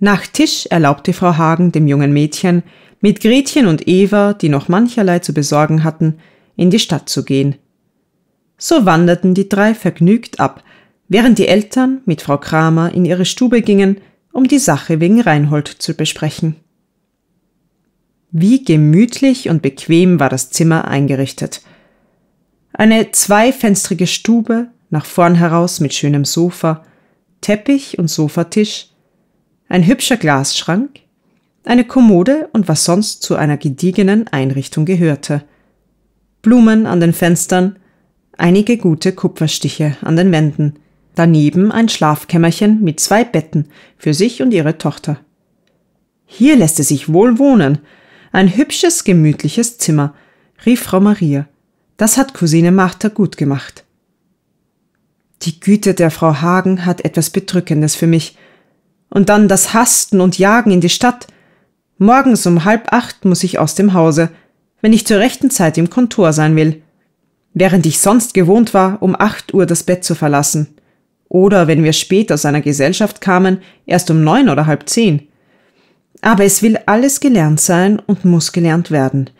Nach Tisch erlaubte Frau Hagen dem jungen Mädchen, mit Gretchen und Eva, die noch mancherlei zu besorgen hatten, in die Stadt zu gehen. So wanderten die drei vergnügt ab, während die Eltern mit Frau Kramer in ihre Stube gingen, um die Sache wegen Reinhold zu besprechen. Wie gemütlich und bequem war das Zimmer eingerichtet. Eine zweifenstrige Stube, nach vorn heraus mit schönem Sofa, Teppich und Sofatisch, ein hübscher Glasschrank, eine Kommode und was sonst zu einer gediegenen Einrichtung gehörte. Blumen an den Fenstern, einige gute Kupferstiche an den Wänden, daneben ein Schlafkämmerchen mit zwei Betten für sich und ihre Tochter. Hier lässt es sich wohl wohnen, ein hübsches, gemütliches Zimmer, rief Frau Maria. Das hat Cousine Martha gut gemacht. Die Güte der Frau Hagen hat etwas Bedrückendes für mich. Und dann das Hasten und Jagen in die Stadt. Morgens um halb acht muss ich aus dem Hause, wenn ich zur rechten Zeit im Kontor sein will. Während ich sonst gewohnt war, um acht Uhr das Bett zu verlassen. Oder wenn wir spät aus einer Gesellschaft kamen, erst um neun oder halb zehn. Aber es will alles gelernt sein und muss gelernt werden.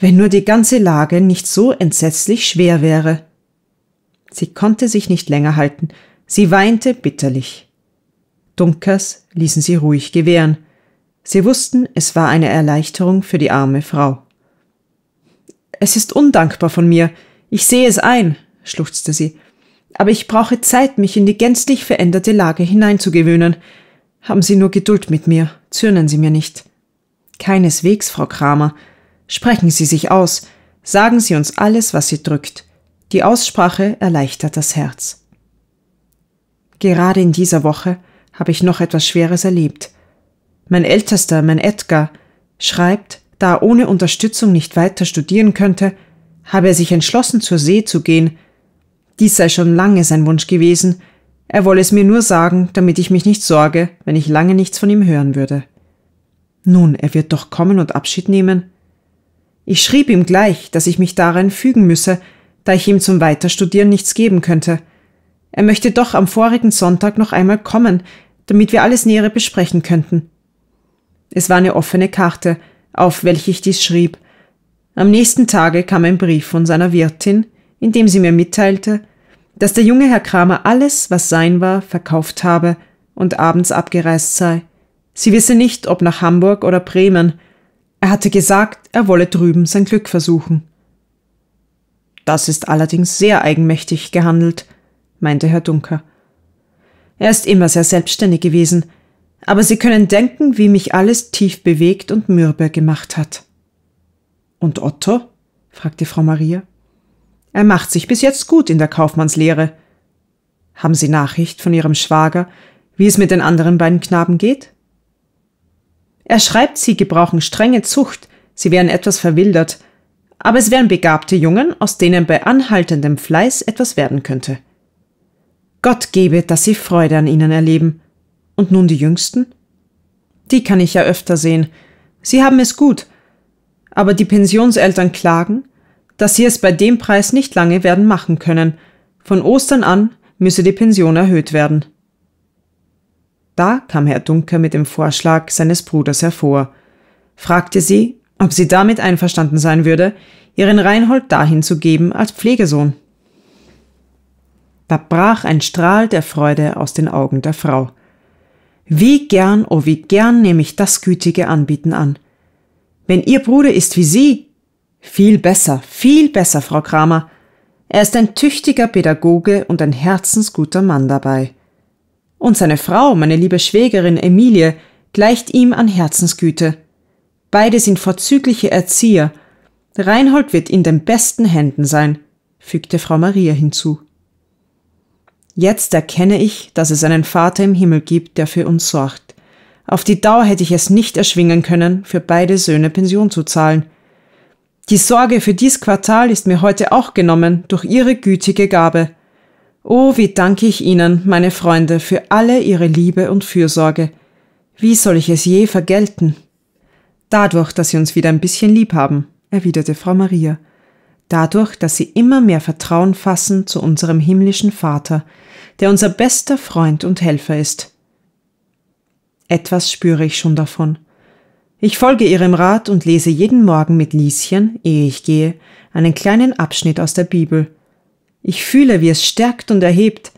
Wenn nur die ganze Lage nicht so entsetzlich schwer wäre. Sie konnte sich nicht länger halten. Sie weinte bitterlich. Dunkers ließen sie ruhig gewähren. Sie wussten, es war eine Erleichterung für die arme Frau. Es ist undankbar von mir. Ich sehe es ein, schluchzte sie. Aber ich brauche Zeit, mich in die gänzlich veränderte Lage hineinzugewöhnen. Haben Sie nur Geduld mit mir. Zürnen Sie mir nicht. Keineswegs, Frau Kramer. Sprechen Sie sich aus. Sagen Sie uns alles, was Sie drückt. Die Aussprache erleichtert das Herz. Gerade in dieser Woche habe ich noch etwas Schweres erlebt. Mein Ältester, mein Edgar, schreibt, da er ohne Unterstützung nicht weiter studieren könnte, habe er sich entschlossen, zur See zu gehen. Dies sei schon lange sein Wunsch gewesen, er wolle es mir nur sagen, damit ich mich nicht sorge, wenn ich lange nichts von ihm hören würde. Nun, er wird doch kommen und Abschied nehmen. Ich schrieb ihm gleich, dass ich mich darin fügen müsse, da ich ihm zum Weiterstudieren nichts geben könnte. Er möchte doch am vorigen Sonntag noch einmal kommen, damit wir alles Nähere besprechen könnten. Es war eine offene Karte, auf welche ich dies schrieb. Am nächsten Tage kam ein Brief von seiner Wirtin, in dem sie mir mitteilte, dass der junge Herr Kramer alles, was sein war, verkauft habe und abends abgereist sei. Sie wisse nicht, ob nach Hamburg oder Bremen. Er hatte gesagt, er wolle drüben sein Glück versuchen. Das ist allerdings sehr eigenmächtig gehandelt, meinte Herr Dunker. Er ist immer sehr selbstständig gewesen, aber Sie können denken, wie mich alles tief bewegt und mürbe gemacht hat. Und Otto? fragte Frau Maria. Er macht sich bis jetzt gut in der Kaufmannslehre. Haben Sie Nachricht von Ihrem Schwager, wie es mit den anderen beiden Knaben geht? Er schreibt, sie gebrauchen strenge Zucht, sie wären etwas verwildert, aber es wären begabte Jungen, aus denen bei anhaltendem Fleiß etwas werden könnte. Gott gebe, dass sie Freude an ihnen erleben. Und nun die Jüngsten? Die kann ich ja öfter sehen. Sie haben es gut. Aber die Pensionseltern klagen, dass sie es bei dem Preis nicht lange werden machen können. Von Ostern an müsse die Pension erhöht werden. Da kam Herr Dunker mit dem Vorschlag seines Bruders hervor, fragte sie, ob sie damit einverstanden sein würde, ihren Reinhold dahin zu geben als Pflegesohn. Da brach ein Strahl der Freude aus den Augen der Frau. Wie gern, oh wie gern nehme ich das gütige Anbieten an. Wenn ihr Bruder ist wie sie, viel besser, viel besser, Frau Kramer. Er ist ein tüchtiger Pädagoge und ein herzensguter Mann dabei. Und seine Frau, meine liebe Schwägerin Emilie, gleicht ihm an Herzensgüte. Beide sind vorzügliche Erzieher. Reinhold wird in den besten Händen sein, fügte Frau Maria hinzu. Jetzt erkenne ich, dass es einen Vater im Himmel gibt, der für uns sorgt. Auf die Dauer hätte ich es nicht erschwingen können, für beide Söhne Pension zu zahlen. Die Sorge für dies Quartal ist mir heute auch genommen durch Ihre gütige Gabe. Oh, wie danke ich Ihnen, meine Freunde, für alle Ihre Liebe und Fürsorge. Wie soll ich es je vergelten? Dadurch, dass Sie uns wieder ein bisschen lieb haben, erwiderte Frau Maria. Dadurch, dass Sie immer mehr Vertrauen fassen zu unserem himmlischen Vater, der unser bester Freund und Helfer ist. Etwas spüre ich schon davon. Ich folge ihrem Rat und lese jeden Morgen mit Lieschen, ehe ich gehe, einen kleinen Abschnitt aus der Bibel. Ich fühle, wie es stärkt und erhebt.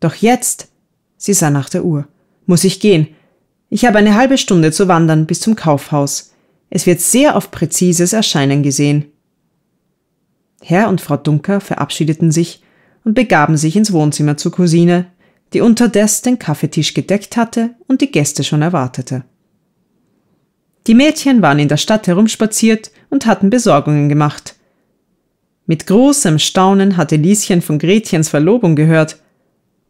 Doch jetzt, sie sah nach der Uhr, muss ich gehen. Ich habe eine halbe Stunde zu wandern bis zum Kaufhaus. Es wird sehr auf präzises Erscheinen gesehen. Herr und Frau Dunker verabschiedeten sich und begaben sich ins Wohnzimmer zur Cousine, die unterdes den Kaffeetisch gedeckt hatte und die Gäste schon erwartete. Die Mädchen waren in der Stadt herumspaziert und hatten Besorgungen gemacht. Mit großem Staunen hatte Lieschen von Gretchens Verlobung gehört.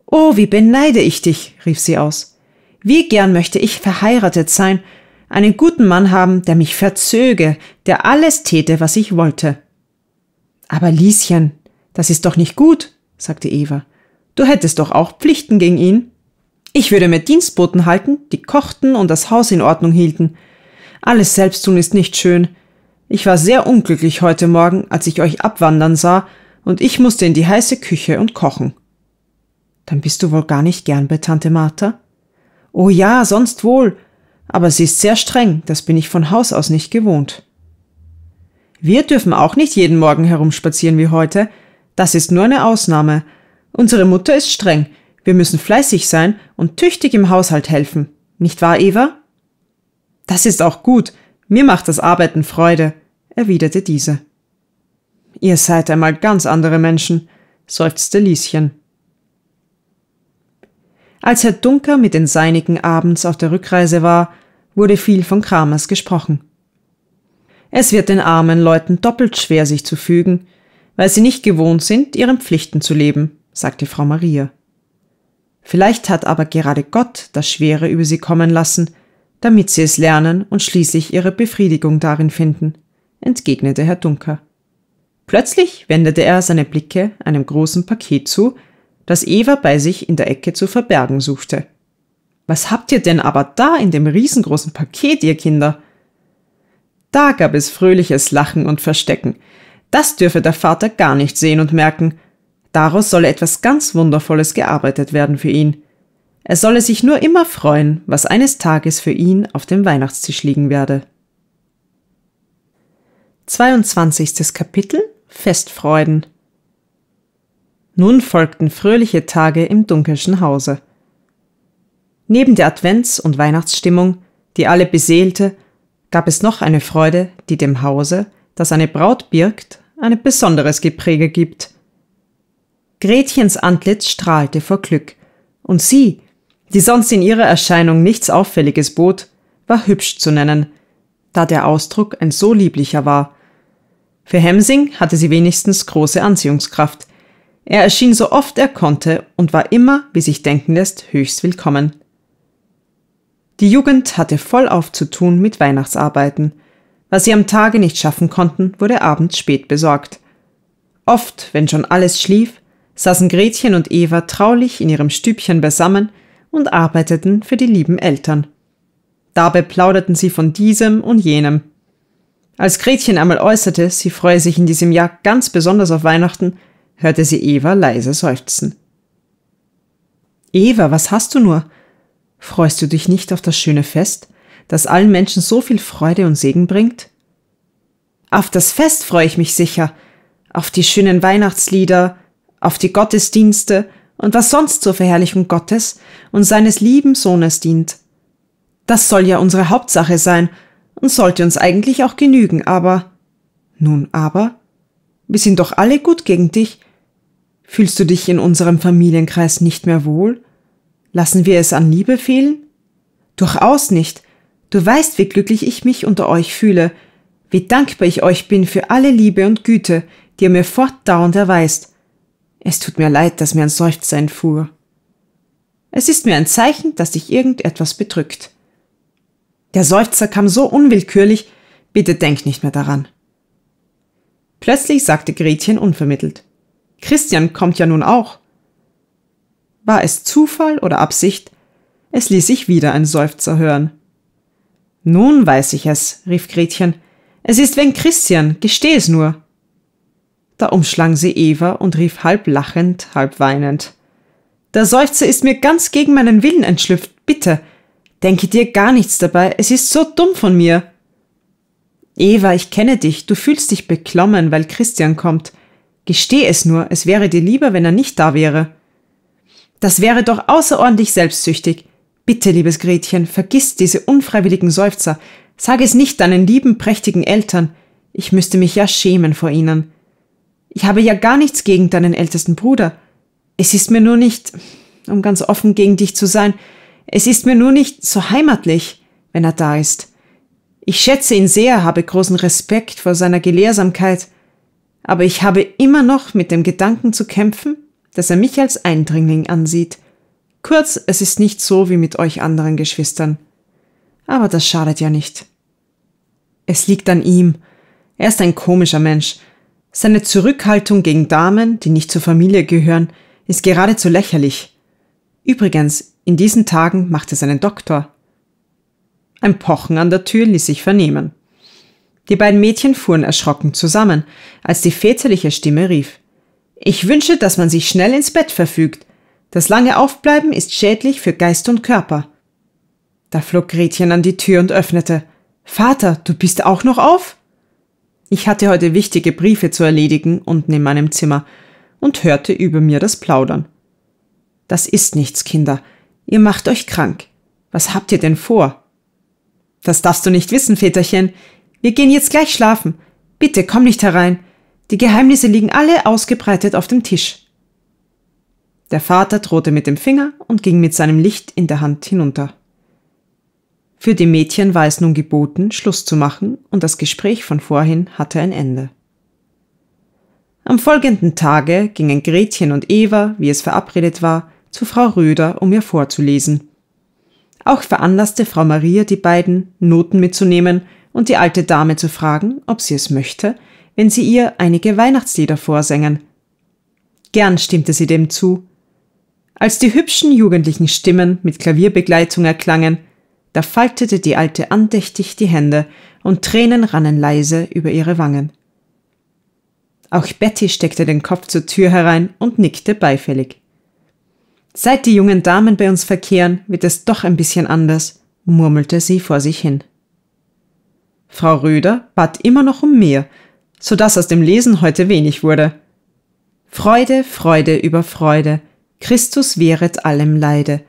Oh, wie beneide ich dich, rief sie aus. Wie gern möchte ich verheiratet sein, einen guten Mann haben, der mich verzöge, der alles täte, was ich wollte. Aber Lieschen, das ist doch nicht gut, sagte Eva. Du hättest doch auch Pflichten gegen ihn. Ich würde mir Dienstboten halten, die kochten und das Haus in Ordnung hielten. Alles selbst tun ist nicht schön. Ich war sehr unglücklich heute Morgen, als ich euch abwandern sah, und ich musste in die heiße Küche und kochen. Dann bist du wohl gar nicht gern bei Tante Martha? Oh ja, sonst wohl. Aber sie ist sehr streng, das bin ich von Haus aus nicht gewohnt. Wir dürfen auch nicht jeden Morgen herumspazieren wie heute. Das ist nur eine Ausnahme. Unsere Mutter ist streng. Wir müssen fleißig sein und tüchtig im Haushalt helfen. Nicht wahr, Eva? Das ist auch gut. Mir macht das Arbeiten Freude, erwiderte diese. Ihr seid einmal ganz andere Menschen, seufzte Lieschen. Als Herr Dunker mit den Seinigen abends auf der Rückreise war, wurde viel von Kramers gesprochen. Es wird den armen Leuten doppelt schwer, sich zu fügen, weil sie nicht gewohnt sind, ihren Pflichten zu leben, sagte Frau Maria. Vielleicht hat aber gerade Gott das Schwere über sie kommen lassen, damit sie es lernen und schließlich ihre Befriedigung darin finden, entgegnete Herr Dunker. Plötzlich wendete er seine Blicke einem großen Paket zu, das Eva bei sich in der Ecke zu verbergen suchte. Was habt ihr denn aber da in dem riesengroßen Paket, ihr Kinder? Da gab es fröhliches Lachen und Verstecken. Das dürfe der Vater gar nicht sehen und merken. Daraus solle etwas ganz Wundervolles gearbeitet werden für ihn. Er solle sich nur immer freuen, was eines Tages für ihn auf dem Weihnachtstisch liegen werde. 22. Kapitel Festfreuden Nun folgten fröhliche Tage im Dunkelschen Hause. Neben der Advents- und Weihnachtsstimmung, die alle beseelte, gab es noch eine Freude, die dem Hause, das eine Braut birgt, ein besonderes Gepräge gibt. Gretchens Antlitz strahlte vor Glück, und sie, die sonst in ihrer Erscheinung nichts Auffälliges bot, war hübsch zu nennen, da der Ausdruck ein so lieblicher war. Für Hemsing hatte sie wenigstens große Anziehungskraft. Er erschien so oft er konnte und war immer, wie sich denken lässt, höchst willkommen. Die Jugend hatte vollauf zu tun mit Weihnachtsarbeiten. Was sie am Tage nicht schaffen konnten, wurde abends spät besorgt. Oft, wenn schon alles schlief, saßen Gretchen und Eva traulich in ihrem Stübchen beisammen und arbeiteten für die lieben Eltern. Dabei plauderten sie von diesem und jenem. Als Gretchen einmal äußerte, sie freue sich in diesem Jahr ganz besonders auf Weihnachten, hörte sie Eva leise seufzen. Eva, was hast du nur? Freust du dich nicht auf das schöne Fest, das allen Menschen so viel Freude und Segen bringt? Auf das Fest freue ich mich sicher, auf die schönen Weihnachtslieder, auf die Gottesdienste, und was sonst zur Verherrlichung Gottes und seines lieben Sohnes dient. Das soll ja unsere Hauptsache sein und sollte uns eigentlich auch genügen, aber. Nun aber? Wir sind doch alle gut gegen dich. Fühlst du dich in unserem Familienkreis nicht mehr wohl? Lassen wir es an Liebe fehlen? Durchaus nicht. Du weißt, wie glücklich ich mich unter euch fühle, wie dankbar ich euch bin für alle Liebe und Güte, die ihr mir fortdauernd erweist es tut mir leid, dass mir ein Seufzer entfuhr. Es ist mir ein Zeichen, dass dich irgendetwas bedrückt. Der Seufzer kam so unwillkürlich, bitte denk nicht mehr daran. Plötzlich sagte Gretchen unvermittelt. Christian kommt ja nun auch. War es Zufall oder Absicht? Es ließ sich wieder ein Seufzer hören. Nun weiß ich es, rief Gretchen. Es ist wenn Christian, gesteh es nur. Da umschlang sie Eva und rief halb lachend, halb weinend. Der Seufzer ist mir ganz gegen meinen Willen entschlüpft, bitte. Denke dir gar nichts dabei, es ist so dumm von mir. Eva, ich kenne dich, du fühlst dich beklommen, weil Christian kommt. Gesteh es nur, es wäre dir lieber, wenn er nicht da wäre. Das wäre doch außerordentlich selbstsüchtig. Bitte, liebes Gretchen, vergiss diese unfreiwilligen Seufzer. Sag es nicht deinen lieben, prächtigen Eltern. Ich müsste mich ja schämen vor ihnen. Ich habe ja gar nichts gegen deinen ältesten Bruder. Es ist mir nur nicht, um ganz offen gegen dich zu sein, es ist mir nur nicht so heimatlich, wenn er da ist. Ich schätze ihn sehr, habe großen Respekt vor seiner Gelehrsamkeit, aber ich habe immer noch mit dem Gedanken zu kämpfen, dass er mich als Eindringling ansieht. Kurz, es ist nicht so wie mit euch anderen Geschwistern. Aber das schadet ja nicht. Es liegt an ihm. Er ist ein komischer Mensch, seine Zurückhaltung gegen Damen, die nicht zur Familie gehören, ist geradezu lächerlich. Übrigens, in diesen Tagen macht er seinen Doktor. Ein Pochen an der Tür ließ sich vernehmen. Die beiden Mädchen fuhren erschrocken zusammen, als die väterliche Stimme rief. Ich wünsche, dass man sich schnell ins Bett verfügt. Das lange Aufbleiben ist schädlich für Geist und Körper. Da flog Gretchen an die Tür und öffnete. Vater, du bist auch noch auf? Ich hatte heute wichtige Briefe zu erledigen unten in meinem Zimmer und hörte über mir das Plaudern. Das ist nichts, Kinder. Ihr macht euch krank. Was habt ihr denn vor? Das darfst du nicht wissen, Väterchen. Wir gehen jetzt gleich schlafen. Bitte komm nicht herein. Die Geheimnisse liegen alle ausgebreitet auf dem Tisch. Der Vater drohte mit dem Finger und ging mit seinem Licht in der Hand hinunter. Für die Mädchen war es nun geboten, Schluss zu machen, und das Gespräch von vorhin hatte ein Ende. Am folgenden Tage gingen Gretchen und Eva, wie es verabredet war, zu Frau Röder, um ihr vorzulesen. Auch veranlasste Frau Maria die beiden, Noten mitzunehmen und die alte Dame zu fragen, ob sie es möchte, wenn sie ihr einige Weihnachtslieder vorsängen. Gern stimmte sie dem zu. Als die hübschen jugendlichen Stimmen mit Klavierbegleitung erklangen, da faltete die Alte andächtig die Hände und Tränen rannen leise über ihre Wangen. Auch Betty steckte den Kopf zur Tür herein und nickte beifällig. Seit die jungen Damen bei uns verkehren, wird es doch ein bisschen anders, murmelte sie vor sich hin. Frau Röder bat immer noch um mehr, so dass aus dem Lesen heute wenig wurde. Freude, Freude über Freude, Christus wehret allem Leide,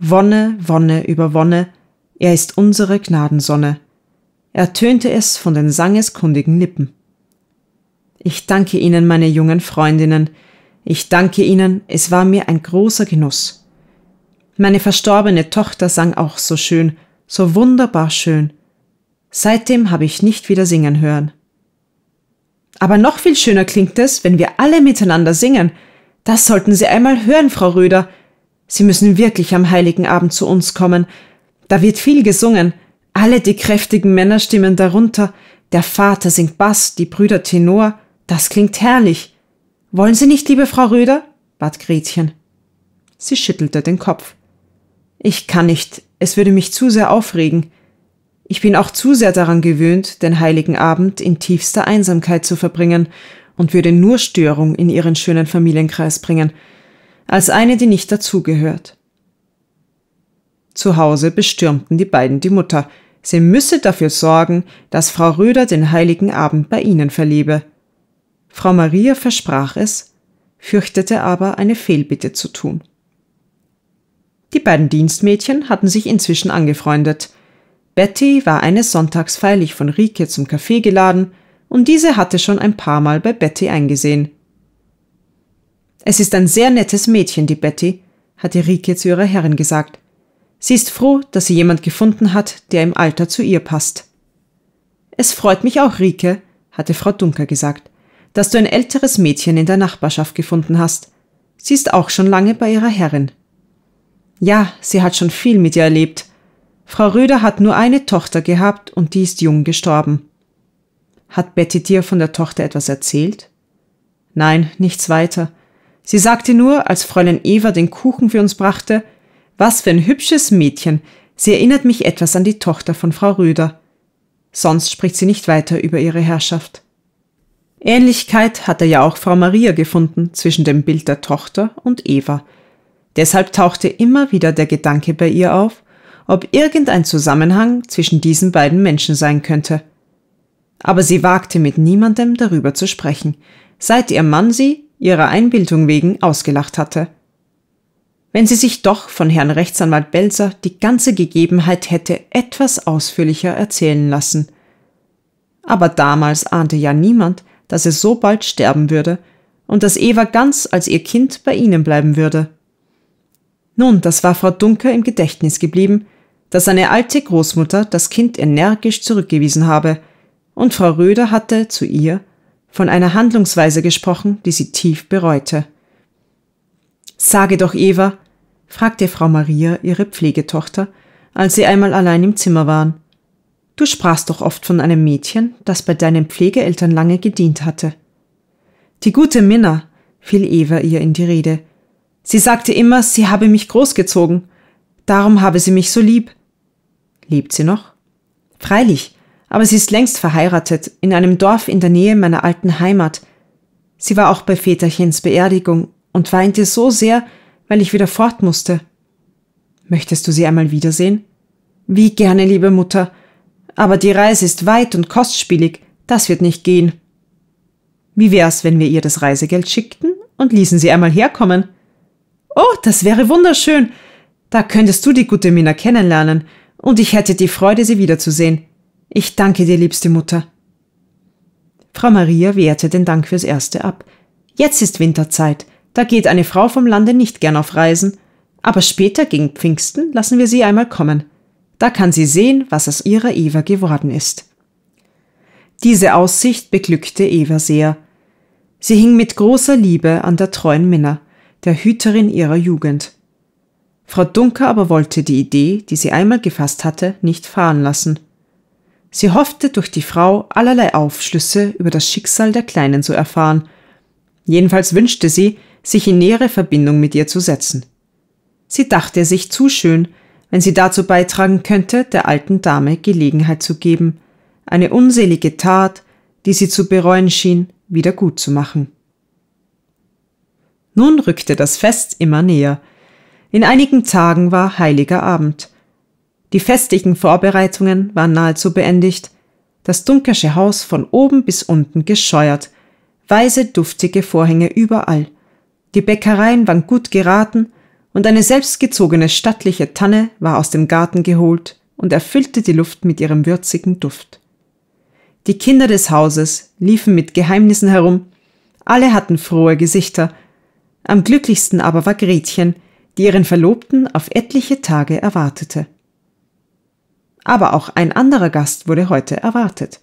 Wonne, Wonne über Wonne, er ist unsere Gnadensonne. Ertönte es von den sangeskundigen Lippen. Ich danke Ihnen, meine jungen Freundinnen. Ich danke Ihnen, es war mir ein großer Genuss. Meine verstorbene Tochter sang auch so schön, so wunderbar schön. Seitdem habe ich nicht wieder singen hören. Aber noch viel schöner klingt es, wenn wir alle miteinander singen. Das sollten Sie einmal hören, Frau Röder. Sie müssen wirklich am heiligen Abend zu uns kommen, da wird viel gesungen, alle die kräftigen Männer stimmen darunter, der Vater singt Bass, die Brüder Tenor, das klingt herrlich. Wollen Sie nicht, liebe Frau Röder? bat Gretchen. Sie schüttelte den Kopf. Ich kann nicht, es würde mich zu sehr aufregen. Ich bin auch zu sehr daran gewöhnt, den heiligen Abend in tiefster Einsamkeit zu verbringen und würde nur Störung in ihren schönen Familienkreis bringen, als eine, die nicht dazugehört. Zu Hause bestürmten die beiden die Mutter. Sie müsse dafür sorgen, dass Frau Röder den heiligen Abend bei ihnen verliebe. Frau Maria versprach es, fürchtete aber, eine Fehlbitte zu tun. Die beiden Dienstmädchen hatten sich inzwischen angefreundet. Betty war eines Sonntags feierlich von Rike zum Kaffee geladen und diese hatte schon ein paar Mal bei Betty eingesehen. Es ist ein sehr nettes Mädchen, die Betty, hatte Rike zu ihrer Herrin gesagt. Sie ist froh, dass sie jemand gefunden hat, der im Alter zu ihr passt. Es freut mich auch, Rike, hatte Frau Dunker gesagt, dass du ein älteres Mädchen in der Nachbarschaft gefunden hast. Sie ist auch schon lange bei ihrer Herrin. Ja, sie hat schon viel mit ihr erlebt. Frau Röder hat nur eine Tochter gehabt und die ist jung gestorben. Hat Betty dir von der Tochter etwas erzählt? Nein, nichts weiter. Sie sagte nur, als Fräulein Eva den Kuchen für uns brachte, was für ein hübsches Mädchen. Sie erinnert mich etwas an die Tochter von Frau Röder. Sonst spricht sie nicht weiter über ihre Herrschaft. Ähnlichkeit hatte ja auch Frau Maria gefunden zwischen dem Bild der Tochter und Eva. Deshalb tauchte immer wieder der Gedanke bei ihr auf, ob irgendein Zusammenhang zwischen diesen beiden Menschen sein könnte. Aber sie wagte mit niemandem darüber zu sprechen, seit ihr Mann sie, ihrer Einbildung wegen, ausgelacht hatte wenn sie sich doch von Herrn Rechtsanwalt Belzer die ganze Gegebenheit hätte etwas ausführlicher erzählen lassen. Aber damals ahnte ja niemand, dass er so bald sterben würde und dass Eva ganz als ihr Kind bei ihnen bleiben würde. Nun, das war Frau Dunker im Gedächtnis geblieben, dass eine alte Großmutter das Kind energisch zurückgewiesen habe, und Frau Röder hatte zu ihr von einer Handlungsweise gesprochen, die sie tief bereute. Sage doch, Eva, fragte Frau Maria ihre Pflegetochter, als sie einmal allein im Zimmer waren. Du sprachst doch oft von einem Mädchen, das bei deinen Pflegeeltern lange gedient hatte. Die gute Minna, fiel Eva ihr in die Rede. Sie sagte immer, sie habe mich großgezogen. Darum habe sie mich so lieb. Lebt sie noch? Freilich, aber sie ist längst verheiratet, in einem Dorf in der Nähe meiner alten Heimat. Sie war auch bei Väterchens Beerdigung und weinte so sehr, weil ich wieder fort musste. Möchtest du sie einmal wiedersehen? Wie gerne, liebe Mutter. Aber die Reise ist weit und kostspielig, das wird nicht gehen. Wie wär's, wenn wir ihr das Reisegeld schickten und ließen sie einmal herkommen? Oh, das wäre wunderschön. Da könntest du die gute Mina kennenlernen, und ich hätte die Freude, sie wiederzusehen. Ich danke dir, liebste Mutter. Frau Maria wehrte den Dank fürs Erste ab. Jetzt ist Winterzeit, da geht eine Frau vom Lande nicht gern auf Reisen, aber später gegen Pfingsten lassen wir sie einmal kommen. Da kann sie sehen, was aus ihrer Eva geworden ist. Diese Aussicht beglückte Eva sehr. Sie hing mit großer Liebe an der treuen Minna, der Hüterin ihrer Jugend. Frau Dunker aber wollte die Idee, die sie einmal gefasst hatte, nicht fahren lassen. Sie hoffte, durch die Frau allerlei Aufschlüsse über das Schicksal der Kleinen zu erfahren. Jedenfalls wünschte sie, sich in nähere Verbindung mit ihr zu setzen. Sie dachte er sich zu schön, wenn sie dazu beitragen könnte, der alten Dame Gelegenheit zu geben, eine unselige Tat, die sie zu bereuen schien, wieder gut zu machen. Nun rückte das Fest immer näher. In einigen Tagen war heiliger Abend. Die festlichen Vorbereitungen waren nahezu beendigt, das Dunkersche Haus von oben bis unten gescheuert, weise duftige Vorhänge überall – die Bäckereien waren gut geraten und eine selbstgezogene stattliche Tanne war aus dem Garten geholt und erfüllte die Luft mit ihrem würzigen Duft. Die Kinder des Hauses liefen mit Geheimnissen herum, alle hatten frohe Gesichter, am glücklichsten aber war Gretchen, die ihren Verlobten auf etliche Tage erwartete. Aber auch ein anderer Gast wurde heute erwartet.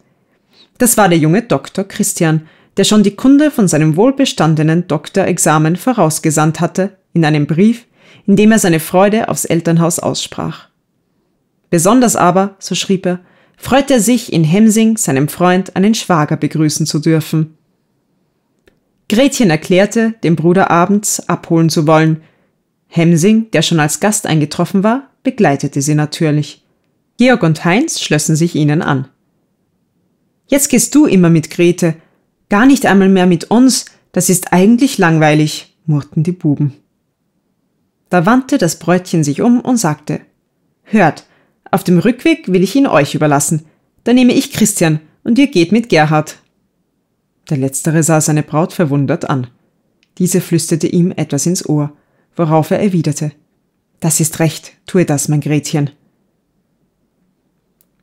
Das war der junge Doktor Christian, der schon die Kunde von seinem wohlbestandenen Doktorexamen vorausgesandt hatte, in einem Brief, in dem er seine Freude aufs Elternhaus aussprach. Besonders aber, so schrieb er, freut er sich, in Hemsing seinem Freund einen Schwager begrüßen zu dürfen. Gretchen erklärte, den Bruder abends abholen zu wollen. Hemsing, der schon als Gast eingetroffen war, begleitete sie natürlich. Georg und Heinz schlössen sich ihnen an. Jetzt gehst du immer mit Grete, Gar nicht einmal mehr mit uns, das ist eigentlich langweilig, murrten die Buben. Da wandte das Bräutchen sich um und sagte, Hört, auf dem Rückweg will ich ihn euch überlassen. Da nehme ich Christian und ihr geht mit Gerhard. Der Letztere sah seine Braut verwundert an. Diese flüsterte ihm etwas ins Ohr, worauf er erwiderte, Das ist recht, tue das, mein Gretchen.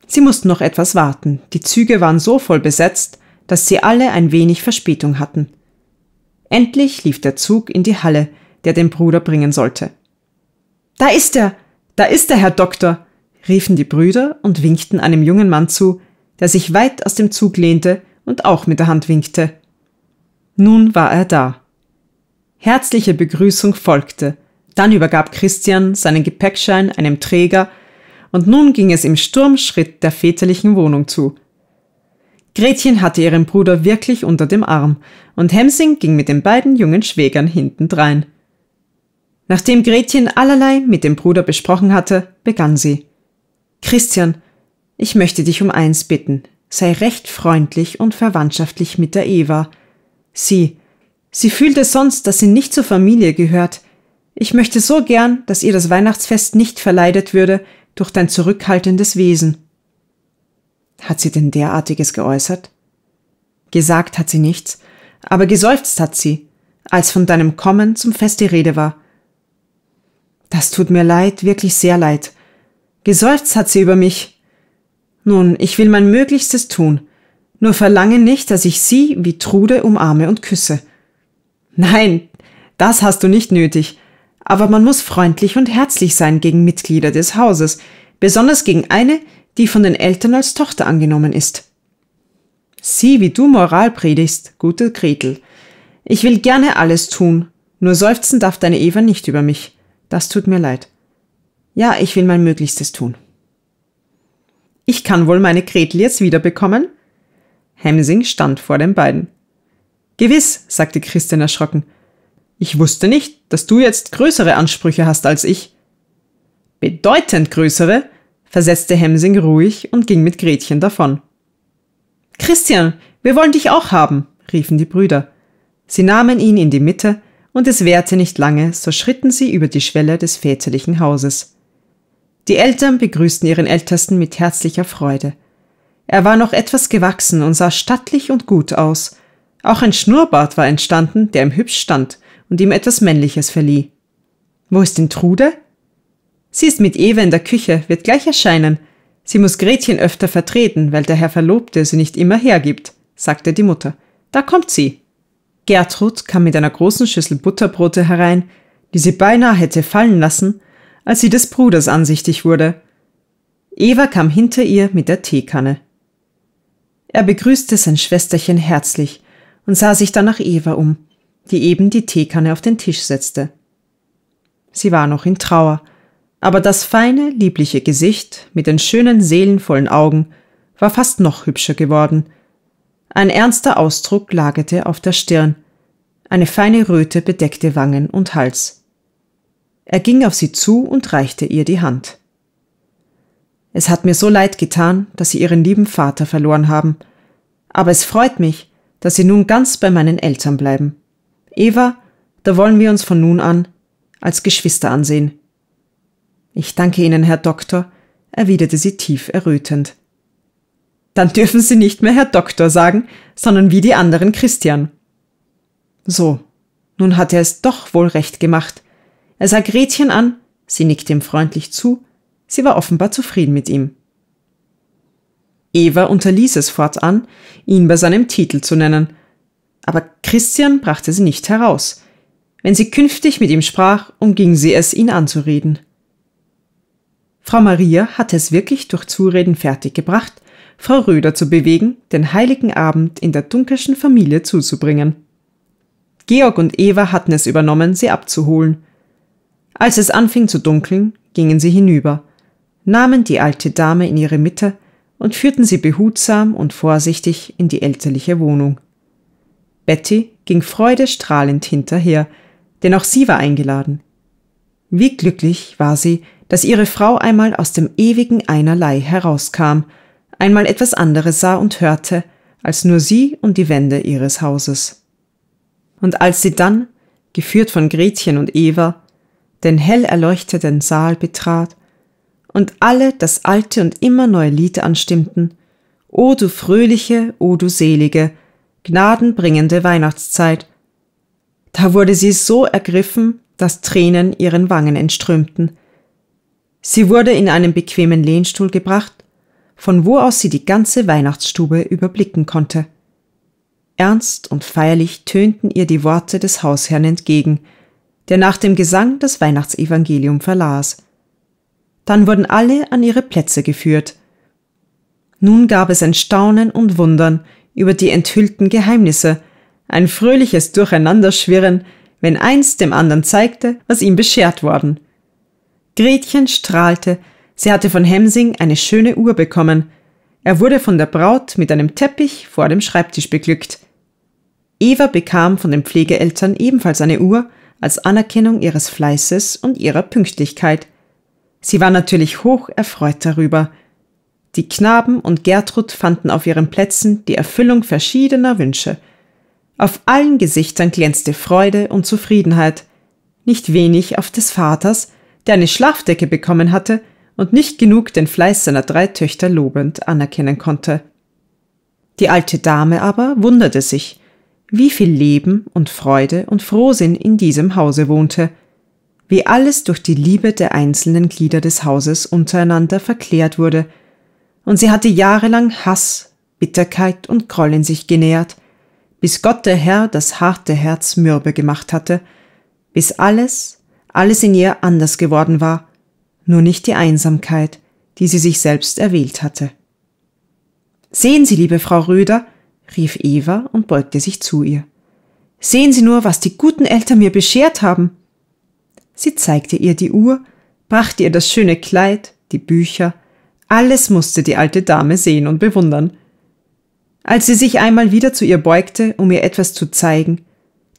Sie mussten noch etwas warten. Die Züge waren so voll besetzt, dass sie alle ein wenig Verspätung hatten. Endlich lief der Zug in die Halle, der den Bruder bringen sollte. Da ist er! Da ist er, Herr Doktor! riefen die Brüder und winkten einem jungen Mann zu, der sich weit aus dem Zug lehnte und auch mit der Hand winkte. Nun war er da. Herzliche Begrüßung folgte, dann übergab Christian seinen Gepäckschein einem Träger, und nun ging es im Sturmschritt der väterlichen Wohnung zu – Gretchen hatte ihren Bruder wirklich unter dem Arm, und Hemsing ging mit den beiden jungen Schwägern hintendrein. Nachdem Gretchen allerlei mit dem Bruder besprochen hatte, begann sie. Christian, ich möchte dich um eins bitten. Sei recht freundlich und verwandtschaftlich mit der Eva. Sie, sie fühlte sonst, dass sie nicht zur Familie gehört. Ich möchte so gern, dass ihr das Weihnachtsfest nicht verleidet würde durch dein zurückhaltendes Wesen. Hat sie denn derartiges geäußert? Gesagt hat sie nichts, aber geseufzt hat sie, als von deinem Kommen zum Fest die Rede war. Das tut mir leid, wirklich sehr leid. Geseufzt hat sie über mich. Nun, ich will mein Möglichstes tun, nur verlange nicht, dass ich sie wie Trude umarme und küsse. Nein, das hast du nicht nötig, aber man muss freundlich und herzlich sein gegen Mitglieder des Hauses, besonders gegen eine, die von den Eltern als Tochter angenommen ist. Sieh, wie du Moral predigst, gute Gretel. Ich will gerne alles tun, nur seufzen darf deine Eva nicht über mich. Das tut mir leid. Ja, ich will mein Möglichstes tun. Ich kann wohl meine Gretel jetzt wiederbekommen? Hemsing stand vor den beiden. Gewiss, sagte Christian erschrocken. Ich wusste nicht, dass du jetzt größere Ansprüche hast als ich. Bedeutend größere? versetzte Hemsing ruhig und ging mit Gretchen davon. Christian, wir wollen dich auch haben, riefen die Brüder. Sie nahmen ihn in die Mitte, und es währte nicht lange, so schritten sie über die Schwelle des väterlichen Hauses. Die Eltern begrüßten ihren Ältesten mit herzlicher Freude. Er war noch etwas gewachsen und sah stattlich und gut aus. Auch ein Schnurrbart war entstanden, der ihm hübsch stand und ihm etwas Männliches verlieh. Wo ist denn Trude? Sie ist mit Eva in der Küche, wird gleich erscheinen. Sie muss Gretchen öfter vertreten, weil der Herr Verlobte sie nicht immer hergibt, sagte die Mutter. Da kommt sie. Gertrud kam mit einer großen Schüssel Butterbrote herein, die sie beinahe hätte fallen lassen, als sie des Bruders ansichtig wurde. Eva kam hinter ihr mit der Teekanne. Er begrüßte sein Schwesterchen herzlich und sah sich dann nach Eva um, die eben die Teekanne auf den Tisch setzte. Sie war noch in Trauer, aber das feine, liebliche Gesicht mit den schönen, seelenvollen Augen war fast noch hübscher geworden. Ein ernster Ausdruck lagerte auf der Stirn, eine feine Röte bedeckte Wangen und Hals. Er ging auf sie zu und reichte ihr die Hand. Es hat mir so leid getan, dass Sie Ihren lieben Vater verloren haben, aber es freut mich, dass Sie nun ganz bei meinen Eltern bleiben. Eva, da wollen wir uns von nun an als Geschwister ansehen. Ich danke Ihnen, Herr Doktor, erwiderte sie tief errötend. Dann dürfen Sie nicht mehr Herr Doktor sagen, sondern wie die anderen Christian. So, nun hat er es doch wohl recht gemacht. Er sah Gretchen an, sie nickte ihm freundlich zu, sie war offenbar zufrieden mit ihm. Eva unterließ es fortan, ihn bei seinem Titel zu nennen, aber Christian brachte sie nicht heraus. Wenn sie künftig mit ihm sprach, umging sie es, ihn anzureden. Frau Maria hatte es wirklich durch Zureden fertiggebracht, Frau Röder zu bewegen, den heiligen Abend in der Dunkerschen Familie zuzubringen. Georg und Eva hatten es übernommen, sie abzuholen. Als es anfing zu dunkeln, gingen sie hinüber, nahmen die alte Dame in ihre Mitte und führten sie behutsam und vorsichtig in die elterliche Wohnung. Betty ging freudestrahlend hinterher, denn auch sie war eingeladen. Wie glücklich war sie, dass ihre Frau einmal aus dem ewigen Einerlei herauskam, einmal etwas anderes sah und hörte, als nur sie und die Wände ihres Hauses. Und als sie dann, geführt von Gretchen und Eva, den hell erleuchteten Saal betrat und alle das alte und immer neue Lied anstimmten, O du fröhliche, o du selige, gnadenbringende Weihnachtszeit, da wurde sie so ergriffen, dass Tränen ihren Wangen entströmten, Sie wurde in einen bequemen Lehnstuhl gebracht, von wo aus sie die ganze Weihnachtsstube überblicken konnte. Ernst und feierlich tönten ihr die Worte des Hausherrn entgegen, der nach dem Gesang das Weihnachtsevangelium verlas. Dann wurden alle an ihre Plätze geführt. Nun gab es ein Staunen und Wundern über die enthüllten Geheimnisse, ein fröhliches Durcheinanderschwirren, wenn eins dem anderen zeigte, was ihm beschert worden – Gretchen strahlte, sie hatte von Hemsing eine schöne Uhr bekommen. Er wurde von der Braut mit einem Teppich vor dem Schreibtisch beglückt. Eva bekam von den Pflegeeltern ebenfalls eine Uhr als Anerkennung ihres Fleißes und ihrer Pünktlichkeit. Sie war natürlich hoch erfreut darüber. Die Knaben und Gertrud fanden auf ihren Plätzen die Erfüllung verschiedener Wünsche. Auf allen Gesichtern glänzte Freude und Zufriedenheit, nicht wenig auf des Vaters, der eine Schlafdecke bekommen hatte und nicht genug den Fleiß seiner drei Töchter lobend anerkennen konnte. Die alte Dame aber wunderte sich, wie viel Leben und Freude und Frohsinn in diesem Hause wohnte, wie alles durch die Liebe der einzelnen Glieder des Hauses untereinander verklärt wurde, und sie hatte jahrelang Hass, Bitterkeit und Groll in sich genährt, bis Gott der Herr das harte Herz mürbe gemacht hatte, bis alles, alles in ihr anders geworden war, nur nicht die Einsamkeit, die sie sich selbst erwählt hatte. Sehen Sie, liebe Frau Röder, rief Eva und beugte sich zu ihr. Sehen Sie nur, was die guten Eltern mir beschert haben. Sie zeigte ihr die Uhr, brachte ihr das schöne Kleid, die Bücher, alles musste die alte Dame sehen und bewundern. Als sie sich einmal wieder zu ihr beugte, um ihr etwas zu zeigen,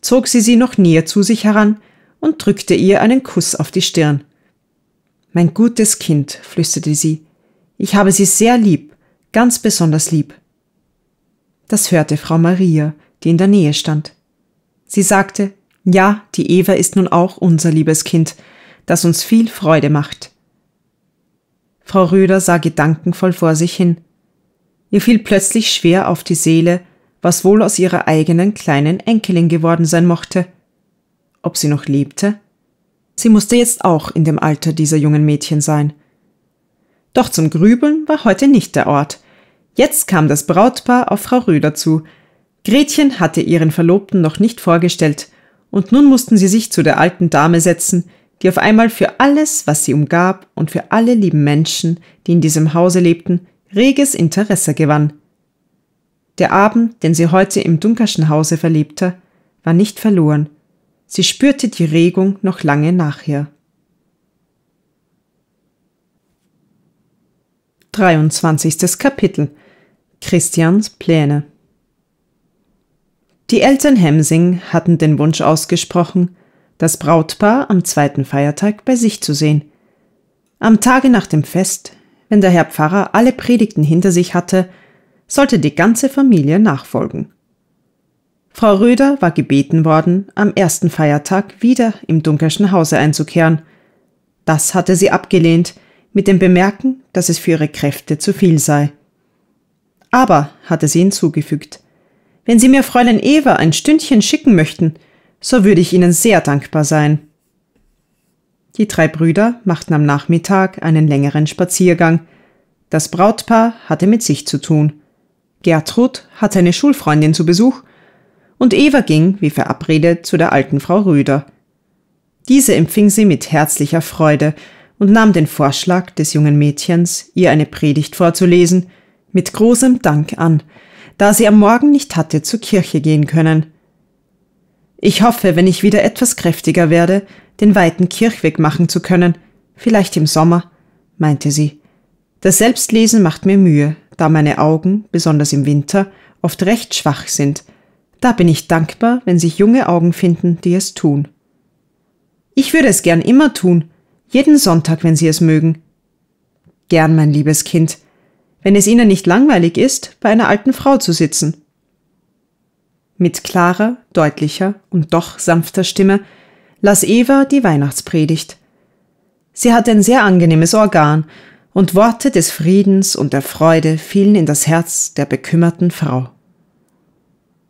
zog sie sie noch näher zu sich heran und drückte ihr einen Kuss auf die Stirn. Mein gutes Kind, flüsterte sie, ich habe Sie sehr lieb, ganz besonders lieb. Das hörte Frau Maria, die in der Nähe stand. Sie sagte, ja, die Eva ist nun auch unser liebes Kind, das uns viel Freude macht. Frau Röder sah gedankenvoll vor sich hin. Ihr fiel plötzlich schwer auf die Seele, was wohl aus ihrer eigenen kleinen Enkelin geworden sein mochte – ob sie noch lebte? Sie musste jetzt auch in dem Alter dieser jungen Mädchen sein. Doch zum Grübeln war heute nicht der Ort. Jetzt kam das Brautpaar auf Frau Röder zu. Gretchen hatte ihren Verlobten noch nicht vorgestellt, und nun mussten sie sich zu der alten Dame setzen, die auf einmal für alles, was sie umgab und für alle lieben Menschen, die in diesem Hause lebten, reges Interesse gewann. Der Abend, den sie heute im Dunkerschen Hause verlebte, war nicht verloren. Sie spürte die Regung noch lange nachher. 23. Kapitel Christians Pläne Die Eltern Hemsing hatten den Wunsch ausgesprochen, das Brautpaar am zweiten Feiertag bei sich zu sehen. Am Tage nach dem Fest, wenn der Herr Pfarrer alle Predigten hinter sich hatte, sollte die ganze Familie nachfolgen. Frau Röder war gebeten worden, am ersten Feiertag wieder im Dunkerschen Hause einzukehren. Das hatte sie abgelehnt, mit dem Bemerken, dass es für ihre Kräfte zu viel sei. Aber, hatte sie hinzugefügt, wenn Sie mir Fräulein Eva ein Stündchen schicken möchten, so würde ich Ihnen sehr dankbar sein. Die drei Brüder machten am Nachmittag einen längeren Spaziergang. Das Brautpaar hatte mit sich zu tun. Gertrud hatte eine Schulfreundin zu Besuch und Eva ging, wie verabredet, zu der alten Frau Rüder. Diese empfing sie mit herzlicher Freude und nahm den Vorschlag des jungen Mädchens, ihr eine Predigt vorzulesen, mit großem Dank an, da sie am Morgen nicht hatte zur Kirche gehen können. Ich hoffe, wenn ich wieder etwas kräftiger werde, den weiten Kirchweg machen zu können, vielleicht im Sommer, meinte sie. Das Selbstlesen macht mir Mühe, da meine Augen, besonders im Winter, oft recht schwach sind – da bin ich dankbar, wenn sich junge Augen finden, die es tun. Ich würde es gern immer tun, jeden Sonntag, wenn Sie es mögen. Gern, mein liebes Kind, wenn es Ihnen nicht langweilig ist, bei einer alten Frau zu sitzen. Mit klarer, deutlicher und doch sanfter Stimme las Eva die Weihnachtspredigt. Sie hatte ein sehr angenehmes Organ, und Worte des Friedens und der Freude fielen in das Herz der bekümmerten Frau.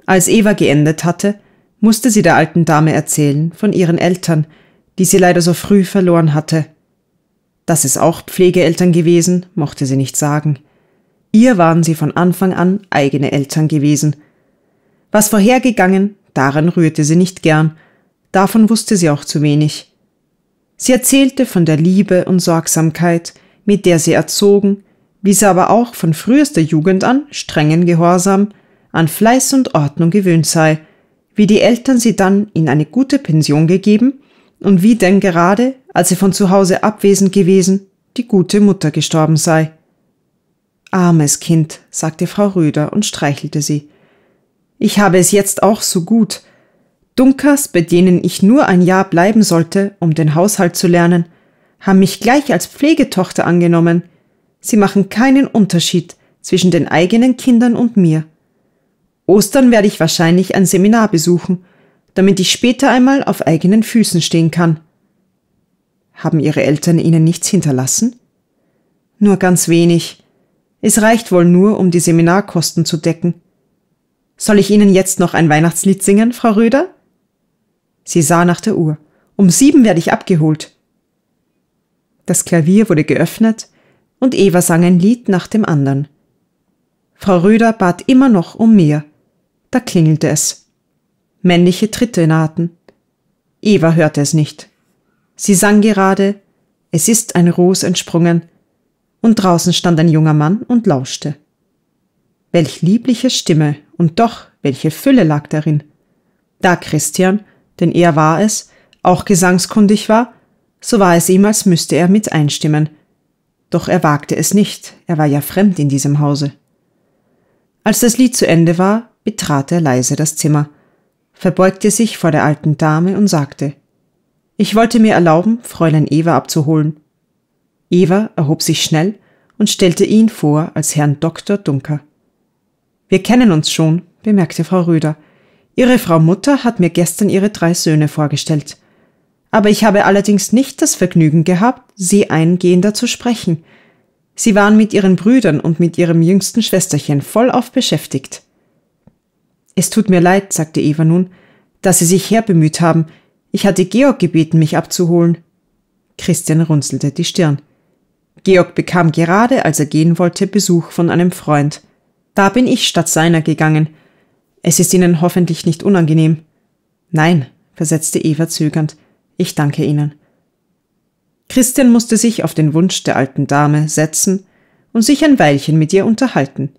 Als Eva geendet hatte, musste sie der alten Dame erzählen von ihren Eltern, die sie leider so früh verloren hatte. Dass es auch Pflegeeltern gewesen, mochte sie nicht sagen. Ihr waren sie von Anfang an eigene Eltern gewesen. Was vorhergegangen, daran rührte sie nicht gern, davon wusste sie auch zu wenig. Sie erzählte von der Liebe und Sorgsamkeit, mit der sie erzogen, wie sie aber auch von frühester Jugend an strengen Gehorsam, an Fleiß und Ordnung gewöhnt sei, wie die Eltern sie dann in eine gute Pension gegeben und wie denn gerade, als sie von zu Hause abwesend gewesen, die gute Mutter gestorben sei. Armes Kind, sagte Frau Röder und streichelte sie. Ich habe es jetzt auch so gut. Dunkers, bei denen ich nur ein Jahr bleiben sollte, um den Haushalt zu lernen, haben mich gleich als Pflegetochter angenommen. Sie machen keinen Unterschied zwischen den eigenen Kindern und mir. Ostern werde ich wahrscheinlich ein Seminar besuchen, damit ich später einmal auf eigenen Füßen stehen kann. Haben Ihre Eltern Ihnen nichts hinterlassen? Nur ganz wenig. Es reicht wohl nur, um die Seminarkosten zu decken. Soll ich Ihnen jetzt noch ein Weihnachtslied singen, Frau Röder? Sie sah nach der Uhr. Um sieben werde ich abgeholt. Das Klavier wurde geöffnet und Eva sang ein Lied nach dem anderen. Frau Röder bat immer noch um mehr. Da klingelte es. Männliche Tritte nahten. Eva hörte es nicht. Sie sang gerade Es ist ein Ros entsprungen, und draußen stand ein junger Mann und lauschte. Welch liebliche Stimme und doch welche Fülle lag darin. Da Christian, denn er war es, auch gesangskundig war, so war es ihm, als müsste er mit einstimmen. Doch er wagte es nicht, er war ja fremd in diesem Hause. Als das Lied zu Ende war, betrat er leise das Zimmer, verbeugte sich vor der alten Dame und sagte Ich wollte mir erlauben, Fräulein Eva abzuholen. Eva erhob sich schnell und stellte ihn vor als Herrn Doktor Dunker. Wir kennen uns schon, bemerkte Frau Röder. Ihre Frau Mutter hat mir gestern ihre drei Söhne vorgestellt. Aber ich habe allerdings nicht das Vergnügen gehabt, sie eingehender zu sprechen. Sie waren mit ihren Brüdern und mit ihrem jüngsten Schwesterchen vollauf beschäftigt. Es tut mir leid, sagte Eva nun, dass Sie sich herbemüht haben. Ich hatte Georg gebeten, mich abzuholen. Christian runzelte die Stirn. Georg bekam gerade, als er gehen wollte, Besuch von einem Freund. Da bin ich statt seiner gegangen. Es ist Ihnen hoffentlich nicht unangenehm. Nein, versetzte Eva zögernd. Ich danke Ihnen. Christian musste sich auf den Wunsch der alten Dame setzen und sich ein Weilchen mit ihr unterhalten.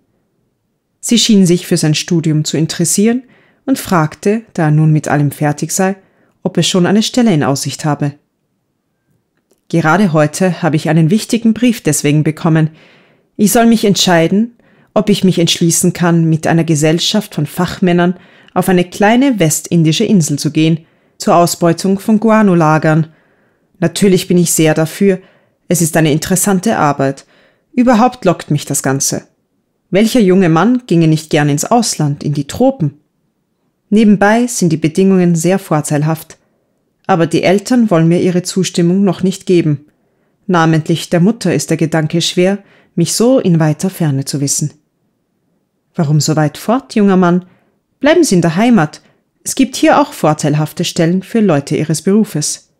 Sie schien sich für sein Studium zu interessieren und fragte, da er nun mit allem fertig sei, ob er schon eine Stelle in Aussicht habe. Gerade heute habe ich einen wichtigen Brief deswegen bekommen. Ich soll mich entscheiden, ob ich mich entschließen kann, mit einer Gesellschaft von Fachmännern auf eine kleine westindische Insel zu gehen, zur Ausbeutung von Guano-Lagern. Natürlich bin ich sehr dafür, es ist eine interessante Arbeit. Überhaupt lockt mich das Ganze. Welcher junge Mann ginge nicht gern ins Ausland, in die Tropen? Nebenbei sind die Bedingungen sehr vorteilhaft. Aber die Eltern wollen mir ihre Zustimmung noch nicht geben. Namentlich der Mutter ist der Gedanke schwer, mich so in weiter Ferne zu wissen. Warum so weit fort, junger Mann? Bleiben Sie in der Heimat. Es gibt hier auch vorteilhafte Stellen für Leute Ihres Berufes.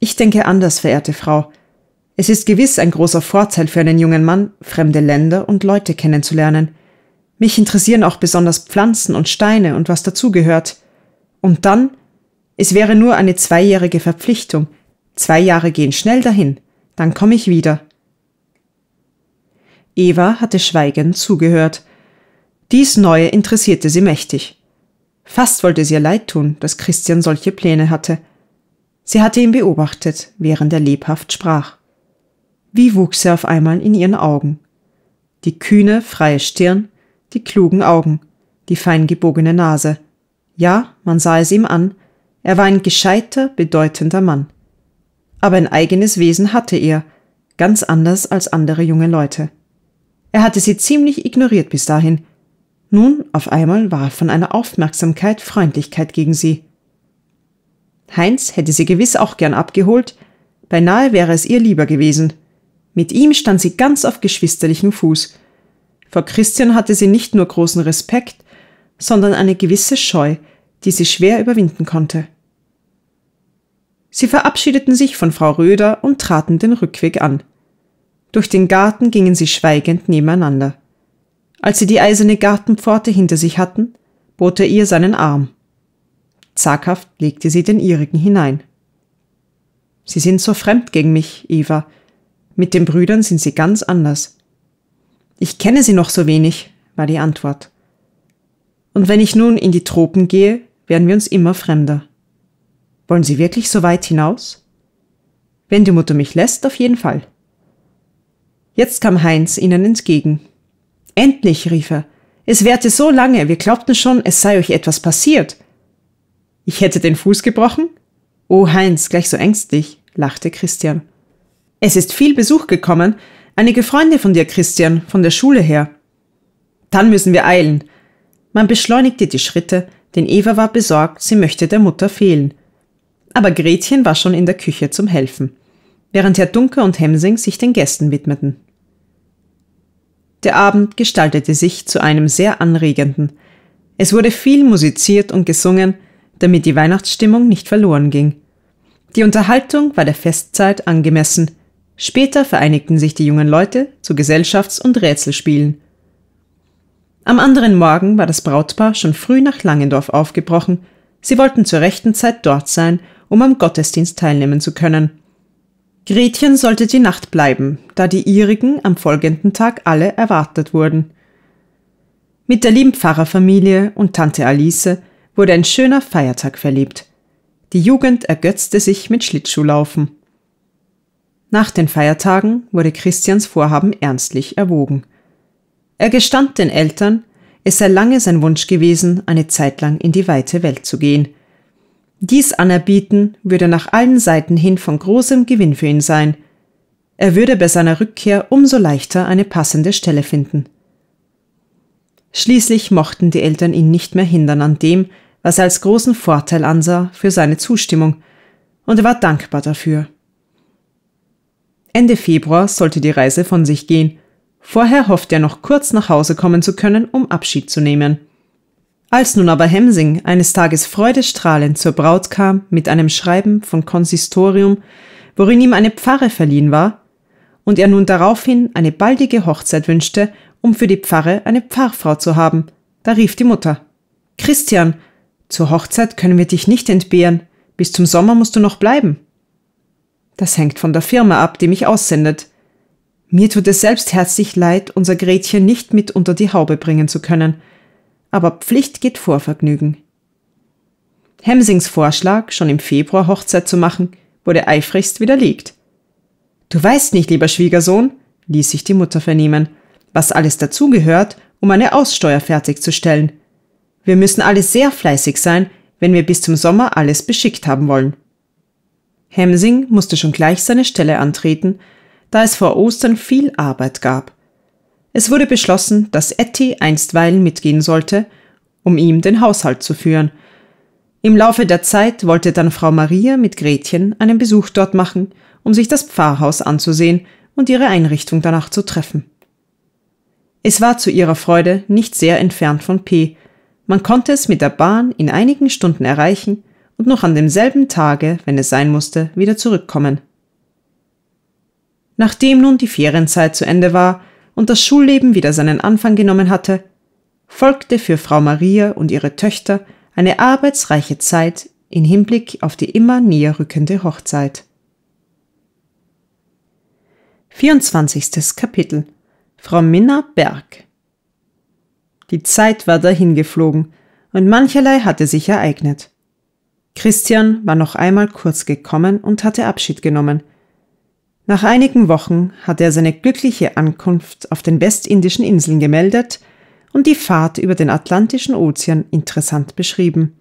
Ich denke anders, verehrte Frau. Es ist gewiss ein großer Vorteil für einen jungen Mann, fremde Länder und Leute kennenzulernen. Mich interessieren auch besonders Pflanzen und Steine und was dazugehört. Und dann? Es wäre nur eine zweijährige Verpflichtung. Zwei Jahre gehen schnell dahin. Dann komme ich wieder. Eva hatte schweigend zugehört. Dies Neue interessierte sie mächtig. Fast wollte sie ihr leid tun, dass Christian solche Pläne hatte. Sie hatte ihn beobachtet, während er lebhaft sprach. Wie wuchs er auf einmal in ihren Augen? Die kühne, freie Stirn, die klugen Augen, die fein gebogene Nase. Ja, man sah es ihm an, er war ein gescheiter, bedeutender Mann. Aber ein eigenes Wesen hatte er, ganz anders als andere junge Leute. Er hatte sie ziemlich ignoriert bis dahin. Nun auf einmal war er von einer Aufmerksamkeit Freundlichkeit gegen sie. Heinz hätte sie gewiss auch gern abgeholt, beinahe wäre es ihr lieber gewesen – mit ihm stand sie ganz auf geschwisterlichem Fuß. Vor Christian hatte sie nicht nur großen Respekt, sondern eine gewisse Scheu, die sie schwer überwinden konnte. Sie verabschiedeten sich von Frau Röder und traten den Rückweg an. Durch den Garten gingen sie schweigend nebeneinander. Als sie die eiserne Gartenpforte hinter sich hatten, bot er ihr seinen Arm. Zaghaft legte sie den ihrigen hinein. Sie sind so fremd gegen mich, Eva, mit den Brüdern sind sie ganz anders. Ich kenne sie noch so wenig, war die Antwort. Und wenn ich nun in die Tropen gehe, werden wir uns immer fremder. Wollen Sie wirklich so weit hinaus? Wenn die Mutter mich lässt, auf jeden Fall. Jetzt kam Heinz ihnen entgegen. Endlich, rief er. Es währte so lange, wir glaubten schon, es sei euch etwas passiert. Ich hätte den Fuß gebrochen? Oh, Heinz, gleich so ängstlich, lachte Christian. Es ist viel Besuch gekommen, einige Freunde von dir, Christian, von der Schule her. Dann müssen wir eilen. Man beschleunigte die Schritte, denn Eva war besorgt, sie möchte der Mutter fehlen. Aber Gretchen war schon in der Küche zum Helfen, während Herr Dunker und Hemsing sich den Gästen widmeten. Der Abend gestaltete sich zu einem sehr anregenden. Es wurde viel musiziert und gesungen, damit die Weihnachtsstimmung nicht verloren ging. Die Unterhaltung war der Festzeit angemessen, Später vereinigten sich die jungen Leute zu Gesellschafts- und Rätselspielen. Am anderen Morgen war das Brautpaar schon früh nach Langendorf aufgebrochen. Sie wollten zur rechten Zeit dort sein, um am Gottesdienst teilnehmen zu können. Gretchen sollte die Nacht bleiben, da die ihrigen am folgenden Tag alle erwartet wurden. Mit der lieben Pfarrerfamilie und Tante Alice wurde ein schöner Feiertag verlebt. Die Jugend ergötzte sich mit Schlittschuhlaufen. Nach den Feiertagen wurde Christians Vorhaben ernstlich erwogen. Er gestand den Eltern, es sei lange sein Wunsch gewesen, eine Zeit lang in die weite Welt zu gehen. Dies anerbieten würde nach allen Seiten hin von großem Gewinn für ihn sein. Er würde bei seiner Rückkehr umso leichter eine passende Stelle finden. Schließlich mochten die Eltern ihn nicht mehr hindern an dem, was er als großen Vorteil ansah für seine Zustimmung, und er war dankbar dafür. Ende Februar sollte die Reise von sich gehen. Vorher hofft er noch kurz nach Hause kommen zu können, um Abschied zu nehmen. Als nun aber Hemsing eines Tages freudestrahlend zur Braut kam mit einem Schreiben von Konsistorium, worin ihm eine Pfarre verliehen war, und er nun daraufhin eine baldige Hochzeit wünschte, um für die Pfarre eine Pfarrfrau zu haben, da rief die Mutter Christian, zur Hochzeit können wir dich nicht entbehren, bis zum Sommer musst du noch bleiben. Das hängt von der Firma ab, die mich aussendet. Mir tut es selbst herzlich leid, unser Gretchen nicht mit unter die Haube bringen zu können. Aber Pflicht geht vor Vergnügen. Hemsings Vorschlag, schon im Februar Hochzeit zu machen, wurde eifrigst widerlegt. Du weißt nicht, lieber Schwiegersohn, ließ sich die Mutter vernehmen, was alles dazugehört, um eine Aussteuer fertigzustellen. Wir müssen alle sehr fleißig sein, wenn wir bis zum Sommer alles beschickt haben wollen. Hemsing musste schon gleich seine Stelle antreten, da es vor Ostern viel Arbeit gab. Es wurde beschlossen, dass Etty einstweilen mitgehen sollte, um ihm den Haushalt zu führen. Im Laufe der Zeit wollte dann Frau Maria mit Gretchen einen Besuch dort machen, um sich das Pfarrhaus anzusehen und ihre Einrichtung danach zu treffen. Es war zu ihrer Freude nicht sehr entfernt von P. Man konnte es mit der Bahn in einigen Stunden erreichen und noch an demselben Tage, wenn es sein musste, wieder zurückkommen. Nachdem nun die Ferienzeit zu Ende war und das Schulleben wieder seinen Anfang genommen hatte, folgte für Frau Maria und ihre Töchter eine arbeitsreiche Zeit in Hinblick auf die immer näher rückende Hochzeit. 24. Kapitel Frau Minna Berg Die Zeit war dahingeflogen und mancherlei hatte sich ereignet. Christian war noch einmal kurz gekommen und hatte Abschied genommen. Nach einigen Wochen hatte er seine glückliche Ankunft auf den westindischen Inseln gemeldet und die Fahrt über den Atlantischen Ozean interessant beschrieben.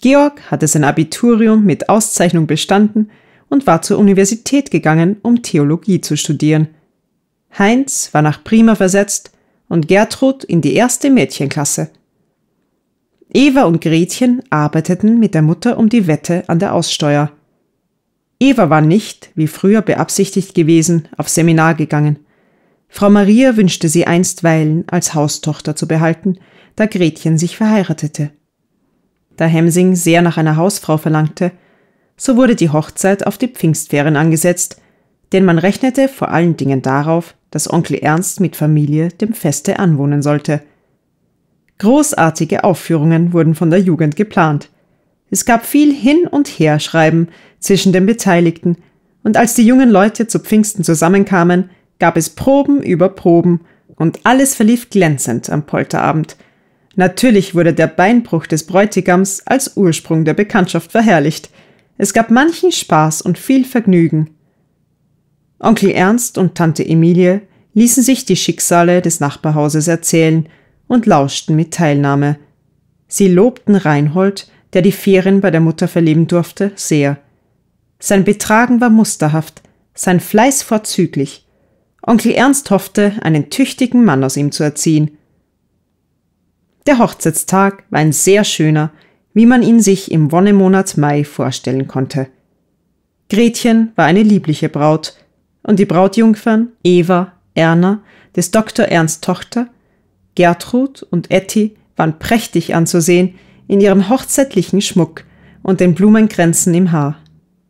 Georg hatte sein Abiturium mit Auszeichnung bestanden und war zur Universität gegangen, um Theologie zu studieren. Heinz war nach Prima versetzt und Gertrud in die erste Mädchenklasse. Eva und Gretchen arbeiteten mit der Mutter um die Wette an der Aussteuer. Eva war nicht, wie früher beabsichtigt gewesen, auf Seminar gegangen. Frau Maria wünschte sie einstweilen als Haustochter zu behalten, da Gretchen sich verheiratete. Da Hemsing sehr nach einer Hausfrau verlangte, so wurde die Hochzeit auf die Pfingstferien angesetzt, denn man rechnete vor allen Dingen darauf, dass Onkel Ernst mit Familie dem Feste anwohnen sollte – Großartige Aufführungen wurden von der Jugend geplant. Es gab viel Hin- und Herschreiben zwischen den Beteiligten, und als die jungen Leute zu Pfingsten zusammenkamen, gab es Proben über Proben, und alles verlief glänzend am Polterabend. Natürlich wurde der Beinbruch des Bräutigams als Ursprung der Bekanntschaft verherrlicht. Es gab manchen Spaß und viel Vergnügen. Onkel Ernst und Tante Emilie ließen sich die Schicksale des Nachbarhauses erzählen – und lauschten mit Teilnahme. Sie lobten Reinhold, der die Ferien bei der Mutter verleben durfte, sehr. Sein Betragen war musterhaft, sein Fleiß vorzüglich. Onkel Ernst hoffte, einen tüchtigen Mann aus ihm zu erziehen. Der Hochzeitstag war ein sehr schöner, wie man ihn sich im Wonnemonat Mai vorstellen konnte. Gretchen war eine liebliche Braut, und die Brautjungfern Eva, Erna, des Dr. Ernst Tochter, Gertrud und Etty waren prächtig anzusehen in ihrem hochzeitlichen Schmuck und den Blumenkränzen im Haar.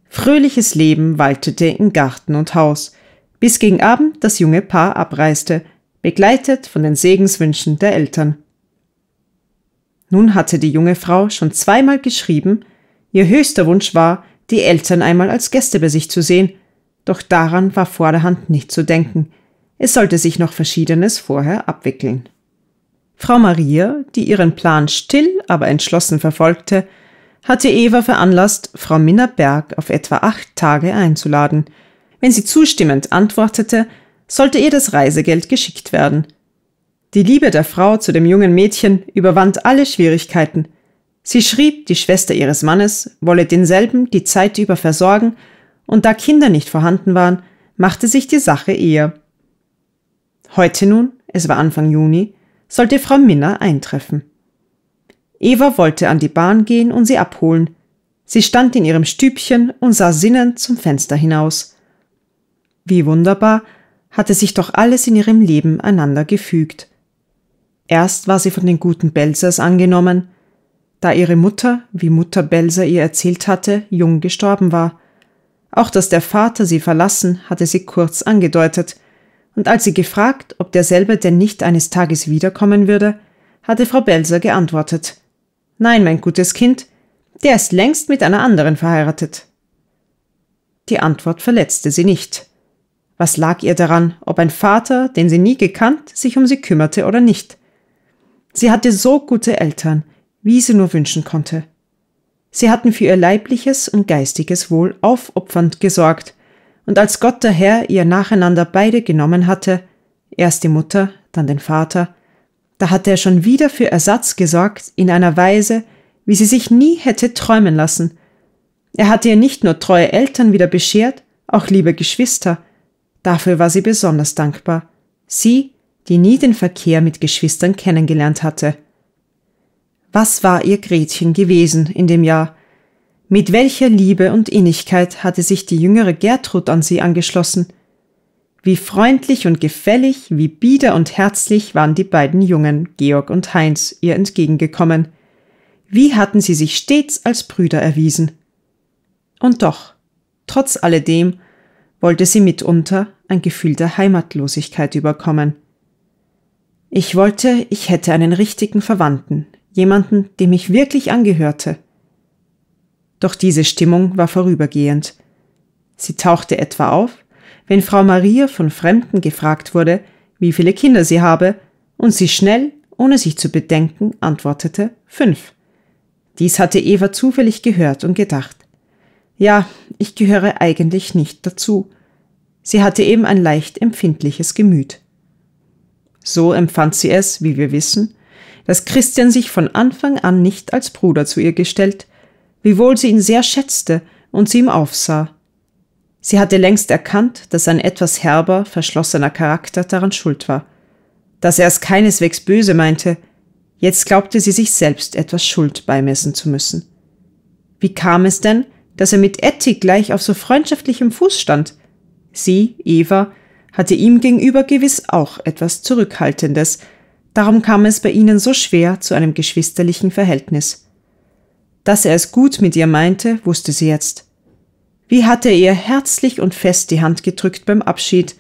Fröhliches Leben waltete in Garten und Haus, bis gegen Abend das junge Paar abreiste, begleitet von den Segenswünschen der Eltern. Nun hatte die junge Frau schon zweimal geschrieben, ihr höchster Wunsch war, die Eltern einmal als Gäste bei sich zu sehen, doch daran war vorderhand nicht zu denken, es sollte sich noch Verschiedenes vorher abwickeln. Frau Maria, die ihren Plan still, aber entschlossen verfolgte, hatte Eva veranlasst, Frau Minnerberg auf etwa acht Tage einzuladen. Wenn sie zustimmend antwortete, sollte ihr das Reisegeld geschickt werden. Die Liebe der Frau zu dem jungen Mädchen überwand alle Schwierigkeiten. Sie schrieb, die Schwester ihres Mannes wolle denselben die Zeit über versorgen, und da Kinder nicht vorhanden waren, machte sich die Sache eher. Heute nun, es war Anfang Juni, sollte Frau Minna eintreffen. Eva wollte an die Bahn gehen und sie abholen. Sie stand in ihrem Stübchen und sah sinnend zum Fenster hinaus. Wie wunderbar hatte sich doch alles in ihrem Leben einander gefügt. Erst war sie von den guten Belsers angenommen, da ihre Mutter, wie Mutter Belser ihr erzählt hatte, jung gestorben war. Auch dass der Vater sie verlassen, hatte sie kurz angedeutet, und als sie gefragt, ob derselbe denn nicht eines Tages wiederkommen würde, hatte Frau Belser geantwortet Nein, mein gutes Kind, der ist längst mit einer anderen verheiratet. Die Antwort verletzte sie nicht. Was lag ihr daran, ob ein Vater, den sie nie gekannt, sich um sie kümmerte oder nicht? Sie hatte so gute Eltern, wie sie nur wünschen konnte. Sie hatten für ihr leibliches und geistiges Wohl aufopfernd gesorgt, und als Gott der Herr ihr nacheinander beide genommen hatte, erst die Mutter, dann den Vater, da hatte er schon wieder für Ersatz gesorgt in einer Weise, wie sie sich nie hätte träumen lassen. Er hatte ihr nicht nur treue Eltern wieder beschert, auch liebe Geschwister. Dafür war sie besonders dankbar. Sie, die nie den Verkehr mit Geschwistern kennengelernt hatte. Was war ihr Gretchen gewesen in dem Jahr? Mit welcher Liebe und Innigkeit hatte sich die jüngere Gertrud an sie angeschlossen. Wie freundlich und gefällig, wie bieder und herzlich waren die beiden Jungen, Georg und Heinz, ihr entgegengekommen. Wie hatten sie sich stets als Brüder erwiesen. Und doch, trotz alledem, wollte sie mitunter ein Gefühl der Heimatlosigkeit überkommen. Ich wollte, ich hätte einen richtigen Verwandten, jemanden, dem ich wirklich angehörte. Doch diese Stimmung war vorübergehend. Sie tauchte etwa auf, wenn Frau Maria von Fremden gefragt wurde, wie viele Kinder sie habe, und sie schnell, ohne sich zu bedenken, antwortete fünf. Dies hatte Eva zufällig gehört und gedacht. Ja, ich gehöre eigentlich nicht dazu. Sie hatte eben ein leicht empfindliches Gemüt. So empfand sie es, wie wir wissen, dass Christian sich von Anfang an nicht als Bruder zu ihr gestellt, wiewohl sie ihn sehr schätzte und sie ihm aufsah. Sie hatte längst erkannt, dass ein etwas herber, verschlossener Charakter daran schuld war. Dass er es keineswegs böse meinte, jetzt glaubte sie sich selbst etwas Schuld beimessen zu müssen. Wie kam es denn, dass er mit Etty gleich auf so freundschaftlichem Fuß stand? Sie, Eva, hatte ihm gegenüber gewiss auch etwas Zurückhaltendes, darum kam es bei ihnen so schwer zu einem geschwisterlichen Verhältnis. Dass er es gut mit ihr meinte, wusste sie jetzt. Wie hatte er ihr herzlich und fest die Hand gedrückt beim Abschied,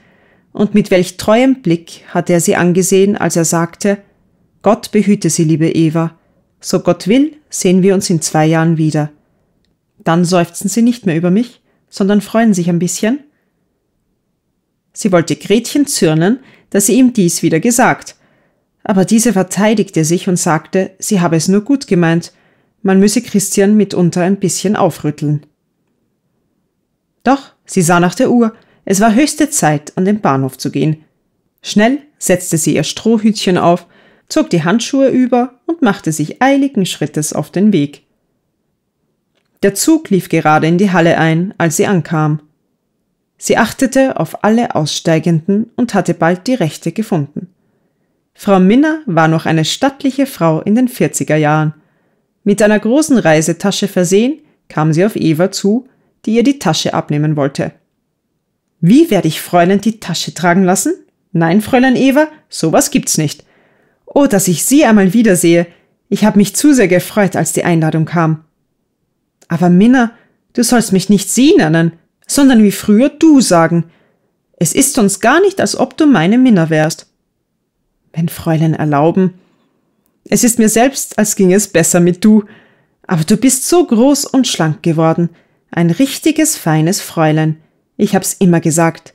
und mit welch treuem Blick hatte er sie angesehen, als er sagte Gott behüte sie, liebe Eva, so Gott will, sehen wir uns in zwei Jahren wieder. Dann seufzen sie nicht mehr über mich, sondern freuen sich ein bisschen. Sie wollte Gretchen zürnen, dass sie ihm dies wieder gesagt, aber diese verteidigte sich und sagte, sie habe es nur gut gemeint man müsse Christian mitunter ein bisschen aufrütteln. Doch, sie sah nach der Uhr, es war höchste Zeit, an den Bahnhof zu gehen. Schnell setzte sie ihr Strohhütchen auf, zog die Handschuhe über und machte sich eiligen Schrittes auf den Weg. Der Zug lief gerade in die Halle ein, als sie ankam. Sie achtete auf alle Aussteigenden und hatte bald die Rechte gefunden. Frau Minner war noch eine stattliche Frau in den 40er Jahren. Mit einer großen Reisetasche versehen, kam sie auf Eva zu, die ihr die Tasche abnehmen wollte. Wie werde ich Fräulein die Tasche tragen lassen? Nein, Fräulein Eva, sowas gibt's nicht. Oh, dass ich Sie einmal wiedersehe. Ich habe mich zu sehr gefreut, als die Einladung kam. Aber Minna, du sollst mich nicht Sie nennen, sondern wie früher du sagen. Es ist sonst gar nicht, als ob du meine Minna wärst. Wenn Fräulein erlauben, es ist mir selbst, als ging es besser mit du. Aber du bist so groß und schlank geworden. Ein richtiges, feines Fräulein. Ich hab's immer gesagt.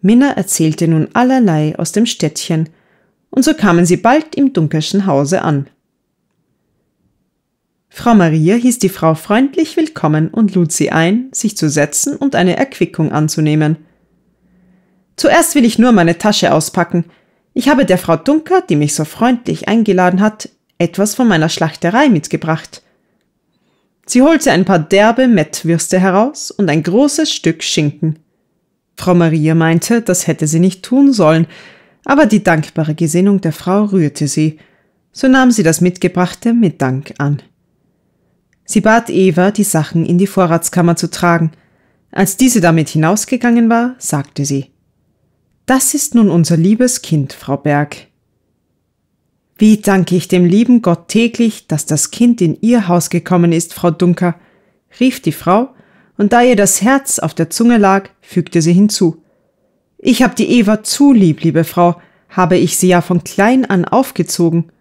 Minna erzählte nun allerlei aus dem Städtchen, und so kamen sie bald im Dunkelschen Hause an. Frau Maria hieß die Frau freundlich willkommen und lud sie ein, sich zu setzen und eine Erquickung anzunehmen. Zuerst will ich nur meine Tasche auspacken, ich habe der Frau Dunker, die mich so freundlich eingeladen hat, etwas von meiner Schlachterei mitgebracht. Sie holte ein paar derbe Mettwürste heraus und ein großes Stück Schinken. Frau Maria meinte, das hätte sie nicht tun sollen, aber die dankbare Gesinnung der Frau rührte sie, so nahm sie das Mitgebrachte mit Dank an. Sie bat Eva, die Sachen in die Vorratskammer zu tragen. Als diese damit hinausgegangen war, sagte sie das ist nun unser liebes Kind, Frau Berg. Wie danke ich dem lieben Gott täglich, dass das Kind in Ihr Haus gekommen ist, Frau Dunker, rief die Frau, und da ihr das Herz auf der Zunge lag, fügte sie hinzu. Ich hab die Eva zu lieb, liebe Frau, habe ich sie ja von klein an aufgezogen.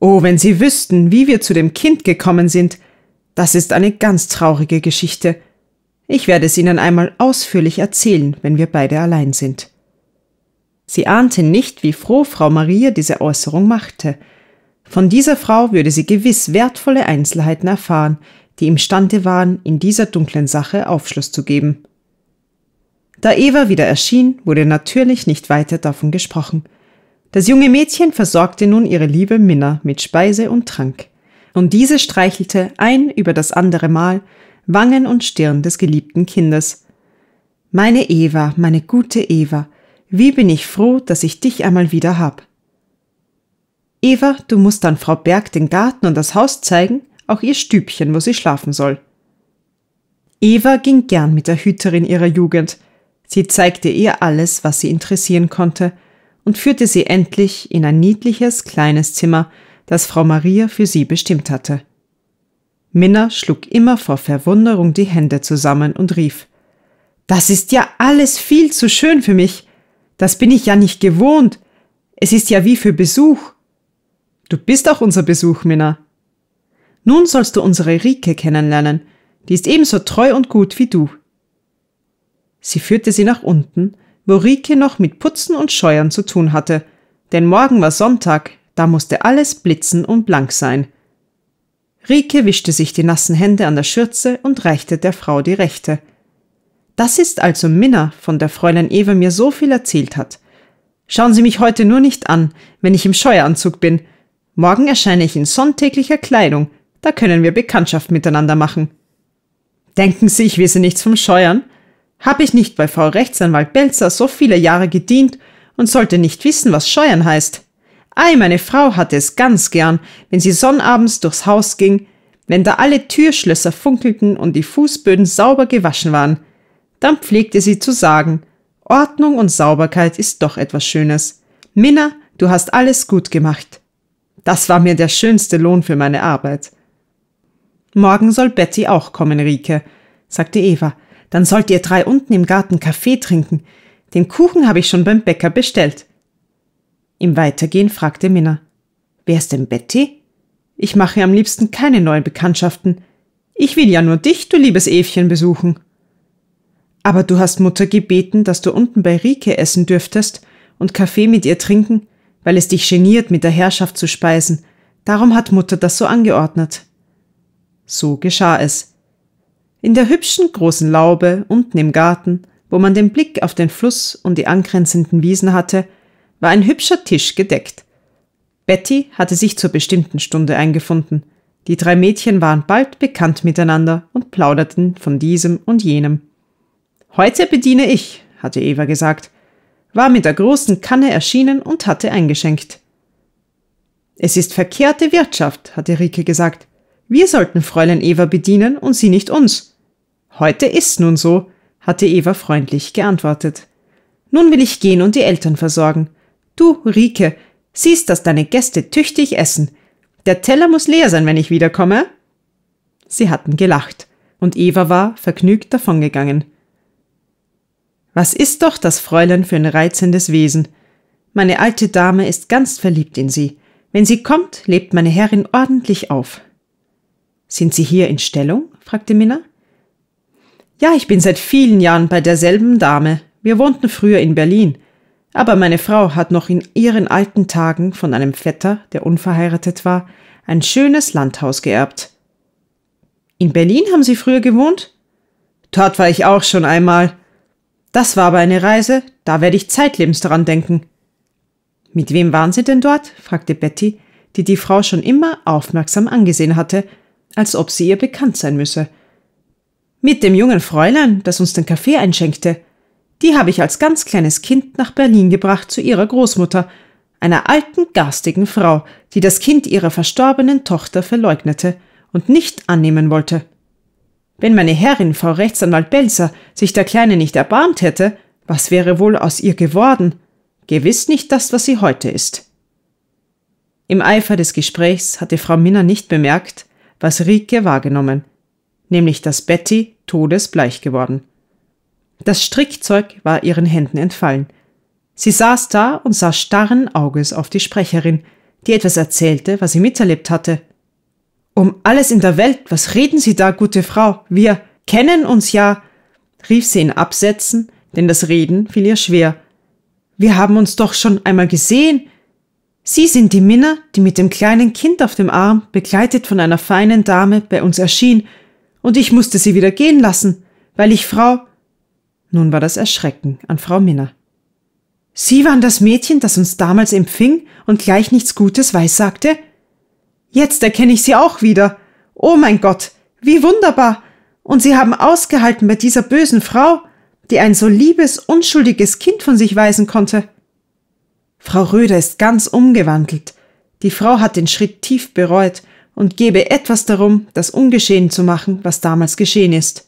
Oh, wenn Sie wüssten, wie wir zu dem Kind gekommen sind, das ist eine ganz traurige Geschichte. Ich werde es Ihnen einmal ausführlich erzählen, wenn wir beide allein sind. Sie ahnte nicht, wie froh Frau Maria diese Äußerung machte. Von dieser Frau würde sie gewiss wertvolle Einzelheiten erfahren, die imstande waren, in dieser dunklen Sache Aufschluss zu geben. Da Eva wieder erschien, wurde natürlich nicht weiter davon gesprochen. Das junge Mädchen versorgte nun ihre liebe Minna mit Speise und Trank. Und diese streichelte ein über das andere Mal Wangen und Stirn des geliebten Kindes. Meine Eva, meine gute Eva, wie bin ich froh, dass ich dich einmal wieder hab. Eva, du musst dann Frau Berg den Garten und das Haus zeigen, auch ihr Stübchen, wo sie schlafen soll. Eva ging gern mit der Hüterin ihrer Jugend. Sie zeigte ihr alles, was sie interessieren konnte, und führte sie endlich in ein niedliches, kleines Zimmer, das Frau Maria für sie bestimmt hatte. Minna schlug immer vor Verwunderung die Hände zusammen und rief Das ist ja alles viel zu schön für mich. Das bin ich ja nicht gewohnt. Es ist ja wie für Besuch. Du bist auch unser Besuch, Minna. Nun sollst du unsere Rike kennenlernen. Die ist ebenso treu und gut wie du. Sie führte sie nach unten, wo Rike noch mit Putzen und Scheuern zu tun hatte, denn morgen war Sonntag, da musste alles blitzen und blank sein. Rike wischte sich die nassen Hände an der Schürze und reichte der Frau die rechte. Das ist also Minna, von der Fräulein Eva mir so viel erzählt hat. Schauen Sie mich heute nur nicht an, wenn ich im Scheueranzug bin. Morgen erscheine ich in sonntäglicher Kleidung, da können wir Bekanntschaft miteinander machen. Denken Sie, ich wisse nichts vom Scheuern? Habe ich nicht bei Frau Rechtsanwalt Belzer so viele Jahre gedient und sollte nicht wissen, was Scheuern heißt? Ei, meine Frau hatte es ganz gern, wenn sie sonnabends durchs Haus ging, wenn da alle Türschlösser funkelten und die Fußböden sauber gewaschen waren – dann pflegte sie zu sagen, Ordnung und Sauberkeit ist doch etwas Schönes. Minna, du hast alles gut gemacht. Das war mir der schönste Lohn für meine Arbeit. Morgen soll Betty auch kommen, Rike, sagte Eva. Dann sollt ihr drei unten im Garten Kaffee trinken. Den Kuchen habe ich schon beim Bäcker bestellt. Im Weitergehen fragte Minna. Wer ist denn Betty? Ich mache am liebsten keine neuen Bekanntschaften. Ich will ja nur dich, du liebes Evchen, besuchen. Aber du hast Mutter gebeten, dass du unten bei Rike essen dürftest und Kaffee mit ihr trinken, weil es dich geniert, mit der Herrschaft zu speisen. Darum hat Mutter das so angeordnet. So geschah es. In der hübschen großen Laube unten im Garten, wo man den Blick auf den Fluss und die angrenzenden Wiesen hatte, war ein hübscher Tisch gedeckt. Betty hatte sich zur bestimmten Stunde eingefunden. Die drei Mädchen waren bald bekannt miteinander und plauderten von diesem und jenem. Heute bediene ich, hatte Eva gesagt, war mit der großen Kanne erschienen und hatte eingeschenkt. Es ist verkehrte Wirtschaft, hatte Rike gesagt. Wir sollten Fräulein Eva bedienen und sie nicht uns. Heute ist nun so, hatte Eva freundlich geantwortet. Nun will ich gehen und die Eltern versorgen. Du, Rike, siehst, dass deine Gäste tüchtig essen. Der Teller muss leer sein, wenn ich wiederkomme. Sie hatten gelacht, und Eva war vergnügt davongegangen. Was ist doch das Fräulein für ein reizendes Wesen. Meine alte Dame ist ganz verliebt in sie. Wenn sie kommt, lebt meine Herrin ordentlich auf. Sind Sie hier in Stellung? fragte Minna. Ja, ich bin seit vielen Jahren bei derselben Dame. Wir wohnten früher in Berlin. Aber meine Frau hat noch in ihren alten Tagen von einem Vetter, der unverheiratet war, ein schönes Landhaus geerbt. In Berlin haben Sie früher gewohnt? Dort war ich auch schon einmal. Das war aber eine Reise, da werde ich zeitlebens daran denken. Mit wem waren Sie denn dort? fragte Betty, die die Frau schon immer aufmerksam angesehen hatte, als ob sie ihr bekannt sein müsse. Mit dem jungen Fräulein, das uns den Kaffee einschenkte. Die habe ich als ganz kleines Kind nach Berlin gebracht zu ihrer Großmutter, einer alten, garstigen Frau, die das Kind ihrer verstorbenen Tochter verleugnete und nicht annehmen wollte. Wenn meine Herrin, Frau Rechtsanwalt Belzer, sich der Kleine nicht erbarmt hätte, was wäre wohl aus ihr geworden? Gewiss nicht das, was sie heute ist. Im Eifer des Gesprächs hatte Frau Minna nicht bemerkt, was Rieke wahrgenommen, nämlich dass Betty todesbleich geworden. Das Strickzeug war ihren Händen entfallen. Sie saß da und sah starren Auges auf die Sprecherin, die etwas erzählte, was sie miterlebt hatte. Um alles in der Welt, was reden Sie da, gute Frau? Wir kennen uns ja, rief sie in Absätzen, denn das Reden fiel ihr schwer. Wir haben uns doch schon einmal gesehen. Sie sind die Minna, die mit dem kleinen Kind auf dem Arm, begleitet von einer feinen Dame, bei uns erschien, und ich musste sie wieder gehen lassen, weil ich Frau. Nun war das Erschrecken an Frau Minna. Sie waren das Mädchen, das uns damals empfing und gleich nichts Gutes weissagte? sagte? Jetzt erkenne ich sie auch wieder. Oh mein Gott, wie wunderbar. Und sie haben ausgehalten bei dieser bösen Frau, die ein so liebes, unschuldiges Kind von sich weisen konnte. Frau Röder ist ganz umgewandelt. Die Frau hat den Schritt tief bereut und gebe etwas darum, das ungeschehen zu machen, was damals geschehen ist.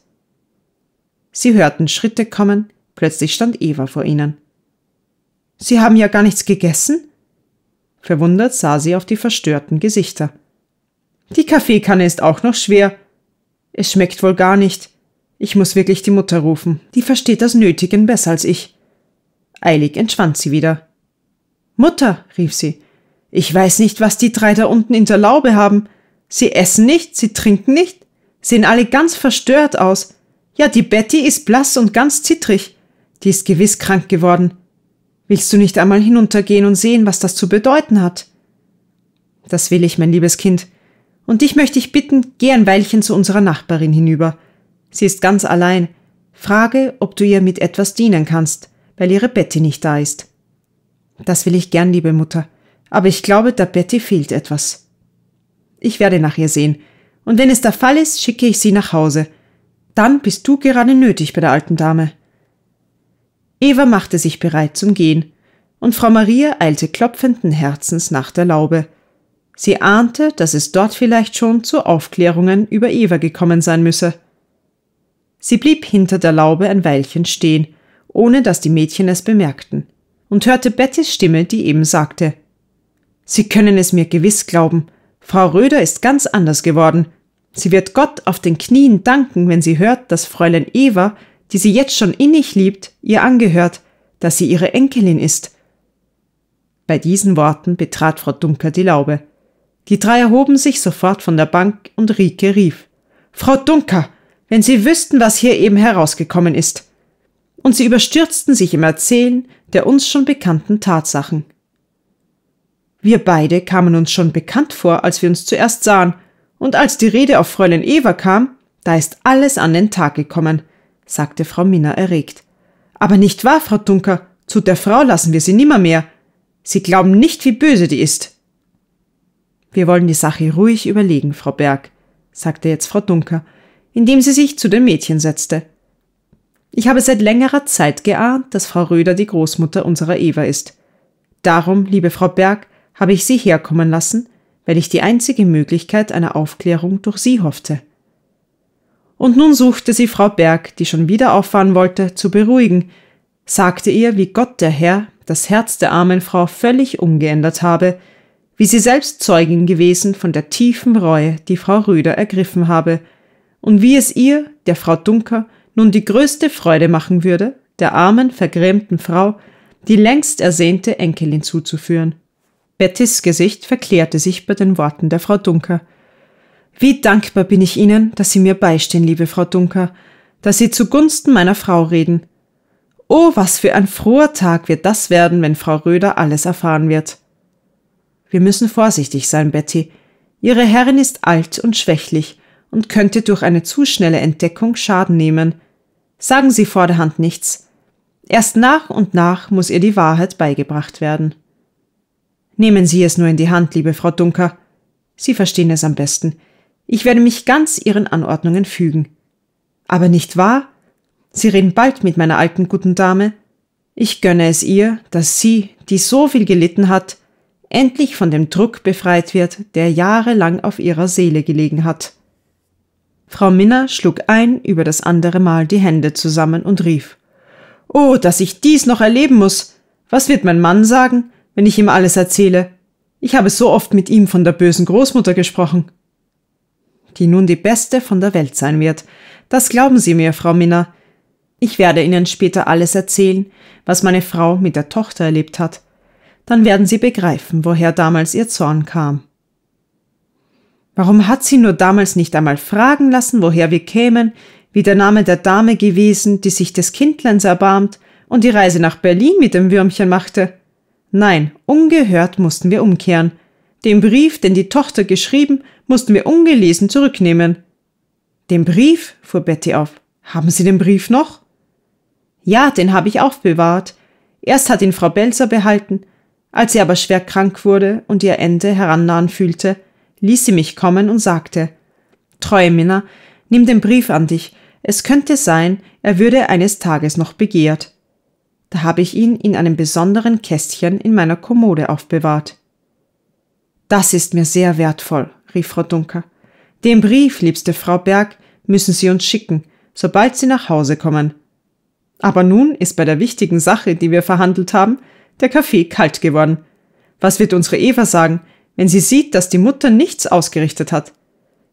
Sie hörten Schritte kommen, plötzlich stand Eva vor ihnen. Sie haben ja gar nichts gegessen? Verwundert sah sie auf die verstörten Gesichter. Die Kaffeekanne ist auch noch schwer. Es schmeckt wohl gar nicht. Ich muss wirklich die Mutter rufen. Die versteht das Nötigen besser als ich. Eilig entschwand sie wieder. Mutter, rief sie, ich weiß nicht, was die drei da unten in der Laube haben. Sie essen nicht, sie trinken nicht, sehen alle ganz verstört aus. Ja, die Betty ist blass und ganz zittrig. Die ist gewiss krank geworden. Willst du nicht einmal hinuntergehen und sehen, was das zu bedeuten hat? Das will ich, mein liebes Kind. Und dich möchte ich bitten, geh ein Weilchen zu unserer Nachbarin hinüber. Sie ist ganz allein. Frage, ob du ihr mit etwas dienen kannst, weil ihre Betty nicht da ist. Das will ich gern, liebe Mutter. Aber ich glaube, der Betty fehlt etwas. Ich werde nach ihr sehen. Und wenn es der Fall ist, schicke ich sie nach Hause. Dann bist du gerade nötig bei der alten Dame. Eva machte sich bereit zum Gehen, und Frau Maria eilte klopfenden Herzens nach der Laube. Sie ahnte, dass es dort vielleicht schon zu Aufklärungen über Eva gekommen sein müsse. Sie blieb hinter der Laube ein Weilchen stehen, ohne dass die Mädchen es bemerkten, und hörte Bettys Stimme, die eben sagte Sie können es mir gewiss glauben, Frau Röder ist ganz anders geworden. Sie wird Gott auf den Knien danken, wenn sie hört, dass Fräulein Eva die sie jetzt schon innig liebt, ihr angehört, dass sie ihre Enkelin ist. Bei diesen Worten betrat Frau Dunker die Laube. Die drei erhoben sich sofort von der Bank und Rike rief Frau Dunker, wenn Sie wüssten, was hier eben herausgekommen ist. Und sie überstürzten sich im Erzählen der uns schon bekannten Tatsachen. Wir beide kamen uns schon bekannt vor, als wir uns zuerst sahen, und als die Rede auf Fräulein Eva kam, da ist alles an den Tag gekommen sagte Frau Minna erregt. Aber nicht wahr, Frau Dunker, zu der Frau lassen wir sie nimmermehr. Sie glauben nicht, wie böse die ist. Wir wollen die Sache ruhig überlegen, Frau Berg, sagte jetzt Frau Dunker, indem sie sich zu den Mädchen setzte. Ich habe seit längerer Zeit geahnt, dass Frau Röder die Großmutter unserer Eva ist. Darum, liebe Frau Berg, habe ich Sie herkommen lassen, weil ich die einzige Möglichkeit einer Aufklärung durch Sie hoffte und nun suchte sie Frau Berg, die schon wieder auffahren wollte, zu beruhigen, sagte ihr, wie Gott der Herr das Herz der armen Frau völlig umgeändert habe, wie sie selbst Zeugin gewesen von der tiefen Reue, die Frau Röder ergriffen habe, und wie es ihr, der Frau Dunker, nun die größte Freude machen würde, der armen, vergrämten Frau die längst ersehnte Enkelin zuzuführen. Bettis Gesicht verklärte sich bei den Worten der Frau Dunker – wie dankbar bin ich Ihnen, dass Sie mir beistehen, liebe Frau Dunker, dass Sie zugunsten meiner Frau reden. Oh, was für ein froher Tag wird das werden, wenn Frau Röder alles erfahren wird. Wir müssen vorsichtig sein, Betty. Ihre Herrin ist alt und schwächlich und könnte durch eine zu schnelle Entdeckung Schaden nehmen. Sagen Sie vorderhand nichts. Erst nach und nach muss ihr die Wahrheit beigebracht werden. Nehmen Sie es nur in die Hand, liebe Frau Dunker. Sie verstehen es am besten. Ich werde mich ganz Ihren Anordnungen fügen. Aber nicht wahr? Sie reden bald mit meiner alten guten Dame. Ich gönne es ihr, dass sie, die so viel gelitten hat, endlich von dem Druck befreit wird, der jahrelang auf ihrer Seele gelegen hat. Frau Minna schlug ein über das andere Mal die Hände zusammen und rief Oh, dass ich dies noch erleben muss. Was wird mein Mann sagen, wenn ich ihm alles erzähle? Ich habe so oft mit ihm von der bösen Großmutter gesprochen die nun die beste von der Welt sein wird. Das glauben Sie mir, Frau Minna. Ich werde Ihnen später alles erzählen, was meine Frau mit der Tochter erlebt hat. Dann werden Sie begreifen, woher damals Ihr Zorn kam. Warum hat sie nur damals nicht einmal fragen lassen, woher wir kämen, wie der Name der Dame gewesen, die sich des Kindleins erbarmt und die Reise nach Berlin mit dem Würmchen machte? Nein, ungehört mussten wir umkehren – den Brief, den die Tochter geschrieben, mussten wir ungelesen zurücknehmen. Den Brief? fuhr Betty auf. Haben Sie den Brief noch? Ja, den habe ich aufbewahrt. Erst hat ihn Frau Belzer behalten. Als sie aber schwer krank wurde und ihr Ende herannahen fühlte, ließ sie mich kommen und sagte, Treue Minna, nimm den Brief an dich. Es könnte sein, er würde eines Tages noch begehrt. Da habe ich ihn in einem besonderen Kästchen in meiner Kommode aufbewahrt. Das ist mir sehr wertvoll, rief Frau Dunker. Den Brief, liebste Frau Berg, müssen Sie uns schicken, sobald Sie nach Hause kommen. Aber nun ist bei der wichtigen Sache, die wir verhandelt haben, der Kaffee kalt geworden. Was wird unsere Eva sagen, wenn sie sieht, dass die Mutter nichts ausgerichtet hat?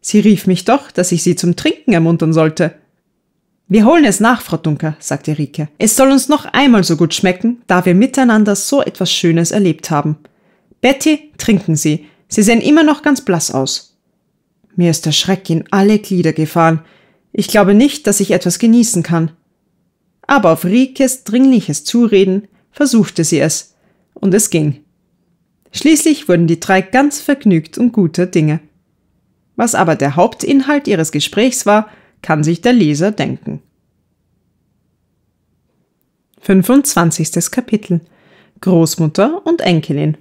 Sie rief mich doch, dass ich sie zum Trinken ermuntern sollte. Wir holen es nach, Frau Dunker, sagte Rike. Es soll uns noch einmal so gut schmecken, da wir miteinander so etwas Schönes erlebt haben. Betty, trinken Sie, Sie sehen immer noch ganz blass aus. Mir ist der Schreck in alle Glieder gefahren. Ich glaube nicht, dass ich etwas genießen kann. Aber auf Rikes dringliches Zureden versuchte sie es, und es ging. Schließlich wurden die drei ganz vergnügt und guter Dinge. Was aber der Hauptinhalt ihres Gesprächs war, kann sich der Leser denken. 25. Kapitel Großmutter und Enkelin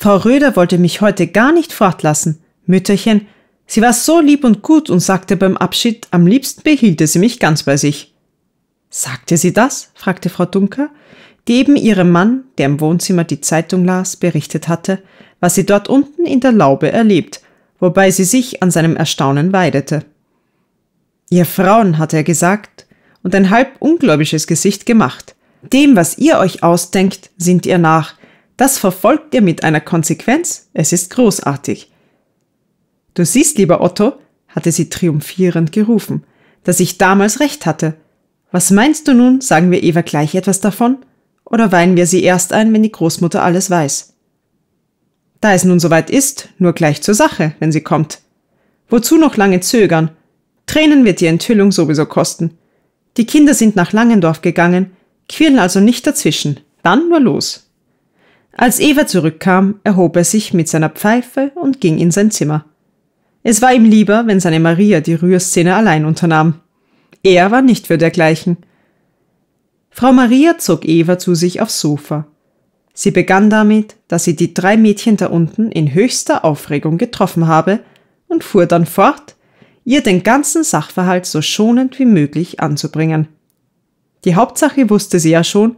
Frau Röder wollte mich heute gar nicht fortlassen. Mütterchen, sie war so lieb und gut und sagte beim Abschied, am liebsten behielte sie mich ganz bei sich. Sagte sie das? fragte Frau Dunker, die eben ihrem Mann, der im Wohnzimmer die Zeitung las, berichtet hatte, was sie dort unten in der Laube erlebt, wobei sie sich an seinem Erstaunen weidete. Ihr Frauen, hatte er gesagt, und ein halb ungläubisches Gesicht gemacht. Dem, was ihr euch ausdenkt, sind ihr nach, das verfolgt ihr mit einer Konsequenz, es ist großartig. Du siehst, lieber Otto, hatte sie triumphierend gerufen, dass ich damals recht hatte. Was meinst du nun, sagen wir Eva gleich etwas davon? Oder weinen wir sie erst ein, wenn die Großmutter alles weiß? Da es nun soweit ist, nur gleich zur Sache, wenn sie kommt. Wozu noch lange zögern? Tränen wird die Enthüllung sowieso kosten. Die Kinder sind nach Langendorf gegangen, quirlen also nicht dazwischen. Dann nur los. Als Eva zurückkam, erhob er sich mit seiner Pfeife und ging in sein Zimmer. Es war ihm lieber, wenn seine Maria die Rührszene allein unternahm. Er war nicht für dergleichen. Frau Maria zog Eva zu sich aufs Sofa. Sie begann damit, dass sie die drei Mädchen da unten in höchster Aufregung getroffen habe und fuhr dann fort, ihr den ganzen Sachverhalt so schonend wie möglich anzubringen. Die Hauptsache wusste sie ja schon,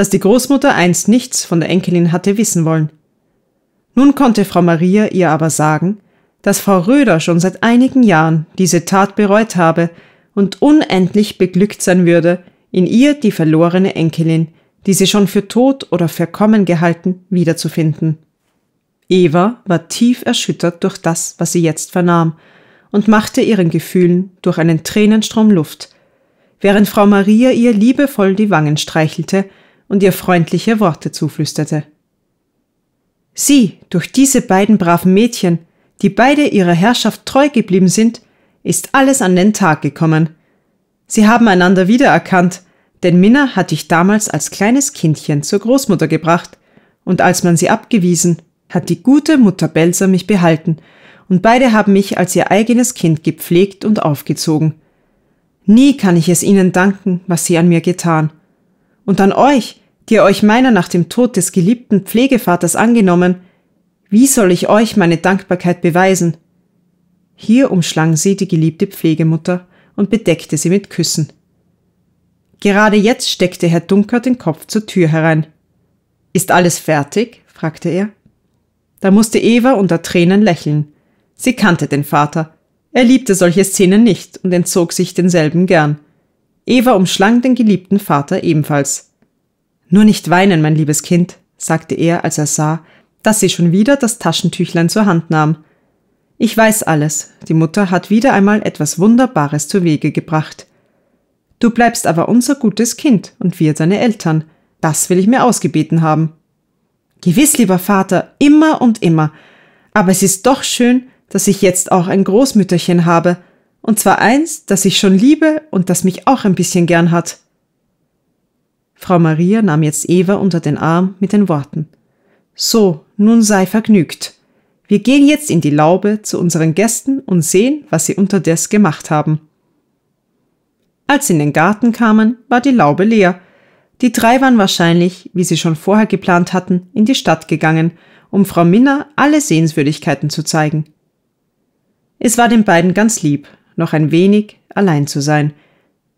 dass die Großmutter einst nichts von der Enkelin hatte wissen wollen. Nun konnte Frau Maria ihr aber sagen, dass Frau Röder schon seit einigen Jahren diese Tat bereut habe und unendlich beglückt sein würde, in ihr die verlorene Enkelin, die sie schon für tot oder verkommen gehalten, wiederzufinden. Eva war tief erschüttert durch das, was sie jetzt vernahm, und machte ihren Gefühlen durch einen Tränenstrom Luft, während Frau Maria ihr liebevoll die Wangen streichelte und ihr freundliche Worte zuflüsterte. Sie, durch diese beiden braven Mädchen, die beide ihrer Herrschaft treu geblieben sind, ist alles an den Tag gekommen. Sie haben einander wiedererkannt, denn Minna hat dich damals als kleines Kindchen zur Großmutter gebracht, und als man sie abgewiesen, hat die gute Mutter Belser mich behalten, und beide haben mich als ihr eigenes Kind gepflegt und aufgezogen. Nie kann ich es ihnen danken, was sie an mir getan und an euch, die ihr euch meiner nach dem Tod des geliebten Pflegevaters angenommen, wie soll ich euch meine Dankbarkeit beweisen? Hier umschlang sie die geliebte Pflegemutter und bedeckte sie mit Küssen. Gerade jetzt steckte Herr Dunker den Kopf zur Tür herein. Ist alles fertig? fragte er. Da musste Eva unter Tränen lächeln. Sie kannte den Vater. Er liebte solche Szenen nicht und entzog sich denselben gern. Eva umschlang den geliebten Vater ebenfalls. Nur nicht weinen, mein liebes Kind, sagte er, als er sah, dass sie schon wieder das Taschentüchlein zur Hand nahm. Ich weiß alles, die Mutter hat wieder einmal etwas Wunderbares zu Wege gebracht. Du bleibst aber unser gutes Kind und wir deine Eltern. Das will ich mir ausgebeten haben. Gewiss, lieber Vater, immer und immer. Aber es ist doch schön, dass ich jetzt auch ein Großmütterchen habe, und zwar eins, das ich schon liebe und das mich auch ein bisschen gern hat. Frau Maria nahm jetzt Eva unter den Arm mit den Worten. So, nun sei vergnügt. Wir gehen jetzt in die Laube zu unseren Gästen und sehen, was sie unterdes gemacht haben. Als sie in den Garten kamen, war die Laube leer. Die drei waren wahrscheinlich, wie sie schon vorher geplant hatten, in die Stadt gegangen, um Frau Minna alle Sehenswürdigkeiten zu zeigen. Es war den beiden ganz lieb, noch ein wenig allein zu sein.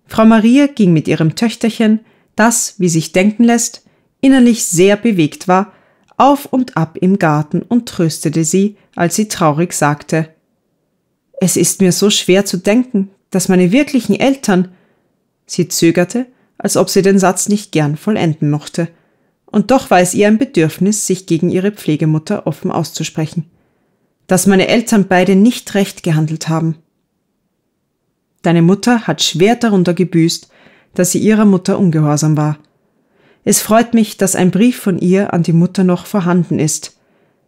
Frau Maria ging mit ihrem Töchterchen, das, wie sich denken lässt, innerlich sehr bewegt war, auf und ab im Garten und tröstete sie, als sie traurig sagte Es ist mir so schwer zu denken, dass meine wirklichen Eltern Sie zögerte, als ob sie den Satz nicht gern vollenden mochte, und doch war es ihr ein Bedürfnis, sich gegen ihre Pflegemutter offen auszusprechen. Dass meine Eltern beide nicht recht gehandelt haben. Deine Mutter hat schwer darunter gebüßt, dass sie ihrer Mutter ungehorsam war. Es freut mich, dass ein Brief von ihr an die Mutter noch vorhanden ist.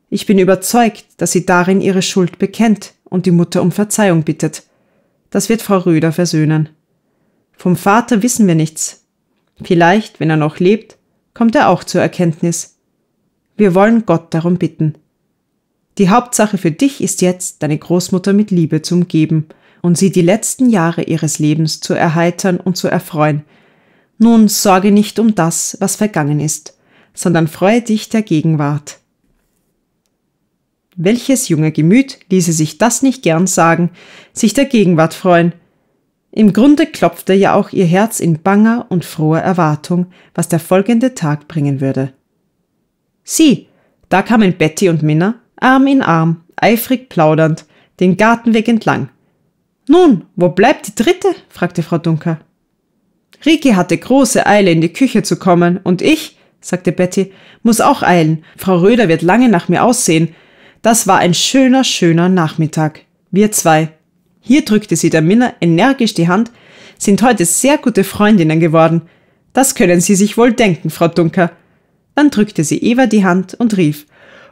Ich bin überzeugt, dass sie darin ihre Schuld bekennt und die Mutter um Verzeihung bittet. Das wird Frau Röder versöhnen. Vom Vater wissen wir nichts. Vielleicht, wenn er noch lebt, kommt er auch zur Erkenntnis. Wir wollen Gott darum bitten. Die Hauptsache für dich ist jetzt, deine Großmutter mit Liebe zu umgeben – und sie die letzten Jahre ihres Lebens zu erheitern und zu erfreuen. Nun sorge nicht um das, was vergangen ist, sondern freue dich der Gegenwart. Welches junge Gemüt ließe sich das nicht gern sagen, sich der Gegenwart freuen? Im Grunde klopfte ja auch ihr Herz in banger und froher Erwartung, was der folgende Tag bringen würde. Sieh, da kamen Betty und Minna, Arm in Arm, eifrig plaudernd, den Gartenweg entlang, nun, wo bleibt die dritte? fragte Frau Dunker. Riki hatte große Eile, in die Küche zu kommen, und ich, sagte Betty, muss auch eilen. Frau Röder wird lange nach mir aussehen. Das war ein schöner, schöner Nachmittag. Wir zwei. Hier drückte sie der Minna energisch die Hand, sind heute sehr gute Freundinnen geworden. Das können Sie sich wohl denken, Frau Dunker. Dann drückte sie Eva die Hand und rief,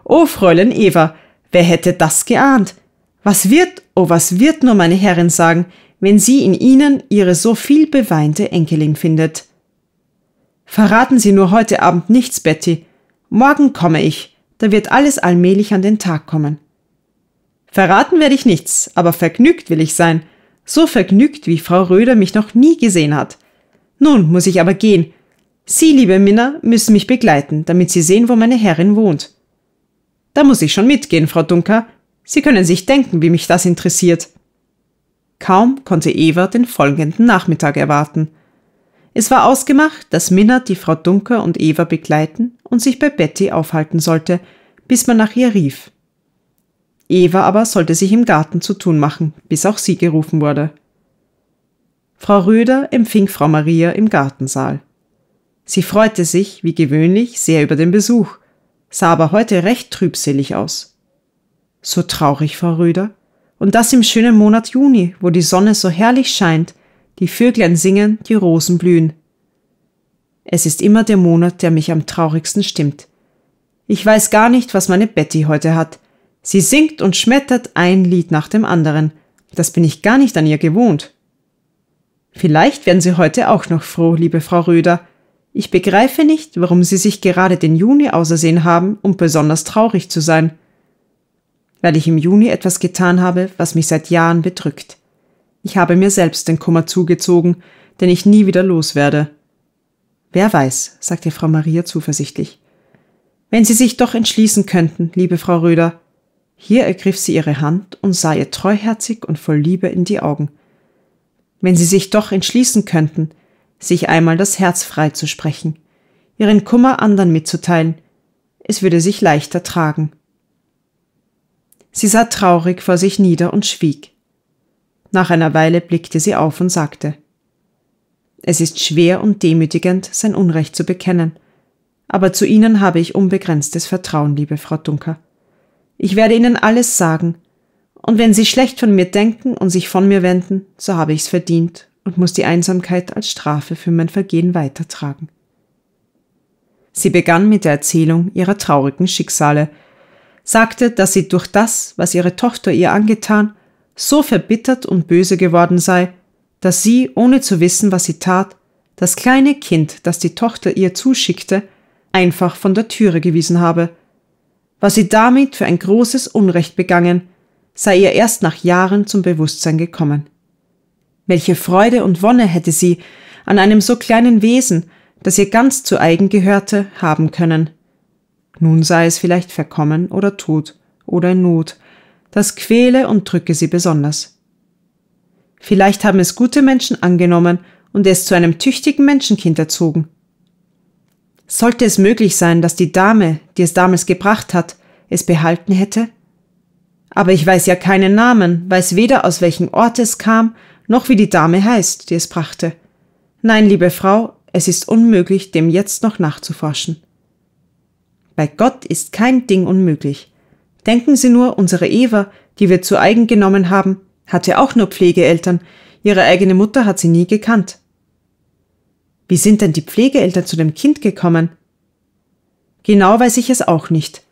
Oh, Fräulein Eva, wer hätte das geahnt? Was wird Oh, was wird nur meine Herrin sagen, wenn sie in ihnen ihre so viel beweinte Enkelin findet. Verraten Sie nur heute Abend nichts, Betty. Morgen komme ich, da wird alles allmählich an den Tag kommen. Verraten werde ich nichts, aber vergnügt will ich sein, so vergnügt, wie Frau Röder mich noch nie gesehen hat. Nun muss ich aber gehen. Sie, liebe Minna, müssen mich begleiten, damit Sie sehen, wo meine Herrin wohnt. Da muss ich schon mitgehen, Frau Dunker, Sie können sich denken, wie mich das interessiert. Kaum konnte Eva den folgenden Nachmittag erwarten. Es war ausgemacht, dass Minna die Frau Dunker und Eva begleiten und sich bei Betty aufhalten sollte, bis man nach ihr rief. Eva aber sollte sich im Garten zu tun machen, bis auch sie gerufen wurde. Frau Röder empfing Frau Maria im Gartensaal. Sie freute sich, wie gewöhnlich, sehr über den Besuch, sah aber heute recht trübselig aus. So traurig, Frau Röder. Und das im schönen Monat Juni, wo die Sonne so herrlich scheint, die Vöglein singen, die Rosen blühen. Es ist immer der Monat, der mich am traurigsten stimmt. Ich weiß gar nicht, was meine Betty heute hat. Sie singt und schmettert ein Lied nach dem anderen. Das bin ich gar nicht an ihr gewohnt. Vielleicht werden Sie heute auch noch froh, liebe Frau Röder. Ich begreife nicht, warum Sie sich gerade den Juni ausersehen haben, um besonders traurig zu sein weil ich im Juni etwas getan habe, was mich seit Jahren bedrückt. Ich habe mir selbst den Kummer zugezogen, den ich nie wieder los werde. Wer weiß, sagte Frau Maria zuversichtlich. Wenn Sie sich doch entschließen könnten, liebe Frau Röder. Hier ergriff sie ihre Hand und sah ihr treuherzig und voll Liebe in die Augen. Wenn Sie sich doch entschließen könnten, sich einmal das Herz frei zu sprechen, Ihren Kummer anderen mitzuteilen, es würde sich leichter tragen. Sie sah traurig vor sich nieder und schwieg. Nach einer Weile blickte sie auf und sagte Es ist schwer und demütigend, sein Unrecht zu bekennen, aber zu Ihnen habe ich unbegrenztes Vertrauen, liebe Frau Dunker. Ich werde Ihnen alles sagen, und wenn Sie schlecht von mir denken und sich von mir wenden, so habe ich's verdient und muss die Einsamkeit als Strafe für mein Vergehen weitertragen. Sie begann mit der Erzählung ihrer traurigen Schicksale, sagte, dass sie durch das, was ihre Tochter ihr angetan, so verbittert und böse geworden sei, dass sie, ohne zu wissen, was sie tat, das kleine Kind, das die Tochter ihr zuschickte, einfach von der Türe gewiesen habe. Was sie damit für ein großes Unrecht begangen, sei ihr erst nach Jahren zum Bewusstsein gekommen. Welche Freude und Wonne hätte sie, an einem so kleinen Wesen, das ihr ganz zu eigen gehörte, haben können nun sei es vielleicht verkommen oder tot oder in Not, das quäle und drücke sie besonders. Vielleicht haben es gute Menschen angenommen und es zu einem tüchtigen Menschenkind erzogen. Sollte es möglich sein, dass die Dame, die es damals gebracht hat, es behalten hätte? Aber ich weiß ja keinen Namen, weiß weder aus welchem Ort es kam, noch wie die Dame heißt, die es brachte. Nein, liebe Frau, es ist unmöglich, dem jetzt noch nachzuforschen. Bei Gott ist kein Ding unmöglich. Denken Sie nur, unsere Eva, die wir zu eigen genommen haben, hatte auch nur Pflegeeltern, ihre eigene Mutter hat sie nie gekannt. Wie sind denn die Pflegeeltern zu dem Kind gekommen? Genau weiß ich es auch nicht.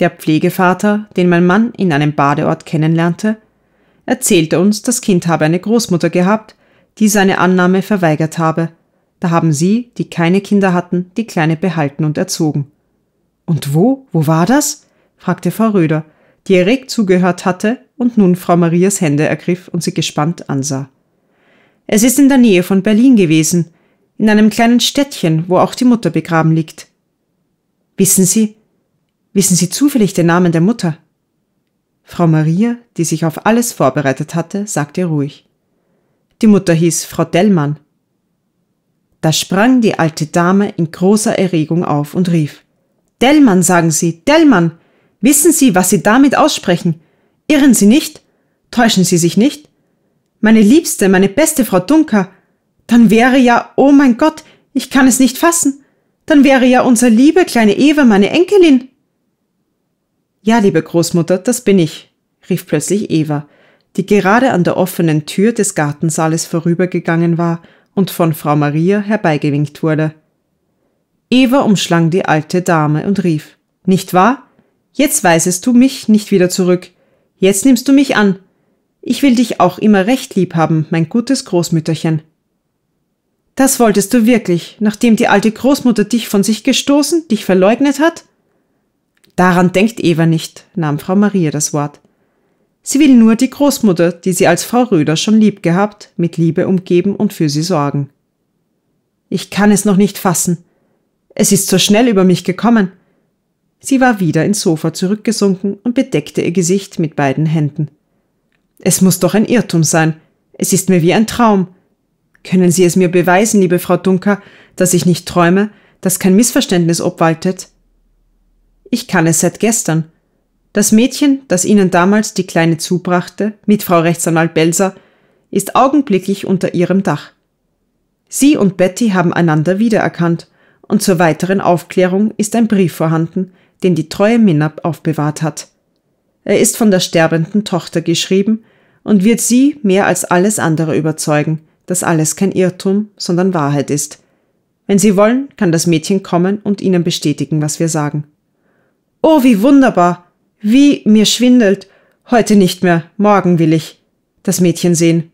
Der Pflegevater, den mein Mann in einem Badeort kennenlernte, erzählte uns, das Kind habe eine Großmutter gehabt, die seine Annahme verweigert habe. Da haben sie, die keine Kinder hatten, die Kleine behalten und erzogen. Und wo? Wo war das? fragte Frau Röder, die erregt zugehört hatte und nun Frau Marias Hände ergriff und sie gespannt ansah. Es ist in der Nähe von Berlin gewesen, in einem kleinen Städtchen, wo auch die Mutter begraben liegt. Wissen Sie, wissen Sie zufällig den Namen der Mutter? Frau Maria, die sich auf alles vorbereitet hatte, sagte ruhig. Die Mutter hieß Frau Dellmann. Da sprang die alte Dame in großer Erregung auf und rief Dellmann sagen Sie, Dellmann. Wissen Sie, was Sie damit aussprechen? Irren Sie nicht? Täuschen Sie sich nicht? Meine liebste, meine beste Frau Dunker, dann wäre ja, oh mein Gott, ich kann es nicht fassen, dann wäre ja unser liebe kleine Eva meine Enkelin. Ja, liebe Großmutter, das bin ich, rief plötzlich Eva, die gerade an der offenen Tür des Gartensaales vorübergegangen war und von Frau Maria herbeigewinkt wurde. Eva umschlang die alte Dame und rief Nicht wahr? Jetzt weisest du mich nicht wieder zurück. Jetzt nimmst du mich an. Ich will dich auch immer recht lieb haben, mein gutes Großmütterchen. Das wolltest du wirklich, nachdem die alte Großmutter dich von sich gestoßen, dich verleugnet hat? Daran denkt Eva nicht, nahm Frau Maria das Wort. Sie will nur die Großmutter, die sie als Frau Röder schon lieb gehabt, mit Liebe umgeben und für sie sorgen. Ich kann es noch nicht fassen. Es ist so schnell über mich gekommen. Sie war wieder ins Sofa zurückgesunken und bedeckte ihr Gesicht mit beiden Händen. Es muss doch ein Irrtum sein. Es ist mir wie ein Traum. Können Sie es mir beweisen, liebe Frau Dunker, dass ich nicht träume, dass kein Missverständnis obwaltet? Ich kann es seit gestern. Das Mädchen, das Ihnen damals die Kleine zubrachte, mit Frau Rechtsanwalt Belser, ist augenblicklich unter Ihrem Dach. Sie und Betty haben einander wiedererkannt und zur weiteren Aufklärung ist ein Brief vorhanden, den die treue Minna aufbewahrt hat. Er ist von der sterbenden Tochter geschrieben und wird sie mehr als alles andere überzeugen, dass alles kein Irrtum, sondern Wahrheit ist. Wenn Sie wollen, kann das Mädchen kommen und Ihnen bestätigen, was wir sagen. Oh, wie wunderbar! Wie mir schwindelt! Heute nicht mehr, morgen will ich das Mädchen sehen.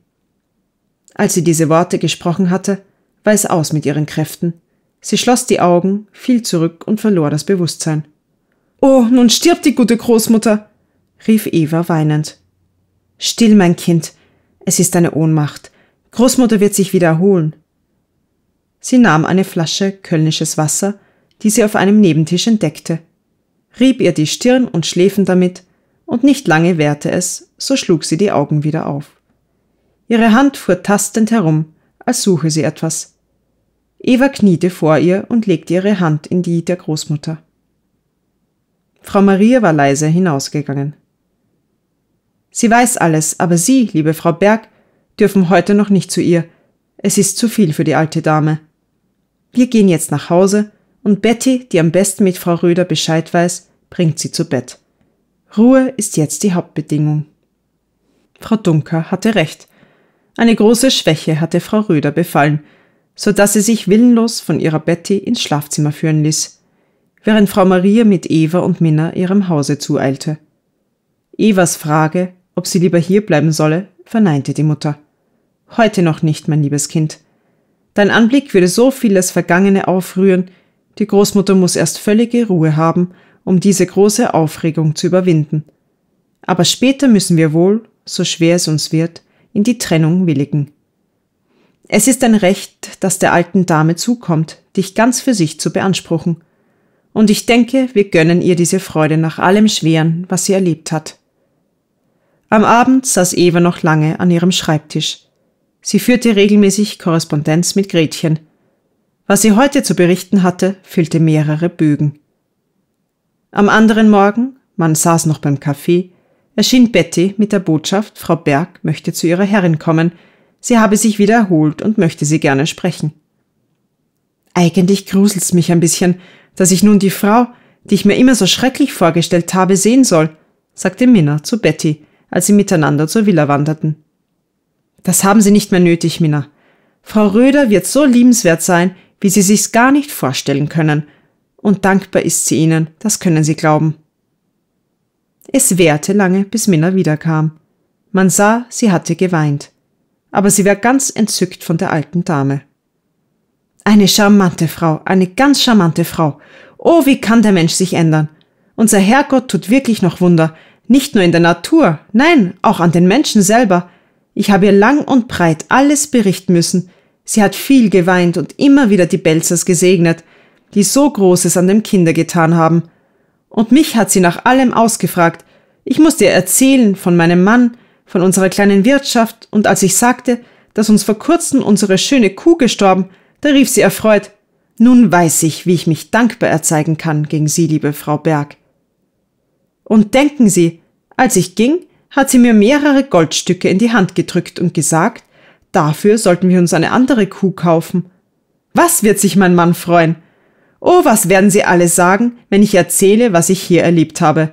Als sie diese Worte gesprochen hatte, war es aus mit ihren Kräften. Sie schloss die Augen, fiel zurück und verlor das Bewusstsein. Oh, nun stirbt die gute Großmutter, rief Eva weinend. Still, mein Kind, es ist eine Ohnmacht. Großmutter wird sich wieder erholen. Sie nahm eine Flasche kölnisches Wasser, die sie auf einem Nebentisch entdeckte, rieb ihr die Stirn und Schläfen damit, und nicht lange währte es, so schlug sie die Augen wieder auf. Ihre Hand fuhr tastend herum, als suche sie etwas. Eva kniete vor ihr und legte ihre Hand in die der Großmutter. Frau Maria war leise hinausgegangen. Sie weiß alles, aber Sie, liebe Frau Berg, dürfen heute noch nicht zu ihr. Es ist zu viel für die alte Dame. Wir gehen jetzt nach Hause und Betty, die am besten mit Frau Röder Bescheid weiß, bringt sie zu Bett. Ruhe ist jetzt die Hauptbedingung. Frau Dunker hatte recht. Eine große Schwäche hatte Frau Röder befallen – so dass sie sich willenlos von ihrer Betty ins Schlafzimmer führen ließ, während Frau Maria mit Eva und Minna ihrem Hause zueilte. Evas Frage, ob sie lieber hier bleiben solle, verneinte die Mutter. Heute noch nicht, mein liebes Kind. Dein Anblick würde so vieles Vergangene aufrühren, die Großmutter muss erst völlige Ruhe haben, um diese große Aufregung zu überwinden. Aber später müssen wir wohl, so schwer es uns wird, in die Trennung willigen. Es ist ein Recht, das der alten Dame zukommt, dich ganz für sich zu beanspruchen. Und ich denke, wir gönnen ihr diese Freude nach allem Schweren, was sie erlebt hat. Am Abend saß Eva noch lange an ihrem Schreibtisch. Sie führte regelmäßig Korrespondenz mit Gretchen. Was sie heute zu berichten hatte, füllte mehrere Bögen. Am anderen Morgen, man saß noch beim Kaffee, erschien Betty mit der Botschaft, Frau Berg möchte zu ihrer Herrin kommen – Sie habe sich wieder erholt und möchte sie gerne sprechen. Eigentlich gruselt's mich ein bisschen, dass ich nun die Frau, die ich mir immer so schrecklich vorgestellt habe, sehen soll, sagte Minna zu Betty, als sie miteinander zur Villa wanderten. Das haben Sie nicht mehr nötig, Minna. Frau Röder wird so liebenswert sein, wie Sie sich's gar nicht vorstellen können. Und dankbar ist sie Ihnen, das können Sie glauben. Es währte lange, bis Minna wiederkam. Man sah, sie hatte geweint aber sie war ganz entzückt von der alten Dame. Eine charmante Frau, eine ganz charmante Frau. Oh, wie kann der Mensch sich ändern? Unser Herrgott tut wirklich noch Wunder, nicht nur in der Natur, nein, auch an den Menschen selber. Ich habe ihr lang und breit alles berichten müssen. Sie hat viel geweint und immer wieder die Belzers gesegnet, die so Großes an dem Kinder getan haben. Und mich hat sie nach allem ausgefragt. Ich musste ihr erzählen von meinem Mann, von unserer kleinen Wirtschaft, und als ich sagte, dass uns vor kurzem unsere schöne Kuh gestorben, da rief sie erfreut Nun weiß ich, wie ich mich dankbar erzeigen kann gegen Sie, liebe Frau Berg. Und denken Sie, als ich ging, hat sie mir mehrere Goldstücke in die Hand gedrückt und gesagt, dafür sollten wir uns eine andere Kuh kaufen. Was wird sich mein Mann freuen? Oh, was werden Sie alle sagen, wenn ich erzähle, was ich hier erlebt habe.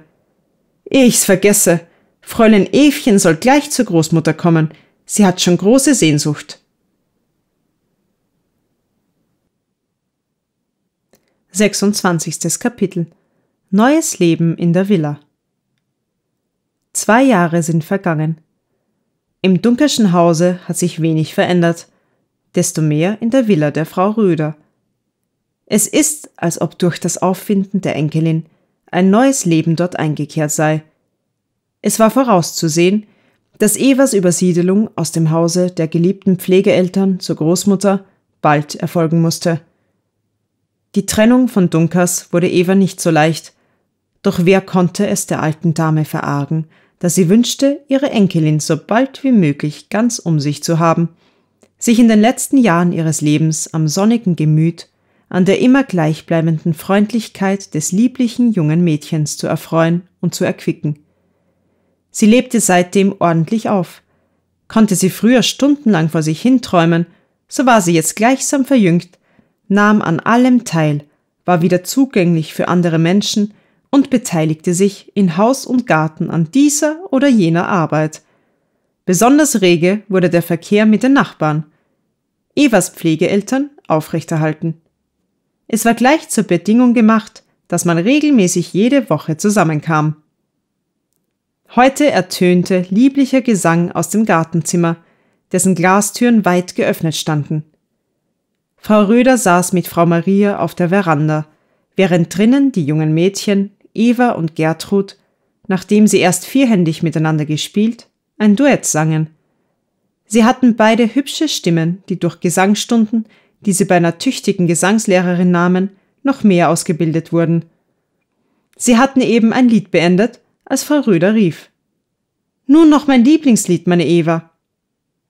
Ehe ich's vergesse, Fräulein Evchen soll gleich zur Großmutter kommen. Sie hat schon große Sehnsucht. Sechsundzwanzigstes Kapitel Neues Leben in der Villa Zwei Jahre sind vergangen. Im Dunkerschen Hause hat sich wenig verändert, desto mehr in der Villa der Frau Röder. Es ist, als ob durch das Auffinden der Enkelin ein neues Leben dort eingekehrt sei – es war vorauszusehen, dass Evas Übersiedelung aus dem Hause der geliebten Pflegeeltern zur Großmutter bald erfolgen musste. Die Trennung von Dunkers wurde Eva nicht so leicht, doch wer konnte es der alten Dame verargen, dass sie wünschte, ihre Enkelin so bald wie möglich ganz um sich zu haben, sich in den letzten Jahren ihres Lebens am sonnigen Gemüt, an der immer gleichbleibenden Freundlichkeit des lieblichen jungen Mädchens zu erfreuen und zu erquicken. Sie lebte seitdem ordentlich auf. Konnte sie früher stundenlang vor sich hinträumen, so war sie jetzt gleichsam verjüngt, nahm an allem teil, war wieder zugänglich für andere Menschen und beteiligte sich in Haus und Garten an dieser oder jener Arbeit. Besonders rege wurde der Verkehr mit den Nachbarn. Evas Pflegeeltern aufrechterhalten. Es war gleich zur Bedingung gemacht, dass man regelmäßig jede Woche zusammenkam. Heute ertönte lieblicher Gesang aus dem Gartenzimmer, dessen Glastüren weit geöffnet standen. Frau Röder saß mit Frau Maria auf der Veranda, während drinnen die jungen Mädchen, Eva und Gertrud, nachdem sie erst vierhändig miteinander gespielt, ein Duett sangen. Sie hatten beide hübsche Stimmen, die durch Gesangsstunden, die sie bei einer tüchtigen Gesangslehrerin nahmen, noch mehr ausgebildet wurden. Sie hatten eben ein Lied beendet, als Frau Röder rief. Nun noch mein Lieblingslied, meine Eva.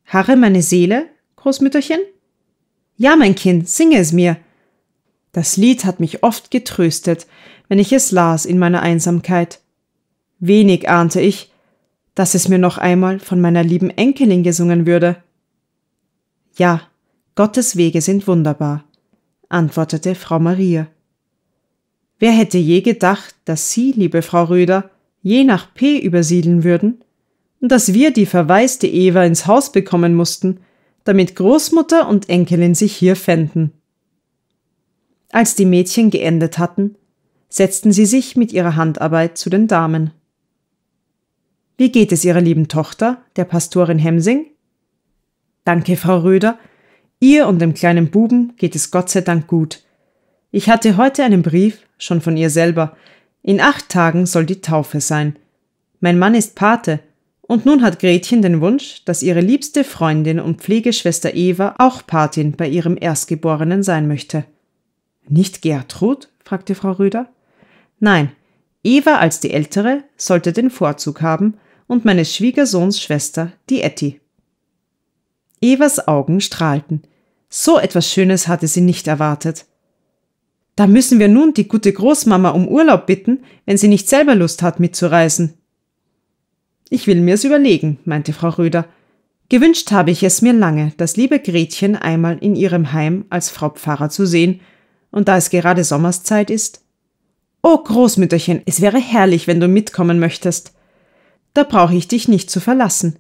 Harre meine Seele, Großmütterchen? Ja, mein Kind, singe es mir. Das Lied hat mich oft getröstet, wenn ich es las in meiner Einsamkeit. Wenig ahnte ich, dass es mir noch einmal von meiner lieben Enkelin gesungen würde. Ja, Gottes Wege sind wunderbar, antwortete Frau Maria. Wer hätte je gedacht, dass Sie, liebe Frau Röder, je nach P übersiedeln würden und dass wir die verwaiste Eva ins Haus bekommen mussten, damit Großmutter und Enkelin sich hier fänden. Als die Mädchen geendet hatten, setzten sie sich mit ihrer Handarbeit zu den Damen. Wie geht es Ihrer lieben Tochter, der Pastorin Hemsing? Danke, Frau Röder. Ihr und dem kleinen Buben geht es Gott sei Dank gut. Ich hatte heute einen Brief, schon von ihr selber, in acht Tagen soll die Taufe sein. Mein Mann ist Pate, und nun hat Gretchen den Wunsch, dass ihre liebste Freundin und Pflegeschwester Eva auch Patin bei ihrem Erstgeborenen sein möchte. Nicht Gertrud? fragte Frau Rüder. Nein, Eva als die Ältere sollte den Vorzug haben und meines Schwiegersohns Schwester, die Etty. Evas Augen strahlten. So etwas Schönes hatte sie nicht erwartet. Da müssen wir nun die gute Großmama um Urlaub bitten, wenn sie nicht selber Lust hat, mitzureisen. Ich will mir's überlegen, meinte Frau Röder. Gewünscht habe ich es mir lange, das liebe Gretchen einmal in ihrem Heim als Frau Pfarrer zu sehen, und da es gerade Sommerszeit ist. Oh, Großmütterchen, es wäre herrlich, wenn du mitkommen möchtest. Da brauche ich dich nicht zu verlassen.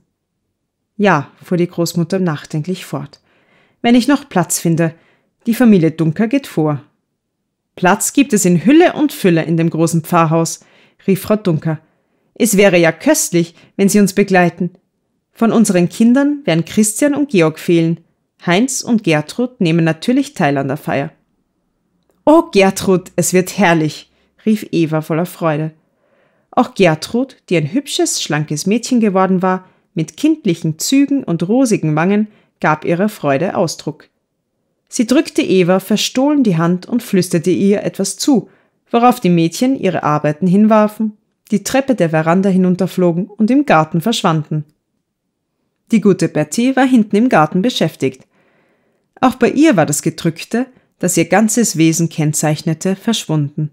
Ja, fuhr die Großmutter nachdenklich fort. Wenn ich noch Platz finde. Die Familie Dunker geht vor. Platz gibt es in Hülle und Fülle in dem großen Pfarrhaus, rief Frau Dunker. Es wäre ja köstlich, wenn Sie uns begleiten. Von unseren Kindern werden Christian und Georg fehlen. Heinz und Gertrud nehmen natürlich teil an der Feier. Oh, Gertrud, es wird herrlich, rief Eva voller Freude. Auch Gertrud, die ein hübsches, schlankes Mädchen geworden war, mit kindlichen Zügen und rosigen Wangen, gab ihrer Freude Ausdruck. Sie drückte Eva verstohlen die Hand und flüsterte ihr etwas zu, worauf die Mädchen ihre Arbeiten hinwarfen, die Treppe der Veranda hinunterflogen und im Garten verschwanden. Die gute Betty war hinten im Garten beschäftigt. Auch bei ihr war das Gedrückte, das ihr ganzes Wesen kennzeichnete, verschwunden.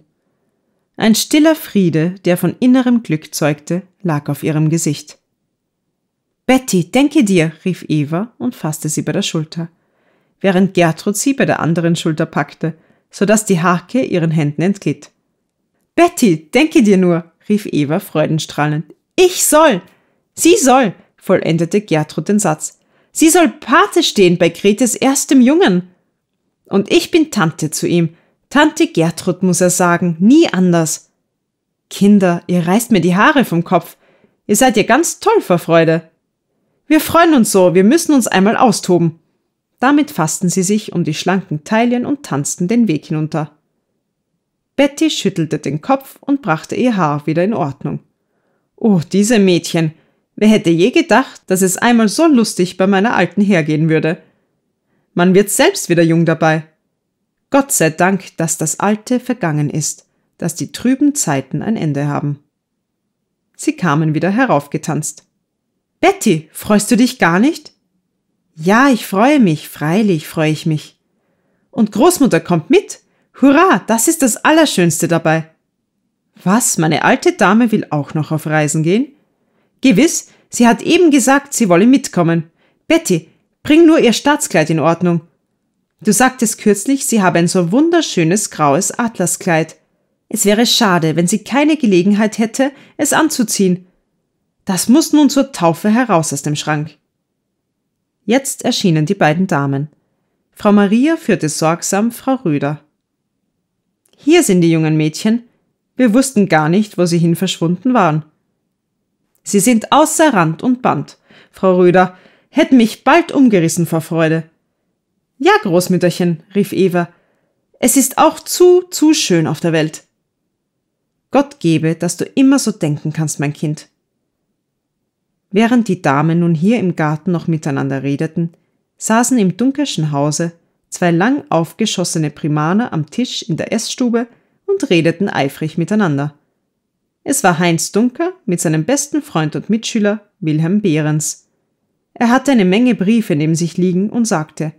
Ein stiller Friede, der von innerem Glück zeugte, lag auf ihrem Gesicht. Betty, denke dir, rief Eva und fasste sie bei der Schulter während Gertrud sie bei der anderen Schulter packte, so dass die Harke ihren Händen entglitt. Betty, denke dir nur, rief Eva freudenstrahlend. Ich soll! Sie soll! vollendete Gertrud den Satz. Sie soll Pate stehen bei Gretes erstem Jungen! Und ich bin Tante zu ihm. Tante Gertrud muss er sagen, nie anders. Kinder, ihr reißt mir die Haare vom Kopf. Ihr seid ja ganz toll vor Freude. Wir freuen uns so, wir müssen uns einmal austoben. Damit fassten sie sich um die schlanken Taillen und tanzten den Weg hinunter. Betty schüttelte den Kopf und brachte ihr Haar wieder in Ordnung. Oh, diese Mädchen. Wer hätte je gedacht, dass es einmal so lustig bei meiner Alten hergehen würde? Man wird selbst wieder jung dabei. Gott sei Dank, dass das Alte vergangen ist, dass die trüben Zeiten ein Ende haben. Sie kamen wieder heraufgetanzt. Betty, freust du dich gar nicht? Ja, ich freue mich, freilich freue ich mich. Und Großmutter kommt mit. Hurra, das ist das Allerschönste dabei. Was, meine alte Dame will auch noch auf Reisen gehen? Gewiss, sie hat eben gesagt, sie wolle mitkommen. Betty, bring nur ihr Staatskleid in Ordnung. Du sagtest kürzlich, sie habe ein so wunderschönes graues Atlaskleid. Es wäre schade, wenn sie keine Gelegenheit hätte, es anzuziehen. Das muss nun zur Taufe heraus aus dem Schrank. Jetzt erschienen die beiden Damen. Frau Maria führte sorgsam Frau Röder. Hier sind die jungen Mädchen. Wir wussten gar nicht, wo sie hin verschwunden waren. Sie sind außer Rand und Band. Frau Röder, hätten mich bald umgerissen vor Freude. Ja, Großmütterchen, rief Eva, es ist auch zu, zu schön auf der Welt. Gott gebe, dass du immer so denken kannst, mein Kind. Während die Damen nun hier im Garten noch miteinander redeten, saßen im Dunkerschen Hause zwei lang aufgeschossene Primaner am Tisch in der Essstube und redeten eifrig miteinander. Es war Heinz Dunker mit seinem besten Freund und Mitschüler Wilhelm Behrens. Er hatte eine Menge Briefe neben sich liegen und sagte,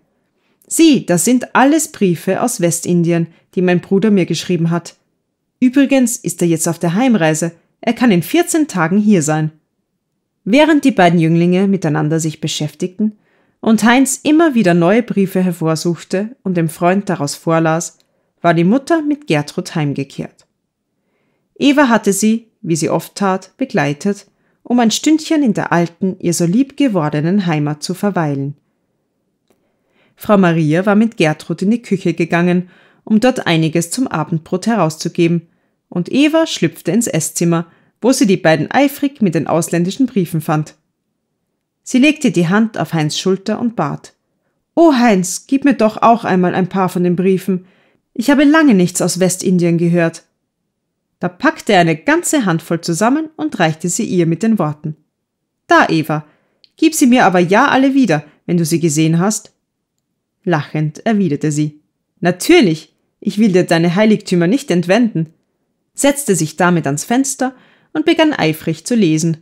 Sieh, das sind alles Briefe aus Westindien, die mein Bruder mir geschrieben hat. Übrigens ist er jetzt auf der Heimreise, er kann in 14 Tagen hier sein. Während die beiden Jünglinge miteinander sich beschäftigten und Heinz immer wieder neue Briefe hervorsuchte und dem Freund daraus vorlas, war die Mutter mit Gertrud heimgekehrt. Eva hatte sie, wie sie oft tat, begleitet, um ein Stündchen in der alten, ihr so lieb gewordenen Heimat zu verweilen. Frau Maria war mit Gertrud in die Küche gegangen, um dort einiges zum Abendbrot herauszugeben, und Eva schlüpfte ins Esszimmer, wo sie die beiden eifrig mit den ausländischen Briefen fand. Sie legte die Hand auf Heinz Schulter und bat. Oh Heinz, gib mir doch auch einmal ein paar von den Briefen. Ich habe lange nichts aus Westindien gehört. Da packte er eine ganze Handvoll zusammen und reichte sie ihr mit den Worten. Da, Eva, gib sie mir aber ja alle wieder, wenn du sie gesehen hast. Lachend erwiderte sie. Natürlich, ich will dir deine Heiligtümer nicht entwenden, setzte sich damit ans Fenster und begann eifrig zu lesen.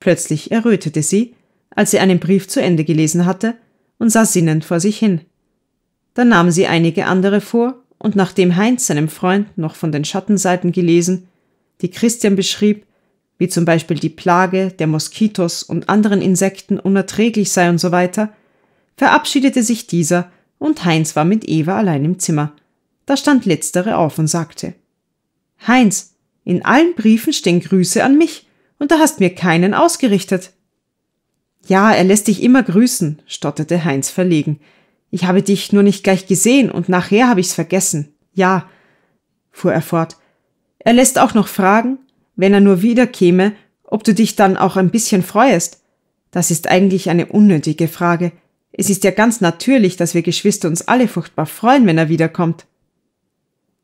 Plötzlich errötete sie, als sie einen Brief zu Ende gelesen hatte, und sah sinnend vor sich hin. Dann nahm sie einige andere vor, und nachdem Heinz seinem Freund noch von den Schattenseiten gelesen, die Christian beschrieb, wie zum Beispiel die Plage der Moskitos und anderen Insekten unerträglich sei und so weiter, verabschiedete sich dieser und Heinz war mit Eva allein im Zimmer. Da stand letztere auf und sagte Heinz, in allen Briefen stehen Grüße an mich, und da hast mir keinen ausgerichtet. Ja, er lässt dich immer grüßen, stotterte Heinz verlegen. Ich habe dich nur nicht gleich gesehen und nachher habe ich's vergessen. Ja, fuhr er fort. Er lässt auch noch fragen, wenn er nur wiederkäme, ob du dich dann auch ein bisschen freuest. Das ist eigentlich eine unnötige Frage. Es ist ja ganz natürlich, dass wir Geschwister uns alle furchtbar freuen, wenn er wiederkommt.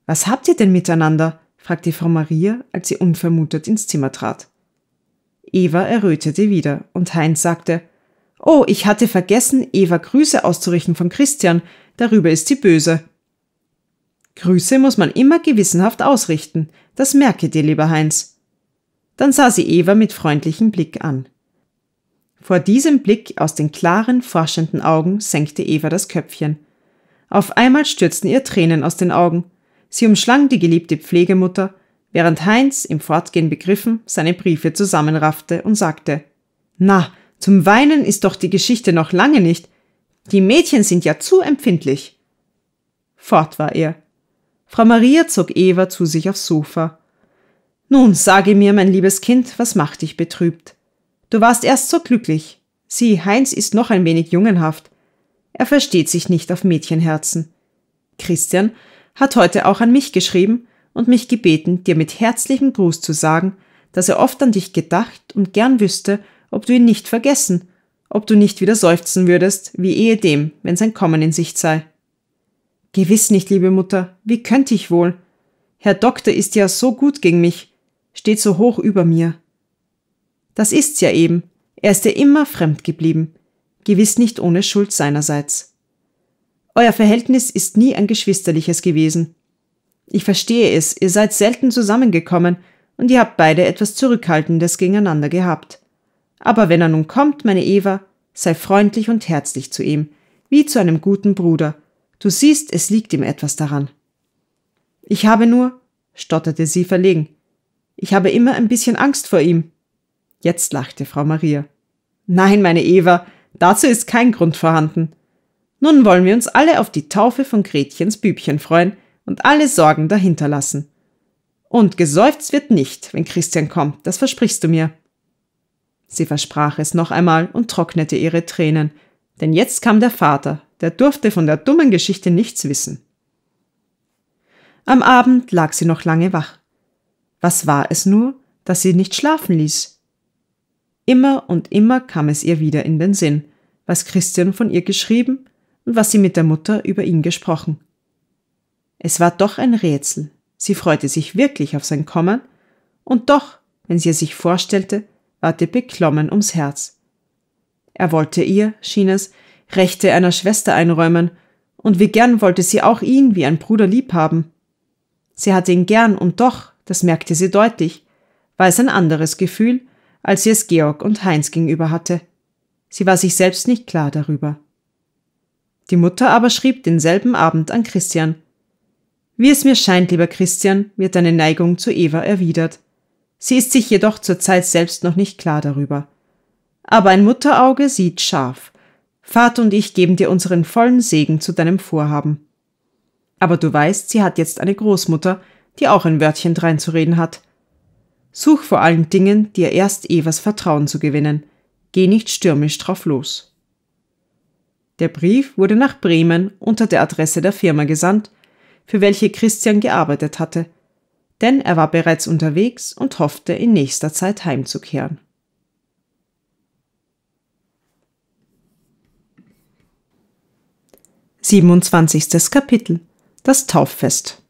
Was habt ihr denn miteinander? fragte Frau Maria, als sie unvermutet ins Zimmer trat. Eva errötete wieder und Heinz sagte, Oh, ich hatte vergessen, Eva Grüße auszurichten von Christian, darüber ist sie böse. Grüße muss man immer gewissenhaft ausrichten, das merke dir, lieber Heinz. Dann sah sie Eva mit freundlichem Blick an. Vor diesem Blick aus den klaren, forschenden Augen senkte Eva das Köpfchen. Auf einmal stürzten ihr Tränen aus den Augen. Sie umschlang die geliebte Pflegemutter, während Heinz, im Fortgehen begriffen, seine Briefe zusammenraffte und sagte Na, zum Weinen ist doch die Geschichte noch lange nicht. Die Mädchen sind ja zu empfindlich. Fort war er. Frau Maria zog Eva zu sich aufs Sofa. Nun sage mir, mein liebes Kind, was macht dich betrübt? Du warst erst so glücklich. Sieh, Heinz ist noch ein wenig jungenhaft. Er versteht sich nicht auf Mädchenherzen. Christian, hat heute auch an mich geschrieben und mich gebeten, dir mit herzlichem Gruß zu sagen, dass er oft an dich gedacht und gern wüsste, ob du ihn nicht vergessen, ob du nicht wieder seufzen würdest, wie ehedem, wenn sein Kommen in Sicht sei. Gewiss nicht, liebe Mutter, wie könnte ich wohl? Herr Doktor ist ja so gut gegen mich, steht so hoch über mir. Das ist's ja eben, er ist ja immer fremd geblieben, gewiss nicht ohne Schuld seinerseits. Euer Verhältnis ist nie ein geschwisterliches gewesen. Ich verstehe es, ihr seid selten zusammengekommen und ihr habt beide etwas Zurückhaltendes gegeneinander gehabt. Aber wenn er nun kommt, meine Eva, sei freundlich und herzlich zu ihm, wie zu einem guten Bruder. Du siehst, es liegt ihm etwas daran. Ich habe nur, stotterte sie verlegen, ich habe immer ein bisschen Angst vor ihm. Jetzt lachte Frau Maria. Nein, meine Eva, dazu ist kein Grund vorhanden. Nun wollen wir uns alle auf die Taufe von Gretchens Bübchen freuen und alle Sorgen dahinter lassen. Und geseufzt wird nicht, wenn Christian kommt, das versprichst du mir. Sie versprach es noch einmal und trocknete ihre Tränen, denn jetzt kam der Vater, der durfte von der dummen Geschichte nichts wissen. Am Abend lag sie noch lange wach. Was war es nur, dass sie nicht schlafen ließ? Immer und immer kam es ihr wieder in den Sinn, was Christian von ihr geschrieben und was sie mit der Mutter über ihn gesprochen. Es war doch ein Rätsel. Sie freute sich wirklich auf sein Kommen, und doch, wenn sie es sich vorstellte, ward ihr beklommen ums Herz. Er wollte ihr, schien es, Rechte einer Schwester einräumen, und wie gern wollte sie auch ihn wie ein Bruder lieb haben. Sie hatte ihn gern, und doch, das merkte sie deutlich, war es ein anderes Gefühl, als sie es Georg und Heinz gegenüber hatte. Sie war sich selbst nicht klar darüber. Die Mutter aber schrieb denselben Abend an Christian. Wie es mir scheint, lieber Christian, wird deine Neigung zu Eva erwidert. Sie ist sich jedoch zurzeit selbst noch nicht klar darüber. Aber ein Mutterauge sieht scharf. Vater und ich geben dir unseren vollen Segen zu deinem Vorhaben. Aber du weißt, sie hat jetzt eine Großmutter, die auch ein Wörtchen dreinzureden hat. Such vor allen Dingen, dir erst Evas Vertrauen zu gewinnen. Geh nicht stürmisch drauf los. Der Brief wurde nach Bremen unter der Adresse der Firma gesandt, für welche Christian gearbeitet hatte, denn er war bereits unterwegs und hoffte, in nächster Zeit heimzukehren. Siebenundzwanzigstes Kapitel Das Tauffest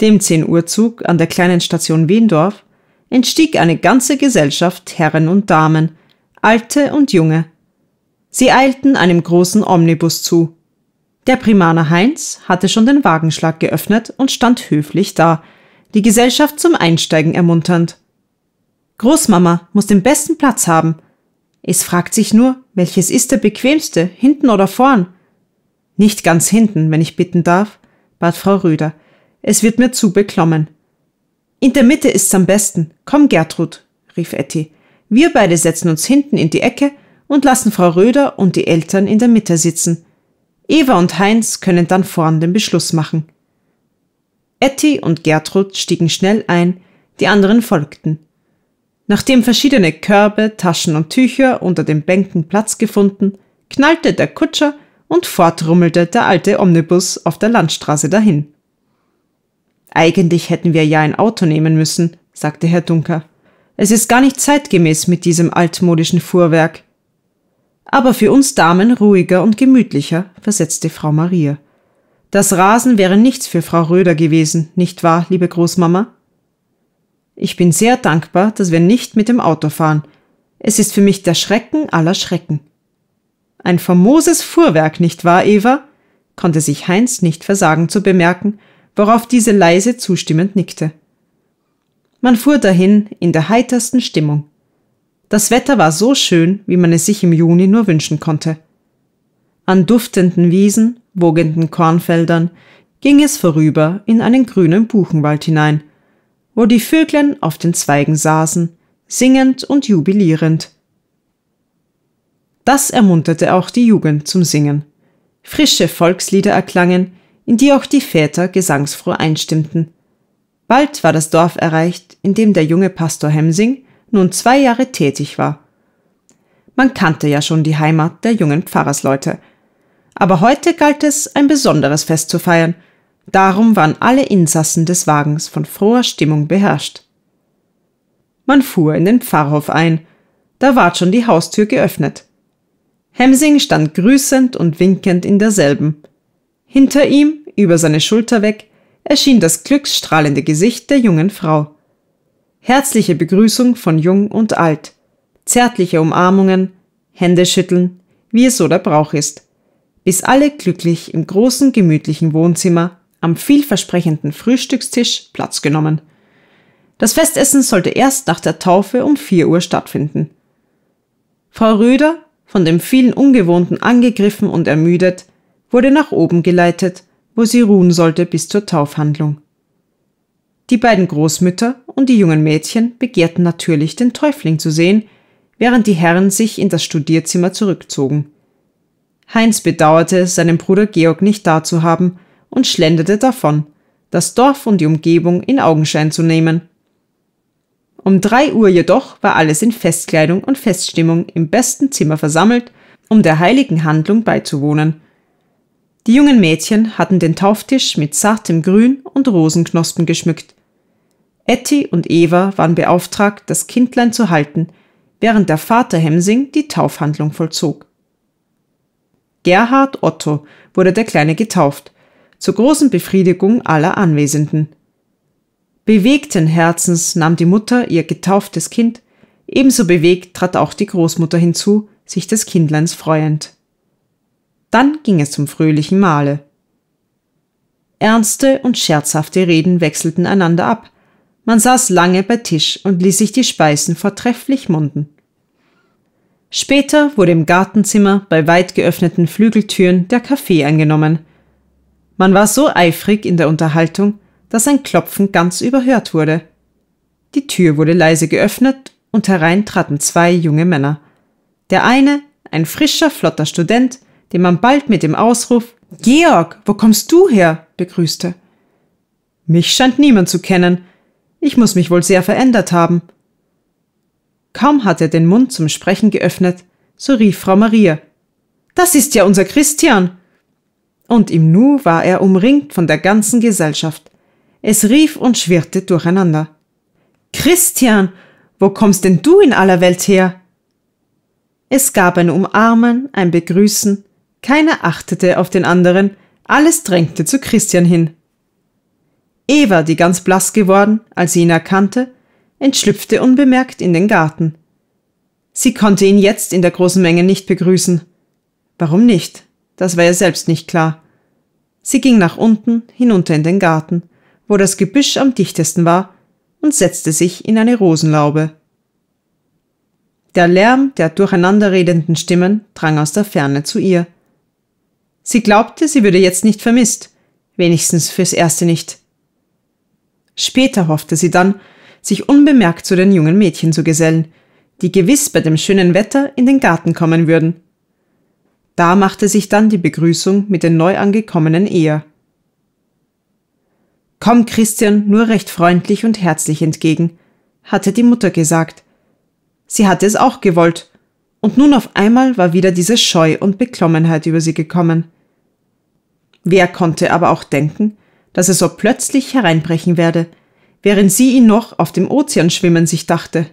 Dem 10 Uhr Zug an der kleinen Station Wendorf entstieg eine ganze Gesellschaft Herren und Damen, Alte und Junge, Sie eilten einem großen Omnibus zu. Der Primaner Heinz hatte schon den Wagenschlag geöffnet und stand höflich da, die Gesellschaft zum Einsteigen ermunternd. Großmama muss den besten Platz haben. Es fragt sich nur, welches ist der bequemste, hinten oder vorn? Nicht ganz hinten, wenn ich bitten darf, bat Frau Röder. Es wird mir zu beklommen. In der Mitte ist's am besten. Komm, Gertrud, rief Etty. Wir beide setzen uns hinten in die Ecke und lassen Frau Röder und die Eltern in der Mitte sitzen. Eva und Heinz können dann vorn den Beschluss machen. Etty und Gertrud stiegen schnell ein, die anderen folgten. Nachdem verschiedene Körbe, Taschen und Tücher unter den Bänken Platz gefunden, knallte der Kutscher und fortrummelte der alte Omnibus auf der Landstraße dahin. Eigentlich hätten wir ja ein Auto nehmen müssen, sagte Herr Dunker. Es ist gar nicht zeitgemäß mit diesem altmodischen Fuhrwerk aber für uns Damen ruhiger und gemütlicher, versetzte Frau Maria. Das Rasen wäre nichts für Frau Röder gewesen, nicht wahr, liebe Großmama? Ich bin sehr dankbar, dass wir nicht mit dem Auto fahren. Es ist für mich der Schrecken aller Schrecken. Ein famoses Fuhrwerk, nicht wahr, Eva? konnte sich Heinz nicht versagen zu bemerken, worauf diese leise zustimmend nickte. Man fuhr dahin in der heitersten Stimmung. Das Wetter war so schön, wie man es sich im Juni nur wünschen konnte. An duftenden Wiesen, wogenden Kornfeldern ging es vorüber in einen grünen Buchenwald hinein, wo die Vöglein auf den Zweigen saßen, singend und jubilierend. Das ermunterte auch die Jugend zum Singen. Frische Volkslieder erklangen, in die auch die Väter gesangsfroh einstimmten. Bald war das Dorf erreicht, in dem der junge Pastor Hemsing nun zwei Jahre tätig war. Man kannte ja schon die Heimat der jungen Pfarrersleute. Aber heute galt es, ein besonderes Fest zu feiern. Darum waren alle Insassen des Wagens von froher Stimmung beherrscht. Man fuhr in den Pfarrhof ein. Da ward schon die Haustür geöffnet. Hemsing stand grüßend und winkend in derselben. Hinter ihm, über seine Schulter weg, erschien das glücksstrahlende Gesicht der jungen Frau herzliche Begrüßung von Jung und Alt, zärtliche Umarmungen, Händeschütteln, wie es so der Brauch ist, bis alle glücklich im großen gemütlichen Wohnzimmer am vielversprechenden Frühstückstisch Platz genommen. Das Festessen sollte erst nach der Taufe um 4 Uhr stattfinden. Frau Röder, von dem vielen Ungewohnten angegriffen und ermüdet, wurde nach oben geleitet, wo sie ruhen sollte bis zur Taufhandlung. Die beiden Großmütter und die jungen Mädchen begehrten natürlich, den Täufling zu sehen, während die Herren sich in das Studierzimmer zurückzogen. Heinz bedauerte seinen Bruder Georg nicht da zu haben und schlenderte davon, das Dorf und die Umgebung in Augenschein zu nehmen. Um drei Uhr jedoch war alles in Festkleidung und Feststimmung im besten Zimmer versammelt, um der heiligen Handlung beizuwohnen. Die jungen Mädchen hatten den Tauftisch mit sartem Grün und Rosenknospen geschmückt. Etty und Eva waren beauftragt, das Kindlein zu halten, während der Vater Hemsing die Taufhandlung vollzog. Gerhard Otto wurde der Kleine getauft, zur großen Befriedigung aller Anwesenden. Bewegten Herzens nahm die Mutter ihr getauftes Kind, ebenso bewegt trat auch die Großmutter hinzu, sich des Kindleins freuend. Dann ging es zum fröhlichen Mahle. Ernste und scherzhafte Reden wechselten einander ab, man saß lange bei Tisch und ließ sich die Speisen vortrefflich munden. Später wurde im Gartenzimmer bei weit geöffneten Flügeltüren der Kaffee eingenommen. Man war so eifrig in der Unterhaltung, dass ein Klopfen ganz überhört wurde. Die Tür wurde leise geöffnet und herein traten zwei junge Männer. Der eine, ein frischer, flotter Student, den man bald mit dem Ausruf Georg, wo kommst du her? begrüßte. Mich scheint niemand zu kennen, ich muss mich wohl sehr verändert haben. Kaum hat er den Mund zum Sprechen geöffnet, so rief Frau Maria. Das ist ja unser Christian. Und im Nu war er umringt von der ganzen Gesellschaft. Es rief und schwirrte durcheinander. Christian, wo kommst denn du in aller Welt her? Es gab ein Umarmen, ein Begrüßen, keiner achtete auf den anderen, alles drängte zu Christian hin. Eva, die ganz blass geworden, als sie ihn erkannte, entschlüpfte unbemerkt in den Garten. Sie konnte ihn jetzt in der großen Menge nicht begrüßen. Warum nicht? Das war ihr selbst nicht klar. Sie ging nach unten, hinunter in den Garten, wo das Gebüsch am dichtesten war, und setzte sich in eine Rosenlaube. Der Lärm der durcheinanderredenden Stimmen drang aus der Ferne zu ihr. Sie glaubte, sie würde jetzt nicht vermisst, wenigstens fürs Erste nicht. Später hoffte sie dann, sich unbemerkt zu den jungen Mädchen zu gesellen, die gewiss bei dem schönen Wetter in den Garten kommen würden. Da machte sich dann die Begrüßung mit den neu angekommenen eher. Komm Christian nur recht freundlich und herzlich entgegen, hatte die Mutter gesagt. Sie hatte es auch gewollt, und nun auf einmal war wieder diese Scheu und Beklommenheit über sie gekommen. Wer konnte aber auch denken, dass er so plötzlich hereinbrechen werde, während sie ihn noch auf dem Ozean schwimmen sich dachte.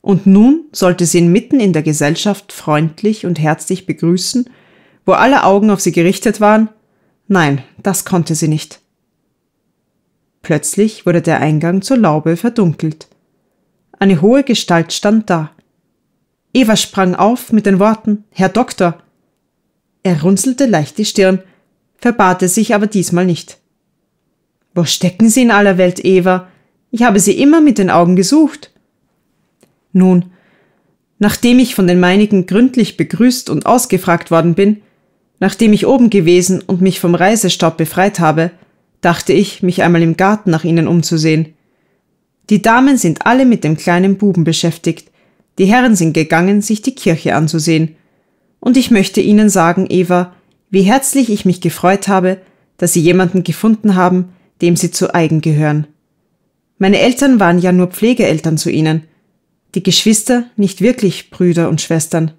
Und nun sollte sie ihn mitten in der Gesellschaft freundlich und herzlich begrüßen, wo alle Augen auf sie gerichtet waren? Nein, das konnte sie nicht. Plötzlich wurde der Eingang zur Laube verdunkelt. Eine hohe Gestalt stand da. Eva sprang auf mit den Worten Herr Doktor. Er runzelte leicht die Stirn, verbat er sich aber diesmal nicht. Wo stecken Sie in aller Welt, Eva? Ich habe Sie immer mit den Augen gesucht. Nun, nachdem ich von den meinigen gründlich begrüßt und ausgefragt worden bin, nachdem ich oben gewesen und mich vom Reisestaub befreit habe, dachte ich, mich einmal im Garten nach ihnen umzusehen. Die Damen sind alle mit dem kleinen Buben beschäftigt, die Herren sind gegangen, sich die Kirche anzusehen. Und ich möchte Ihnen sagen, Eva, wie herzlich ich mich gefreut habe, dass sie jemanden gefunden haben, dem sie zu eigen gehören. Meine Eltern waren ja nur Pflegeeltern zu ihnen, die Geschwister nicht wirklich Brüder und Schwestern.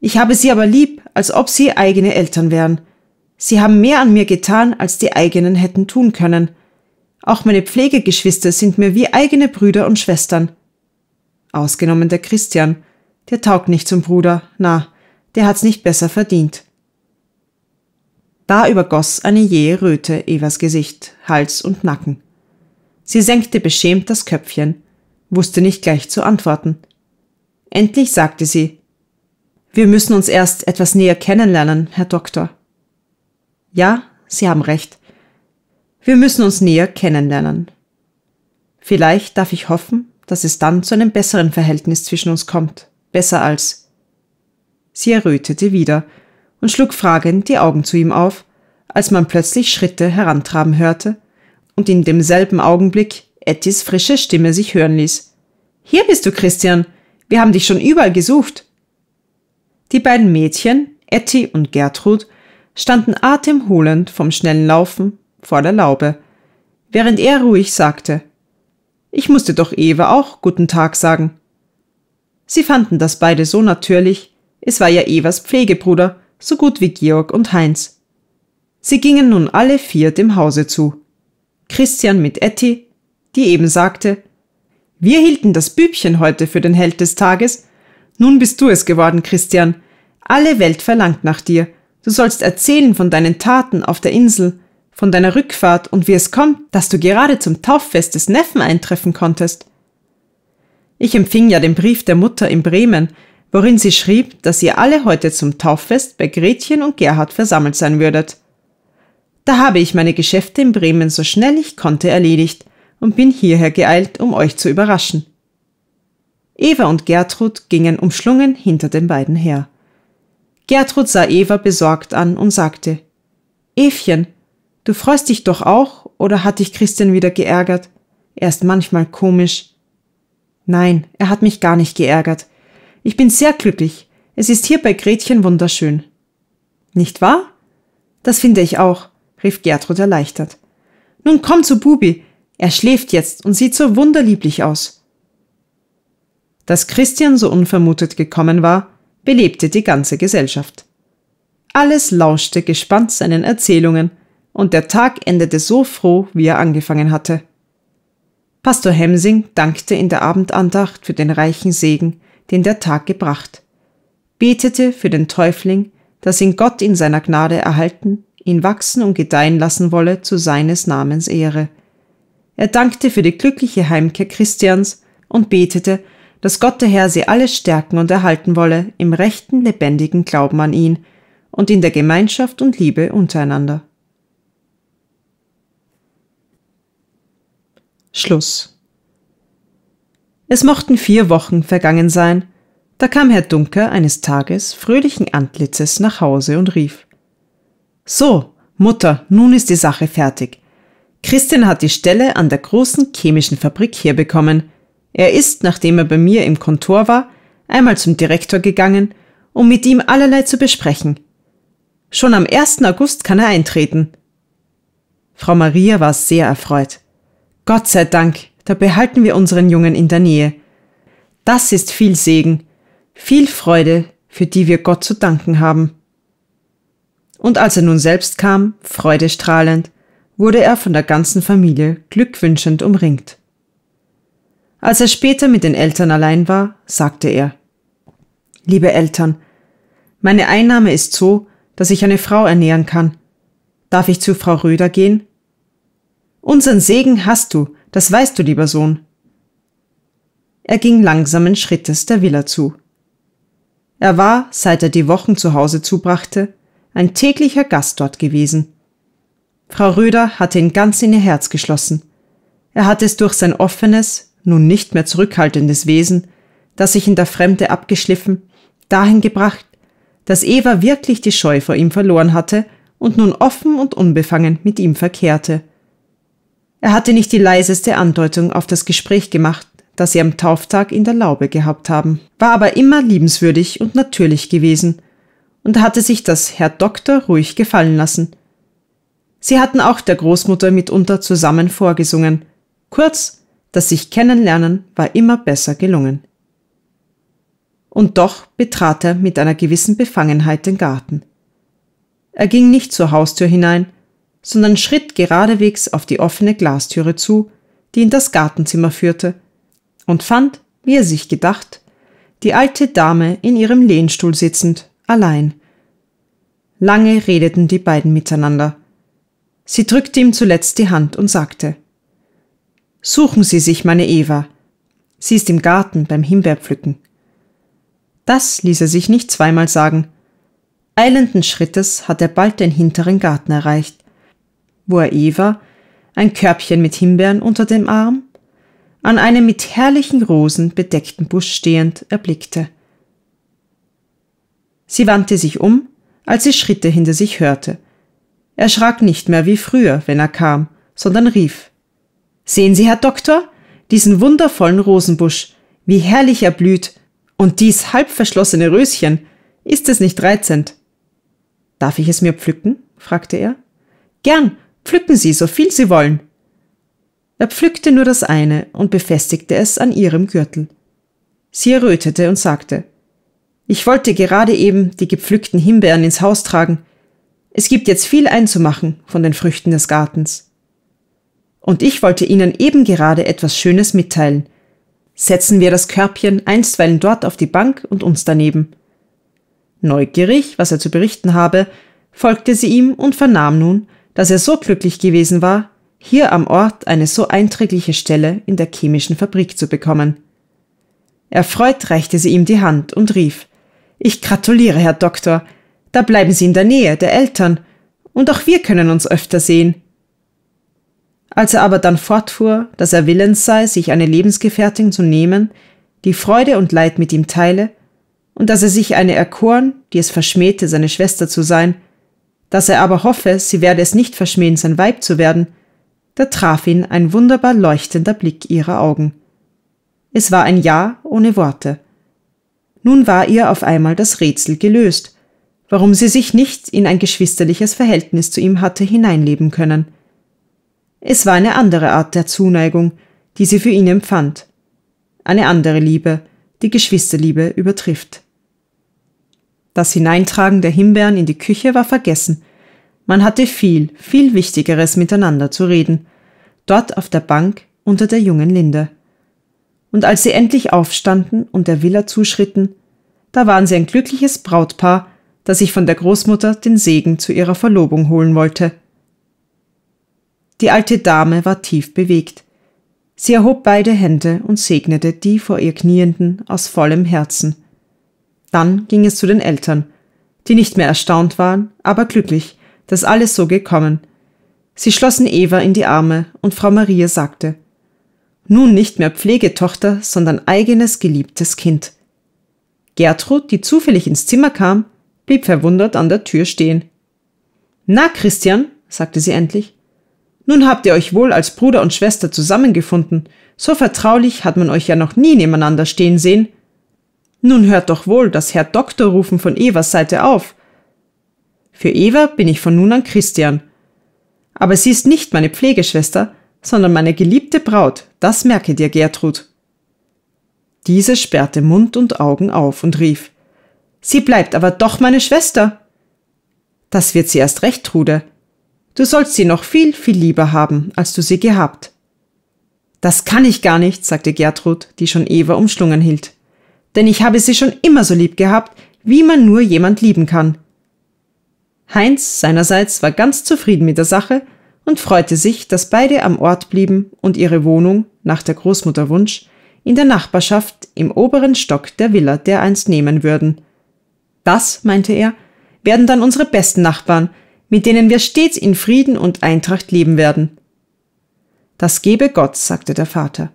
Ich habe sie aber lieb, als ob sie eigene Eltern wären. Sie haben mehr an mir getan, als die eigenen hätten tun können. Auch meine Pflegegeschwister sind mir wie eigene Brüder und Schwestern. Ausgenommen der Christian. Der taugt nicht zum Bruder, na, der hat's nicht besser verdient. Da übergoss eine jähe Röte Evas Gesicht, Hals und Nacken. Sie senkte beschämt das Köpfchen, wusste nicht gleich zu antworten. Endlich sagte sie, wir müssen uns erst etwas näher kennenlernen, Herr Doktor. Ja, Sie haben recht. Wir müssen uns näher kennenlernen. Vielleicht darf ich hoffen, dass es dann zu einem besseren Verhältnis zwischen uns kommt, besser als. Sie errötete wieder und schlug fragend die Augen zu ihm auf, als man plötzlich Schritte herantraben hörte und in demselben Augenblick Ettis frische Stimme sich hören ließ. Hier bist du, Christian. Wir haben dich schon überall gesucht. Die beiden Mädchen, Etty und Gertrud, standen atemholend vom schnellen Laufen vor der Laube, während er ruhig sagte, ich musste doch Eva auch guten Tag sagen. Sie fanden das beide so natürlich, es war ja Evas Pflegebruder, so gut wie Georg und Heinz. Sie gingen nun alle vier dem Hause zu. Christian mit Etty, die eben sagte, wir hielten das Bübchen heute für den Held des Tages. Nun bist du es geworden, Christian. Alle Welt verlangt nach dir. Du sollst erzählen von deinen Taten auf der Insel, von deiner Rückfahrt und wie es kommt, dass du gerade zum Tauffest des Neffen eintreffen konntest. Ich empfing ja den Brief der Mutter in Bremen, worin sie schrieb, dass ihr alle heute zum Tauffest bei Gretchen und Gerhard versammelt sein würdet. Da habe ich meine Geschäfte in Bremen so schnell ich konnte erledigt und bin hierher geeilt, um euch zu überraschen. Eva und Gertrud gingen umschlungen hinter den beiden her. Gertrud sah Eva besorgt an und sagte, Evchen, du freust dich doch auch, oder hat dich Christian wieder geärgert? Er ist manchmal komisch. Nein, er hat mich gar nicht geärgert. Ich bin sehr glücklich. Es ist hier bei Gretchen wunderschön. Nicht wahr? Das finde ich auch, rief Gertrud erleichtert. Nun komm zu Bubi. Er schläft jetzt und sieht so wunderlieblich aus. Dass Christian so unvermutet gekommen war, belebte die ganze Gesellschaft. Alles lauschte gespannt seinen Erzählungen, und der Tag endete so froh, wie er angefangen hatte. Pastor Hemsing dankte in der Abendandacht für den reichen Segen, den der Tag gebracht, betete für den Täufling, dass ihn Gott in seiner Gnade erhalten, ihn wachsen und gedeihen lassen wolle zu seines Namens Ehre. Er dankte für die glückliche Heimkehr Christians und betete, dass Gott der Herr sie alle stärken und erhalten wolle im rechten, lebendigen Glauben an ihn und in der Gemeinschaft und Liebe untereinander. Schluss es mochten vier Wochen vergangen sein, da kam Herr Dunker eines Tages fröhlichen Antlitzes nach Hause und rief So, Mutter, nun ist die Sache fertig. Christian hat die Stelle an der großen chemischen Fabrik herbekommen. Er ist, nachdem er bei mir im Kontor war, einmal zum Direktor gegangen, um mit ihm allerlei zu besprechen. Schon am 1. August kann er eintreten. Frau Maria war sehr erfreut. Gott sei Dank, da behalten wir unseren Jungen in der Nähe. Das ist viel Segen, viel Freude, für die wir Gott zu danken haben. Und als er nun selbst kam, freudestrahlend, wurde er von der ganzen Familie glückwünschend umringt. Als er später mit den Eltern allein war, sagte er Liebe Eltern, meine Einnahme ist so, dass ich eine Frau ernähren kann. Darf ich zu Frau Röder gehen? Unseren Segen hast du, das weißt du, lieber Sohn. Er ging langsamen Schrittes der Villa zu. Er war, seit er die Wochen zu Hause zubrachte, ein täglicher Gast dort gewesen. Frau Röder hatte ihn ganz in ihr Herz geschlossen. Er hatte es durch sein offenes, nun nicht mehr zurückhaltendes Wesen, das sich in der Fremde abgeschliffen, dahin gebracht, dass Eva wirklich die Scheu vor ihm verloren hatte und nun offen und unbefangen mit ihm verkehrte. Er hatte nicht die leiseste Andeutung auf das Gespräch gemacht, das sie am Tauftag in der Laube gehabt haben, war aber immer liebenswürdig und natürlich gewesen und hatte sich das Herr Doktor ruhig gefallen lassen. Sie hatten auch der Großmutter mitunter zusammen vorgesungen. Kurz, das sich kennenlernen war immer besser gelungen. Und doch betrat er mit einer gewissen Befangenheit den Garten. Er ging nicht zur Haustür hinein, sondern schritt geradewegs auf die offene Glastüre zu, die in das Gartenzimmer führte, und fand, wie er sich gedacht, die alte Dame in ihrem Lehnstuhl sitzend, allein. Lange redeten die beiden miteinander. Sie drückte ihm zuletzt die Hand und sagte Suchen Sie sich meine Eva. Sie ist im Garten beim Himbeerpflücken. Das ließ er sich nicht zweimal sagen. Eilenden Schrittes hat er bald den hinteren Garten erreicht, wo er Eva, ein Körbchen mit Himbeeren unter dem Arm, an einem mit herrlichen Rosen bedeckten Busch stehend erblickte. Sie wandte sich um, als sie Schritte hinter sich hörte. Er schrak nicht mehr wie früher, wenn er kam, sondern rief Sehen Sie, Herr Doktor, diesen wundervollen Rosenbusch, wie herrlich er blüht, und dies halb verschlossene Röschen, ist es nicht reizend? Darf ich es mir pflücken? fragte er. Gern, Pflücken Sie so viel Sie wollen. Er pflückte nur das eine und befestigte es an ihrem Gürtel. Sie errötete und sagte, ich wollte gerade eben die gepflückten Himbeeren ins Haus tragen. Es gibt jetzt viel einzumachen von den Früchten des Gartens. Und ich wollte Ihnen eben gerade etwas Schönes mitteilen. Setzen wir das Körbchen einstweilen dort auf die Bank und uns daneben. Neugierig, was er zu berichten habe, folgte sie ihm und vernahm nun, dass er so glücklich gewesen war, hier am Ort eine so einträgliche Stelle in der chemischen Fabrik zu bekommen. Erfreut reichte sie ihm die Hand und rief Ich gratuliere, Herr Doktor, da bleiben Sie in der Nähe der Eltern, und auch wir können uns öfter sehen. Als er aber dann fortfuhr, dass er willens sei, sich eine Lebensgefährtin zu nehmen, die Freude und Leid mit ihm teile, und dass er sich eine erkoren, die es verschmähte, seine Schwester zu sein, dass er aber hoffe, sie werde es nicht verschmähen, sein Weib zu werden, da traf ihn ein wunderbar leuchtender Blick ihrer Augen. Es war ein Ja ohne Worte. Nun war ihr auf einmal das Rätsel gelöst, warum sie sich nicht in ein geschwisterliches Verhältnis zu ihm hatte hineinleben können. Es war eine andere Art der Zuneigung, die sie für ihn empfand, eine andere Liebe, die Geschwisterliebe übertrifft. Das Hineintragen der Himbeeren in die Küche war vergessen. Man hatte viel, viel Wichtigeres miteinander zu reden. Dort auf der Bank unter der jungen Linde. Und als sie endlich aufstanden und der Villa zuschritten, da waren sie ein glückliches Brautpaar, das sich von der Großmutter den Segen zu ihrer Verlobung holen wollte. Die alte Dame war tief bewegt. Sie erhob beide Hände und segnete die vor ihr Knienden aus vollem Herzen. Dann ging es zu den Eltern, die nicht mehr erstaunt waren, aber glücklich, dass alles so gekommen. Sie schlossen Eva in die Arme und Frau Maria sagte, nun nicht mehr Pflegetochter, sondern eigenes geliebtes Kind. Gertrud, die zufällig ins Zimmer kam, blieb verwundert an der Tür stehen. Na, Christian, sagte sie endlich, nun habt ihr euch wohl als Bruder und Schwester zusammengefunden. So vertraulich hat man euch ja noch nie nebeneinander stehen sehen. Nun hört doch wohl das Herr Doktor rufen von Evas Seite auf. Für Eva bin ich von nun an Christian. Aber sie ist nicht meine Pflegeschwester, sondern meine geliebte Braut, das merke dir, Gertrud. Diese sperrte Mund und Augen auf und rief Sie bleibt aber doch meine Schwester. Das wird sie erst recht, Trude. Du sollst sie noch viel, viel lieber haben, als du sie gehabt. Das kann ich gar nicht, sagte Gertrud, die schon Eva umschlungen hielt denn ich habe sie schon immer so lieb gehabt, wie man nur jemand lieben kann. Heinz seinerseits war ganz zufrieden mit der Sache und freute sich, dass beide am Ort blieben und ihre Wohnung, nach der Großmutter Wunsch, in der Nachbarschaft im oberen Stock der Villa dereinst nehmen würden. Das, meinte er, werden dann unsere besten Nachbarn, mit denen wir stets in Frieden und Eintracht leben werden. Das gebe Gott, sagte der Vater.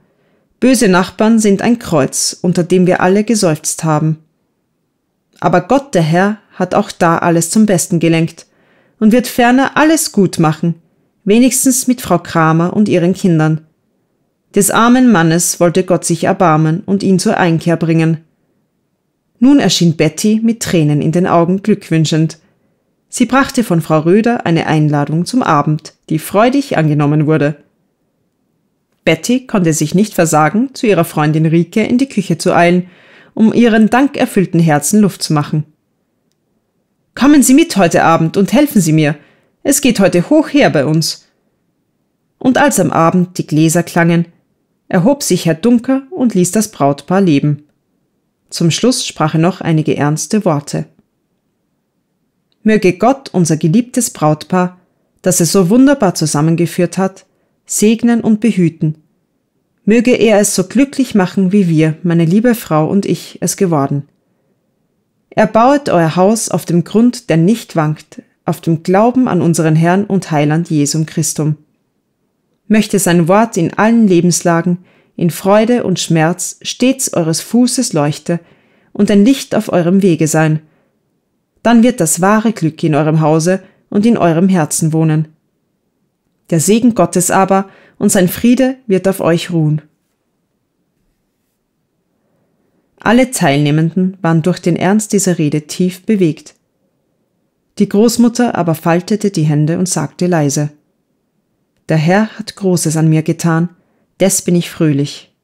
Böse Nachbarn sind ein Kreuz, unter dem wir alle geseufzt haben. Aber Gott der Herr hat auch da alles zum Besten gelenkt und wird ferner alles gut machen, wenigstens mit Frau Kramer und ihren Kindern. Des armen Mannes wollte Gott sich erbarmen und ihn zur Einkehr bringen. Nun erschien Betty mit Tränen in den Augen glückwünschend. Sie brachte von Frau Röder eine Einladung zum Abend, die freudig angenommen wurde. Betty konnte sich nicht versagen, zu ihrer Freundin Rike in die Küche zu eilen, um ihren dankerfüllten Herzen Luft zu machen. Kommen Sie mit heute Abend und helfen Sie mir. Es geht heute hoch her bei uns. Und als am Abend die Gläser klangen, erhob sich Herr Dunker und ließ das Brautpaar leben. Zum Schluss sprach er noch einige ernste Worte. Möge Gott unser geliebtes Brautpaar, das es so wunderbar zusammengeführt hat, segnen und behüten. Möge er es so glücklich machen, wie wir, meine liebe Frau und ich, es geworden. Er bauet euer Haus auf dem Grund, der nicht wankt, auf dem Glauben an unseren Herrn und Heiland Jesum Christum. Möchte sein Wort in allen Lebenslagen, in Freude und Schmerz stets eures Fußes leuchte und ein Licht auf eurem Wege sein. Dann wird das wahre Glück in eurem Hause und in eurem Herzen wohnen. Der Segen Gottes aber und sein Friede wird auf euch ruhen. Alle Teilnehmenden waren durch den Ernst dieser Rede tief bewegt. Die Großmutter aber faltete die Hände und sagte leise, Der Herr hat Großes an mir getan, des bin ich fröhlich.